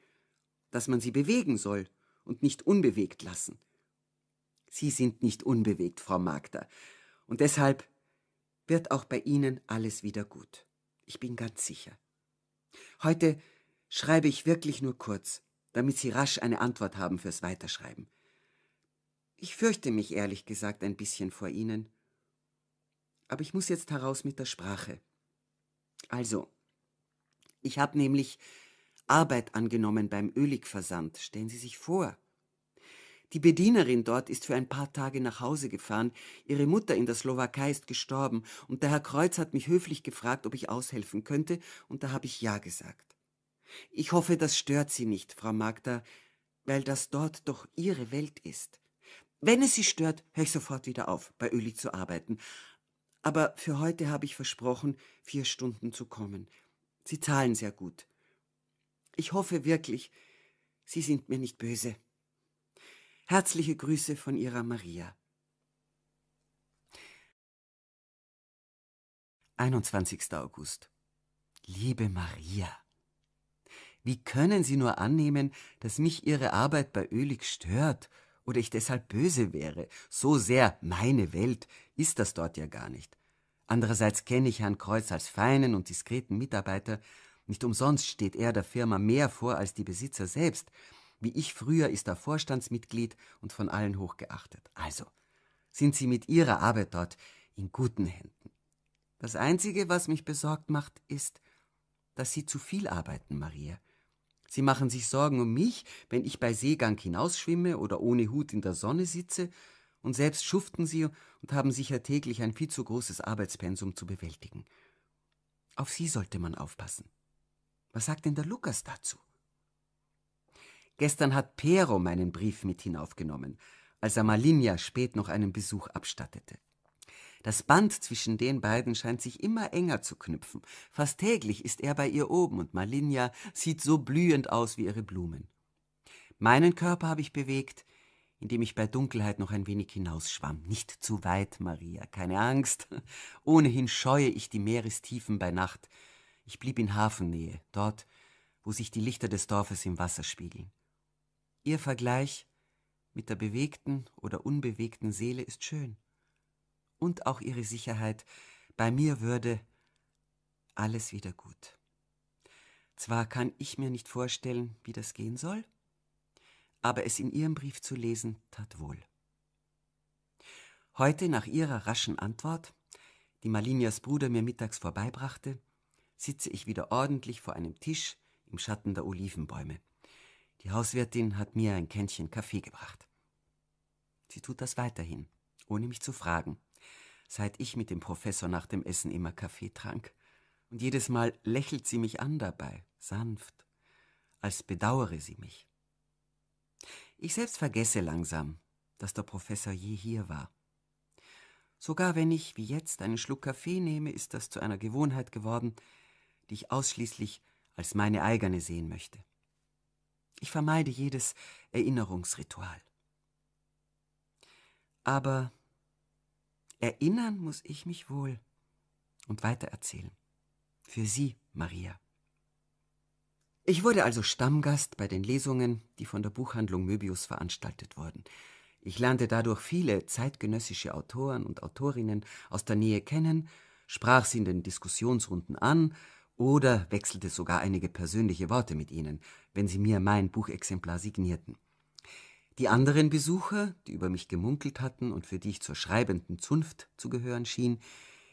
dass man sie bewegen soll und nicht unbewegt lassen. Sie sind nicht unbewegt, Frau Magda, und deshalb wird auch bei Ihnen alles wieder gut. Ich bin ganz sicher. Heute schreibe ich wirklich nur kurz, damit Sie rasch eine Antwort haben fürs Weiterschreiben. Ich fürchte mich ehrlich gesagt ein bisschen vor Ihnen. Aber ich muss jetzt heraus mit der Sprache. Also, ich habe nämlich Arbeit angenommen beim Öligversand, stellen Sie sich vor. Die Bedienerin dort ist für ein paar Tage nach Hause gefahren, ihre Mutter in der Slowakei ist gestorben, und der Herr Kreuz hat mich höflich gefragt, ob ich aushelfen könnte, und da habe ich ja gesagt. Ich hoffe, das stört Sie nicht, Frau Magda, weil das dort doch Ihre Welt ist. Wenn es Sie stört, höre ich sofort wieder auf, bei Ölig zu arbeiten. Aber für heute habe ich versprochen, vier Stunden zu kommen. Sie zahlen sehr gut. Ich hoffe wirklich, Sie sind mir nicht böse. Herzliche Grüße von Ihrer Maria. 21. August. Liebe Maria, wie können Sie nur annehmen, dass mich Ihre Arbeit bei Ölig stört oder ich deshalb böse wäre? So sehr meine Welt ist das dort ja gar nicht. Andererseits kenne ich Herrn Kreuz als feinen und diskreten Mitarbeiter. Nicht umsonst steht er der Firma mehr vor als die Besitzer selbst. Wie ich früher ist er Vorstandsmitglied und von allen hochgeachtet. Also sind Sie mit Ihrer Arbeit dort in guten Händen. Das Einzige, was mich besorgt macht, ist, dass Sie zu viel arbeiten, Maria. Sie machen sich Sorgen um mich, wenn ich bei Seegang hinausschwimme oder ohne Hut in der Sonne sitze, und selbst schuften sie und haben sicher täglich ein viel zu großes Arbeitspensum zu bewältigen. Auf sie sollte man aufpassen. Was sagt denn der Lukas dazu? Gestern hat Pero meinen Brief mit hinaufgenommen, als er Malinja spät noch einen Besuch abstattete. Das Band zwischen den beiden scheint sich immer enger zu knüpfen. Fast täglich ist er bei ihr oben und Malinja sieht so blühend aus wie ihre Blumen. Meinen Körper habe ich bewegt, indem ich bei Dunkelheit noch ein wenig hinausschwamm. Nicht zu weit, Maria, keine Angst. Ohnehin scheue ich die Meerestiefen bei Nacht. Ich blieb in Hafennähe, dort, wo sich die Lichter des Dorfes im Wasser spiegeln. Ihr Vergleich mit der bewegten oder unbewegten Seele ist schön. Und auch ihre Sicherheit, bei mir würde alles wieder gut. Zwar kann ich mir nicht vorstellen, wie das gehen soll, aber es in ihrem Brief zu lesen tat wohl. Heute nach ihrer raschen Antwort, die Malinias Bruder mir mittags vorbeibrachte, sitze ich wieder ordentlich vor einem Tisch im Schatten der Olivenbäume. Die Hauswirtin hat mir ein Kännchen Kaffee gebracht. Sie tut das weiterhin, ohne mich zu fragen, seit ich mit dem Professor nach dem Essen immer Kaffee trank. Und jedes Mal lächelt sie mich an dabei, sanft, als bedauere sie mich. Ich selbst vergesse langsam, dass der Professor je hier war. Sogar wenn ich, wie jetzt, einen Schluck Kaffee nehme, ist das zu einer Gewohnheit geworden, die ich ausschließlich als meine eigene sehen möchte. Ich vermeide jedes Erinnerungsritual. Aber erinnern muss ich mich wohl und weitererzählen. Für Sie, Maria. Ich wurde also Stammgast bei den Lesungen, die von der Buchhandlung Möbius veranstaltet wurden. Ich lernte dadurch viele zeitgenössische Autoren und Autorinnen aus der Nähe kennen, sprach sie in den Diskussionsrunden an oder wechselte sogar einige persönliche Worte mit ihnen, wenn sie mir mein Buchexemplar signierten. Die anderen Besucher, die über mich gemunkelt hatten und für die ich zur schreibenden Zunft zu gehören schien,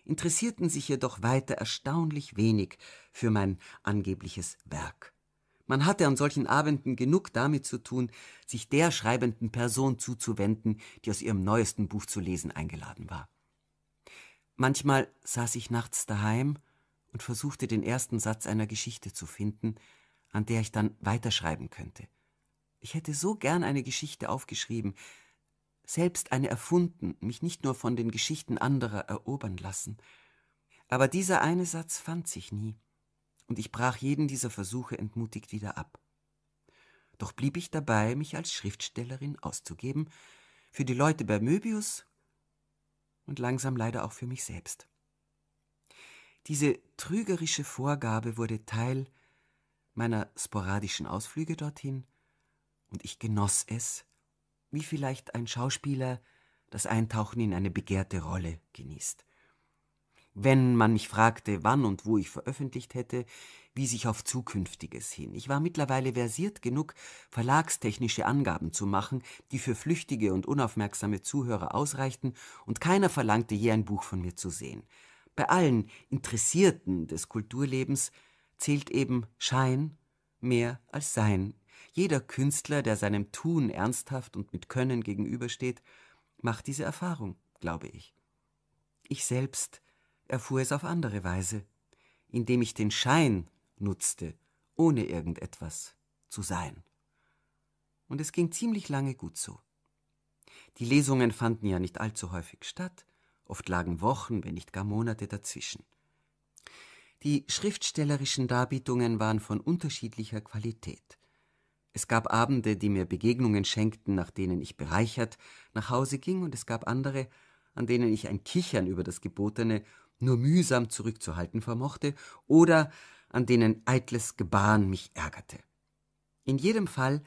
interessierten sich jedoch weiter erstaunlich wenig für mein angebliches Werk. Man hatte an solchen Abenden genug damit zu tun, sich der schreibenden Person zuzuwenden, die aus ihrem neuesten Buch zu lesen eingeladen war. Manchmal saß ich nachts daheim und versuchte den ersten Satz einer Geschichte zu finden, an der ich dann weiterschreiben könnte. Ich hätte so gern eine Geschichte aufgeschrieben, selbst eine erfunden, mich nicht nur von den Geschichten anderer erobern lassen. Aber dieser eine Satz fand sich nie und ich brach jeden dieser Versuche entmutigt wieder ab. Doch blieb ich dabei, mich als Schriftstellerin auszugeben, für die Leute bei Möbius und langsam leider auch für mich selbst. Diese trügerische Vorgabe wurde Teil meiner sporadischen Ausflüge dorthin, und ich genoss es, wie vielleicht ein Schauspieler das Eintauchen in eine begehrte Rolle genießt wenn man mich fragte, wann und wo ich veröffentlicht hätte, wies ich auf Zukünftiges hin. Ich war mittlerweile versiert genug, verlagstechnische Angaben zu machen, die für flüchtige und unaufmerksame Zuhörer ausreichten, und keiner verlangte je ein Buch von mir zu sehen. Bei allen Interessierten des Kulturlebens zählt eben Schein mehr als Sein. Jeder Künstler, der seinem Tun ernsthaft und mit Können gegenübersteht, macht diese Erfahrung, glaube ich. Ich selbst erfuhr es auf andere Weise, indem ich den Schein nutzte, ohne irgendetwas zu sein. Und es ging ziemlich lange gut so. Die Lesungen fanden ja nicht allzu häufig statt, oft lagen Wochen, wenn nicht gar Monate dazwischen. Die schriftstellerischen Darbietungen waren von unterschiedlicher Qualität. Es gab Abende, die mir Begegnungen schenkten, nach denen ich bereichert nach Hause ging, und es gab andere, an denen ich ein Kichern über das Gebotene nur mühsam zurückzuhalten vermochte oder an denen eitles Gebaren mich ärgerte. In jedem Fall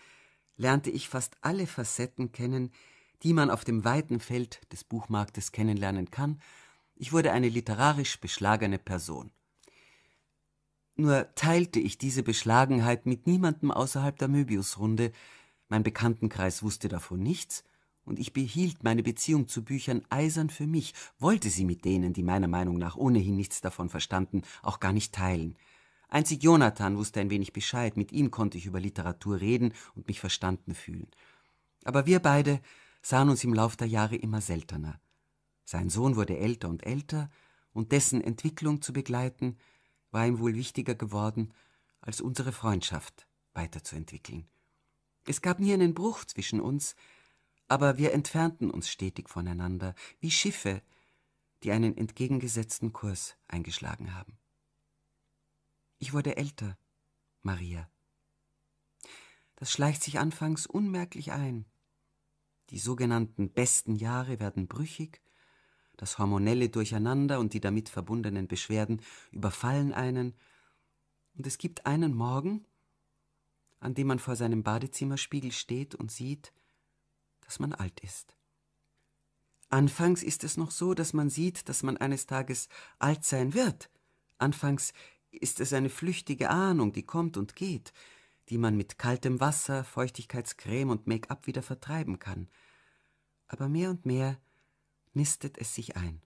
lernte ich fast alle Facetten kennen, die man auf dem weiten Feld des Buchmarktes kennenlernen kann. Ich wurde eine literarisch beschlagene Person. Nur teilte ich diese Beschlagenheit mit niemandem außerhalb der Möbiusrunde. Mein Bekanntenkreis wusste davon nichts und ich behielt meine Beziehung zu Büchern eisern für mich, wollte sie mit denen, die meiner Meinung nach ohnehin nichts davon verstanden, auch gar nicht teilen. Einzig Jonathan wusste ein wenig Bescheid, mit ihm konnte ich über Literatur reden und mich verstanden fühlen. Aber wir beide sahen uns im Lauf der Jahre immer seltener. Sein Sohn wurde älter und älter, und dessen Entwicklung zu begleiten, war ihm wohl wichtiger geworden, als unsere Freundschaft weiterzuentwickeln. Es gab nie einen Bruch zwischen uns, aber wir entfernten uns stetig voneinander, wie Schiffe, die einen entgegengesetzten Kurs eingeschlagen haben. Ich wurde älter, Maria. Das schleicht sich anfangs unmerklich ein. Die sogenannten besten Jahre werden brüchig, das hormonelle Durcheinander und die damit verbundenen Beschwerden überfallen einen, und es gibt einen Morgen, an dem man vor seinem Badezimmerspiegel steht und sieht, dass man alt ist. Anfangs ist es noch so, dass man sieht, dass man eines Tages alt sein wird. Anfangs ist es eine flüchtige Ahnung, die kommt und geht, die man mit kaltem Wasser, Feuchtigkeitscreme und Make-up wieder vertreiben kann. Aber mehr und mehr nistet es sich ein.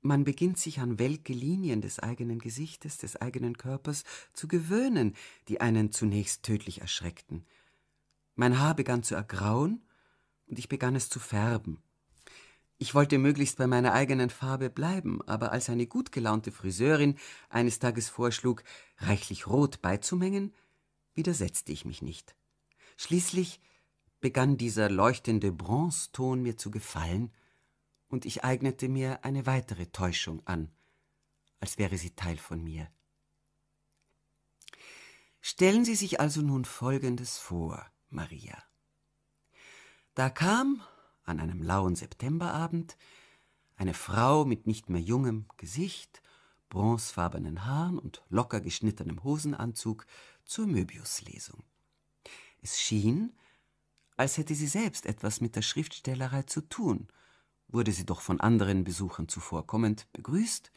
Man beginnt sich an welke Linien des eigenen Gesichtes, des eigenen Körpers zu gewöhnen, die einen zunächst tödlich erschreckten. Mein Haar begann zu ergrauen und ich begann es zu färben. Ich wollte möglichst bei meiner eigenen Farbe bleiben, aber als eine gut gelaunte Friseurin eines Tages vorschlug, reichlich Rot beizumengen, widersetzte ich mich nicht. Schließlich begann dieser leuchtende Bronzeton mir zu gefallen, und ich eignete mir eine weitere Täuschung an, als wäre sie Teil von mir. Stellen Sie sich also nun Folgendes vor, Maria. Da kam an einem lauen Septemberabend eine Frau mit nicht mehr jungem Gesicht, bronzefarbenen Haaren und locker geschnittenem Hosenanzug zur Möbiuslesung. Es schien, als hätte sie selbst etwas mit der Schriftstellerei zu tun, wurde sie doch von anderen Besuchern zuvorkommend begrüßt,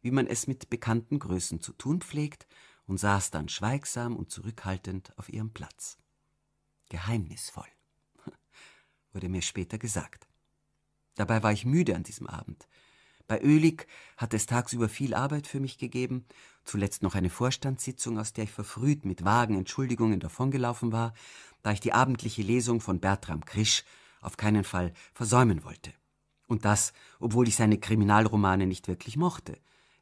wie man es mit bekannten Größen zu tun pflegt, und saß dann schweigsam und zurückhaltend auf ihrem Platz. Geheimnisvoll wurde mir später gesagt. Dabei war ich müde an diesem Abend. Bei Ölig hat es tagsüber viel Arbeit für mich gegeben, zuletzt noch eine Vorstandssitzung, aus der ich verfrüht mit vagen Entschuldigungen davongelaufen war, da ich die abendliche Lesung von Bertram Krisch auf keinen Fall versäumen wollte. Und das, obwohl ich seine Kriminalromane nicht wirklich mochte.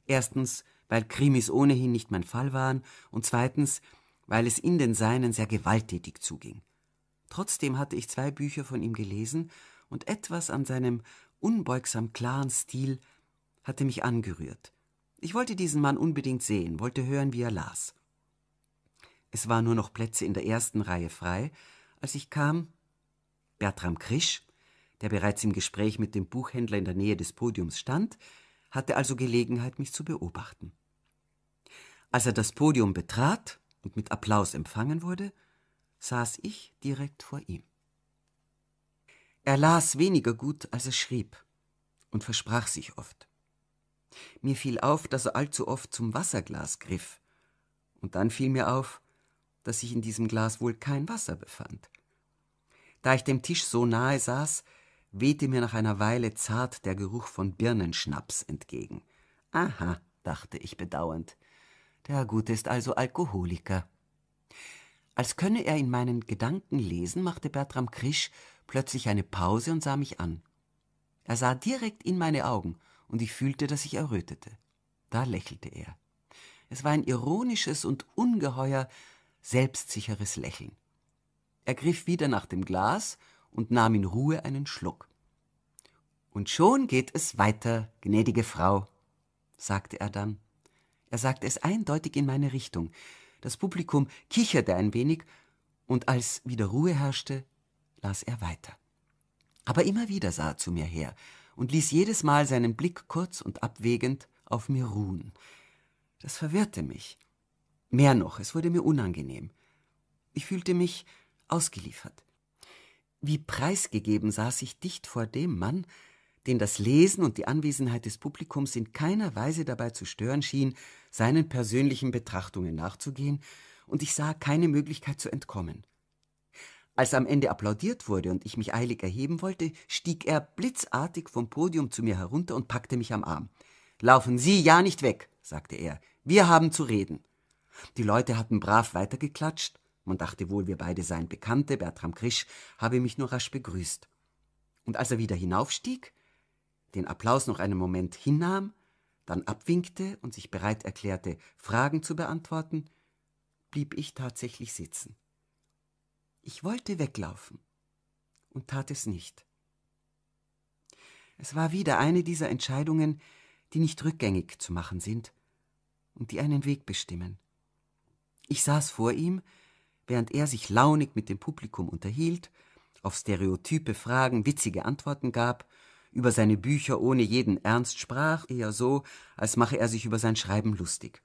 Erstens, weil Krimis ohnehin nicht mein Fall waren und zweitens, weil es in den Seinen sehr gewalttätig zuging. Trotzdem hatte ich zwei Bücher von ihm gelesen und etwas an seinem unbeugsam klaren Stil hatte mich angerührt. Ich wollte diesen Mann unbedingt sehen, wollte hören, wie er las. Es waren nur noch Plätze in der ersten Reihe frei, als ich kam. Bertram Krisch, der bereits im Gespräch mit dem Buchhändler in der Nähe des Podiums stand, hatte also Gelegenheit, mich zu beobachten. Als er das Podium betrat und mit Applaus empfangen wurde, saß ich direkt vor ihm. Er las weniger gut, als er schrieb und versprach sich oft. Mir fiel auf, dass er allzu oft zum Wasserglas griff, und dann fiel mir auf, dass sich in diesem Glas wohl kein Wasser befand. Da ich dem Tisch so nahe saß, wehte mir nach einer Weile zart der Geruch von Birnenschnaps entgegen. Aha, dachte ich bedauernd, der Gute ist also Alkoholiker. Als könne er in meinen Gedanken lesen, machte Bertram Krisch plötzlich eine Pause und sah mich an. Er sah direkt in meine Augen und ich fühlte, dass ich errötete. Da lächelte er. Es war ein ironisches und ungeheuer selbstsicheres Lächeln. Er griff wieder nach dem Glas und nahm in Ruhe einen Schluck. Und schon geht es weiter, gnädige Frau, sagte er dann. Er sagte es eindeutig in meine Richtung das Publikum kicherte ein wenig, und als wieder Ruhe herrschte, las er weiter. Aber immer wieder sah er zu mir her und ließ jedes Mal seinen Blick kurz und abwägend auf mir ruhen. Das verwirrte mich. Mehr noch, es wurde mir unangenehm. Ich fühlte mich ausgeliefert. Wie preisgegeben saß ich dicht vor dem Mann, den das Lesen und die Anwesenheit des Publikums in keiner Weise dabei zu stören schien, seinen persönlichen Betrachtungen nachzugehen, und ich sah keine Möglichkeit zu entkommen. Als am Ende applaudiert wurde und ich mich eilig erheben wollte, stieg er blitzartig vom Podium zu mir herunter und packte mich am Arm. Laufen Sie ja nicht weg, sagte er. Wir haben zu reden. Die Leute hatten brav weitergeklatscht. Man dachte wohl, wir beide seien Bekannte. Bertram Krisch habe mich nur rasch begrüßt. Und als er wieder hinaufstieg, den Applaus noch einen Moment hinnahm, dann abwinkte und sich bereit erklärte, Fragen zu beantworten, blieb ich tatsächlich sitzen. Ich wollte weglaufen und tat es nicht. Es war wieder eine dieser Entscheidungen, die nicht rückgängig zu machen sind und die einen Weg bestimmen. Ich saß vor ihm, während er sich launig mit dem Publikum unterhielt, auf stereotype Fragen witzige Antworten gab über seine Bücher ohne jeden Ernst sprach, eher so, als mache er sich über sein Schreiben lustig.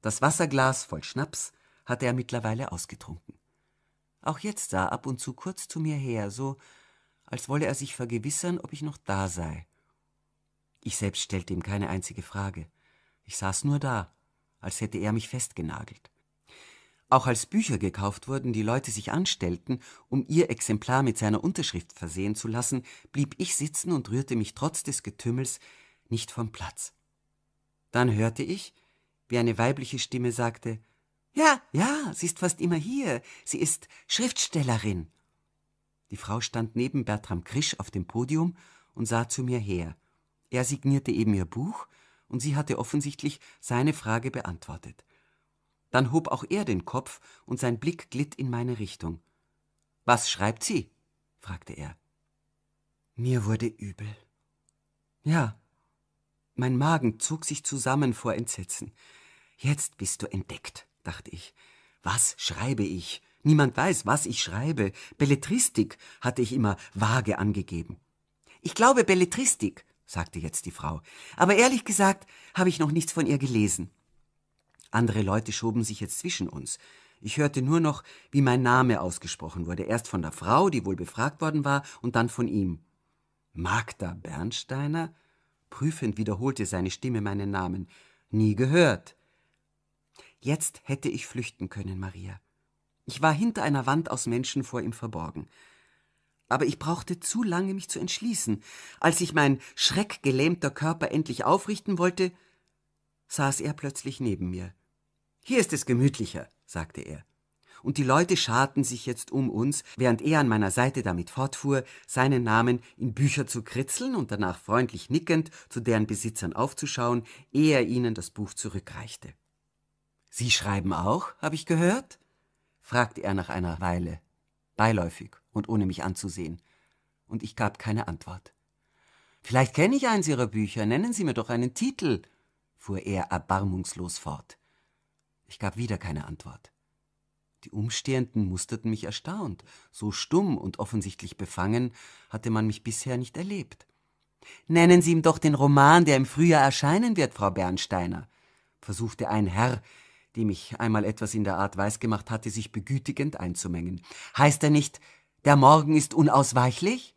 Das Wasserglas voll Schnaps hatte er mittlerweile ausgetrunken. Auch jetzt sah ab und zu kurz zu mir her, so als wolle er sich vergewissern, ob ich noch da sei. Ich selbst stellte ihm keine einzige Frage. Ich saß nur da, als hätte er mich festgenagelt. Auch als Bücher gekauft wurden, die Leute sich anstellten, um ihr Exemplar mit seiner Unterschrift versehen zu lassen, blieb ich sitzen und rührte mich trotz des Getümmels nicht vom Platz. Dann hörte ich, wie eine weibliche Stimme sagte Ja, ja, sie ist fast immer hier, sie ist Schriftstellerin. Die Frau stand neben Bertram Krisch auf dem Podium und sah zu mir her. Er signierte eben ihr Buch, und sie hatte offensichtlich seine Frage beantwortet. Dann hob auch er den Kopf und sein Blick glitt in meine Richtung. Was schreibt sie? fragte er. Mir wurde übel. Ja. Mein Magen zog sich zusammen vor Entsetzen. Jetzt bist du entdeckt, dachte ich. Was schreibe ich? Niemand weiß, was ich schreibe. Belletristik hatte ich immer vage angegeben. Ich glaube Belletristik, sagte jetzt die Frau. Aber ehrlich gesagt habe ich noch nichts von ihr gelesen. Andere Leute schoben sich jetzt zwischen uns. Ich hörte nur noch, wie mein Name ausgesprochen wurde, erst von der Frau, die wohl befragt worden war, und dann von ihm. Magda Bernsteiner? Prüfend wiederholte seine Stimme meinen Namen. Nie gehört. Jetzt hätte ich flüchten können, Maria. Ich war hinter einer Wand aus Menschen vor ihm verborgen. Aber ich brauchte zu lange, mich zu entschließen. Als ich mein schreckgelähmter Körper endlich aufrichten wollte, saß er plötzlich neben mir. Hier ist es gemütlicher, sagte er. Und die Leute scharten sich jetzt um uns, während er an meiner Seite damit fortfuhr, seinen Namen in Bücher zu kritzeln und danach freundlich nickend zu deren Besitzern aufzuschauen, ehe er ihnen das Buch zurückreichte. Sie schreiben auch, habe ich gehört? fragte er nach einer Weile, beiläufig und ohne mich anzusehen, und ich gab keine Antwort. Vielleicht kenne ich eins Ihrer Bücher, nennen Sie mir doch einen Titel, fuhr er erbarmungslos fort. Ich gab wieder keine Antwort. Die Umstehenden musterten mich erstaunt. So stumm und offensichtlich befangen hatte man mich bisher nicht erlebt. Nennen Sie ihm doch den Roman, der im Frühjahr erscheinen wird, Frau Bernsteiner, versuchte ein Herr, dem ich einmal etwas in der Art weisgemacht hatte, sich begütigend einzumengen. Heißt er nicht, der Morgen ist unausweichlich?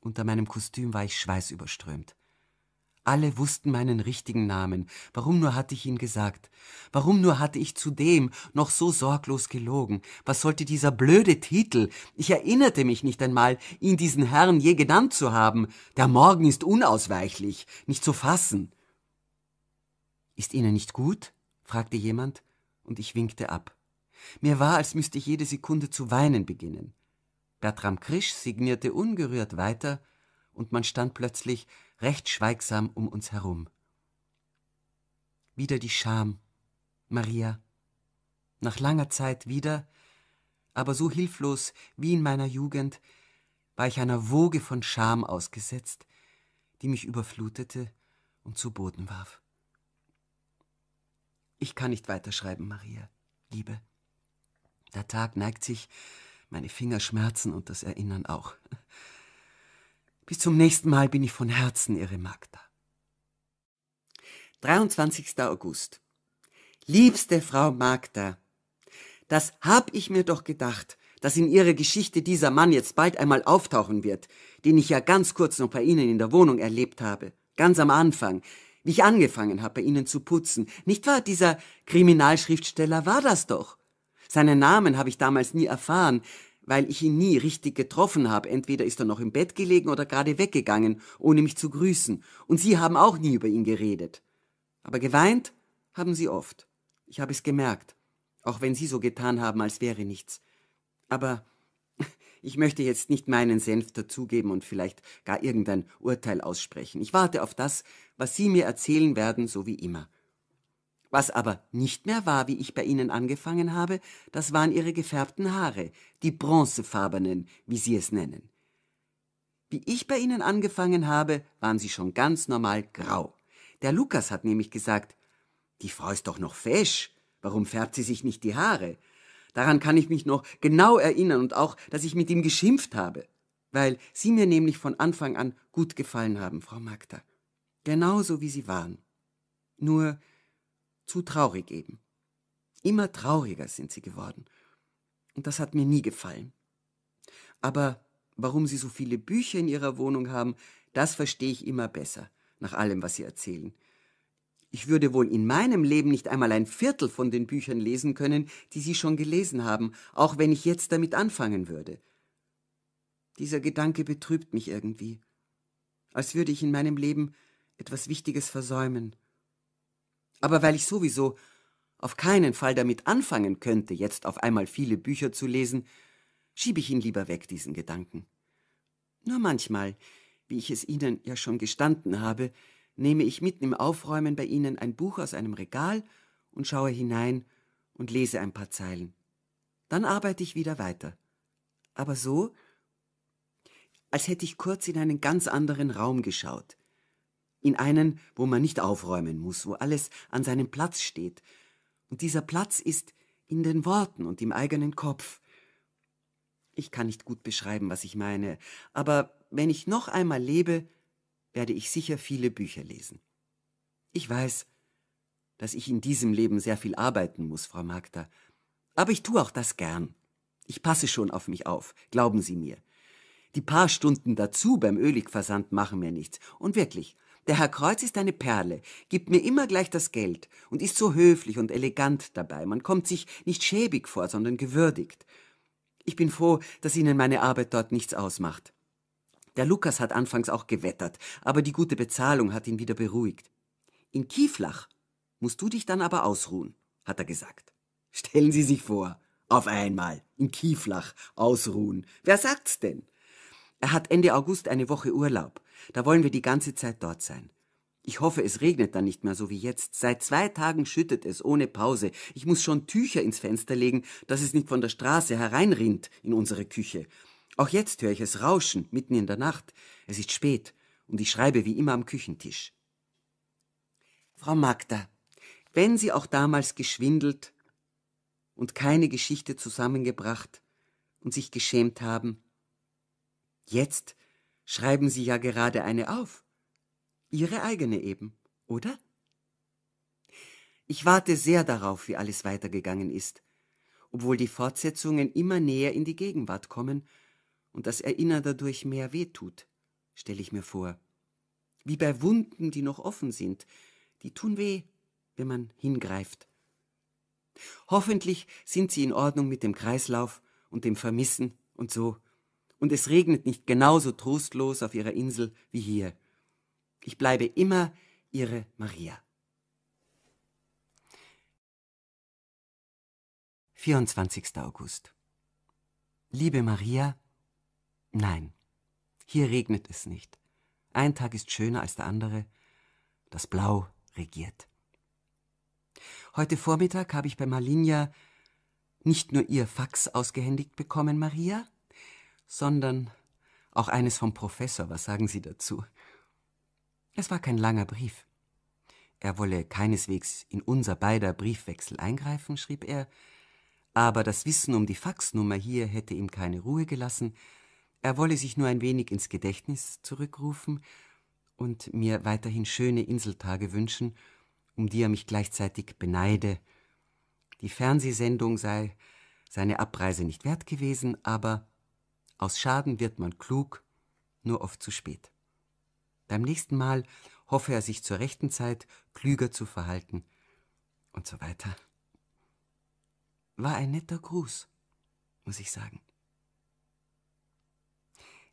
Unter meinem Kostüm war ich schweißüberströmt. Alle wussten meinen richtigen Namen. Warum nur hatte ich ihn gesagt? Warum nur hatte ich zudem noch so sorglos gelogen? Was sollte dieser blöde Titel? Ich erinnerte mich nicht einmal, ihn diesen Herrn je genannt zu haben. Der Morgen ist unausweichlich, nicht zu fassen. Ist Ihnen nicht gut? fragte jemand, und ich winkte ab. Mir war, als müsste ich jede Sekunde zu weinen beginnen. Bertram Krisch signierte ungerührt weiter, und man stand plötzlich recht schweigsam um uns herum. Wieder die Scham, Maria. Nach langer Zeit wieder, aber so hilflos wie in meiner Jugend, war ich einer Woge von Scham ausgesetzt, die mich überflutete und zu Boden warf. Ich kann nicht weiterschreiben, Maria, Liebe. Der Tag neigt sich, meine Finger schmerzen und das Erinnern auch. Bis zum nächsten Mal bin ich von Herzen Ihre Magda. 23. August. Liebste Frau Magda, das hab ich mir doch gedacht, dass in Ihrer Geschichte dieser Mann jetzt bald einmal auftauchen wird, den ich ja ganz kurz noch bei Ihnen in der Wohnung erlebt habe, ganz am Anfang, wie ich angefangen habe, bei Ihnen zu putzen. Nicht wahr, dieser Kriminalschriftsteller war das doch. Seinen Namen habe ich damals nie erfahren, weil ich ihn nie richtig getroffen habe. Entweder ist er noch im Bett gelegen oder gerade weggegangen, ohne mich zu grüßen. Und Sie haben auch nie über ihn geredet. Aber geweint haben Sie oft. Ich habe es gemerkt, auch wenn Sie so getan haben, als wäre nichts. Aber ich möchte jetzt nicht meinen Senf dazugeben und vielleicht gar irgendein Urteil aussprechen. Ich warte auf das, was Sie mir erzählen werden, so wie immer. Was aber nicht mehr war, wie ich bei ihnen angefangen habe, das waren ihre gefärbten Haare, die bronzefarbenen, wie sie es nennen. Wie ich bei ihnen angefangen habe, waren sie schon ganz normal grau. Der Lukas hat nämlich gesagt, die Frau ist doch noch fesch, warum färbt sie sich nicht die Haare? Daran kann ich mich noch genau erinnern und auch, dass ich mit ihm geschimpft habe, weil sie mir nämlich von Anfang an gut gefallen haben, Frau Magda. Genauso wie sie waren. Nur, zu traurig eben. Immer trauriger sind sie geworden. Und das hat mir nie gefallen. Aber warum sie so viele Bücher in ihrer Wohnung haben, das verstehe ich immer besser, nach allem, was sie erzählen. Ich würde wohl in meinem Leben nicht einmal ein Viertel von den Büchern lesen können, die Sie schon gelesen haben, auch wenn ich jetzt damit anfangen würde. Dieser Gedanke betrübt mich irgendwie, als würde ich in meinem Leben etwas Wichtiges versäumen. Aber weil ich sowieso auf keinen Fall damit anfangen könnte, jetzt auf einmal viele Bücher zu lesen, schiebe ich ihn lieber weg, diesen Gedanken. Nur manchmal, wie ich es Ihnen ja schon gestanden habe, nehme ich mitten im Aufräumen bei Ihnen ein Buch aus einem Regal und schaue hinein und lese ein paar Zeilen. Dann arbeite ich wieder weiter. Aber so, als hätte ich kurz in einen ganz anderen Raum geschaut, in einen, wo man nicht aufräumen muss, wo alles an seinem Platz steht. Und dieser Platz ist in den Worten und im eigenen Kopf. Ich kann nicht gut beschreiben, was ich meine, aber wenn ich noch einmal lebe, werde ich sicher viele Bücher lesen. Ich weiß, dass ich in diesem Leben sehr viel arbeiten muss, Frau Magda, aber ich tue auch das gern. Ich passe schon auf mich auf, glauben Sie mir. Die paar Stunden dazu beim Öligversand machen mir nichts. Und wirklich, der Herr Kreuz ist eine Perle, gibt mir immer gleich das Geld und ist so höflich und elegant dabei. Man kommt sich nicht schäbig vor, sondern gewürdigt. Ich bin froh, dass Ihnen meine Arbeit dort nichts ausmacht. Der Lukas hat anfangs auch gewettert, aber die gute Bezahlung hat ihn wieder beruhigt. In Kieflach musst du dich dann aber ausruhen, hat er gesagt. Stellen Sie sich vor, auf einmal, in Kieflach, ausruhen. Wer sagt's denn? Er hat Ende August eine Woche Urlaub. Da wollen wir die ganze Zeit dort sein. Ich hoffe, es regnet dann nicht mehr so wie jetzt. Seit zwei Tagen schüttet es ohne Pause. Ich muss schon Tücher ins Fenster legen, dass es nicht von der Straße hereinrinnt in unsere Küche. Auch jetzt höre ich es rauschen, mitten in der Nacht. Es ist spät und ich schreibe wie immer am Küchentisch. Frau Magda, wenn Sie auch damals geschwindelt und keine Geschichte zusammengebracht und sich geschämt haben, jetzt schreiben Sie ja gerade eine auf. Ihre eigene eben, oder? Ich warte sehr darauf, wie alles weitergegangen ist, obwohl die Fortsetzungen immer näher in die Gegenwart kommen und das Erinnern dadurch mehr wehtut, stelle ich mir vor. Wie bei Wunden, die noch offen sind, die tun weh, wenn man hingreift. Hoffentlich sind sie in Ordnung mit dem Kreislauf und dem Vermissen und so und es regnet nicht genauso trostlos auf ihrer Insel wie hier. Ich bleibe immer ihre Maria. 24. August. Liebe Maria, nein, hier regnet es nicht. Ein Tag ist schöner als der andere, das Blau regiert. Heute Vormittag habe ich bei Malinja nicht nur ihr Fax ausgehändigt bekommen, Maria, sondern auch eines vom Professor. Was sagen Sie dazu? Es war kein langer Brief. Er wolle keineswegs in unser beider Briefwechsel eingreifen, schrieb er, aber das Wissen um die Faxnummer hier hätte ihm keine Ruhe gelassen, er wolle sich nur ein wenig ins Gedächtnis zurückrufen und mir weiterhin schöne Inseltage wünschen, um die er mich gleichzeitig beneide. Die Fernsehsendung sei seine Abreise nicht wert gewesen, aber aus Schaden wird man klug, nur oft zu spät. Beim nächsten Mal hoffe er sich zur rechten Zeit klüger zu verhalten und so weiter. War ein netter Gruß, muss ich sagen.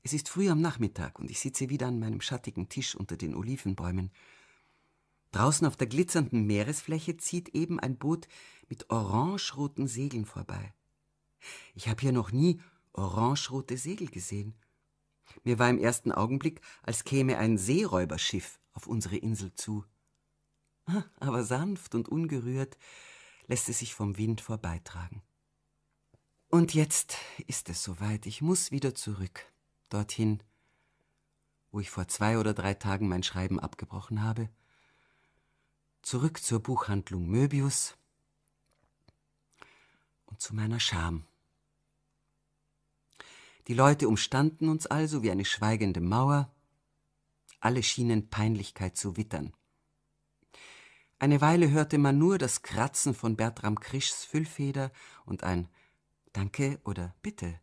Es ist früh am Nachmittag und ich sitze wieder an meinem schattigen Tisch unter den Olivenbäumen. Draußen auf der glitzernden Meeresfläche zieht eben ein Boot mit orangeroten Segeln vorbei. Ich habe hier noch nie orangerote Segel gesehen. Mir war im ersten Augenblick, als käme ein Seeräuberschiff auf unsere Insel zu. Ah, aber sanft und ungerührt lässt es sich vom Wind vorbeitragen. Und jetzt ist es soweit, ich muss wieder zurück, dorthin, wo ich vor zwei oder drei Tagen mein Schreiben abgebrochen habe, zurück zur Buchhandlung Möbius und zu meiner Scham. Die Leute umstanden uns also wie eine schweigende Mauer, alle schienen Peinlichkeit zu wittern. Eine Weile hörte man nur das Kratzen von Bertram Krischs Füllfeder und ein Danke oder Bitte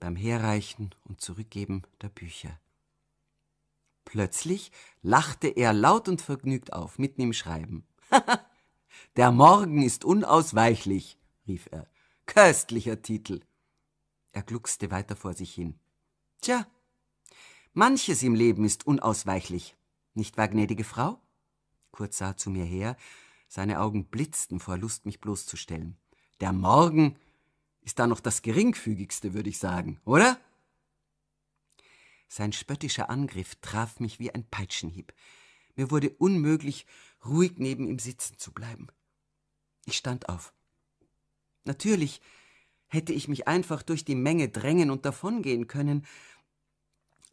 beim Herreichen und Zurückgeben der Bücher. Plötzlich lachte er laut und vergnügt auf, mitten im Schreiben. Der Morgen ist unausweichlich, rief er. Köstlicher Titel. Er gluckste weiter vor sich hin. Tja, manches im Leben ist unausweichlich, nicht wahr, gnädige Frau? Kurt sah zu mir her, seine Augen blitzten vor Lust, mich bloßzustellen. Der Morgen ist da noch das geringfügigste, würde ich sagen, oder? Sein spöttischer Angriff traf mich wie ein Peitschenhieb. Mir wurde unmöglich, ruhig neben ihm sitzen zu bleiben. Ich stand auf. Natürlich hätte ich mich einfach durch die Menge drängen und davongehen können.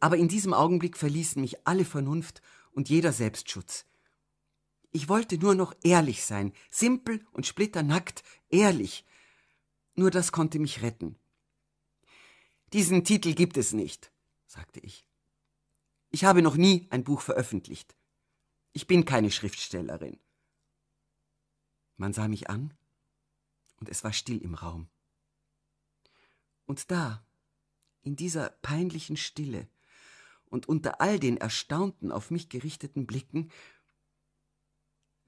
Aber in diesem Augenblick verließen mich alle Vernunft und jeder Selbstschutz. Ich wollte nur noch ehrlich sein, simpel und splitternackt, ehrlich. Nur das konnte mich retten. Diesen Titel gibt es nicht, sagte ich. Ich habe noch nie ein Buch veröffentlicht. Ich bin keine Schriftstellerin. Man sah mich an, und es war still im Raum. Und da, in dieser peinlichen Stille und unter all den erstaunten auf mich gerichteten Blicken,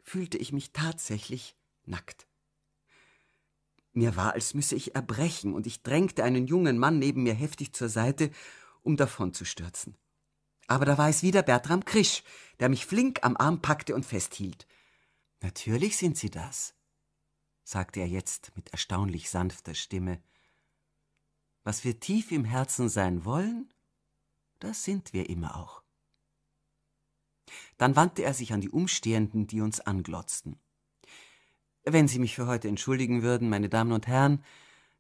fühlte ich mich tatsächlich nackt. Mir war, als müsse ich erbrechen, und ich drängte einen jungen Mann neben mir heftig zur Seite, um davonzustürzen. Aber da war es wieder Bertram Krisch, der mich flink am Arm packte und festhielt. Natürlich sind Sie das, sagte er jetzt mit erstaunlich sanfter Stimme was wir tief im Herzen sein wollen, das sind wir immer auch. Dann wandte er sich an die Umstehenden, die uns anglotzten. Wenn Sie mich für heute entschuldigen würden, meine Damen und Herren,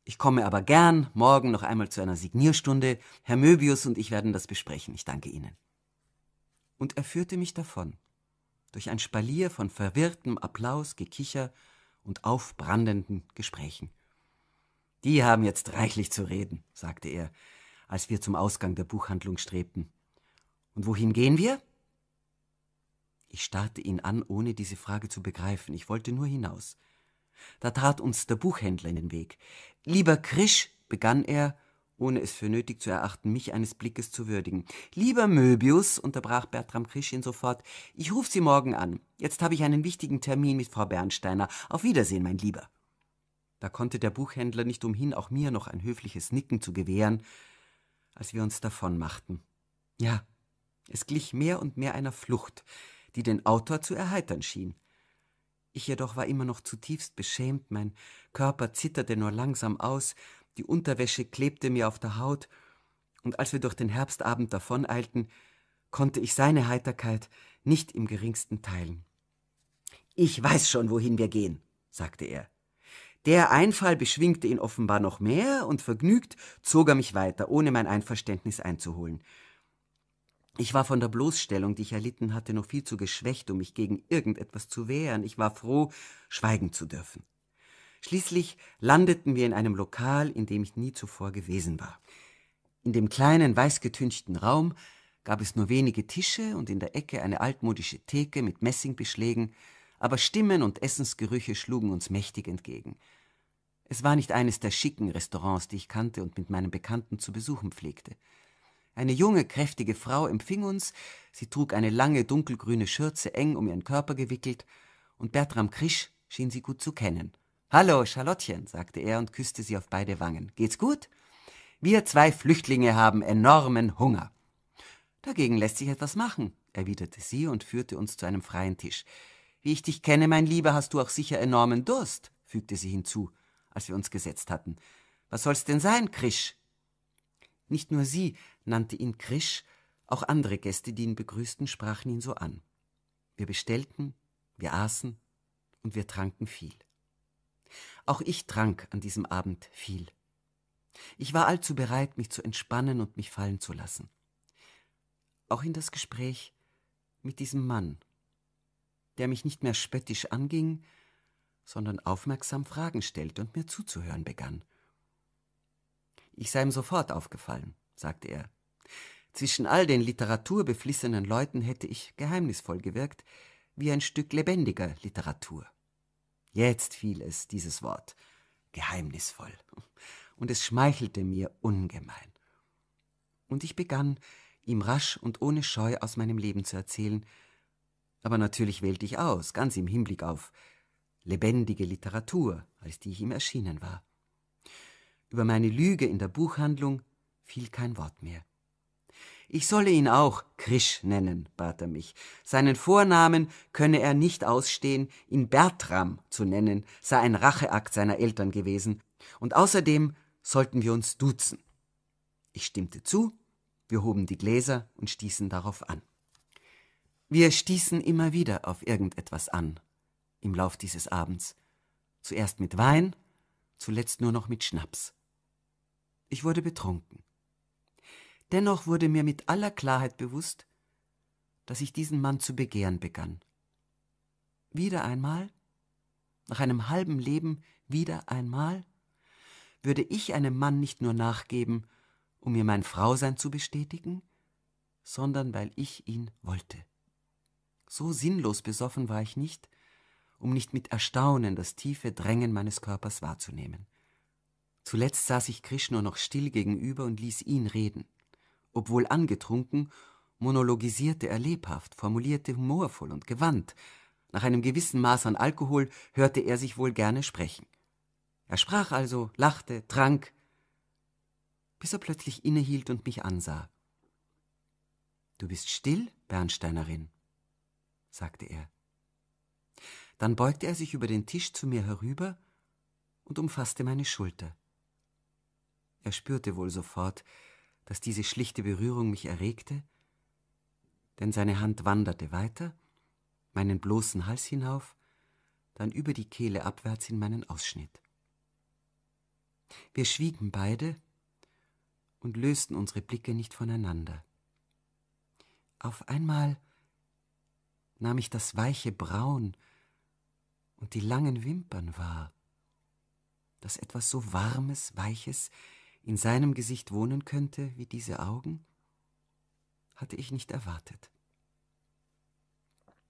ich komme aber gern morgen noch einmal zu einer Signierstunde. Herr Möbius und ich werden das besprechen. Ich danke Ihnen. Und er führte mich davon, durch ein Spalier von verwirrtem Applaus, Gekicher und aufbrandenden Gesprächen. Die haben jetzt reichlich zu reden, sagte er, als wir zum Ausgang der Buchhandlung strebten. Und wohin gehen wir? Ich starrte ihn an, ohne diese Frage zu begreifen. Ich wollte nur hinaus. Da trat uns der Buchhändler in den Weg. Lieber Krisch, begann er, ohne es für nötig zu erachten, mich eines Blickes zu würdigen. Lieber Möbius, unterbrach Bertram Krisch ihn sofort, ich rufe Sie morgen an. Jetzt habe ich einen wichtigen Termin mit Frau Bernsteiner. Auf Wiedersehen, mein Lieber. Da konnte der Buchhändler nicht umhin, auch mir noch ein höfliches Nicken zu gewähren, als wir uns davonmachten. Ja, es glich mehr und mehr einer Flucht, die den Autor zu erheitern schien. Ich jedoch war immer noch zutiefst beschämt, mein Körper zitterte nur langsam aus, die Unterwäsche klebte mir auf der Haut, und als wir durch den Herbstabend davoneilten, konnte ich seine Heiterkeit nicht im geringsten teilen. Ich weiß schon, wohin wir gehen, sagte er. Der Einfall beschwingte ihn offenbar noch mehr, und vergnügt zog er mich weiter, ohne mein Einverständnis einzuholen. Ich war von der Bloßstellung, die ich erlitten hatte, noch viel zu geschwächt, um mich gegen irgendetwas zu wehren. Ich war froh, schweigen zu dürfen. Schließlich landeten wir in einem Lokal, in dem ich nie zuvor gewesen war. In dem kleinen, weißgetünchten Raum gab es nur wenige Tische und in der Ecke eine altmodische Theke mit Messingbeschlägen, aber Stimmen und Essensgerüche schlugen uns mächtig entgegen. Es war nicht eines der schicken Restaurants, die ich kannte und mit meinen Bekannten zu besuchen pflegte. Eine junge, kräftige Frau empfing uns, sie trug eine lange, dunkelgrüne Schürze eng um ihren Körper gewickelt, und Bertram Krisch schien sie gut zu kennen. Hallo, Charlottchen, sagte er und küsste sie auf beide Wangen. Geht's gut? Wir zwei Flüchtlinge haben enormen Hunger. Dagegen lässt sich etwas machen, erwiderte sie und führte uns zu einem freien Tisch. Wie ich dich kenne, mein Lieber, hast du auch sicher enormen Durst, fügte sie hinzu, als wir uns gesetzt hatten. Was soll's denn sein, Krisch? Nicht nur sie nannte ihn Krisch, auch andere Gäste, die ihn begrüßten, sprachen ihn so an. Wir bestellten, wir aßen und wir tranken viel. Auch ich trank an diesem Abend viel. Ich war allzu bereit, mich zu entspannen und mich fallen zu lassen. Auch in das Gespräch mit diesem Mann der mich nicht mehr spöttisch anging, sondern aufmerksam Fragen stellte und mir zuzuhören begann. Ich sei ihm sofort aufgefallen, sagte er. Zwischen all den literaturbeflissenen Leuten hätte ich geheimnisvoll gewirkt, wie ein Stück lebendiger Literatur. Jetzt fiel es, dieses Wort, geheimnisvoll, und es schmeichelte mir ungemein. Und ich begann, ihm rasch und ohne Scheu aus meinem Leben zu erzählen, aber natürlich wählte ich aus, ganz im Hinblick auf lebendige Literatur, als die ich ihm erschienen war. Über meine Lüge in der Buchhandlung fiel kein Wort mehr. Ich solle ihn auch Krisch nennen, bat er mich. Seinen Vornamen könne er nicht ausstehen, ihn Bertram zu nennen, sei ein Racheakt seiner Eltern gewesen, und außerdem sollten wir uns duzen. Ich stimmte zu, wir hoben die Gläser und stießen darauf an. Wir stießen immer wieder auf irgendetwas an im Lauf dieses Abends, zuerst mit Wein, zuletzt nur noch mit Schnaps. Ich wurde betrunken. Dennoch wurde mir mit aller Klarheit bewusst, dass ich diesen Mann zu begehren begann. Wieder einmal, nach einem halben Leben, wieder einmal, würde ich einem Mann nicht nur nachgeben, um mir mein Frausein zu bestätigen, sondern weil ich ihn wollte so sinnlos besoffen war ich nicht, um nicht mit Erstaunen das tiefe Drängen meines Körpers wahrzunehmen. Zuletzt saß ich Krishna noch still gegenüber und ließ ihn reden. Obwohl angetrunken, monologisierte er lebhaft, formulierte humorvoll und gewandt. Nach einem gewissen Maß an Alkohol hörte er sich wohl gerne sprechen. Er sprach also, lachte, trank, bis er plötzlich innehielt und mich ansah. Du bist still, Bernsteinerin sagte er. Dann beugte er sich über den Tisch zu mir herüber und umfasste meine Schulter. Er spürte wohl sofort, dass diese schlichte Berührung mich erregte, denn seine Hand wanderte weiter, meinen bloßen Hals hinauf, dann über die Kehle abwärts in meinen Ausschnitt. Wir schwiegen beide und lösten unsere Blicke nicht voneinander. Auf einmal nahm ich das weiche Braun und die langen Wimpern wahr, dass etwas so Warmes, Weiches in seinem Gesicht wohnen könnte wie diese Augen, hatte ich nicht erwartet.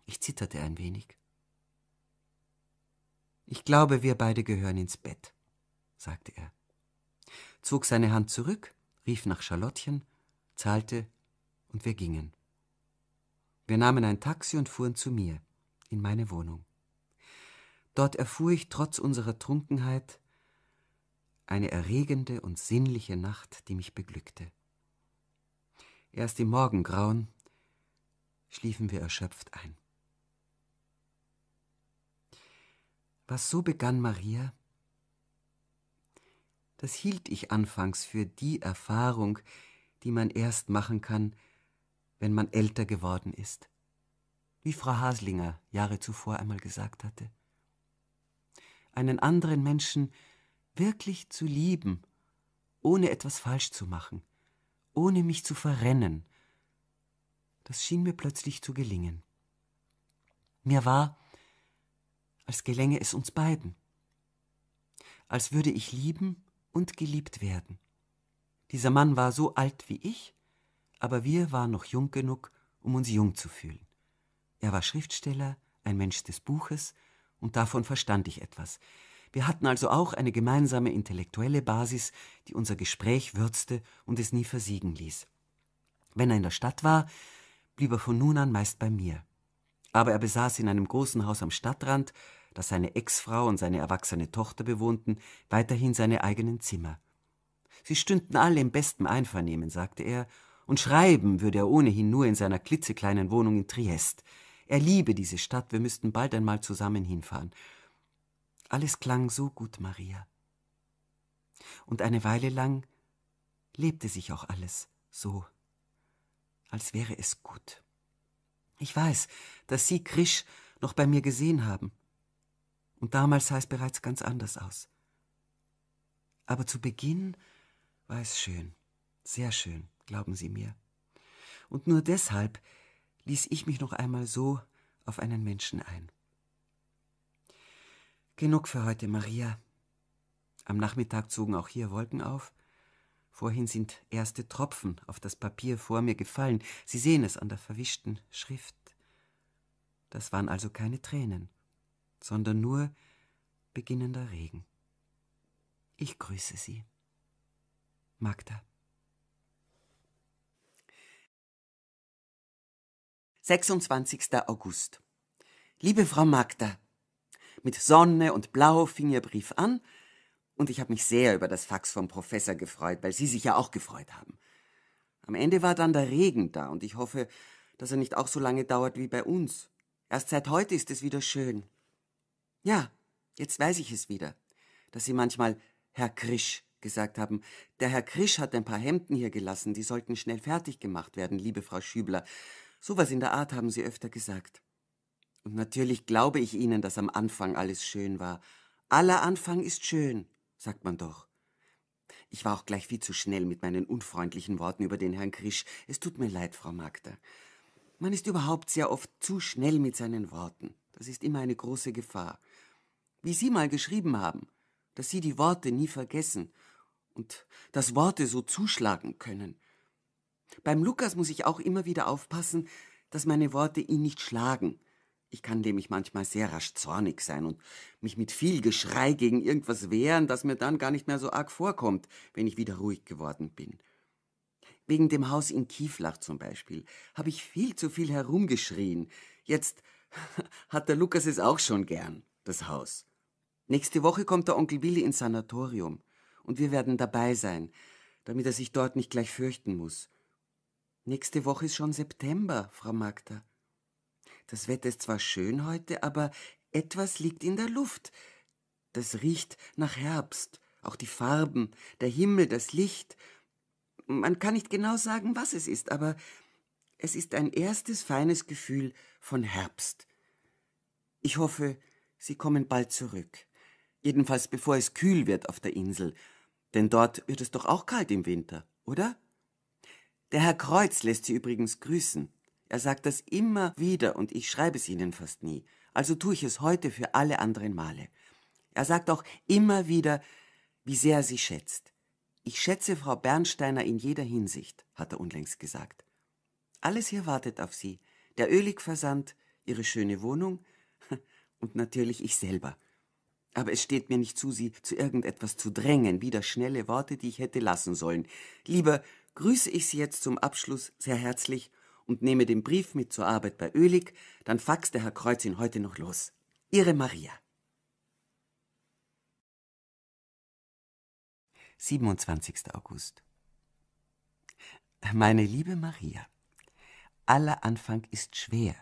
Ich zitterte ein wenig. Ich glaube, wir beide gehören ins Bett, sagte er, zog seine Hand zurück, rief nach Charlottchen, zahlte, und wir gingen. Wir nahmen ein Taxi und fuhren zu mir, in meine Wohnung. Dort erfuhr ich trotz unserer Trunkenheit eine erregende und sinnliche Nacht, die mich beglückte. Erst im Morgengrauen schliefen wir erschöpft ein. Was so begann Maria, das hielt ich anfangs für die Erfahrung, die man erst machen kann, wenn man älter geworden ist, wie Frau Haslinger Jahre zuvor einmal gesagt hatte. Einen anderen Menschen wirklich zu lieben, ohne etwas falsch zu machen, ohne mich zu verrennen, das schien mir plötzlich zu gelingen. Mir war, als gelänge es uns beiden, als würde ich lieben und geliebt werden. Dieser Mann war so alt wie ich, aber wir waren noch jung genug, um uns jung zu fühlen. Er war Schriftsteller, ein Mensch des Buches, und davon verstand ich etwas. Wir hatten also auch eine gemeinsame intellektuelle Basis, die unser Gespräch würzte und es nie versiegen ließ. Wenn er in der Stadt war, blieb er von nun an meist bei mir. Aber er besaß in einem großen Haus am Stadtrand, das seine Ex-Frau und seine erwachsene Tochter bewohnten, weiterhin seine eigenen Zimmer. Sie stünden alle im besten Einvernehmen, sagte er und schreiben würde er ohnehin nur in seiner klitzekleinen Wohnung in Triest. Er liebe diese Stadt, wir müssten bald einmal zusammen hinfahren. Alles klang so gut, Maria. Und eine Weile lang lebte sich auch alles so, als wäre es gut. Ich weiß, dass Sie Krisch noch bei mir gesehen haben. Und damals sah es bereits ganz anders aus. Aber zu Beginn war es schön, sehr schön glauben Sie mir. Und nur deshalb ließ ich mich noch einmal so auf einen Menschen ein. Genug für heute, Maria. Am Nachmittag zogen auch hier Wolken auf. Vorhin sind erste Tropfen auf das Papier vor mir gefallen. Sie sehen es an der verwischten Schrift. Das waren also keine Tränen, sondern nur beginnender Regen. Ich grüße Sie. Magda. 26. August. Liebe Frau Magda, mit Sonne und Blau fing Ihr Brief an, und ich habe mich sehr über das Fax vom Professor gefreut, weil Sie sich ja auch gefreut haben. Am Ende war dann der Regen da, und ich hoffe, dass er nicht auch so lange dauert wie bei uns. Erst seit heute ist es wieder schön. Ja, jetzt weiß ich es wieder, dass Sie manchmal Herr Krisch gesagt haben, der Herr Krisch hat ein paar Hemden hier gelassen, die sollten schnell fertig gemacht werden, liebe Frau Schübler. Sowas in der Art haben sie öfter gesagt. Und natürlich glaube ich ihnen, dass am Anfang alles schön war. Aller Anfang ist schön, sagt man doch. Ich war auch gleich viel zu schnell mit meinen unfreundlichen Worten über den Herrn Krisch. Es tut mir leid, Frau Magda. Man ist überhaupt sehr oft zu schnell mit seinen Worten. Das ist immer eine große Gefahr. Wie Sie mal geschrieben haben, dass Sie die Worte nie vergessen und dass Worte so zuschlagen können. Beim Lukas muss ich auch immer wieder aufpassen, dass meine Worte ihn nicht schlagen. Ich kann nämlich manchmal sehr rasch zornig sein und mich mit viel Geschrei gegen irgendwas wehren, das mir dann gar nicht mehr so arg vorkommt, wenn ich wieder ruhig geworden bin. Wegen dem Haus in Kieflach zum Beispiel habe ich viel zu viel herumgeschrien. Jetzt hat der Lukas es auch schon gern, das Haus. Nächste Woche kommt der Onkel Willi ins Sanatorium und wir werden dabei sein, damit er sich dort nicht gleich fürchten muss. Nächste Woche ist schon September, Frau Magda. Das Wetter ist zwar schön heute, aber etwas liegt in der Luft. Das riecht nach Herbst, auch die Farben, der Himmel, das Licht. Man kann nicht genau sagen, was es ist, aber es ist ein erstes feines Gefühl von Herbst. Ich hoffe, Sie kommen bald zurück. Jedenfalls bevor es kühl wird auf der Insel, denn dort wird es doch auch kalt im Winter, oder? Der Herr Kreuz lässt Sie übrigens grüßen. Er sagt das immer wieder und ich schreibe es Ihnen fast nie. Also tue ich es heute für alle anderen Male. Er sagt auch immer wieder, wie sehr er Sie schätzt. Ich schätze Frau Bernsteiner in jeder Hinsicht, hat er unlängst gesagt. Alles hier wartet auf Sie. Der Öligversand, Ihre schöne Wohnung und natürlich ich selber. Aber es steht mir nicht zu, Sie zu irgendetwas zu drängen, wieder schnelle Worte, die ich hätte lassen sollen. Lieber grüße ich Sie jetzt zum Abschluss sehr herzlich und nehme den Brief mit zur Arbeit bei Ölig, dann faxt der Herr Kreuz ihn heute noch los. Ihre Maria. 27. August Meine liebe Maria, aller Anfang ist schwer,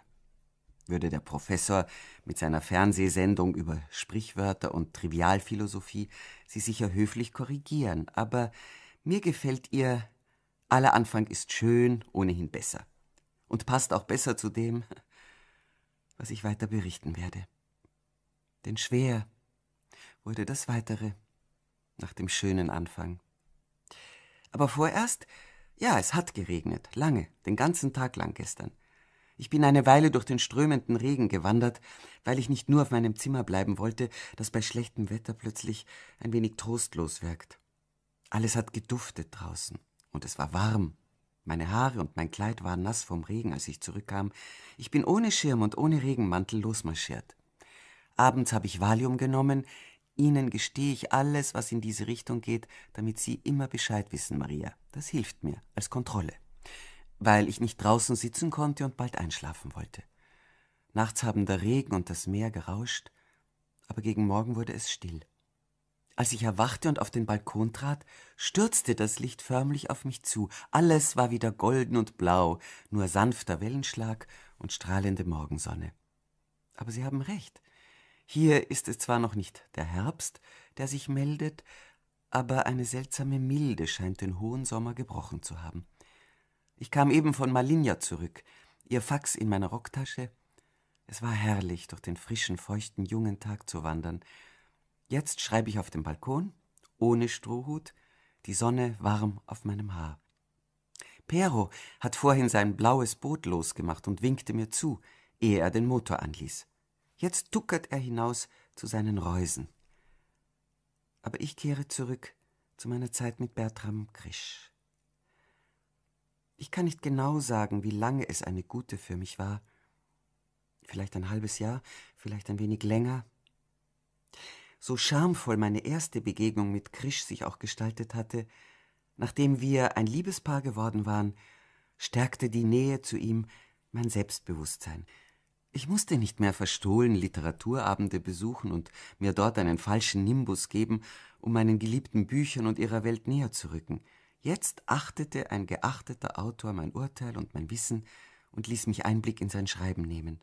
würde der Professor mit seiner Fernsehsendung über Sprichwörter und Trivialphilosophie Sie sicher höflich korrigieren, aber mir gefällt Ihr aller Anfang ist schön, ohnehin besser. Und passt auch besser zu dem, was ich weiter berichten werde. Denn schwer wurde das Weitere nach dem schönen Anfang. Aber vorerst, ja, es hat geregnet, lange, den ganzen Tag lang gestern. Ich bin eine Weile durch den strömenden Regen gewandert, weil ich nicht nur auf meinem Zimmer bleiben wollte, das bei schlechtem Wetter plötzlich ein wenig trostlos wirkt. Alles hat geduftet draußen und es war warm. Meine Haare und mein Kleid waren nass vom Regen, als ich zurückkam. Ich bin ohne Schirm und ohne Regenmantel losmarschiert. Abends habe ich Valium genommen. Ihnen gestehe ich alles, was in diese Richtung geht, damit Sie immer Bescheid wissen, Maria. Das hilft mir als Kontrolle, weil ich nicht draußen sitzen konnte und bald einschlafen wollte. Nachts haben der Regen und das Meer gerauscht, aber gegen Morgen wurde es still. Als ich erwachte und auf den Balkon trat, stürzte das Licht förmlich auf mich zu. Alles war wieder golden und blau, nur sanfter Wellenschlag und strahlende Morgensonne. Aber Sie haben recht. Hier ist es zwar noch nicht der Herbst, der sich meldet, aber eine seltsame Milde scheint den hohen Sommer gebrochen zu haben. Ich kam eben von Malinja zurück, ihr Fax in meiner Rocktasche. Es war herrlich, durch den frischen, feuchten, jungen Tag zu wandern Jetzt schreibe ich auf dem Balkon, ohne Strohhut, die Sonne warm auf meinem Haar. Pero hat vorhin sein blaues Boot losgemacht und winkte mir zu, ehe er den Motor anließ. Jetzt tuckert er hinaus zu seinen Reusen. Aber ich kehre zurück zu meiner Zeit mit Bertram Krisch. Ich kann nicht genau sagen, wie lange es eine gute für mich war. Vielleicht ein halbes Jahr, vielleicht ein wenig länger, so schamvoll meine erste Begegnung mit Krisch sich auch gestaltet hatte, nachdem wir ein Liebespaar geworden waren, stärkte die Nähe zu ihm mein Selbstbewusstsein. Ich musste nicht mehr verstohlen Literaturabende besuchen und mir dort einen falschen Nimbus geben, um meinen geliebten Büchern und ihrer Welt näher zu rücken. Jetzt achtete ein geachteter Autor mein Urteil und mein Wissen und ließ mich Einblick in sein Schreiben nehmen.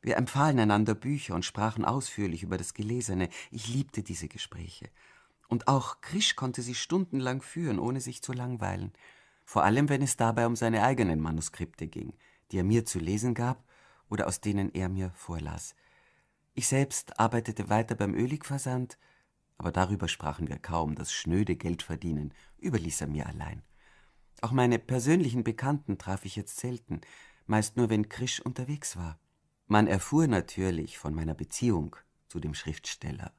Wir empfahlen einander Bücher und sprachen ausführlich über das Gelesene. Ich liebte diese Gespräche. Und auch Krisch konnte sie stundenlang führen, ohne sich zu langweilen. Vor allem, wenn es dabei um seine eigenen Manuskripte ging, die er mir zu lesen gab oder aus denen er mir vorlas. Ich selbst arbeitete weiter beim Öligversand, aber darüber sprachen wir kaum. Das schnöde Geldverdienen überließ er mir allein. Auch meine persönlichen Bekannten traf ich jetzt selten, meist nur, wenn Krisch unterwegs war. Man erfuhr natürlich von meiner Beziehung zu dem Schriftsteller,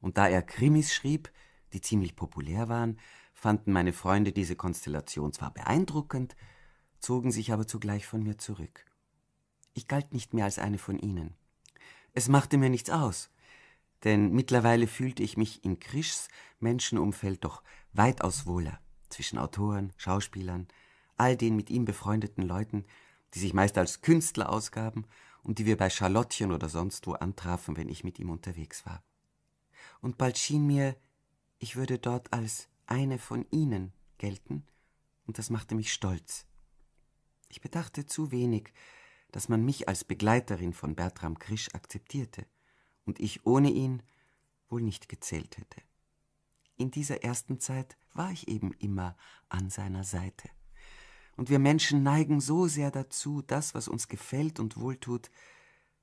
und da er Krimis schrieb, die ziemlich populär waren, fanden meine Freunde diese Konstellation zwar beeindruckend, zogen sich aber zugleich von mir zurück. Ich galt nicht mehr als eine von ihnen. Es machte mir nichts aus, denn mittlerweile fühlte ich mich in Krischs Menschenumfeld doch weitaus wohler, zwischen Autoren, Schauspielern, all den mit ihm befreundeten Leuten, die sich meist als Künstler ausgaben und die wir bei Charlottchen oder sonst wo antrafen, wenn ich mit ihm unterwegs war. Und bald schien mir, ich würde dort als eine von ihnen gelten, und das machte mich stolz. Ich bedachte zu wenig, dass man mich als Begleiterin von Bertram Krisch akzeptierte und ich ohne ihn wohl nicht gezählt hätte. In dieser ersten Zeit war ich eben immer an seiner Seite. Und wir Menschen neigen so sehr dazu, das, was uns gefällt und wohltut,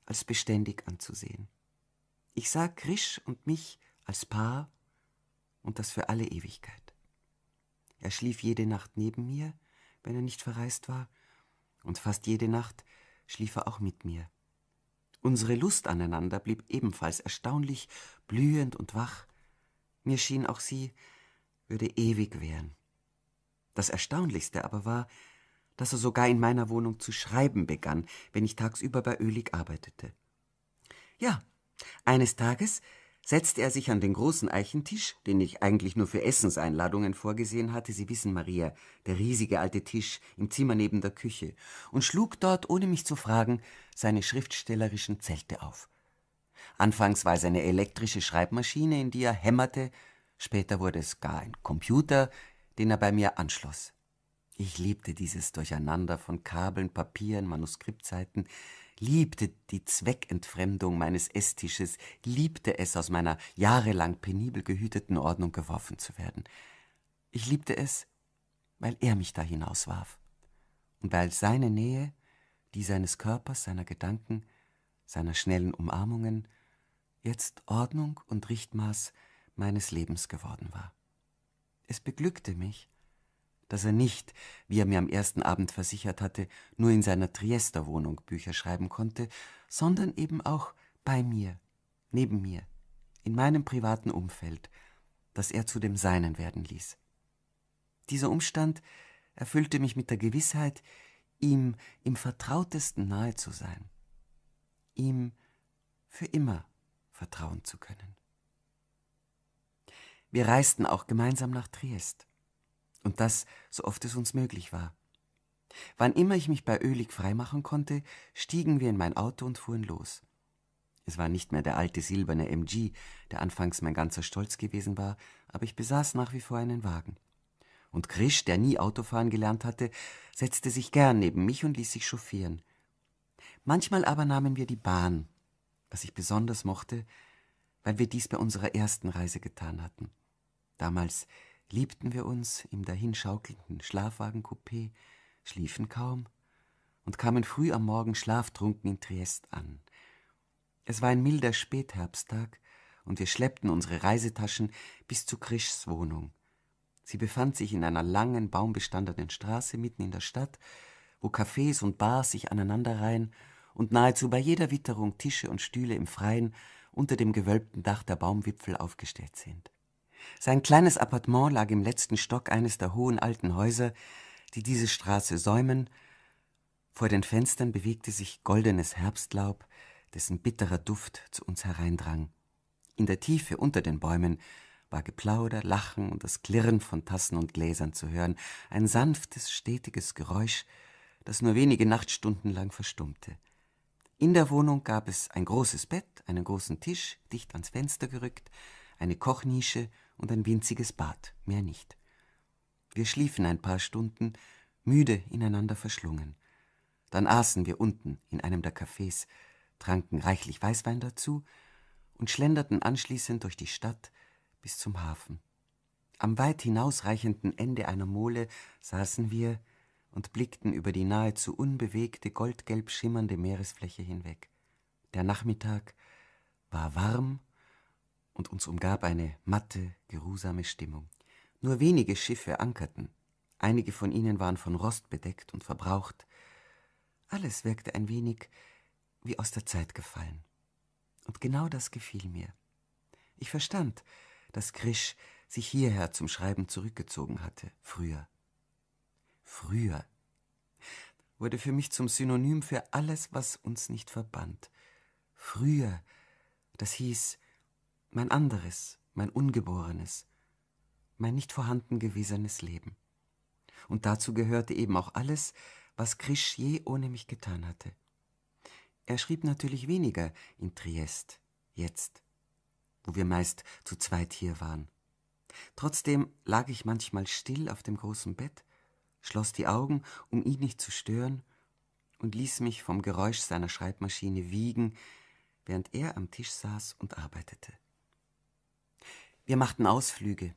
als beständig anzusehen. Ich sah Krisch und mich als Paar und das für alle Ewigkeit. Er schlief jede Nacht neben mir, wenn er nicht verreist war, und fast jede Nacht schlief er auch mit mir. Unsere Lust aneinander blieb ebenfalls erstaunlich blühend und wach. Mir schien auch sie würde ewig währen. Das Erstaunlichste aber war, dass er sogar in meiner Wohnung zu schreiben begann, wenn ich tagsüber bei Ölig arbeitete. Ja, eines Tages setzte er sich an den großen Eichentisch, den ich eigentlich nur für Essenseinladungen vorgesehen hatte, Sie wissen, Maria, der riesige alte Tisch im Zimmer neben der Küche, und schlug dort, ohne mich zu fragen, seine schriftstellerischen Zelte auf. Anfangs war es eine elektrische Schreibmaschine, in die er hämmerte, später wurde es gar ein Computer, den er bei mir anschloss. Ich liebte dieses Durcheinander von Kabeln, Papieren, Manuskriptseiten, liebte die Zweckentfremdung meines Esstisches, liebte es, aus meiner jahrelang penibel gehüteten Ordnung geworfen zu werden. Ich liebte es, weil er mich da hinauswarf und weil seine Nähe, die seines Körpers, seiner Gedanken, seiner schnellen Umarmungen, jetzt Ordnung und Richtmaß meines Lebens geworden war. Es beglückte mich, dass er nicht, wie er mir am ersten Abend versichert hatte, nur in seiner Triester Wohnung Bücher schreiben konnte, sondern eben auch bei mir, neben mir, in meinem privaten Umfeld, das er zu dem Seinen werden ließ. Dieser Umstand erfüllte mich mit der Gewissheit, ihm im Vertrautesten nahe zu sein, ihm für immer vertrauen zu können. Wir reisten auch gemeinsam nach Triest und das so oft es uns möglich war. Wann immer ich mich bei Ölig freimachen konnte, stiegen wir in mein Auto und fuhren los. Es war nicht mehr der alte silberne MG, der anfangs mein ganzer Stolz gewesen war, aber ich besaß nach wie vor einen Wagen. Und Krisch, der nie Autofahren gelernt hatte, setzte sich gern neben mich und ließ sich chauffieren. Manchmal aber nahmen wir die Bahn, was ich besonders mochte, weil wir dies bei unserer ersten Reise getan hatten. Damals liebten wir uns im dahinschaukelnden Schlafwagencoupé, schliefen kaum und kamen früh am Morgen schlaftrunken in Triest an. Es war ein milder Spätherbsttag und wir schleppten unsere Reisetaschen bis zu Krischs Wohnung. Sie befand sich in einer langen, baumbestandenen Straße mitten in der Stadt, wo Cafés und Bars sich aneinanderreihen und nahezu bei jeder Witterung Tische und Stühle im Freien unter dem gewölbten Dach der Baumwipfel aufgestellt sind. Sein kleines Appartement lag im letzten Stock eines der hohen alten Häuser, die diese Straße säumen. Vor den Fenstern bewegte sich goldenes Herbstlaub, dessen bitterer Duft zu uns hereindrang. In der Tiefe unter den Bäumen war Geplauder, Lachen und das Klirren von Tassen und Gläsern zu hören, ein sanftes, stetiges Geräusch, das nur wenige Nachtstunden lang verstummte. In der Wohnung gab es ein großes Bett, einen großen Tisch, dicht ans Fenster gerückt, eine Kochnische und ein winziges Bad, mehr nicht. Wir schliefen ein paar Stunden, müde ineinander verschlungen. Dann aßen wir unten in einem der Cafés, tranken reichlich Weißwein dazu und schlenderten anschließend durch die Stadt bis zum Hafen. Am weit hinausreichenden Ende einer Mole saßen wir und blickten über die nahezu unbewegte, goldgelb schimmernde Meeresfläche hinweg. Der Nachmittag war warm und uns umgab eine matte, geruhsame Stimmung. Nur wenige Schiffe ankerten, einige von ihnen waren von Rost bedeckt und verbraucht, alles wirkte ein wenig wie aus der Zeit gefallen. Und genau das gefiel mir. Ich verstand, dass Krisch sich hierher zum Schreiben zurückgezogen hatte, früher. Früher wurde für mich zum Synonym für alles, was uns nicht verband. Früher, das hieß mein anderes, mein ungeborenes, mein nicht vorhanden gewesenes Leben. Und dazu gehörte eben auch alles, was Krisch je ohne mich getan hatte. Er schrieb natürlich weniger in Triest, jetzt, wo wir meist zu zweit hier waren. Trotzdem lag ich manchmal still auf dem großen Bett, schloss die Augen, um ihn nicht zu stören, und ließ mich vom Geräusch seiner Schreibmaschine wiegen, während er am Tisch saß und arbeitete. Wir machten Ausflüge,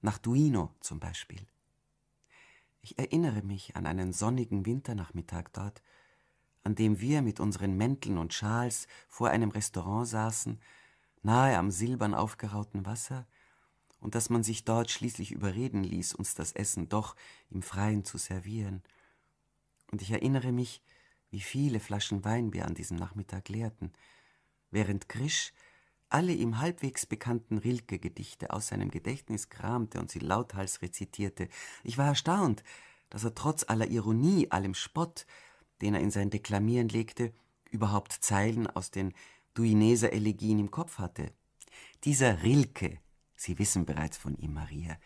nach Duino zum Beispiel. Ich erinnere mich an einen sonnigen Winternachmittag dort, an dem wir mit unseren Mänteln und Schals vor einem Restaurant saßen, nahe am silbern aufgerauten Wasser, und dass man sich dort schließlich überreden ließ, uns das Essen doch im Freien zu servieren. Und ich erinnere mich, wie viele Flaschen Wein wir an diesem Nachmittag leerten, während Grisch alle ihm halbwegs bekannten Rilke-Gedichte aus seinem Gedächtnis kramte und sie lauthals rezitierte. Ich war erstaunt, dass er trotz aller Ironie, allem Spott, den er in sein Deklamieren legte, überhaupt Zeilen aus den Duineser Elegien im Kopf hatte. Dieser Rilke, Sie wissen bereits von ihm, Maria,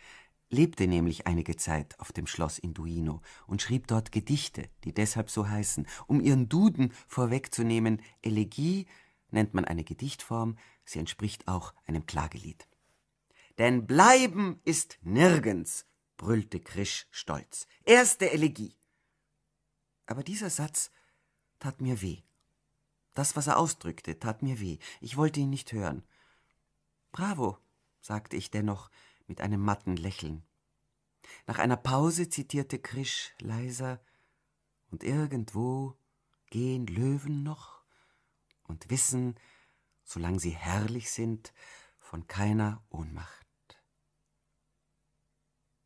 lebte nämlich einige Zeit auf dem Schloss in Duino und schrieb dort Gedichte, die deshalb so heißen. Um ihren Duden vorwegzunehmen, Elegie nennt man eine Gedichtform, sie entspricht auch einem Klagelied. Denn bleiben ist nirgends, brüllte Krisch stolz. Erste Elegie. Aber dieser Satz tat mir weh. Das, was er ausdrückte, tat mir weh. Ich wollte ihn nicht hören. Bravo, sagte ich dennoch mit einem matten Lächeln. Nach einer Pause zitierte Krisch leiser Und irgendwo gehen Löwen noch und wissen, solange sie herrlich sind, von keiner Ohnmacht.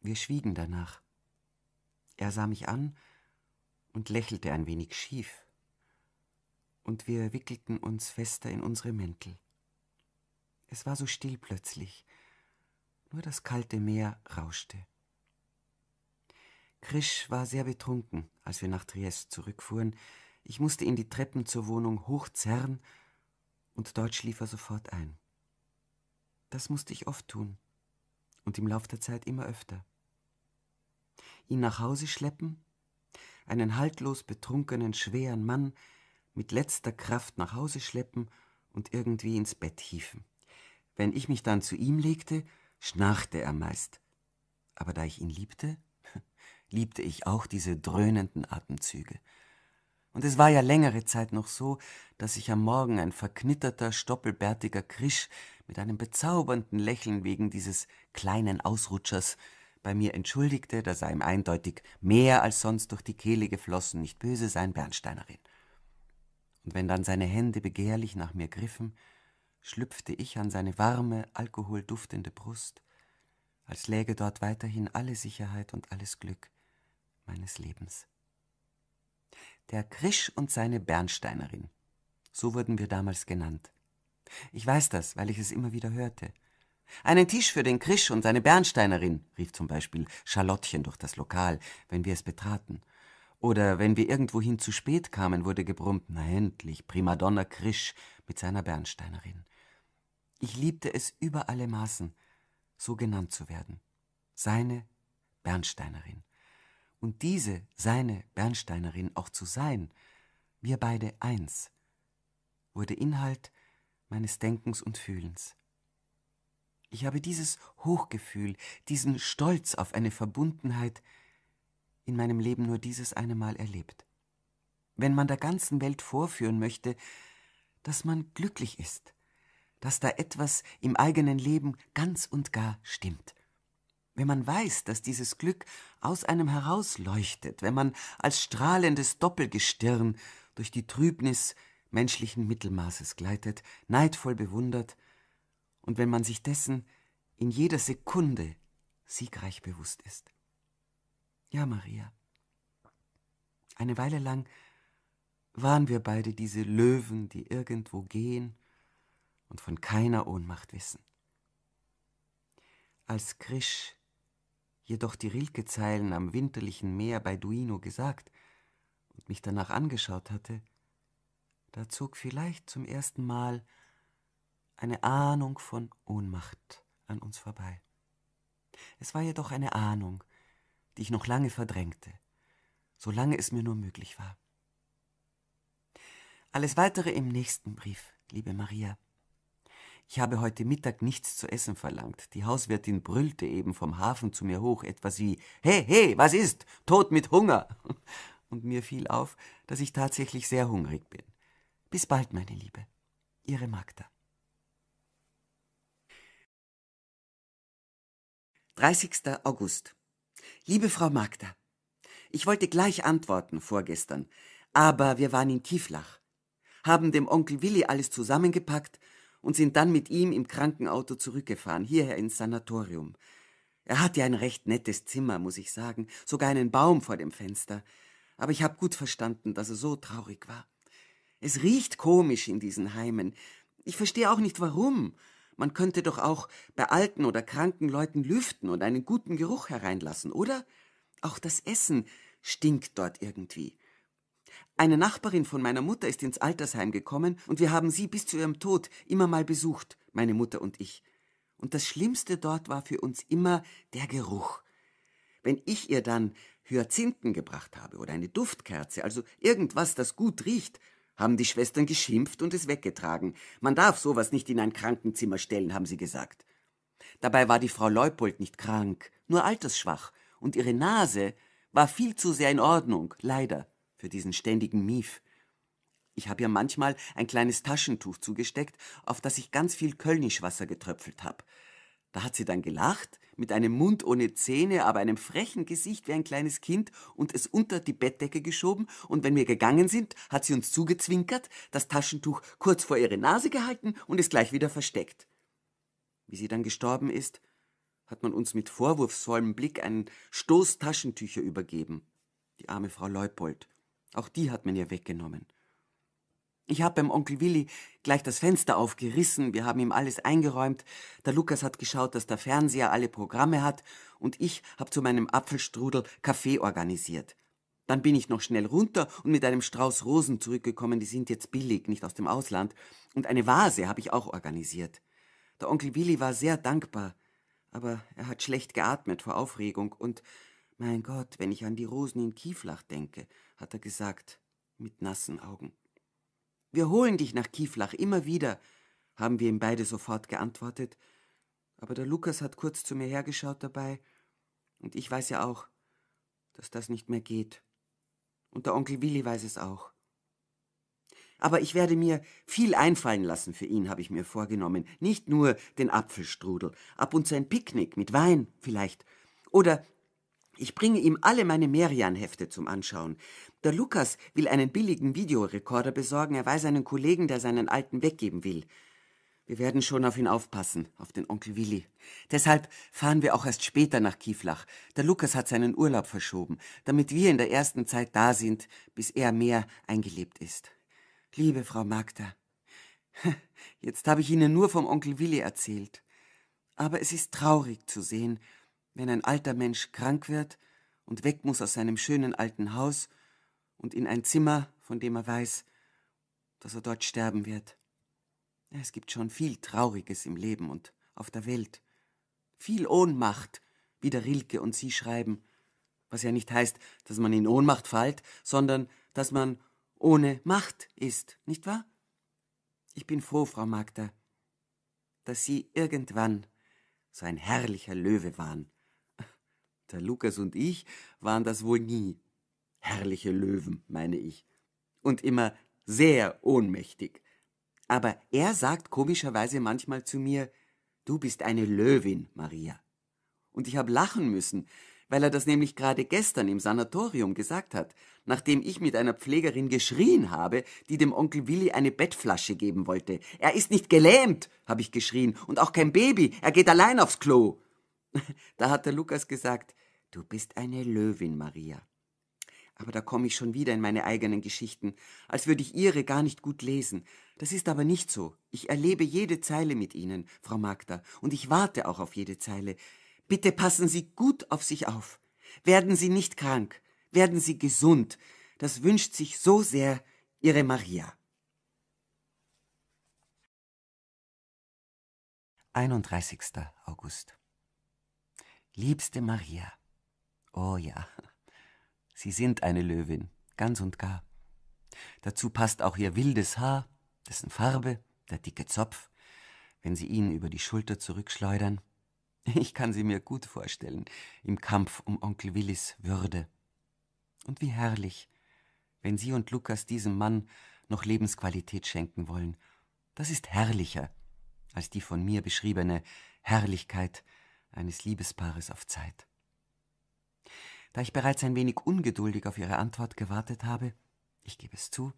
Wir schwiegen danach. Er sah mich an und lächelte ein wenig schief, und wir wickelten uns fester in unsere Mäntel. Es war so still plötzlich, nur das kalte Meer rauschte. Krisch war sehr betrunken, als wir nach Triest zurückfuhren. Ich musste ihn die Treppen zur Wohnung hochzerren und dort schlief er sofort ein. Das musste ich oft tun und im Lauf der Zeit immer öfter. Ihn nach Hause schleppen, einen haltlos betrunkenen, schweren Mann mit letzter Kraft nach Hause schleppen und irgendwie ins Bett hieven. Wenn ich mich dann zu ihm legte, schnarchte er meist. Aber da ich ihn liebte, liebte ich auch diese dröhnenden Atemzüge, und es war ja längere Zeit noch so, dass sich am Morgen ein verknitterter, stoppelbärtiger Krisch mit einem bezaubernden Lächeln wegen dieses kleinen Ausrutschers bei mir entschuldigte, da sei ihm eindeutig mehr als sonst durch die Kehle geflossen, nicht böse sein Bernsteinerin. Und wenn dann seine Hände begehrlich nach mir griffen, schlüpfte ich an seine warme, alkoholduftende Brust, als läge dort weiterhin alle Sicherheit und alles Glück meines Lebens. Der Krisch und seine Bernsteinerin. So wurden wir damals genannt. Ich weiß das, weil ich es immer wieder hörte. Einen Tisch für den Krisch und seine Bernsteinerin, rief zum Beispiel Charlottchen durch das Lokal, wenn wir es betraten. Oder wenn wir irgendwohin zu spät kamen, wurde gebrummt, na endlich, Primadonna Krisch mit seiner Bernsteinerin. Ich liebte es über alle Maßen, so genannt zu werden. Seine Bernsteinerin und diese, seine Bernsteinerin auch zu sein, wir beide eins, wurde Inhalt meines Denkens und Fühlens. Ich habe dieses Hochgefühl, diesen Stolz auf eine Verbundenheit in meinem Leben nur dieses eine Mal erlebt. Wenn man der ganzen Welt vorführen möchte, dass man glücklich ist, dass da etwas im eigenen Leben ganz und gar stimmt. Wenn man weiß, dass dieses Glück aus einem herausleuchtet, wenn man als strahlendes Doppelgestirn durch die Trübnis menschlichen Mittelmaßes gleitet, neidvoll bewundert, und wenn man sich dessen in jeder Sekunde siegreich bewusst ist. Ja, Maria. Eine Weile lang waren wir beide diese Löwen, die irgendwo gehen und von keiner Ohnmacht wissen. Als Krisch jedoch die Rilke-Zeilen am winterlichen Meer bei Duino gesagt und mich danach angeschaut hatte, da zog vielleicht zum ersten Mal eine Ahnung von Ohnmacht an uns vorbei. Es war jedoch eine Ahnung, die ich noch lange verdrängte, solange es mir nur möglich war. Alles weitere im nächsten Brief, liebe Maria. Ich habe heute Mittag nichts zu essen verlangt. Die Hauswirtin brüllte eben vom Hafen zu mir hoch, etwas wie Hey, hey, was ist? Tod mit Hunger. Und mir fiel auf, dass ich tatsächlich sehr hungrig bin. Bis bald, meine Liebe. Ihre Magda. 30. August. Liebe Frau Magda, ich wollte gleich antworten vorgestern, aber wir waren in Tieflach, haben dem Onkel Willi alles zusammengepackt und sind dann mit ihm im Krankenauto zurückgefahren, hierher ins Sanatorium. Er hat ja ein recht nettes Zimmer, muss ich sagen, sogar einen Baum vor dem Fenster. Aber ich habe gut verstanden, dass er so traurig war. Es riecht komisch in diesen Heimen. Ich verstehe auch nicht warum. Man könnte doch auch bei alten oder kranken Leuten lüften und einen guten Geruch hereinlassen, oder? Auch das Essen stinkt dort irgendwie. Eine Nachbarin von meiner Mutter ist ins Altersheim gekommen und wir haben sie bis zu ihrem Tod immer mal besucht, meine Mutter und ich. Und das Schlimmste dort war für uns immer der Geruch. Wenn ich ihr dann Hyazinthen gebracht habe oder eine Duftkerze, also irgendwas, das gut riecht, haben die Schwestern geschimpft und es weggetragen. Man darf sowas nicht in ein Krankenzimmer stellen, haben sie gesagt. Dabei war die Frau Leupold nicht krank, nur altersschwach, und ihre Nase war viel zu sehr in Ordnung, leider für diesen ständigen Mief. Ich habe ihr manchmal ein kleines Taschentuch zugesteckt, auf das ich ganz viel Kölnischwasser getröpfelt habe. Da hat sie dann gelacht, mit einem Mund ohne Zähne, aber einem frechen Gesicht wie ein kleines Kind und es unter die Bettdecke geschoben, und wenn wir gegangen sind, hat sie uns zugezwinkert, das Taschentuch kurz vor ihre Nase gehalten und es gleich wieder versteckt. Wie sie dann gestorben ist, hat man uns mit vorwurfsvollem Blick einen Stoß Taschentücher übergeben, die arme Frau Leupold. Auch die hat man ihr weggenommen. Ich habe beim Onkel Willi gleich das Fenster aufgerissen, wir haben ihm alles eingeräumt, der Lukas hat geschaut, dass der Fernseher alle Programme hat und ich habe zu meinem Apfelstrudel Kaffee organisiert. Dann bin ich noch schnell runter und mit einem Strauß Rosen zurückgekommen, die sind jetzt billig, nicht aus dem Ausland, und eine Vase habe ich auch organisiert. Der Onkel Willi war sehr dankbar, aber er hat schlecht geatmet vor Aufregung und mein Gott, wenn ich an die Rosen in Kieflach denke, hat er gesagt, mit nassen Augen. Wir holen dich nach Kieflach immer wieder, haben wir ihm beide sofort geantwortet. Aber der Lukas hat kurz zu mir hergeschaut dabei, und ich weiß ja auch, dass das nicht mehr geht. Und der Onkel Willi weiß es auch. Aber ich werde mir viel einfallen lassen für ihn, habe ich mir vorgenommen. Nicht nur den Apfelstrudel, ab und zu ein Picknick mit Wein vielleicht. Oder ich bringe ihm alle meine Merian-Hefte zum Anschauen. Der Lukas will einen billigen Videorekorder besorgen, er weiß einen Kollegen, der seinen alten weggeben will. Wir werden schon auf ihn aufpassen, auf den Onkel Willi. Deshalb fahren wir auch erst später nach Kieflach. Der Lukas hat seinen Urlaub verschoben, damit wir in der ersten Zeit da sind, bis er mehr eingelebt ist. Liebe Frau Magda, jetzt habe ich Ihnen nur vom Onkel Willi erzählt. Aber es ist traurig zu sehen, wenn ein alter Mensch krank wird und weg muss aus seinem schönen alten Haus und in ein Zimmer, von dem er weiß, dass er dort sterben wird. es gibt schon viel Trauriges im Leben und auf der Welt. Viel Ohnmacht, wie der Rilke und Sie schreiben, was ja nicht heißt, dass man in Ohnmacht fällt, sondern dass man ohne Macht ist, nicht wahr? Ich bin froh, Frau Magda, dass Sie irgendwann so ein herrlicher Löwe waren der Lukas und ich waren das wohl nie. Herrliche Löwen, meine ich. Und immer sehr ohnmächtig. Aber er sagt komischerweise manchmal zu mir, du bist eine Löwin, Maria. Und ich habe lachen müssen, weil er das nämlich gerade gestern im Sanatorium gesagt hat, nachdem ich mit einer Pflegerin geschrien habe, die dem Onkel Willi eine Bettflasche geben wollte. Er ist nicht gelähmt, habe ich geschrien, und auch kein Baby, er geht allein aufs Klo. Da hat der Lukas gesagt, Du bist eine Löwin, Maria. Aber da komme ich schon wieder in meine eigenen Geschichten, als würde ich Ihre gar nicht gut lesen. Das ist aber nicht so. Ich erlebe jede Zeile mit Ihnen, Frau Magda, und ich warte auch auf jede Zeile. Bitte passen Sie gut auf sich auf. Werden Sie nicht krank. Werden Sie gesund. Das wünscht sich so sehr Ihre Maria. 31. August Liebste Maria, Oh ja, Sie sind eine Löwin, ganz und gar. Dazu passt auch Ihr wildes Haar, dessen Farbe, der dicke Zopf, wenn Sie ihn über die Schulter zurückschleudern. Ich kann sie mir gut vorstellen, im Kampf um Onkel Willis Würde. Und wie herrlich, wenn Sie und Lukas diesem Mann noch Lebensqualität schenken wollen. Das ist herrlicher als die von mir beschriebene Herrlichkeit eines Liebespaares auf Zeit. Da ich bereits ein wenig ungeduldig auf Ihre Antwort gewartet habe, ich gebe es zu,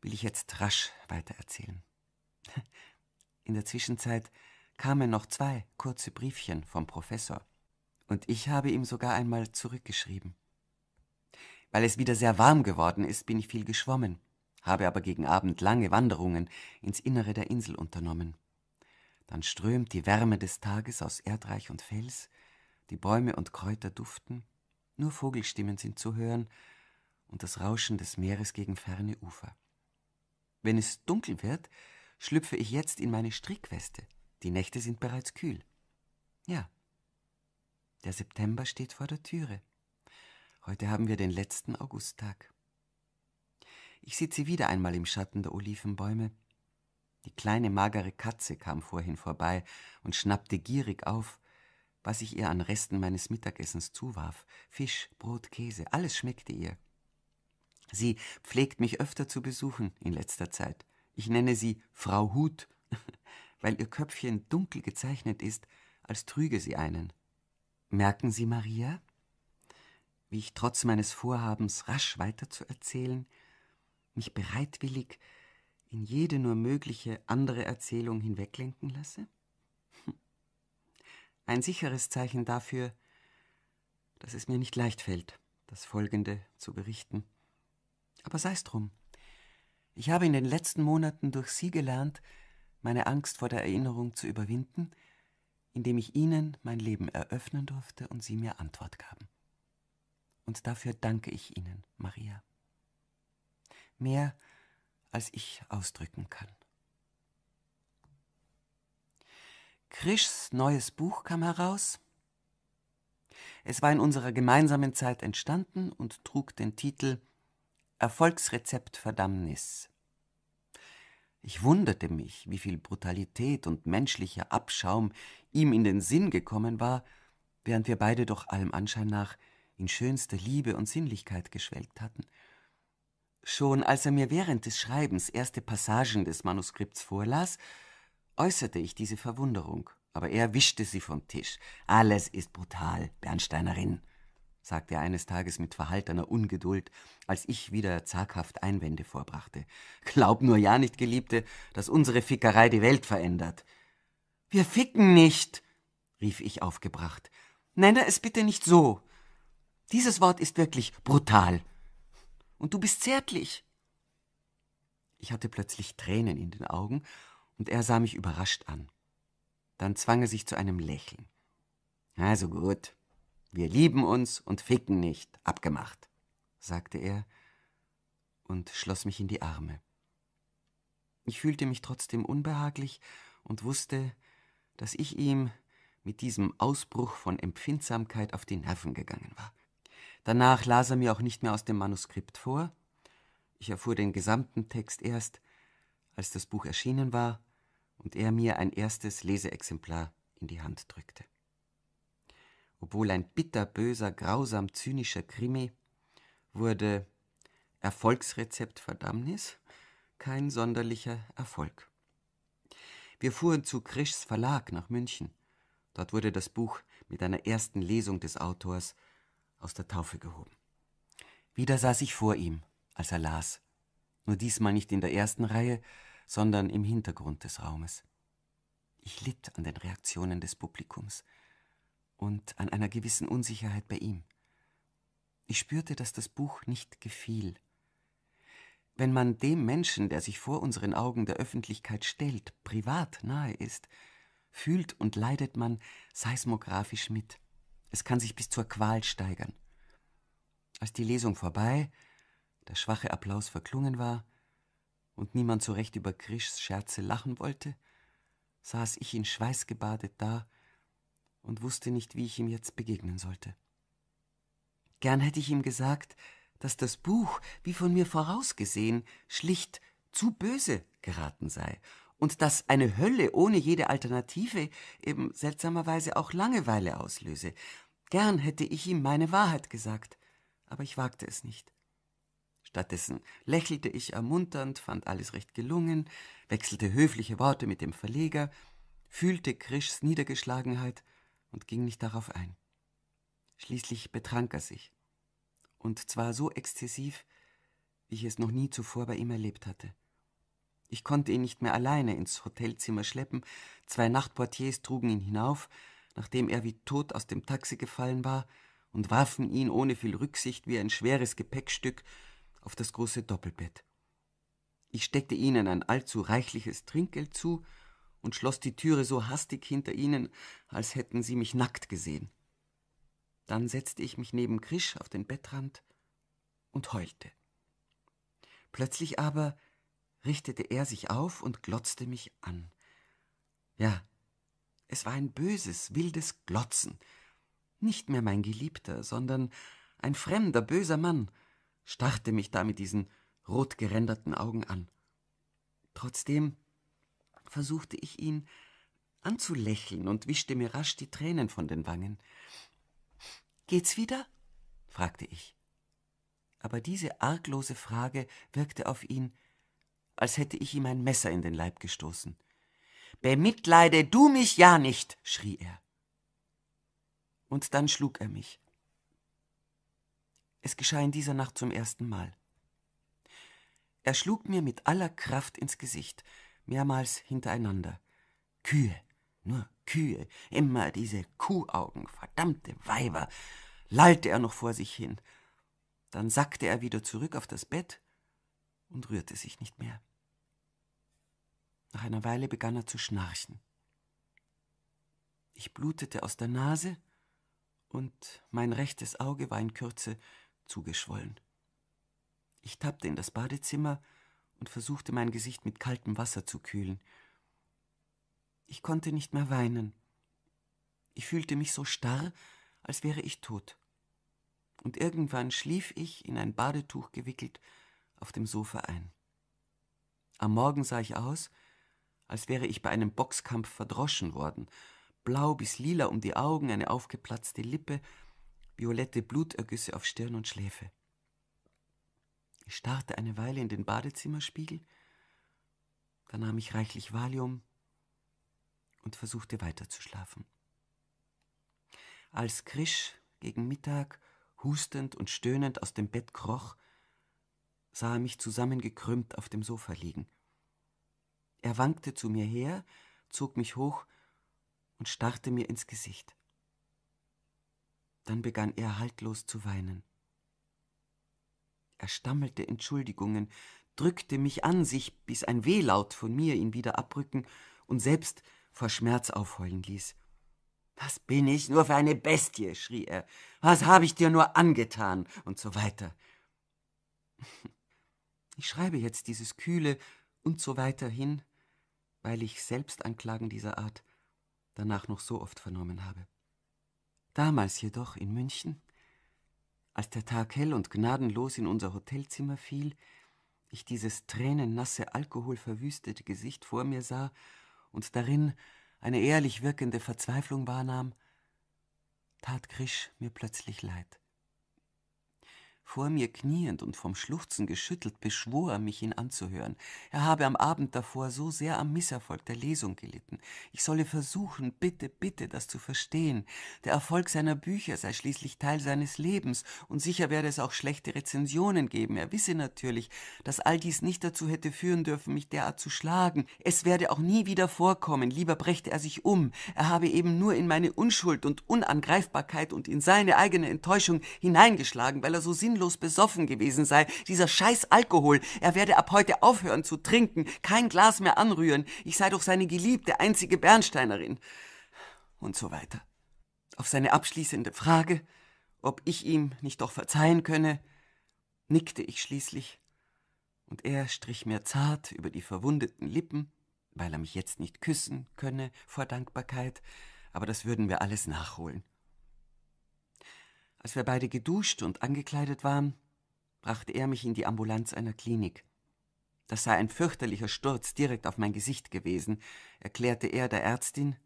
will ich jetzt rasch weitererzählen. In der Zwischenzeit kamen noch zwei kurze Briefchen vom Professor, und ich habe ihm sogar einmal zurückgeschrieben. Weil es wieder sehr warm geworden ist, bin ich viel geschwommen, habe aber gegen Abend lange Wanderungen ins Innere der Insel unternommen. Dann strömt die Wärme des Tages aus Erdreich und Fels, die Bäume und Kräuter duften, nur Vogelstimmen sind zu hören und das Rauschen des Meeres gegen ferne Ufer. Wenn es dunkel wird, schlüpfe ich jetzt in meine Strickweste. Die Nächte sind bereits kühl. Ja, der September steht vor der Türe. Heute haben wir den letzten Augusttag. Ich sitze wieder einmal im Schatten der Olivenbäume. Die kleine magere Katze kam vorhin vorbei und schnappte gierig auf, was ich ihr an Resten meines Mittagessens zuwarf. Fisch, Brot, Käse, alles schmeckte ihr. Sie pflegt mich öfter zu besuchen in letzter Zeit. Ich nenne sie Frau Hut, weil ihr Köpfchen dunkel gezeichnet ist, als trüge sie einen. Merken Sie, Maria, wie ich trotz meines Vorhabens rasch weiterzuerzählen, mich bereitwillig in jede nur mögliche andere Erzählung hinweglenken lasse? ein sicheres Zeichen dafür, dass es mir nicht leicht fällt, das Folgende zu berichten. Aber sei es drum. Ich habe in den letzten Monaten durch Sie gelernt, meine Angst vor der Erinnerung zu überwinden, indem ich Ihnen mein Leben eröffnen durfte und Sie mir Antwort gaben. Und dafür danke ich Ihnen, Maria. Mehr, als ich ausdrücken kann. Krischs neues Buch kam heraus. Es war in unserer gemeinsamen Zeit entstanden und trug den Titel Erfolgsrezept Verdammnis. Ich wunderte mich, wie viel Brutalität und menschlicher Abschaum ihm in den Sinn gekommen war, während wir beide doch allem Anschein nach in schönster Liebe und Sinnlichkeit geschwelgt hatten. Schon als er mir während des Schreibens erste Passagen des Manuskripts vorlas, äußerte ich diese Verwunderung, aber er wischte sie vom Tisch. Alles ist brutal, Bernsteinerin, sagte er eines Tages mit verhaltener Ungeduld, als ich wieder zaghaft Einwände vorbrachte. Glaub nur ja nicht, Geliebte, dass unsere Fickerei die Welt verändert. Wir ficken nicht, rief ich aufgebracht. Nenne es bitte nicht so. Dieses Wort ist wirklich brutal. Und du bist zärtlich. Ich hatte plötzlich Tränen in den Augen und er sah mich überrascht an. Dann zwang er sich zu einem Lächeln. Also gut, wir lieben uns und ficken nicht, abgemacht, sagte er und schloss mich in die Arme. Ich fühlte mich trotzdem unbehaglich und wusste, dass ich ihm mit diesem Ausbruch von Empfindsamkeit auf die Nerven gegangen war. Danach las er mir auch nicht mehr aus dem Manuskript vor. Ich erfuhr den gesamten Text erst, als das Buch erschienen war und er mir ein erstes Leseexemplar in die Hand drückte. Obwohl ein bitterböser, grausam zynischer Krimi, wurde Erfolgsrezept Verdammnis kein sonderlicher Erfolg. Wir fuhren zu Krischs Verlag nach München. Dort wurde das Buch mit einer ersten Lesung des Autors aus der Taufe gehoben. Wieder saß ich vor ihm, als er las. Nur diesmal nicht in der ersten Reihe, sondern im Hintergrund des Raumes. Ich litt an den Reaktionen des Publikums und an einer gewissen Unsicherheit bei ihm. Ich spürte, dass das Buch nicht gefiel. Wenn man dem Menschen, der sich vor unseren Augen der Öffentlichkeit stellt, privat nahe ist, fühlt und leidet man seismografisch mit. Es kann sich bis zur Qual steigern. Als die Lesung vorbei, der schwache Applaus verklungen war, und niemand so recht über Krishs Scherze lachen wollte, saß ich in Schweiß gebadet da und wusste nicht, wie ich ihm jetzt begegnen sollte. Gern hätte ich ihm gesagt, dass das Buch, wie von mir vorausgesehen, schlicht zu böse geraten sei und dass eine Hölle ohne jede Alternative eben seltsamerweise auch Langeweile auslöse. Gern hätte ich ihm meine Wahrheit gesagt, aber ich wagte es nicht. Stattdessen lächelte ich ermunternd, fand alles recht gelungen, wechselte höfliche Worte mit dem Verleger, fühlte Krischs Niedergeschlagenheit und ging nicht darauf ein. Schließlich betrank er sich. Und zwar so exzessiv, wie ich es noch nie zuvor bei ihm erlebt hatte. Ich konnte ihn nicht mehr alleine ins Hotelzimmer schleppen. Zwei Nachtportiers trugen ihn hinauf, nachdem er wie tot aus dem Taxi gefallen war, und warfen ihn ohne viel Rücksicht wie ein schweres Gepäckstück auf das große Doppelbett. Ich steckte ihnen ein allzu reichliches Trinkgeld zu und schloss die Türe so hastig hinter ihnen, als hätten sie mich nackt gesehen. Dann setzte ich mich neben Krisch auf den Bettrand und heulte. Plötzlich aber richtete er sich auf und glotzte mich an. Ja, es war ein böses, wildes Glotzen. Nicht mehr mein Geliebter, sondern ein fremder, böser Mann, starrte mich da mit diesen rotgeränderten Augen an. Trotzdem versuchte ich ihn anzulächeln und wischte mir rasch die Tränen von den Wangen. Geht's wieder? fragte ich. Aber diese arglose Frage wirkte auf ihn, als hätte ich ihm ein Messer in den Leib gestoßen. Bemitleide du mich ja nicht, schrie er. Und dann schlug er mich. Es geschah in dieser Nacht zum ersten Mal. Er schlug mir mit aller Kraft ins Gesicht, mehrmals hintereinander. Kühe, nur Kühe, immer diese Kuhaugen, verdammte Weiber, lallte er noch vor sich hin. Dann sackte er wieder zurück auf das Bett und rührte sich nicht mehr. Nach einer Weile begann er zu schnarchen. Ich blutete aus der Nase und mein rechtes Auge war in Kürze zugeschwollen. Ich tappte in das Badezimmer und versuchte mein Gesicht mit kaltem Wasser zu kühlen. Ich konnte nicht mehr weinen. Ich fühlte mich so starr, als wäre ich tot. Und irgendwann schlief ich, in ein Badetuch gewickelt, auf dem Sofa ein. Am Morgen sah ich aus, als wäre ich bei einem Boxkampf verdroschen worden, blau bis lila um die Augen, eine aufgeplatzte Lippe, violette Blutergüsse auf Stirn und Schläfe. Ich starrte eine Weile in den Badezimmerspiegel, dann nahm ich reichlich Valium und versuchte weiterzuschlafen. Als Krisch gegen Mittag hustend und stöhnend aus dem Bett kroch, sah er mich zusammengekrümmt auf dem Sofa liegen. Er wankte zu mir her, zog mich hoch und starrte mir ins Gesicht. Dann begann er haltlos zu weinen. Er stammelte Entschuldigungen, drückte mich an sich, bis ein Wehlaut von mir ihn wieder abrücken und selbst vor Schmerz aufheulen ließ. Was bin ich nur für eine Bestie, schrie er. Was habe ich dir nur angetan? und so weiter. Ich schreibe jetzt dieses kühle und so weiter hin, weil ich Selbstanklagen dieser Art danach noch so oft vernommen habe. Damals jedoch in München, als der Tag hell und gnadenlos in unser Hotelzimmer fiel, ich dieses tränennasse, alkoholverwüstete Gesicht vor mir sah und darin eine ehrlich wirkende Verzweiflung wahrnahm, tat Krisch mir plötzlich leid vor mir kniend und vom Schluchzen geschüttelt, beschwor er mich, ihn anzuhören. Er habe am Abend davor so sehr am Misserfolg der Lesung gelitten. Ich solle versuchen, bitte, bitte, das zu verstehen. Der Erfolg seiner Bücher sei schließlich Teil seines Lebens, und sicher werde es auch schlechte Rezensionen geben. Er wisse natürlich, dass all dies nicht dazu hätte führen dürfen, mich derart zu schlagen. Es werde auch nie wieder vorkommen. Lieber brächte er sich um. Er habe eben nur in meine Unschuld und Unangreifbarkeit und in seine eigene Enttäuschung hineingeschlagen, weil er so sinnlos harmlos besoffen gewesen sei, dieser scheiß Alkohol, er werde ab heute aufhören zu trinken, kein Glas mehr anrühren, ich sei doch seine geliebte einzige Bernsteinerin. Und so weiter. Auf seine abschließende Frage, ob ich ihm nicht doch verzeihen könne, nickte ich schließlich, und er strich mir zart über die verwundeten Lippen, weil er mich jetzt nicht küssen könne vor Dankbarkeit, aber das würden wir alles nachholen. Als wir beide geduscht und angekleidet waren, brachte er mich in die Ambulanz einer Klinik. Das sei ein fürchterlicher Sturz direkt auf mein Gesicht gewesen, erklärte er der Ärztin,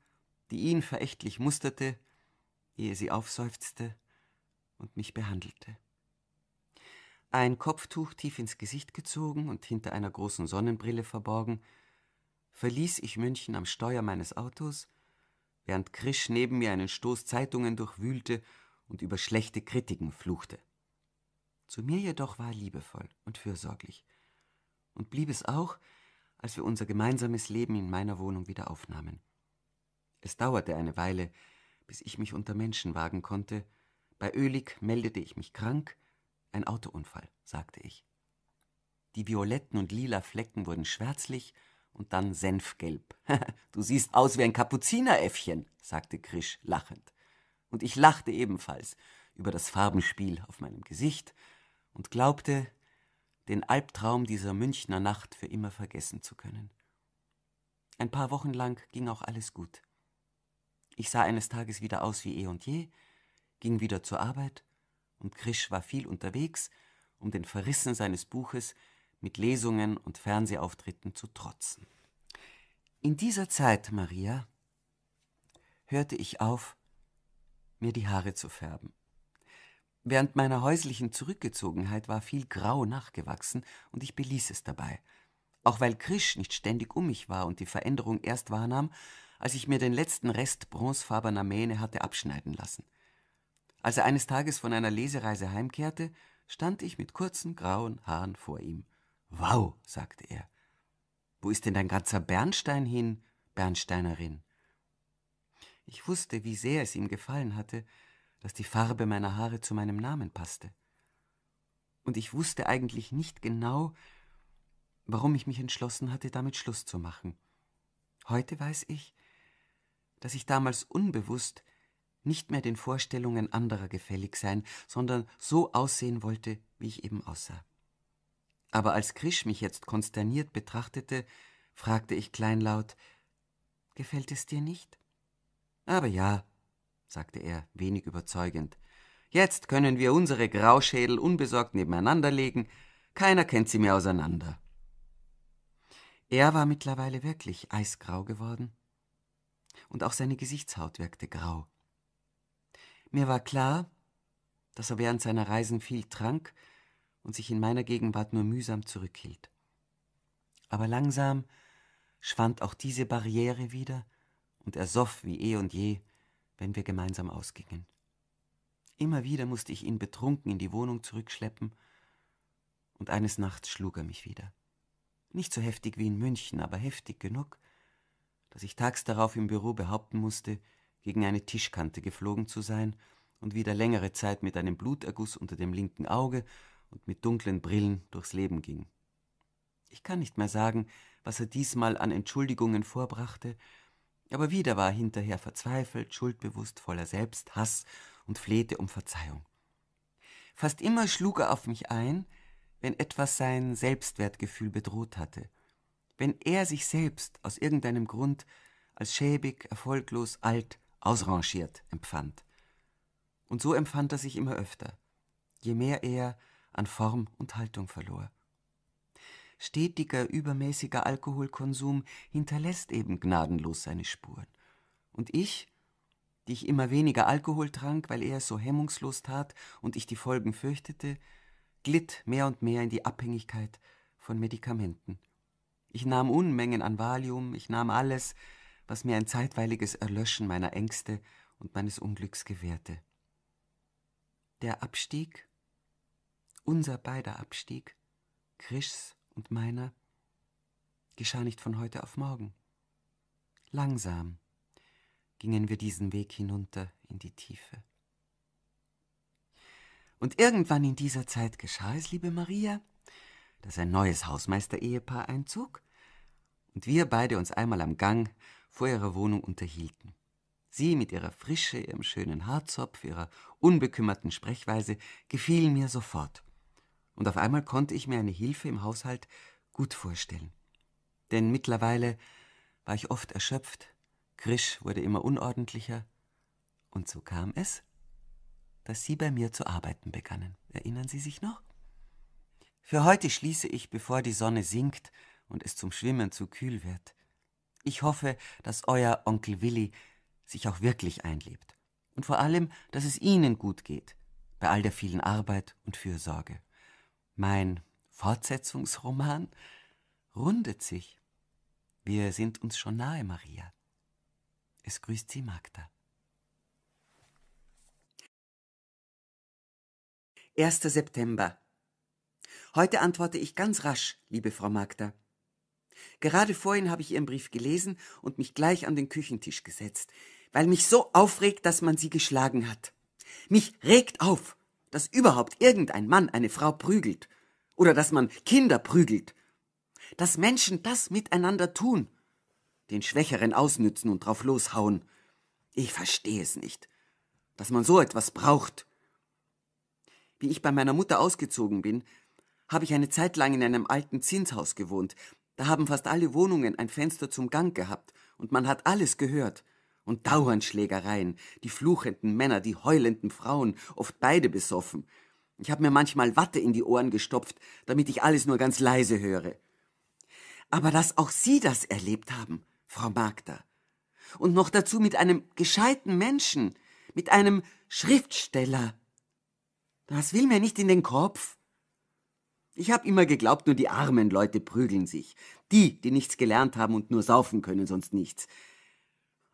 die ihn verächtlich musterte, ehe sie aufseufzte und mich behandelte. Ein Kopftuch tief ins Gesicht gezogen und hinter einer großen Sonnenbrille verborgen, verließ ich München am Steuer meines Autos, während Krisch neben mir einen Stoß Zeitungen durchwühlte und über schlechte Kritiken fluchte. Zu mir jedoch war er liebevoll und fürsorglich und blieb es auch, als wir unser gemeinsames Leben in meiner Wohnung wieder aufnahmen. Es dauerte eine Weile, bis ich mich unter Menschen wagen konnte. Bei Ölig meldete ich mich krank, ein Autounfall, sagte ich. Die violetten und lila Flecken wurden schwärzlich und dann senfgelb. du siehst aus wie ein Kapuzineräffchen, sagte Krisch lachend und ich lachte ebenfalls über das Farbenspiel auf meinem Gesicht und glaubte, den Albtraum dieser Münchner Nacht für immer vergessen zu können. Ein paar Wochen lang ging auch alles gut. Ich sah eines Tages wieder aus wie eh und je, ging wieder zur Arbeit, und Krisch war viel unterwegs, um den Verrissen seines Buches mit Lesungen und Fernsehauftritten zu trotzen. In dieser Zeit, Maria, hörte ich auf, mir die Haare zu färben. Während meiner häuslichen Zurückgezogenheit war viel Grau nachgewachsen und ich beließ es dabei. Auch weil Krisch nicht ständig um mich war und die Veränderung erst wahrnahm, als ich mir den letzten Rest bronzefarbener Mähne hatte abschneiden lassen. Als er eines Tages von einer Lesereise heimkehrte, stand ich mit kurzen grauen Haaren vor ihm. Wow, sagte er. Wo ist denn dein ganzer Bernstein hin, Bernsteinerin? Ich wusste, wie sehr es ihm gefallen hatte, dass die Farbe meiner Haare zu meinem Namen passte. Und ich wusste eigentlich nicht genau, warum ich mich entschlossen hatte, damit Schluss zu machen. Heute weiß ich, dass ich damals unbewusst nicht mehr den Vorstellungen anderer gefällig sein, sondern so aussehen wollte, wie ich eben aussah. Aber als Krisch mich jetzt konsterniert betrachtete, fragte ich kleinlaut Gefällt es dir nicht? Aber ja, sagte er wenig überzeugend, jetzt können wir unsere Grauschädel unbesorgt nebeneinander legen, keiner kennt sie mehr auseinander. Er war mittlerweile wirklich eisgrau geworden, und auch seine Gesichtshaut wirkte grau. Mir war klar, dass er während seiner Reisen viel trank und sich in meiner Gegenwart nur mühsam zurückhielt. Aber langsam schwand auch diese Barriere wieder, und er soff wie eh und je, wenn wir gemeinsam ausgingen. Immer wieder musste ich ihn betrunken in die Wohnung zurückschleppen, und eines Nachts schlug er mich wieder. Nicht so heftig wie in München, aber heftig genug, dass ich tags darauf im Büro behaupten musste, gegen eine Tischkante geflogen zu sein und wieder längere Zeit mit einem Bluterguss unter dem linken Auge und mit dunklen Brillen durchs Leben ging. Ich kann nicht mehr sagen, was er diesmal an Entschuldigungen vorbrachte, aber wieder war er hinterher verzweifelt, schuldbewusst, voller Selbsthass und flehte um Verzeihung. Fast immer schlug er auf mich ein, wenn etwas sein Selbstwertgefühl bedroht hatte, wenn er sich selbst aus irgendeinem Grund als schäbig, erfolglos, alt, ausrangiert empfand. Und so empfand er sich immer öfter, je mehr er an Form und Haltung verlor. Stetiger, übermäßiger Alkoholkonsum hinterlässt eben gnadenlos seine Spuren. Und ich, die ich immer weniger Alkohol trank, weil er es so hemmungslos tat und ich die Folgen fürchtete, glitt mehr und mehr in die Abhängigkeit von Medikamenten. Ich nahm Unmengen an Valium, ich nahm alles, was mir ein zeitweiliges Erlöschen meiner Ängste und meines Unglücks gewährte. Der Abstieg, unser beider Abstieg, Krischs und meiner geschah nicht von heute auf morgen. Langsam gingen wir diesen Weg hinunter in die Tiefe. Und irgendwann in dieser Zeit geschah es, liebe Maria, dass ein neues Hausmeister-Ehepaar einzog und wir beide uns einmal am Gang vor ihrer Wohnung unterhielten. Sie mit ihrer Frische, ihrem schönen Haarzopf, ihrer unbekümmerten Sprechweise gefielen mir sofort und auf einmal konnte ich mir eine Hilfe im Haushalt gut vorstellen. Denn mittlerweile war ich oft erschöpft, Krisch wurde immer unordentlicher, und so kam es, dass Sie bei mir zu arbeiten begannen. Erinnern Sie sich noch? Für heute schließe ich, bevor die Sonne sinkt und es zum Schwimmen zu kühl wird. Ich hoffe, dass euer Onkel Willi sich auch wirklich einlebt. Und vor allem, dass es Ihnen gut geht, bei all der vielen Arbeit und Fürsorge. Mein Fortsetzungsroman rundet sich. Wir sind uns schon nahe, Maria. Es grüßt Sie, Magda. Erster September. Heute antworte ich ganz rasch, liebe Frau Magda. Gerade vorhin habe ich Ihren Brief gelesen und mich gleich an den Küchentisch gesetzt, weil mich so aufregt, dass man Sie geschlagen hat. Mich regt auf dass überhaupt irgendein Mann eine Frau prügelt oder dass man Kinder prügelt, dass Menschen das miteinander tun, den Schwächeren ausnützen und drauf loshauen. Ich verstehe es nicht, dass man so etwas braucht. Wie ich bei meiner Mutter ausgezogen bin, habe ich eine Zeit lang in einem alten Zinshaus gewohnt. Da haben fast alle Wohnungen ein Fenster zum Gang gehabt und man hat alles gehört und dauernd Schlägereien, die fluchenden Männer, die heulenden Frauen, oft beide besoffen. Ich habe mir manchmal Watte in die Ohren gestopft, damit ich alles nur ganz leise höre. Aber dass auch Sie das erlebt haben, Frau Magda. Und noch dazu mit einem gescheiten Menschen, mit einem Schriftsteller. Das will mir nicht in den Kopf. Ich habe immer geglaubt, nur die armen Leute prügeln sich. Die, die nichts gelernt haben und nur saufen können, sonst nichts.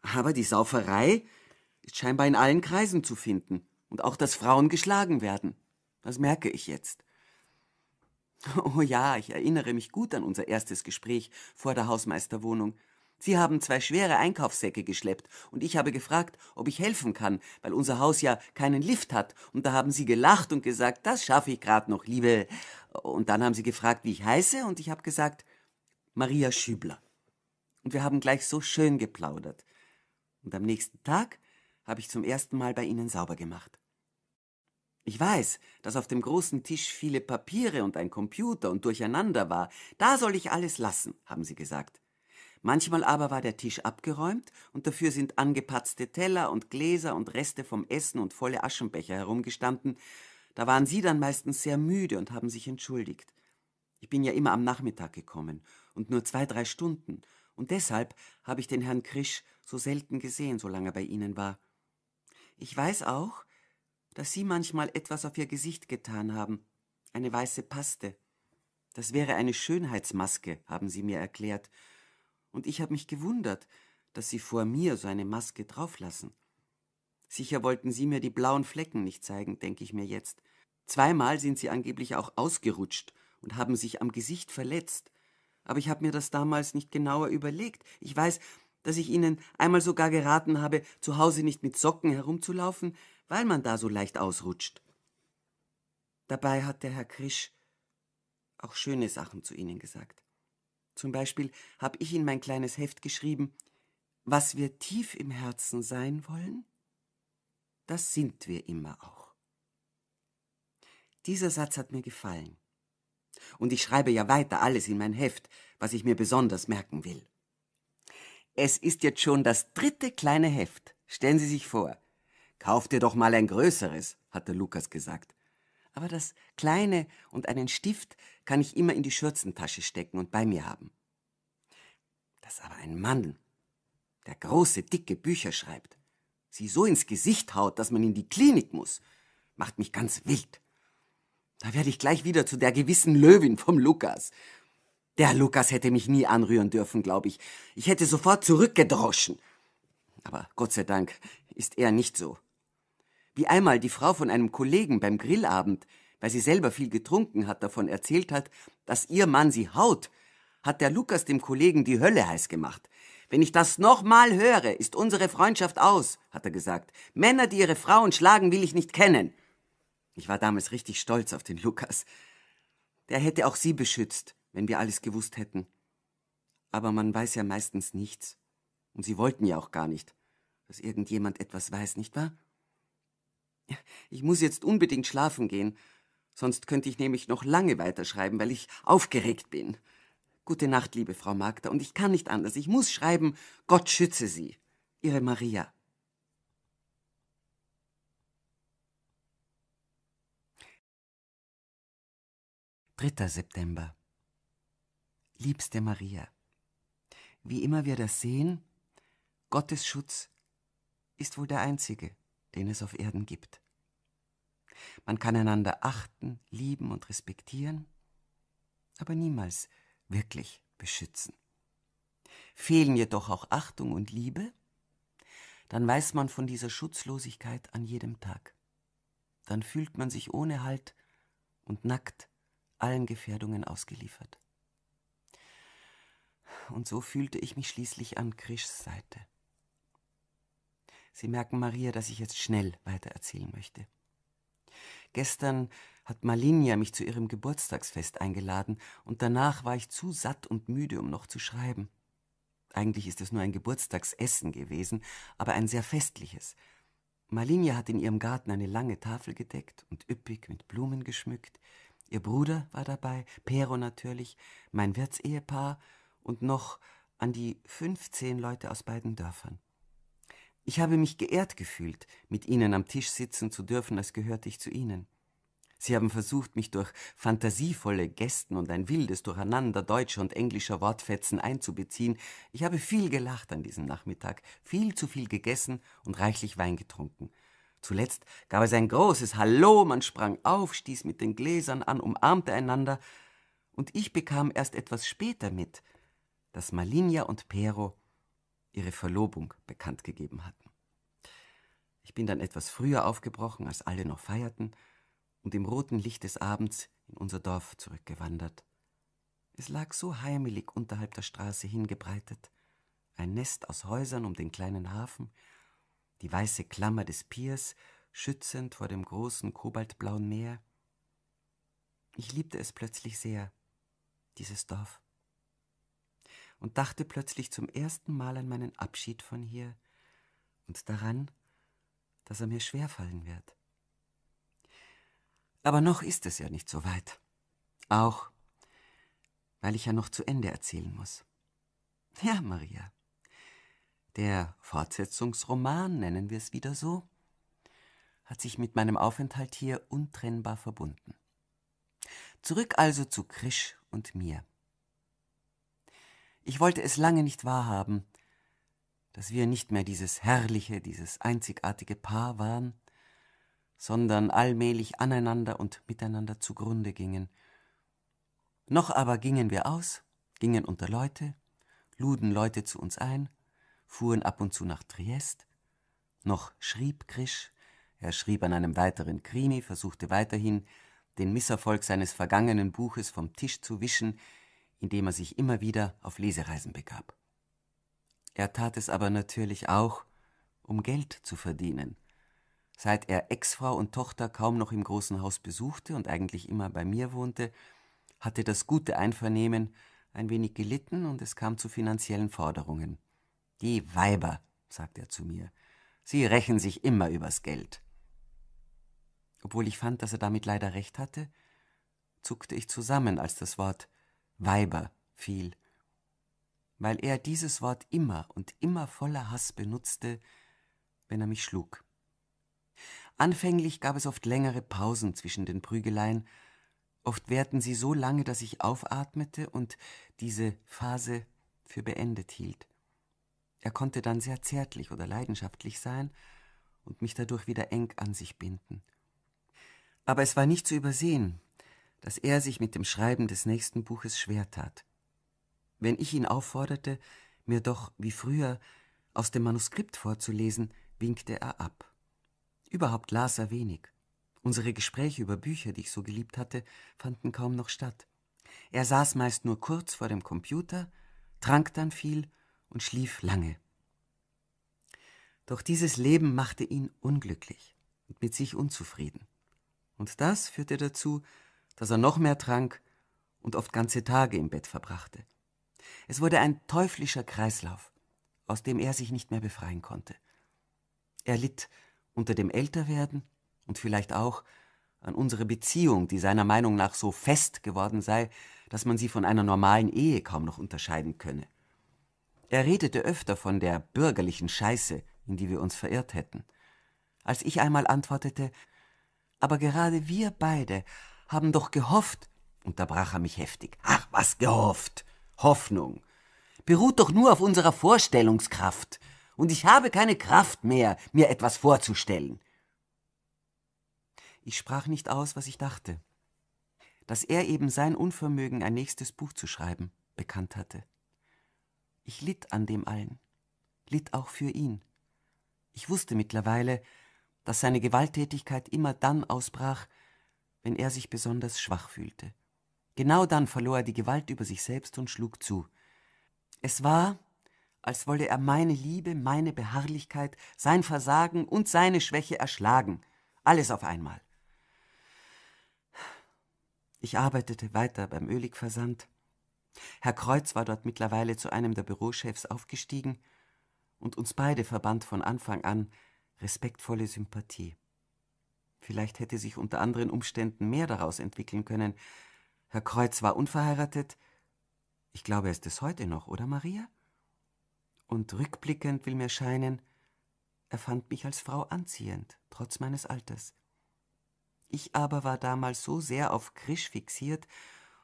Aber die Sauferei ist scheinbar in allen Kreisen zu finden. Und auch, dass Frauen geschlagen werden. Das merke ich jetzt. Oh ja, ich erinnere mich gut an unser erstes Gespräch vor der Hausmeisterwohnung. Sie haben zwei schwere Einkaufssäcke geschleppt und ich habe gefragt, ob ich helfen kann, weil unser Haus ja keinen Lift hat. Und da haben Sie gelacht und gesagt, das schaffe ich gerade noch, Liebe. Und dann haben Sie gefragt, wie ich heiße und ich habe gesagt, Maria Schübler. Und wir haben gleich so schön geplaudert. Und am nächsten Tag habe ich zum ersten Mal bei ihnen sauber gemacht. Ich weiß, dass auf dem großen Tisch viele Papiere und ein Computer und durcheinander war. Da soll ich alles lassen, haben sie gesagt. Manchmal aber war der Tisch abgeräumt und dafür sind angepatzte Teller und Gläser und Reste vom Essen und volle Aschenbecher herumgestanden. Da waren sie dann meistens sehr müde und haben sich entschuldigt. Ich bin ja immer am Nachmittag gekommen und nur zwei, drei Stunden und deshalb habe ich den Herrn Krisch so selten gesehen, solange er bei Ihnen war. Ich weiß auch, dass Sie manchmal etwas auf Ihr Gesicht getan haben, eine weiße Paste. Das wäre eine Schönheitsmaske, haben Sie mir erklärt, und ich habe mich gewundert, dass Sie vor mir so eine Maske drauflassen. Sicher wollten Sie mir die blauen Flecken nicht zeigen, denke ich mir jetzt. Zweimal sind Sie angeblich auch ausgerutscht und haben sich am Gesicht verletzt, aber ich habe mir das damals nicht genauer überlegt. Ich weiß, dass ich Ihnen einmal sogar geraten habe, zu Hause nicht mit Socken herumzulaufen, weil man da so leicht ausrutscht. Dabei hat der Herr Krisch auch schöne Sachen zu Ihnen gesagt. Zum Beispiel habe ich in mein kleines Heft geschrieben, was wir tief im Herzen sein wollen, das sind wir immer auch. Dieser Satz hat mir gefallen. Und ich schreibe ja weiter alles in mein Heft, was ich mir besonders merken will. Es ist jetzt schon das dritte kleine Heft. Stellen Sie sich vor. Kauf dir doch mal ein größeres, hat der Lukas gesagt. Aber das kleine und einen Stift kann ich immer in die Schürzentasche stecken und bei mir haben. Dass aber ein Mann, der große, dicke Bücher schreibt, sie so ins Gesicht haut, dass man in die Klinik muss, macht mich ganz wild. Da werde ich gleich wieder zu der gewissen Löwin vom Lukas. Der Lukas hätte mich nie anrühren dürfen, glaube ich. Ich hätte sofort zurückgedroschen. Aber Gott sei Dank ist er nicht so. Wie einmal die Frau von einem Kollegen beim Grillabend, weil sie selber viel getrunken hat, davon erzählt hat, dass ihr Mann sie haut, hat der Lukas dem Kollegen die Hölle heiß gemacht. Wenn ich das nochmal höre, ist unsere Freundschaft aus, hat er gesagt. Männer, die ihre Frauen schlagen, will ich nicht kennen. Ich war damals richtig stolz auf den Lukas. Der hätte auch sie beschützt, wenn wir alles gewusst hätten. Aber man weiß ja meistens nichts. Und sie wollten ja auch gar nicht, dass irgendjemand etwas weiß, nicht wahr? Ich muss jetzt unbedingt schlafen gehen, sonst könnte ich nämlich noch lange weiterschreiben, weil ich aufgeregt bin. Gute Nacht, liebe Frau Magda, und ich kann nicht anders. Ich muss schreiben, Gott schütze Sie. Ihre Maria. 3. September. Liebste Maria, wie immer wir das sehen, Gottes Schutz ist wohl der einzige, den es auf Erden gibt. Man kann einander achten, lieben und respektieren, aber niemals wirklich beschützen. Fehlen jedoch auch Achtung und Liebe, dann weiß man von dieser Schutzlosigkeit an jedem Tag. Dann fühlt man sich ohne Halt und nackt allen Gefährdungen ausgeliefert. Und so fühlte ich mich schließlich an Krischs Seite. Sie merken, Maria, dass ich jetzt schnell weitererzählen möchte. Gestern hat Malinja mich zu ihrem Geburtstagsfest eingeladen und danach war ich zu satt und müde, um noch zu schreiben. Eigentlich ist es nur ein Geburtstagsessen gewesen, aber ein sehr festliches. Malinja hat in ihrem Garten eine lange Tafel gedeckt und üppig mit Blumen geschmückt. Ihr Bruder war dabei, Pero natürlich, mein Wirtsehepaar und noch an die 15 Leute aus beiden Dörfern. Ich habe mich geehrt gefühlt, mit ihnen am Tisch sitzen zu dürfen, als gehörte ich zu ihnen. Sie haben versucht, mich durch fantasievolle Gästen und ein wildes Durcheinander deutscher und englischer Wortfetzen einzubeziehen. Ich habe viel gelacht an diesem Nachmittag, viel zu viel gegessen und reichlich Wein getrunken. Zuletzt gab es ein großes Hallo, man sprang auf, stieß mit den Gläsern an, umarmte einander, und ich bekam erst etwas später mit, dass Malinia und Pero ihre Verlobung bekannt gegeben hatten. Ich bin dann etwas früher aufgebrochen, als alle noch feierten, und im roten Licht des Abends in unser Dorf zurückgewandert. Es lag so heimelig unterhalb der Straße hingebreitet, ein Nest aus Häusern um den kleinen Hafen, die weiße Klammer des Piers, schützend vor dem großen kobaltblauen Meer. Ich liebte es plötzlich sehr, dieses Dorf, und dachte plötzlich zum ersten Mal an meinen Abschied von hier und daran, dass er mir schwerfallen wird. Aber noch ist es ja nicht so weit. Auch, weil ich ja noch zu Ende erzählen muss. Ja, Maria, der Fortsetzungsroman, nennen wir es wieder so, hat sich mit meinem Aufenthalt hier untrennbar verbunden. Zurück also zu Krisch und mir. Ich wollte es lange nicht wahrhaben, dass wir nicht mehr dieses herrliche, dieses einzigartige Paar waren, sondern allmählich aneinander und miteinander zugrunde gingen. Noch aber gingen wir aus, gingen unter Leute, luden Leute zu uns ein, fuhren ab und zu nach Triest. Noch schrieb Krisch, er schrieb an einem weiteren Krimi, versuchte weiterhin, den Misserfolg seines vergangenen Buches vom Tisch zu wischen, indem er sich immer wieder auf Lesereisen begab. Er tat es aber natürlich auch, um Geld zu verdienen. Seit er Ex-Frau und Tochter kaum noch im großen Haus besuchte und eigentlich immer bei mir wohnte, hatte das gute Einvernehmen ein wenig gelitten und es kam zu finanziellen Forderungen. Die Weiber, sagt er zu mir, sie rächen sich immer übers Geld. Obwohl ich fand, dass er damit leider recht hatte, zuckte ich zusammen, als das Wort Weiber fiel. Weil er dieses Wort immer und immer voller Hass benutzte, wenn er mich schlug. Anfänglich gab es oft längere Pausen zwischen den Prügeleien, oft währten sie so lange, dass ich aufatmete und diese Phase für beendet hielt. Er konnte dann sehr zärtlich oder leidenschaftlich sein und mich dadurch wieder eng an sich binden. Aber es war nicht zu übersehen, dass er sich mit dem Schreiben des nächsten Buches schwer tat. Wenn ich ihn aufforderte, mir doch wie früher aus dem Manuskript vorzulesen, winkte er ab. Überhaupt las er wenig. Unsere Gespräche über Bücher, die ich so geliebt hatte, fanden kaum noch statt. Er saß meist nur kurz vor dem Computer, trank dann viel und schlief lange. Doch dieses Leben machte ihn unglücklich und mit sich unzufrieden. Und das führte dazu, dass er noch mehr trank und oft ganze Tage im Bett verbrachte. Es wurde ein teuflischer Kreislauf, aus dem er sich nicht mehr befreien konnte. Er litt unter dem Älterwerden und vielleicht auch an unserer Beziehung, die seiner Meinung nach so fest geworden sei, dass man sie von einer normalen Ehe kaum noch unterscheiden könne. Er redete öfter von der bürgerlichen Scheiße, in die wir uns verirrt hätten. Als ich einmal antwortete, aber gerade wir beide haben doch gehofft, unterbrach er mich heftig. Ach, was gehofft? Hoffnung. Beruht doch nur auf unserer Vorstellungskraft. Und ich habe keine Kraft mehr, mir etwas vorzustellen. Ich sprach nicht aus, was ich dachte. Dass er eben sein Unvermögen, ein nächstes Buch zu schreiben, bekannt hatte. Ich litt an dem allen, litt auch für ihn. Ich wusste mittlerweile, dass seine Gewalttätigkeit immer dann ausbrach, wenn er sich besonders schwach fühlte. Genau dann verlor er die Gewalt über sich selbst und schlug zu. Es war, als wolle er meine Liebe, meine Beharrlichkeit, sein Versagen und seine Schwäche erschlagen, alles auf einmal. Ich arbeitete weiter beim Öligversand, Herr Kreuz war dort mittlerweile zu einem der Bürochefs aufgestiegen und uns beide verband von Anfang an respektvolle Sympathie. Vielleicht hätte sich unter anderen Umständen mehr daraus entwickeln können. Herr Kreuz war unverheiratet. Ich glaube, er ist es heute noch, oder Maria? Und rückblickend will mir scheinen, er fand mich als Frau anziehend, trotz meines Alters. Ich aber war damals so sehr auf Krisch fixiert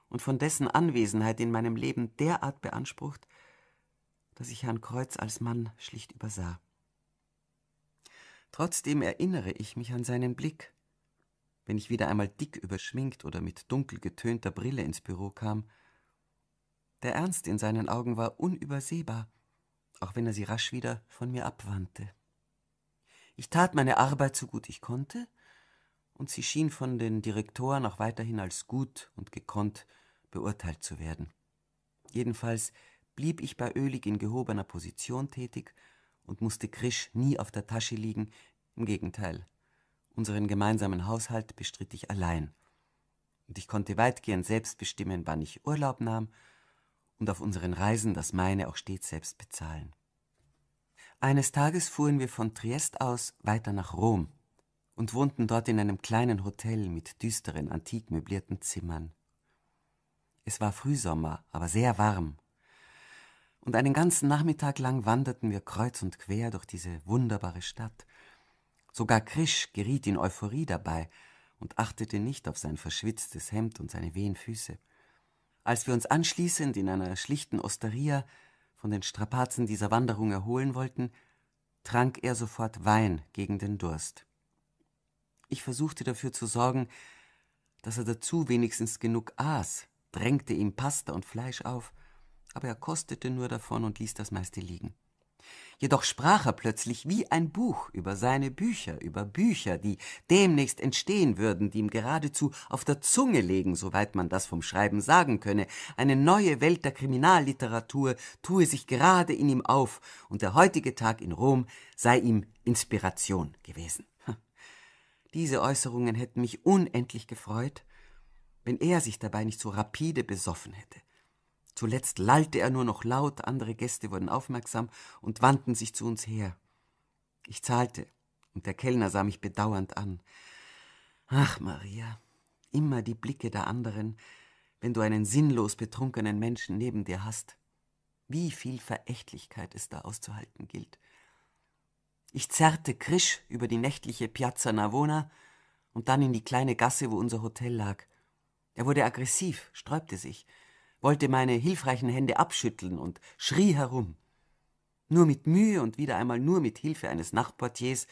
und von dessen Anwesenheit in meinem Leben derart beansprucht, dass ich Herrn Kreuz als Mann schlicht übersah. Trotzdem erinnere ich mich an seinen Blick. Wenn ich wieder einmal dick überschminkt oder mit dunkel getönter Brille ins Büro kam, der Ernst in seinen Augen war unübersehbar, auch wenn er sie rasch wieder von mir abwandte. Ich tat meine Arbeit so gut ich konnte, und sie schien von den Direktoren auch weiterhin als gut und gekonnt beurteilt zu werden. Jedenfalls blieb ich bei Ölig in gehobener Position tätig und musste Krisch nie auf der Tasche liegen, im Gegenteil. Unseren gemeinsamen Haushalt bestritt ich allein. Und ich konnte weitgehend selbst bestimmen, wann ich Urlaub nahm und auf unseren Reisen das meine auch stets selbst bezahlen. Eines Tages fuhren wir von Triest aus weiter nach Rom, und wohnten dort in einem kleinen Hotel mit düsteren, antik möblierten Zimmern. Es war Frühsommer, aber sehr warm. Und einen ganzen Nachmittag lang wanderten wir kreuz und quer durch diese wunderbare Stadt. Sogar Krisch geriet in Euphorie dabei und achtete nicht auf sein verschwitztes Hemd und seine wehen Füße. Als wir uns anschließend in einer schlichten Osteria von den Strapazen dieser Wanderung erholen wollten, trank er sofort Wein gegen den Durst. Ich versuchte dafür zu sorgen, dass er dazu wenigstens genug aß, drängte ihm Pasta und Fleisch auf, aber er kostete nur davon und ließ das meiste liegen. Jedoch sprach er plötzlich wie ein Buch über seine Bücher, über Bücher, die demnächst entstehen würden, die ihm geradezu auf der Zunge legen, soweit man das vom Schreiben sagen könne. Eine neue Welt der Kriminalliteratur tue sich gerade in ihm auf, und der heutige Tag in Rom sei ihm Inspiration gewesen. Diese Äußerungen hätten mich unendlich gefreut, wenn er sich dabei nicht so rapide besoffen hätte. Zuletzt lallte er nur noch laut, andere Gäste wurden aufmerksam und wandten sich zu uns her. Ich zahlte, und der Kellner sah mich bedauernd an. Ach, Maria, immer die Blicke der anderen, wenn du einen sinnlos betrunkenen Menschen neben dir hast. Wie viel Verächtlichkeit es da auszuhalten gilt. Ich zerrte Krisch über die nächtliche Piazza Navona und dann in die kleine Gasse, wo unser Hotel lag. Er wurde aggressiv, sträubte sich, wollte meine hilfreichen Hände abschütteln und schrie herum. Nur mit Mühe und wieder einmal nur mit Hilfe eines Nachtportiers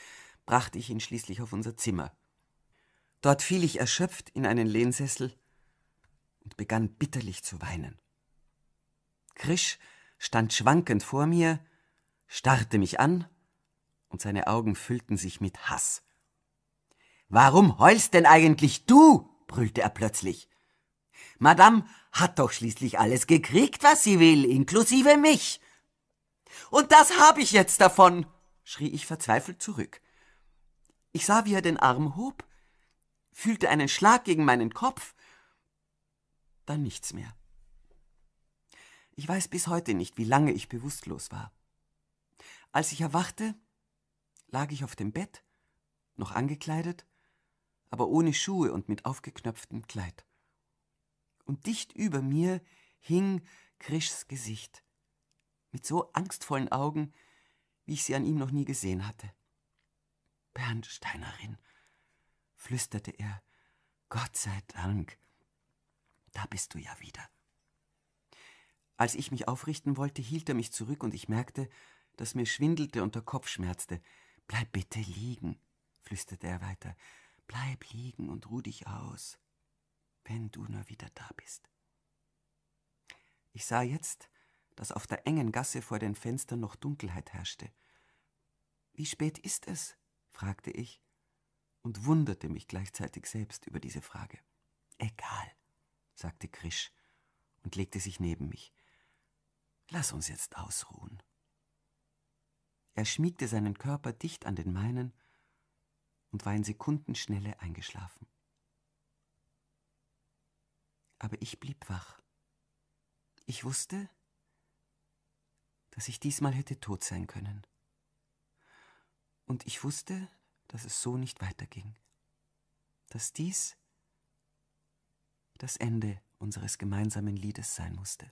brachte ich ihn schließlich auf unser Zimmer. Dort fiel ich erschöpft in einen Lehnsessel und begann bitterlich zu weinen. Krisch stand schwankend vor mir, starrte mich an und seine Augen füllten sich mit Hass. Warum heulst denn eigentlich du? brüllte er plötzlich. Madame hat doch schließlich alles gekriegt, was sie will, inklusive mich. Und das habe ich jetzt davon, schrie ich verzweifelt zurück. Ich sah, wie er den Arm hob, fühlte einen Schlag gegen meinen Kopf, dann nichts mehr. Ich weiß bis heute nicht, wie lange ich bewusstlos war. Als ich erwachte, lag ich auf dem Bett, noch angekleidet, aber ohne Schuhe und mit aufgeknöpftem Kleid. Und dicht über mir hing Krischs Gesicht, mit so angstvollen Augen, wie ich sie an ihm noch nie gesehen hatte. Bernsteinerin, flüsterte er, Gott sei Dank, da bist du ja wieder. Als ich mich aufrichten wollte, hielt er mich zurück und ich merkte, dass mir schwindelte und der Kopf schmerzte. Bleib bitte liegen, flüsterte er weiter. Bleib liegen und ruh dich aus, wenn du nur wieder da bist. Ich sah jetzt, dass auf der engen Gasse vor den Fenstern noch Dunkelheit herrschte. Wie spät ist es? fragte ich und wunderte mich gleichzeitig selbst über diese Frage. Egal, sagte Krisch und legte sich neben mich. Lass uns jetzt ausruhen. Er schmiegte seinen Körper dicht an den meinen und war in Sekundenschnelle eingeschlafen. Aber ich blieb wach. Ich wusste, dass ich diesmal hätte tot sein können. Und ich wusste, dass es so nicht weiterging. Dass dies das Ende unseres gemeinsamen Liedes sein musste.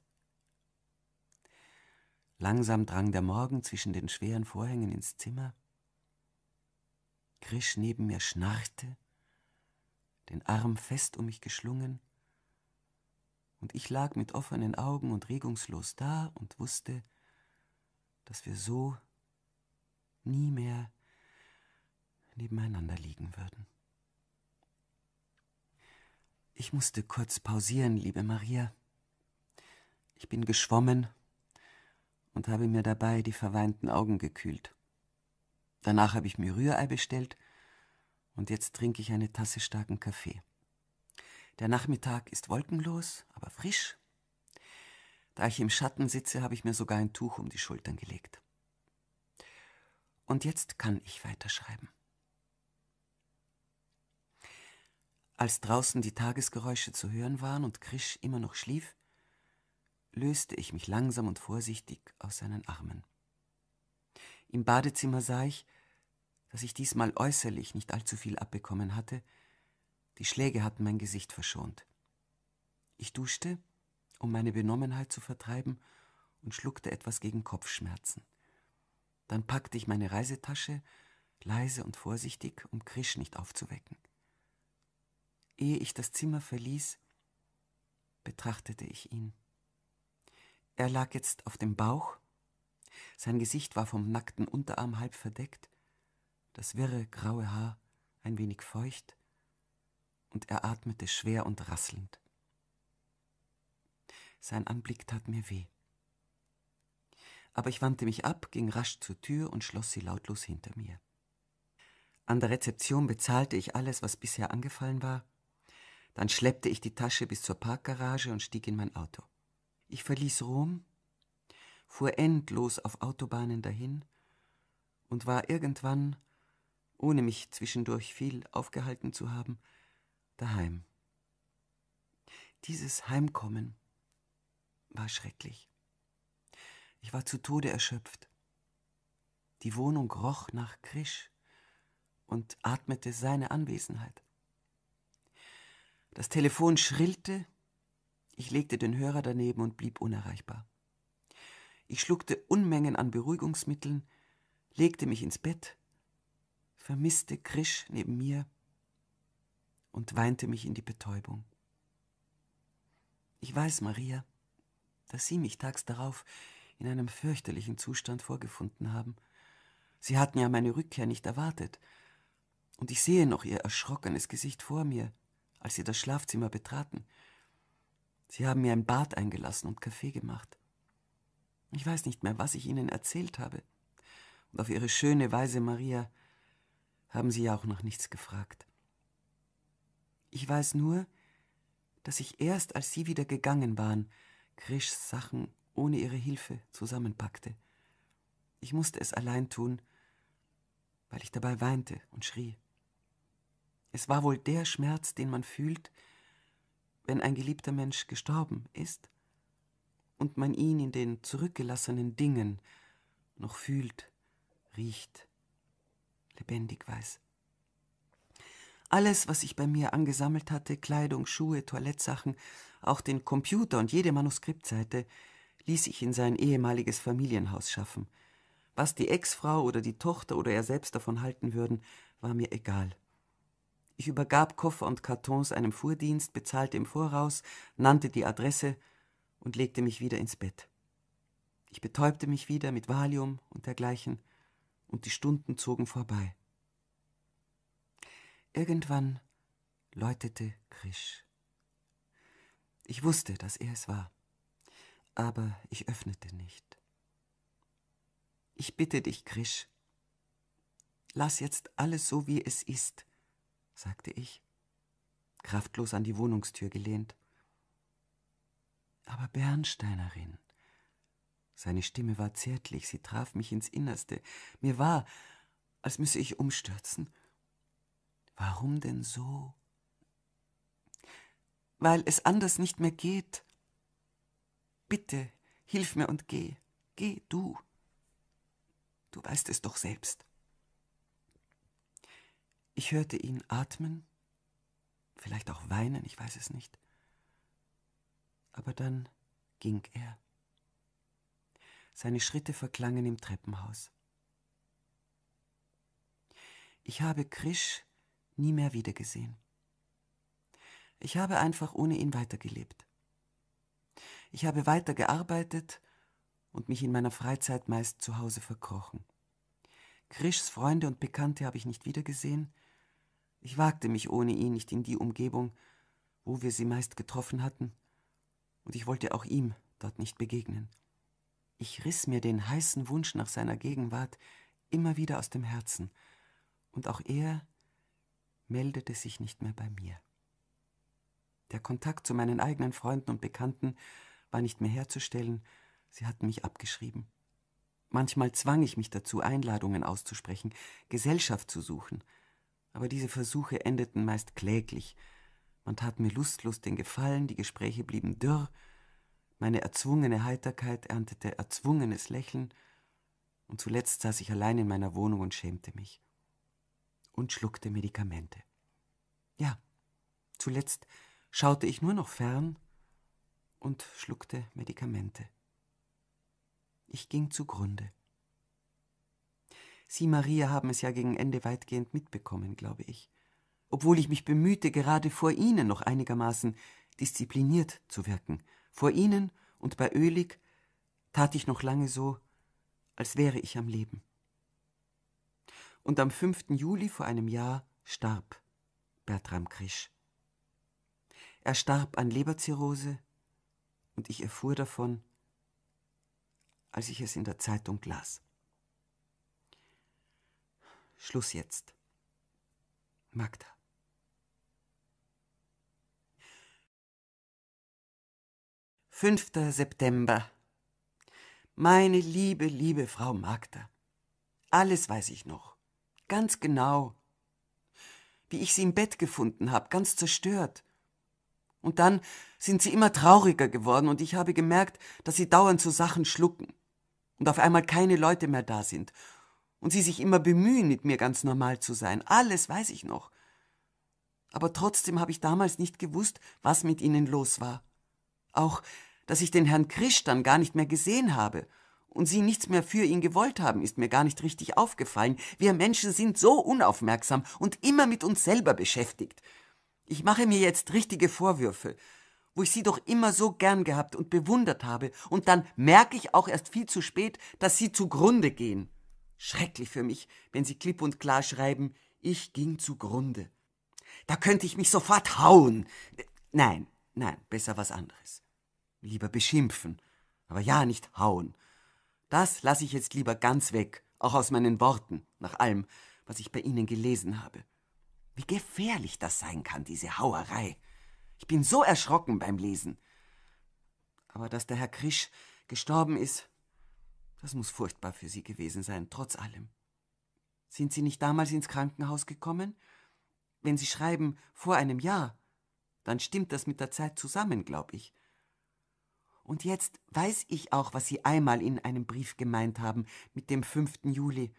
Langsam drang der Morgen zwischen den schweren Vorhängen ins Zimmer. Krisch neben mir schnarchte, den Arm fest um mich geschlungen, und ich lag mit offenen Augen und regungslos da und wusste, dass wir so nie mehr nebeneinander liegen würden. Ich musste kurz pausieren, liebe Maria. Ich bin geschwommen und habe mir dabei die verweinten Augen gekühlt. Danach habe ich mir Rührei bestellt und jetzt trinke ich eine Tasse starken Kaffee. Der Nachmittag ist wolkenlos, aber frisch. Da ich im Schatten sitze, habe ich mir sogar ein Tuch um die Schultern gelegt. Und jetzt kann ich weiterschreiben. Als draußen die Tagesgeräusche zu hören waren und Krisch immer noch schlief, löste ich mich langsam und vorsichtig aus seinen Armen. Im Badezimmer sah ich, dass ich diesmal äußerlich nicht allzu viel abbekommen hatte, die Schläge hatten mein Gesicht verschont. Ich duschte, um meine Benommenheit zu vertreiben, und schluckte etwas gegen Kopfschmerzen. Dann packte ich meine Reisetasche, leise und vorsichtig, um Krisch nicht aufzuwecken. Ehe ich das Zimmer verließ, betrachtete ich ihn. Er lag jetzt auf dem Bauch, sein Gesicht war vom nackten Unterarm halb verdeckt, das wirre graue Haar ein wenig feucht, und er atmete schwer und rasselnd. Sein Anblick tat mir weh. Aber ich wandte mich ab, ging rasch zur Tür und schloss sie lautlos hinter mir. An der Rezeption bezahlte ich alles, was bisher angefallen war, dann schleppte ich die Tasche bis zur Parkgarage und stieg in mein Auto. Ich verließ Rom, fuhr endlos auf Autobahnen dahin und war irgendwann, ohne mich zwischendurch viel aufgehalten zu haben, daheim. Dieses Heimkommen war schrecklich. Ich war zu Tode erschöpft. Die Wohnung roch nach Krisch und atmete seine Anwesenheit. Das Telefon schrillte ich legte den Hörer daneben und blieb unerreichbar. Ich schluckte Unmengen an Beruhigungsmitteln, legte mich ins Bett, vermisste Krisch neben mir und weinte mich in die Betäubung. Ich weiß, Maria, dass Sie mich tags darauf in einem fürchterlichen Zustand vorgefunden haben. Sie hatten ja meine Rückkehr nicht erwartet, und ich sehe noch Ihr erschrockenes Gesicht vor mir, als Sie das Schlafzimmer betraten, Sie haben mir ein Bad eingelassen und Kaffee gemacht. Ich weiß nicht mehr, was ich Ihnen erzählt habe. Und auf Ihre schöne Weise, Maria, haben Sie ja auch noch nichts gefragt. Ich weiß nur, dass ich erst, als Sie wieder gegangen waren, Krischs Sachen ohne Ihre Hilfe zusammenpackte. Ich musste es allein tun, weil ich dabei weinte und schrie. Es war wohl der Schmerz, den man fühlt, wenn ein geliebter Mensch gestorben ist und man ihn in den zurückgelassenen Dingen noch fühlt, riecht, lebendig weiß. Alles, was ich bei mir angesammelt hatte, Kleidung, Schuhe, Toilettsachen, auch den Computer und jede Manuskriptseite, ließ ich in sein ehemaliges Familienhaus schaffen. Was die Ex-Frau oder die Tochter oder er selbst davon halten würden, war mir egal. Ich übergab Koffer und Kartons einem Fuhrdienst, bezahlte im Voraus, nannte die Adresse und legte mich wieder ins Bett. Ich betäubte mich wieder mit Valium und dergleichen, und die Stunden zogen vorbei. Irgendwann läutete Krisch. Ich wusste, dass er es war, aber ich öffnete nicht. Ich bitte dich, Krisch, lass jetzt alles so, wie es ist, sagte ich, kraftlos an die Wohnungstür gelehnt. Aber Bernsteinerin. Seine Stimme war zärtlich, sie traf mich ins Innerste. Mir war, als müsse ich umstürzen. Warum denn so? Weil es anders nicht mehr geht. Bitte, hilf mir und geh. Geh du. Du weißt es doch selbst. Ich hörte ihn atmen, vielleicht auch weinen, ich weiß es nicht. Aber dann ging er. Seine Schritte verklangen im Treppenhaus. Ich habe Krisch nie mehr wiedergesehen. Ich habe einfach ohne ihn weitergelebt. Ich habe weitergearbeitet und mich in meiner Freizeit meist zu Hause verkrochen. Krischs Freunde und Bekannte habe ich nicht wiedergesehen, ich wagte mich ohne ihn nicht in die Umgebung, wo wir sie meist getroffen hatten, und ich wollte auch ihm dort nicht begegnen. Ich riss mir den heißen Wunsch nach seiner Gegenwart immer wieder aus dem Herzen, und auch er meldete sich nicht mehr bei mir. Der Kontakt zu meinen eigenen Freunden und Bekannten war nicht mehr herzustellen, sie hatten mich abgeschrieben. Manchmal zwang ich mich dazu, Einladungen auszusprechen, Gesellschaft zu suchen, aber diese Versuche endeten meist kläglich. Man tat mir lustlos den Gefallen, die Gespräche blieben dürr, meine erzwungene Heiterkeit erntete erzwungenes Lächeln, und zuletzt saß ich allein in meiner Wohnung und schämte mich und schluckte Medikamente. Ja, zuletzt schaute ich nur noch fern und schluckte Medikamente. Ich ging zugrunde. Sie, Maria, haben es ja gegen Ende weitgehend mitbekommen, glaube ich. Obwohl ich mich bemühte, gerade vor Ihnen noch einigermaßen diszipliniert zu wirken. Vor Ihnen und bei Ölig tat ich noch lange so, als wäre ich am Leben. Und am 5. Juli vor einem Jahr starb Bertram Krisch. Er starb an Leberzirrhose und ich erfuhr davon, als ich es in der Zeitung las. Schluss jetzt. Magda. Fünfter September. Meine liebe, liebe Frau Magda, alles weiß ich noch, ganz genau, wie ich sie im Bett gefunden habe, ganz zerstört. Und dann sind sie immer trauriger geworden und ich habe gemerkt, dass sie dauernd so Sachen schlucken und auf einmal keine Leute mehr da sind und sie sich immer bemühen, mit mir ganz normal zu sein. Alles weiß ich noch. Aber trotzdem habe ich damals nicht gewusst, was mit ihnen los war. Auch, dass ich den Herrn Krisch dann gar nicht mehr gesehen habe und sie nichts mehr für ihn gewollt haben, ist mir gar nicht richtig aufgefallen. Wir Menschen sind so unaufmerksam und immer mit uns selber beschäftigt. Ich mache mir jetzt richtige Vorwürfe, wo ich sie doch immer so gern gehabt und bewundert habe, und dann merke ich auch erst viel zu spät, dass sie zugrunde gehen. Schrecklich für mich, wenn sie klipp und klar schreiben, ich ging zugrunde. Da könnte ich mich sofort hauen. Nein, nein, besser was anderes. Lieber beschimpfen, aber ja nicht hauen. Das lasse ich jetzt lieber ganz weg, auch aus meinen Worten, nach allem, was ich bei Ihnen gelesen habe. Wie gefährlich das sein kann, diese Hauerei. Ich bin so erschrocken beim Lesen. Aber dass der Herr Krisch gestorben ist, das muss furchtbar für Sie gewesen sein, trotz allem. Sind Sie nicht damals ins Krankenhaus gekommen? Wenn Sie schreiben vor einem Jahr, dann stimmt das mit der Zeit zusammen, glaube ich. Und jetzt weiß ich auch, was Sie einmal in einem Brief gemeint haben mit dem 5. Juli.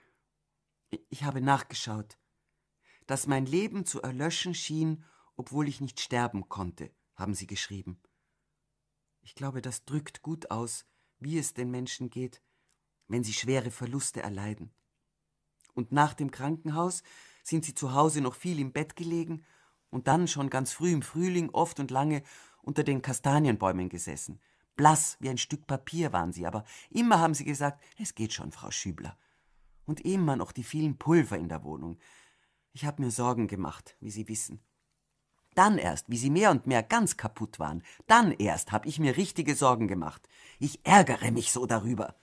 Ich habe nachgeschaut. Dass mein Leben zu erlöschen schien, obwohl ich nicht sterben konnte, haben Sie geschrieben. Ich glaube, das drückt gut aus, wie es den Menschen geht, wenn sie schwere Verluste erleiden. Und nach dem Krankenhaus sind sie zu Hause noch viel im Bett gelegen und dann schon ganz früh im Frühling oft und lange unter den Kastanienbäumen gesessen. Blass wie ein Stück Papier waren sie, aber immer haben sie gesagt, es geht schon, Frau Schübler. Und immer noch die vielen Pulver in der Wohnung. Ich habe mir Sorgen gemacht, wie Sie wissen. Dann erst, wie sie mehr und mehr ganz kaputt waren, dann erst habe ich mir richtige Sorgen gemacht. Ich ärgere mich so darüber.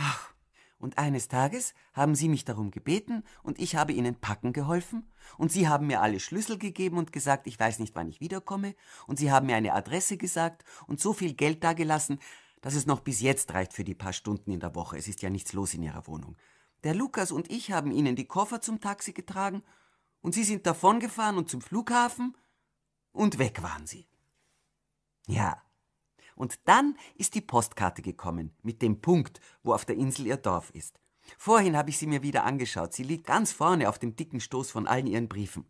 Ach, Und eines Tages haben Sie mich darum gebeten und ich habe Ihnen packen geholfen und Sie haben mir alle Schlüssel gegeben und gesagt, ich weiß nicht, wann ich wiederkomme und Sie haben mir eine Adresse gesagt und so viel Geld dagelassen, dass es noch bis jetzt reicht für die paar Stunden in der Woche. Es ist ja nichts los in Ihrer Wohnung. Der Lukas und ich haben Ihnen die Koffer zum Taxi getragen und Sie sind davongefahren und zum Flughafen und weg waren Sie. Ja, und dann ist die Postkarte gekommen, mit dem Punkt, wo auf der Insel ihr Dorf ist. Vorhin habe ich sie mir wieder angeschaut. Sie liegt ganz vorne auf dem dicken Stoß von allen ihren Briefen.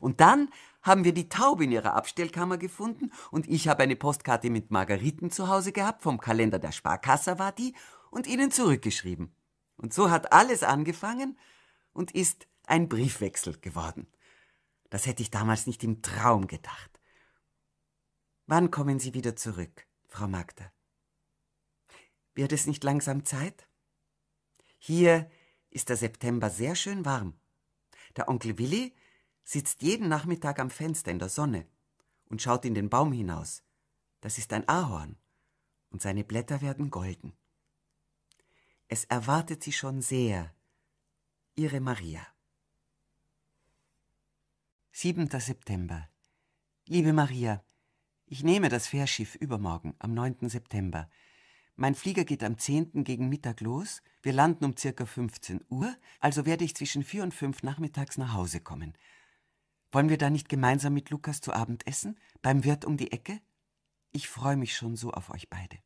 Und dann haben wir die Taube in ihrer Abstellkammer gefunden und ich habe eine Postkarte mit Margariten zu Hause gehabt, vom Kalender der Sparkasse war die, und ihnen zurückgeschrieben. Und so hat alles angefangen und ist ein Briefwechsel geworden. Das hätte ich damals nicht im Traum gedacht. Wann kommen Sie wieder zurück? Frau Magda. Wird es nicht langsam Zeit? Hier ist der September sehr schön warm. Der Onkel Willi sitzt jeden Nachmittag am Fenster in der Sonne und schaut in den Baum hinaus. Das ist ein Ahorn und seine Blätter werden golden. Es erwartet sie schon sehr. Ihre Maria. 7. September. Liebe Maria, ich nehme das Fährschiff übermorgen, am 9. September. Mein Flieger geht am 10. gegen Mittag los. Wir landen um circa 15 Uhr, also werde ich zwischen 4 und 5 nachmittags nach Hause kommen. Wollen wir da nicht gemeinsam mit Lukas zu Abend essen? Beim Wirt um die Ecke? Ich freue mich schon so auf euch beide.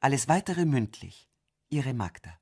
Alles weitere mündlich. Ihre Magda.